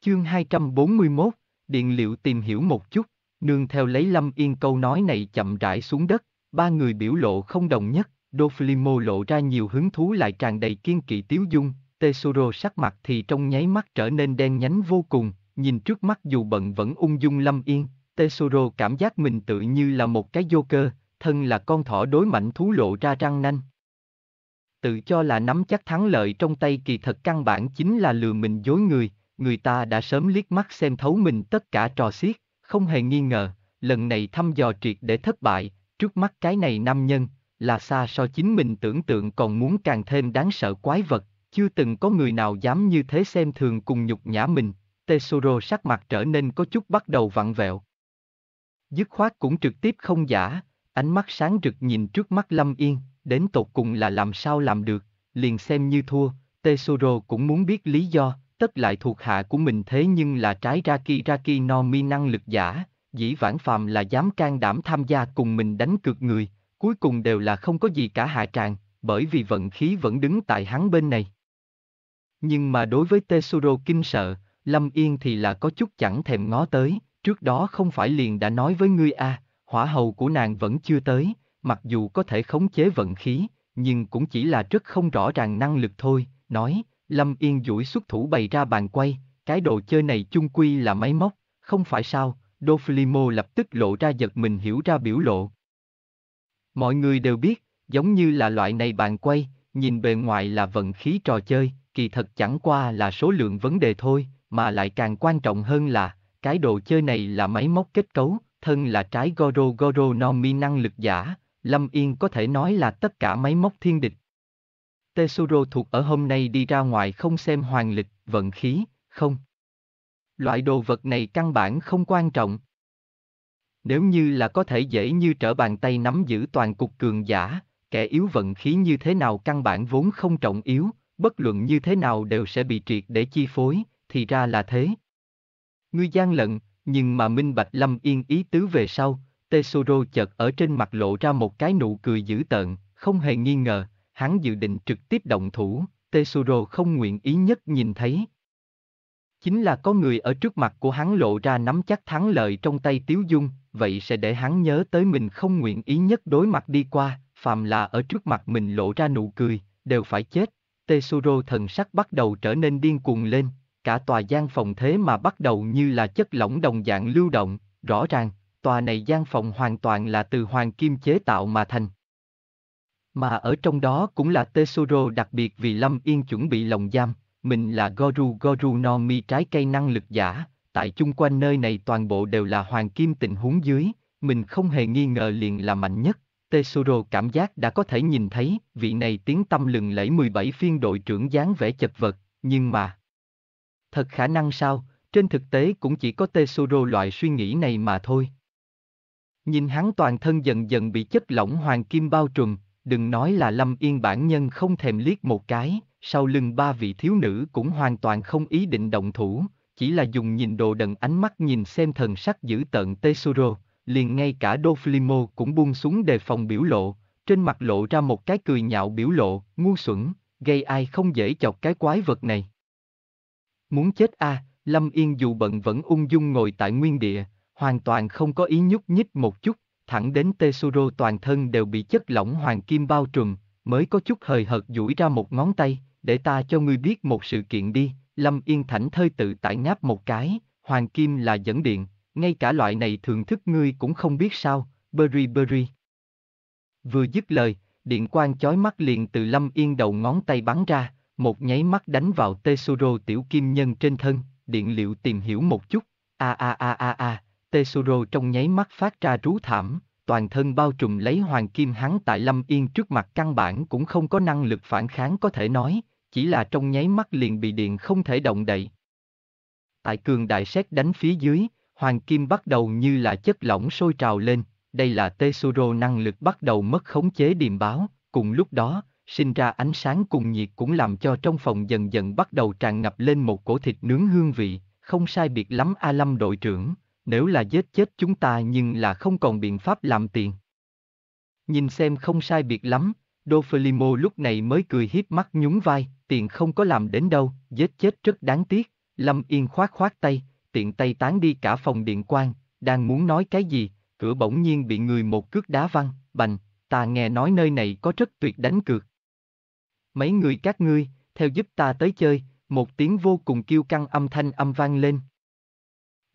Chương 241, Điện liệu tìm hiểu một chút, nương theo lấy Lâm Yên câu nói này chậm rãi xuống đất, ba người biểu lộ không đồng nhất, Doflimo lộ ra nhiều hứng thú lại tràn đầy kiên kỵ tiếu dung, Tesoro sắc mặt thì trong nháy mắt trở nên đen nhánh vô cùng, nhìn trước mắt dù bận vẫn ung dung Lâm Yên, Tesoro cảm giác mình tự như là một cái vô cơ, thân là con thỏ đối mạnh thú lộ ra răng nanh. Tự cho là nắm chắc thắng lợi trong tay kỳ thật căn bản chính là lừa mình dối người, người ta đã sớm liếc mắt xem thấu mình tất cả trò xiết, không hề nghi ngờ, lần này thăm dò triệt để thất bại, trước mắt cái này nam nhân, là xa so chính mình tưởng tượng còn muốn càng thêm đáng sợ quái vật, chưa từng có người nào dám như thế xem thường cùng nhục nhã mình, Tesoro sắc mặt trở nên có chút bắt đầu vặn vẹo. Dứt khoát cũng trực tiếp không giả, Ánh mắt sáng rực nhìn trước mắt Lâm Yên, đến tột cùng là làm sao làm được, liền xem như thua, Tesoro cũng muốn biết lý do, tất lại thuộc hạ của mình thế nhưng là trái Raki Raki no mi năng lực giả, dĩ vãng phàm là dám can đảm tham gia cùng mình đánh cược người, cuối cùng đều là không có gì cả hạ tràng, bởi vì vận khí vẫn đứng tại hắn bên này. Nhưng mà đối với Tesoro kinh sợ, Lâm Yên thì là có chút chẳng thèm ngó tới, trước đó không phải liền đã nói với ngươi a, à, hỏa hầu của nàng vẫn chưa tới, mặc dù có thể khống chế vận khí, nhưng cũng chỉ là rất không rõ ràng năng lực thôi, nói, Lâm Yên duỗi xuất thủ bày ra bàn quay, cái đồ chơi này chung quy là máy móc, không phải sao, Doflimo lập tức lộ ra giật mình hiểu ra biểu lộ. Mọi người đều biết, giống như là loại này bàn quay, nhìn bề ngoài là vận khí trò chơi, kỳ thật chẳng qua là số lượng vấn đề thôi, mà lại càng quan trọng hơn là, cái đồ chơi này là máy móc kết cấu, thân là trái Goro Goro no Mi năng lực giả, Lâm Yên có thể nói là tất cả máy móc thiên địch. Tesoro thuộc ở hôm nay đi ra ngoài không xem hoàng lịch, vận khí, không. Loại đồ vật này căn bản không quan trọng. Nếu như là có thể dễ như trở bàn tay nắm giữ toàn cục cường giả, kẻ yếu vận khí như thế nào căn bản vốn không trọng yếu, bất luận như thế nào đều sẽ bị triệt để chi phối, thì ra là thế. Ngươi gian lận, nhưng mà minh bạch Lâm Yên ý tứ về sau, Tesoro chợt ở trên mặt lộ ra một cái nụ cười dữ tợn, không hề nghi ngờ, hắn dự định trực tiếp động thủ, Tesoro không nguyện ý nhất nhìn thấy. Chính là có người ở trước mặt của hắn lộ ra nắm chắc thắng lợi trong tay Tiếu Dung, vậy sẽ để hắn nhớ tới mình không nguyện ý nhất đối mặt đi qua, phàm là ở trước mặt mình lộ ra nụ cười, đều phải chết. Tesoro thần sắc bắt đầu trở nên điên cuồng lên, cả tòa gian phòng thế mà bắt đầu như là chất lỏng đồng dạng lưu động, rõ ràng, tòa này gian phòng hoàn toàn là từ hoàng kim chế tạo mà thành. Mà ở trong đó cũng là Tesoro đặc biệt vì Lâm Yên chuẩn bị lồng giam, mình là Goru Goru no mi trái cây năng lực giả, tại chung quanh nơi này toàn bộ đều là hoàng kim tình huống dưới, mình không hề nghi ngờ liền là mạnh nhất. Tesoro cảm giác đã có thể nhìn thấy vị này tiếng tâm lừng lẫy 17 phiên đội trưởng dáng vẻ chật vật, nhưng mà thật khả năng sao, trên thực tế cũng chỉ có Tesoro loại suy nghĩ này mà thôi. Nhìn hắn toàn thân dần dần bị chất lỏng hoàng kim bao trùm, đừng nói là Lâm Yên bản nhân không thèm liếc một cái, sau lưng ba vị thiếu nữ cũng hoàn toàn không ý định động thủ, chỉ là dùng nhìn đồ đần ánh mắt nhìn xem thần sắc giữ tợn Tesoro, liền ngay cả Doflimo cũng buông xuống đề phòng biểu lộ, trên mặt lộ ra một cái cười nhạo biểu lộ, ngu xuẩn, gây ai không dễ chọc cái quái vật này. Muốn chết à, Lâm Yên dù bận vẫn ung dung ngồi tại nguyên địa, hoàn toàn không có ý nhúc nhích một chút, thẳng đến Tesoro toàn thân đều bị chất lỏng hoàng kim bao trùm, mới có chút hời hợt duỗi ra một ngón tay, để ta cho ngươi biết một sự kiện đi, Lâm Yên thảnh thơi tự tải ngáp một cái, hoàng kim là dẫn điện, ngay cả loại này thường thức ngươi cũng không biết sao, berry berry. Vừa dứt lời, điện quang chói mắt liền từ Lâm Yên đầu ngón tay bắn ra, một nháy mắt đánh vào Tesoro tiểu kim nhân trên thân, điện liệu tìm hiểu một chút. A a a a a, Tesoro trong nháy mắt phát ra rú thảm, toàn thân bao trùm lấy hoàng kim hắn tại Lâm Yên trước mặt căn bản cũng không có năng lực phản kháng có thể nói, chỉ là trong nháy mắt liền bị điện không thể động đậy. Tại cường đại xét đánh phía dưới, hoàng kim bắt đầu như là chất lỏng sôi trào lên, đây là Tesoro năng lực bắt đầu mất khống chế điềm báo, cùng lúc đó, sinh ra ánh sáng cùng nhiệt cũng làm cho trong phòng dần dần bắt đầu tràn ngập lên một cổ thịt nướng hương vị, không sai biệt lắm A Lâm đội trưởng, nếu là giết chết chúng ta nhưng là không còn biện pháp làm tiền. Nhìn xem không sai biệt lắm, Doflimo lúc này mới cười hiếp mắt nhún vai, tiền không có làm đến đâu, giết chết rất đáng tiếc, Lâm Yên khoát khoát tay, tiện tay tán đi cả phòng điện quang, đang muốn nói cái gì, cửa bỗng nhiên bị người một cước đá văng, bành, ta nghe nói nơi này có rất tuyệt đánh cược, mấy người các ngươi, theo giúp ta tới chơi, một tiếng vô cùng kêu căng âm thanh âm vang lên.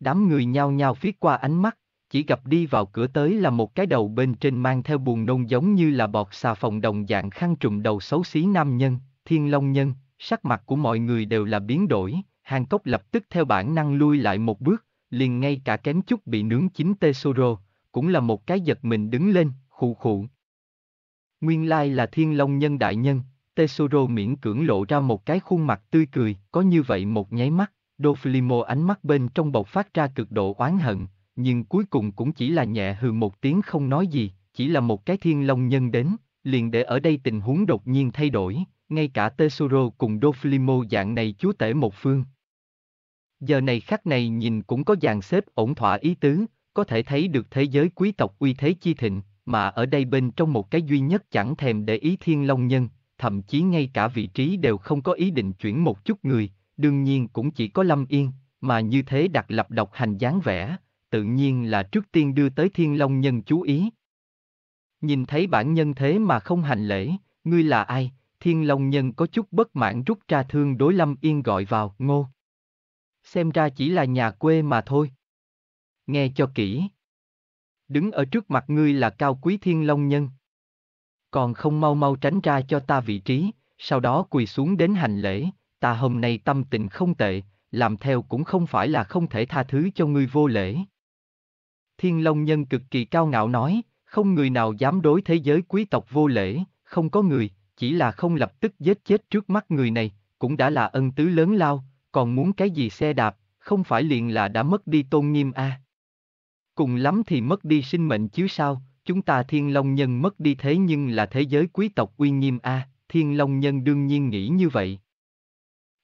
Đám người nhao nhao viết qua ánh mắt, chỉ gặp đi vào cửa tới là một cái đầu bên trên mang theo buồn nôn giống như là bọt xà phòng đồng dạng khăn trùm đầu xấu xí nam nhân, thiên long nhân, sắc mặt của mọi người đều là biến đổi, Hàng Cốc lập tức theo bản năng lui lại một bước, liền ngay cả kém chút bị nướng chín Tesoro, cũng là một cái giật mình đứng lên, khụ khụ. Nguyên lai là thiên long nhân đại nhân, Tesoro miễn cưỡng lộ ra một cái khuôn mặt tươi cười, có như vậy một nháy mắt, Doflimo ánh mắt bên trong bộc phát ra cực độ oán hận, nhưng cuối cùng cũng chỉ là nhẹ hừ một tiếng không nói gì, chỉ là một cái thiên long nhân đến, liền để ở đây tình huống đột nhiên thay đổi, ngay cả Tesoro cùng Doflimo dạng này chúa tể một phương. Giờ này khắc này nhìn cũng có dàn xếp ổn thỏa ý tứ, có thể thấy được thế giới quý tộc uy thế chi thịnh, mà ở đây bên trong một cái duy nhất chẳng thèm để ý thiên long nhân, thậm chí ngay cả vị trí đều không có ý định chuyển một chút người, đương nhiên cũng chỉ có Lâm Yên, mà như thế đặt lập độc hành dáng vẻ, tự nhiên là trước tiên đưa tới Thiên Long Nhân chú ý. Nhìn thấy bản nhân thế mà không hành lễ, ngươi là ai? Thiên Long Nhân có chút bất mãn rút ra thương đối Lâm Yên gọi vào, ngô. Xem ra chỉ là nhà quê mà thôi. Nghe cho kỹ. Đứng ở trước mặt ngươi là cao quý Thiên Long Nhân còn không mau mau tránh ra cho ta vị trí, sau đó quỳ xuống đến hành lễ, ta hôm nay tâm tình không tệ, làm theo cũng không phải là không thể tha thứ cho ngươi vô lễ. Thiên Long Nhân cực kỳ cao ngạo nói, không người nào dám đối thế giới quý tộc vô lễ, không có người, chỉ là không lập tức giết chết trước mắt người này, cũng đã là ân tứ lớn lao, còn muốn cái gì xe đạp, không phải liền là đã mất đi tôn nghiêm a à. Cùng lắm thì mất đi sinh mệnh chứ sao, chúng ta thiên long nhân mất đi thế nhưng là thế giới quý tộc uy nghiêm a thiên long nhân đương nhiên nghĩ như vậy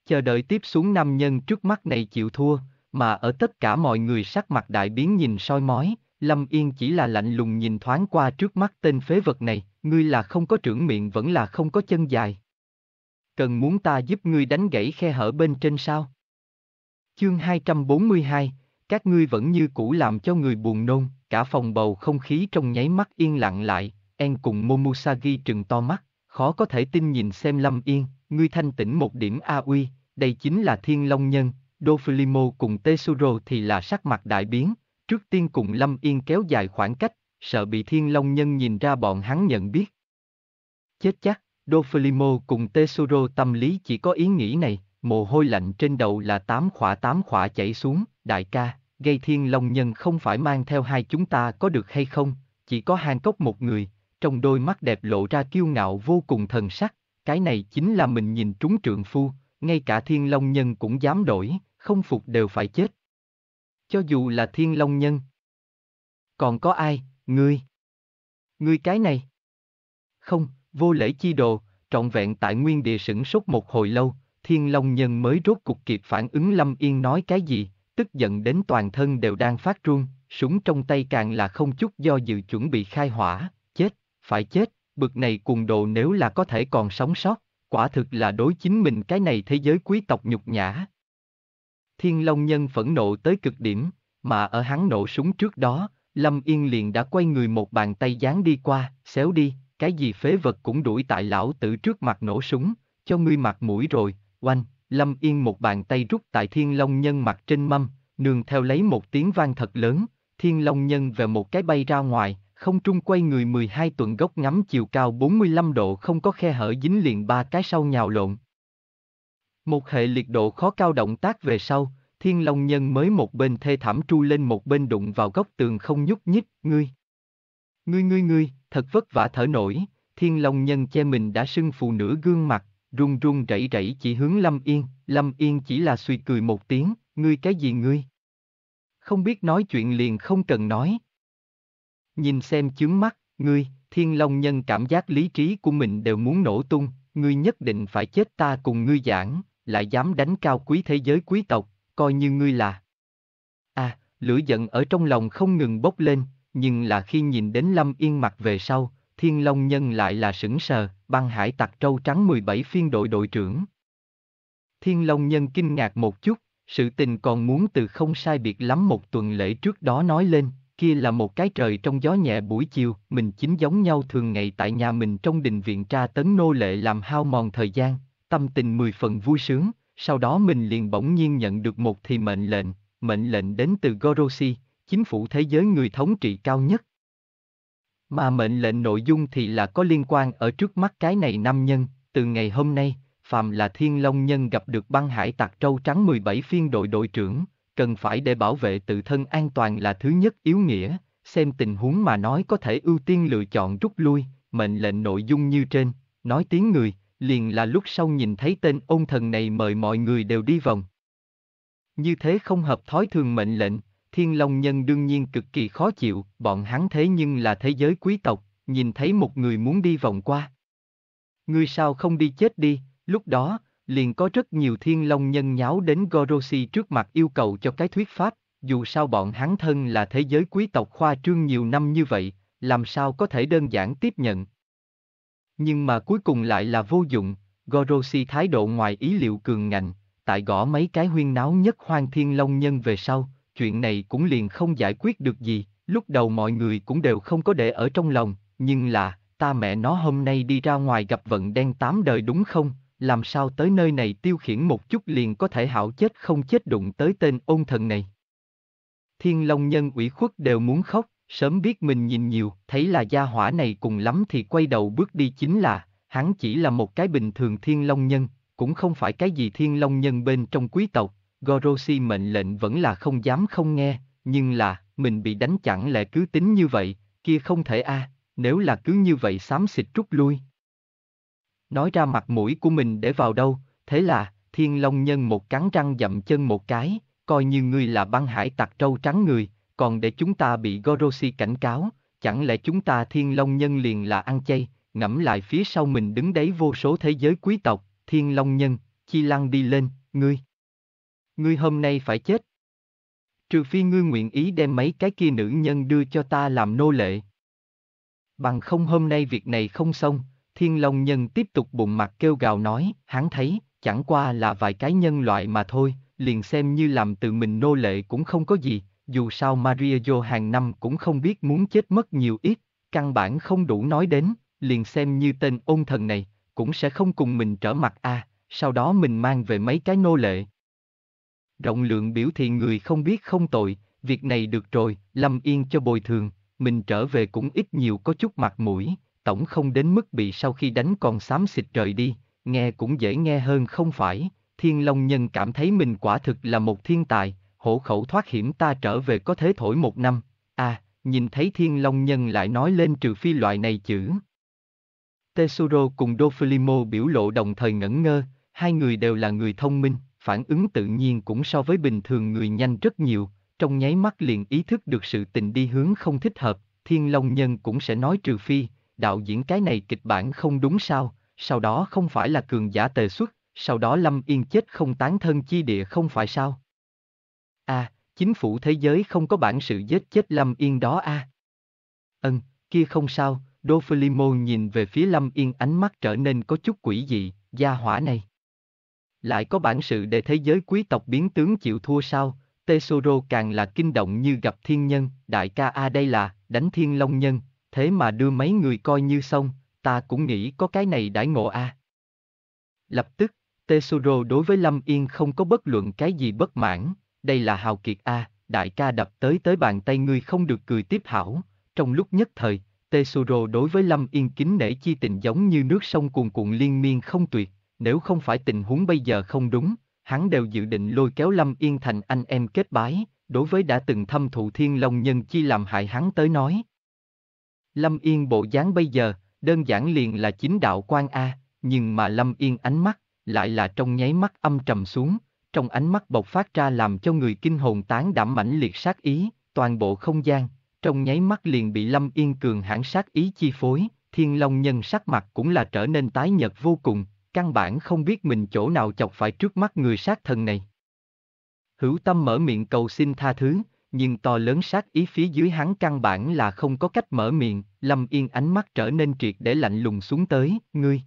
chờ đợi tiếp xuống năm nhân trước mắt này chịu thua mà ở tất cả mọi người sắc mặt đại biến nhìn soi mói lâm yên chỉ là lạnh lùng nhìn thoáng qua trước mắt tên phế vật này ngươi là không có trưởng miệng vẫn là không có chân dài cần muốn ta giúp ngươi đánh gãy khe hở bên trên sao chương 242, các ngươi vẫn như cũ làm cho người buồn nôn, cả phòng bầu không khí trong nháy mắt yên lặng lại, En cùng Momusagi trừng to mắt, khó có thể tin nhìn xem Lâm Yên, ngươi thanh tĩnh một điểm A uy, đây chính là Thiên Long Nhân, Dofilimo cùng Tesuro thì là sắc mặt đại biến, trước tiên cùng Lâm Yên kéo dài khoảng cách, sợ bị Thiên Long Nhân nhìn ra bọn hắn nhận biết. Chết chắc, Dofilimo cùng Tesuro tâm lý chỉ có ý nghĩ này, mồ hôi lạnh trên đầu là tám khỏa tám khỏa chảy xuống, đại ca, gây thiên long nhân không phải mang theo hai chúng ta có được hay không, chỉ có Hàn Cốc một người, trong đôi mắt đẹp lộ ra kiêu ngạo vô cùng thần sắc, cái này chính là mình nhìn trúng trượng phu, ngay cả thiên long nhân cũng dám đổi, không phục đều phải chết. Cho dù là thiên long nhân. Còn có ai, ngươi? Ngươi cái này? Không, vô lễ chi đồ, trọn vẹn tại nguyên địa sửng sốt một hồi lâu, thiên long nhân mới rốt cục kịp phản ứng lâm yên nói cái gì, tức giận đến toàn thân đều đang phát run, súng trong tay càng là không chút do dự chuẩn bị khai hỏa, chết, phải chết, bực này cuồng độ nếu là có thể còn sống sót, quả thực là đối chính mình cái này thế giới quý tộc nhục nhã. Thiên Long Nhân phẫn nộ tới cực điểm, mà ở hắn nổ súng trước đó, Lâm Yên liền đã quay người một bàn tay dán đi qua, xéo đi, cái gì phế vật cũng đuổi tại lão tử trước mặt nổ súng, cho ngươi mặt mũi rồi, oanh, Lâm Yên một bàn tay rút tại Thiên Long Nhân mặt trên mâm, nương theo lấy một tiếng vang thật lớn, Thiên Long Nhân về một cái bay ra ngoài, không trung quay người 12 tuần gốc ngắm chiều cao 45 độ không có khe hở dính liền ba cái sau nhào lộn. Một hệ liệt độ khó cao động tác về sau, Thiên Long Nhân mới một bên thê thảm tru lên một bên đụng vào góc tường không nhúc nhích, ngươi. Ngươi ngươi ngươi, thật vất vả thở nổi, Thiên Long Nhân che mình đã sưng phù nửa gương mặt, run run rẩy rẩy chỉ hướng Lâm Yên, Lâm Yên chỉ là suy cười một tiếng, ngươi cái gì ngươi? Không biết nói chuyện liền không cần nói. Nhìn xem chướng mắt, ngươi, thiên long nhân cảm giác lý trí của mình đều muốn nổ tung, ngươi nhất định phải chết ta cùng ngươi giảng, lại dám đánh cao quý thế giới quý tộc, coi như ngươi là. À, lửa giận ở trong lòng không ngừng bốc lên, nhưng là khi nhìn đến Lâm Yên mặt về sau, thiên long nhân lại là sững sờ, băng hải tặc trâu trắng 17 phiên đội đội trưởng. Thiên Long Nhân kinh ngạc một chút, sự tình còn muốn từ không sai biệt lắm một tuần lễ trước đó nói lên, kia là một cái trời trong gió nhẹ buổi chiều, mình chính giống nhau thường ngày tại nhà mình trong đình viện tra tấn nô lệ làm hao mòn thời gian, tâm tình mười phần vui sướng, sau đó mình liền bỗng nhiên nhận được một thì mệnh lệnh, mệnh lệnh đến từ Gorosi, chính phủ thế giới người thống trị cao nhất, mà mệnh lệnh nội dung thì là có liên quan ở trước mắt cái này nam nhân, từ ngày hôm nay, phàm là thiên long nhân gặp được băng hải tạc trâu trắng 17 phiên đội đội trưởng, cần phải để bảo vệ tự thân an toàn là thứ nhất yếu nghĩa, xem tình huống mà nói có thể ưu tiên lựa chọn rút lui, mệnh lệnh nội dung như trên, nói tiếng người, liền là lúc sau nhìn thấy tên ôn thần này mời mọi người đều đi vòng. Như thế không hợp thói thường mệnh lệnh, Thiên Long Nhân đương nhiên cực kỳ khó chịu, bọn hắn thế nhưng là thế giới quý tộc, nhìn thấy một người muốn đi vòng qua. Ngươi sao không đi chết đi, lúc đó, liền có rất nhiều Thiên Long Nhân nháo đến Gorosi trước mặt yêu cầu cho cái thuyết pháp, dù sao bọn hắn thân là thế giới quý tộc khoa trương nhiều năm như vậy, làm sao có thể đơn giản tiếp nhận. Nhưng mà cuối cùng lại là vô dụng, Gorosi thái độ ngoài ý liệu cường ngạnh, tại gõ mấy cái huyên náo nhất hoang thiên long nhân về sau, chuyện này cũng liền không giải quyết được gì, lúc đầu mọi người cũng đều không có để ở trong lòng, nhưng là, ta mẹ nó hôm nay đi ra ngoài gặp vận đen tám đời đúng không, làm sao tới nơi này tiêu khiển một chút liền có thể hảo chết không chết đụng tới tên ôn thần này. Thiên Long Nhân ủy khuất đều muốn khóc, sớm biết mình nhìn nhiều, thấy là gia hỏa này cùng lắm thì quay đầu bước đi chính là, hắn chỉ là một cái bình thường Thiên Long Nhân, cũng không phải cái gì Thiên Long Nhân bên trong quý tộc, Gorosi mệnh lệnh vẫn là không dám không nghe, nhưng là, mình bị đánh chẳng lẽ cứ tính như vậy, kia không thể a, à, nếu là cứ như vậy xám xịt rút lui. Nói ra mặt mũi của mình để vào đâu, thế là, thiên long nhân một cắn răng dậm chân một cái, coi như ngươi là băng hải tặc trâu trắng người, còn để chúng ta bị Gorosi cảnh cáo, chẳng lẽ chúng ta thiên long nhân liền là ăn chay, ngẫm lại phía sau mình đứng đấy vô số thế giới quý tộc, thiên long nhân, chi lăng đi lên, ngươi ngươi hôm nay phải chết. Trừ phi ngươi nguyện ý đem mấy cái kia nữ nhân đưa cho ta làm nô lệ. Bằng không hôm nay việc này không xong, thiên long nhân tiếp tục bụng mặt kêu gào nói, hắn thấy, chẳng qua là vài cái nhân loại mà thôi, liền xem như làm tự mình nô lệ cũng không có gì, dù sao Maria Jo hàng năm cũng không biết muốn chết mất nhiều ít, căn bản không đủ nói đến, liền xem như tên ôn thần này, cũng sẽ không cùng mình trở mặt a à, sau đó mình mang về mấy cái nô lệ, rộng lượng biểu thị người không biết không tội, việc này được rồi, Lâm Yên cho bồi thường, mình trở về cũng ít nhiều có chút mặt mũi, tổng không đến mức bị sau khi đánh còn xám xịt rời đi, nghe cũng dễ nghe hơn không phải, Thiên Long Nhân cảm thấy mình quả thực là một thiên tài, hổ khẩu thoát hiểm ta trở về có thế thổi một năm, à, nhìn thấy Thiên Long Nhân lại nói lên trừ phi loại này chữ. Tesoro cùng Dofilimo biểu lộ đồng thời ngẩn ngơ, hai người đều là người thông minh phản ứng tự nhiên cũng so với bình thường người nhanh rất nhiều, trong nháy mắt liền ý thức được sự tình đi hướng không thích hợp, thiên long nhân cũng sẽ nói trừ phi, đạo diễn cái này kịch bản không đúng sao, sau đó không phải là cường giả tề xuất, sau đó lâm yên chết không tán thân chi địa không phải sao. À, chính phủ thế giới không có bản sự giết chết lâm yên đó a. À? Ân, kia không sao, Đô Phlimo nhìn về phía lâm yên ánh mắt trở nên có chút quỷ dị, gia hỏa này lại có bản sự để thế giới quý tộc biến tướng chịu thua sao, Tesoro càng là kinh động như gặp thiên nhân, đại ca A đây là, đánh thiên long nhân, thế mà đưa mấy người coi như xong, ta cũng nghĩ có cái này đãi ngộ A. Lập tức, Tesoro đối với Lâm Yên không có bất luận cái gì bất mãn, đây là hào kiệt A, đại ca đập tới tới bàn tay ngươi không được cười tiếp hảo, trong lúc nhất thời, Tesoro đối với Lâm Yên kính nể chi tình giống như nước sông cuồn cuộn liên miên không tuyệt, nếu không phải tình huống bây giờ không đúng, hắn đều dự định lôi kéo Lâm Yên thành anh em kết bái, đối với đã từng thâm thụ thiên long nhân chi làm hại hắn tới nói. Lâm Yên bộ dáng bây giờ, đơn giản liền là chính đạo quan A, nhưng mà Lâm Yên ánh mắt, lại là trong nháy mắt âm trầm xuống, trong ánh mắt bộc phát ra làm cho người kinh hồn tán đảm mãnh liệt sát ý, toàn bộ không gian, trong nháy mắt liền bị Lâm Yên cường hãn sát ý chi phối, thiên long nhân sắc mặt cũng là trở nên tái nhợt vô cùng, căn bản không biết mình chỗ nào chọc phải trước mắt người sát thần này. Hữu tâm mở miệng cầu xin tha thứ, nhưng to lớn sát ý phía dưới hắn căn bản là không có cách mở miệng, Lâm Yên ánh mắt trở nên triệt để lạnh lùng xuống tới, ngươi.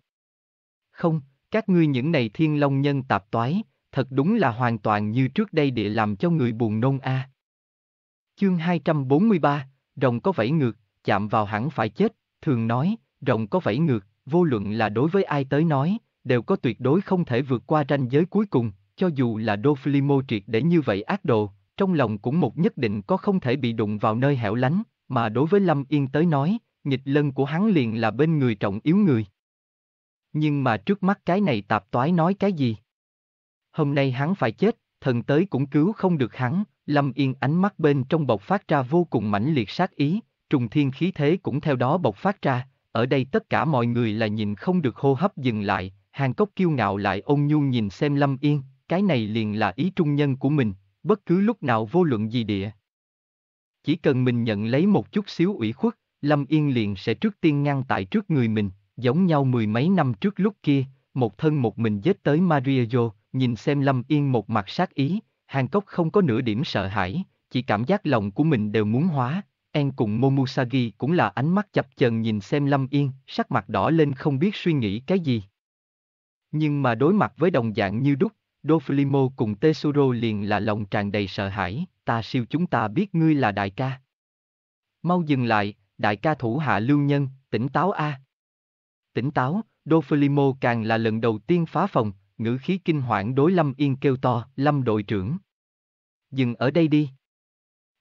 Không, các ngươi những này thiên long nhân tạp toái, thật đúng là hoàn toàn như trước đây địa làm cho người buồn nôn a. À. Chương 243, rồng có vẫy ngược, chạm vào hẳn phải chết, thường nói, rồng có vẫy ngược, vô luận là đối với ai tới nói, đều có tuyệt đối không thể vượt qua ranh giới cuối cùng, cho dù là Doflimo triệt để như vậy ác đồ, trong lòng cũng một nhất định có không thể bị đụng vào nơi hẻo lánh, mà đối với Lâm Yên tới nói, nghịch lân của hắn liền là bên người trọng yếu người. Nhưng mà trước mắt cái này tạp toái nói cái gì? Hôm nay hắn phải chết, thần tới cũng cứu không được hắn, Lâm Yên ánh mắt bên trong bộc phát ra vô cùng mãnh liệt sát ý, trùng thiên khí thế cũng theo đó bộc phát ra, ở đây tất cả mọi người là nhìn không được hô hấp dừng lại, Hàng Cốc kiêu ngạo lại ôn nhu nhìn xem Lâm Yên, cái này liền là ý trung nhân của mình, bất cứ lúc nào vô luận gì địa. Chỉ cần mình nhận lấy một chút xíu ủy khuất, Lâm Yên liền sẽ trước tiên ngăn tại trước người mình, giống nhau mười mấy năm trước lúc kia, một thân một mình giết tới Maria nhìn xem Lâm Yên một mặt sát ý, Hàng Cốc không có nửa điểm sợ hãi, chỉ cảm giác lòng của mình đều muốn hóa. En cùng Momusagi cũng là ánh mắt chập chờn nhìn xem Lâm Yên, sắc mặt đỏ lên không biết suy nghĩ cái gì. Nhưng mà đối mặt với đồng dạng như đúc, Doflimo cùng Tesoro liền là lòng tràn đầy sợ hãi, ta siêu chúng ta biết ngươi là đại ca. Mau dừng lại, đại ca thủ hạ lưu nhân, tỉnh táo a. À. Tỉnh táo, Doflimo càng là lần đầu tiên phá phòng, ngữ khí kinh hoảng đối Lâm Yên kêu to, Lâm đội trưởng. Dừng ở đây đi.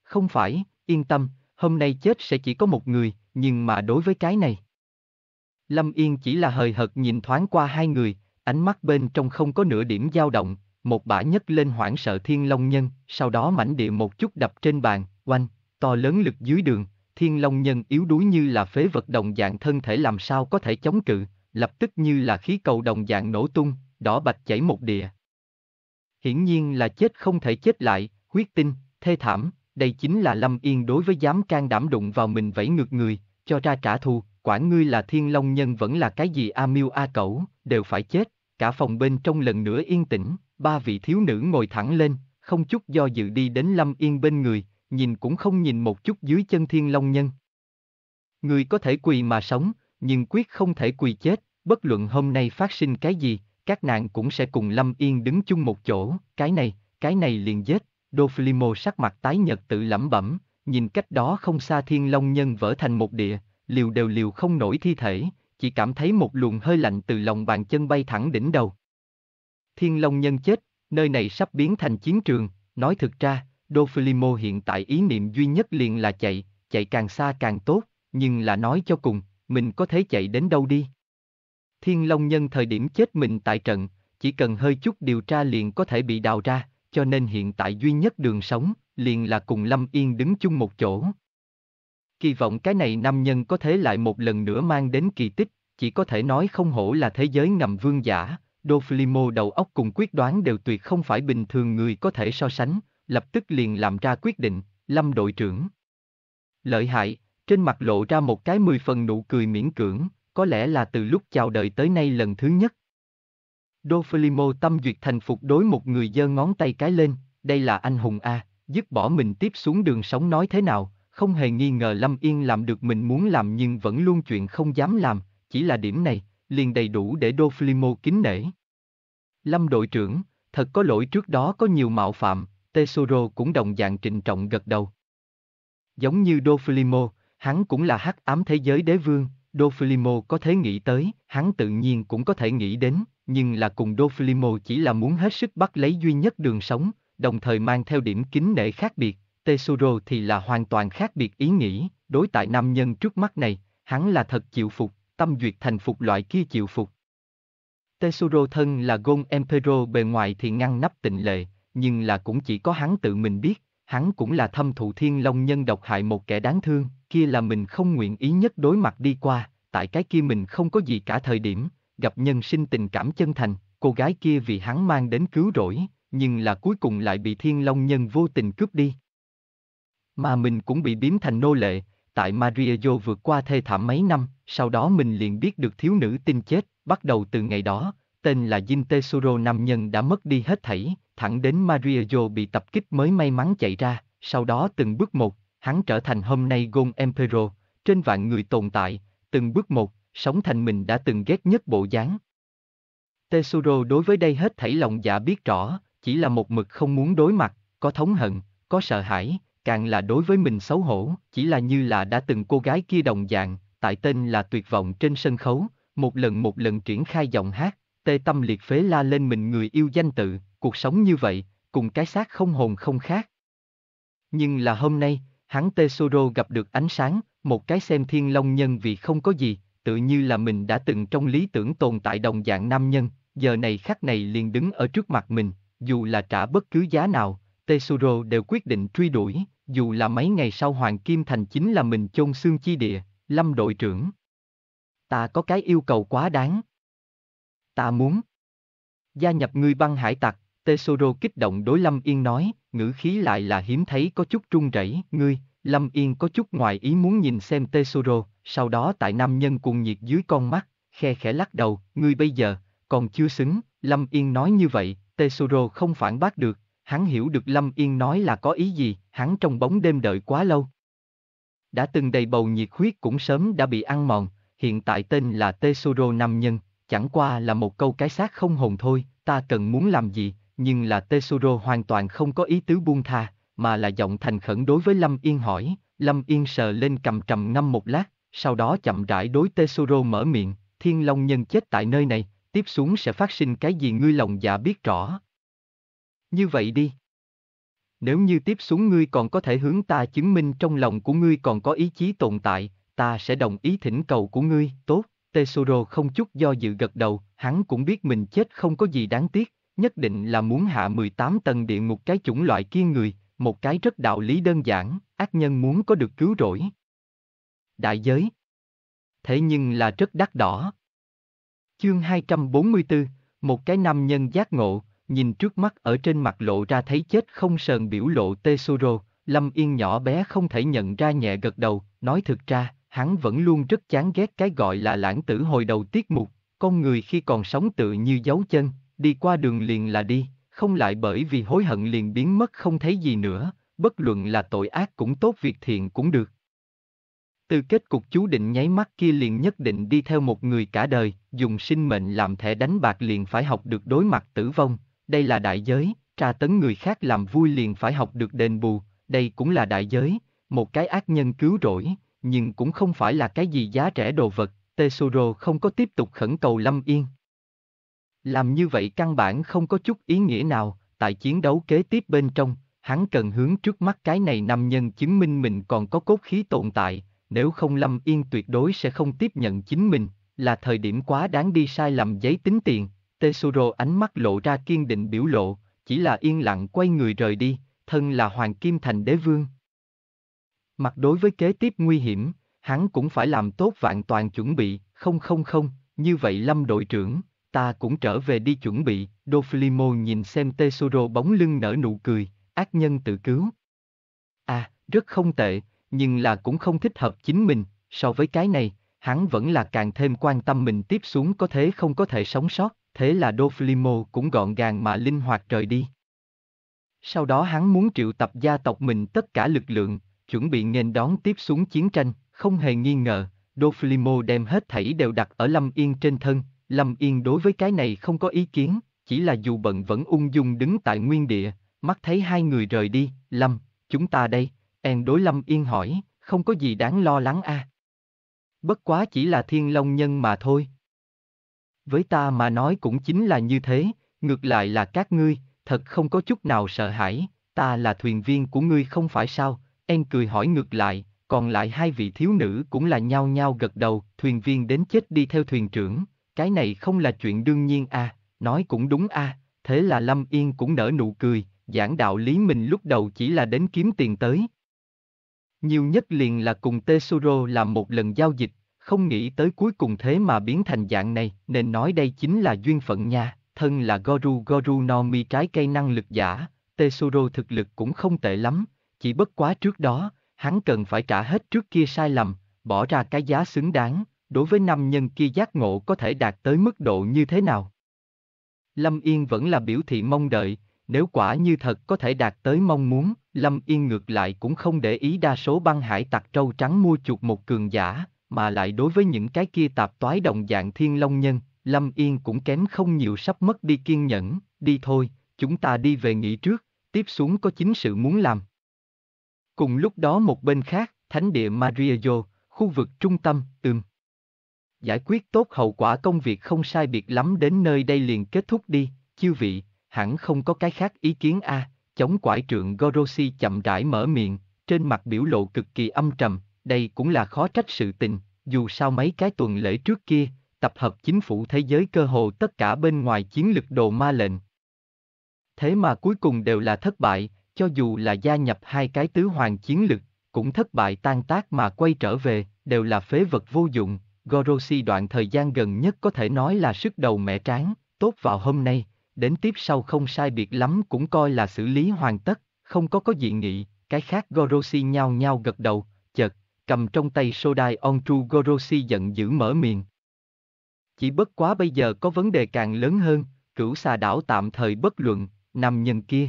Không phải, yên tâm, hôm nay chết sẽ chỉ có một người, nhưng mà đối với cái này. Lâm Yên chỉ là hời hợt nhìn thoáng qua hai người, ánh mắt bên trong không có nửa điểm dao động, một bả nhấc lên hoảng sợ thiên long nhân, sau đó mảnh địa một chút đập trên bàn, oanh, to lớn lực dưới đường, thiên long nhân yếu đuối như là phế vật đồng dạng thân thể làm sao có thể chống cự, lập tức như là khí cầu đồng dạng nổ tung, đỏ bạch chảy một địa. Hiển nhiên là chết không thể chết lại, huyết tinh, thê thảm, đây chính là Lâm Yên đối với dám can đảm đụng vào mình vẫy ngược người, cho ra trả thù, quản ngươi là thiên long nhân vẫn là cái gì a miêu a cẩu, đều phải chết, cả phòng bên trong lần nữa yên tĩnh, ba vị thiếu nữ ngồi thẳng lên, không chút do dự đi đến Lâm Yên bên người, nhìn cũng không nhìn một chút dưới chân thiên long nhân. Người có thể quỳ mà sống, nhưng quyết không thể quỳ chết, bất luận hôm nay phát sinh cái gì, các nàng cũng sẽ cùng Lâm Yên đứng chung một chỗ, cái này, cái này liền giết, Doflimo sắc mặt tái nhật tự lẩm bẩm, nhìn cách đó không xa thiên long nhân vỡ thành một địa, liều đều liều không nổi thi thể, chỉ cảm thấy một luồng hơi lạnh từ lòng bàn chân bay thẳng đỉnh đầu. Thiên Long nhân chết, nơi này sắp biến thành chiến trường, nói thực ra, Dofilimo hiện tại ý niệm duy nhất liền là chạy, chạy càng xa càng tốt, nhưng là nói cho cùng, mình có thể chạy đến đâu đi. Thiên Long nhân thời điểm chết mình tại trận, chỉ cần hơi chút điều tra liền có thể bị đào ra, cho nên hiện tại duy nhất đường sống, liền là cùng Lâm Yên đứng chung một chỗ. Kỳ vọng cái này nam nhân có thể lại một lần nữa mang đến kỳ tích, chỉ có thể nói không hổ là thế giới ngầm vương giả, Doflimo đầu óc cùng quyết đoán đều tuyệt không phải bình thường người có thể so sánh, lập tức liền làm ra quyết định, lâm đội trưởng. Lợi hại, trên mặt lộ ra một cái mười phần nụ cười miễn cưỡng, có lẽ là từ lúc chào đợi tới nay lần thứ nhất. Doflimo tâm duyệt thành phục đối một người giơ ngón tay cái lên, đây là anh hùng A, dứt bỏ mình tiếp xuống đường sống nói thế nào, không hề nghi ngờ Lâm Yên làm được mình muốn làm nhưng vẫn luôn chuyện không dám làm, chỉ là điểm này, liền đầy đủ để Đô Flimo kính nể. Lâm đội trưởng, thật có lỗi trước đó có nhiều mạo phạm, Tesoro cũng đồng dạng trịnh trọng gật đầu. Giống như Đô Flimo, hắn cũng là hắc ám thế giới đế vương, Đô Flimo có thể nghĩ tới, hắn tự nhiên cũng có thể nghĩ đến, nhưng là cùng Đô Flimo chỉ là muốn hết sức bắt lấy duy nhất đường sống, đồng thời mang theo điểm kính nể khác biệt, Tesuro thì là hoàn toàn khác biệt ý nghĩ, đối tại nam nhân trước mắt này, hắn là thật chịu phục, tâm duyệt thành phục loại kia chịu phục. Tesoro thân là Gon empero bề ngoài thì ngăn nắp tịnh lệ, nhưng là cũng chỉ có hắn tự mình biết, hắn cũng là thâm thụ thiên long nhân độc hại một kẻ đáng thương, kia là mình không nguyện ý nhất đối mặt đi qua, tại cái kia mình không có gì cả thời điểm, gặp nhân sinh tình cảm chân thành, cô gái kia vì hắn mang đến cứu rỗi, nhưng là cuối cùng lại bị thiên long nhân vô tình cướp đi. Mà mình cũng bị biến thành nô lệ, tại Mariejo vượt qua thê thảm mấy năm, sau đó mình liền biết được thiếu nữ tin chết, bắt đầu từ ngày đó, tên là Jin Tesoro nam nhân đã mất đi hết thảy, thẳng đến Mariejo bị tập kích mới may mắn chạy ra, sau đó từng bước một, hắn trở thành hôm nay Gon empero. trên vạn người tồn tại, từng bước một, sống thành mình đã từng ghét nhất bộ dáng. Tesoro đối với đây hết thảy lòng dạ biết rõ, chỉ là một mực không muốn đối mặt, có thống hận, có sợ hãi, càng là đối với mình xấu hổ, chỉ là như là đã từng cô gái kia đồng dạng, tại tên là tuyệt vọng trên sân khấu, một lần một lần triển khai giọng hát, tê tâm liệt phế la lên mình người yêu danh tự, cuộc sống như vậy, cùng cái xác không hồn không khác. Nhưng là hôm nay, hắn Tesoro gặp được ánh sáng, một cái xem thiên long nhân vì không có gì, tự như là mình đã từng trong lý tưởng tồn tại đồng dạng nam nhân, giờ này khắc này liền đứng ở trước mặt mình, dù là trả bất cứ giá nào, Tesoro đều quyết định truy đuổi, dù là mấy ngày sau Hoàng Kim Thành chính là mình chôn xương chi địa, Lâm đội trưởng. Ta có cái yêu cầu quá đáng. Ta muốn gia nhập ngươi băng hải tặc, Tesoro kích động đối Lâm Yên nói, ngữ khí lại là hiếm thấy có chút run rẩy, ngươi, Lâm Yên có chút ngoài ý muốn nhìn xem Tesoro, sau đó tại nam nhân cuồng nhiệt dưới con mắt, khe khẽ lắc đầu, ngươi bây giờ, còn chưa xứng, Lâm Yên nói như vậy, Tesoro không phản bác được, hắn hiểu được Lâm Yên nói là có ý gì, hắn trong bóng đêm đợi quá lâu. Đã từng đầy bầu nhiệt huyết cũng sớm đã bị ăn mòn, hiện tại tên là Tesoro Nam Nhân, chẳng qua là một câu cái xác không hồn thôi, ta cần muốn làm gì, nhưng là Tesoro hoàn toàn không có ý tứ buông tha, mà là giọng thành khẩn đối với Lâm Yên hỏi, Lâm Yên sờ lên cầm trầm ngâm một lát, sau đó chậm rãi đối Tesoro mở miệng, thiên long nhân chết tại nơi này, tiếp xuống sẽ phát sinh cái gì ngươi lòng dạ biết rõ, như vậy đi. Nếu như tiếp xuống ngươi còn có thể hướng ta chứng minh trong lòng của ngươi còn có ý chí tồn tại, ta sẽ đồng ý thỉnh cầu của ngươi, tốt. Tesoro không chút do dự gật đầu, hắn cũng biết mình chết không có gì đáng tiếc, nhất định là muốn hạ 18 tầng địa ngục cái chủng loại kia người, một cái rất đạo lý đơn giản, ác nhân muốn có được cứu rỗi. Đại giới Thế nhưng là rất đắt đỏ. Chương 244, một cái nam nhân giác ngộ, nhìn trước mắt ở trên mặt lộ ra thấy chết không sờn biểu lộ Tesoro, Lâm Yên nhỏ bé không thể nhận ra nhẹ gật đầu, nói thực ra, hắn vẫn luôn rất chán ghét cái gọi là lãng tử hồi đầu tiết mục, con người khi còn sống tự như dấu chân, đi qua đường liền là đi, không lại bởi vì hối hận liền biến mất không thấy gì nữa, bất luận là tội ác cũng tốt việc thiện cũng được. Từ kết cục chú định nháy mắt kia liền nhất định đi theo một người cả đời, dùng sinh mệnh làm thẻ đánh bạc liền phải học được đối mặt tử vong, đây là đại giới, tra tấn người khác làm vui liền phải học được đền bù, đây cũng là đại giới, một cái ác nhân cứu rỗi, nhưng cũng không phải là cái gì giá rẻ đồ vật, Tesoro không có tiếp tục khẩn cầu Lâm Yên. Làm như vậy căn bản không có chút ý nghĩa nào, tại chiến đấu kế tiếp bên trong, hắn cần hướng trước mắt cái này nam nhân chứng minh mình còn có cốt khí tồn tại, nếu không Lâm Yên tuyệt đối sẽ không tiếp nhận chính mình, là thời điểm quá đáng đi sai lầm giấy tính tiền, Tesuro ánh mắt lộ ra kiên định biểu lộ, chỉ là yên lặng quay người rời đi, thân là Hoàng Kim Thành đế vương. Mặt đối với kế tiếp nguy hiểm, hắn cũng phải làm tốt vạn toàn chuẩn bị, không không không, như vậy lâm đội trưởng, ta cũng trở về đi chuẩn bị, Doflimo nhìn xem Tesoro bóng lưng nở nụ cười, ác nhân tự cứu. À, rất không tệ, nhưng là cũng không thích hợp chính mình, so với cái này, hắn vẫn là càng thêm quan tâm mình tiếp xuống có thế không có thể sống sót thế là Doflimo cũng gọn gàng mà linh hoạt rời đi. Sau đó hắn muốn triệu tập gia tộc mình tất cả lực lượng, chuẩn bị nghênh đón tiếp xuống chiến tranh, không hề nghi ngờ, Doflimo đem hết thảy đều đặt ở Lâm Yên trên thân, Lâm Yên đối với cái này không có ý kiến, chỉ là dù bận vẫn ung dung đứng tại nguyên địa, mắt thấy hai người rời đi, Lâm, chúng ta đây, En đối Lâm Yên hỏi, không có gì đáng lo lắng a. À. Bất quá chỉ là thiên long nhân mà thôi, với ta mà nói cũng chính là như thế, ngược lại là các ngươi, thật không có chút nào sợ hãi, ta là thuyền viên của ngươi không phải sao, em cười hỏi ngược lại, còn lại hai vị thiếu nữ cũng là nhao nhao gật đầu, thuyền viên đến chết đi theo thuyền trưởng, cái này không là chuyện đương nhiên à, nói cũng đúng à, thế là Lâm Yên cũng nở nụ cười, giảng đạo lý mình lúc đầu chỉ là đến kiếm tiền tới. Nhiều nhất liền là cùng Tesoro làm một lần giao dịch, không nghĩ tới cuối cùng thế mà biến thành dạng này, nên nói đây chính là duyên phận nha, thân là Goru Goru no mi trái cây năng lực giả, Tesoro thực lực cũng không tệ lắm, chỉ bất quá trước đó, hắn cần phải trả hết trước kia sai lầm, bỏ ra cái giá xứng đáng, đối với năm nhân kia giác ngộ có thể đạt tới mức độ như thế nào. Lâm Yên vẫn là biểu thị mong đợi, nếu quả như thật có thể đạt tới mong muốn, Lâm Yên ngược lại cũng không để ý đa số băng hải tặc trâu trắng mua chuột một cường giả, mà lại đối với những cái kia tạp toái đồng dạng thiên long nhân, Lâm Yên cũng kém không nhiều sắp mất đi kiên nhẫn, đi thôi, chúng ta đi về nghỉ trước, tiếp xuống có chính sự muốn làm. Cùng lúc đó một bên khác, thánh địa Mariajo, khu vực trung tâm, ừm. Giải quyết tốt hậu quả công việc không sai biệt lắm đến nơi đây liền kết thúc đi, chiêu vị, hẳn không có cái khác ý kiến a à, chống quải trượng Gorosi chậm rãi mở miệng, trên mặt biểu lộ cực kỳ âm trầm, đây cũng là khó trách sự tình, dù sao mấy cái tuần lễ trước kia, tập hợp chính phủ thế giới cơ hồ tất cả bên ngoài chiến lực đồ ma lệnh. Thế mà cuối cùng đều là thất bại, cho dù là gia nhập hai cái tứ hoàng chiến lực, cũng thất bại tan tác mà quay trở về, đều là phế vật vô dụng. Gorosi đoạn thời gian gần nhất có thể nói là sức đầu mẹ tráng, tốt vào hôm nay, đến tiếp sau không sai biệt lắm cũng coi là xử lý hoàn tất, không có có dị nghị, cái khác Gorosi nhao nhao gật đầu, cầm trong tay Sodai Onchu Goroshi giận dữ mở miệng. Chỉ bất quá bây giờ có vấn đề càng lớn hơn, cửu xà đảo tạm thời bất luận, nằm nhân kia.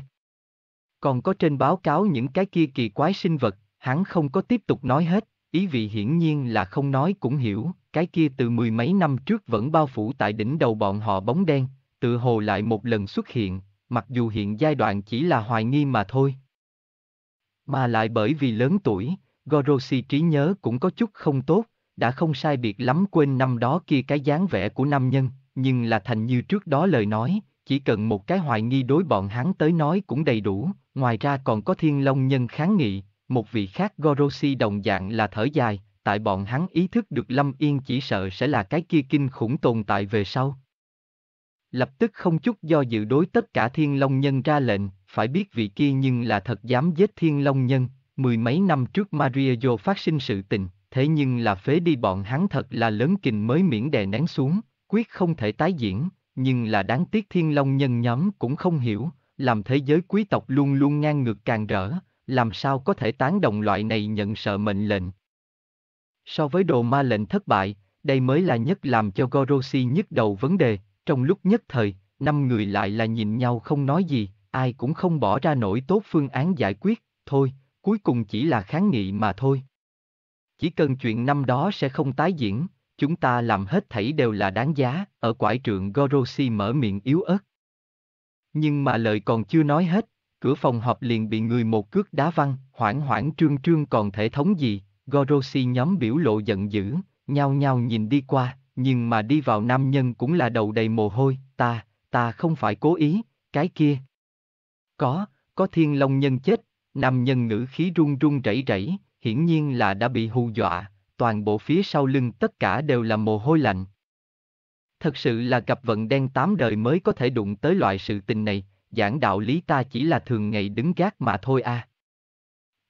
Còn có trên báo cáo những cái kia kỳ quái sinh vật, hắn không có tiếp tục nói hết, ý vị hiển nhiên là không nói cũng hiểu, cái kia từ mười mấy năm trước vẫn bao phủ tại đỉnh đầu bọn họ bóng đen, tự hồ lại một lần xuất hiện, mặc dù hiện giai đoạn chỉ là hoài nghi mà thôi. Mà lại bởi vì lớn tuổi, Gorosi trí nhớ cũng có chút không tốt, đã không sai biệt lắm quên năm đó kia cái dáng vẻ của nam nhân, nhưng là thành như trước đó lời nói, chỉ cần một cái hoài nghi đối bọn hắn tới nói cũng đầy đủ, ngoài ra còn có thiên long nhân kháng nghị, một vị khác Gorosi đồng dạng là thở dài, tại bọn hắn ý thức được Lâm Yên chỉ sợ sẽ là cái kia kinh khủng tồn tại về sau. Lập tức không chút do dự đối tất cả thiên long nhân ra lệnh, phải biết vị kia nhưng là thật dám giết thiên long nhân, Mười mấy năm trước Mariejo phát sinh sự tình, thế nhưng là phế đi bọn hắn thật là lớn kình mới miễn đè nén xuống, quyết không thể tái diễn, nhưng là đáng tiếc thiên long nhân nhóm cũng không hiểu, làm thế giới quý tộc luôn luôn ngang ngược càng rỡ, làm sao có thể tán đồng loại này nhận sợ mệnh lệnh. So với đồ ma lệnh thất bại, đây mới là nhất làm cho Gorosi nhức đầu vấn đề, trong lúc nhất thời, năm người lại là nhìn nhau không nói gì, ai cũng không bỏ ra nổi tốt phương án giải quyết, thôi, cuối cùng chỉ là kháng nghị mà thôi. Chỉ cần chuyện năm đó sẽ không tái diễn, chúng ta làm hết thảy đều là đáng giá, ở quải trượng Goroshi mở miệng yếu ớt. Nhưng mà lời còn chưa nói hết, cửa phòng họp liền bị người một cước đá văng, hoảng hoảng trương trương còn thể thống gì, Goroshi nhóm biểu lộ giận dữ, nhau nhau nhìn đi qua, nhưng mà đi vào nam nhân cũng là đầu đầy mồ hôi, ta, ta không phải cố ý, cái kia. Có, có thiên long nhân chết Nam nhân ngữ khí run run rẩy rẩy, hiển nhiên là đã bị hù dọa, toàn bộ phía sau lưng tất cả đều là mồ hôi lạnh. Thật sự là gặp vận đen tám đời mới có thể đụng tới loại sự tình này, giảng đạo lý ta chỉ là thường ngày đứng gác mà thôi à.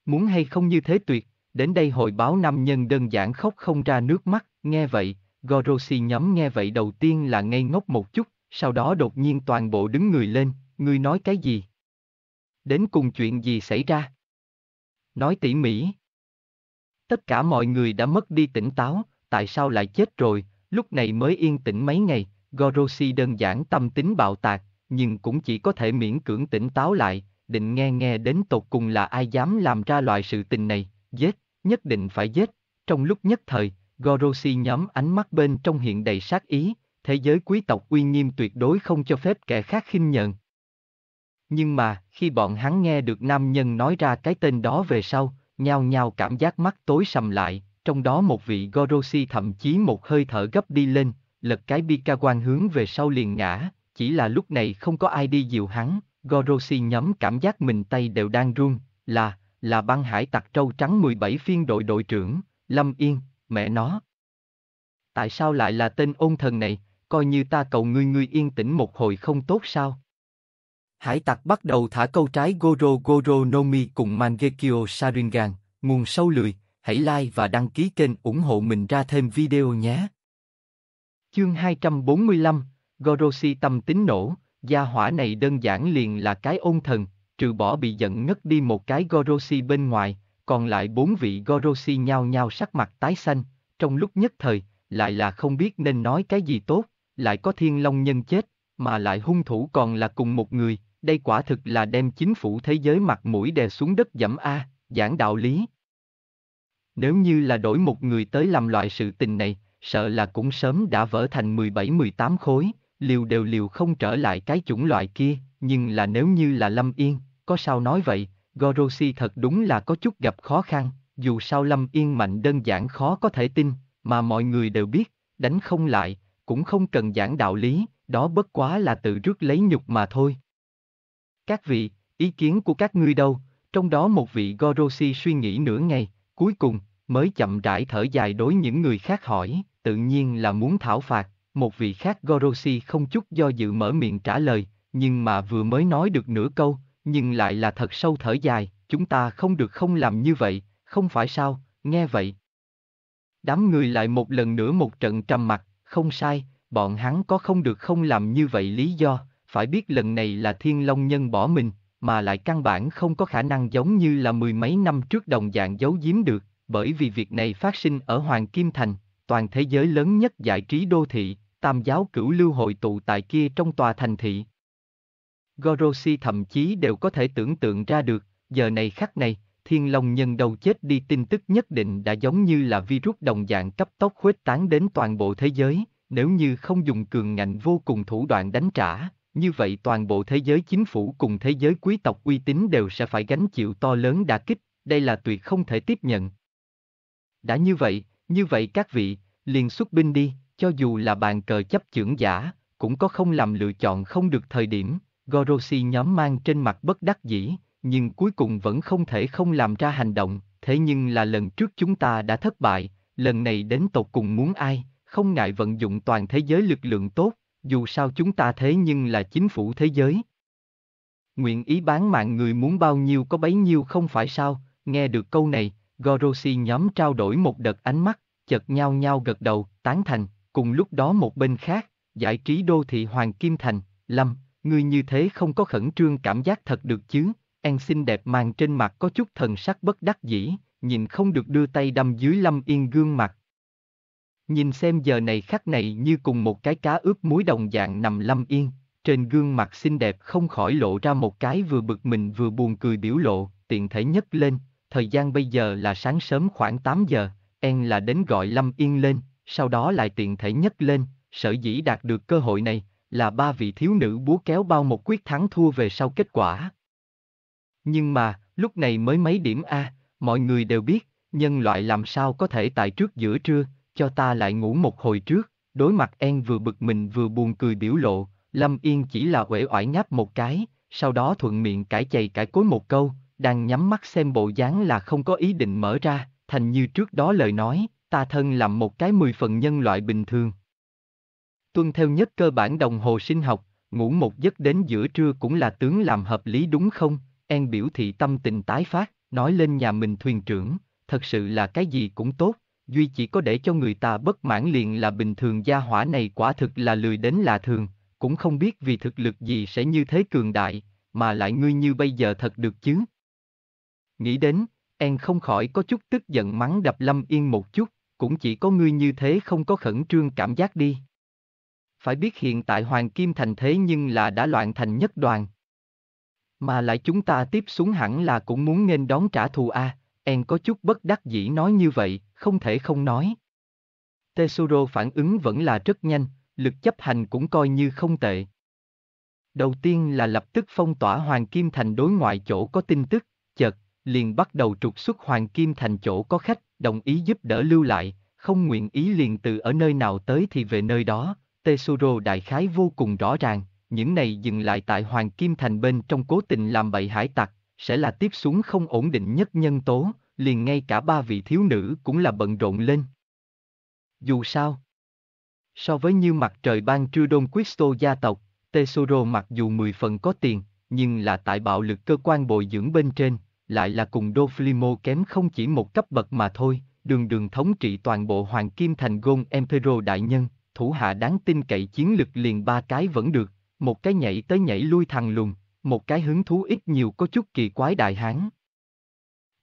Muốn hay không như thế tuyệt, đến đây hội báo nam nhân đơn giản khóc không ra nước mắt, nghe vậy, Gorosi nhóm nghe vậy đầu tiên là ngây ngốc một chút, sau đó đột nhiên toàn bộ đứng người lên, ngươi nói cái gì? Đến cùng chuyện gì xảy ra? Nói tỉ mỉ. Tất cả mọi người đã mất đi tỉnh táo, tại sao lại chết rồi, lúc này mới yên tĩnh mấy ngày, Goroshi đơn giản tâm tính bạo tạc, nhưng cũng chỉ có thể miễn cưỡng tỉnh táo lại, định nghe nghe đến tột cùng là ai dám làm ra loại sự tình này, giết, nhất định phải giết. Trong lúc nhất thời, Goroshi nhắm ánh mắt bên trong hiện đầy sát ý, thế giới quý tộc uy nghiêm tuyệt đối không cho phép kẻ khác khinh nhờn. Nhưng mà, khi bọn hắn nghe được nam nhân nói ra cái tên đó về sau, nhao nhao cảm giác mắt tối sầm lại, trong đó một vị Goroshi thậm chí một hơi thở gấp đi lên, lật cái Bikawan hướng về sau liền ngã, chỉ là lúc này không có ai đi dìu hắn, Goroshi nhắm cảm giác mình tay đều đang run, là, là băng hải tặc trâu trắng 17 phiên đội đội trưởng, Lâm Yên, mẹ nó. Tại sao lại là tên ôn thần này, coi như ta cầu ngươi ngươi yên tĩnh một hồi không tốt sao? hải tặc bắt đầu thả câu trái Goro Goro Nomi cùng Mangekyo Sharingan, nguồn sâu lười, hãy like và đăng ký kênh ủng hộ mình ra thêm video nhé. Chương 245, Goroshi tâm tính nổ, gia hỏa này đơn giản liền là cái ôn thần, trừ bỏ bị giận ngất đi một cái Goroshi bên ngoài, còn lại bốn vị Goroshi nhau nhau sắc mặt tái xanh, trong lúc nhất thời, lại là không biết nên nói cái gì tốt, lại có thiên long nhân chết, mà lại hung thủ còn là cùng một người, đây quả thực là đem chính phủ thế giới mặt mũi đè xuống đất dẫm A, giảng đạo lý. Nếu như là đổi một người tới làm loại sự tình này, sợ là cũng sớm đã vỡ thành 17-18 khối, liều đều liều không trở lại cái chủng loại kia, nhưng là nếu như là Lâm Yên, có sao nói vậy, Gorosi thật đúng là có chút gặp khó khăn, dù sao Lâm Yên mạnh đơn giản khó có thể tin, mà mọi người đều biết, đánh không lại, cũng không cần giảng đạo lý, đó bất quá là tự rước lấy nhục mà thôi. Các vị, ý kiến của các ngươi đâu? Trong đó một vị Gorosi suy nghĩ nửa ngày, cuối cùng, mới chậm rãi thở dài đối những người khác hỏi, tự nhiên là muốn thảo phạt. Một vị khác Gorosi không chút do dự mở miệng trả lời, nhưng mà vừa mới nói được nửa câu, nhưng lại là thật sâu thở dài, chúng ta không được không làm như vậy, không phải sao, nghe vậy. Đám người lại một lần nữa một trận trầm mặt, không sai, bọn hắn có không được không làm như vậy lý do, phải biết lần này là thiên long nhân bỏ mình, mà lại căn bản không có khả năng giống như là mười mấy năm trước đồng dạng giấu giếm được, bởi vì việc này phát sinh ở Hoàng Kim Thành, toàn thế giới lớn nhất giải trí đô thị, tam giáo cửu lưu hội tụ tại kia trong tòa thành thị. Gorosi thậm chí đều có thể tưởng tượng ra được, giờ này khắc này, thiên long nhân đầu chết đi tin tức nhất định đã giống như là virus đồng dạng cấp tốc khuếch tán đến toàn bộ thế giới, nếu như không dùng cường ngạnh vô cùng thủ đoạn đánh trả, như vậy toàn bộ thế giới chính phủ cùng thế giới quý tộc uy tín đều sẽ phải gánh chịu to lớn đả kích, đây là tuyệt không thể tiếp nhận. Đã như vậy, như vậy các vị, liền xuất binh đi, cho dù là bàn cờ chấp trưởng giả, cũng có không làm lựa chọn không được thời điểm, Gorosi nhóm mang trên mặt bất đắc dĩ, nhưng cuối cùng vẫn không thể không làm ra hành động, thế nhưng là lần trước chúng ta đã thất bại, lần này đến tộc cùng muốn ai, không ngại vận dụng toàn thế giới lực lượng tốt, dù sao chúng ta thế nhưng là chính phủ thế giới. Nguyện ý bán mạng người muốn bao nhiêu có bấy nhiêu không phải sao, nghe được câu này, Gorosi nhóm trao đổi một đợt ánh mắt, chật nhau nhau gật đầu, tán thành, cùng lúc đó một bên khác, giải trí đô thị Hoàng Kim Thành, Lâm, người như thế không có khẩn trương cảm giác thật được chứ, An xinh đẹp mang trên mặt có chút thần sắc bất đắc dĩ, nhìn không được đưa tay đâm dưới Lâm Yên gương mặt, Nhìn xem giờ này khắc này như cùng một cái cá ướp muối đồng dạng nằm lâm yên, trên gương mặt xinh đẹp không khỏi lộ ra một cái vừa bực mình vừa buồn cười biểu lộ, tiện thể nhất lên, thời gian bây giờ là sáng sớm khoảng 8 giờ, en là đến gọi Lâm Yên lên, sau đó lại tiện thể nhất lên, sở dĩ đạt được cơ hội này, là ba vị thiếu nữ búa kéo bao một quyết thắng thua về sau kết quả. Nhưng mà, lúc này mới mấy điểm A, mọi người đều biết, nhân loại làm sao có thể tại trước giữa trưa, cho ta lại ngủ một hồi trước, đối mặt En vừa bực mình vừa buồn cười biểu lộ, Lâm Yên chỉ là uể oải nháp một cái, sau đó thuận miệng cãi chày cãi cối một câu, đang nhắm mắt xem bộ dáng là không có ý định mở ra, thành như trước đó lời nói, ta thân làm một cái mười phần nhân loại bình thường. Tuân theo nhất cơ bản đồng hồ sinh học, ngủ một giấc đến giữa trưa cũng là tướng làm hợp lý đúng không? En biểu thị tâm tình tái phát, nói lên nhà mình thuyền trưởng, thật sự là cái gì cũng tốt, duy chỉ có để cho người ta bất mãn liền là bình thường gia hỏa này quả thực là lười đến là thường, cũng không biết vì thực lực gì sẽ như thế cường đại, mà lại ngươi như bây giờ thật được chứ. Nghĩ đến, En không khỏi có chút tức giận mắng đập Lâm Yên một chút, cũng chỉ có ngươi như thế không có khẩn trương cảm giác đi. Phải biết hiện tại Hoàng Kim Thành thế nhưng là đã loạn thành nhất đoàn. Mà lại chúng ta tiếp xuống hẳn là cũng muốn nên đón trả thù a, à, En có chút bất đắc dĩ nói như vậy, không thể không nói. Tesoro phản ứng vẫn là rất nhanh, lực chấp hành cũng coi như không tệ. Đầu tiên là lập tức phong tỏa Hoàng Kim Thành đối ngoại chỗ có tin tức, chợt, liền bắt đầu trục xuất Hoàng Kim Thành chỗ có khách, đồng ý giúp đỡ lưu lại, không nguyện ý liền từ ở nơi nào tới thì về nơi đó, Tesoro đại khái vô cùng rõ ràng, những này dừng lại tại Hoàng Kim Thành bên trong cố tình làm bậy hải tặc, sẽ là tiếp xuống không ổn định nhất nhân tố, liền ngay cả ba vị thiếu nữ cũng là bận rộn lên. Dù sao, so với như mặt trời ban trưa Don Quisto gia tộc, Tesoro mặc dù mười phần có tiền, nhưng là tại bạo lực cơ quan bồi dưỡng bên trên, lại là cùng Đô kém không chỉ một cấp bậc mà thôi, đường đường thống trị toàn bộ Hoàng Kim Thành Gôn Empero Đại Nhân, thủ hạ đáng tin cậy chiến lực liền ba cái vẫn được, một cái nhảy tới nhảy lui thằng lùng, một cái hứng thú ít nhiều có chút kỳ quái đại hán.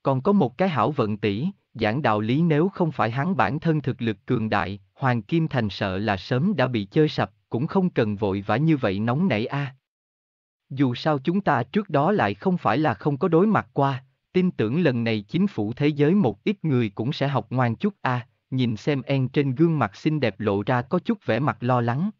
Còn có một cái hảo vận tỷ, giảng đạo lý nếu không phải hắn bản thân thực lực cường đại, Hoàng Kim Thành sợ là sớm đã bị chơi sập, cũng không cần vội vã như vậy nóng nảy a. À. Dù sao chúng ta trước đó lại không phải là không có đối mặt qua, tin tưởng lần này chính phủ thế giới một ít người cũng sẽ học ngoan chút a, à, nhìn xem En trên gương mặt xinh đẹp lộ ra có chút vẻ mặt lo lắng.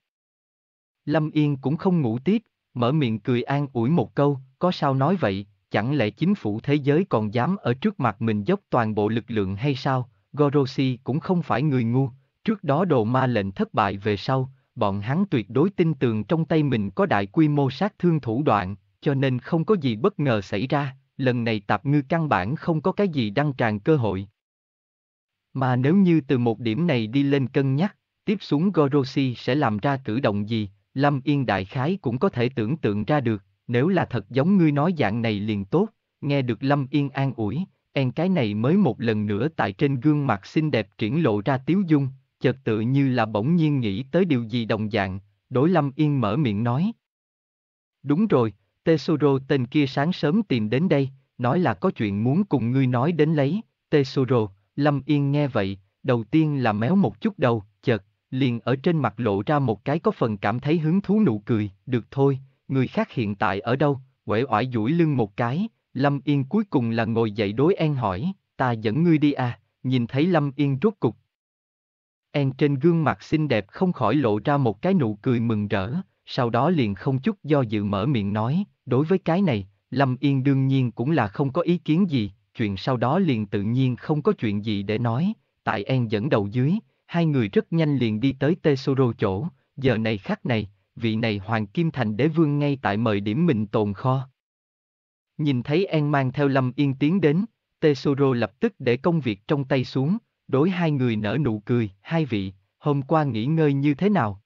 Lâm Yên cũng không ngủ tiếp, Mở miệng cười an ủi một câu, có sao nói vậy, chẳng lẽ chính phủ thế giới còn dám ở trước mặt mình dốc toàn bộ lực lượng hay sao, Gorosi cũng không phải người ngu, trước đó đồ ma lệnh thất bại về sau, bọn hắn tuyệt đối tin tưởng trong tay mình có đại quy mô sát thương thủ đoạn, cho nên không có gì bất ngờ xảy ra, lần này tạp ngư căn bản không có cái gì đăng tràn cơ hội. Mà nếu như từ một điểm này đi lên cân nhắc, tiếp xuống Gorosi sẽ làm ra cử động gì, Lâm Yên đại khái cũng có thể tưởng tượng ra được, nếu là thật giống ngươi nói dạng này liền tốt, nghe được Lâm Yên an ủi, em cái này mới một lần nữa tại trên gương mặt xinh đẹp triển lộ ra tiếu dung, chợt tự như là bỗng nhiên nghĩ tới điều gì đồng dạng, đối Lâm Yên mở miệng nói. Đúng rồi, Tesoro tên kia sáng sớm tìm đến đây, nói là có chuyện muốn cùng ngươi nói đến lấy, Tesoro, Lâm Yên nghe vậy, đầu tiên là méo một chút đầu, liền ở trên mặt lộ ra một cái có phần cảm thấy hứng thú nụ cười, được thôi, người khác hiện tại ở đâu, quể oải duỗi lưng một cái, Lâm Yên cuối cùng là ngồi dậy đối En hỏi, ta dẫn ngươi đi à, nhìn thấy Lâm Yên rốt cục. En trên gương mặt xinh đẹp không khỏi lộ ra một cái nụ cười mừng rỡ, sau đó liền không chút do dự mở miệng nói, đối với cái này, Lâm Yên đương nhiên cũng là không có ý kiến gì, chuyện sau đó liền tự nhiên không có chuyện gì để nói, tại En dẫn đầu dưới, hai người rất nhanh liền đi tới Tesoro chỗ, giờ này khắc này, vị này Hoàng Kim Thành đế vương ngay tại mời điểm mình tồn kho. Nhìn thấy an mang theo Lâm Yên tiến đến, Tesoro lập tức để công việc trong tay xuống, đối hai người nở nụ cười, hai vị, hôm qua nghỉ ngơi như thế nào?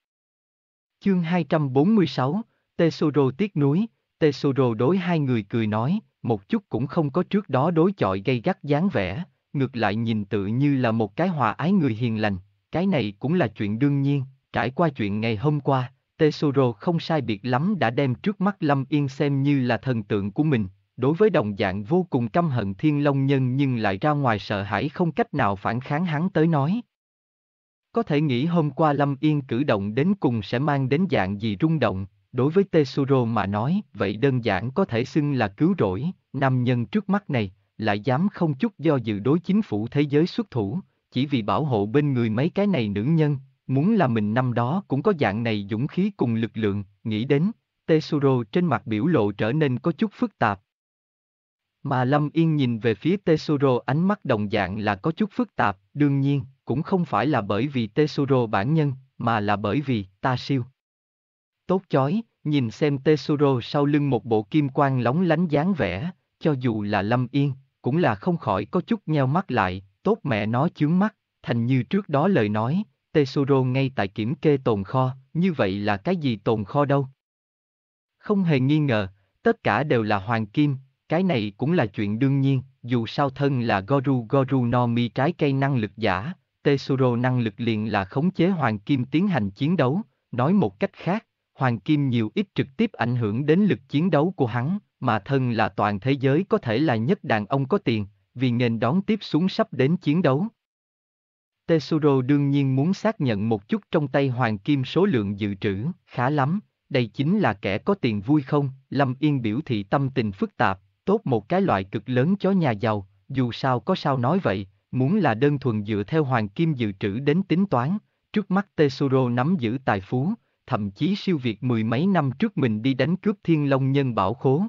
Chương 246, Tesoro tiếc núi, Tesoro đối hai người cười nói, một chút cũng không có trước đó đối chọi gây gắt dáng vẻ, ngược lại nhìn tự như là một cái hòa ái người hiền lành. Cái này cũng là chuyện đương nhiên, trải qua chuyện ngày hôm qua, Tesoro không sai biệt lắm đã đem trước mắt Lâm Yên xem như là thần tượng của mình, đối với đồng dạng vô cùng căm hận thiên long nhân nhưng lại ra ngoài sợ hãi không cách nào phản kháng hắn tới nói. Có thể nghĩ hôm qua Lâm Yên cử động đến cùng sẽ mang đến dạng gì rung động, đối với Tesuro mà nói, vậy đơn giản có thể xưng là cứu rỗi, nam nhân trước mắt này, lại dám không chút do dự đối chính phủ thế giới xuất thủ, chỉ vì bảo hộ bên người mấy cái này nữ nhân, muốn là mình năm đó cũng có dạng này dũng khí cùng lực lượng, nghĩ đến, Tesuro trên mặt biểu lộ trở nên có chút phức tạp. Mà Lâm Yên nhìn về phía Tesuro ánh mắt đồng dạng là có chút phức tạp, đương nhiên, cũng không phải là bởi vì Tesuro bản nhân, mà là bởi vì ta siêu. Tốt chói, nhìn xem Tesuro sau lưng một bộ kim quang lóng lánh dáng vẻ, cho dù là Lâm Yên, cũng là không khỏi có chút nheo mắt lại, tốt mẹ nó chướng mắt, thành như trước đó lời nói, Tesoro ngay tại kiểm kê tồn kho, như vậy là cái gì tồn kho đâu? Không hề nghi ngờ, tất cả đều là hoàng kim, cái này cũng là chuyện đương nhiên, dù sao thân là Goru Goru no Mi trái cây năng lực giả, Tesoro năng lực liền là khống chế hoàng kim tiến hành chiến đấu, nói một cách khác, hoàng kim nhiều ít trực tiếp ảnh hưởng đến lực chiến đấu của hắn, mà thân là toàn thế giới có thể là nhất đàn ông có tiền, vì nghênh đón tiếp xuống sắp đến chiến đấu. Tesuro đương nhiên muốn xác nhận một chút trong tay hoàng kim số lượng dự trữ, khá lắm, đây chính là kẻ có tiền vui không, Lâm Yên biểu thị tâm tình phức tạp, tốt một cái loại cực lớn chó nhà giàu, dù sao có sao nói vậy, muốn là đơn thuần dựa theo hoàng kim dự trữ đến tính toán, trước mắt Tesoro nắm giữ tài phú, thậm chí siêu việt mười mấy năm trước mình đi đánh cướp thiên long nhân bảo khố.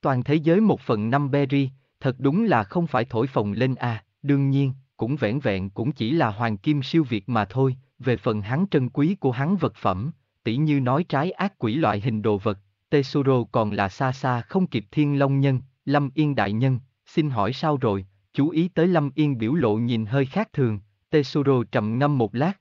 Toàn thế giới một phần năm berry, thật đúng là không phải thổi phồng lên à, đương nhiên, cũng vẻn vẹn cũng chỉ là hoàng kim siêu việt mà thôi, về phần hắn trân quý của hắn vật phẩm, tỷ như nói trái ác quỷ loại hình đồ vật, Tesoro còn là xa xa không kịp thiên long nhân, Lâm Yên đại nhân, xin hỏi sao rồi, chú ý tới Lâm Yên biểu lộ nhìn hơi khác thường, Tesoro trầm ngâm một lát.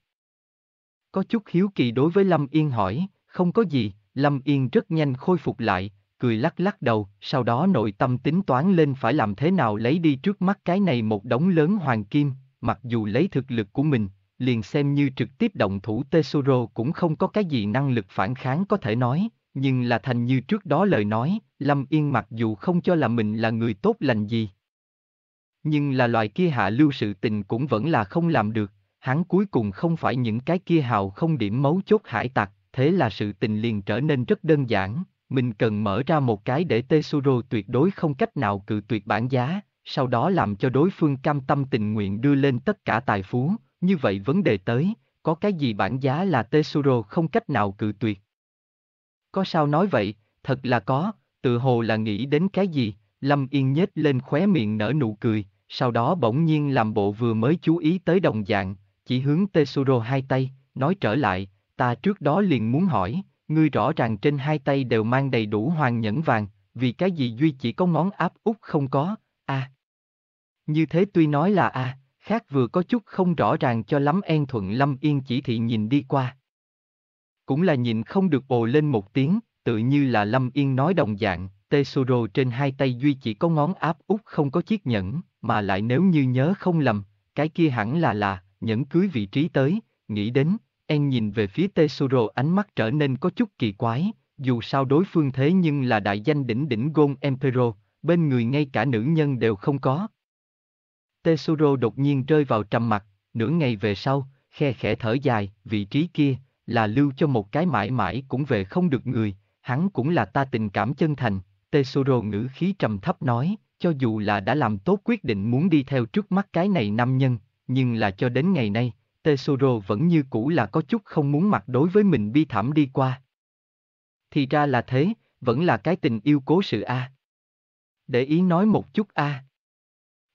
Có chút hiếu kỳ đối với Lâm Yên hỏi, không có gì, Lâm Yên rất nhanh khôi phục lại, cười lắc lắc đầu, sau đó nội tâm tính toán lên phải làm thế nào lấy đi trước mắt cái này một đống lớn hoàng kim, mặc dù lấy thực lực của mình, liền xem như trực tiếp động thủ Tesoro cũng không có cái gì năng lực phản kháng có thể nói, nhưng là thành như trước đó lời nói, Lâm Yên mặc dù không cho là mình là người tốt lành gì. Nhưng là loài kia hạ lưu sự tình cũng vẫn là không làm được, hắn cuối cùng không phải những cái kia hào không điểm mấu chốt hải tặc, thế là sự tình liền trở nên rất đơn giản, mình cần mở ra một cái để Tetsuro tuyệt đối không cách nào cự tuyệt bản giá, sau đó làm cho đối phương cam tâm tình nguyện đưa lên tất cả tài phú, như vậy vấn đề tới, có cái gì bản giá là Tetsuro không cách nào cự tuyệt. Có sao nói vậy, thật là có, tự hồ là nghĩ đến cái gì, Lâm Yên nhếch lên khóe miệng nở nụ cười, sau đó bỗng nhiên làm bộ vừa mới chú ý tới đồng dạng, chỉ hướng Tetsuro hai tay, nói trở lại, ta trước đó liền muốn hỏi, ngươi rõ ràng trên hai tay đều mang đầy đủ hoàng nhẫn vàng, vì cái gì duy chỉ có ngón áp út không có, a. Như thế tuy nói là a, khác vừa có chút không rõ ràng cho lắm en thuận lâm yên chỉ thị nhìn đi qua. Cũng là nhìn không được ồ lên một tiếng, tự như là lâm yên nói đồng dạng, Tesoro trên hai tay duy chỉ có ngón áp út không có chiếc nhẫn, mà lại nếu như nhớ không lầm, cái kia hẳn là là, nhẫn cưới vị trí tới, nghĩ đến, En nhìn về phía Tesoro ánh mắt trở nên có chút kỳ quái, dù sao đối phương thế nhưng là đại danh đỉnh đỉnh Gon Empero, bên người ngay cả nữ nhân đều không có. Tesoro đột nhiên rơi vào trầm mặt, nửa ngày về sau, khe khẽ thở dài, vị trí kia, là lưu cho một cái mãi mãi cũng về không được người, hắn cũng là ta tình cảm chân thành, Tesoro ngữ khí trầm thấp nói, cho dù là đã làm tốt quyết định muốn đi theo trước mắt cái này nam nhân, nhưng là cho đến ngày nay, Tesoro vẫn như cũ là có chút không muốn mặt đối với mình bi thảm đi qua. Thì ra là thế, vẫn là cái tình yêu cố sự a. Để ý nói một chút a.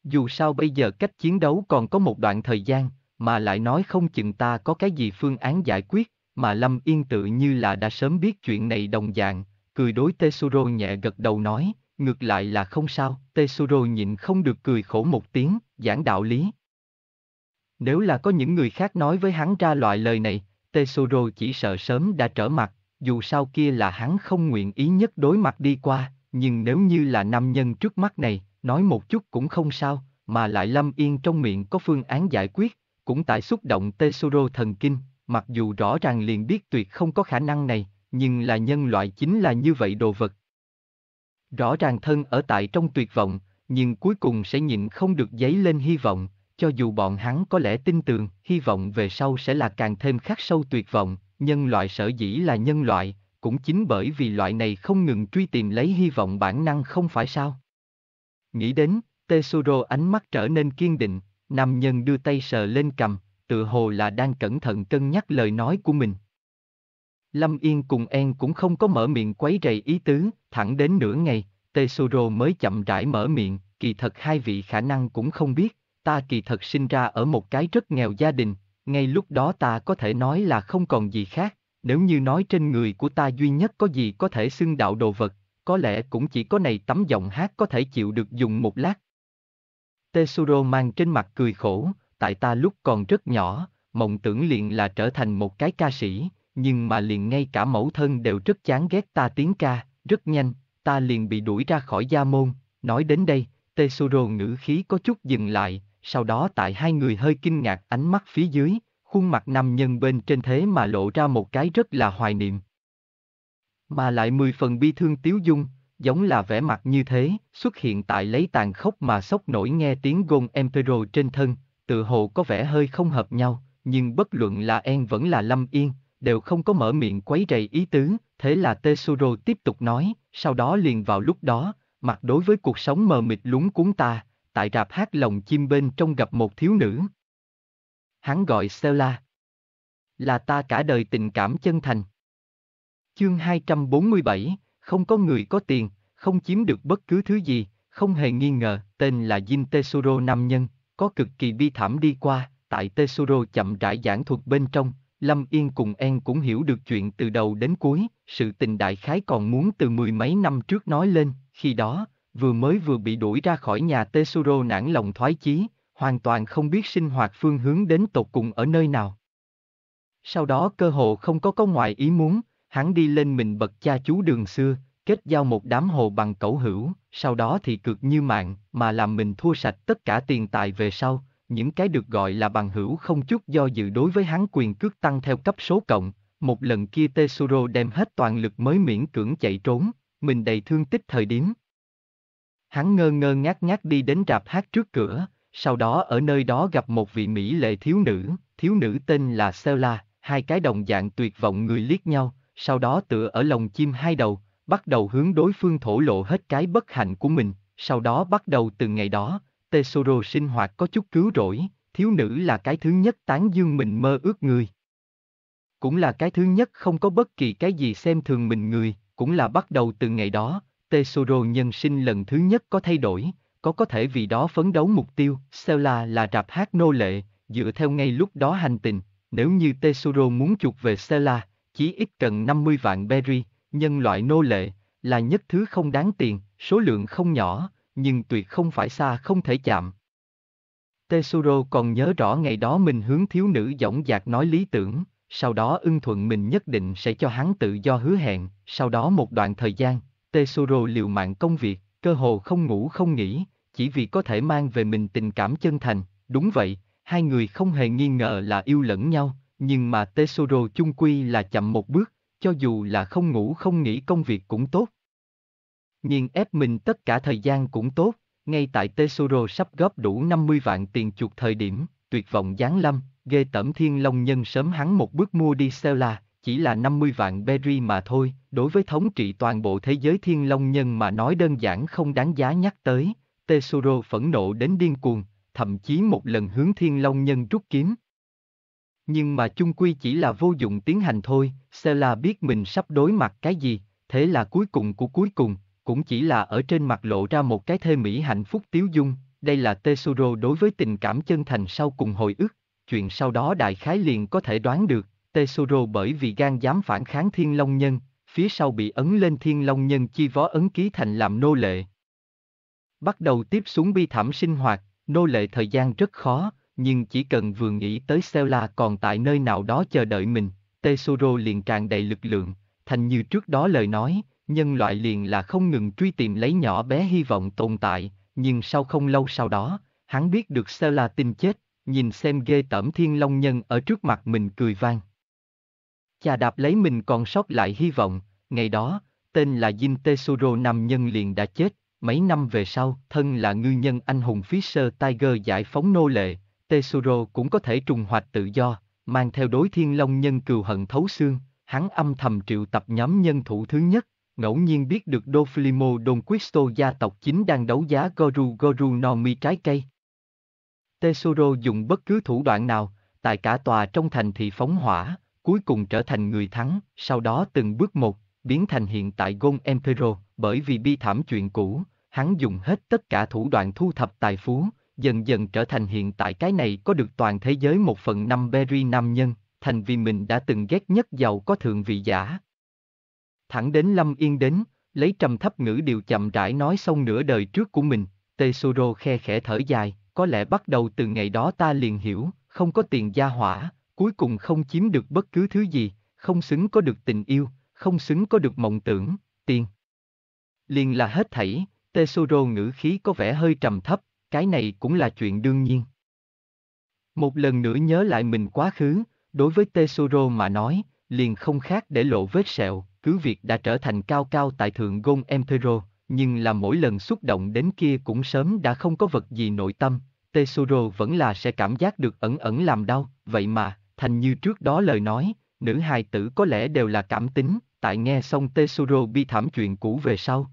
Dù sao bây giờ cách chiến đấu còn có một đoạn thời gian, mà lại nói không chừng ta có cái gì phương án giải quyết, mà Lâm Yên tự như là đã sớm biết chuyện này đồng dạng, cười đối Tesoro nhẹ gật đầu nói, ngược lại là không sao, Tesoro nhịn không được cười khổ một tiếng, giảng đạo lý. Nếu là có những người khác nói với hắn ra loại lời này, Tesoro chỉ sợ sớm đã trở mặt, dù sao kia là hắn không nguyện ý nhất đối mặt đi qua, nhưng nếu như là nam nhân trước mắt này, nói một chút cũng không sao, mà lại Lâm Yên trong miệng có phương án giải quyết, cũng tại xúc động Tesoro thần kinh, mặc dù rõ ràng liền biết tuyệt không có khả năng này, nhưng là nhân loại chính là như vậy đồ vật. Rõ ràng thân ở tại trong tuyệt vọng, nhưng cuối cùng sẽ nhịn không được giấy lên hy vọng, cho dù bọn hắn có lẽ tin tưởng, hy vọng về sau sẽ là càng thêm khắc sâu tuyệt vọng, nhân loại sở dĩ là nhân loại, cũng chính bởi vì loại này không ngừng truy tìm lấy hy vọng bản năng không phải sao. Nghĩ đến, Tesoro ánh mắt trở nên kiên định, nam nhân đưa tay sờ lên cầm, tự hồ là đang cẩn thận cân nhắc lời nói của mình. Lâm Yên cùng En cũng không có mở miệng quấy rầy ý tứ, thẳng đến nửa ngày, Tesoro mới chậm rãi mở miệng, kỳ thật hai vị khả năng cũng không biết, ta kỳ thật sinh ra ở một cái rất nghèo gia đình, ngay lúc đó ta có thể nói là không còn gì khác, nếu như nói trên người của ta duy nhất có gì có thể xưng đạo đồ vật, có lẽ cũng chỉ có này tấm giọng hát có thể chịu được dùng một lát. Tesuro mang trên mặt cười khổ, tại ta lúc còn rất nhỏ, mộng tưởng liền là trở thành một cái ca sĩ, nhưng mà liền ngay cả mẫu thân đều rất chán ghét ta tiếng ca, rất nhanh, ta liền bị đuổi ra khỏi gia môn, nói đến đây, Tesuro ngữ khí có chút dừng lại, sau đó tại hai người hơi kinh ngạc ánh mắt phía dưới, khuôn mặt nam nhân bên trên thế mà lộ ra một cái rất là hoài niệm. Mà lại mười phần bi thương tiếu dung, giống là vẻ mặt như thế, xuất hiện tại lấy tàn khốc mà sốc nổi nghe tiếng gôn Emperor trên thân, tự hồ có vẻ hơi không hợp nhau, nhưng bất luận là em vẫn là Lâm Yên, đều không có mở miệng quấy rầy ý tứ, thế là Tesoro tiếp tục nói, sau đó liền vào lúc đó, mặt đối với cuộc sống mờ mịt lúng cuốn ta, tại rạp hát lồng chim bên trong gặp một thiếu nữ. Hắn gọi Stella. Là ta cả đời tình cảm chân thành. Chương 247, không có người có tiền, không chiếm được bất cứ thứ gì, không hề nghi ngờ, tên là Jin Tesoro nam nhân, có cực kỳ bi thảm đi qua, tại Tesoro chậm rãi giảng thuật bên trong, Lâm Yên cùng En cũng hiểu được chuyện từ đầu đến cuối, sự tình đại khái còn muốn từ mười mấy năm trước nói lên, khi đó, vừa mới vừa bị đuổi ra khỏi nhà Tesuro nản lòng thoái chí, hoàn toàn không biết sinh hoạt phương hướng đến tột cùng ở nơi nào. Sau đó cơ hồ không có có ngoại ý muốn, hắn đi lên mình bậc cha chú đường xưa, kết giao một đám hồ bằng cẩu hữu, sau đó thì cực như mạng, mà làm mình thua sạch tất cả tiền tài về sau, những cái được gọi là bằng hữu không chút do dự đối với hắn quyền cước tăng theo cấp số cộng, một lần kia Tesuro đem hết toàn lực mới miễn cưỡng chạy trốn, mình đầy thương tích thời điểm, Hắn ngơ ngơ ngác ngác đi đến rạp hát trước cửa, sau đó ở nơi đó gặp một vị mỹ lệ thiếu nữ, thiếu nữ tên là Sela, hai cái đồng dạng tuyệt vọng người liếc nhau, sau đó tựa ở lồng chim hai đầu, bắt đầu hướng đối phương thổ lộ hết cái bất hạnh của mình, sau đó bắt đầu từ ngày đó, Tesoro sinh hoạt có chút cứu rỗi, thiếu nữ là cái thứ nhất tán dương mình mơ ước người. Cũng là cái thứ nhất không có bất kỳ cái gì xem thường mình người, cũng là bắt đầu từ ngày đó, Tesoro nhân sinh lần thứ nhất có thay đổi, có có thể vì đó phấn đấu mục tiêu, Sela là rạp hát nô lệ, dựa theo ngay lúc đó hành tình, nếu như Tesoro muốn chuộc về Sela, chỉ ít cần 50 vạn berry, nhân loại nô lệ, là nhất thứ không đáng tiền, số lượng không nhỏ, nhưng tuyệt không phải xa không thể chạm. Tesoro còn nhớ rõ ngày đó mình hướng thiếu nữ dõng dạc nói lý tưởng, sau đó ưng thuận mình nhất định sẽ cho hắn tự do hứa hẹn, sau đó một đoạn thời gian, Tesoro liều mạng công việc, cơ hồ không ngủ không nghỉ, chỉ vì có thể mang về mình tình cảm chân thành, đúng vậy, hai người không hề nghi ngờ là yêu lẫn nhau, nhưng mà Tesoro chung quy là chậm một bước, cho dù là không ngủ không nghỉ công việc cũng tốt. nhưng ép mình tất cả thời gian cũng tốt, ngay tại Tesoro sắp góp đủ 50 vạn tiền chuột thời điểm, tuyệt vọng giáng lâm, ghê tẩm thiên long nhân sớm hắn một bước mua đi Sela, chỉ là 50 vạn berry mà thôi, đối với thống trị toàn bộ thế giới thiên long nhân mà nói đơn giản không đáng giá nhắc tới, Tesoro phẫn nộ đến điên cuồng, thậm chí một lần hướng thiên long nhân rút kiếm. Nhưng mà chung quy chỉ là vô dụng tiến hành thôi, Sela biết mình sắp đối mặt cái gì, thế là cuối cùng của cuối cùng, cũng chỉ là ở trên mặt lộ ra một cái thê mỹ hạnh phúc tiếu dung, đây là Tesoro đối với tình cảm chân thành sau cùng hồi ức, chuyện sau đó đại khái liền có thể đoán được, Tesoro bởi vì gan dám phản kháng thiên long nhân, phía sau bị ấn lên thiên long nhân chi vó ấn ký thành làm nô lệ. Bắt đầu tiếp xuống bi thảm sinh hoạt, nô lệ thời gian rất khó, nhưng chỉ cần vừa nghĩ tới Seola còn tại nơi nào đó chờ đợi mình, Tesoro liền tràn đầy lực lượng, thành như trước đó lời nói, nhân loại liền là không ngừng truy tìm lấy nhỏ bé hy vọng tồn tại, nhưng sau không lâu sau đó, hắn biết được Seola tin chết, nhìn xem ghê tẩm thiên long nhân ở trước mặt mình cười vang. Chà đạp lấy mình còn sót lại hy vọng, ngày đó, tên là Jin Tesuro nam nhân liền đã chết, mấy năm về sau, thân là ngư nhân anh hùng Fisher Tiger giải phóng nô lệ, Tesuro cũng có thể trùng hoạch tự do, mang theo đối thiên long nhân cừu hận thấu xương, hắn âm thầm triệu tập nhóm nhân thủ thứ nhất, ngẫu nhiên biết được Doflimo Don Quisto gia tộc chính đang đấu giá Goru Goru no mi trái cây. Tesoro dùng bất cứ thủ đoạn nào, tại cả tòa trong thành thị phóng hỏa, cuối cùng trở thành người thắng, sau đó từng bước một, biến thành hiện tại Gon Emperor, bởi vì bi thảm chuyện cũ, hắn dùng hết tất cả thủ đoạn thu thập tài phú, dần dần trở thành hiện tại cái này có được toàn thế giới một phần năm berry nam nhân, thành vì mình đã từng ghét nhất giàu có thượng vị giả. Thẳng đến Lâm Yên đến, lấy trầm thấp ngữ điều chậm rãi nói xong nửa đời trước của mình, Tesoro khe khẽ thở dài, có lẽ bắt đầu từ ngày đó ta liền hiểu, không có tiền gia hỏa, cuối cùng không chiếm được bất cứ thứ gì, không xứng có được tình yêu, không xứng có được mộng tưởng, tiền. Liền là hết thảy, Tesoro ngữ khí có vẻ hơi trầm thấp, cái này cũng là chuyện đương nhiên. Một lần nữa nhớ lại mình quá khứ, đối với Tesoro mà nói, liền không khác để lộ vết sẹo, cứ việc đã trở thành cao cao tại thượng gôn Emperor, nhưng là mỗi lần xúc động đến kia cũng sớm đã không có vật gì nội tâm, Tesoro vẫn là sẽ cảm giác được ẩn ẩn làm đau, vậy mà, thành như trước đó lời nói, nữ hài tử có lẽ đều là cảm tính, tại nghe xong Tesuro bi thảm chuyện cũ về sau.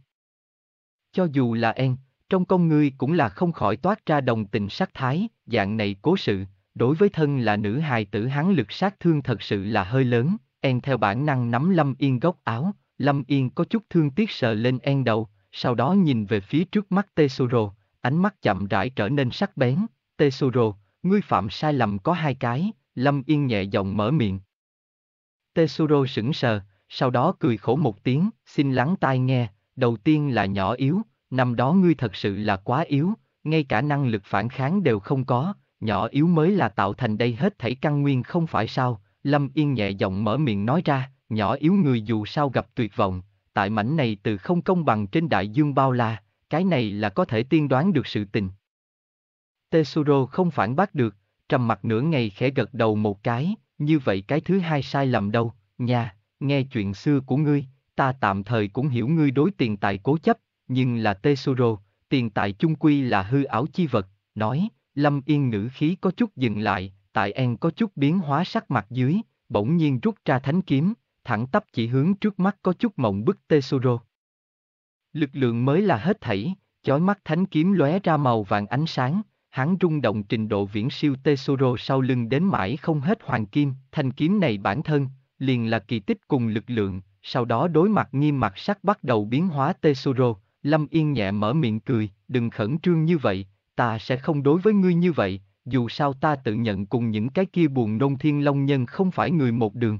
Cho dù là en, trong con ngươi cũng là không khỏi toát ra đồng tình sắc thái, dạng này cố sự, đối với thân là nữ hài tử hắn lực sát thương thật sự là hơi lớn, en theo bản năng nắm Lâm Yên góc áo, Lâm Yên có chút thương tiếc sợ lên en đầu, sau đó nhìn về phía trước mắt Tesoro, ánh mắt chậm rãi trở nên sắc bén, Tesoro, ngươi phạm sai lầm có hai cái, Lâm Yên nhẹ giọng mở miệng. Tesuro sững sờ, sau đó cười khổ một tiếng, xin lắng tai nghe, đầu tiên là nhỏ yếu, năm đó ngươi thật sự là quá yếu, ngay cả năng lực phản kháng đều không có, nhỏ yếu mới là tạo thành đây hết thảy căn nguyên không phải sao, Lâm Yên nhẹ giọng mở miệng nói ra, nhỏ yếu người dù sao gặp tuyệt vọng, tại mảnh này từ không công bằng trên đại dương bao la, cái này là có thể tiên đoán được sự tình. Tesuro không phản bác được, trầm mặt nửa ngày khẽ gật đầu một cái, như vậy cái thứ hai sai lầm đâu, nha, nghe chuyện xưa của ngươi, ta tạm thời cũng hiểu ngươi đối tiền tài cố chấp, nhưng là Tesoro, tiền tài chung quy là hư ảo chi vật, nói, Lâm Yên ngữ khí có chút dừng lại, tại en có chút biến hóa sắc mặt dưới, bỗng nhiên rút ra thánh kiếm, thẳng tắp chỉ hướng trước mắt có chút mộng bức Tesoro. Lực lượng mới là hết thảy, chói mắt thánh kiếm lóe ra màu vàng ánh sáng, hắn rung động trình độ viễn siêu Tesoro sau lưng đến mãi không hết hoàng kim, thanh kiếm này bản thân, liền là kỳ tích cùng lực lượng, sau đó đối mặt nghiêm mặt sắc bắt đầu biến hóa Tesoro, Lâm Yên nhẹ mở miệng cười, đừng khẩn trương như vậy, ta sẽ không đối với ngươi như vậy, dù sao ta tự nhận cùng những cái kia buồn nôn thiên long nhân không phải người một đường.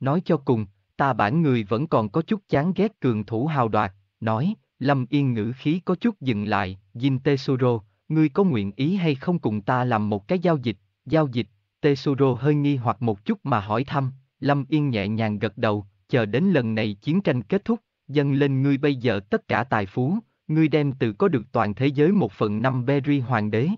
Nói cho cùng, ta bản người vẫn còn có chút chán ghét cường thủ hào đoạt, nói, Lâm Yên ngữ khí có chút dừng lại, Jin Tesoro, ngươi có nguyện ý hay không cùng ta làm một cái giao dịch, giao dịch, Tesoro hơi nghi hoặc một chút mà hỏi thăm, Lâm Yên nhẹ nhàng gật đầu, chờ đến lần này chiến tranh kết thúc, dâng lên ngươi bây giờ tất cả tài phú, ngươi đem tự có được toàn thế giới một phần năm Berry hoàng đế.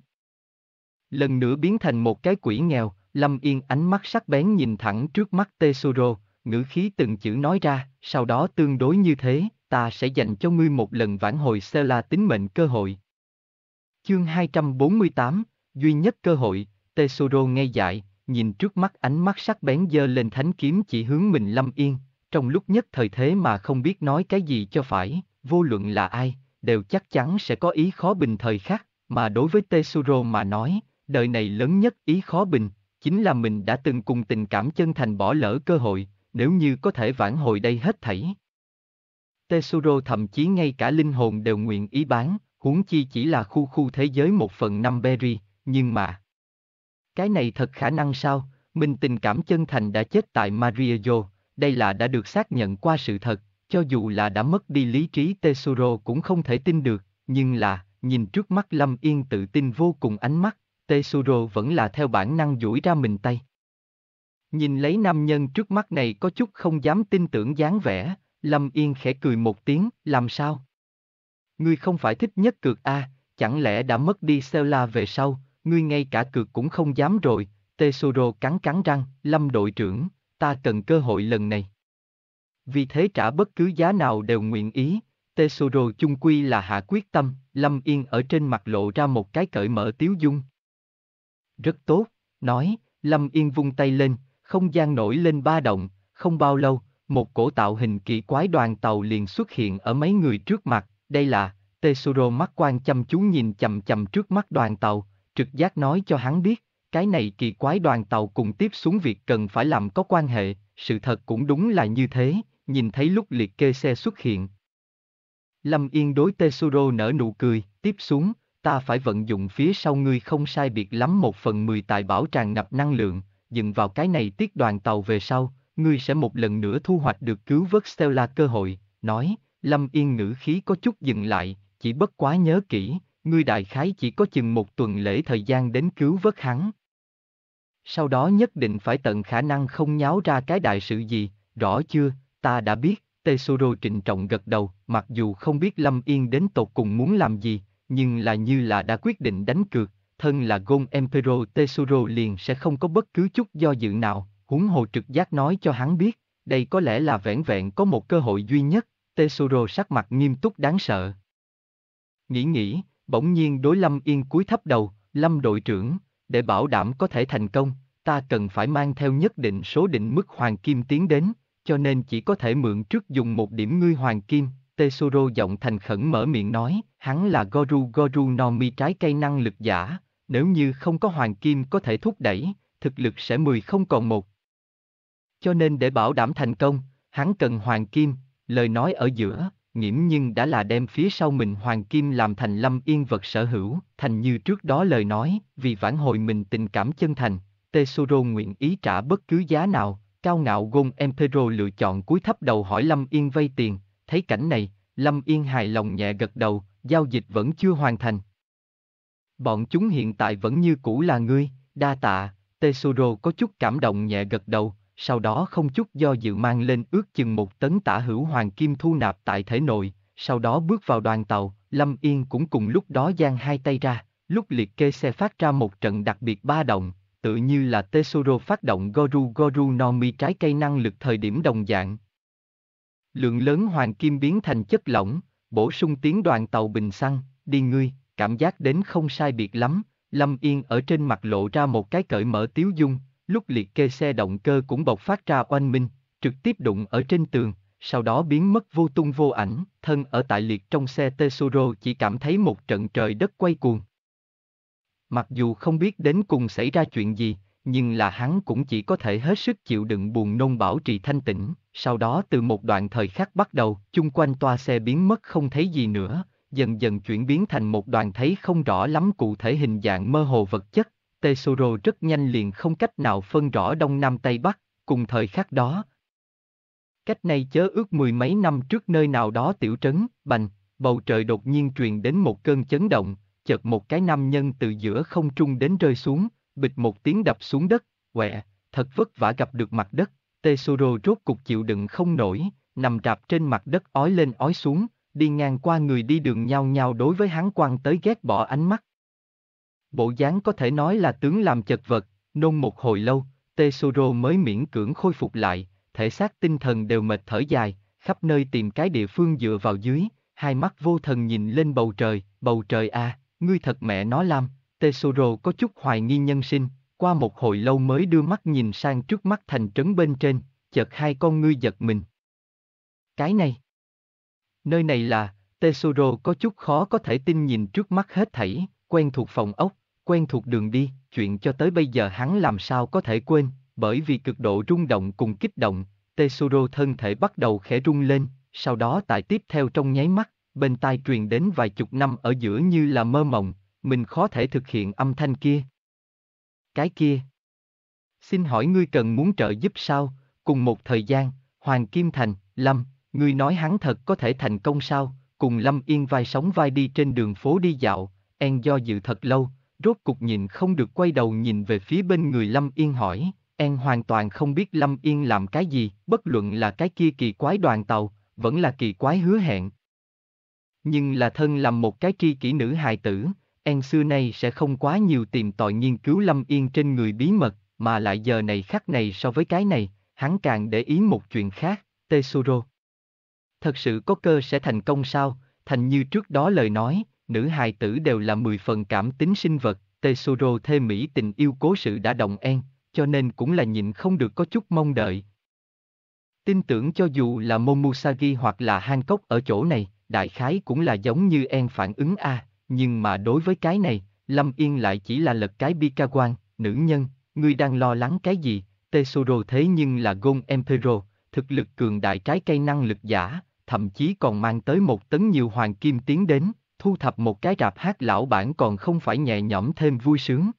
Lần nữa biến thành một cái quỷ nghèo, Lâm Yên ánh mắt sắc bén nhìn thẳng trước mắt Tesoro, ngữ khí từng chữ nói ra, sau đó tương đối như thế, ta sẽ dành cho ngươi một lần vãn hồi Sela tính mệnh cơ hội. Chương 248, duy nhất cơ hội, Tesoro nghe dại, nhìn trước mắt ánh mắt sắc bén dơ lên thánh kiếm chỉ hướng mình lâm yên, trong lúc nhất thời thế mà không biết nói cái gì cho phải, vô luận là ai, đều chắc chắn sẽ có ý khó bình thời khác, mà đối với Tesoro mà nói, đời này lớn nhất ý khó bình, chính là mình đã từng cùng tình cảm chân thành bỏ lỡ cơ hội, nếu như có thể vãn hồi đây hết thảy. Tesoro thậm chí ngay cả linh hồn đều nguyện ý bán, huống chi chỉ là khu khu thế giới một phần năm Berry, nhưng mà... Cái này thật khả năng sao, mình tình cảm chân thành đã chết tại Mariajo, đây là đã được xác nhận qua sự thật, cho dù là đã mất đi lý trí Tesoro cũng không thể tin được, nhưng là, nhìn trước mắt Lâm Yên tự tin vô cùng ánh mắt, Tesoro vẫn là theo bản năng duỗi ra mình tay. Nhìn lấy nam nhân trước mắt này có chút không dám tin tưởng dáng vẻ, Lâm Yên khẽ cười một tiếng, làm sao? ngươi không phải thích nhất cược a, à, chẳng lẽ đã mất đi Sela về sau, ngươi ngay cả cược cũng không dám rồi, Tesoro cắn cắn răng, lâm đội trưởng, ta cần cơ hội lần này. Vì thế trả bất cứ giá nào đều nguyện ý, Tesoro chung quy là hạ quyết tâm, Lâm Yên ở trên mặt lộ ra một cái cởi mở tiếu dung. Rất tốt, nói, Lâm Yên vung tay lên, không gian nổi lên ba động, không bao lâu, một cổ tạo hình kỳ quái đoàn tàu liền xuất hiện ở mấy người trước mặt, đây là, Tesoro mắt quan chăm chú nhìn chầm chầm trước mắt đoàn tàu, trực giác nói cho hắn biết, cái này kỳ quái đoàn tàu cùng tiếp xuống việc cần phải làm có quan hệ, sự thật cũng đúng là như thế, nhìn thấy lúc liệt kê xe xuất hiện. Lâm Yên đối Tesoro nở nụ cười, tiếp xuống, ta phải vận dụng phía sau ngươi không sai biệt lắm một phần mười tài bảo tràn ngập năng lượng, dừng vào cái này tiết đoàn tàu về sau, ngươi sẽ một lần nữa thu hoạch được cứu vớt Stella cơ hội, nói, Lâm Yên ngữ khí có chút dừng lại, chỉ bất quá nhớ kỹ, ngươi đại khái chỉ có chừng một tuần lễ thời gian đến cứu vớt hắn. Sau đó nhất định phải tận khả năng không nháo ra cái đại sự gì, rõ chưa, ta đã biết, Tesoro trịnh trọng gật đầu, mặc dù không biết Lâm Yên đến tột cùng muốn làm gì, nhưng là như là đã quyết định đánh cược, thân là Gon Emperor Tesoro liền sẽ không có bất cứ chút do dự nào, huống hồ trực giác nói cho hắn biết, đây có lẽ là vẻn vẹn có một cơ hội duy nhất, Tesoro sắc mặt nghiêm túc đáng sợ. Nghĩ nghĩ, bỗng nhiên đối Lâm Yên cúi thấp đầu, Lâm đội trưởng, để bảo đảm có thể thành công, ta cần phải mang theo nhất định số định mức hoàng kim tiến đến, cho nên chỉ có thể mượn trước dùng một điểm ngươi hoàng kim. Tesoro giọng thành khẩn mở miệng nói, hắn là Goru Goru no mi trái cây năng lực giả, nếu như không có hoàng kim có thể thúc đẩy, thực lực sẽ mười không còn một. Cho nên để bảo đảm thành công, hắn cần hoàng kim, lời nói ở giữa, nghiễm nhưng đã là đem phía sau mình hoàng kim làm thành lâm yên vật sở hữu, thành như trước đó lời nói, vì vãn hồi mình tình cảm chân thành, Tesoro nguyện ý trả bất cứ giá nào, cao ngạo gôn Emperor lựa chọn cúi thấp đầu hỏi Lâm Yên vay tiền, thấy cảnh này, Lâm Yên hài lòng nhẹ gật đầu, giao dịch vẫn chưa hoàn thành. Bọn chúng hiện tại vẫn như cũ là ngươi, đa tạ, Tesoro có chút cảm động nhẹ gật đầu, sau đó không chút do dự mang lên ước chừng một tấn tả hữu hoàng kim thu nạp tại thể nội, sau đó bước vào đoàn tàu, Lâm Yên cũng cùng lúc đó giang hai tay ra, lúc liệt kê xe phát ra một trận đặc biệt ba động, tự như là Tesoro phát động Goru Goru no Mi trái cây năng lực thời điểm đồng dạng. Lượng lớn hoàng kim biến thành chất lỏng, bổ sung tiếng đoàn tàu bình xăng, đi ngươi, cảm giác đến không sai biệt lắm, Lâm Yên ở trên mặt lộ ra một cái cởi mở tiếu dung, lúc liệt kê xe động cơ cũng bộc phát ra oanh minh, trực tiếp đụng ở trên tường, sau đó biến mất vô tung vô ảnh, thân ở tại liệt trong xe Tesoro chỉ cảm thấy một trận trời đất quay cuồng. Mặc dù không biết đến cùng xảy ra chuyện gì, nhưng là hắn cũng chỉ có thể hết sức chịu đựng buồn nôn bảo trì thanh tĩnh, sau đó từ một đoạn thời khắc bắt đầu, chung quanh toa xe biến mất không thấy gì nữa, dần dần chuyển biến thành một đoàn thấy không rõ lắm cụ thể hình dạng mơ hồ vật chất, Tesoro rất nhanh liền không cách nào phân rõ Đông Nam Tây Bắc, cùng thời khắc đó. Cách này chớ ước mười mấy năm trước nơi nào đó tiểu trấn, bành, bầu trời đột nhiên truyền đến một cơn chấn động, chợt một cái nam nhân từ giữa không trung đến rơi xuống, bịch một tiếng đập xuống đất, quẹ, thật vất vả gặp được mặt đất, Tesoro rốt cục chịu đựng không nổi, nằm rạp trên mặt đất ói lên ói xuống, đi ngang qua người đi đường nhao nhao đối với hắn quan tới ghét bỏ ánh mắt. Bộ dáng có thể nói là tướng làm chật vật, nôn một hồi lâu, Tesoro mới miễn cưỡng khôi phục lại, thể xác tinh thần đều mệt thở dài, khắp nơi tìm cái địa phương dựa vào dưới, hai mắt vô thần nhìn lên bầu trời, bầu trời a, à, ngươi thật mẹ nó lam, Tesoro có chút hoài nghi nhân sinh, qua một hồi lâu mới đưa mắt nhìn sang trước mắt thành trấn bên trên, chợt hai con ngươi giật mình. Cái này. Nơi này là, Tesoro có chút khó có thể tin nhìn trước mắt hết thảy, quen thuộc phòng ốc, quen thuộc đường đi, chuyện cho tới bây giờ hắn làm sao có thể quên, bởi vì cực độ rung động cùng kích động, Tesoro thân thể bắt đầu khẽ rung lên, sau đó tại tiếp theo trong nháy mắt, bên tai truyền đến vài chục năm ở giữa như là mơ mộng, mình khó thể thực hiện âm thanh kia. Cái kia. Xin hỏi ngươi cần muốn trợ giúp sao, cùng một thời gian, Hoàng Kim Thành, Lâm, ngươi nói hắn thật có thể thành công sao, cùng Lâm Yên vai sóng vai đi trên đường phố đi dạo, en do dự thật lâu, rốt cục nhìn không được quay đầu nhìn về phía bên người Lâm Yên hỏi, En hoàn toàn không biết Lâm Yên làm cái gì, bất luận là cái kia kỳ quái đoàn tàu, vẫn là kỳ quái hứa hẹn. Nhưng là thân làm một cái tri kỷ nữ hài tử, En xưa nay sẽ không quá nhiều tìm tòi nghiên cứu Lâm Yên trên người bí mật, mà lại giờ này khắc này so với cái này, hắn càng để ý một chuyện khác, Tesoro. Thật sự có cơ sẽ thành công sao, thành như trước đó lời nói, nữ hài tử đều là mười phần cảm tính sinh vật, Tesoro thê mỹ tình yêu cố sự đã động en, cho nên cũng là nhịn không được có chút mong đợi. Tin tưởng cho dù là Momusagi hoặc là Hancock ở chỗ này, đại khái cũng là giống như en phản ứng A, nhưng mà đối với cái này, Lâm Yên lại chỉ là lật cái bi ca quan, nữ nhân, người đang lo lắng cái gì, Tesoro thế nhưng là Gon Empero, thực lực cường đại trái cây năng lực giả, thậm chí còn mang tới một tấn nhiều hoàng kim tiến đến thu thập một cái rạp hát lão bản còn không phải nhẹ nhõm thêm vui sướng.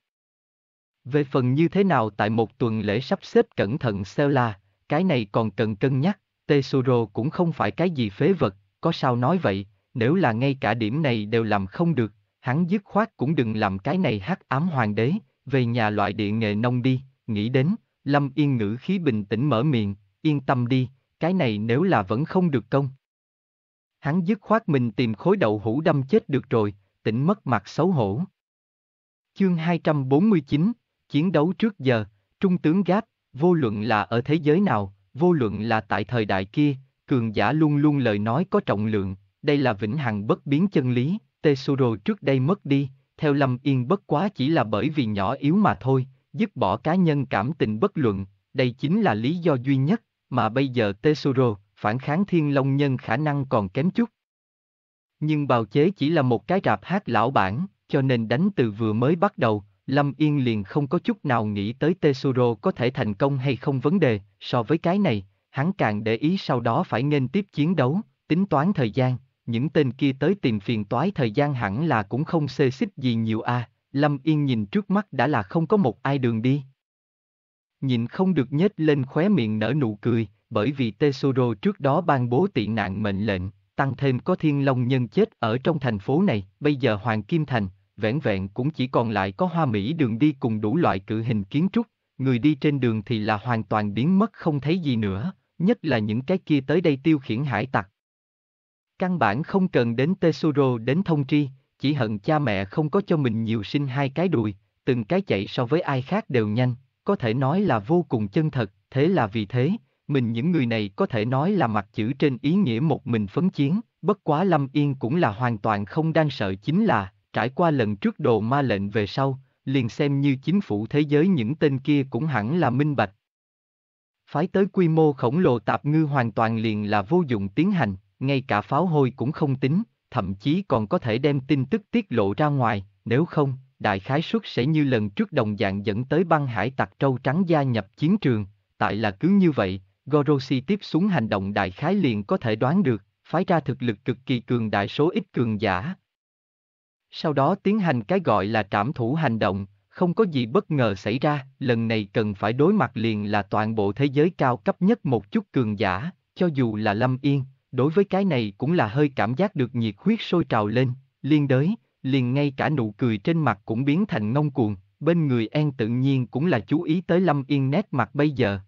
Về phần như thế nào tại một tuần lễ sắp xếp cẩn thận xeo la, cái này còn cần cân nhắc, Tesoro cũng không phải cái gì phế vật, có sao nói vậy, nếu là ngay cả điểm này đều làm không được, hắn dứt khoát cũng đừng làm cái này hắc ám hoàng đế, về nhà loại địa nghệ nông đi, nghĩ đến, Lâm Yên ngữ khí bình tĩnh mở miệng, yên tâm đi, cái này nếu là vẫn không được công, Hắn dứt khoát mình tìm khối đậu hũ đâm chết được rồi, tỉnh mất mặt xấu hổ. Chương 249, Chiến đấu trước giờ, Trung tướng Gáp, vô luận là ở thế giới nào, vô luận là tại thời đại kia, cường giả luôn luôn lời nói có trọng lượng, đây là vĩnh hằng bất biến chân lý, Tesoro trước đây mất đi, theo Lâm Yên bất quá chỉ là bởi vì nhỏ yếu mà thôi, dứt bỏ cá nhân cảm tình bất luận, đây chính là lý do duy nhất, mà bây giờ Tesoro, phản kháng thiên long nhân khả năng còn kém chút. Nhưng bào chế chỉ là một cái rạp hát lão bản, cho nên đánh từ vừa mới bắt đầu, Lâm Yên liền không có chút nào nghĩ tới Tesoro có thể thành công hay không vấn đề, so với cái này, hắn càng để ý sau đó phải nên tiếp chiến đấu, tính toán thời gian, những tên kia tới tìm phiền toái thời gian hẳn là cũng không xê xích gì nhiều a. À. Lâm Yên nhìn trước mắt đã là không có một ai đường đi. Nhìn không được nhếch lên khóe miệng nở nụ cười, bởi vì Tesoro trước đó ban bố tị nạn mệnh lệnh, tăng thêm có thiên long nhân chết ở trong thành phố này, bây giờ Hoàng Kim Thành, vẻn vẹn cũng chỉ còn lại có hoa mỹ đường đi cùng đủ loại cự hình kiến trúc, người đi trên đường thì là hoàn toàn biến mất không thấy gì nữa, nhất là những cái kia tới đây tiêu khiển hải tặc. Căn bản không cần đến Tesoro đến thông tri, chỉ hận cha mẹ không có cho mình nhiều sinh hai cái đùi, từng cái chạy so với ai khác đều nhanh, có thể nói là vô cùng chân thật, thế là vì thế, mình những người này có thể nói là mặt chữ trên ý nghĩa một mình phấn chiến, bất quá Lâm Yên cũng là hoàn toàn không đang sợ chính là, trải qua lần trước đồ ma lệnh về sau, liền xem như chính phủ thế giới những tên kia cũng hẳn là minh bạch. Phái tới quy mô khổng lồ tạp ngư hoàn toàn liền là vô dụng tiến hành, ngay cả pháo hôi cũng không tính, thậm chí còn có thể đem tin tức tiết lộ ra ngoài, nếu không, đại khái suất sẽ như lần trước đồng dạng dẫn tới băng hải tặc trâu trắng gia nhập chiến trường, tại là cứ như vậy, Gorosi tiếp xuống hành động đại khái liền có thể đoán được, phái ra thực lực cực kỳ cường đại số ít cường giả. Sau đó tiến hành cái gọi là trảm thủ hành động, không có gì bất ngờ xảy ra, lần này cần phải đối mặt liền là toàn bộ thế giới cao cấp nhất một chút cường giả, cho dù là Lâm Yên, đối với cái này cũng là hơi cảm giác được nhiệt huyết sôi trào lên, liên đới, liền ngay cả nụ cười trên mặt cũng biến thành ngông cuồng, bên người An tự nhiên cũng là chú ý tới Lâm Yên nét mặt bây giờ,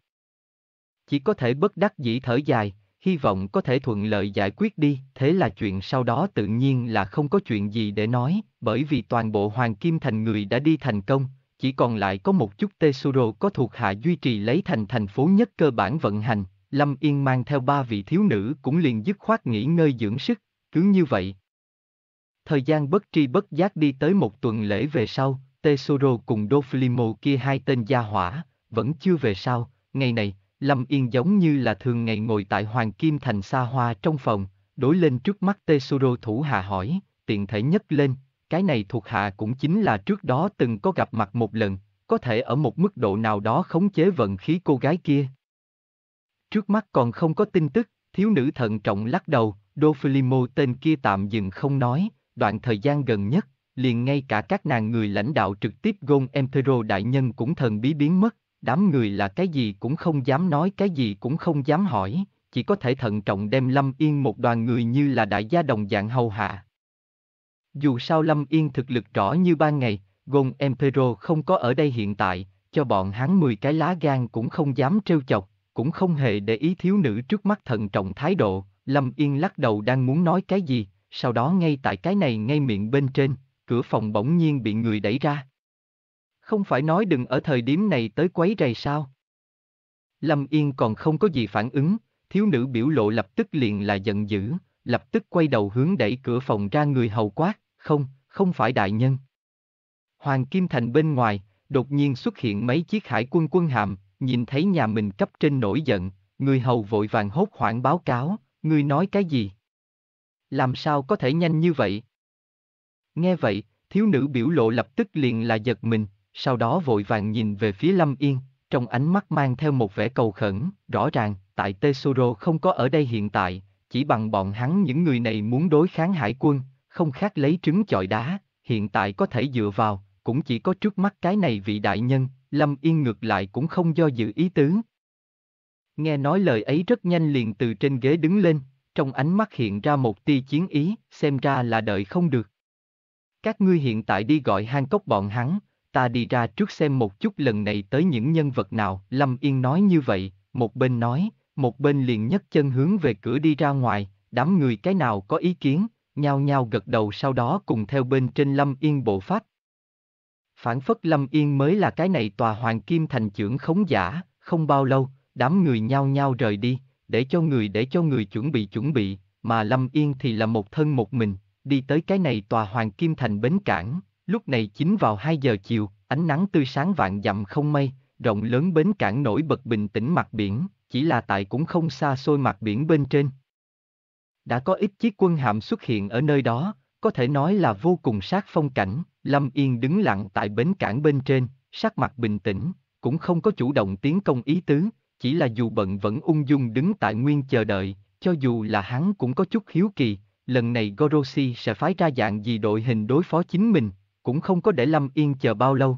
chỉ có thể bất đắc dĩ thở dài, hy vọng có thể thuận lợi giải quyết đi. Thế là chuyện sau đó tự nhiên là không có chuyện gì để nói, bởi vì toàn bộ Hoàng Kim Thành người đã đi thành công, chỉ còn lại có một chút Tesoro có thuộc hạ duy trì lấy thành thành phố nhất cơ bản vận hành. Lâm Yên mang theo ba vị thiếu nữ cũng liền dứt khoát nghỉ ngơi dưỡng sức, cứ như vậy. Thời gian bất tri bất giác đi tới một tuần lễ về sau, Tesoro cùng Doflimo kia hai tên gia hỏa, vẫn chưa về sau, ngày này, Lâm Yên giống như là thường ngày ngồi tại Hoàng Kim Thành xa hoa trong phòng, đối lên trước mắt Tesoro thủ hạ hỏi, tiện thể nhất lên, cái này thuộc hạ cũng chính là trước đó từng có gặp mặt một lần, có thể ở một mức độ nào đó khống chế vận khí cô gái kia. Trước mắt còn không có tin tức, thiếu nữ thận trọng lắc đầu, Doflimo tên kia tạm dừng không nói, đoạn thời gian gần nhất, liền ngay cả các nàng người lãnh đạo trực tiếp gôn Emperor đại nhân cũng thần bí biến mất, đám người là cái gì cũng không dám nói cái gì cũng không dám hỏi, chỉ có thể thận trọng đem Lâm Yên một đoàn người như là đại gia đồng dạng hầu hạ. Dù sao Lâm Yên thực lực rõ như ban ngày, gồm Empero không có ở đây hiện tại, cho bọn hắn 10 cái lá gan cũng không dám trêu chọc, cũng không hề để ý thiếu nữ trước mắt thận trọng thái độ, Lâm Yên lắc đầu đang muốn nói cái gì, sau đó ngay tại cái này ngay miệng bên trên, cửa phòng bỗng nhiên bị người đẩy ra. Không phải nói đừng ở thời điểm này tới quấy rầy sao? Lâm Yên còn không có gì phản ứng, thiếu nữ biểu lộ lập tức liền là giận dữ, lập tức quay đầu hướng đẩy cửa phòng ra người hầu quát, không, không phải đại nhân. Hoàng Kim Thành bên ngoài, đột nhiên xuất hiện mấy chiếc hải quân quân hàm, nhìn thấy nhà mình cấp trên nổi giận, người hầu vội vàng hốt hoảng báo cáo, người nói cái gì? Làm sao có thể nhanh như vậy? Nghe vậy, thiếu nữ biểu lộ lập tức liền là giật mình, sau đó vội vàng nhìn về phía Lâm Yên, trong ánh mắt mang theo một vẻ cầu khẩn, rõ ràng, tại Tesoro không có ở đây hiện tại, chỉ bằng bọn hắn những người này muốn đối kháng hải quân, không khác lấy trứng chọi đá, hiện tại có thể dựa vào, cũng chỉ có trước mắt cái này vị đại nhân, Lâm Yên ngược lại cũng không do dự ý tứ. Nghe nói lời ấy rất nhanh liền từ trên ghế đứng lên, trong ánh mắt hiện ra một tia chiến ý, xem ra là đợi không được. Các ngươi hiện tại đi gọi hang cốc bọn hắn, ta đi ra trước xem một chút lần này tới những nhân vật nào, Lâm Yên nói như vậy, một bên nói, một bên liền nhấc chân hướng về cửa đi ra ngoài, đám người cái nào có ý kiến, nhao nhao gật đầu sau đó cùng theo bên trên Lâm Yên bộ phát. Phản phất Lâm Yên mới là cái này tòa hoàng kim thành trưởng khống giả, không bao lâu, đám người nhao nhao rời đi, để cho người để cho người chuẩn bị chuẩn bị, mà Lâm Yên thì là một thân một mình, đi tới cái này tòa hoàng kim thành bến cảng, Lúc này chính vào 2 giờ chiều, ánh nắng tươi sáng vạn dặm không mây, rộng lớn bến cảng nổi bật bình tĩnh mặt biển, chỉ là tại cũng không xa xôi mặt biển bên trên. Đã có ít chiếc quân hạm xuất hiện ở nơi đó, có thể nói là vô cùng sát phong cảnh, Lâm Yên đứng lặng tại bến cảng bên trên, sắc mặt bình tĩnh, cũng không có chủ động tiến công ý tứ, chỉ là dù bận vẫn ung dung đứng tại nguyên chờ đợi, cho dù là hắn cũng có chút hiếu kỳ, lần này Gorosi sẽ phái ra dạng gì đội hình đối phó chính mình, cũng không có để Lâm Yên chờ bao lâu.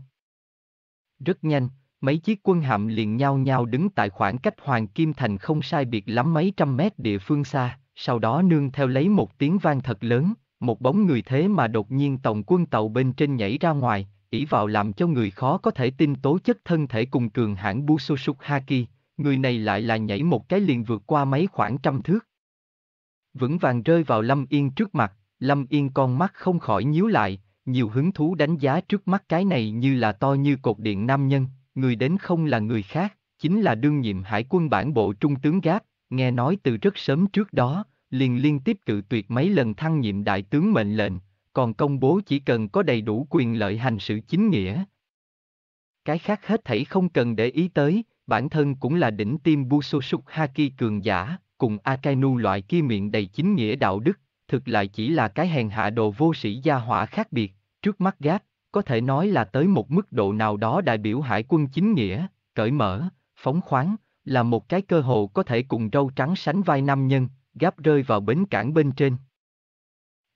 Rất nhanh, mấy chiếc quân hạm liền nhau nhau đứng tại khoảng cách Hoàng Kim Thành không sai biệt lắm mấy trăm mét địa phương xa, sau đó nương theo lấy một tiếng vang thật lớn, một bóng người thế mà đột nhiên tổng quân tàu bên trên nhảy ra ngoài, ỉ vào làm cho người khó có thể tin tố chất thân thể cùng cường hãn Busoshuk Haki, người này lại là nhảy một cái liền vượt qua mấy khoảng trăm thước. Vững vàng rơi vào Lâm Yên trước mặt, Lâm Yên con mắt không khỏi nhíu lại, nhiều hứng thú đánh giá trước mắt cái này như là to như cột điện nam nhân, người đến không là người khác, chính là đương nhiệm hải quân bản bộ trung tướng Gáp, nghe nói từ rất sớm trước đó, liền liên tiếp cự tuyệt mấy lần thăng nhiệm đại tướng mệnh lệnh, còn công bố chỉ cần có đầy đủ quyền lợi hành sự chính nghĩa. Cái khác hết thảy không cần để ý tới, bản thân cũng là đỉnh tim busosuk Haki cường giả, cùng Akainu loại kia miệng đầy chính nghĩa đạo đức, thực lại chỉ là cái hèn hạ đồ vô sĩ gia hỏa khác biệt, trước mắt gác, có thể nói là tới một mức độ nào đó đại biểu hải quân chính nghĩa, cởi mở, phóng khoáng, là một cái cơ hội có thể cùng râu trắng sánh vai nam nhân, gáp rơi vào bến cảng bên trên.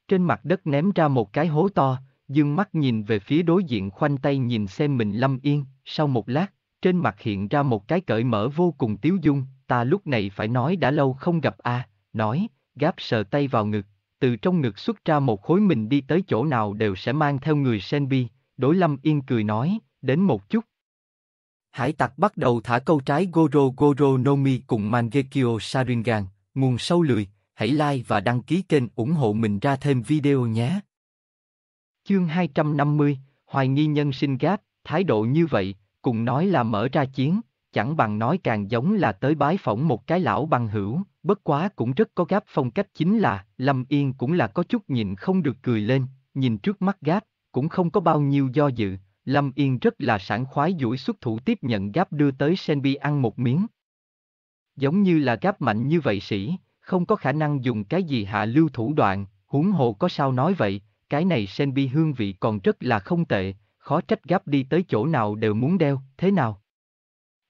Trên mặt đất ném ra một cái hố to, dương mắt nhìn về phía đối diện khoanh tay nhìn xem mình lâm yên, sau một lát, trên mặt hiện ra một cái cởi mở vô cùng tiếu dung, ta lúc này phải nói đã lâu không gặp a à, nói, gáp sờ tay vào ngực, từ trong ngực xuất ra một khối mình đi tới chỗ nào đều sẽ mang theo người Senbi, đối lâm yên cười nói, đến một chút. Hải tặc bắt đầu thả câu trái Goro Goro Nomi cùng Mangekyo Sharingan, nguồn sâu lười, hãy like và đăng ký kênh ủng hộ mình ra thêm video nhé. Chương 250, Hoài nghi nhân sinh gáp, thái độ như vậy, cùng nói là mở ra chiến, chẳng bằng nói càng giống là tới bái phỏng một cái lão bằng hữu bất quá cũng rất có gáp phong cách chính là, Lâm Yên cũng là có chút nhịn không được cười lên, nhìn trước mắt gáp, cũng không có bao nhiêu do dự, Lâm Yên rất là sảng khoái duỗi xuất thủ tiếp nhận gáp đưa tới Senbi ăn một miếng. Giống như là gáp mạnh như vậy sĩ, không có khả năng dùng cái gì hạ lưu thủ đoạn, huống hồ có sao nói vậy, cái này Senbi hương vị còn rất là không tệ, khó trách gáp đi tới chỗ nào đều muốn đeo, thế nào?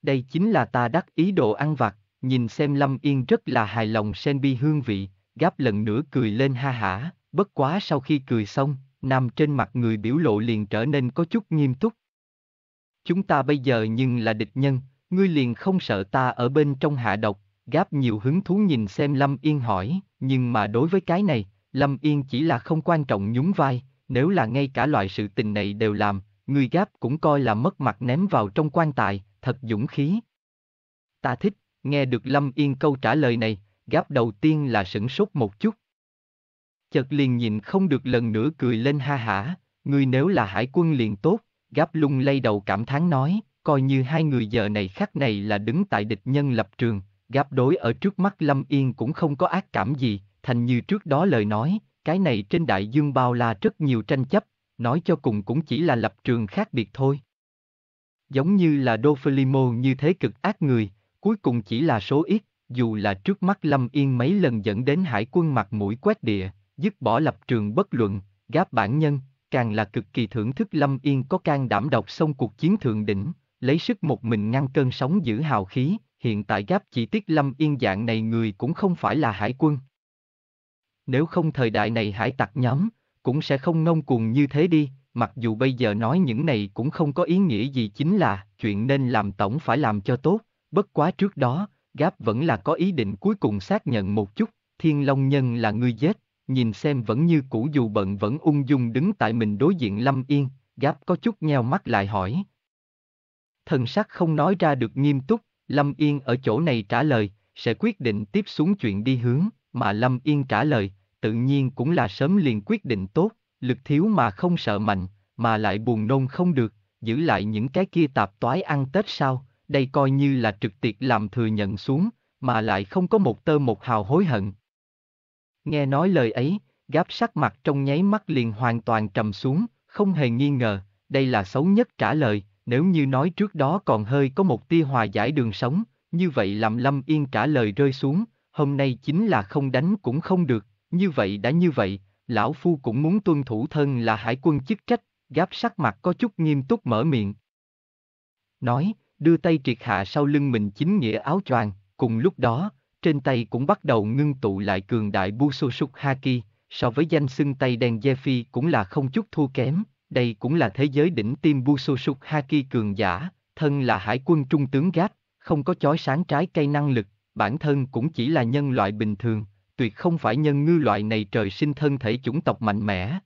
Đây chính là ta đắc ý đồ ăn vặt, Nhìn xem Lâm Yên rất là hài lòng sen bi hương vị, gáp lần nữa cười lên ha hả, bất quá sau khi cười xong, nằm trên mặt người biểu lộ liền trở nên có chút nghiêm túc. Chúng ta bây giờ nhưng là địch nhân, ngươi liền không sợ ta ở bên trong hạ độc, gáp nhiều hứng thú nhìn xem Lâm Yên hỏi, nhưng mà đối với cái này, Lâm Yên chỉ là không quan trọng nhún vai, nếu là ngay cả loại sự tình này đều làm, ngươi gáp cũng coi là mất mặt ném vào trong quan tài, thật dũng khí. Ta thích, Nghe được Lâm Yên câu trả lời này, gáp đầu tiên là sửng sốt một chút. Chợt liền nhìn không được lần nữa cười lên ha hả, ngươi nếu là hải quân liền tốt, gáp lung lay đầu cảm thán nói, coi như hai người giờ này khác này là đứng tại địch nhân lập trường, gáp đối ở trước mắt Lâm Yên cũng không có ác cảm gì, thành như trước đó lời nói, cái này trên đại dương bao la rất nhiều tranh chấp, nói cho cùng cũng chỉ là lập trường khác biệt thôi. Giống như là Đô Dofelimo như thế cực ác người, cuối cùng chỉ là số ít, dù là trước mắt Lâm Yên mấy lần dẫn đến hải quân mặt mũi quét địa, dứt bỏ lập trường bất luận, gáp bản nhân, càng là cực kỳ thưởng thức Lâm Yên có can đảm đọc xong cuộc chiến thượng đỉnh, lấy sức một mình ngăn cơn sóng giữ hào khí, hiện tại gáp chỉ tiết Lâm Yên dạng này người cũng không phải là hải quân. Nếu không thời đại này hải tặc nhóm, cũng sẽ không ngông cuồng như thế đi, mặc dù bây giờ nói những này cũng không có ý nghĩa gì chính là chuyện nên làm tổng phải làm cho tốt. Bất quá trước đó, Gáp vẫn là có ý định cuối cùng xác nhận một chút, Thiên Long Nhân là người giết, nhìn xem vẫn như cũ dù bận vẫn ung dung đứng tại mình đối diện Lâm Yên, Gáp có chút nheo mắt lại hỏi. Thần sắc không nói ra được nghiêm túc, Lâm Yên ở chỗ này trả lời, sẽ quyết định tiếp xuống chuyện đi hướng, mà Lâm Yên trả lời, tự nhiên cũng là sớm liền quyết định tốt, lực thiếu mà không sợ mạnh, mà lại buồn nôn không được, giữ lại những cái kia tạp toái ăn Tết sao, đây coi như là trực tiệc làm thừa nhận xuống, mà lại không có một tơ một hào hối hận. Nghe nói lời ấy, gáp sắc mặt trong nháy mắt liền hoàn toàn trầm xuống, không hề nghi ngờ, đây là xấu nhất trả lời, nếu như nói trước đó còn hơi có một tia hòa giải đường sống, như vậy làm Lâm Yên trả lời rơi xuống, hôm nay chính là không đánh cũng không được, như vậy đã như vậy, lão phu cũng muốn tuân thủ thân là hải quân chức trách, gáp sắc mặt có chút nghiêm túc mở miệng. Nói, đưa tay triệt hạ sau lưng mình chính nghĩa áo choàng, cùng lúc đó, trên tay cũng bắt đầu ngưng tụ lại cường đại Busoshuk Haki, so với danh xưng tay đen Jeffy cũng là không chút thua kém, đây cũng là thế giới đỉnh tim Busoshuk Haki cường giả, thân là hải quân trung tướng gác không có chói sáng trái cây năng lực, bản thân cũng chỉ là nhân loại bình thường, tuyệt không phải nhân ngư loại này trời sinh thân thể chủng tộc mạnh mẽ.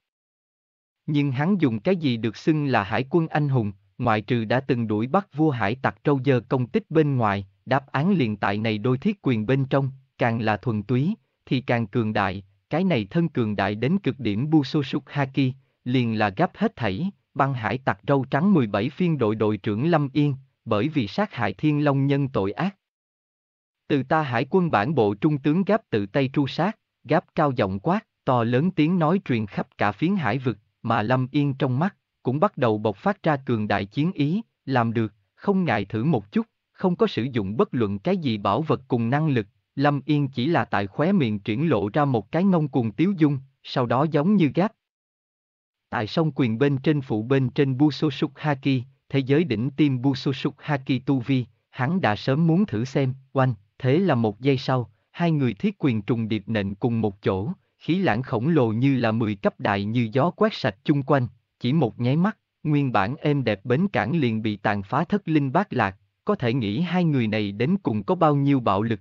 Nhưng hắn dùng cái gì được xưng là hải quân anh hùng, ngoại trừ đã từng đuổi bắt vua hải tặc trâu dơ công tích bên ngoài, đáp án liền tại này đôi thiết quyền bên trong, càng là thuần túy, thì càng cường đại, cái này thân cường đại đến cực điểm Busoshuk Haki, liền là gấp hết thảy, băng hải tặc râu trắng 17 phiên đội đội trưởng Lâm Yên, bởi vì sát hại thiên long nhân tội ác. Từ ta hải quân bản bộ trung tướng gáp tự tay tru sát, gáp cao giọng quát, to lớn tiếng nói truyền khắp cả phiến hải vực, mà Lâm Yên trong mắt, cũng bắt đầu bộc phát ra cường đại chiến ý, làm được, không ngại thử một chút, không có sử dụng bất luận cái gì bảo vật cùng năng lực, Lâm Yên chỉ là tại khóe miệng triển lộ ra một cái ngông cuồng tiếu dung, sau đó giống như gác. Tại sông quyền bên trên phụ bên trên Busoshuk Haki, thế giới đỉnh tim Busoshuk Haki Tu Vi, hắn đã sớm muốn thử xem, oanh, thế là một giây sau, hai người thiết quyền trùng điệp nện cùng một chỗ, khí lãng khổng lồ như là mười cấp đại như gió quét sạch chung quanh, chỉ một nháy mắt, nguyên bản êm đẹp bến cảng liền bị tàn phá thất linh bát lạc, có thể nghĩ hai người này đến cùng có bao nhiêu bạo lực.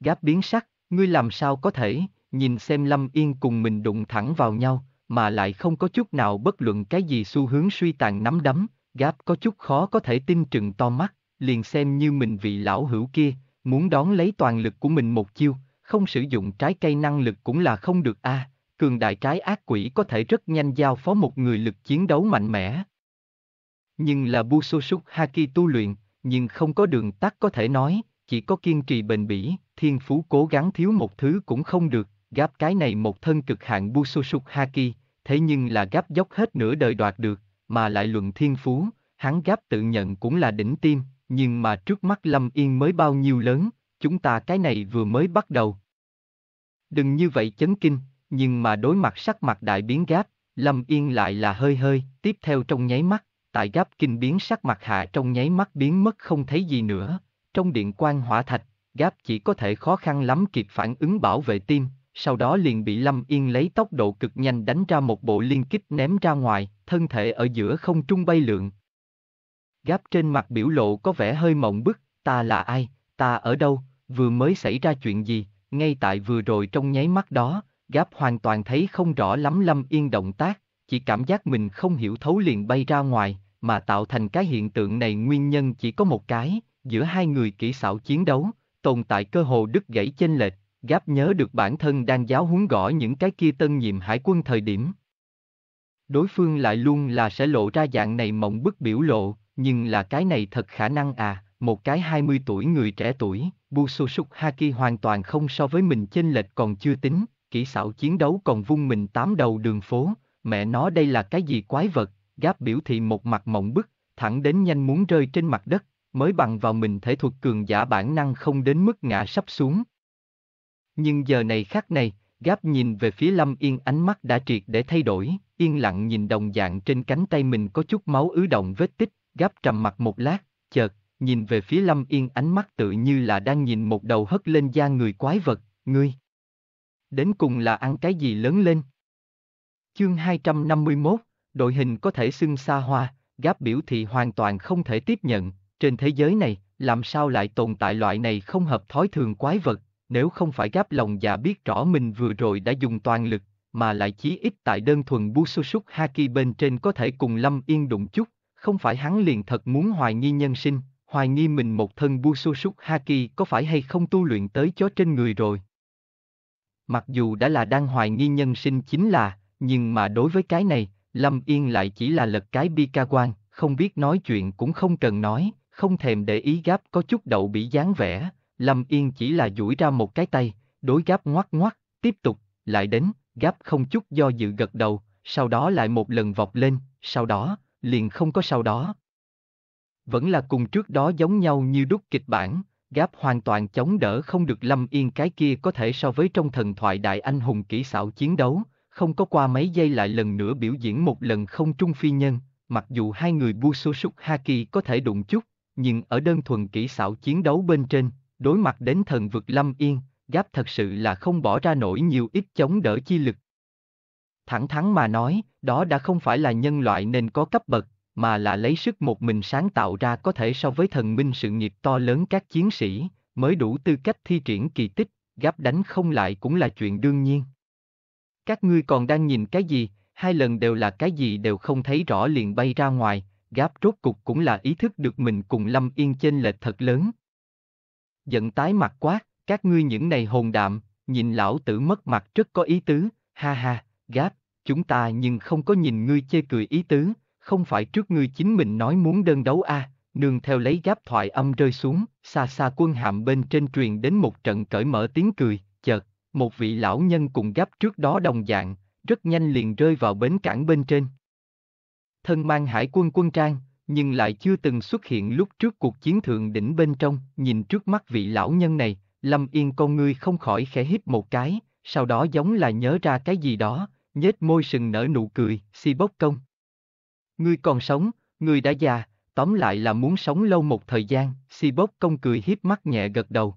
Gáp biến sắc, ngươi làm sao có thể, nhìn xem Lâm Yên cùng mình đụng thẳng vào nhau, mà lại không có chút nào bất luận cái gì xu hướng suy tàn nắm đấm, gáp có chút khó có thể tin trừng to mắt, liền xem như mình vị lão hữu kia, muốn đón lấy toàn lực của mình một chiêu, không sử dụng trái cây năng lực cũng là không được a. À cường đại cái ác quỷ có thể rất nhanh giao phó một người lực chiến đấu mạnh mẽ. Nhưng là Busoshuk Haki tu luyện, nhưng không có đường tắt có thể nói, chỉ có kiên trì bền bỉ, thiên phú cố gắng thiếu một thứ cũng không được, gáp cái này một thân cực hạn Busoshuk Haki, thế nhưng là gáp dốc hết nửa đời đoạt được, mà lại luận thiên phú, hắn gáp tự nhận cũng là đỉnh tim, nhưng mà trước mắt Lâm Yên mới bao nhiêu lớn, chúng ta cái này vừa mới bắt đầu. Đừng như vậy chấn kinh, nhưng mà đối mặt sắc mặt đại biến gáp, Lâm Yên lại là hơi hơi, tiếp theo trong nháy mắt, tại gáp kinh biến sắc mặt hạ trong nháy mắt biến mất không thấy gì nữa, trong điện quan hỏa thạch, gáp chỉ có thể khó khăn lắm kịp phản ứng bảo vệ tim, sau đó liền bị Lâm Yên lấy tốc độ cực nhanh đánh ra một bộ liên kích ném ra ngoài, thân thể ở giữa không trung bay lượn. Gáp trên mặt biểu lộ có vẻ hơi mộng bức, ta là ai, ta ở đâu, vừa mới xảy ra chuyện gì, ngay tại vừa rồi trong nháy mắt đó, Gáp hoàn toàn thấy không rõ lắm Lâm Yên động tác, chỉ cảm giác mình không hiểu thấu liền bay ra ngoài, mà tạo thành cái hiện tượng này nguyên nhân chỉ có một cái, giữa hai người kỹ xảo chiến đấu, tồn tại cơ hồ đứt gãy chênh lệch, Gáp nhớ được bản thân đang giáo huấn gõ những cái kia tân nhiệm hải quân thời điểm. Đối phương lại luôn là sẽ lộ ra dạng này mộng bức biểu lộ, nhưng là cái này thật khả năng à, một cái 20 tuổi người trẻ tuổi, Busushuk Haki hoàn toàn không so với mình chênh lệch còn chưa tính, kỹ xảo chiến đấu còn vung mình tám đầu đường phố, mẹ nó đây là cái gì quái vật, gáp biểu thị một mặt mộng bức, thẳng đến nhanh muốn rơi trên mặt đất, mới bằng vào mình thể thuật cường giả bản năng không đến mức ngã sắp xuống. Nhưng giờ này khác này, gáp nhìn về phía Lâm Yên ánh mắt đã triệt để thay đổi, yên lặng nhìn đồng dạng trên cánh tay mình có chút máu ứ động vết tích, gáp trầm mặt một lát, chợt, nhìn về phía Lâm Yên ánh mắt tự như là đang nhìn một đầu hất lên da người quái vật, ngươi đến cùng là ăn cái gì lớn lên. Chương 251, đội hình có thể xưng xa hoa, gáp biểu thị hoàn toàn không thể tiếp nhận, trên thế giới này, làm sao lại tồn tại loại này không hợp thói thường quái vật, nếu không phải gáp lòng dạ biết rõ mình vừa rồi đã dùng toàn lực, mà lại chí ít tại đơn thuần bu su súc haki bên trên có thể cùng Lâm Yên đụng chút, không phải hắn liền thật muốn hoài nghi nhân sinh, hoài nghi mình một thân bu su súc haki có phải hay không tu luyện tới chó trên người rồi. Mặc dù đã là đang hoài nghi nhân sinh chính là, nhưng mà đối với cái này, Lâm Yên lại chỉ là lật cái bi ca quan, không biết nói chuyện cũng không cần nói, không thèm để ý gáp có chút đậu bị dáng vẻ, Lâm Yên chỉ là duỗi ra một cái tay, đối gáp ngoắc ngoắc, tiếp tục, lại đến, gáp không chút do dự gật đầu, sau đó lại một lần vọc lên, sau đó, liền không có sau đó. Vẫn là cùng trước đó giống nhau như đúc kịch bản, Gáp hoàn toàn chống đỡ không được Lâm Yên cái kia có thể so với trong thần thoại đại anh hùng kỹ xảo chiến đấu, không có qua mấy giây lại lần nữa biểu diễn một lần không trung phi nhân, mặc dù hai người bu số súc Haki có thể đụng chút, nhưng ở đơn thuần kỹ xảo chiến đấu bên trên, đối mặt đến thần vực Lâm Yên, Gáp thật sự là không bỏ ra nổi nhiều ít chống đỡ chi lực. Thẳng thắn mà nói, đó đã không phải là nhân loại nên có cấp bậc, mà là lấy sức một mình sáng tạo ra có thể so với thần minh sự nghiệp to lớn các chiến sĩ, mới đủ tư cách thi triển kỳ tích, gáp đánh không lại cũng là chuyện đương nhiên. Các ngươi còn đang nhìn cái gì, hai lần đều là cái gì đều không thấy rõ liền bay ra ngoài, gáp rốt cục cũng là ý thức được mình cùng Lâm Yên trên lệch thật lớn. Giận tái mặt quá, các ngươi những này hồn đạm, nhìn lão tử mất mặt rất có ý tứ, ha ha, gáp, chúng ta nhưng không có nhìn ngươi chê cười ý tứ, không phải trước ngươi chính mình nói muốn đơn đấu a, à, nương theo lấy gáp thoại âm rơi xuống, xa xa quân hàm bên trên truyền đến một trận cởi mở tiếng cười, chợt, một vị lão nhân cùng gáp trước đó đồng dạng, rất nhanh liền rơi vào bến cảng bên trên. Thân mang hải quân quân trang, nhưng lại chưa từng xuất hiện lúc trước cuộc chiến thượng đỉnh bên trong, nhìn trước mắt vị lão nhân này, Lâm Yên con ngươi không khỏi khẽ hít một cái, sau đó giống là nhớ ra cái gì đó, nhếch môi sừng nở nụ cười, si bốc công. Ngươi còn sống, ngươi đã già, tóm lại là muốn sống lâu một thời gian, Si Bốc công cười hiếp mắt nhẹ gật đầu.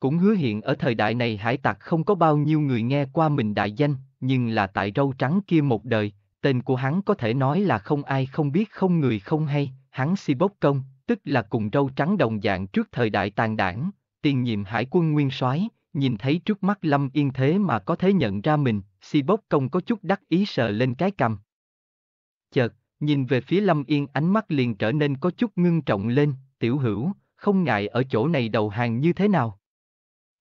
Cũng hứa hiện ở thời đại này hải tặc không có bao nhiêu người nghe qua mình đại danh, nhưng là tại râu trắng kia một đời, tên của hắn có thể nói là không ai không biết không người không hay, hắn Si Bốc công, tức là cùng râu trắng đồng dạng trước thời đại tàn đảng, tiền nhiệm hải quân nguyên soái, nhìn thấy trước mắt Lâm Yên thế mà có thể nhận ra mình, Si Bốc công có chút đắc ý sờ lên cái cầm. Chợt, nhìn về phía Lâm Yên ánh mắt liền trở nên có chút ngưng trọng lên, tiểu hữu, không ngại ở chỗ này đầu hàng như thế nào.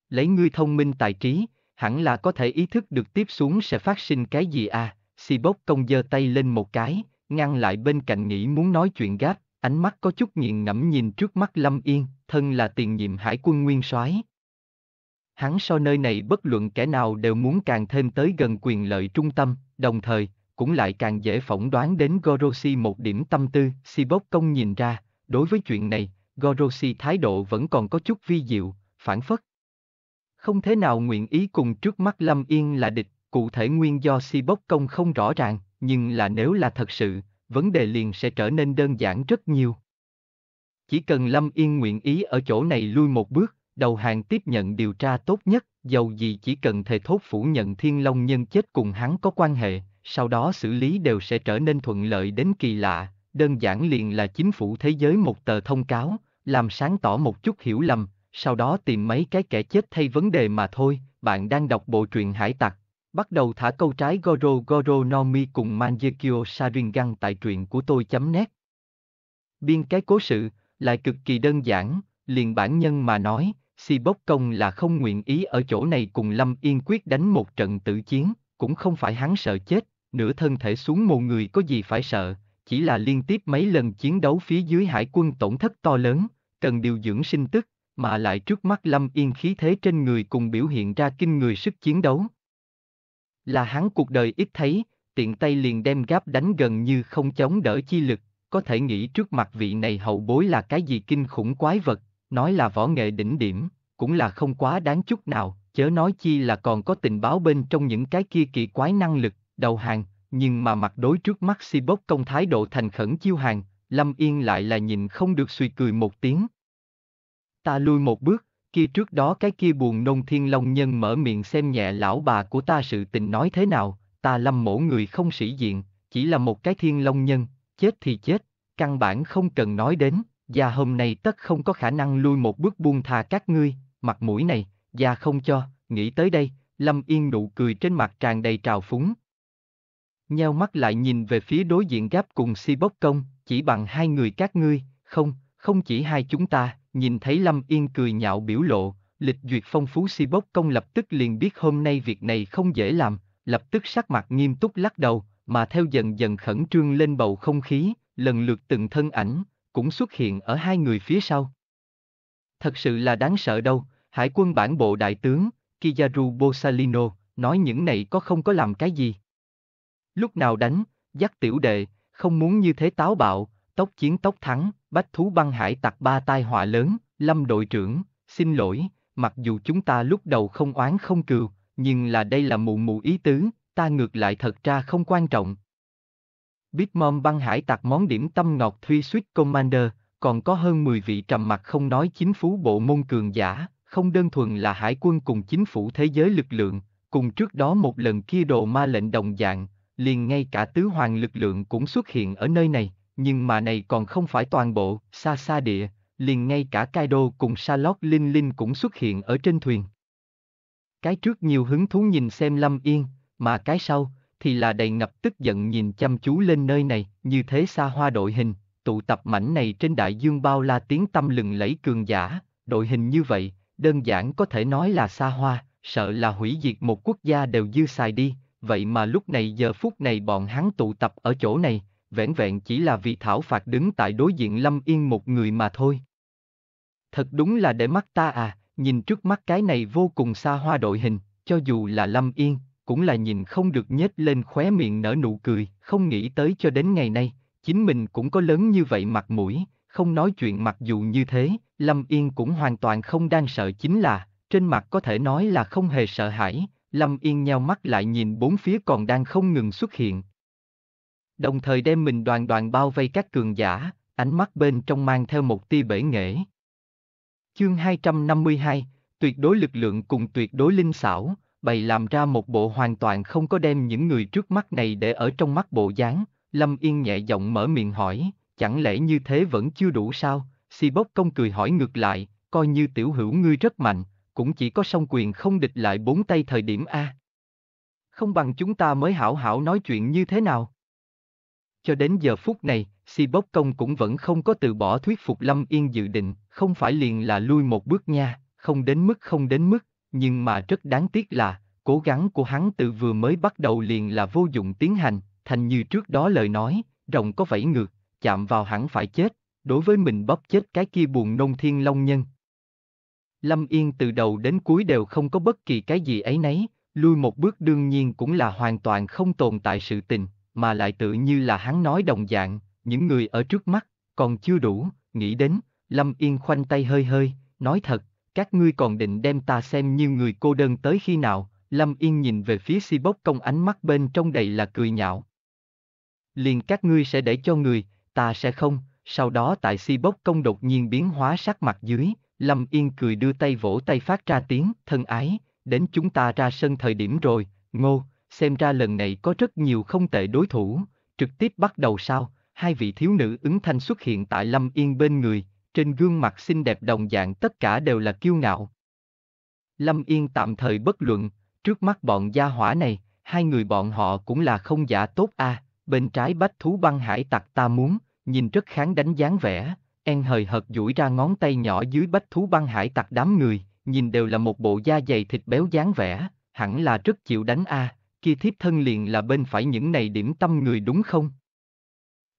Lấy ngươi thông minh tài trí, hẳn là có thể ý thức được tiếp xuống sẽ phát sinh cái gì à, si bốc công giơ tay lên một cái, ngăn lại bên cạnh nghĩ muốn nói chuyện gáp, ánh mắt có chút nghiện ngẫm nhìn trước mắt Lâm Yên, thân là tiền nhiệm hải quân nguyên soái. Hắn so nơi này bất luận kẻ nào đều muốn càng thêm tới gần quyền lợi trung tâm, đồng thời, cũng lại càng dễ phỏng đoán đến Gorosi một điểm tâm tư. Sibok công nhìn ra, đối với chuyện này, Gorosi thái độ vẫn còn có chút vi diệu, phản phất. Không thế nào nguyện ý cùng trước mắt Lâm Yên là địch, cụ thể nguyên do Sibok công không rõ ràng, nhưng là nếu là thật sự, vấn đề liền sẽ trở nên đơn giản rất nhiều. Chỉ cần Lâm Yên nguyện ý ở chỗ này lui một bước, đầu hàng tiếp nhận điều tra tốt nhất, dầu gì chỉ cần thề thốt phủ nhận Thiên Long Nhân chết cùng hắn có quan hệ, sau đó xử lý đều sẽ trở nên thuận lợi đến kỳ lạ, đơn giản liền là chính phủ thế giới một tờ thông cáo, làm sáng tỏ một chút hiểu lầm, sau đó tìm mấy cái kẻ chết thay vấn đề mà thôi, bạn đang đọc bộ truyện hải tặc. Bắt đầu thả câu trái Goro Goro Nomi cùng Manjekyo Sharingan tại truyện của tôi chấm nét. Biên cái cố sự, lại cực kỳ đơn giản, liền bản nhân mà nói, si bốc công là không nguyện ý ở chỗ này cùng Lâm Yên quyết đánh một trận tự chiến, cũng không phải hắn sợ chết, nửa thân thể xuống mồ người có gì phải sợ, chỉ là liên tiếp mấy lần chiến đấu phía dưới hải quân tổn thất to lớn, cần điều dưỡng sinh tức, mà lại trước mắt Lâm Yên khí thế trên người cùng biểu hiện ra kinh người sức chiến đấu. Là hắn cuộc đời ít thấy, tiện tay liền đem gáp đánh gần như không chống đỡ chi lực, có thể nghĩ trước mặt vị này hậu bối là cái gì kinh khủng quái vật, nói là võ nghệ đỉnh điểm, cũng là không quá đáng chút nào, chớ nói chi là còn có tình báo bên trong những cái kia kỳ quái năng lực, đầu hàng, nhưng mà mặt đối trước mắt si bốc công thái độ thành khẩn chiêu hàng, Lâm Yên lại là nhìn không được suy cười một tiếng. Ta lui một bước, kia trước đó cái kia buồn nôn thiên long nhân mở miệng xem nhẹ lão bà của ta sự tình nói thế nào, ta lâm mổ người không sĩ diện, chỉ là một cái thiên long nhân, chết thì chết, căn bản không cần nói đến, gia hôm nay tất không có khả năng lui một bước buông thà các ngươi, mặt mũi này, gia không cho, nghĩ tới đây, Lâm Yên nụ cười trên mặt tràn đầy trào phúng, nheo mắt lại nhìn về phía đối diện gáp cùng si bốc công, chỉ bằng hai người các ngươi, không, không chỉ hai chúng ta, nhìn thấy Lâm Yên cười nhạo biểu lộ, lịch duyệt phong phú si bốc công lập tức liền biết hôm nay việc này không dễ làm, lập tức sắc mặt nghiêm túc lắc đầu, mà theo dần dần khẩn trương lên bầu không khí, lần lượt từng thân ảnh, cũng xuất hiện ở hai người phía sau. Thật sự là đáng sợ đâu, hải quân bản bộ đại tướng, Kiyaru Bosalino, nói những này có không có làm cái gì. Lúc nào đánh, dắt tiểu đệ, không muốn như thế táo bạo, tốc chiến tốc thắng, bách thú băng hải tặc ba tai họa lớn, lâm đội trưởng, xin lỗi, mặc dù chúng ta lúc đầu không oán không cừu, nhưng là đây là mù mù ý tứ, ta ngược lại thật ra không quan trọng. Big Mom băng hải tặc món điểm tâm ngọt Thuy Sweet Commander, còn có hơn 10 vị trầm mặt không nói chính phủ bộ môn cường giả, không đơn thuần là hải quân cùng chính phủ thế giới lực lượng, cùng trước đó một lần kia đồ ma lệnh đồng dạng, liền ngay cả tứ hoàng lực lượng cũng xuất hiện ở nơi này, nhưng mà này còn không phải toàn bộ, xa xa địa, liền ngay cả Kaido cùng Salot Linh Linh cũng xuất hiện ở trên thuyền. Cái trước nhiều hứng thú nhìn xem Lâm Yên, mà cái sau, thì là đầy ngập tức giận nhìn chăm chú lên nơi này, như thế xa hoa đội hình, tụ tập mảnh này trên đại dương bao la tiếng tâm lừng lẫy cường giả, đội hình như vậy, đơn giản có thể nói là xa hoa, sợ là hủy diệt một quốc gia đều dư xài đi, vậy mà lúc này giờ phút này bọn hắn tụ tập ở chỗ này, vẻn vẹn chỉ là vì Thảo Phạt đứng tại đối diện Lâm Yên một người mà thôi. Thật đúng là để mắt ta à, nhìn trước mắt cái này vô cùng xa hoa đội hình, cho dù là Lâm Yên, cũng là nhìn không được nhếch lên khóe miệng nở nụ cười, không nghĩ tới cho đến ngày nay, chính mình cũng có lớn như vậy mặt mũi, không nói chuyện mặc dù như thế, Lâm Yên cũng hoàn toàn không đang sợ chính là, trên mặt có thể nói là không hề sợ hãi, Lâm Yên nheo mắt lại nhìn bốn phía còn đang không ngừng xuất hiện. Đồng thời đem mình đoàn đoàn bao vây các cường giả, ánh mắt bên trong mang theo một tia bể nghệ. Chương 252, tuyệt đối lực lượng cùng tuyệt đối linh xảo, bày làm ra một bộ hoàn toàn không có đem những người trước mắt này để ở trong mắt bộ dáng, Lâm Yên nhẹ giọng mở miệng hỏi, chẳng lẽ như thế vẫn chưa đủ sao? Si bốc công cười hỏi ngược lại, coi như tiểu hữu ngươi rất mạnh, cũng chỉ có song quyền không địch lại bốn tay thời điểm A. Không bằng chúng ta mới hảo hảo nói chuyện như thế nào. Cho đến giờ phút này, Si Bốc Công cũng vẫn không có từ bỏ thuyết phục Lâm Yên dự định, không phải liền là lui một bước nha, không đến mức không đến mức, nhưng mà rất đáng tiếc là, cố gắng của hắn từ vừa mới bắt đầu liền là vô dụng tiến hành, thành như trước đó lời nói, rồng có vẫy ngược, chạm vào hẳn phải chết, đối với mình bóp chết cái kia buồn nông thiên long nhân, Lâm Yên từ đầu đến cuối đều không có bất kỳ cái gì ấy nấy, lui một bước đương nhiên cũng là hoàn toàn không tồn tại sự tình, mà lại tự như là hắn nói đồng dạng, những người ở trước mắt, còn chưa đủ, nghĩ đến, Lâm Yên khoanh tay hơi hơi, nói thật, các ngươi còn định đem ta xem như người cô đơn tới khi nào, Lâm Yên nhìn về phía si bốc công ánh mắt bên trong đầy là cười nhạo. Liền các ngươi sẽ để cho người, ta sẽ không, sau đó tại si bốc công đột nhiên biến hóa sắc mặt dưới, Lâm Yên cười đưa tay vỗ tay phát ra tiếng, thân ái, đến chúng ta ra sân thời điểm rồi, ngô, xem ra lần này có rất nhiều không tệ đối thủ, trực tiếp bắt đầu sao, hai vị thiếu nữ ứng thanh xuất hiện tại Lâm Yên bên người, trên gương mặt xinh đẹp đồng dạng tất cả đều là kiêu ngạo. Lâm Yên tạm thời bất luận, trước mắt bọn gia hỏa này, hai người bọn họ cũng là không giả tốt a. À. bên trái bách thú băng hải tặc ta muốn, nhìn rất kháng đánh dáng vẻ, En hời hợt duỗi ra ngón tay nhỏ dưới bách thú băng hải tặc đám người, nhìn đều là một bộ da dày thịt béo dáng vẻ, hẳn là rất chịu đánh a, à, kia thiếp thân liền là bên phải những này điểm tâm người đúng không?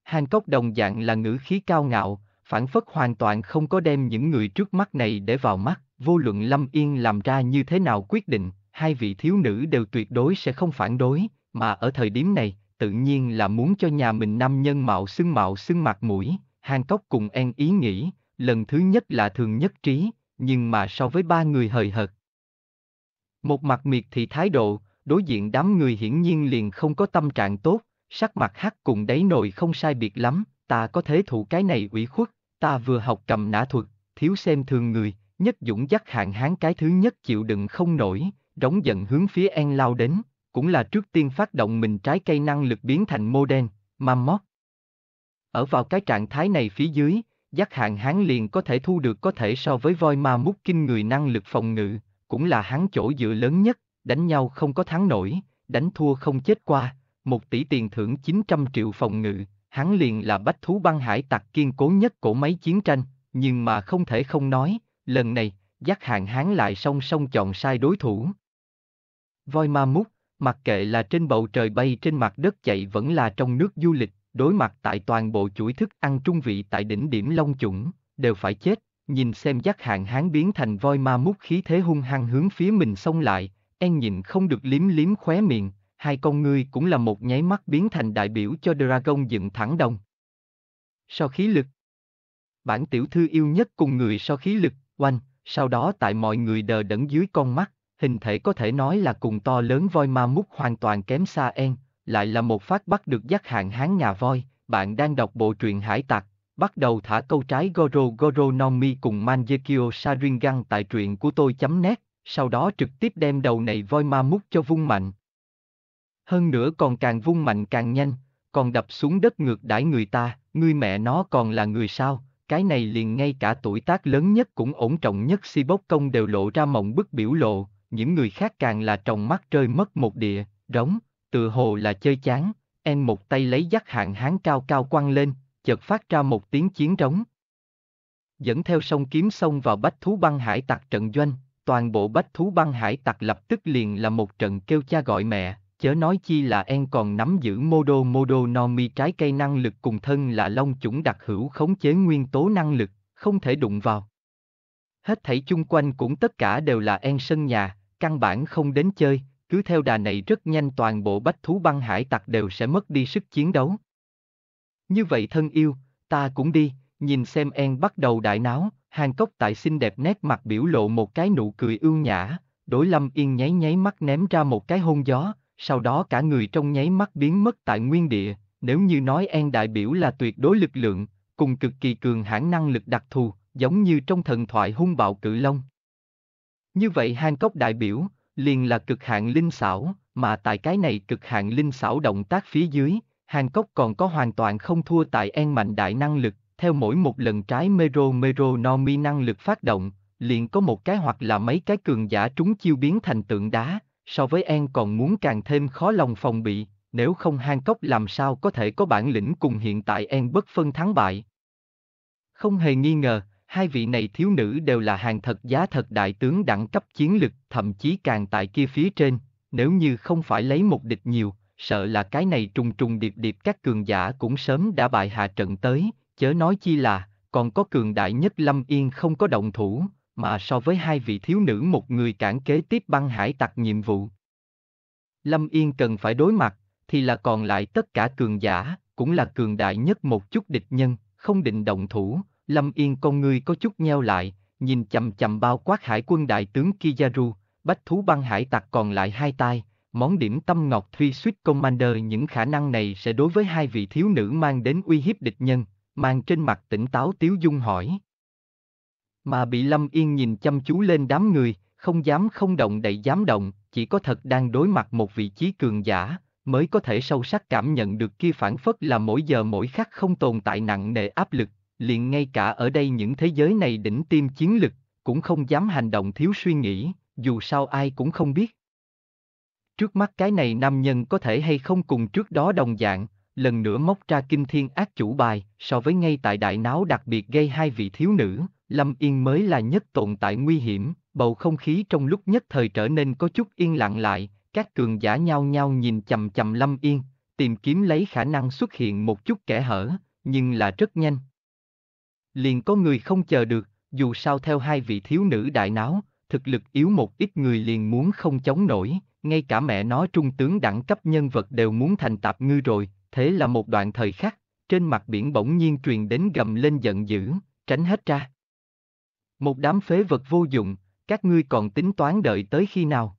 Hàn Cốc đồng dạng là ngữ khí cao ngạo, phản phất hoàn toàn không có đem những người trước mắt này để vào mắt, vô luận Lâm Yên làm ra như thế nào quyết định, hai vị thiếu nữ đều tuyệt đối sẽ không phản đối, mà ở thời điểm này, tự nhiên là muốn cho nhà mình nam nhân mạo xưng mạo xưng mặt mũi, Hàng Hancock cùng En ý nghĩ, lần thứ nhất là thường nhất trí, nhưng mà so với ba người hời hợt. Một mặt miệt thì thái độ, đối diện đám người hiển nhiên liền không có tâm trạng tốt, sắc mặt hắc cùng đáy nồi không sai biệt lắm, ta có thế thủ cái này ủy khuất, ta vừa học cầm nã thuật, thiếu xem thường người, nhất dũng dắt hạng hán cái thứ nhất chịu đựng không nổi, đóng giận hướng phía en lao đến, cũng là trước tiên phát động mình trái cây năng lực biến thành mô đen, mammoth. Ở vào cái trạng thái này phía dưới, giác hạn hắn liền có thể thu được có thể so với voi ma mút kinh người năng lực phòng ngự, cũng là hắn chỗ dựa lớn nhất, đánh nhau không có thắng nổi, đánh thua không chết qua, một tỷ tiền thưởng 900 triệu phòng ngự, hắn liền là bách thú băng hải tặc kiên cố nhất của mấy chiến tranh, nhưng mà không thể không nói, lần này, giác hạn hắn lại song song chọn sai đối thủ. Voi ma mút, mặc kệ là trên bầu trời bay trên mặt đất chạy vẫn là trong nước du lịch, đối mặt tại toàn bộ chuỗi thức ăn trung vị tại đỉnh điểm long chủng, đều phải chết, nhìn xem giác hạn hán biến thành voi ma mút khí thế hung hăng hướng phía mình xông lại, en nhìn không được liếm liếm khóe miệng, hai con ngươi cũng là một nháy mắt biến thành đại biểu cho Dragon dựng thẳng đồng. So khí lực Bản tiểu thư yêu nhất cùng người so khí lực, oanh, sau đó tại mọi người đờ đẫn dưới con mắt, hình thể có thể nói là cùng to lớn voi ma mút hoàn toàn kém xa en, lại là một phát bắt được giác hạn hán ngà voi, bạn đang đọc bộ truyện hải tặc, bắt đầu thả câu trái Goro Goro Nomi cùng Manjekyo Sharingan tại truyện của tôi chấm nét, sau đó trực tiếp đem đầu này voi ma mút cho vung mạnh. Hơn nữa còn càng vung mạnh càng nhanh, còn đập xuống đất ngược đãi người ta, người mẹ nó còn là người sao, cái này liền ngay cả tuổi tác lớn nhất cũng ổn trọng nhất si bốc công đều lộ ra mộng bức biểu lộ, những người khác càng là trồng mắt rơi mất một địa, rống, Tự hồ là chơi chán, em một tay lấy dắt hạng hán cao cao quăng lên, chợt phát ra một tiếng chiến trống. Dẫn theo sông kiếm sông vào bách thú băng hải tặc trận doanh, toàn bộ bách thú băng hải tặc lập tức liền là một trận kêu cha gọi mẹ, chớ nói chi là em còn nắm giữ mô đô mô đô no mi trái cây năng lực cùng thân là long chủng đặc hữu khống chế nguyên tố năng lực, không thể đụng vào. Hết thảy chung quanh cũng tất cả đều là en sân nhà, căn bản không đến chơi, cứ theo đà này rất nhanh toàn bộ bách thú băng hải tặc đều sẽ mất đi sức chiến đấu. Như vậy thân yêu, ta cũng đi, nhìn xem En bắt đầu đại náo, Hàn Cốc tại xinh đẹp nét mặt biểu lộ một cái nụ cười ưu nhã, đối Lâm Yên nháy nháy mắt ném ra một cái hôn gió, sau đó cả người trong nháy mắt biến mất tại nguyên địa, nếu như nói En đại biểu là tuyệt đối lực lượng, cùng cực kỳ cường hãn năng lực đặc thù, giống như trong thần thoại hung bạo cự long. Như vậy Hàn Cốc đại biểu, liền là cực hạn linh xảo, mà tại cái này cực hạn linh xảo động tác phía dưới, Hàn Cốc còn có hoàn toàn không thua tại en mạnh đại năng lực, theo mỗi một lần trái Mero Mero no mi năng lực phát động, liền có một cái hoặc là mấy cái cường giả trúng chiêu biến thành tượng đá, so với en còn muốn càng thêm khó lòng phòng bị, nếu không Hàn Cốc làm sao có thể có bản lĩnh cùng hiện tại en bất phân thắng bại. Không hề nghi ngờ, hai vị này thiếu nữ đều là hàng thật giá thật đại tướng đẳng cấp chiến lực, thậm chí càng tại kia phía trên, nếu như không phải lấy một địch nhiều, sợ là cái này trùng trùng điệp điệp các cường giả cũng sớm đã bại hạ trận tới, chớ nói chi là, còn có cường đại nhất Lâm Yên không có động thủ, mà so với hai vị thiếu nữ một người cản kế tiếp băng hải tặc nhiệm vụ. Lâm Yên cần phải đối mặt, thì là còn lại tất cả cường giả, cũng là cường đại nhất một chút địch nhân, không định động thủ, Lâm Yên con người có chút nheo lại, nhìn chậm chậm bao quát hải quân đại tướng Kizaru, bách thú băng hải tặc còn lại hai tay, món điểm tâm ngọc thuy suýt commander những khả năng này sẽ đối với hai vị thiếu nữ mang đến uy hiếp địch nhân, mang trên mặt tỉnh táo Tiếu Dung hỏi. Mà bị Lâm Yên nhìn chăm chú lên đám người, không dám không động đậy dám động, chỉ có thật đang đối mặt một vị trí cường giả, mới có thể sâu sắc cảm nhận được kia phản phất là mỗi giờ mỗi khắc không tồn tại nặng nề áp lực, liền ngay cả ở đây những thế giới này đỉnh tiêm chiến lực, cũng không dám hành động thiếu suy nghĩ, dù sao ai cũng không biết. Trước mắt cái này nam nhân có thể hay không cùng trước đó đồng dạng, lần nữa móc ra kinh thiên ác chủ bài, so với ngay tại đại náo đặc biệt gây hai vị thiếu nữ, Lâm Yên mới là nhất tồn tại nguy hiểm, bầu không khí trong lúc nhất thời trở nên có chút yên lặng lại, các cường giả nhau nhau nhìn chầm chầm Lâm Yên, tìm kiếm lấy khả năng xuất hiện một chút kẻ hở, nhưng là rất nhanh, liền có người không chờ được, dù sao theo hai vị thiếu nữ đại náo, thực lực yếu một ít người liền muốn không chống nổi, ngay cả mẹ nó trung tướng đẳng cấp nhân vật đều muốn thành tạp ngư rồi, thế là một đoạn thời khắc, trên mặt biển bỗng nhiên truyền đến gầm lên giận dữ, tránh hết ra. Một đám phế vật vô dụng, các ngươi còn tính toán đợi tới khi nào?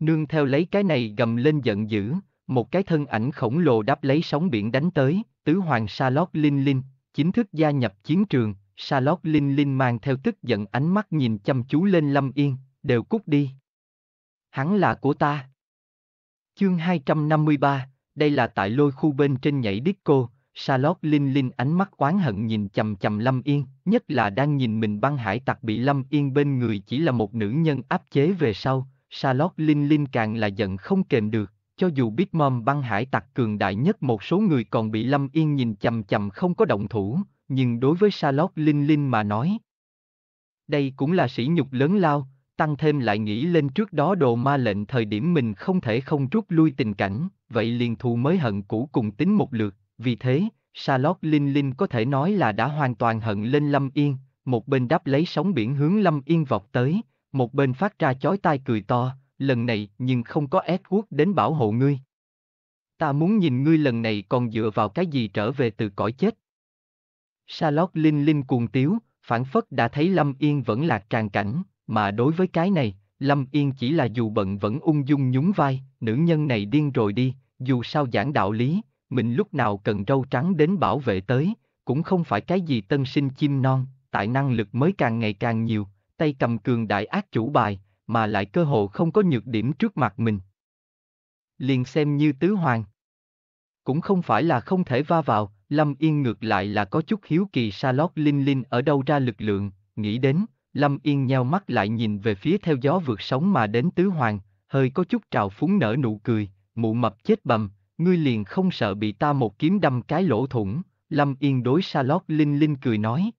Nương theo lấy cái này gầm lên giận dữ, một cái thân ảnh khổng lồ đáp lấy sóng biển đánh tới, tứ hoàng sa lót linh linh, chính thức gia nhập chiến trường, Salot Linh Linh mang theo tức giận ánh mắt nhìn chăm chú lên Lâm Yên, đều cút đi. Hắn là của ta. Chương 253, đây là tại lôi khu bên trên nhảy disco, Salot Linh Linh ánh mắt oán hận nhìn chầm chầm Lâm Yên, nhất là đang nhìn mình băng hải tặc bị Lâm Yên bên người chỉ là một nữ nhân áp chế về sau, Salot Linh Linh càng là giận không kềm được, cho dù biết Mom băng hải tặc cường đại nhất một số người còn bị Lâm Yên nhìn chầm chầm không có động thủ, nhưng đối với Salot Linh Linh mà nói. Đây cũng là sỉ nhục lớn lao, tăng thêm lại nghĩ lên trước đó đồ ma lệnh thời điểm mình không thể không rút lui tình cảnh, vậy liền thù mới hận cũ cùng tính một lượt, vì thế, Salot Linh Linh có thể nói là đã hoàn toàn hận lên Lâm Yên, một bên đáp lấy sóng biển hướng Lâm Yên vọt tới, một bên phát ra chói tai cười to, lần này nhưng không có Edward đến bảo hộ ngươi. Ta muốn nhìn ngươi lần này còn dựa vào cái gì trở về từ cõi chết. Charlotte Linh Linh cuồng tiếu, phản phất đã thấy Lâm Yên vẫn lạc tràn cảnh, mà đối với cái này, Lâm Yên chỉ là dù bận vẫn ung dung nhún vai, nữ nhân này điên rồi đi, dù sao giảng đạo lý, mình lúc nào cần râu trắng đến bảo vệ tới, cũng không phải cái gì tân sinh chim non, tại năng lực mới càng ngày càng nhiều, tay cầm cường đại ác chủ bài, mà lại cơ hồ không có nhược điểm trước mặt mình. Liền xem như tứ hoàng. Cũng không phải là không thể va vào, Lâm Yên ngược lại là có chút hiếu kỳ sa lót Linh Linh ở đâu ra lực lượng, nghĩ đến, Lâm Yên nheo mắt lại nhìn về phía theo gió vượt sóng mà đến tứ hoàng, hơi có chút trào phúng nở nụ cười, mụ mập chết bầm, ngươi liền không sợ bị ta một kiếm đâm cái lỗ thủng, Lâm Yên đối sa lót Linh Linh cười nói.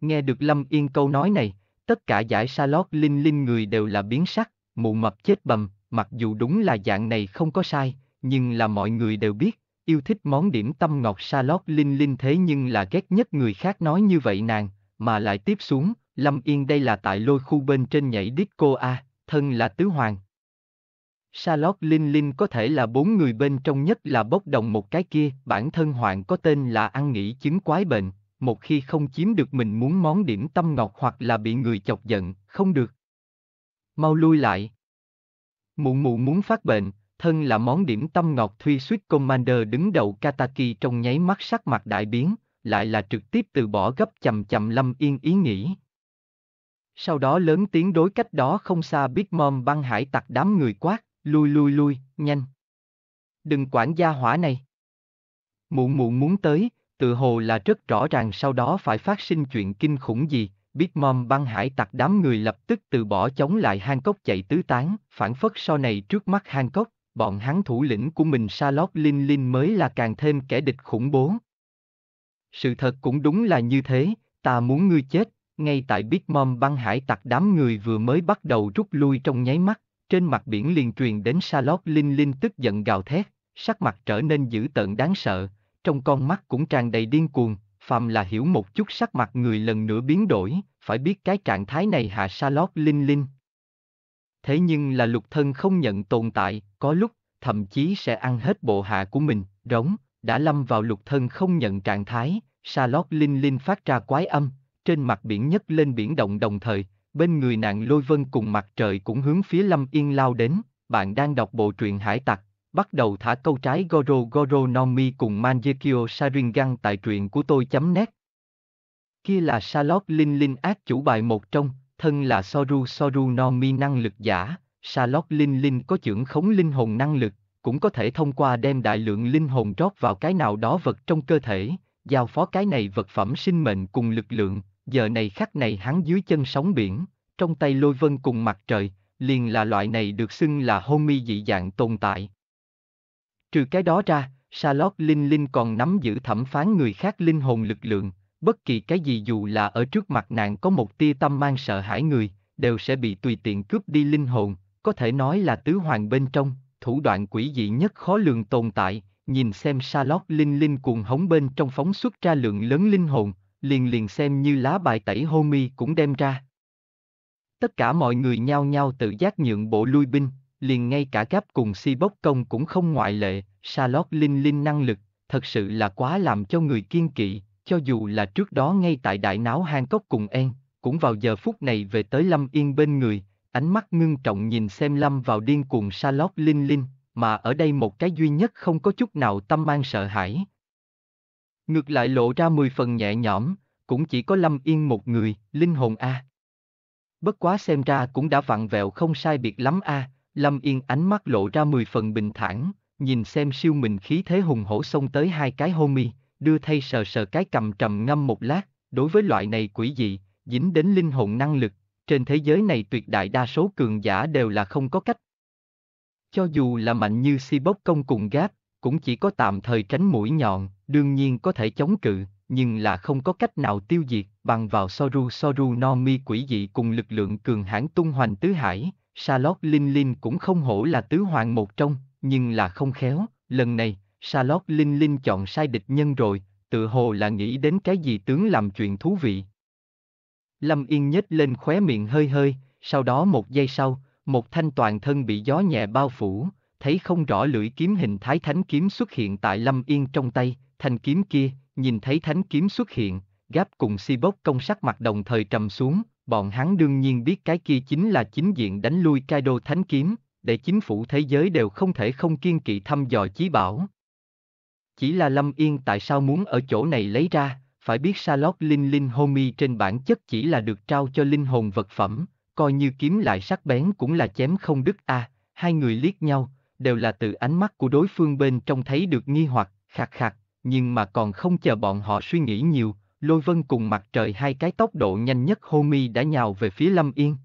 Nghe được Lâm Yên câu nói này, Tất cả giải salot linh linh người đều là biến sắc, mụ mập chết bầm, mặc dù đúng là dạng này không có sai, nhưng là mọi người đều biết, yêu thích món điểm tâm ngọt salot linh linh thế nhưng là ghét nhất người khác nói như vậy nàng, mà lại tiếp xuống, Lâm Yên đây là tại lôi khu bên trên nhảy đít cô A, thân là tứ hoàng. Salot Linh Linh có thể là bốn người bên trong nhất là bốc đồng một cái kia, bản thân hoạn có tên là ăn nghĩ chứng quái bệnh, một khi không chiếm được mình muốn món điểm tâm ngọt hoặc là bị người chọc giận, không được. Mau lui lại. Mụ mụ muốn phát bệnh, thân là món điểm tâm ngọt thuy suýt commander đứng đầu Kataki trong nháy mắt sắc mặt đại biến, lại là trực tiếp từ bỏ gấp chầm chậm lâm yên ý nghĩ. Sau đó lớn tiếng đối cách đó không xa Big Mom băng hải tặc đám người quát, lui lui lui, nhanh. Đừng quản gia hỏa này. Mụ mụ muốn tới, tự hồ là rất rõ ràng sau đó phải phát sinh chuyện kinh khủng gì, Big Mom băng hải tặc đám người lập tức từ bỏ chống lại Hancock chạy tứ tán, phản phất so này trước mắt Hancock, bọn hắn thủ lĩnh của mình Salot Linh Linh mới là càng thêm kẻ địch khủng bố. Sự thật cũng đúng là như thế, ta muốn ngươi chết, ngay tại Big Mom băng hải tặc đám người vừa mới bắt đầu rút lui trong nháy mắt, trên mặt biển liền truyền đến Salot Linh Linh tức giận gào thét, sắc mặt trở nên dữ tợn đáng sợ, trong con mắt cũng tràn đầy điên cuồng, phàm là hiểu một chút sắc mặt người lần nữa biến đổi, phải biết cái trạng thái này hạ sa lót linh linh. Thế nhưng là lục thân không nhận tồn tại, có lúc, thậm chí sẽ ăn hết bộ hạ của mình, rống, đã lâm vào lục thân không nhận trạng thái, sa lót linh linh phát ra quái âm, trên mặt biển nhấc lên biển động đồng thời, bên người nạn lôi vân cùng mặt trời cũng hướng phía lâm yên lao đến, bạn đang đọc bộ truyện hải tặc bắt đầu thả câu trái Goro Goro Nomi cùng Manjekyo Sharingan tại truyện của tôi chấm nét Kia là Salot Linh Linh ác chủ bài một trong, thân là Soru Soru Nomi năng lực giả, Salot Linh Linh có trưởng khống linh hồn năng lực, cũng có thể thông qua đem đại lượng linh hồn rót vào cái nào đó vật trong cơ thể, giao phó cái này vật phẩm sinh mệnh cùng lực lượng, giờ này khắc này hắn dưới chân sóng biển, trong tay lôi vân cùng mặt trời, liền là loại này được xưng là homi dị dạng tồn tại, Trừ cái đó ra, Charlotte Linh Linh còn nắm giữ thẩm phán người khác linh hồn lực lượng, bất kỳ cái gì dù là ở trước mặt nàng có một tia tâm mang sợ hãi người, đều sẽ bị tùy tiện cướp đi linh hồn, có thể nói là tứ hoàng bên trong, thủ đoạn quỷ dị nhất khó lường tồn tại, nhìn xem Charlotte Linh Linh cuồng hống bên trong phóng xuất ra lượng lớn linh hồn, liền liền xem như lá bài tẩy hô mi cũng đem ra. Tất cả mọi người nhao nhao tự giác nhượng bộ lui binh, liền ngay cả gáp cùng si bốc công cũng không ngoại lệ, Salot Linh Linh năng lực, thật sự là quá làm cho người kiên kỵ, cho dù là trước đó ngay tại đại náo hang cốc cùng En, cũng vào giờ phút này về tới Lâm Yên bên người, ánh mắt ngưng trọng nhìn xem Lâm vào điên cuồng Salot Linh Linh, mà ở đây một cái duy nhất không có chút nào tâm mang sợ hãi. Ngược lại lộ ra mười phần nhẹ nhõm, cũng chỉ có Lâm Yên một người, linh hồn A. Bất quá xem ra cũng đã vặn vẹo không sai biệt lắm A, Lâm Yên ánh mắt lộ ra mười phần bình thản, nhìn xem siêu mình khí thế hùng hổ xông tới hai cái homie, đưa thay sờ sờ cái cầm trầm ngâm một lát, đối với loại này quỷ dị, dính đến linh hồn năng lực, trên thế giới này tuyệt đại đa số cường giả đều là không có cách. Cho dù là mạnh như si bốc công cùng gáp, cũng chỉ có tạm thời tránh mũi nhọn, đương nhiên có thể chống cự, nhưng là không có cách nào tiêu diệt, bằng vào Soru Soru no mi quỷ dị cùng lực lượng cường hãn tung hoành tứ hải, Charlotte Linh Linh cũng không hổ là tứ hoàng một trong, nhưng là không khéo, lần này, Charlotte Linh Linh chọn sai địch nhân rồi, tự hồ là nghĩ đến cái gì tướng làm chuyện thú vị. Lâm Yên nhếch lên khóe miệng hơi hơi, sau đó một giây sau, một thanh toàn thân bị gió nhẹ bao phủ, thấy không rõ lưỡi kiếm hình thái thánh kiếm xuất hiện tại Lâm Yên trong tay, thanh kiếm kia, nhìn thấy thánh kiếm xuất hiện, gáp cùng si bốc công sắc mặt đồng thời trầm xuống, Bọn hắn đương nhiên biết cái kia chính là chính diện đánh lui Kaido Thánh Kiếm, để chính phủ thế giới đều không thể không kiên kỵ thăm dò chí bảo. Chỉ là Lâm Yên tại sao muốn ở chỗ này lấy ra, phải biết Salot Linh Linh Homi trên bản chất chỉ là được trao cho linh hồn vật phẩm, coi như kiếm lại sắc bén cũng là chém không đứt a. À, hai người liếc nhau, đều là từ ánh mắt của đối phương bên trong thấy được nghi hoặc, khạc khạc, nhưng mà còn không chờ bọn họ suy nghĩ nhiều, lôi vân cùng mặt trời hai cái tốc độ nhanh nhất hô mi đã nhào về phía lâm yên.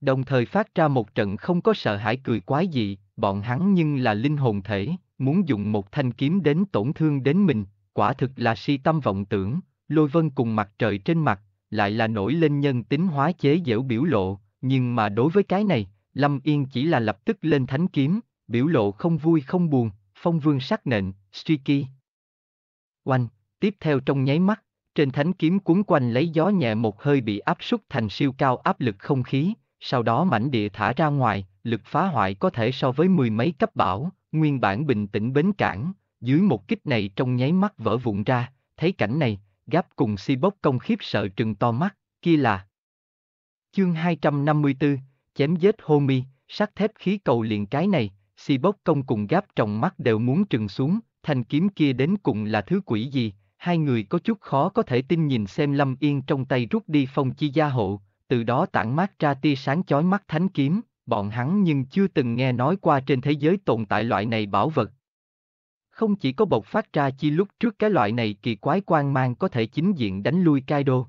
Đồng thời phát ra một trận không có sợ hãi cười quái dị, bọn hắn nhưng là linh hồn thể, muốn dùng một thanh kiếm đến tổn thương đến mình, quả thực là si tâm vọng tưởng, lôi vân cùng mặt trời trên mặt, lại là nổi lên nhân tính hóa chế dễu biểu lộ, nhưng mà đối với cái này, Lâm Yên chỉ là lập tức lên thánh kiếm, biểu lộ không vui không buồn, phong vương sắc nện, Striki. Oanh, Tiếp theo trong nháy mắt, trên thánh kiếm cuốn quanh lấy gió nhẹ một hơi bị áp súc thành siêu cao áp lực không khí, sau đó mảnh địa thả ra ngoài, lực phá hoại có thể so với mười mấy cấp bão, nguyên bản bình tĩnh bến cảng, dưới một kích này trong nháy mắt vỡ vụn ra, thấy cảnh này, gáp cùng si bốc công khiếp sợ trừng to mắt, kia là. Chương 254, chém giết Homi, sắt thép khí cầu liền cái này, si bốc công cùng gáp trong mắt đều muốn trừng xuống, thanh kiếm kia đến cùng là thứ quỷ gì, Hai người có chút khó có thể tin nhìn xem Lâm Yên trong tay rút đi phong chi gia hộ, từ đó tản mát ra tia sáng chói mắt thánh kiếm, bọn hắn nhưng chưa từng nghe nói qua trên thế giới tồn tại loại này bảo vật. Không chỉ có bộc phát ra chi lúc trước cái loại này kỳ quái quan mang có thể chính diện đánh lui Kaido.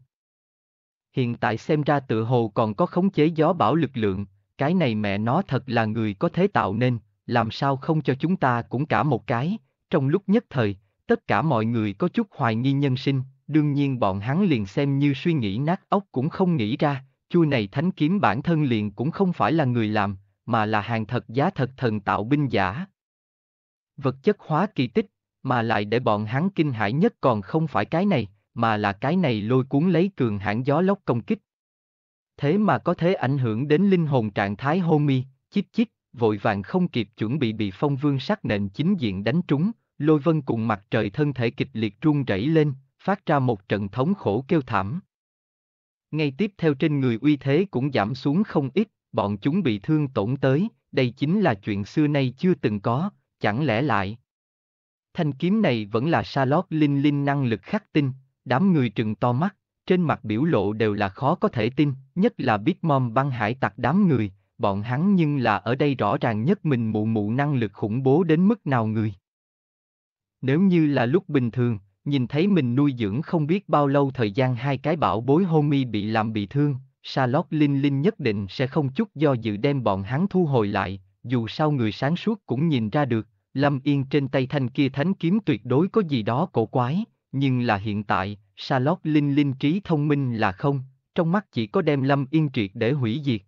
Hiện tại xem ra tự hồ còn có khống chế gió bão lực lượng, cái này mẹ nó thật là người có thế tạo nên, làm sao không cho chúng ta cũng cả một cái, trong lúc nhất thời, tất cả mọi người có chút hoài nghi nhân sinh, đương nhiên bọn hắn liền xem như suy nghĩ nát óc cũng không nghĩ ra, chui này thánh kiếm bản thân liền cũng không phải là người làm, mà là hàng thật giá thật thần tạo binh giả. Vật chất hóa kỳ tích, mà lại để bọn hắn kinh hãi nhất còn không phải cái này, mà là cái này lôi cuốn lấy cường hãn gió lốc công kích. Thế mà có thể ảnh hưởng đến linh hồn trạng thái hô mi, chít chít, vội vàng không kịp chuẩn bị bị phong vương sắc nền chính diện đánh trúng, Lôi vân cùng mặt trời thân thể kịch liệt run rẩy lên, phát ra một trận thống khổ kêu thảm. Ngay tiếp theo trên người uy thế cũng giảm xuống không ít, bọn chúng bị thương tổn tới, đây chính là chuyện xưa nay chưa từng có, chẳng lẽ lại. Thanh kiếm này vẫn là sa lót linh linh năng lực khắc tinh, đám người trừng to mắt, trên mặt biểu lộ đều là khó có thể tin, nhất là Big Mom băng hải tặc đám người, bọn hắn nhưng là ở đây rõ ràng nhất mình mụ mụ năng lực khủng bố đến mức nào người. Nếu như là lúc bình thường, nhìn thấy mình nuôi dưỡng không biết bao lâu thời gian hai cái bảo bối homie bị làm bị thương, Salot Linh Linh nhất định sẽ không chút do dự đem bọn hắn thu hồi lại, dù sao người sáng suốt cũng nhìn ra được, Lâm Yên trên tay thanh kia thánh kiếm tuyệt đối có gì đó cổ quái, nhưng là hiện tại, Salot Linh Linh trí thông minh là không, trong mắt chỉ có đem Lâm Yên triệt để hủy diệt.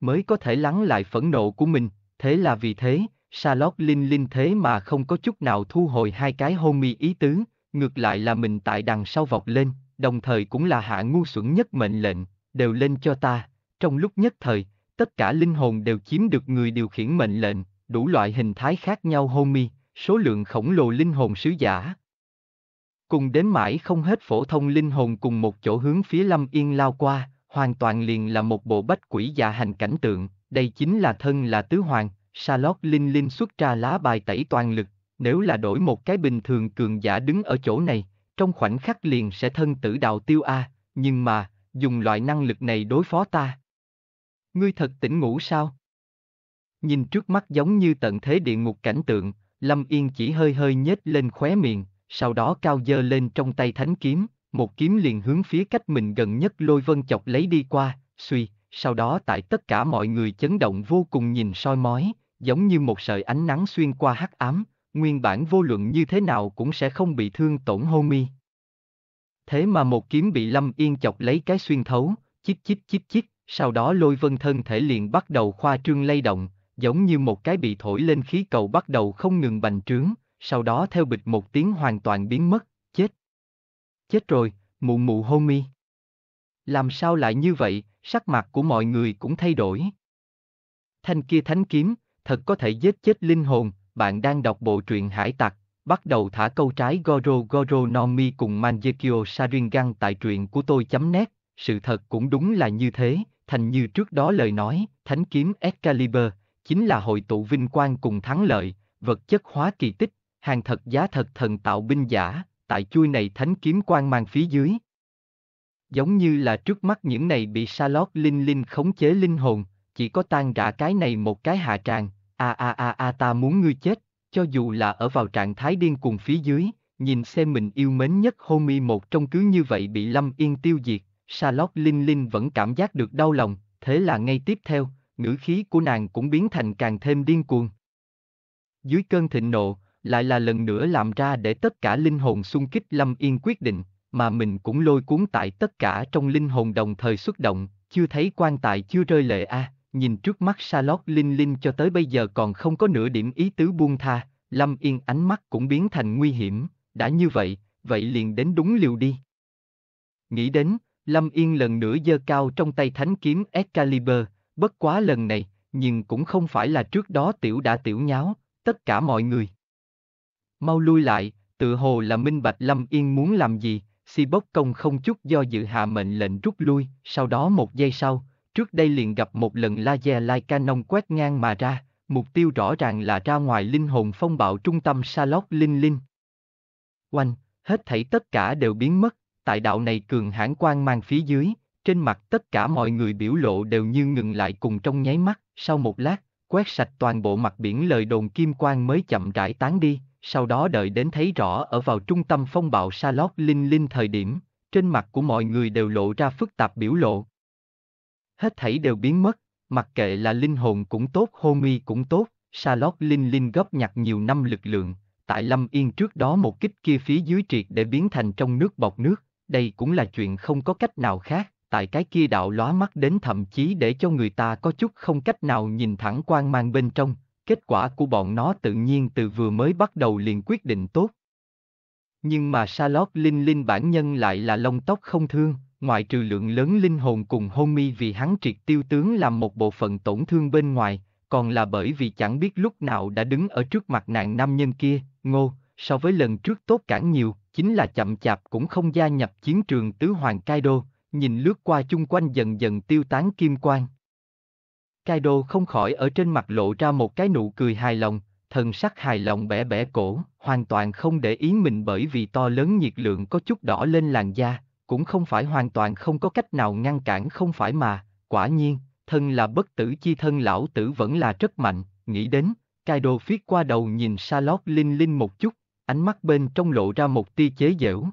Mới có thể lắng lại phẫn nộ của mình, thế là vì thế, Salot Linh Linh thế mà không có chút nào thu hồi hai cái hôn mi ý tứ, ngược lại là mình tại đằng sau vọt lên, đồng thời cũng là hạ ngu xuẩn nhất mệnh lệnh, đều lên cho ta. Trong lúc nhất thời, tất cả linh hồn đều chiếm được người điều khiển mệnh lệnh, đủ loại hình thái khác nhau hôn mi, số lượng khổng lồ linh hồn sứ giả. Cùng đến mãi không hết phổ thông linh hồn cùng một chỗ hướng phía Lâm Yên lao qua, hoàn toàn liền là một bộ bách quỷ dạ hành cảnh tượng, đây chính là thân là tứ hoàng, Salot Linh Linh xuất ra lá bài tẩy toàn lực, nếu là đổi một cái bình thường cường giả đứng ở chỗ này, trong khoảnh khắc liền sẽ thân tử đào tiêu a, nhưng mà, dùng loại năng lực này đối phó ta. Ngươi thật tỉnh ngủ sao? Nhìn trước mắt giống như tận thế địa ngục cảnh tượng, Lâm Yên chỉ hơi hơi nhếch lên khóe miệng, sau đó cao dơ lên trong tay thánh kiếm, một kiếm liền hướng phía cách mình gần nhất lôi vân chọc lấy đi qua, suy, sau đó tại tất cả mọi người chấn động vô cùng nhìn soi mói, giống như một sợi ánh nắng xuyên qua hắc ám, nguyên bản vô luận như thế nào cũng sẽ không bị thương tổn hô mi. Thế mà một kiếm bị Lâm Yên chọc lấy cái xuyên thấu, chít chít chít chít, sau đó lôi vân thân thể liền bắt đầu khoa trương lay động, giống như một cái bị thổi lên khí cầu bắt đầu không ngừng bành trướng, sau đó theo bịch một tiếng hoàn toàn biến mất, chết. Chết rồi, mụ mụ hô mi. Làm sao lại như vậy, sắc mặt của mọi người cũng thay đổi. Thanh kia thánh kiếm, thật có thể giết chết linh hồn, bạn đang đọc bộ truyện hải tặc, bắt đầu thả câu trái Goro Goro nomi cùng Manjekyo Sharingan tại truyện của tôi chấm nét sự thật cũng đúng là như thế, thành như trước đó lời nói, thánh kiếm Excalibur, chính là hội tụ vinh quang cùng thắng lợi, vật chất hóa kỳ tích, hàng thật giá thật thần tạo binh giả, tại chui này thánh kiếm quang mang phía dưới. Giống như là trước mắt những này bị sa lót linh linh khống chế linh hồn, chỉ có tan rã cái này một cái hạ tràng, a a a a ta muốn ngươi chết, cho dù là ở vào trạng thái điên cuồng phía dưới, nhìn xem mình yêu mến nhất homie một trong cứ như vậy bị Lâm Yên tiêu diệt, Charlotte Linh Linh vẫn cảm giác được đau lòng, thế là ngay tiếp theo, ngữ khí của nàng cũng biến thành càng thêm điên cuồng. Dưới cơn thịnh nộ, lại là lần nữa làm ra để tất cả linh hồn xung kích Lâm Yên quyết định, mà mình cũng lôi cuốn tại tất cả trong linh hồn đồng thời xuất động, chưa thấy quan tài chưa rơi lệ a, à, nhìn trước mắt Charlotte Linh Linh cho tới bây giờ còn không có nửa điểm ý tứ buông tha, Lâm Yên ánh mắt cũng biến thành nguy hiểm, đã như vậy, vậy liền đến đúng liều đi. Nghĩ đến, Lâm Yên lần nữa giơ cao trong tay thánh kiếm Excalibur, bất quá lần này, nhưng cũng không phải là trước đó tiểu đã tiểu nháo, tất cả mọi người. Mau lui lại, tự hồ là minh bạch Lâm Yên muốn làm gì, si bốc công không chút do dự hạ mệnh lệnh rút lui, sau đó một giây sau, Trước đây liền gặp một lần la laser lai canon quét ngang mà ra, mục tiêu rõ ràng là ra ngoài linh hồn phong bạo trung tâm sa lót linh linh. Oanh, hết thảy tất cả đều biến mất, tại đạo này cường hãn quang mang phía dưới, trên mặt tất cả mọi người biểu lộ đều như ngừng lại cùng trong nháy mắt, sau một lát, quét sạch toàn bộ mặt biển lời đồn kim quang mới chậm rãi tán đi, sau đó đợi đến thấy rõ ở vào trung tâm phong bạo sa lót linh linh thời điểm, trên mặt của mọi người đều lộ ra phức tạp biểu lộ, hết thảy đều biến mất, mặc kệ là linh hồn cũng tốt hô mi cũng tốt, Salot Linh Linh góp nhặt nhiều năm lực lượng, tại Lâm Yên trước đó một kích kia phía dưới triệt để biến thành trong nước bọt nước, đây cũng là chuyện không có cách nào khác, tại cái kia đạo lóa mắt đến thậm chí để cho người ta có chút không cách nào nhìn thẳng quan mang bên trong, kết quả của bọn nó tự nhiên từ vừa mới bắt đầu liền quyết định tốt. Nhưng mà Salot Linh Linh bản nhân lại là lông tóc không thương, ngoại trừ lượng lớn linh hồn cùng hôn mi vì hắn triệt tiêu tướng làm một bộ phận tổn thương bên ngoài, còn là bởi vì chẳng biết lúc nào đã đứng ở trước mặt nạn nam nhân kia, ngô, so với lần trước tốt cản nhiều, chính là chậm chạp cũng không gia nhập chiến trường tứ hoàng Kaido, nhìn lướt qua chung quanh dần dần tiêu tán kim quang. Kaido không khỏi ở trên mặt lộ ra một cái nụ cười hài lòng, thần sắc hài lòng bẻ bẻ cổ, hoàn toàn không để ý mình bởi vì to lớn nhiệt lượng có chút đỏ lên làn da, cũng không phải hoàn toàn không có cách nào ngăn cản không phải mà, quả nhiên, thân là bất tử chi thân lão tử vẫn là rất mạnh, nghĩ đến, cai đồ phiết qua đầu nhìn Salot linh linh một chút, ánh mắt bên trong lộ ra một tia chế giễu.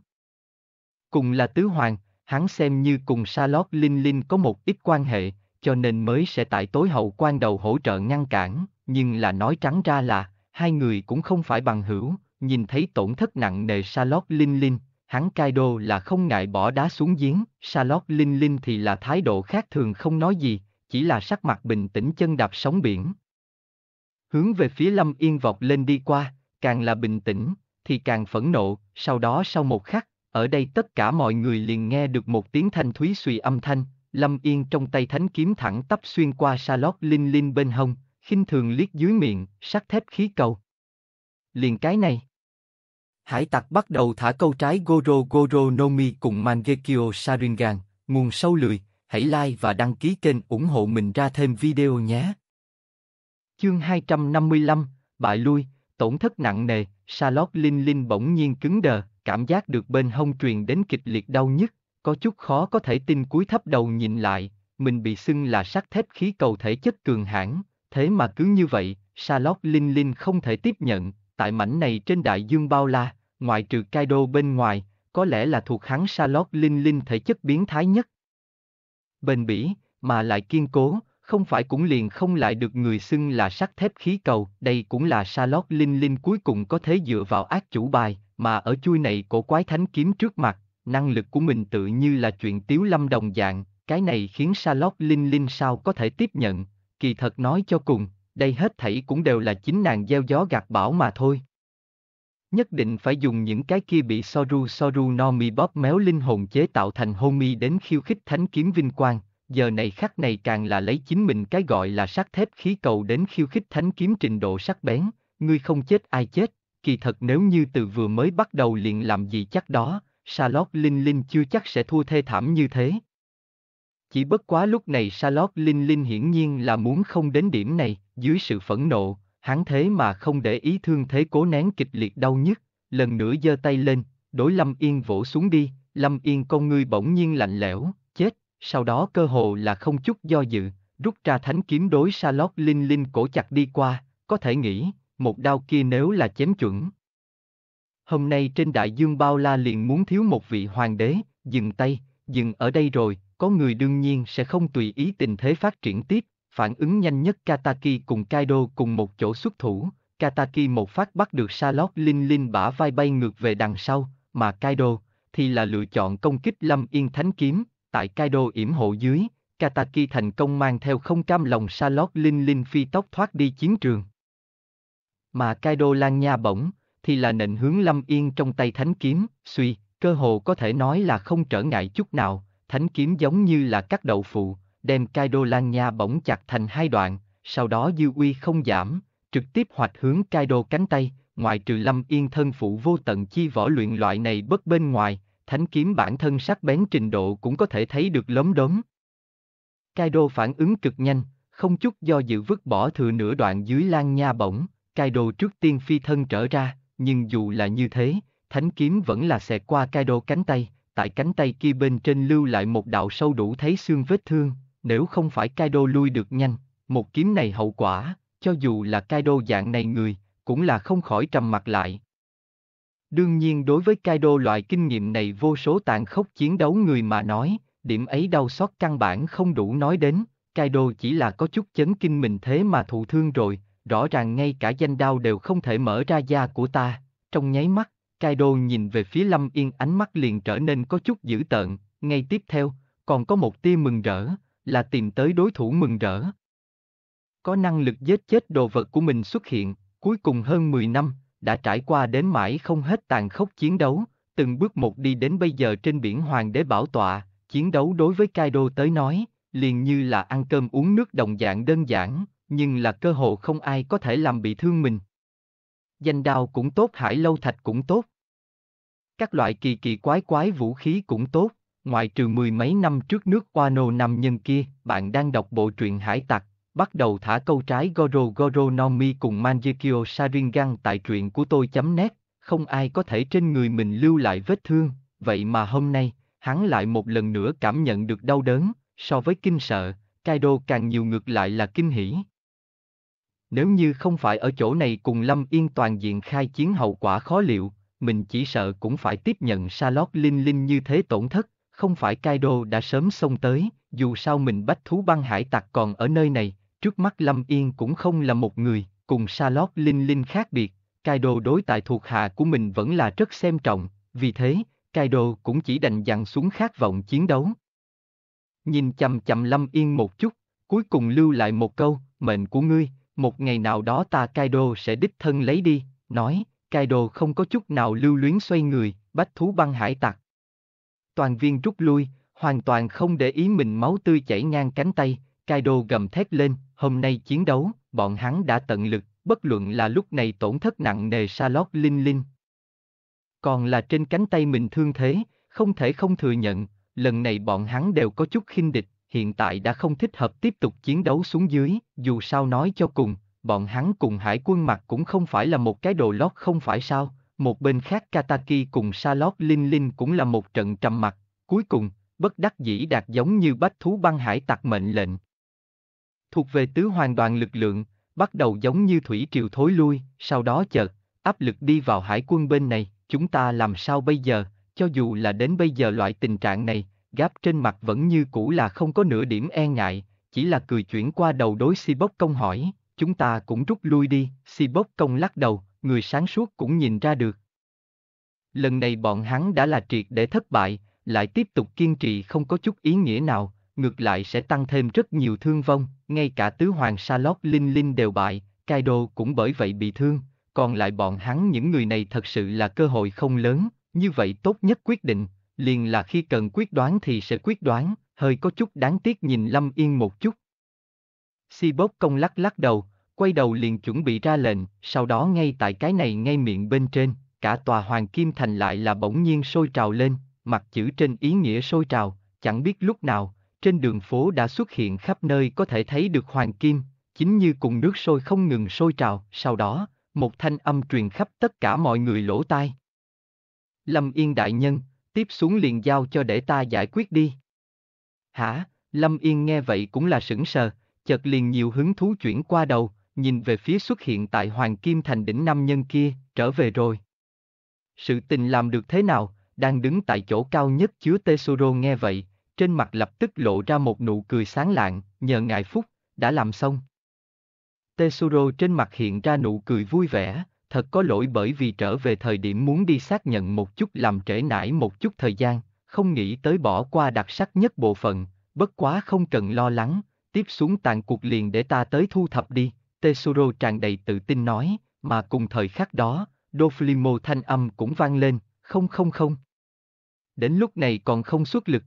Cùng là tứ hoàng, hắn xem như cùng Salot linh linh có một ít quan hệ, cho nên mới sẽ tại tối hậu quan đầu hỗ trợ ngăn cản, nhưng là nói trắng ra là, hai người cũng không phải bằng hữu, nhìn thấy tổn thất nặng nề Salot linh linh, hắn Kaido là không ngại bỏ đá xuống giếng, Salot Linh Linh thì là thái độ khác thường không nói gì, chỉ là sắc mặt bình tĩnh chân đạp sóng biển. Hướng về phía Lâm Yên vọt lên đi qua, càng là bình tĩnh, thì càng phẫn nộ, sau đó sau một khắc, ở đây tất cả mọi người liền nghe được một tiếng thanh thúy suy âm thanh, Lâm Yên trong tay thánh kiếm thẳng tắp xuyên qua Salot Linh Linh bên hông, khinh thường liếc dưới miệng, sắc thép khí cầu. Liền cái này hải tặc bắt đầu thả câu trái Goro Goro Nomi cùng Mangekyo Sharingan, nguồn sâu lười, hãy like và đăng ký kênh ủng hộ mình ra thêm video nhé. Chương 255, bại lui, tổn thất nặng nề, Salot Linh Linh bỗng nhiên cứng đờ, cảm giác được bên hông truyền đến kịch liệt đau nhức, có chút khó có thể tin cúi thấp đầu nhìn lại, mình bị xưng là sắt thép khí cầu thể chất cường hãn, thế mà cứ như vậy, Salot Linh Linh không thể tiếp nhận, tại mảnh này trên đại dương bao la, ngoại trừ Kaido bên ngoài, có lẽ là thuộc hắn Salot Linh Linh thể chất biến thái nhất. Bền bỉ, mà lại kiên cố, không phải cũng liền không lại được người xưng là sắt thép khí cầu, đây cũng là Salot Linh Linh cuối cùng có thể dựa vào ác chủ bài, mà ở chui này cổ quái thánh kiếm trước mặt, năng lực của mình tự như là chuyện tiếu lâm đồng dạng, cái này khiến Salot Linh Linh sao có thể tiếp nhận, kỳ thật nói cho cùng, đây hết thảy cũng đều là chính nàng gieo gió gạt bão mà thôi. Nhất định phải dùng những cái kia bị Soru Soru no mi bóp méo linh hồn chế tạo thành hôn mi đến khiêu khích thánh kiếm vinh quang, giờ này khắc này càng là lấy chính mình cái gọi là sắt thép khí cầu đến khiêu khích thánh kiếm trình độ sắc bén, ngươi không chết ai chết, kỳ thật nếu như từ vừa mới bắt đầu liền làm gì chắc đó, Salot Linh Linh chưa chắc sẽ thua thê thảm như thế. Chỉ bất quá lúc này Salot Linh Linh hiển nhiên là muốn không đến điểm này, dưới sự phẫn nộ, hắn thế mà không để ý thương thế cố nén kịch liệt đau nhức, lần nữa giơ tay lên, đối Lâm Yên vỗ xuống đi, Lâm Yên con ngươi bỗng nhiên lạnh lẽo, chết, sau đó cơ hồ là không chút do dự, rút ra thánh kiếm đối sa lót linh linh cổ chặt đi qua, có thể nghĩ, một đau kia nếu là chém chuẩn. Hôm nay trên đại dương bao la liền muốn thiếu một vị hoàng đế, dừng tay, dừng ở đây rồi, có người đương nhiên sẽ không tùy ý tình thế phát triển tiếp, phản ứng nhanh nhất Kataki cùng Kaido cùng một chỗ xuất thủ, Kataki một phát bắt được Salot Linh Linh bả vai bay ngược về đằng sau, mà Kaido thì là lựa chọn công kích Lâm Yên Thánh Kiếm, tại Kaido yểm hộ dưới, Kataki thành công mang theo không cam lòng Salot Linh Linh phi tốc thoát đi chiến trường. Mà Kaido lan nha bổng, thì là nện hướng Lâm Yên trong tay Thánh Kiếm, suy, cơ hồ có thể nói là không trở ngại chút nào, Thánh Kiếm giống như là cắt đậu phụ, đem Kaido Lan Nha bỗng chặt thành hai đoạn, sau đó dư uy không giảm, trực tiếp hoạch hướng Kaido cánh tay, ngoại trừ Lâm Yên thân phụ vô tận chi võ luyện loại này bất bên ngoài, thánh kiếm bản thân sắc bén trình độ cũng có thể thấy được lấm đốm. Kaido phản ứng cực nhanh, không chút do dự vứt bỏ thừa nửa đoạn dưới lan nha bổng, Kaido trước tiên phi thân trở ra, nhưng dù là như thế, thánh kiếm vẫn là xẹt qua Kaido cánh tay, tại cánh tay kia bên trên lưu lại một đạo sâu đủ thấy xương vết thương, nếu không phải Kaido lui được nhanh, một kiếm này hậu quả, cho dù là Kaido dạng này người, cũng là không khỏi trầm mặt lại. Đương nhiên đối với Kaido loại kinh nghiệm này vô số tàn khốc chiến đấu người mà nói, điểm ấy đau xót căn bản không đủ nói đến, Kaido chỉ là có chút chấn kinh mình thế mà thụ thương rồi, rõ ràng ngay cả danh đao đều không thể mở ra da của ta, trong nháy mắt, Kaido nhìn về phía Lâm Yên ánh mắt liền trở nên có chút dữ tợn, ngay tiếp theo, còn có một tia mừng rỡ, là tìm tới đối thủ mừng rỡ. Có năng lực giết chết đồ vật của mình xuất hiện, cuối cùng hơn 10 năm, đã trải qua đến mãi không hết tàn khốc chiến đấu, từng bước một đi đến bây giờ trên biển Hoàng đế bảo tọa, chiến đấu đối với Kaido tới nói, liền như là ăn cơm uống nước đồng dạng đơn giản, nhưng là cơ hội không ai có thể làm bị thương mình. Danh đao cũng tốt hải lâu thạch cũng tốt. Các loại kỳ kỳ quái quái vũ khí cũng tốt ngoại trừ mười mấy năm trước nước qua nô nam nhân kia, bạn đang đọc bộ truyện hải tặc, bắt đầu thả câu trái Goro Goro no Mi cùng Manjikyo Sharingan tại truyện của tôi chấm nét không ai có thể trên người mình lưu lại vết thương, vậy mà hôm nay, hắn lại một lần nữa cảm nhận được đau đớn, so với kinh sợ, Kaido càng nhiều ngược lại là kinh hỉ. Nếu như không phải ở chỗ này cùng Lâm Yên toàn diện khai chiến hậu quả khó liệu, mình chỉ sợ cũng phải tiếp nhận Sa lót Linh Linh như thế tổn thất, không phải Kaido đã sớm xông tới, dù sao mình bách thú băng hải tặc còn ở nơi này, trước mắt Lâm Yên cũng không là một người, cùng Salot Linh Linh khác biệt, Kaido đối tại thuộc hạ của mình vẫn là rất xem trọng, vì thế, Kaido cũng chỉ đành dặn xuống khát vọng chiến đấu. Nhìn chầm chầm Lâm Yên một chút, cuối cùng lưu lại một câu, mệnh của ngươi, một ngày nào đó ta Kaido sẽ đích thân lấy đi, nói, Kaido không có chút nào lưu luyến xoay người, bách thú băng hải tặc, toàn viên rút lui, hoàn toàn không để ý mình máu tươi chảy ngang cánh tay, Kaido gầm thét lên, hôm nay chiến đấu, bọn hắn đã tận lực, bất luận là lúc này tổn thất nặng nề lót Linh Linh. Còn là trên cánh tay mình thương thế, không thể không thừa nhận, lần này bọn hắn đều có chút khinh địch, hiện tại đã không thích hợp tiếp tục chiến đấu xuống dưới, dù sao nói cho cùng, bọn hắn cùng hải quân mặt cũng không phải là một cái đồ lót không phải sao, một bên khác Kataki cùng Salot Linh Linh cũng là một trận trầm mặt, cuối cùng, bất đắc dĩ đạt giống như bách thú băng hải tặc mệnh lệnh. Thuộc về tứ hoàn đoàn lực lượng, bắt đầu giống như thủy triều thối lui, sau đó chợt, áp lực đi vào hải quân bên này, chúng ta làm sao bây giờ, cho dù là đến bây giờ loại tình trạng này, gáp trên mặt vẫn như cũ là không có nửa điểm e ngại, chỉ là cười chuyển qua đầu đối si bốc công hỏi, chúng ta cũng rút lui đi, si bốc công lắc đầu, người sáng suốt cũng nhìn ra được. Lần này bọn hắn đã là triệt để thất bại, lại tiếp tục kiên trì không có chút ý nghĩa nào, ngược lại sẽ tăng thêm rất nhiều thương vong, ngay cả tứ hoàng sa Linh Linh đều bại, Kaido cũng bởi vậy bị thương, còn lại bọn hắn những người này thật sự là cơ hội không lớn, như vậy tốt nhất quyết định, liền là khi cần quyết đoán thì sẽ quyết đoán, hơi có chút đáng tiếc nhìn Lâm Yên một chút. Si Sibốt công lắc lắc đầu, quay đầu liền chuẩn bị ra lệnh, sau đó ngay tại cái này ngay miệng bên trên, cả tòa hoàng kim thành lại là bỗng nhiên sôi trào lên, mặt chữ trên ý nghĩa sôi trào, chẳng biết lúc nào, trên đường phố đã xuất hiện khắp nơi có thể thấy được hoàng kim, chính như cùng nước sôi không ngừng sôi trào, sau đó, một thanh âm truyền khắp tất cả mọi người lỗ tai. Lâm Yên đại nhân, tiếp xuống liền giao cho để ta giải quyết đi. Hả, Lâm Yên nghe vậy cũng là sững sờ, chợt liền nhiều hứng thú chuyển qua đầu, nhìn về phía xuất hiện tại Hoàng Kim Thành đỉnh năm nhân kia, trở về rồi. Sự tình làm được thế nào, đang đứng tại chỗ cao nhất chứa Tesoro nghe vậy, trên mặt lập tức lộ ra một nụ cười sáng lạng, nhờ ngài phúc, đã làm xong. Tesoro trên mặt hiện ra nụ cười vui vẻ, thật có lỗi bởi vì trở về thời điểm muốn đi xác nhận một chút làm trễ nải một chút thời gian, không nghĩ tới bỏ qua đặc sắc nhất bộ phận, bất quá không cần lo lắng, tiếp xuống tàn cuộc liền để ta tới thu thập đi. Tesoro tràn đầy tự tin nói, mà cùng thời khắc đó, Doflimo thanh âm cũng vang lên, không không không. Đến lúc này còn không xuất lực.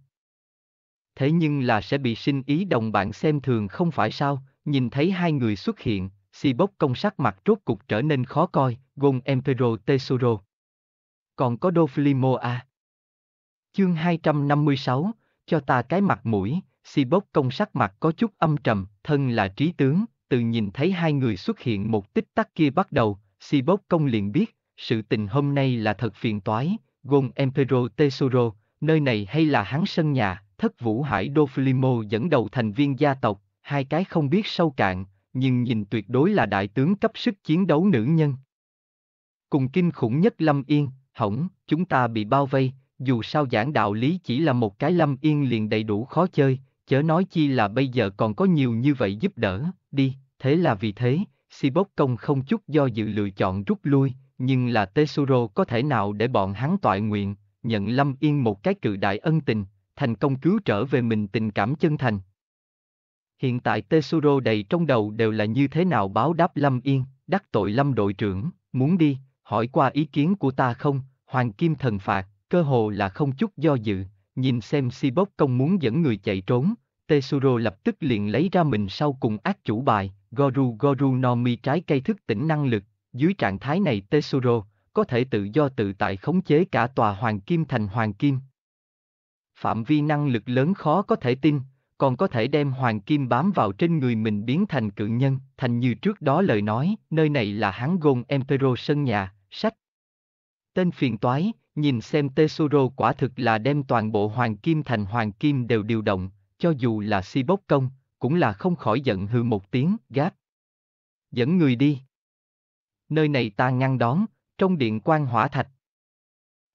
Thế nhưng là sẽ bị sinh ý đồng bạn xem thường không phải sao, nhìn thấy hai người xuất hiện, si bốc công sắc mặt rốt cục trở nên khó coi, gồm Empero Tesoro. Còn có Doflimo à. Chương 256, cho ta cái mặt mũi, si bốc công sắc mặt có chút âm trầm, thân là trí tướng, từ nhìn thấy hai người xuất hiện một tích tắc kia bắt đầu, si Sibok công liền biết, sự tình hôm nay là thật phiền toái, gồm empero Tesoro, nơi này hay là hắn sân nhà, thất vũ hải Doflimo dẫn đầu thành viên gia tộc, hai cái không biết sâu cạn, nhưng nhìn tuyệt đối là đại tướng cấp sức chiến đấu nữ nhân. Cùng kinh khủng nhất Lâm Yên, hỏng, chúng ta bị bao vây, dù sao giảng đạo lý chỉ là một cái Lâm Yên liền đầy đủ khó chơi, chớ nói chi là bây giờ còn có nhiều như vậy giúp đỡ, đi, Thế là vì thế, Sibok công không chút do dự lựa chọn rút lui, nhưng là Tesuro có thể nào để bọn hắn tọa nguyện, nhận Lâm Yên một cái cự đại ân tình, thành công cứu trở về mình tình cảm chân thành. Hiện tại Tesuro đầy trong đầu đều là như thế nào báo đáp Lâm Yên, đắc tội Lâm đội trưởng, muốn đi, hỏi qua ý kiến của ta không, Hoàng Kim thần phạt, cơ hồ là không chút do dự, nhìn xem si bốc công muốn dẫn người chạy trốn, Tesuro lập tức liền lấy ra mình sau cùng ác chủ bài, Goru Goru Nomi trái cây thức tỉnh năng lực, dưới trạng thái này Tesoro, có thể tự do tự tại khống chế cả tòa hoàng kim thành hoàng kim. Phạm vi năng lực lớn khó có thể tin, còn có thể đem hoàng kim bám vào trên người mình biến thành cự nhân, thành như trước đó lời nói, nơi này là hắn gôn Empero sân nhà, sách. Tên phiền toái, nhìn xem Tesoro quả thực là đem toàn bộ hoàng kim thành hoàng kim đều điều động, cho dù là si bốc công, cũng là không khỏi giận hừ một tiếng, gáp. Dẫn người đi. Nơi này ta ngăn đón, trong điện quan hỏa thạch.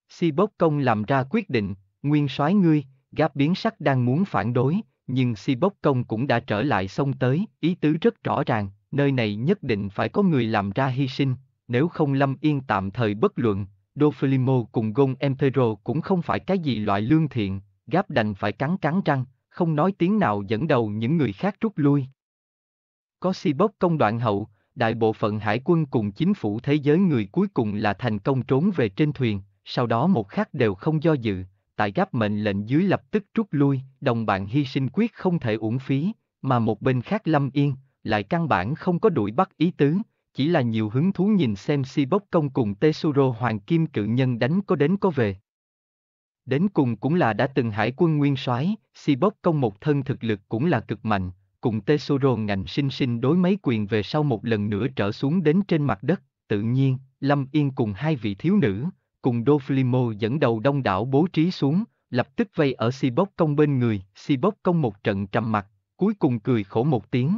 Si bốc công làm ra quyết định, nguyên soái ngươi, gáp biến sắc đang muốn phản đối, nhưng si bốc công cũng đã trở lại xông tới, ý tứ rất rõ ràng, nơi này nhất định phải có người làm ra hy sinh, nếu không lâm yên tạm thời bất luận, Dofilimo cùng Gon Emperor cũng không phải cái gì loại lương thiện, gáp đành phải cắn cắn răng, không nói tiếng nào dẫn đầu những người khác rút lui. Có si bốc công đoạn hậu, đại bộ phận hải quân cùng chính phủ thế giới người cuối cùng là thành công trốn về trên thuyền, sau đó một khắc đều không do dự, tại gáp mệnh lệnh dưới lập tức rút lui, đồng bạn hy sinh quyết không thể uổng phí, mà một bên khác lâm yên, lại căn bản không có đuổi bắt ý tứ, chỉ là nhiều hứng thú nhìn xem si bốc công cùng Tesuro hoàng kim cự nhân đánh có đến có về. Đến cùng cũng là đã từng hải quân nguyên soái, Sibok công một thân thực lực cũng là cực mạnh, cùng Tesoro ngành sinh sinh đối mấy quyền về sau một lần nữa trở xuống đến trên mặt đất, tự nhiên, Lâm Yên cùng hai vị thiếu nữ, cùng Doflimo dẫn đầu đông đảo bố trí xuống, lập tức vây ở Sibok công bên người, Sibok công một trận trầm mặt, cuối cùng cười khổ một tiếng.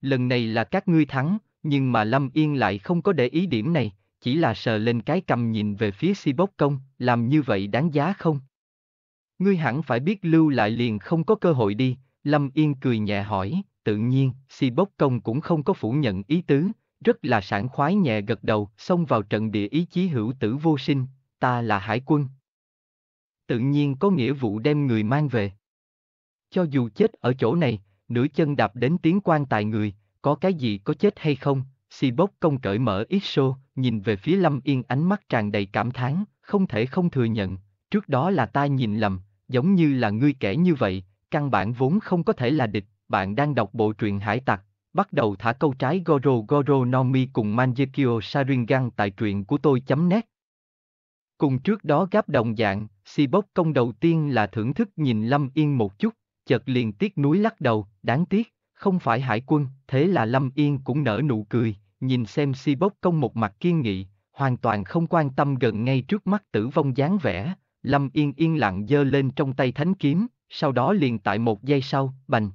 Lần này là các ngươi thắng, nhưng mà Lâm Yên lại không có để ý điểm này, chỉ là sờ lên cái cầm nhìn về phía si bốc công, làm như vậy đáng giá không? Ngươi hẳn phải biết lưu lại liền không có cơ hội đi, Lâm Yên cười nhẹ hỏi, tự nhiên, si bốc công cũng không có phủ nhận ý tứ, rất là sảng khoái nhẹ gật đầu, xông vào trận địa ý chí hữu tử vô sinh, ta là hải quân. Tự nhiên có nghĩa vụ đem người mang về. Cho dù chết ở chỗ này, nửa chân đạp đến tiếng quan tài người, có cái gì có chết hay không, si bốc công cởi mở ít xô, nhìn về phía Lâm Yên ánh mắt tràn đầy cảm thán, không thể không thừa nhận, trước đó là ta nhìn lầm, giống như là ngươi kể như vậy, căn bản vốn không có thể là địch, bạn đang đọc bộ truyện hải tặc, bắt đầu thả câu trái Goro Goro Nomi cùng Manjekyo Sharingan tại truyện của tôi chấm nét. Cùng trước đó gáp đồng dạng, Sibok công đầu tiên là thưởng thức nhìn Lâm Yên một chút, chợt liền tiếc núi lắc đầu, đáng tiếc, không phải hải quân, thế là Lâm Yên cũng nở nụ cười, nhìn xem si bốc công một mặt kiên nghị, hoàn toàn không quan tâm gần ngay trước mắt tử vong dáng vẻ, Lâm Yên yên lặng giơ lên trong tay thánh kiếm, sau đó liền tại một giây sau, bành.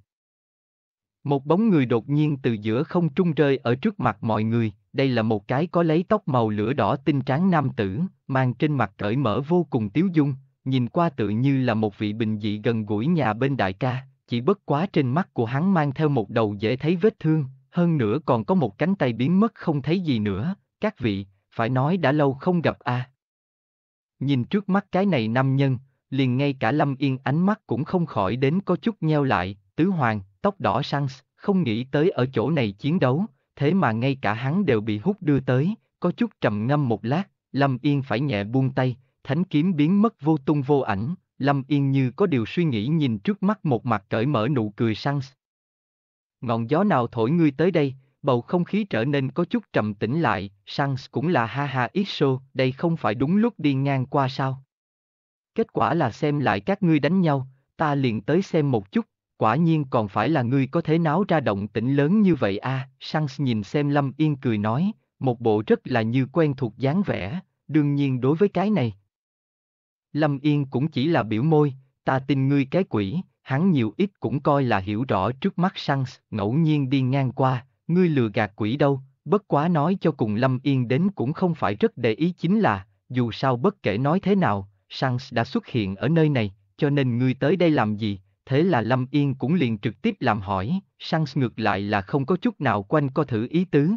Một bóng người đột nhiên từ giữa không trung rơi ở trước mặt mọi người, đây là một cái có lấy tóc màu lửa đỏ tinh tráng nam tử, mang trên mặt cởi mở vô cùng tiếu dung, nhìn qua tự như là một vị bình dị gần gũi nhà bên đại ca, chỉ bất quá trên mắt của hắn mang theo một đầu dễ thấy vết thương, hơn nữa còn có một cánh tay biến mất không thấy gì nữa, các vị, phải nói đã lâu không gặp a. À. Nhìn trước mắt cái này nam nhân, liền ngay cả Lâm Yên ánh mắt cũng không khỏi đến có chút nheo lại, tứ hoàng, tóc đỏ sang, không nghĩ tới ở chỗ này chiến đấu, thế mà ngay cả hắn đều bị hút đưa tới, có chút trầm ngâm một lát, Lâm Yên phải nhẹ buông tay, thánh kiếm biến mất vô tung vô ảnh, Lâm Yên như có điều suy nghĩ nhìn trước mắt một mặt cởi mở nụ cười sang, ngọn gió nào thổi ngươi tới đây, bầu không khí trở nên có chút trầm tĩnh lại, Sans cũng là ha ha ít xô, đây không phải đúng lúc đi ngang qua sao. Kết quả là xem lại các ngươi đánh nhau, ta liền tới xem một chút, quả nhiên còn phải là ngươi có thể náo ra động tĩnh lớn như vậy a à, Sans nhìn xem Lâm Yên cười nói, một bộ rất là như quen thuộc dáng vẻ, đương nhiên đối với cái này. Lâm Yên cũng chỉ là biểu môi, ta tin ngươi cái quỷ, hắn nhiều ít cũng coi là hiểu rõ trước mắt Sans, ngẫu nhiên đi ngang qua, ngươi lừa gạt quỷ đâu, bất quá nói cho cùng Lâm Yên đến cũng không phải rất để ý chính là, dù sao bất kể nói thế nào, Sans đã xuất hiện ở nơi này, cho nên ngươi tới đây làm gì, thế là Lâm Yên cũng liền trực tiếp làm hỏi, Sans ngược lại là không có chút nào quanh co thử ý tứ.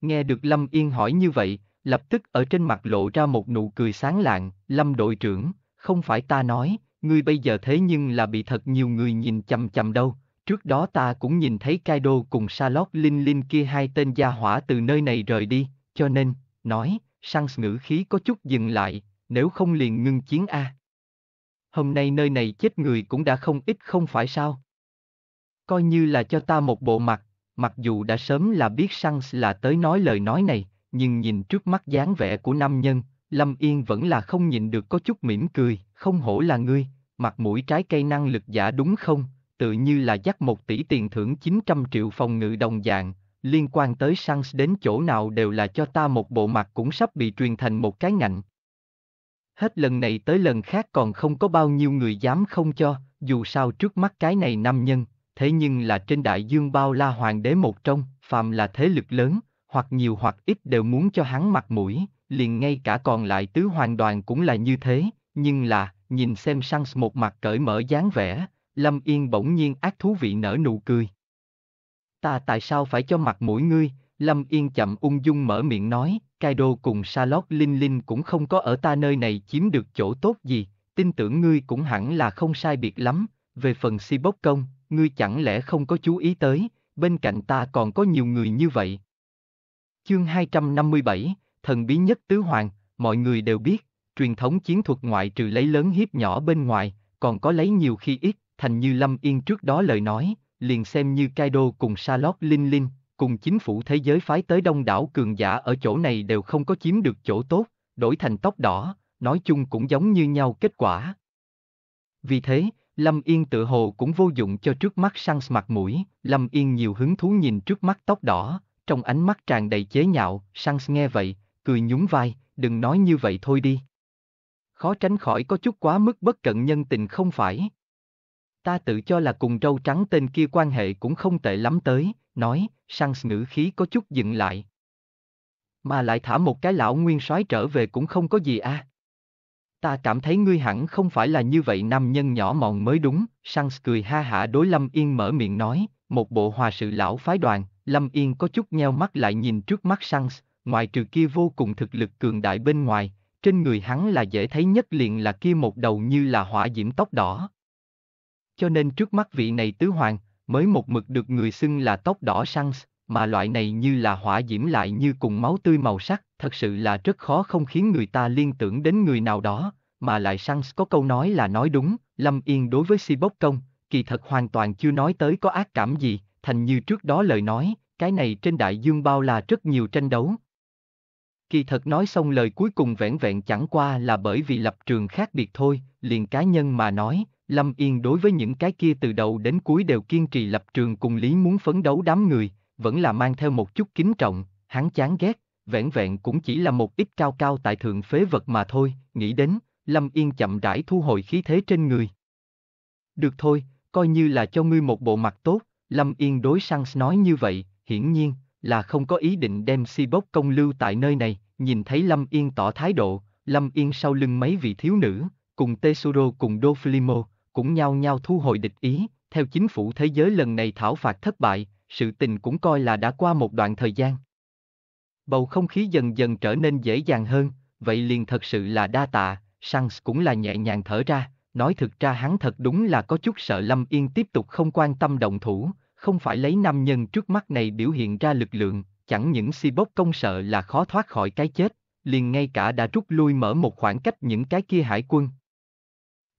Nghe được Lâm Yên hỏi như vậy, lập tức ở trên mặt lộ ra một nụ cười sáng lạng, Lâm đội trưởng, không phải ta nói, ngươi bây giờ thế nhưng là bị thật nhiều người nhìn chằm chằm đâu, trước đó ta cũng nhìn thấy Kaido cùng Salot Linh Linh kia hai tên gia hỏa từ nơi này rời đi, cho nên, nói, sang ngữ khí có chút dừng lại, nếu không liền ngưng chiến A. Hôm nay nơi này chết người cũng đã không ít không phải sao? Coi như là cho ta một bộ mặt, mặc dù đã sớm là biết sang là tới nói lời nói này, nhưng nhìn trước mắt dáng vẻ của nam nhân, Lâm Yên vẫn là không nhìn được có chút mỉm cười không hổ là ngươi, mặt mũi trái cây năng lực giả đúng không, tự như là dắt một tỷ tiền thưởng 900 triệu phòng ngự đồng dạng, liên quan tới Sans đến chỗ nào đều là cho ta một bộ mặt cũng sắp bị truyền thành một cái ngạnh. Hết lần này tới lần khác còn không có bao nhiêu người dám không cho, dù sao trước mắt cái này nam nhân, thế nhưng là trên đại dương bao la hoàng đế một trong, phàm là thế lực lớn, hoặc nhiều hoặc ít đều muốn cho hắn mặt mũi, liền ngay cả còn lại tứ hoàng đoàn cũng là như thế, nhưng là, nhìn xem Sans một mặt cởi mở dáng vẻ, Lâm Yên bỗng nhiên ác thú vị nở nụ cười. Ta tại sao phải cho mặt mũi ngươi, Lâm Yên chậm ung dung mở miệng nói, Kaido cùng Salot Linh Linh cũng không có ở ta nơi này chiếm được chỗ tốt gì, tin tưởng ngươi cũng hẳn là không sai biệt lắm, về phần si bốc công, ngươi chẳng lẽ không có chú ý tới, bên cạnh ta còn có nhiều người như vậy. Chương 257, Thần Bí Nhất Tứ Hoàng, mọi người đều biết, truyền thống chiến thuật ngoại trừ lấy lớn hiếp nhỏ bên ngoài, còn có lấy nhiều khi ít, thành như Lâm Yên trước đó lời nói, liền xem như Kaido cùng Salot Linh Linh, cùng chính phủ thế giới phái tới đông đảo cường giả ở chỗ này đều không có chiếm được chỗ tốt, đổi thành tóc đỏ, nói chung cũng giống như nhau kết quả. Vì thế, Lâm Yên tự hồ cũng vô dụng cho trước mắt săn mặt mũi, Lâm Yên nhiều hứng thú nhìn trước mắt tóc đỏ, trong ánh mắt tràn đầy chế nhạo, săn nghe vậy, cười nhún vai, đừng nói như vậy thôi đi khó tránh khỏi có chút quá mức bất cận nhân tình không phải. Ta tự cho là cùng râu trắng tên kia quan hệ cũng không tệ lắm tới, nói, sang ngữ khí có chút dựng lại. Mà lại thả một cái lão nguyên soái trở về cũng không có gì a. À. Ta cảm thấy ngươi hẳn không phải là như vậy nam nhân nhỏ mọn mới đúng, sang cười ha hả đối Lâm Yên mở miệng nói, một bộ hòa sự lão phái đoàn, Lâm Yên có chút nheo mắt lại nhìn trước mắt sang ngoài trừ kia vô cùng thực lực cường đại bên ngoài, trên người hắn là dễ thấy nhất liền là kia một đầu như là hỏa diễm tóc đỏ. Cho nên trước mắt vị này tứ hoàng, mới một mực được người xưng là tóc đỏ Sans, mà loại này như là hỏa diễm lại như cùng máu tươi màu sắc, thật sự là rất khó không khiến người ta liên tưởng đến người nào đó, mà lại Sans có câu nói là nói đúng, Lâm Yên đối với si bốc công, kỳ thật hoàn toàn chưa nói tới có ác cảm gì, thành như trước đó lời nói, cái này trên đại dương bao là rất nhiều tranh đấu, Kỳ thật nói xong lời cuối cùng vẻn vẹn chẳng qua là bởi vì lập trường khác biệt thôi, liền cá nhân mà nói, Lâm Yên đối với những cái kia từ đầu đến cuối đều kiên trì lập trường cùng lý muốn phấn đấu đám người, vẫn là mang theo một chút kính trọng, hắn chán ghét, vẻn vẹn cũng chỉ là một ít cao cao tại thượng phế vật mà thôi, nghĩ đến, Lâm Yên chậm rãi thu hồi khí thế trên người. Được thôi, coi như là cho ngươi một bộ mặt tốt, Lâm Yên đối Sans nói như vậy, hiển nhiên, là không có ý định đem si bốc công lưu tại nơi này, nhìn thấy Lâm Yên tỏ thái độ, Lâm Yên sau lưng mấy vị thiếu nữ, cùng Tesoro cùng Doflimo, cũng nhau nhau thu hồi địch ý, theo chính phủ thế giới lần này thảo phạt thất bại, sự tình cũng coi là đã qua một đoạn thời gian. Bầu không khí dần dần trở nên dễ dàng hơn, vậy liền thật sự là đa tạ, Sans cũng là nhẹ nhàng thở ra, nói thực ra hắn thật đúng là có chút sợ Lâm Yên tiếp tục không quan tâm động thủ, không phải lấy nam nhân trước mắt này biểu hiện ra lực lượng, chẳng những si bốc công sợ là khó thoát khỏi cái chết, liền ngay cả đã rút lui mở một khoảng cách những cái kia hải quân.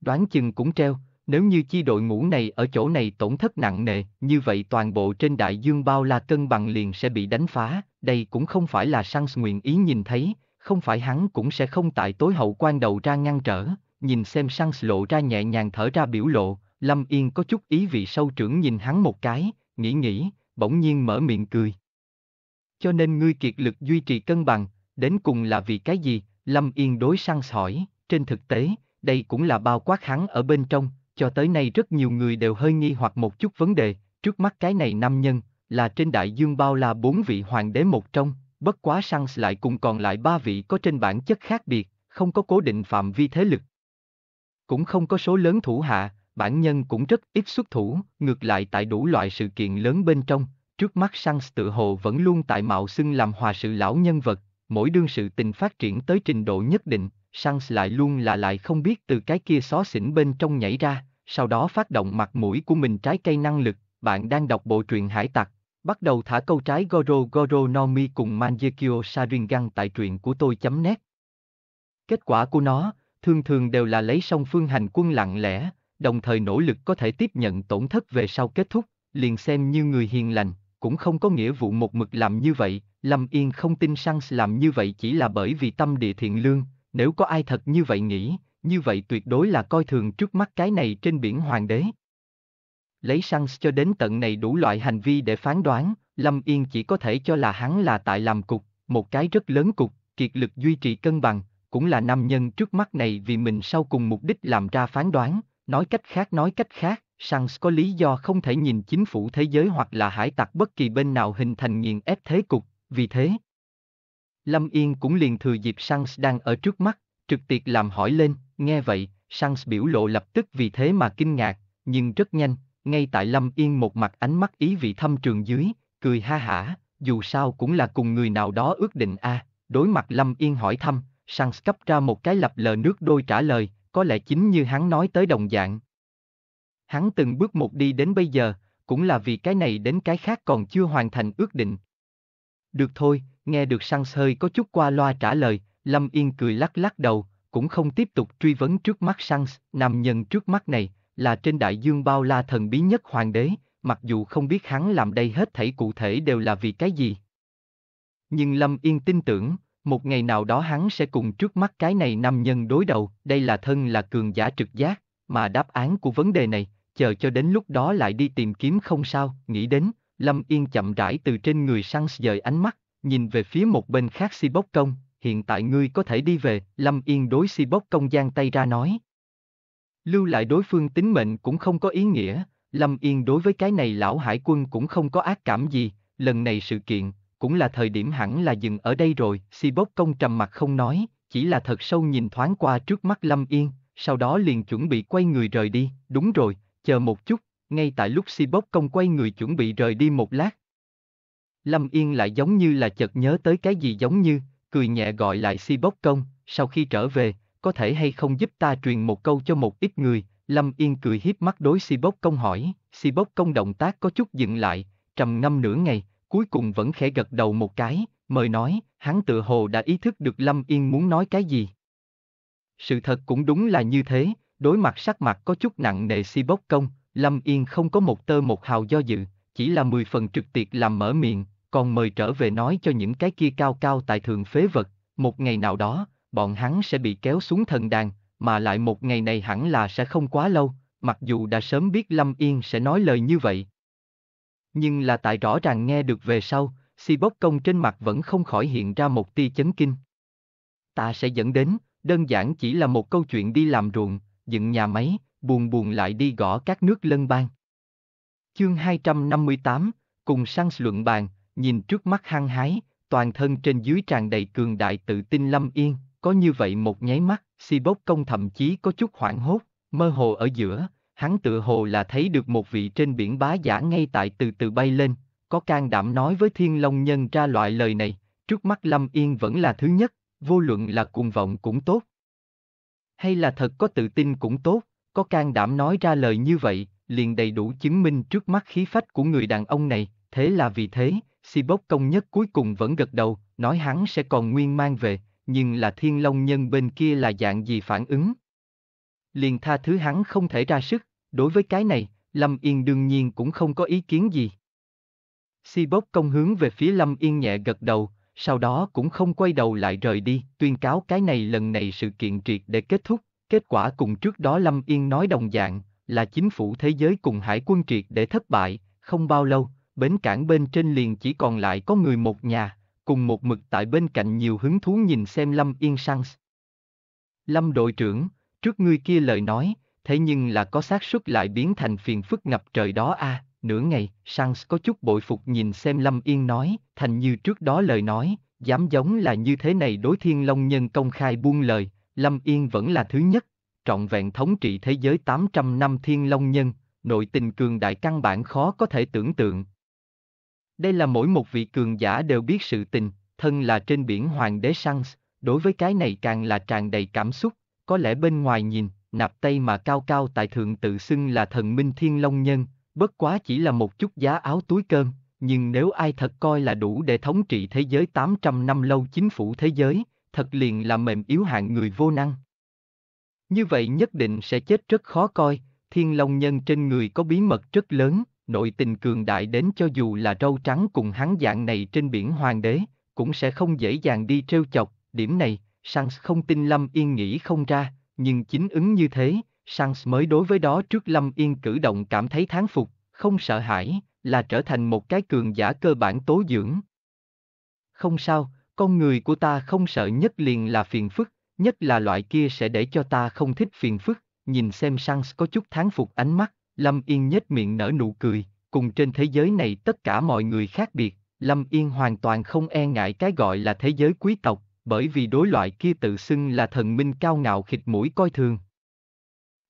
Đoán chừng cũng treo, nếu như chi đội ngũ này ở chỗ này tổn thất nặng nề, như vậy toàn bộ trên đại dương bao la cân bằng liền sẽ bị đánh phá, đây cũng không phải là Sans nguyện ý nhìn thấy, không phải hắn cũng sẽ không tại tối hậu quan đầu ra ngăn trở, nhìn xem Sans lộ ra nhẹ nhàng thở ra biểu lộ, Lâm Yên có chút ý vị sâu trưởng nhìn hắn một cái, nghĩ nghĩ, bỗng nhiên mở miệng cười. Cho nên ngươi kiệt lực duy trì cân bằng, đến cùng là vì cái gì? Lâm Yên đối sang sỏi, trên thực tế, đây cũng là bao quát hắn ở bên trong, cho tới nay rất nhiều người đều hơi nghi hoặc một chút vấn đề, trước mắt cái này nam nhân, là trên đại dương bao là bốn vị hoàng đế một trong, bất quá sang lại cùng còn lại ba vị có trên bản chất khác biệt, không có cố định phạm vi thế lực. Cũng không có số lớn thủ hạ, bản nhân cũng rất ít xuất thủ, ngược lại tại đủ loại sự kiện lớn bên trong, trước mắt Sans tự hồ vẫn luôn tại mạo xưng làm hòa sự lão nhân vật, mỗi đương sự tình phát triển tới trình độ nhất định, Sans lại luôn là lại không biết từ cái kia xó xỉnh bên trong nhảy ra, sau đó phát động mặt mũi của mình trái cây năng lực, bạn đang đọc bộ truyện hải tặc. Bắt đầu thả câu trái Goro Goro Nomi cùng Manjekyo Sharingan tại truyện của tôi chấm nét. Kết quả của nó, thường thường đều là lấy song phương hành quân lặng lẽ, đồng thời nỗ lực có thể tiếp nhận tổn thất về sau kết thúc, liền xem như người hiền lành, cũng không có nghĩa vụ một mực làm như vậy, Lâm Yên không tin Sans làm như vậy chỉ là bởi vì tâm địa thiện lương, nếu có ai thật như vậy nghĩ, như vậy tuyệt đối là coi thường trước mắt cái này trên biển hoàng đế. Lấy Sans cho đến tận này đủ loại hành vi để phán đoán, Lâm Yên chỉ có thể cho là hắn là tại làm cục, một cái rất lớn cục, kiệt lực duy trì cân bằng, cũng là nam nhân trước mắt này vì mình sau cùng mục đích làm ra phán đoán, Nói cách khác nói cách khác, Sans có lý do không thể nhìn chính phủ thế giới hoặc là hải tặc bất kỳ bên nào hình thành nghiền ép thế cục, vì thế. Lâm Yên cũng liền thừa dịp Sans đang ở trước mắt, trực tiệc làm hỏi lên, nghe vậy, Sans biểu lộ lập tức vì thế mà kinh ngạc, nhưng rất nhanh, ngay tại Lâm Yên một mặt ánh mắt ý vị thâm trường dưới, cười ha hả, dù sao cũng là cùng người nào đó ước định a. À. đối mặt Lâm Yên hỏi thăm, Sans cấp ra một cái lập lờ nước đôi trả lời, có lẽ chính như hắn nói tới đồng dạng. Hắn từng bước một đi đến bây giờ, cũng là vì cái này đến cái khác còn chưa hoàn thành ước định. Được thôi, nghe được săn hơi có chút qua loa trả lời, Lâm Yên cười lắc lắc đầu, cũng không tiếp tục truy vấn trước mắt Sans, nam nhân trước mắt này, là trên đại dương bao la thần bí nhất hoàng đế, mặc dù không biết hắn làm đây hết thảy cụ thể đều là vì cái gì. Nhưng Lâm Yên tin tưởng, một ngày nào đó hắn sẽ cùng trước mắt cái này nam nhân đối đầu, đây là thân là cường giả trực giác, mà đáp án của vấn đề này, chờ cho đến lúc đó lại đi tìm kiếm không sao, nghĩ đến, Lâm Yên chậm rãi từ trên người săn dời ánh mắt, nhìn về phía một bên khác si bốc công, hiện tại ngươi có thể đi về, Lâm Yên đối si bốc công giang tay ra nói. Lưu lại đối phương tính mệnh cũng không có ý nghĩa, Lâm Yên đối với cái này lão hải quân cũng không có ác cảm gì, lần này sự kiện, cũng là thời điểm hẳn là dừng ở đây rồi, si bốc công trầm mặt không nói, chỉ là thật sâu nhìn thoáng qua trước mắt Lâm Yên, sau đó liền chuẩn bị quay người rời đi, đúng rồi, chờ một chút, ngay tại lúc si bốc công quay người chuẩn bị rời đi một lát. Lâm Yên lại giống như là chợt nhớ tới cái gì giống như, cười nhẹ gọi lại si bốc công, sau khi trở về, có thể hay không giúp ta truyền một câu cho một ít người, Lâm Yên cười hiếp mắt đối si bốc công hỏi, si bốc công động tác có chút dừng lại, trầm ngâm nửa ngày, cuối cùng vẫn khẽ gật đầu một cái, mời nói, hắn tự hồ đã ý thức được Lâm Yên muốn nói cái gì. Sự thật cũng đúng là như thế, đối mặt sắc mặt có chút nặng nề si bốc công, Lâm Yên không có một tơ một hào do dự, chỉ là mười phần trực tiệc làm mở miệng, còn mời trở về nói cho những cái kia cao cao tại thượng phế vật, một ngày nào đó, bọn hắn sẽ bị kéo xuống thần đàn, mà lại một ngày này hẳn là sẽ không quá lâu, mặc dù đã sớm biết Lâm Yên sẽ nói lời như vậy, nhưng là tại rõ ràng nghe được về sau, si bốc công trên mặt vẫn không khỏi hiện ra một tia chấn kinh. Ta sẽ dẫn đến, đơn giản chỉ là một câu chuyện đi làm ruộng, dựng nhà máy, buồn buồn lại đi gõ các nước lân bang. Chương 258, cùng sang luận bàn, nhìn trước mắt hăng hái, toàn thân trên dưới tràn đầy cường đại tự tin lâm yên, có như vậy một nháy mắt, si bốc công thậm chí có chút hoảng hốt, mơ hồ ở giữa, hắn tựa hồ là thấy được một vị trên biển bá giả ngay tại từ từ bay lên, có can đảm nói với thiên long nhân ra loại lời này, trước mắt Lâm Yên vẫn là thứ nhất, vô luận là cuồng vọng cũng tốt. Hay là thật có tự tin cũng tốt, có can đảm nói ra lời như vậy, liền đầy đủ chứng minh trước mắt khí phách của người đàn ông này, thế là vì thế, si bốc công nhất cuối cùng vẫn gật đầu, nói hắn sẽ còn nguyên mang về, nhưng là thiên long nhân bên kia là dạng gì phản ứng liền tha thứ hắn không thể ra sức, đối với cái này, Lâm Yên đương nhiên cũng không có ý kiến gì. Si Sibok công hướng về phía Lâm Yên nhẹ gật đầu, sau đó cũng không quay đầu lại rời đi, tuyên cáo cái này lần này sự kiện triệt để kết thúc, kết quả cùng trước đó Lâm Yên nói đồng dạng, là chính phủ thế giới cùng hải quân triệt để thất bại, không bao lâu, bến cảng bên trên liền chỉ còn lại có người một nhà, cùng một mực tại bên cạnh nhiều hứng thú nhìn xem Lâm Yên sang Lâm đội trưởng, trước ngươi kia lời nói, thế nhưng là có xác suất lại biến thành phiền phức ngập trời đó a. À, nửa ngày, Sans có chút bội phục nhìn xem Lâm Yên nói, thành như trước đó lời nói, dám giống là như thế này đối thiên long nhân công khai buông lời, Lâm Yên vẫn là thứ nhất, trọn vẹn thống trị thế giới 800 năm thiên long nhân, nội tình cường đại căn bản khó có thể tưởng tượng. Đây là mỗi một vị cường giả đều biết sự tình, thân là trên biển hoàng đế Sans, đối với cái này càng là tràn đầy cảm xúc, có lẽ bên ngoài nhìn, nạp tây mà cao cao tại thượng tự xưng là thần minh thiên long nhân, bất quá chỉ là một chút giá áo túi cơm, nhưng nếu ai thật coi là đủ để thống trị thế giới 800 năm lâu chính phủ thế giới, thật liền là mềm yếu hạng người vô năng. Như vậy nhất định sẽ chết rất khó coi, thiên long nhân trên người có bí mật rất lớn, nội tình cường đại đến cho dù là râu trắng cùng hắn dạng này trên biển hoàng đế, cũng sẽ không dễ dàng đi trêu chọc, điểm này, Sans không tin Lâm Yên nghĩ không ra, nhưng chính ứng như thế, Sans mới đối với đó trước Lâm Yên cử động cảm thấy thán phục, không sợ hãi, là trở thành một cái cường giả cơ bản tố dưỡng. Không sao, con người của ta không sợ nhất liền là phiền phức, nhất là loại kia sẽ để cho ta không thích phiền phức, nhìn xem Sans có chút thán phục ánh mắt, Lâm Yên nhếch miệng nở nụ cười, cùng trên thế giới này tất cả mọi người khác biệt, Lâm Yên hoàn toàn không e ngại cái gọi là thế giới quý tộc, bởi vì đối loại kia tự xưng là thần minh cao ngạo khịt mũi coi thường.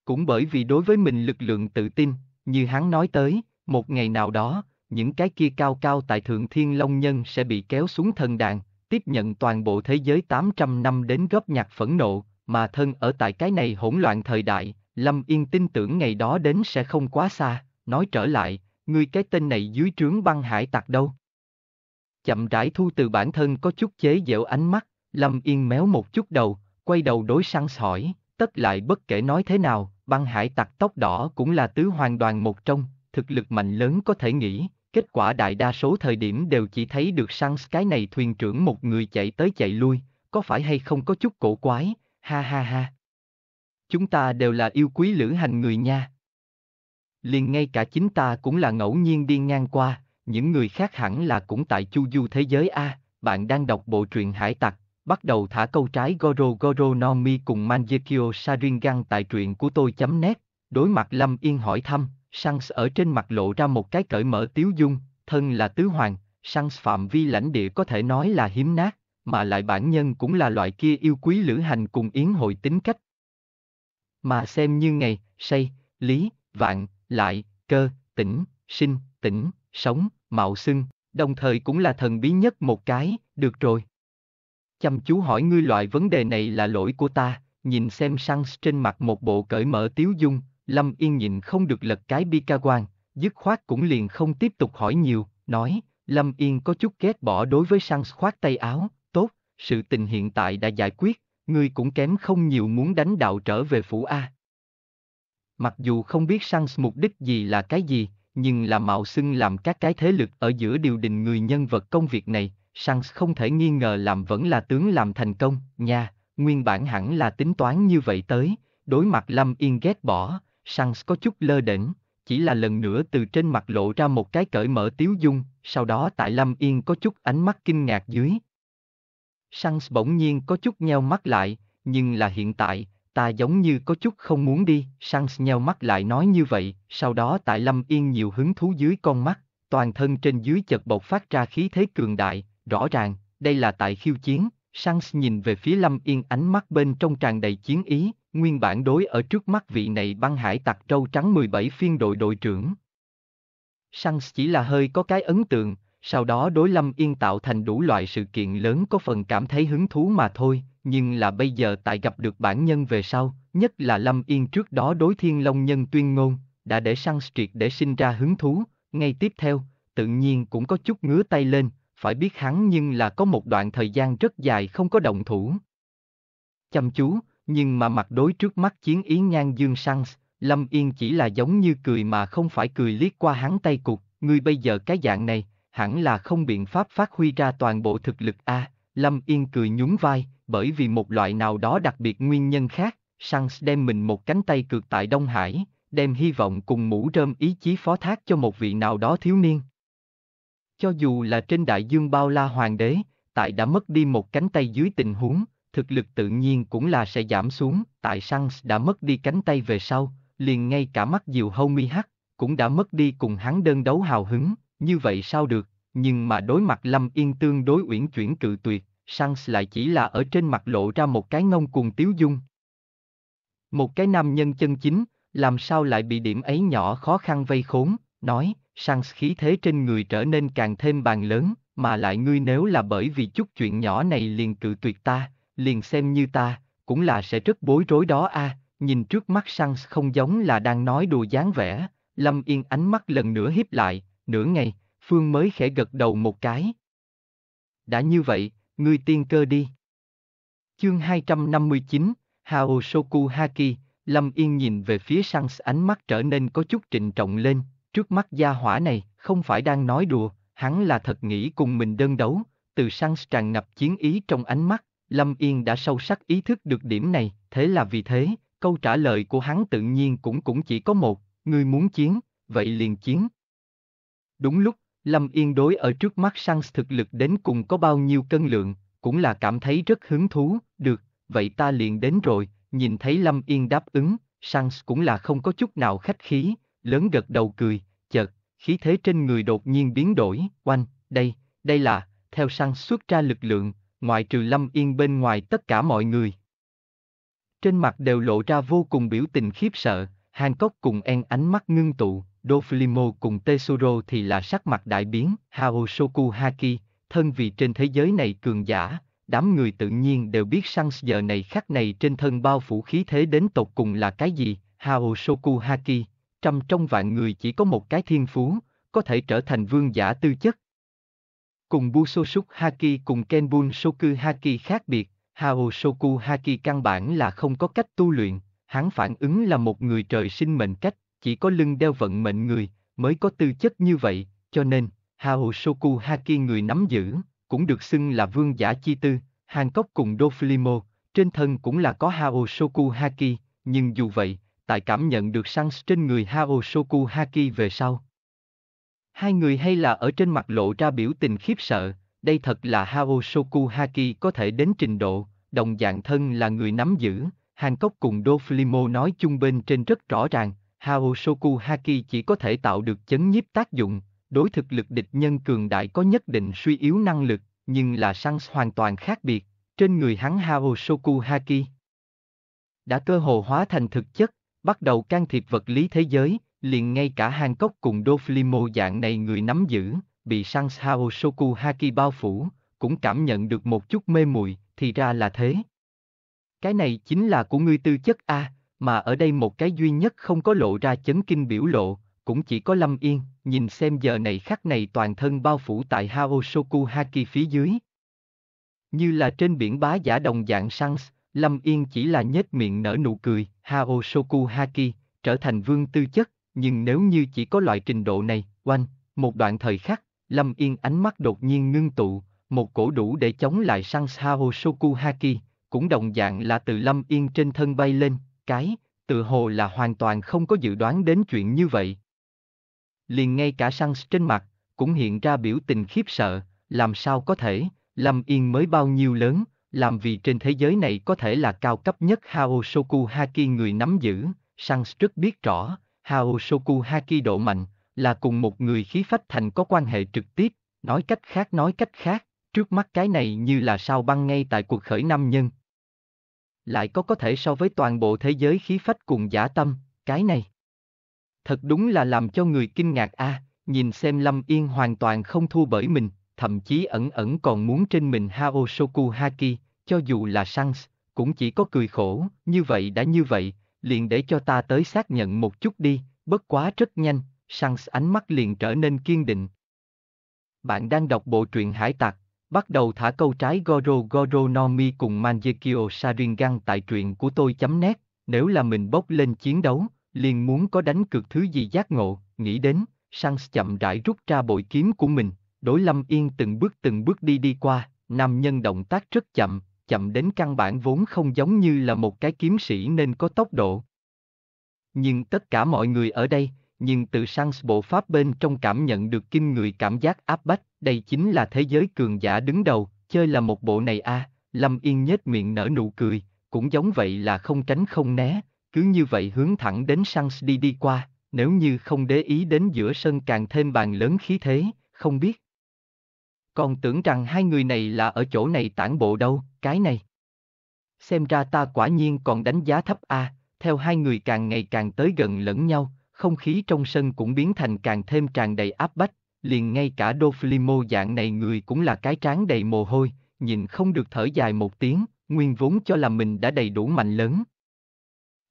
Cũng bởi vì đối với mình lực lượng tự tin, như hắn nói tới, một ngày nào đó, những cái kia cao cao tại thượng thiên long nhân sẽ bị kéo xuống thần đàn, tiếp nhận toàn bộ thế giới 800 năm đến góp nhặt phẫn nộ, mà thân ở tại cái này hỗn loạn thời đại, Lâm Yên tin tưởng ngày đó đến sẽ không quá xa, nói trở lại, ngươi cái tên này dưới trướng băng hải tặc đâu. Chậm rãi thu từ bản thân có chút chế dẻo ánh mắt, Lâm Yên méo một chút đầu, quay đầu đối sang sỏi, tất lại bất kể nói thế nào, băng hải tặc tóc đỏ cũng là tứ hoàn đoàn một trong, thực lực mạnh lớn có thể nghĩ, kết quả đại đa số thời điểm đều chỉ thấy được sang cái này thuyền trưởng một người chạy tới chạy lui, có phải hay không có chút cổ quái, ha ha ha. Chúng ta đều là yêu quý lữ hành người nha. Liền ngay cả chính ta cũng là ngẫu nhiên đi ngang qua, những người khác hẳn là cũng tại chu du thế giới A, bạn đang đọc bộ truyện hải tặc, bắt đầu thả câu trái Goro Goro Nomi Mi cùng Manjekyo Sharingan tại truyện của tôi.net, đối mặt Lâm Yên hỏi thăm, Sans ở trên mặt lộ ra một cái cởi mở tiếu dung, thân là tứ hoàng, Sans phạm vi lãnh địa có thể nói là hiếm nát, mà lại bản nhân cũng là loại kia yêu quý lữ hành cùng yến hội tính cách. Mà xem như ngày, say, lý, vạn, lại, cơ, tỉnh, sinh, tỉnh, sống, mạo xưng, đồng thời cũng là thần bí nhất một cái, được rồi Chăm chú hỏi ngươi loại vấn đề này là lỗi của ta, nhìn xem sang trên mặt một bộ cởi mở tiếu dung, Lâm Yên nhìn không được lật cái bi ca quan, dứt khoát cũng liền không tiếp tục hỏi nhiều, nói, Lâm Yên có chút ghét bỏ đối với sang khoát tay áo, tốt, sự tình hiện tại đã giải quyết, ngươi cũng kém không nhiều muốn đánh đạo trở về phủ A. Mặc dù không biết sang mục đích gì là cái gì, nhưng là mạo xưng làm các cái thế lực ở giữa điều đình người nhân vật công việc này, Sans không thể nghi ngờ làm vẫn là tướng làm thành công, nha, nguyên bản hẳn là tính toán như vậy tới, đối mặt Lâm Yên ghét bỏ, Sans có chút lơ đỉnh, chỉ là lần nữa từ trên mặt lộ ra một cái cởi mở tiếu dung, sau đó tại Lâm Yên có chút ánh mắt kinh ngạc dưới. Sans bỗng nhiên có chút nheo mắt lại, nhưng là hiện tại, ta giống như có chút không muốn đi, Sans nheo mắt lại nói như vậy, sau đó tại Lâm Yên nhiều hứng thú dưới con mắt, toàn thân trên dưới chợt bộc phát ra khí thế cường đại, Rõ ràng, đây là tại khiêu chiến, Sans nhìn về phía Lâm Yên ánh mắt bên trong tràn đầy chiến ý, nguyên bản đối ở trước mắt vị này băng hải tặc trâu trắng 17 phiên đội đội trưởng. Sans chỉ là hơi có cái ấn tượng, sau đó đối Lâm Yên tạo thành đủ loại sự kiện lớn có phần cảm thấy hứng thú mà thôi, nhưng là bây giờ tại gặp được bản nhân về sau, nhất là Lâm Yên trước đó đối Thiên Long Nhân tuyên ngôn, đã để Sans triệt để sinh ra hứng thú, ngay tiếp theo, tự nhiên cũng có chút ngứa tay lên, phải biết hắn nhưng là có một đoạn thời gian rất dài không có động thủ. Chăm chú, nhưng mà mặt đối trước mắt chiến ý nhan dương sang, Lâm Yên chỉ là giống như cười mà không phải cười liếc qua hắn tay cục, ngươi bây giờ cái dạng này, hẳn là không biện pháp phát huy ra toàn bộ thực lực a. Lâm Yên cười nhún vai, bởi vì một loại nào đó đặc biệt nguyên nhân khác, Sans đem mình một cánh tay cược tại Đông Hải, đem hy vọng cùng mũ rơm ý chí phó thác cho một vị nào đó thiếu niên. Cho dù là trên đại dương bao la hoàng đế, tại đã mất đi một cánh tay dưới tình huống, thực lực tự nhiên cũng là sẽ giảm xuống, tại Sans đã mất đi cánh tay về sau, liền ngay cả mắt diều hâu mi hắc, cũng đã mất đi cùng hắn đơn đấu hào hứng, như vậy sao được, nhưng mà đối mặt Lâm Yên tương đối uyển chuyển cự tuyệt, Sans lại chỉ là ở trên mặt lộ ra một cái ngông cuồng tiếu dung. Một cái nam nhân chân chính, làm sao lại bị điểm ấy nhỏ khó khăn vây khốn, nói, Sans khí thế trên người trở nên càng thêm bàn lớn, mà lại ngươi nếu là bởi vì chút chuyện nhỏ này liền cự tuyệt ta, liền xem như ta, cũng là sẽ rất bối rối đó a. À. nhìn trước mắt Sans không giống là đang nói đùa dáng vẻ, Lâm Yên ánh mắt lần nữa hiếp lại, nửa ngày, Phương mới khẽ gật đầu một cái. Đã như vậy, ngươi tiên cơ đi. Chương 259, Hao Soku Haki, Lâm Yên nhìn về phía Sans ánh mắt trở nên có chút trịnh trọng lên, Trước mắt gia hỏa này, không phải đang nói đùa, hắn là thật nghĩ cùng mình đơn đấu, từ sang tràn ngập chiến ý trong ánh mắt, Lâm Yên đã sâu sắc ý thức được điểm này, thế là vì thế, câu trả lời của hắn tự nhiên cũng cũng chỉ có một, người muốn chiến, vậy liền chiến. Đúng lúc, Lâm Yên đối ở trước mắt sang thực lực đến cùng có bao nhiêu cân lượng, cũng là cảm thấy rất hứng thú, được, vậy ta liền đến rồi, nhìn thấy Lâm Yên đáp ứng, Sans cũng là không có chút nào khách khí, lớn gật đầu cười, chợt, khí thế trên người đột nhiên biến đổi, oanh, đây, đây là, theo sang xuất ra lực lượng, ngoại trừ Lâm Yên bên ngoài tất cả mọi người. Trên mặt đều lộ ra vô cùng biểu tình khiếp sợ, Hancock cùng En ánh mắt ngưng tụ, Doflimo cùng Tesoro thì là sắc mặt đại biến, Haosoku Haki, thân vì trên thế giới này cường giả, đám người tự nhiên đều biết sang giờ này khắc này trên thân bao phủ khí thế đến tột cùng là cái gì, Haosoku Haki, trăm trong vạn người chỉ có một cái thiên phú, có thể trở thành vương giả tư chất. Cùng Busoshuk Haki cùng Kenbun Soku Haki khác biệt, Hao Soku Haki căn bản là không có cách tu luyện, hắn phản ứng là một người trời sinh mệnh cách, chỉ có lưng đeo vận mệnh người, mới có tư chất như vậy, cho nên, Hao Soku Haki người nắm giữ, cũng được xưng là vương giả chi tư, Hàn Cốc cùng Doflimo, trên thân cũng là có Hao Soku Haki, nhưng dù vậy, tại cảm nhận được sans trên người Haosoku Haki về sau. Hai người hay là ở trên mặt lộ ra biểu tình khiếp sợ, đây thật là Haosoku Haki có thể đến trình độ, đồng dạng thân là người nắm giữ, Hàn Cốc cùng Doflimo nói chung bên trên rất rõ ràng, Haosoku Haki chỉ có thể tạo được chấn nhiếp tác dụng, đối thực lực địch nhân cường đại có nhất định suy yếu năng lực, nhưng là sans hoàn toàn khác biệt, trên người hắn Haosoku Haki đã cơ hồ hóa thành thực chất, bắt đầu can thiệp vật lý thế giới, liền ngay cả Hàn Cốc cùng doflimo dạng này người nắm giữ, bị Sanshao Shoku Haki bao phủ, cũng cảm nhận được một chút mê muội, thì ra là thế. Cái này chính là của ngươi tư chất A, mà ở đây một cái duy nhất không có lộ ra chấn kinh biểu lộ, cũng chỉ có Lâm Yên, nhìn xem giờ này khắc này toàn thân bao phủ tại haosoku Haki phía dưới. Như là trên biển bá giả đồng dạng Sans, Lâm Yên chỉ là nhếch miệng nở nụ cười, Hao Haki, trở thành vương tư chất, nhưng nếu như chỉ có loại trình độ này, oanh, một đoạn thời khắc, Lâm Yên ánh mắt đột nhiên ngưng tụ, một cổ đủ để chống lại Sang Hao Haki, cũng đồng dạng là từ Lâm Yên trên thân bay lên, cái, tự hồ là hoàn toàn không có dự đoán đến chuyện như vậy. Liền ngay cả Sang trên mặt, cũng hiện ra biểu tình khiếp sợ, làm sao có thể, Lâm Yên mới bao nhiêu lớn, làm vì trên thế giới này có thể là cao cấp nhất Haosoku Haki người nắm giữ, Sanskrit biết rõ, Haosoku Haki độ mạnh, là cùng một người khí phách thành có quan hệ trực tiếp, nói cách khác nói cách khác, trước mắt cái này như là sao băng ngay tại cuộc khởi năm nhân. Lại có có thể so với toàn bộ thế giới khí phách cùng giả tâm, cái này. Thật đúng là làm cho người kinh ngạc a à, nhìn xem Lâm Yên hoàn toàn không thua bởi mình, thậm chí ẩn ẩn còn muốn trên mình Haosoku Haki, cho dù là Sans, cũng chỉ có cười khổ, như vậy đã như vậy, liền để cho ta tới xác nhận một chút đi, bất quá rất nhanh, Sans ánh mắt liền trở nên kiên định. Bạn đang đọc bộ truyện hải tặc, bắt đầu thả câu trái Goro Goro nomi cùng Manjekyo Sharingan tại truyện của tôi chấm nét. nếu là mình bốc lên chiến đấu, liền muốn có đánh cược thứ gì giác ngộ, nghĩ đến, Sans chậm rãi rút ra bội kiếm của mình, đối lâm yên từng bước từng bước đi đi qua, nam nhân động tác rất chậm, chậm đến căn bản vốn không giống như là một cái kiếm sĩ nên có tốc độ. Nhưng tất cả mọi người ở đây, nhưng từ sang bộ pháp bên trong cảm nhận được kim người cảm giác áp bách, đây chính là thế giới cường giả đứng đầu, chơi là một bộ này a à, Lâm Yên nhếch miệng nở nụ cười, cũng giống vậy là không tránh không né, cứ như vậy hướng thẳng đến sang đi đi qua, nếu như không để ý đến giữa sân càng thêm bàn lớn khí thế, không biết. Còn tưởng rằng hai người này là ở chỗ này tản bộ đâu, cái này. Xem ra ta quả nhiên còn đánh giá thấp A, à, theo hai người càng ngày càng tới gần lẫn nhau, không khí trong sân cũng biến thành càng thêm tràn đầy áp bách, liền ngay cả đô Flimo dạng này người cũng là cái tráng đầy mồ hôi, nhìn không được thở dài một tiếng, nguyên vốn cho là mình đã đầy đủ mạnh lớn.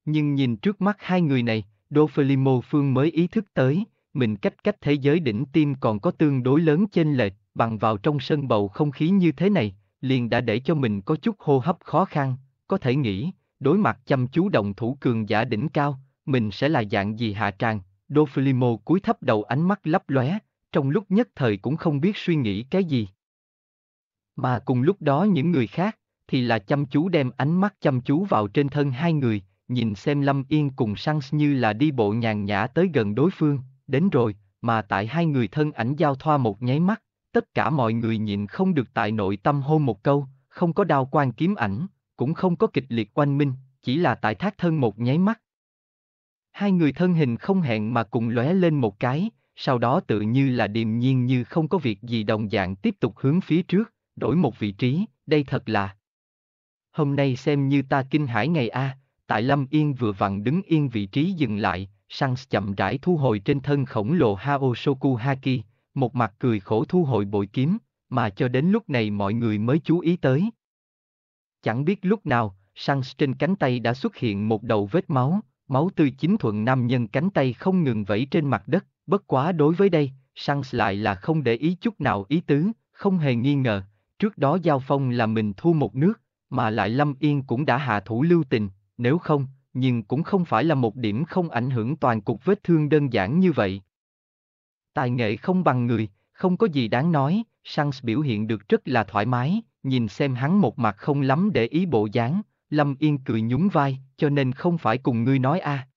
Nhưng nhìn trước mắt hai người này, đô Flimo Phương mới ý thức tới, mình cách cách thế giới đỉnh tim còn có tương đối lớn chênh lệch, bằng vào trong sân bầu không khí như thế này, liền đã để cho mình có chút hô hấp khó khăn, có thể nghĩ, đối mặt chăm chú đồng thủ cường giả đỉnh cao, mình sẽ là dạng gì hạ tràng, Doflimo cúi thấp đầu ánh mắt lấp lóe, trong lúc nhất thời cũng không biết suy nghĩ cái gì. Mà cùng lúc đó những người khác, thì là chăm chú đem ánh mắt chăm chú vào trên thân hai người, nhìn xem Lâm Yên cùng Sans như là đi bộ nhàn nhã tới gần đối phương, đến rồi, mà tại hai người thân ảnh giao thoa một nháy mắt, tất cả mọi người nhìn không được tại nội tâm hô một câu, không có đao quan kiếm ảnh, cũng không có kịch liệt oanh minh, chỉ là tại thác thân một nháy mắt. Hai người thân hình không hẹn mà cùng lóe lên một cái, sau đó tự như là điềm nhiên như không có việc gì đồng dạng tiếp tục hướng phía trước, đổi một vị trí, đây thật là. Hôm nay xem như ta kinh hãi ngày A, tại Lâm Yên vừa vặn đứng yên vị trí dừng lại, Sans chậm rãi thu hồi trên thân khổng lồ Haosoku Haki, một mặt cười khổ thu hồi bội kiếm, mà cho đến lúc này mọi người mới chú ý tới. Chẳng biết lúc nào, Sang trên cánh tay đã xuất hiện một đầu vết máu, máu tươi chính thuận nam nhân cánh tay không ngừng vẫy trên mặt đất, bất quá đối với đây, Sang lại là không để ý chút nào ý tứ, không hề nghi ngờ, trước đó giao phong là mình thu một nước, mà lại Lâm Yên cũng đã hạ thủ lưu tình, nếu không, nhưng cũng không phải là một điểm không ảnh hưởng toàn cục vết thương đơn giản như vậy. Tài nghệ không bằng người, không có gì đáng nói, Sanks biểu hiện được rất là thoải mái, nhìn xem hắn một mặt không lắm để ý bộ dáng, Lâm Yên cười nhún vai, cho nên không phải cùng ngươi nói a. À.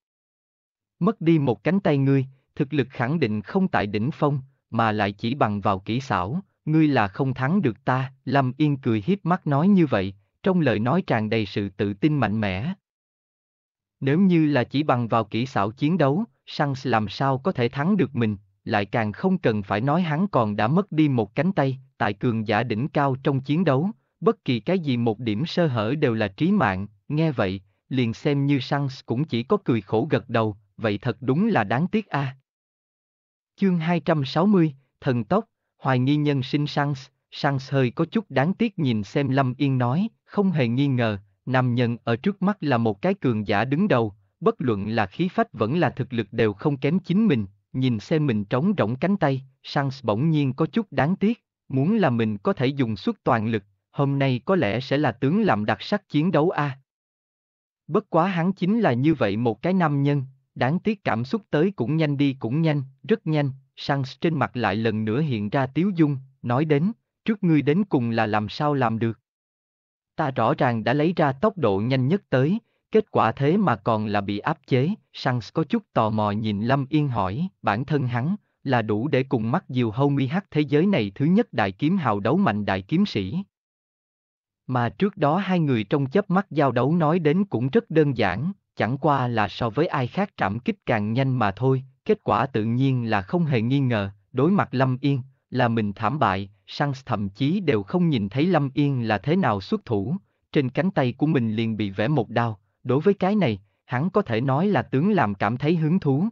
Mất đi một cánh tay ngươi, thực lực khẳng định không tại đỉnh phong, mà lại chỉ bằng vào kỹ xảo, ngươi là không thắng được ta, Lâm Yên cười hiếp mắt nói như vậy, trong lời nói tràn đầy sự tự tin mạnh mẽ. Nếu như là chỉ bằng vào kỹ xảo chiến đấu, Sanks làm sao có thể thắng được mình, lại càng không cần phải nói hắn còn đã mất đi một cánh tay, tại cường giả đỉnh cao trong chiến đấu, bất kỳ cái gì một điểm sơ hở đều là trí mạng, nghe vậy, liền xem như Sans cũng chỉ có cười khổ gật đầu, vậy thật đúng là đáng tiếc a. À. Chương 260, Thần Tốc, Hoài nghi nhân sinh Sans, Sans hơi có chút đáng tiếc nhìn xem Lâm Yên nói, không hề nghi ngờ, nam nhân ở trước mắt là một cái cường giả đứng đầu, bất luận là khí phách vẫn là thực lực đều không kém chính mình, nhìn xem mình trống rỗng cánh tay, Sans bỗng nhiên có chút đáng tiếc, muốn là mình có thể dùng suốt toàn lực, hôm nay có lẽ sẽ là tướng làm đặc sắc chiến đấu a. À? Bất quá hắn chính là như vậy một cái nam nhân, đáng tiếc cảm xúc tới cũng nhanh đi cũng nhanh, rất nhanh, Sans trên mặt lại lần nữa hiện ra tiếu dung, nói đến, trước ngươi đến cùng là làm sao làm được. Ta rõ ràng đã lấy ra tốc độ nhanh nhất tới, Kết quả thế mà còn là bị áp chế, Sans có chút tò mò nhìn Lâm Yên hỏi, bản thân hắn, là đủ để cùng mắt diều hâu mi hắc thế giới này thứ nhất đại kiếm hào đấu mạnh đại kiếm sĩ. Mà trước đó hai người trong chớp mắt giao đấu nói đến cũng rất đơn giản, chẳng qua là so với ai khác trảm kích càng nhanh mà thôi, kết quả tự nhiên là không hề nghi ngờ, đối mặt Lâm Yên, là mình thảm bại, Sans thậm chí đều không nhìn thấy Lâm Yên là thế nào xuất thủ, trên cánh tay của mình liền bị vẽ một đao, đối với cái này, hắn có thể nói là tướng làm cảm thấy hứng thú.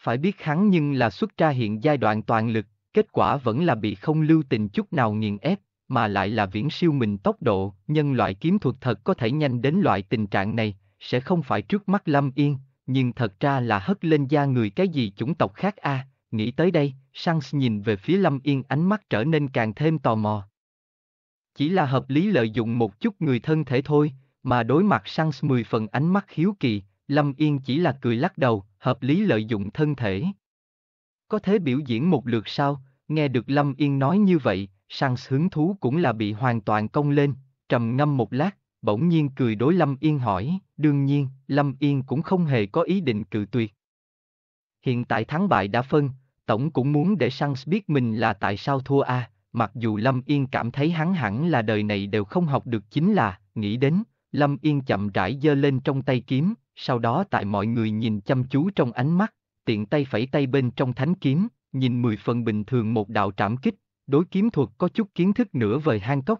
Phải biết hắn nhưng là xuất ra hiện giai đoạn toàn lực, kết quả vẫn là bị không lưu tình chút nào nghiền ép, mà lại là viễn siêu mình tốc độ, nhân loại kiếm thuật thật có thể nhanh đến loại tình trạng này, sẽ không phải trước mắt Lâm Yên, nhưng thật ra là hất lên da người cái gì chủng tộc khác a. À, nghĩ tới đây, Sans nhìn về phía Lâm Yên ánh mắt trở nên càng thêm tò mò. Chỉ là hợp lý lợi dụng một chút người thân thể thôi, mà đối mặt Sans mười phần ánh mắt hiếu kỳ, Lâm Yên chỉ là cười lắc đầu, hợp lý lợi dụng thân thể. Có thể biểu diễn một lượt sao, nghe được Lâm Yên nói như vậy, Sans hứng thú cũng là bị hoàn toàn công lên, trầm ngâm một lát, bỗng nhiên cười đối Lâm Yên hỏi, đương nhiên, Lâm Yên cũng không hề có ý định cự tuyệt. Hiện tại thắng bại đã phân, Tổng cũng muốn để Sans biết mình là tại sao thua a mặc dù Lâm Yên cảm thấy hắn hẳn là đời này đều không học được chính là, nghĩ đến, Lâm Yên chậm rãi giơ lên trong tay kiếm, sau đó tại mọi người nhìn chăm chú trong ánh mắt, tiện tay phẩy tay bên trong thánh kiếm, nhìn mười phần bình thường một đạo trảm kích, đối kiếm thuật có chút kiến thức nửa vời hang cốc.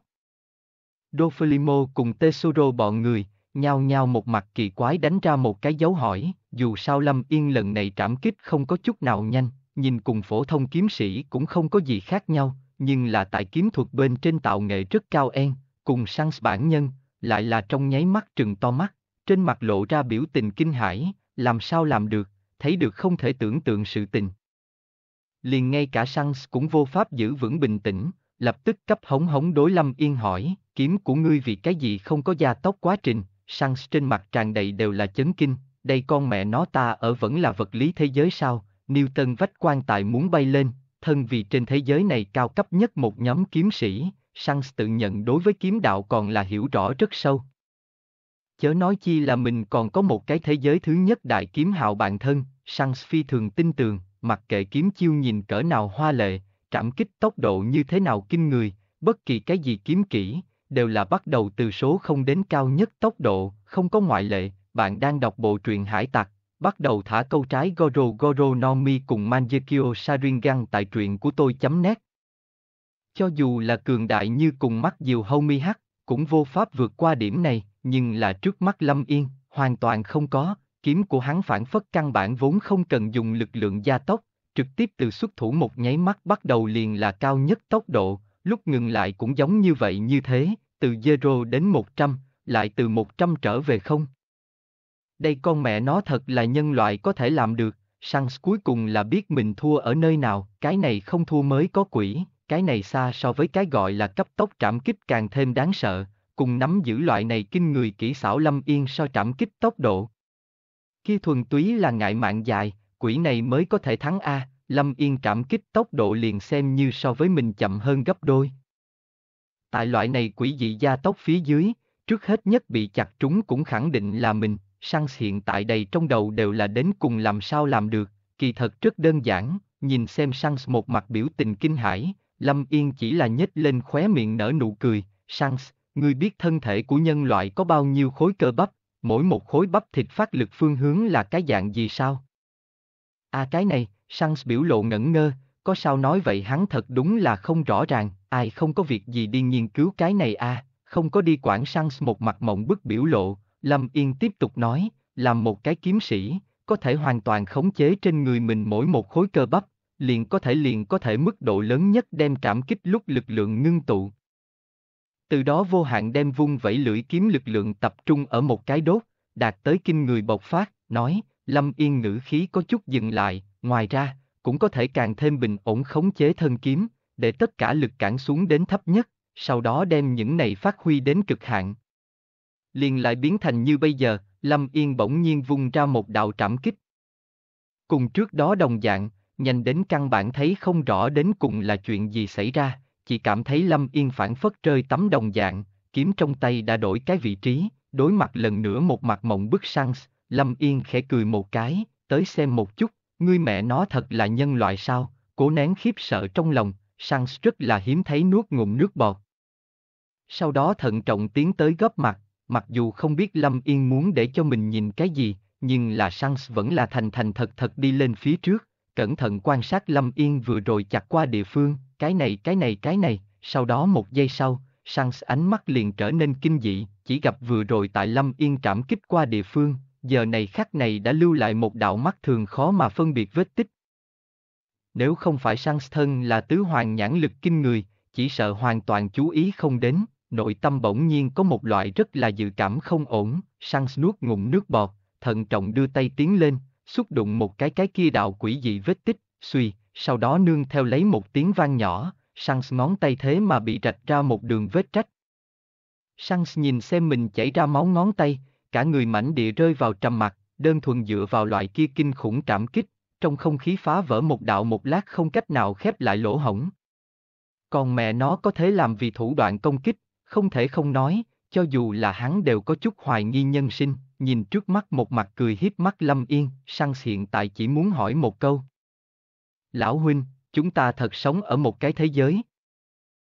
Dofilimo cùng Tesoro bọn người, nhao nhao một mặt kỳ quái đánh ra một cái dấu hỏi, dù sao Lâm Yên lần này trảm kích không có chút nào nhanh, nhìn cùng phổ thông kiếm sĩ cũng không có gì khác nhau, nhưng là tại kiếm thuật bên trên tạo nghệ rất cao en, cùng sans bản nhân, lại là trong nháy mắt trừng to mắt, trên mặt lộ ra biểu tình kinh hãi, làm sao làm được, thấy được không thể tưởng tượng sự tình. Liền ngay cả Sans cũng vô pháp giữ vững bình tĩnh, lập tức cấp hống hống đối Lâm Yên hỏi, kiếm của ngươi vì cái gì không có gia tốc quá trình, Sans trên mặt tràn đầy đều là chấn kinh, đây con mẹ nó ta ở vẫn là vật lý thế giới sao, Newton vách quan tài muốn bay lên, thân vì trên thế giới này cao cấp nhất một nhóm kiếm sĩ, Sans tự nhận đối với kiếm đạo còn là hiểu rõ rất sâu. Chớ nói chi là mình còn có một cái thế giới thứ nhất đại kiếm hào bản thân, Sans phi thường tin tường, mặc kệ kiếm chiêu nhìn cỡ nào hoa lệ, trảm kích tốc độ như thế nào kinh người, bất kỳ cái gì kiếm kỹ, đều là bắt đầu từ số không đến cao nhất tốc độ, không có ngoại lệ, bạn đang đọc bộ truyện hải tặc, bắt đầu thả câu trái Goro Goro Nomi cùng Manjekyo Sharingan tại truyện của tôi chấm nét cho dù là cường đại như cùng mắt diều hâu mi hắc, cũng vô pháp vượt qua điểm này, nhưng là trước mắt Lâm Yên, hoàn toàn không có, kiếm của hắn phản phất căn bản vốn không cần dùng lực lượng gia tốc, trực tiếp từ xuất thủ một nháy mắt bắt đầu liền là cao nhất tốc độ, lúc ngừng lại cũng giống như vậy như thế, từ 0 đến 100, lại từ 100 trở về không. Đây con mẹ nó thật là nhân loại có thể làm được, Sans cuối cùng là biết mình thua ở nơi nào, cái này không thua mới có quỷ. Cái này xa so với cái gọi là cấp tốc trảm kích càng thêm đáng sợ, cùng nắm giữ loại này kinh người kỹ xảo Lâm Yên so trảm kích tốc độ. khi thuần túy là ngại mạng dài, quỷ này mới có thể thắng A, Lâm Yên trảm kích tốc độ liền xem như so với mình chậm hơn gấp đôi. Tại loại này quỷ dị gia tốc phía dưới, trước hết nhất bị chặt trúng cũng khẳng định là mình, sang hiện tại đầy trong đầu đều là đến cùng làm sao làm được, kỳ thật rất đơn giản, nhìn xem sang một mặt biểu tình kinh hãi, Lâm Yên chỉ là nhếch lên khóe miệng nở nụ cười, Sans, ngươi biết thân thể của nhân loại có bao nhiêu khối cơ bắp, mỗi một khối bắp thịt phát lực phương hướng là cái dạng gì sao? À cái này, Sans biểu lộ ngẩn ngơ, có sao nói vậy hắn thật đúng là không rõ ràng, ai không có việc gì đi nghiên cứu cái này à, không có đi quản Sans một mặt mộng bức biểu lộ, Lâm Yên tiếp tục nói, làm một cái kiếm sĩ, có thể hoàn toàn khống chế trên người mình mỗi một khối cơ bắp, liền có thể liền có thể mức độ lớn nhất đem cảm kích lúc lực lượng ngưng tụ. Từ đó vô hạn đem vung vẫy lưỡi kiếm lực lượng tập trung ở một cái đốt, đạt tới kinh người bộc phát, nói, Lâm Yên ngữ khí có chút dừng lại, ngoài ra, cũng có thể càng thêm bình ổn khống chế thân kiếm, để tất cả lực cản xuống đến thấp nhất, sau đó đem những này phát huy đến cực hạn. Liền lại biến thành như bây giờ, Lâm Yên bỗng nhiên vung ra một đạo trảm kích. Cùng trước đó đồng dạng, nhanh đến căn bản thấy không rõ đến cùng là chuyện gì xảy ra, chỉ cảm thấy Lâm Yên phản phất rơi tấm đồng dạng, kiếm trong tay đã đổi cái vị trí, đối mặt lần nữa một mặt mộng bức sang, Lâm Yên khẽ cười một cái, tới xem một chút, ngươi mẹ nó thật là nhân loại sao, cố nén khiếp sợ trong lòng, sang rất là hiếm thấy nuốt ngụm nước bọt. Sau đó thận trọng tiến tới góp mặt, mặc dù không biết Lâm Yên muốn để cho mình nhìn cái gì, nhưng là Sans vẫn là thành thành thật thật đi lên phía trước, cẩn thận quan sát Lâm Yên vừa rồi chặt qua địa phương, cái này cái này cái này, sau đó một giây sau, Sans ánh mắt liền trở nên kinh dị, chỉ gặp vừa rồi tại Lâm Yên trảm kích qua địa phương, giờ này khắc này đã lưu lại một đạo mắt thường khó mà phân biệt vết tích. Nếu không phải Sans thân là tứ hoàng nhãn lực kinh người, chỉ sợ hoàn toàn chú ý không đến, nội tâm bỗng nhiên có một loại rất là dự cảm không ổn, Sans nuốt ngụm nước bọt, thận trọng đưa tay tiến lên, xúc đụng một cái cái kia đạo quỷ dị vết tích, suy, sau đó nương theo lấy một tiếng vang nhỏ, Sans ngón tay thế mà bị rạch ra một đường vết trách. Sans nhìn xem mình chảy ra máu ngón tay, cả người mảnh địa rơi vào trầm mặt đơn thuần dựa vào loại kia kinh khủng trảm kích, trong không khí phá vỡ một đạo một lát không cách nào khép lại lỗ hổng. Còn mẹ nó có thể làm vì thủ đoạn công kích, không thể không nói, cho dù là hắn đều có chút hoài nghi nhân sinh nhìn trước mắt một mặt cười hiếp mắt Lâm Yên, Sang hiện tại chỉ muốn hỏi một câu. Lão huynh, chúng ta thật sống ở một cái thế giới.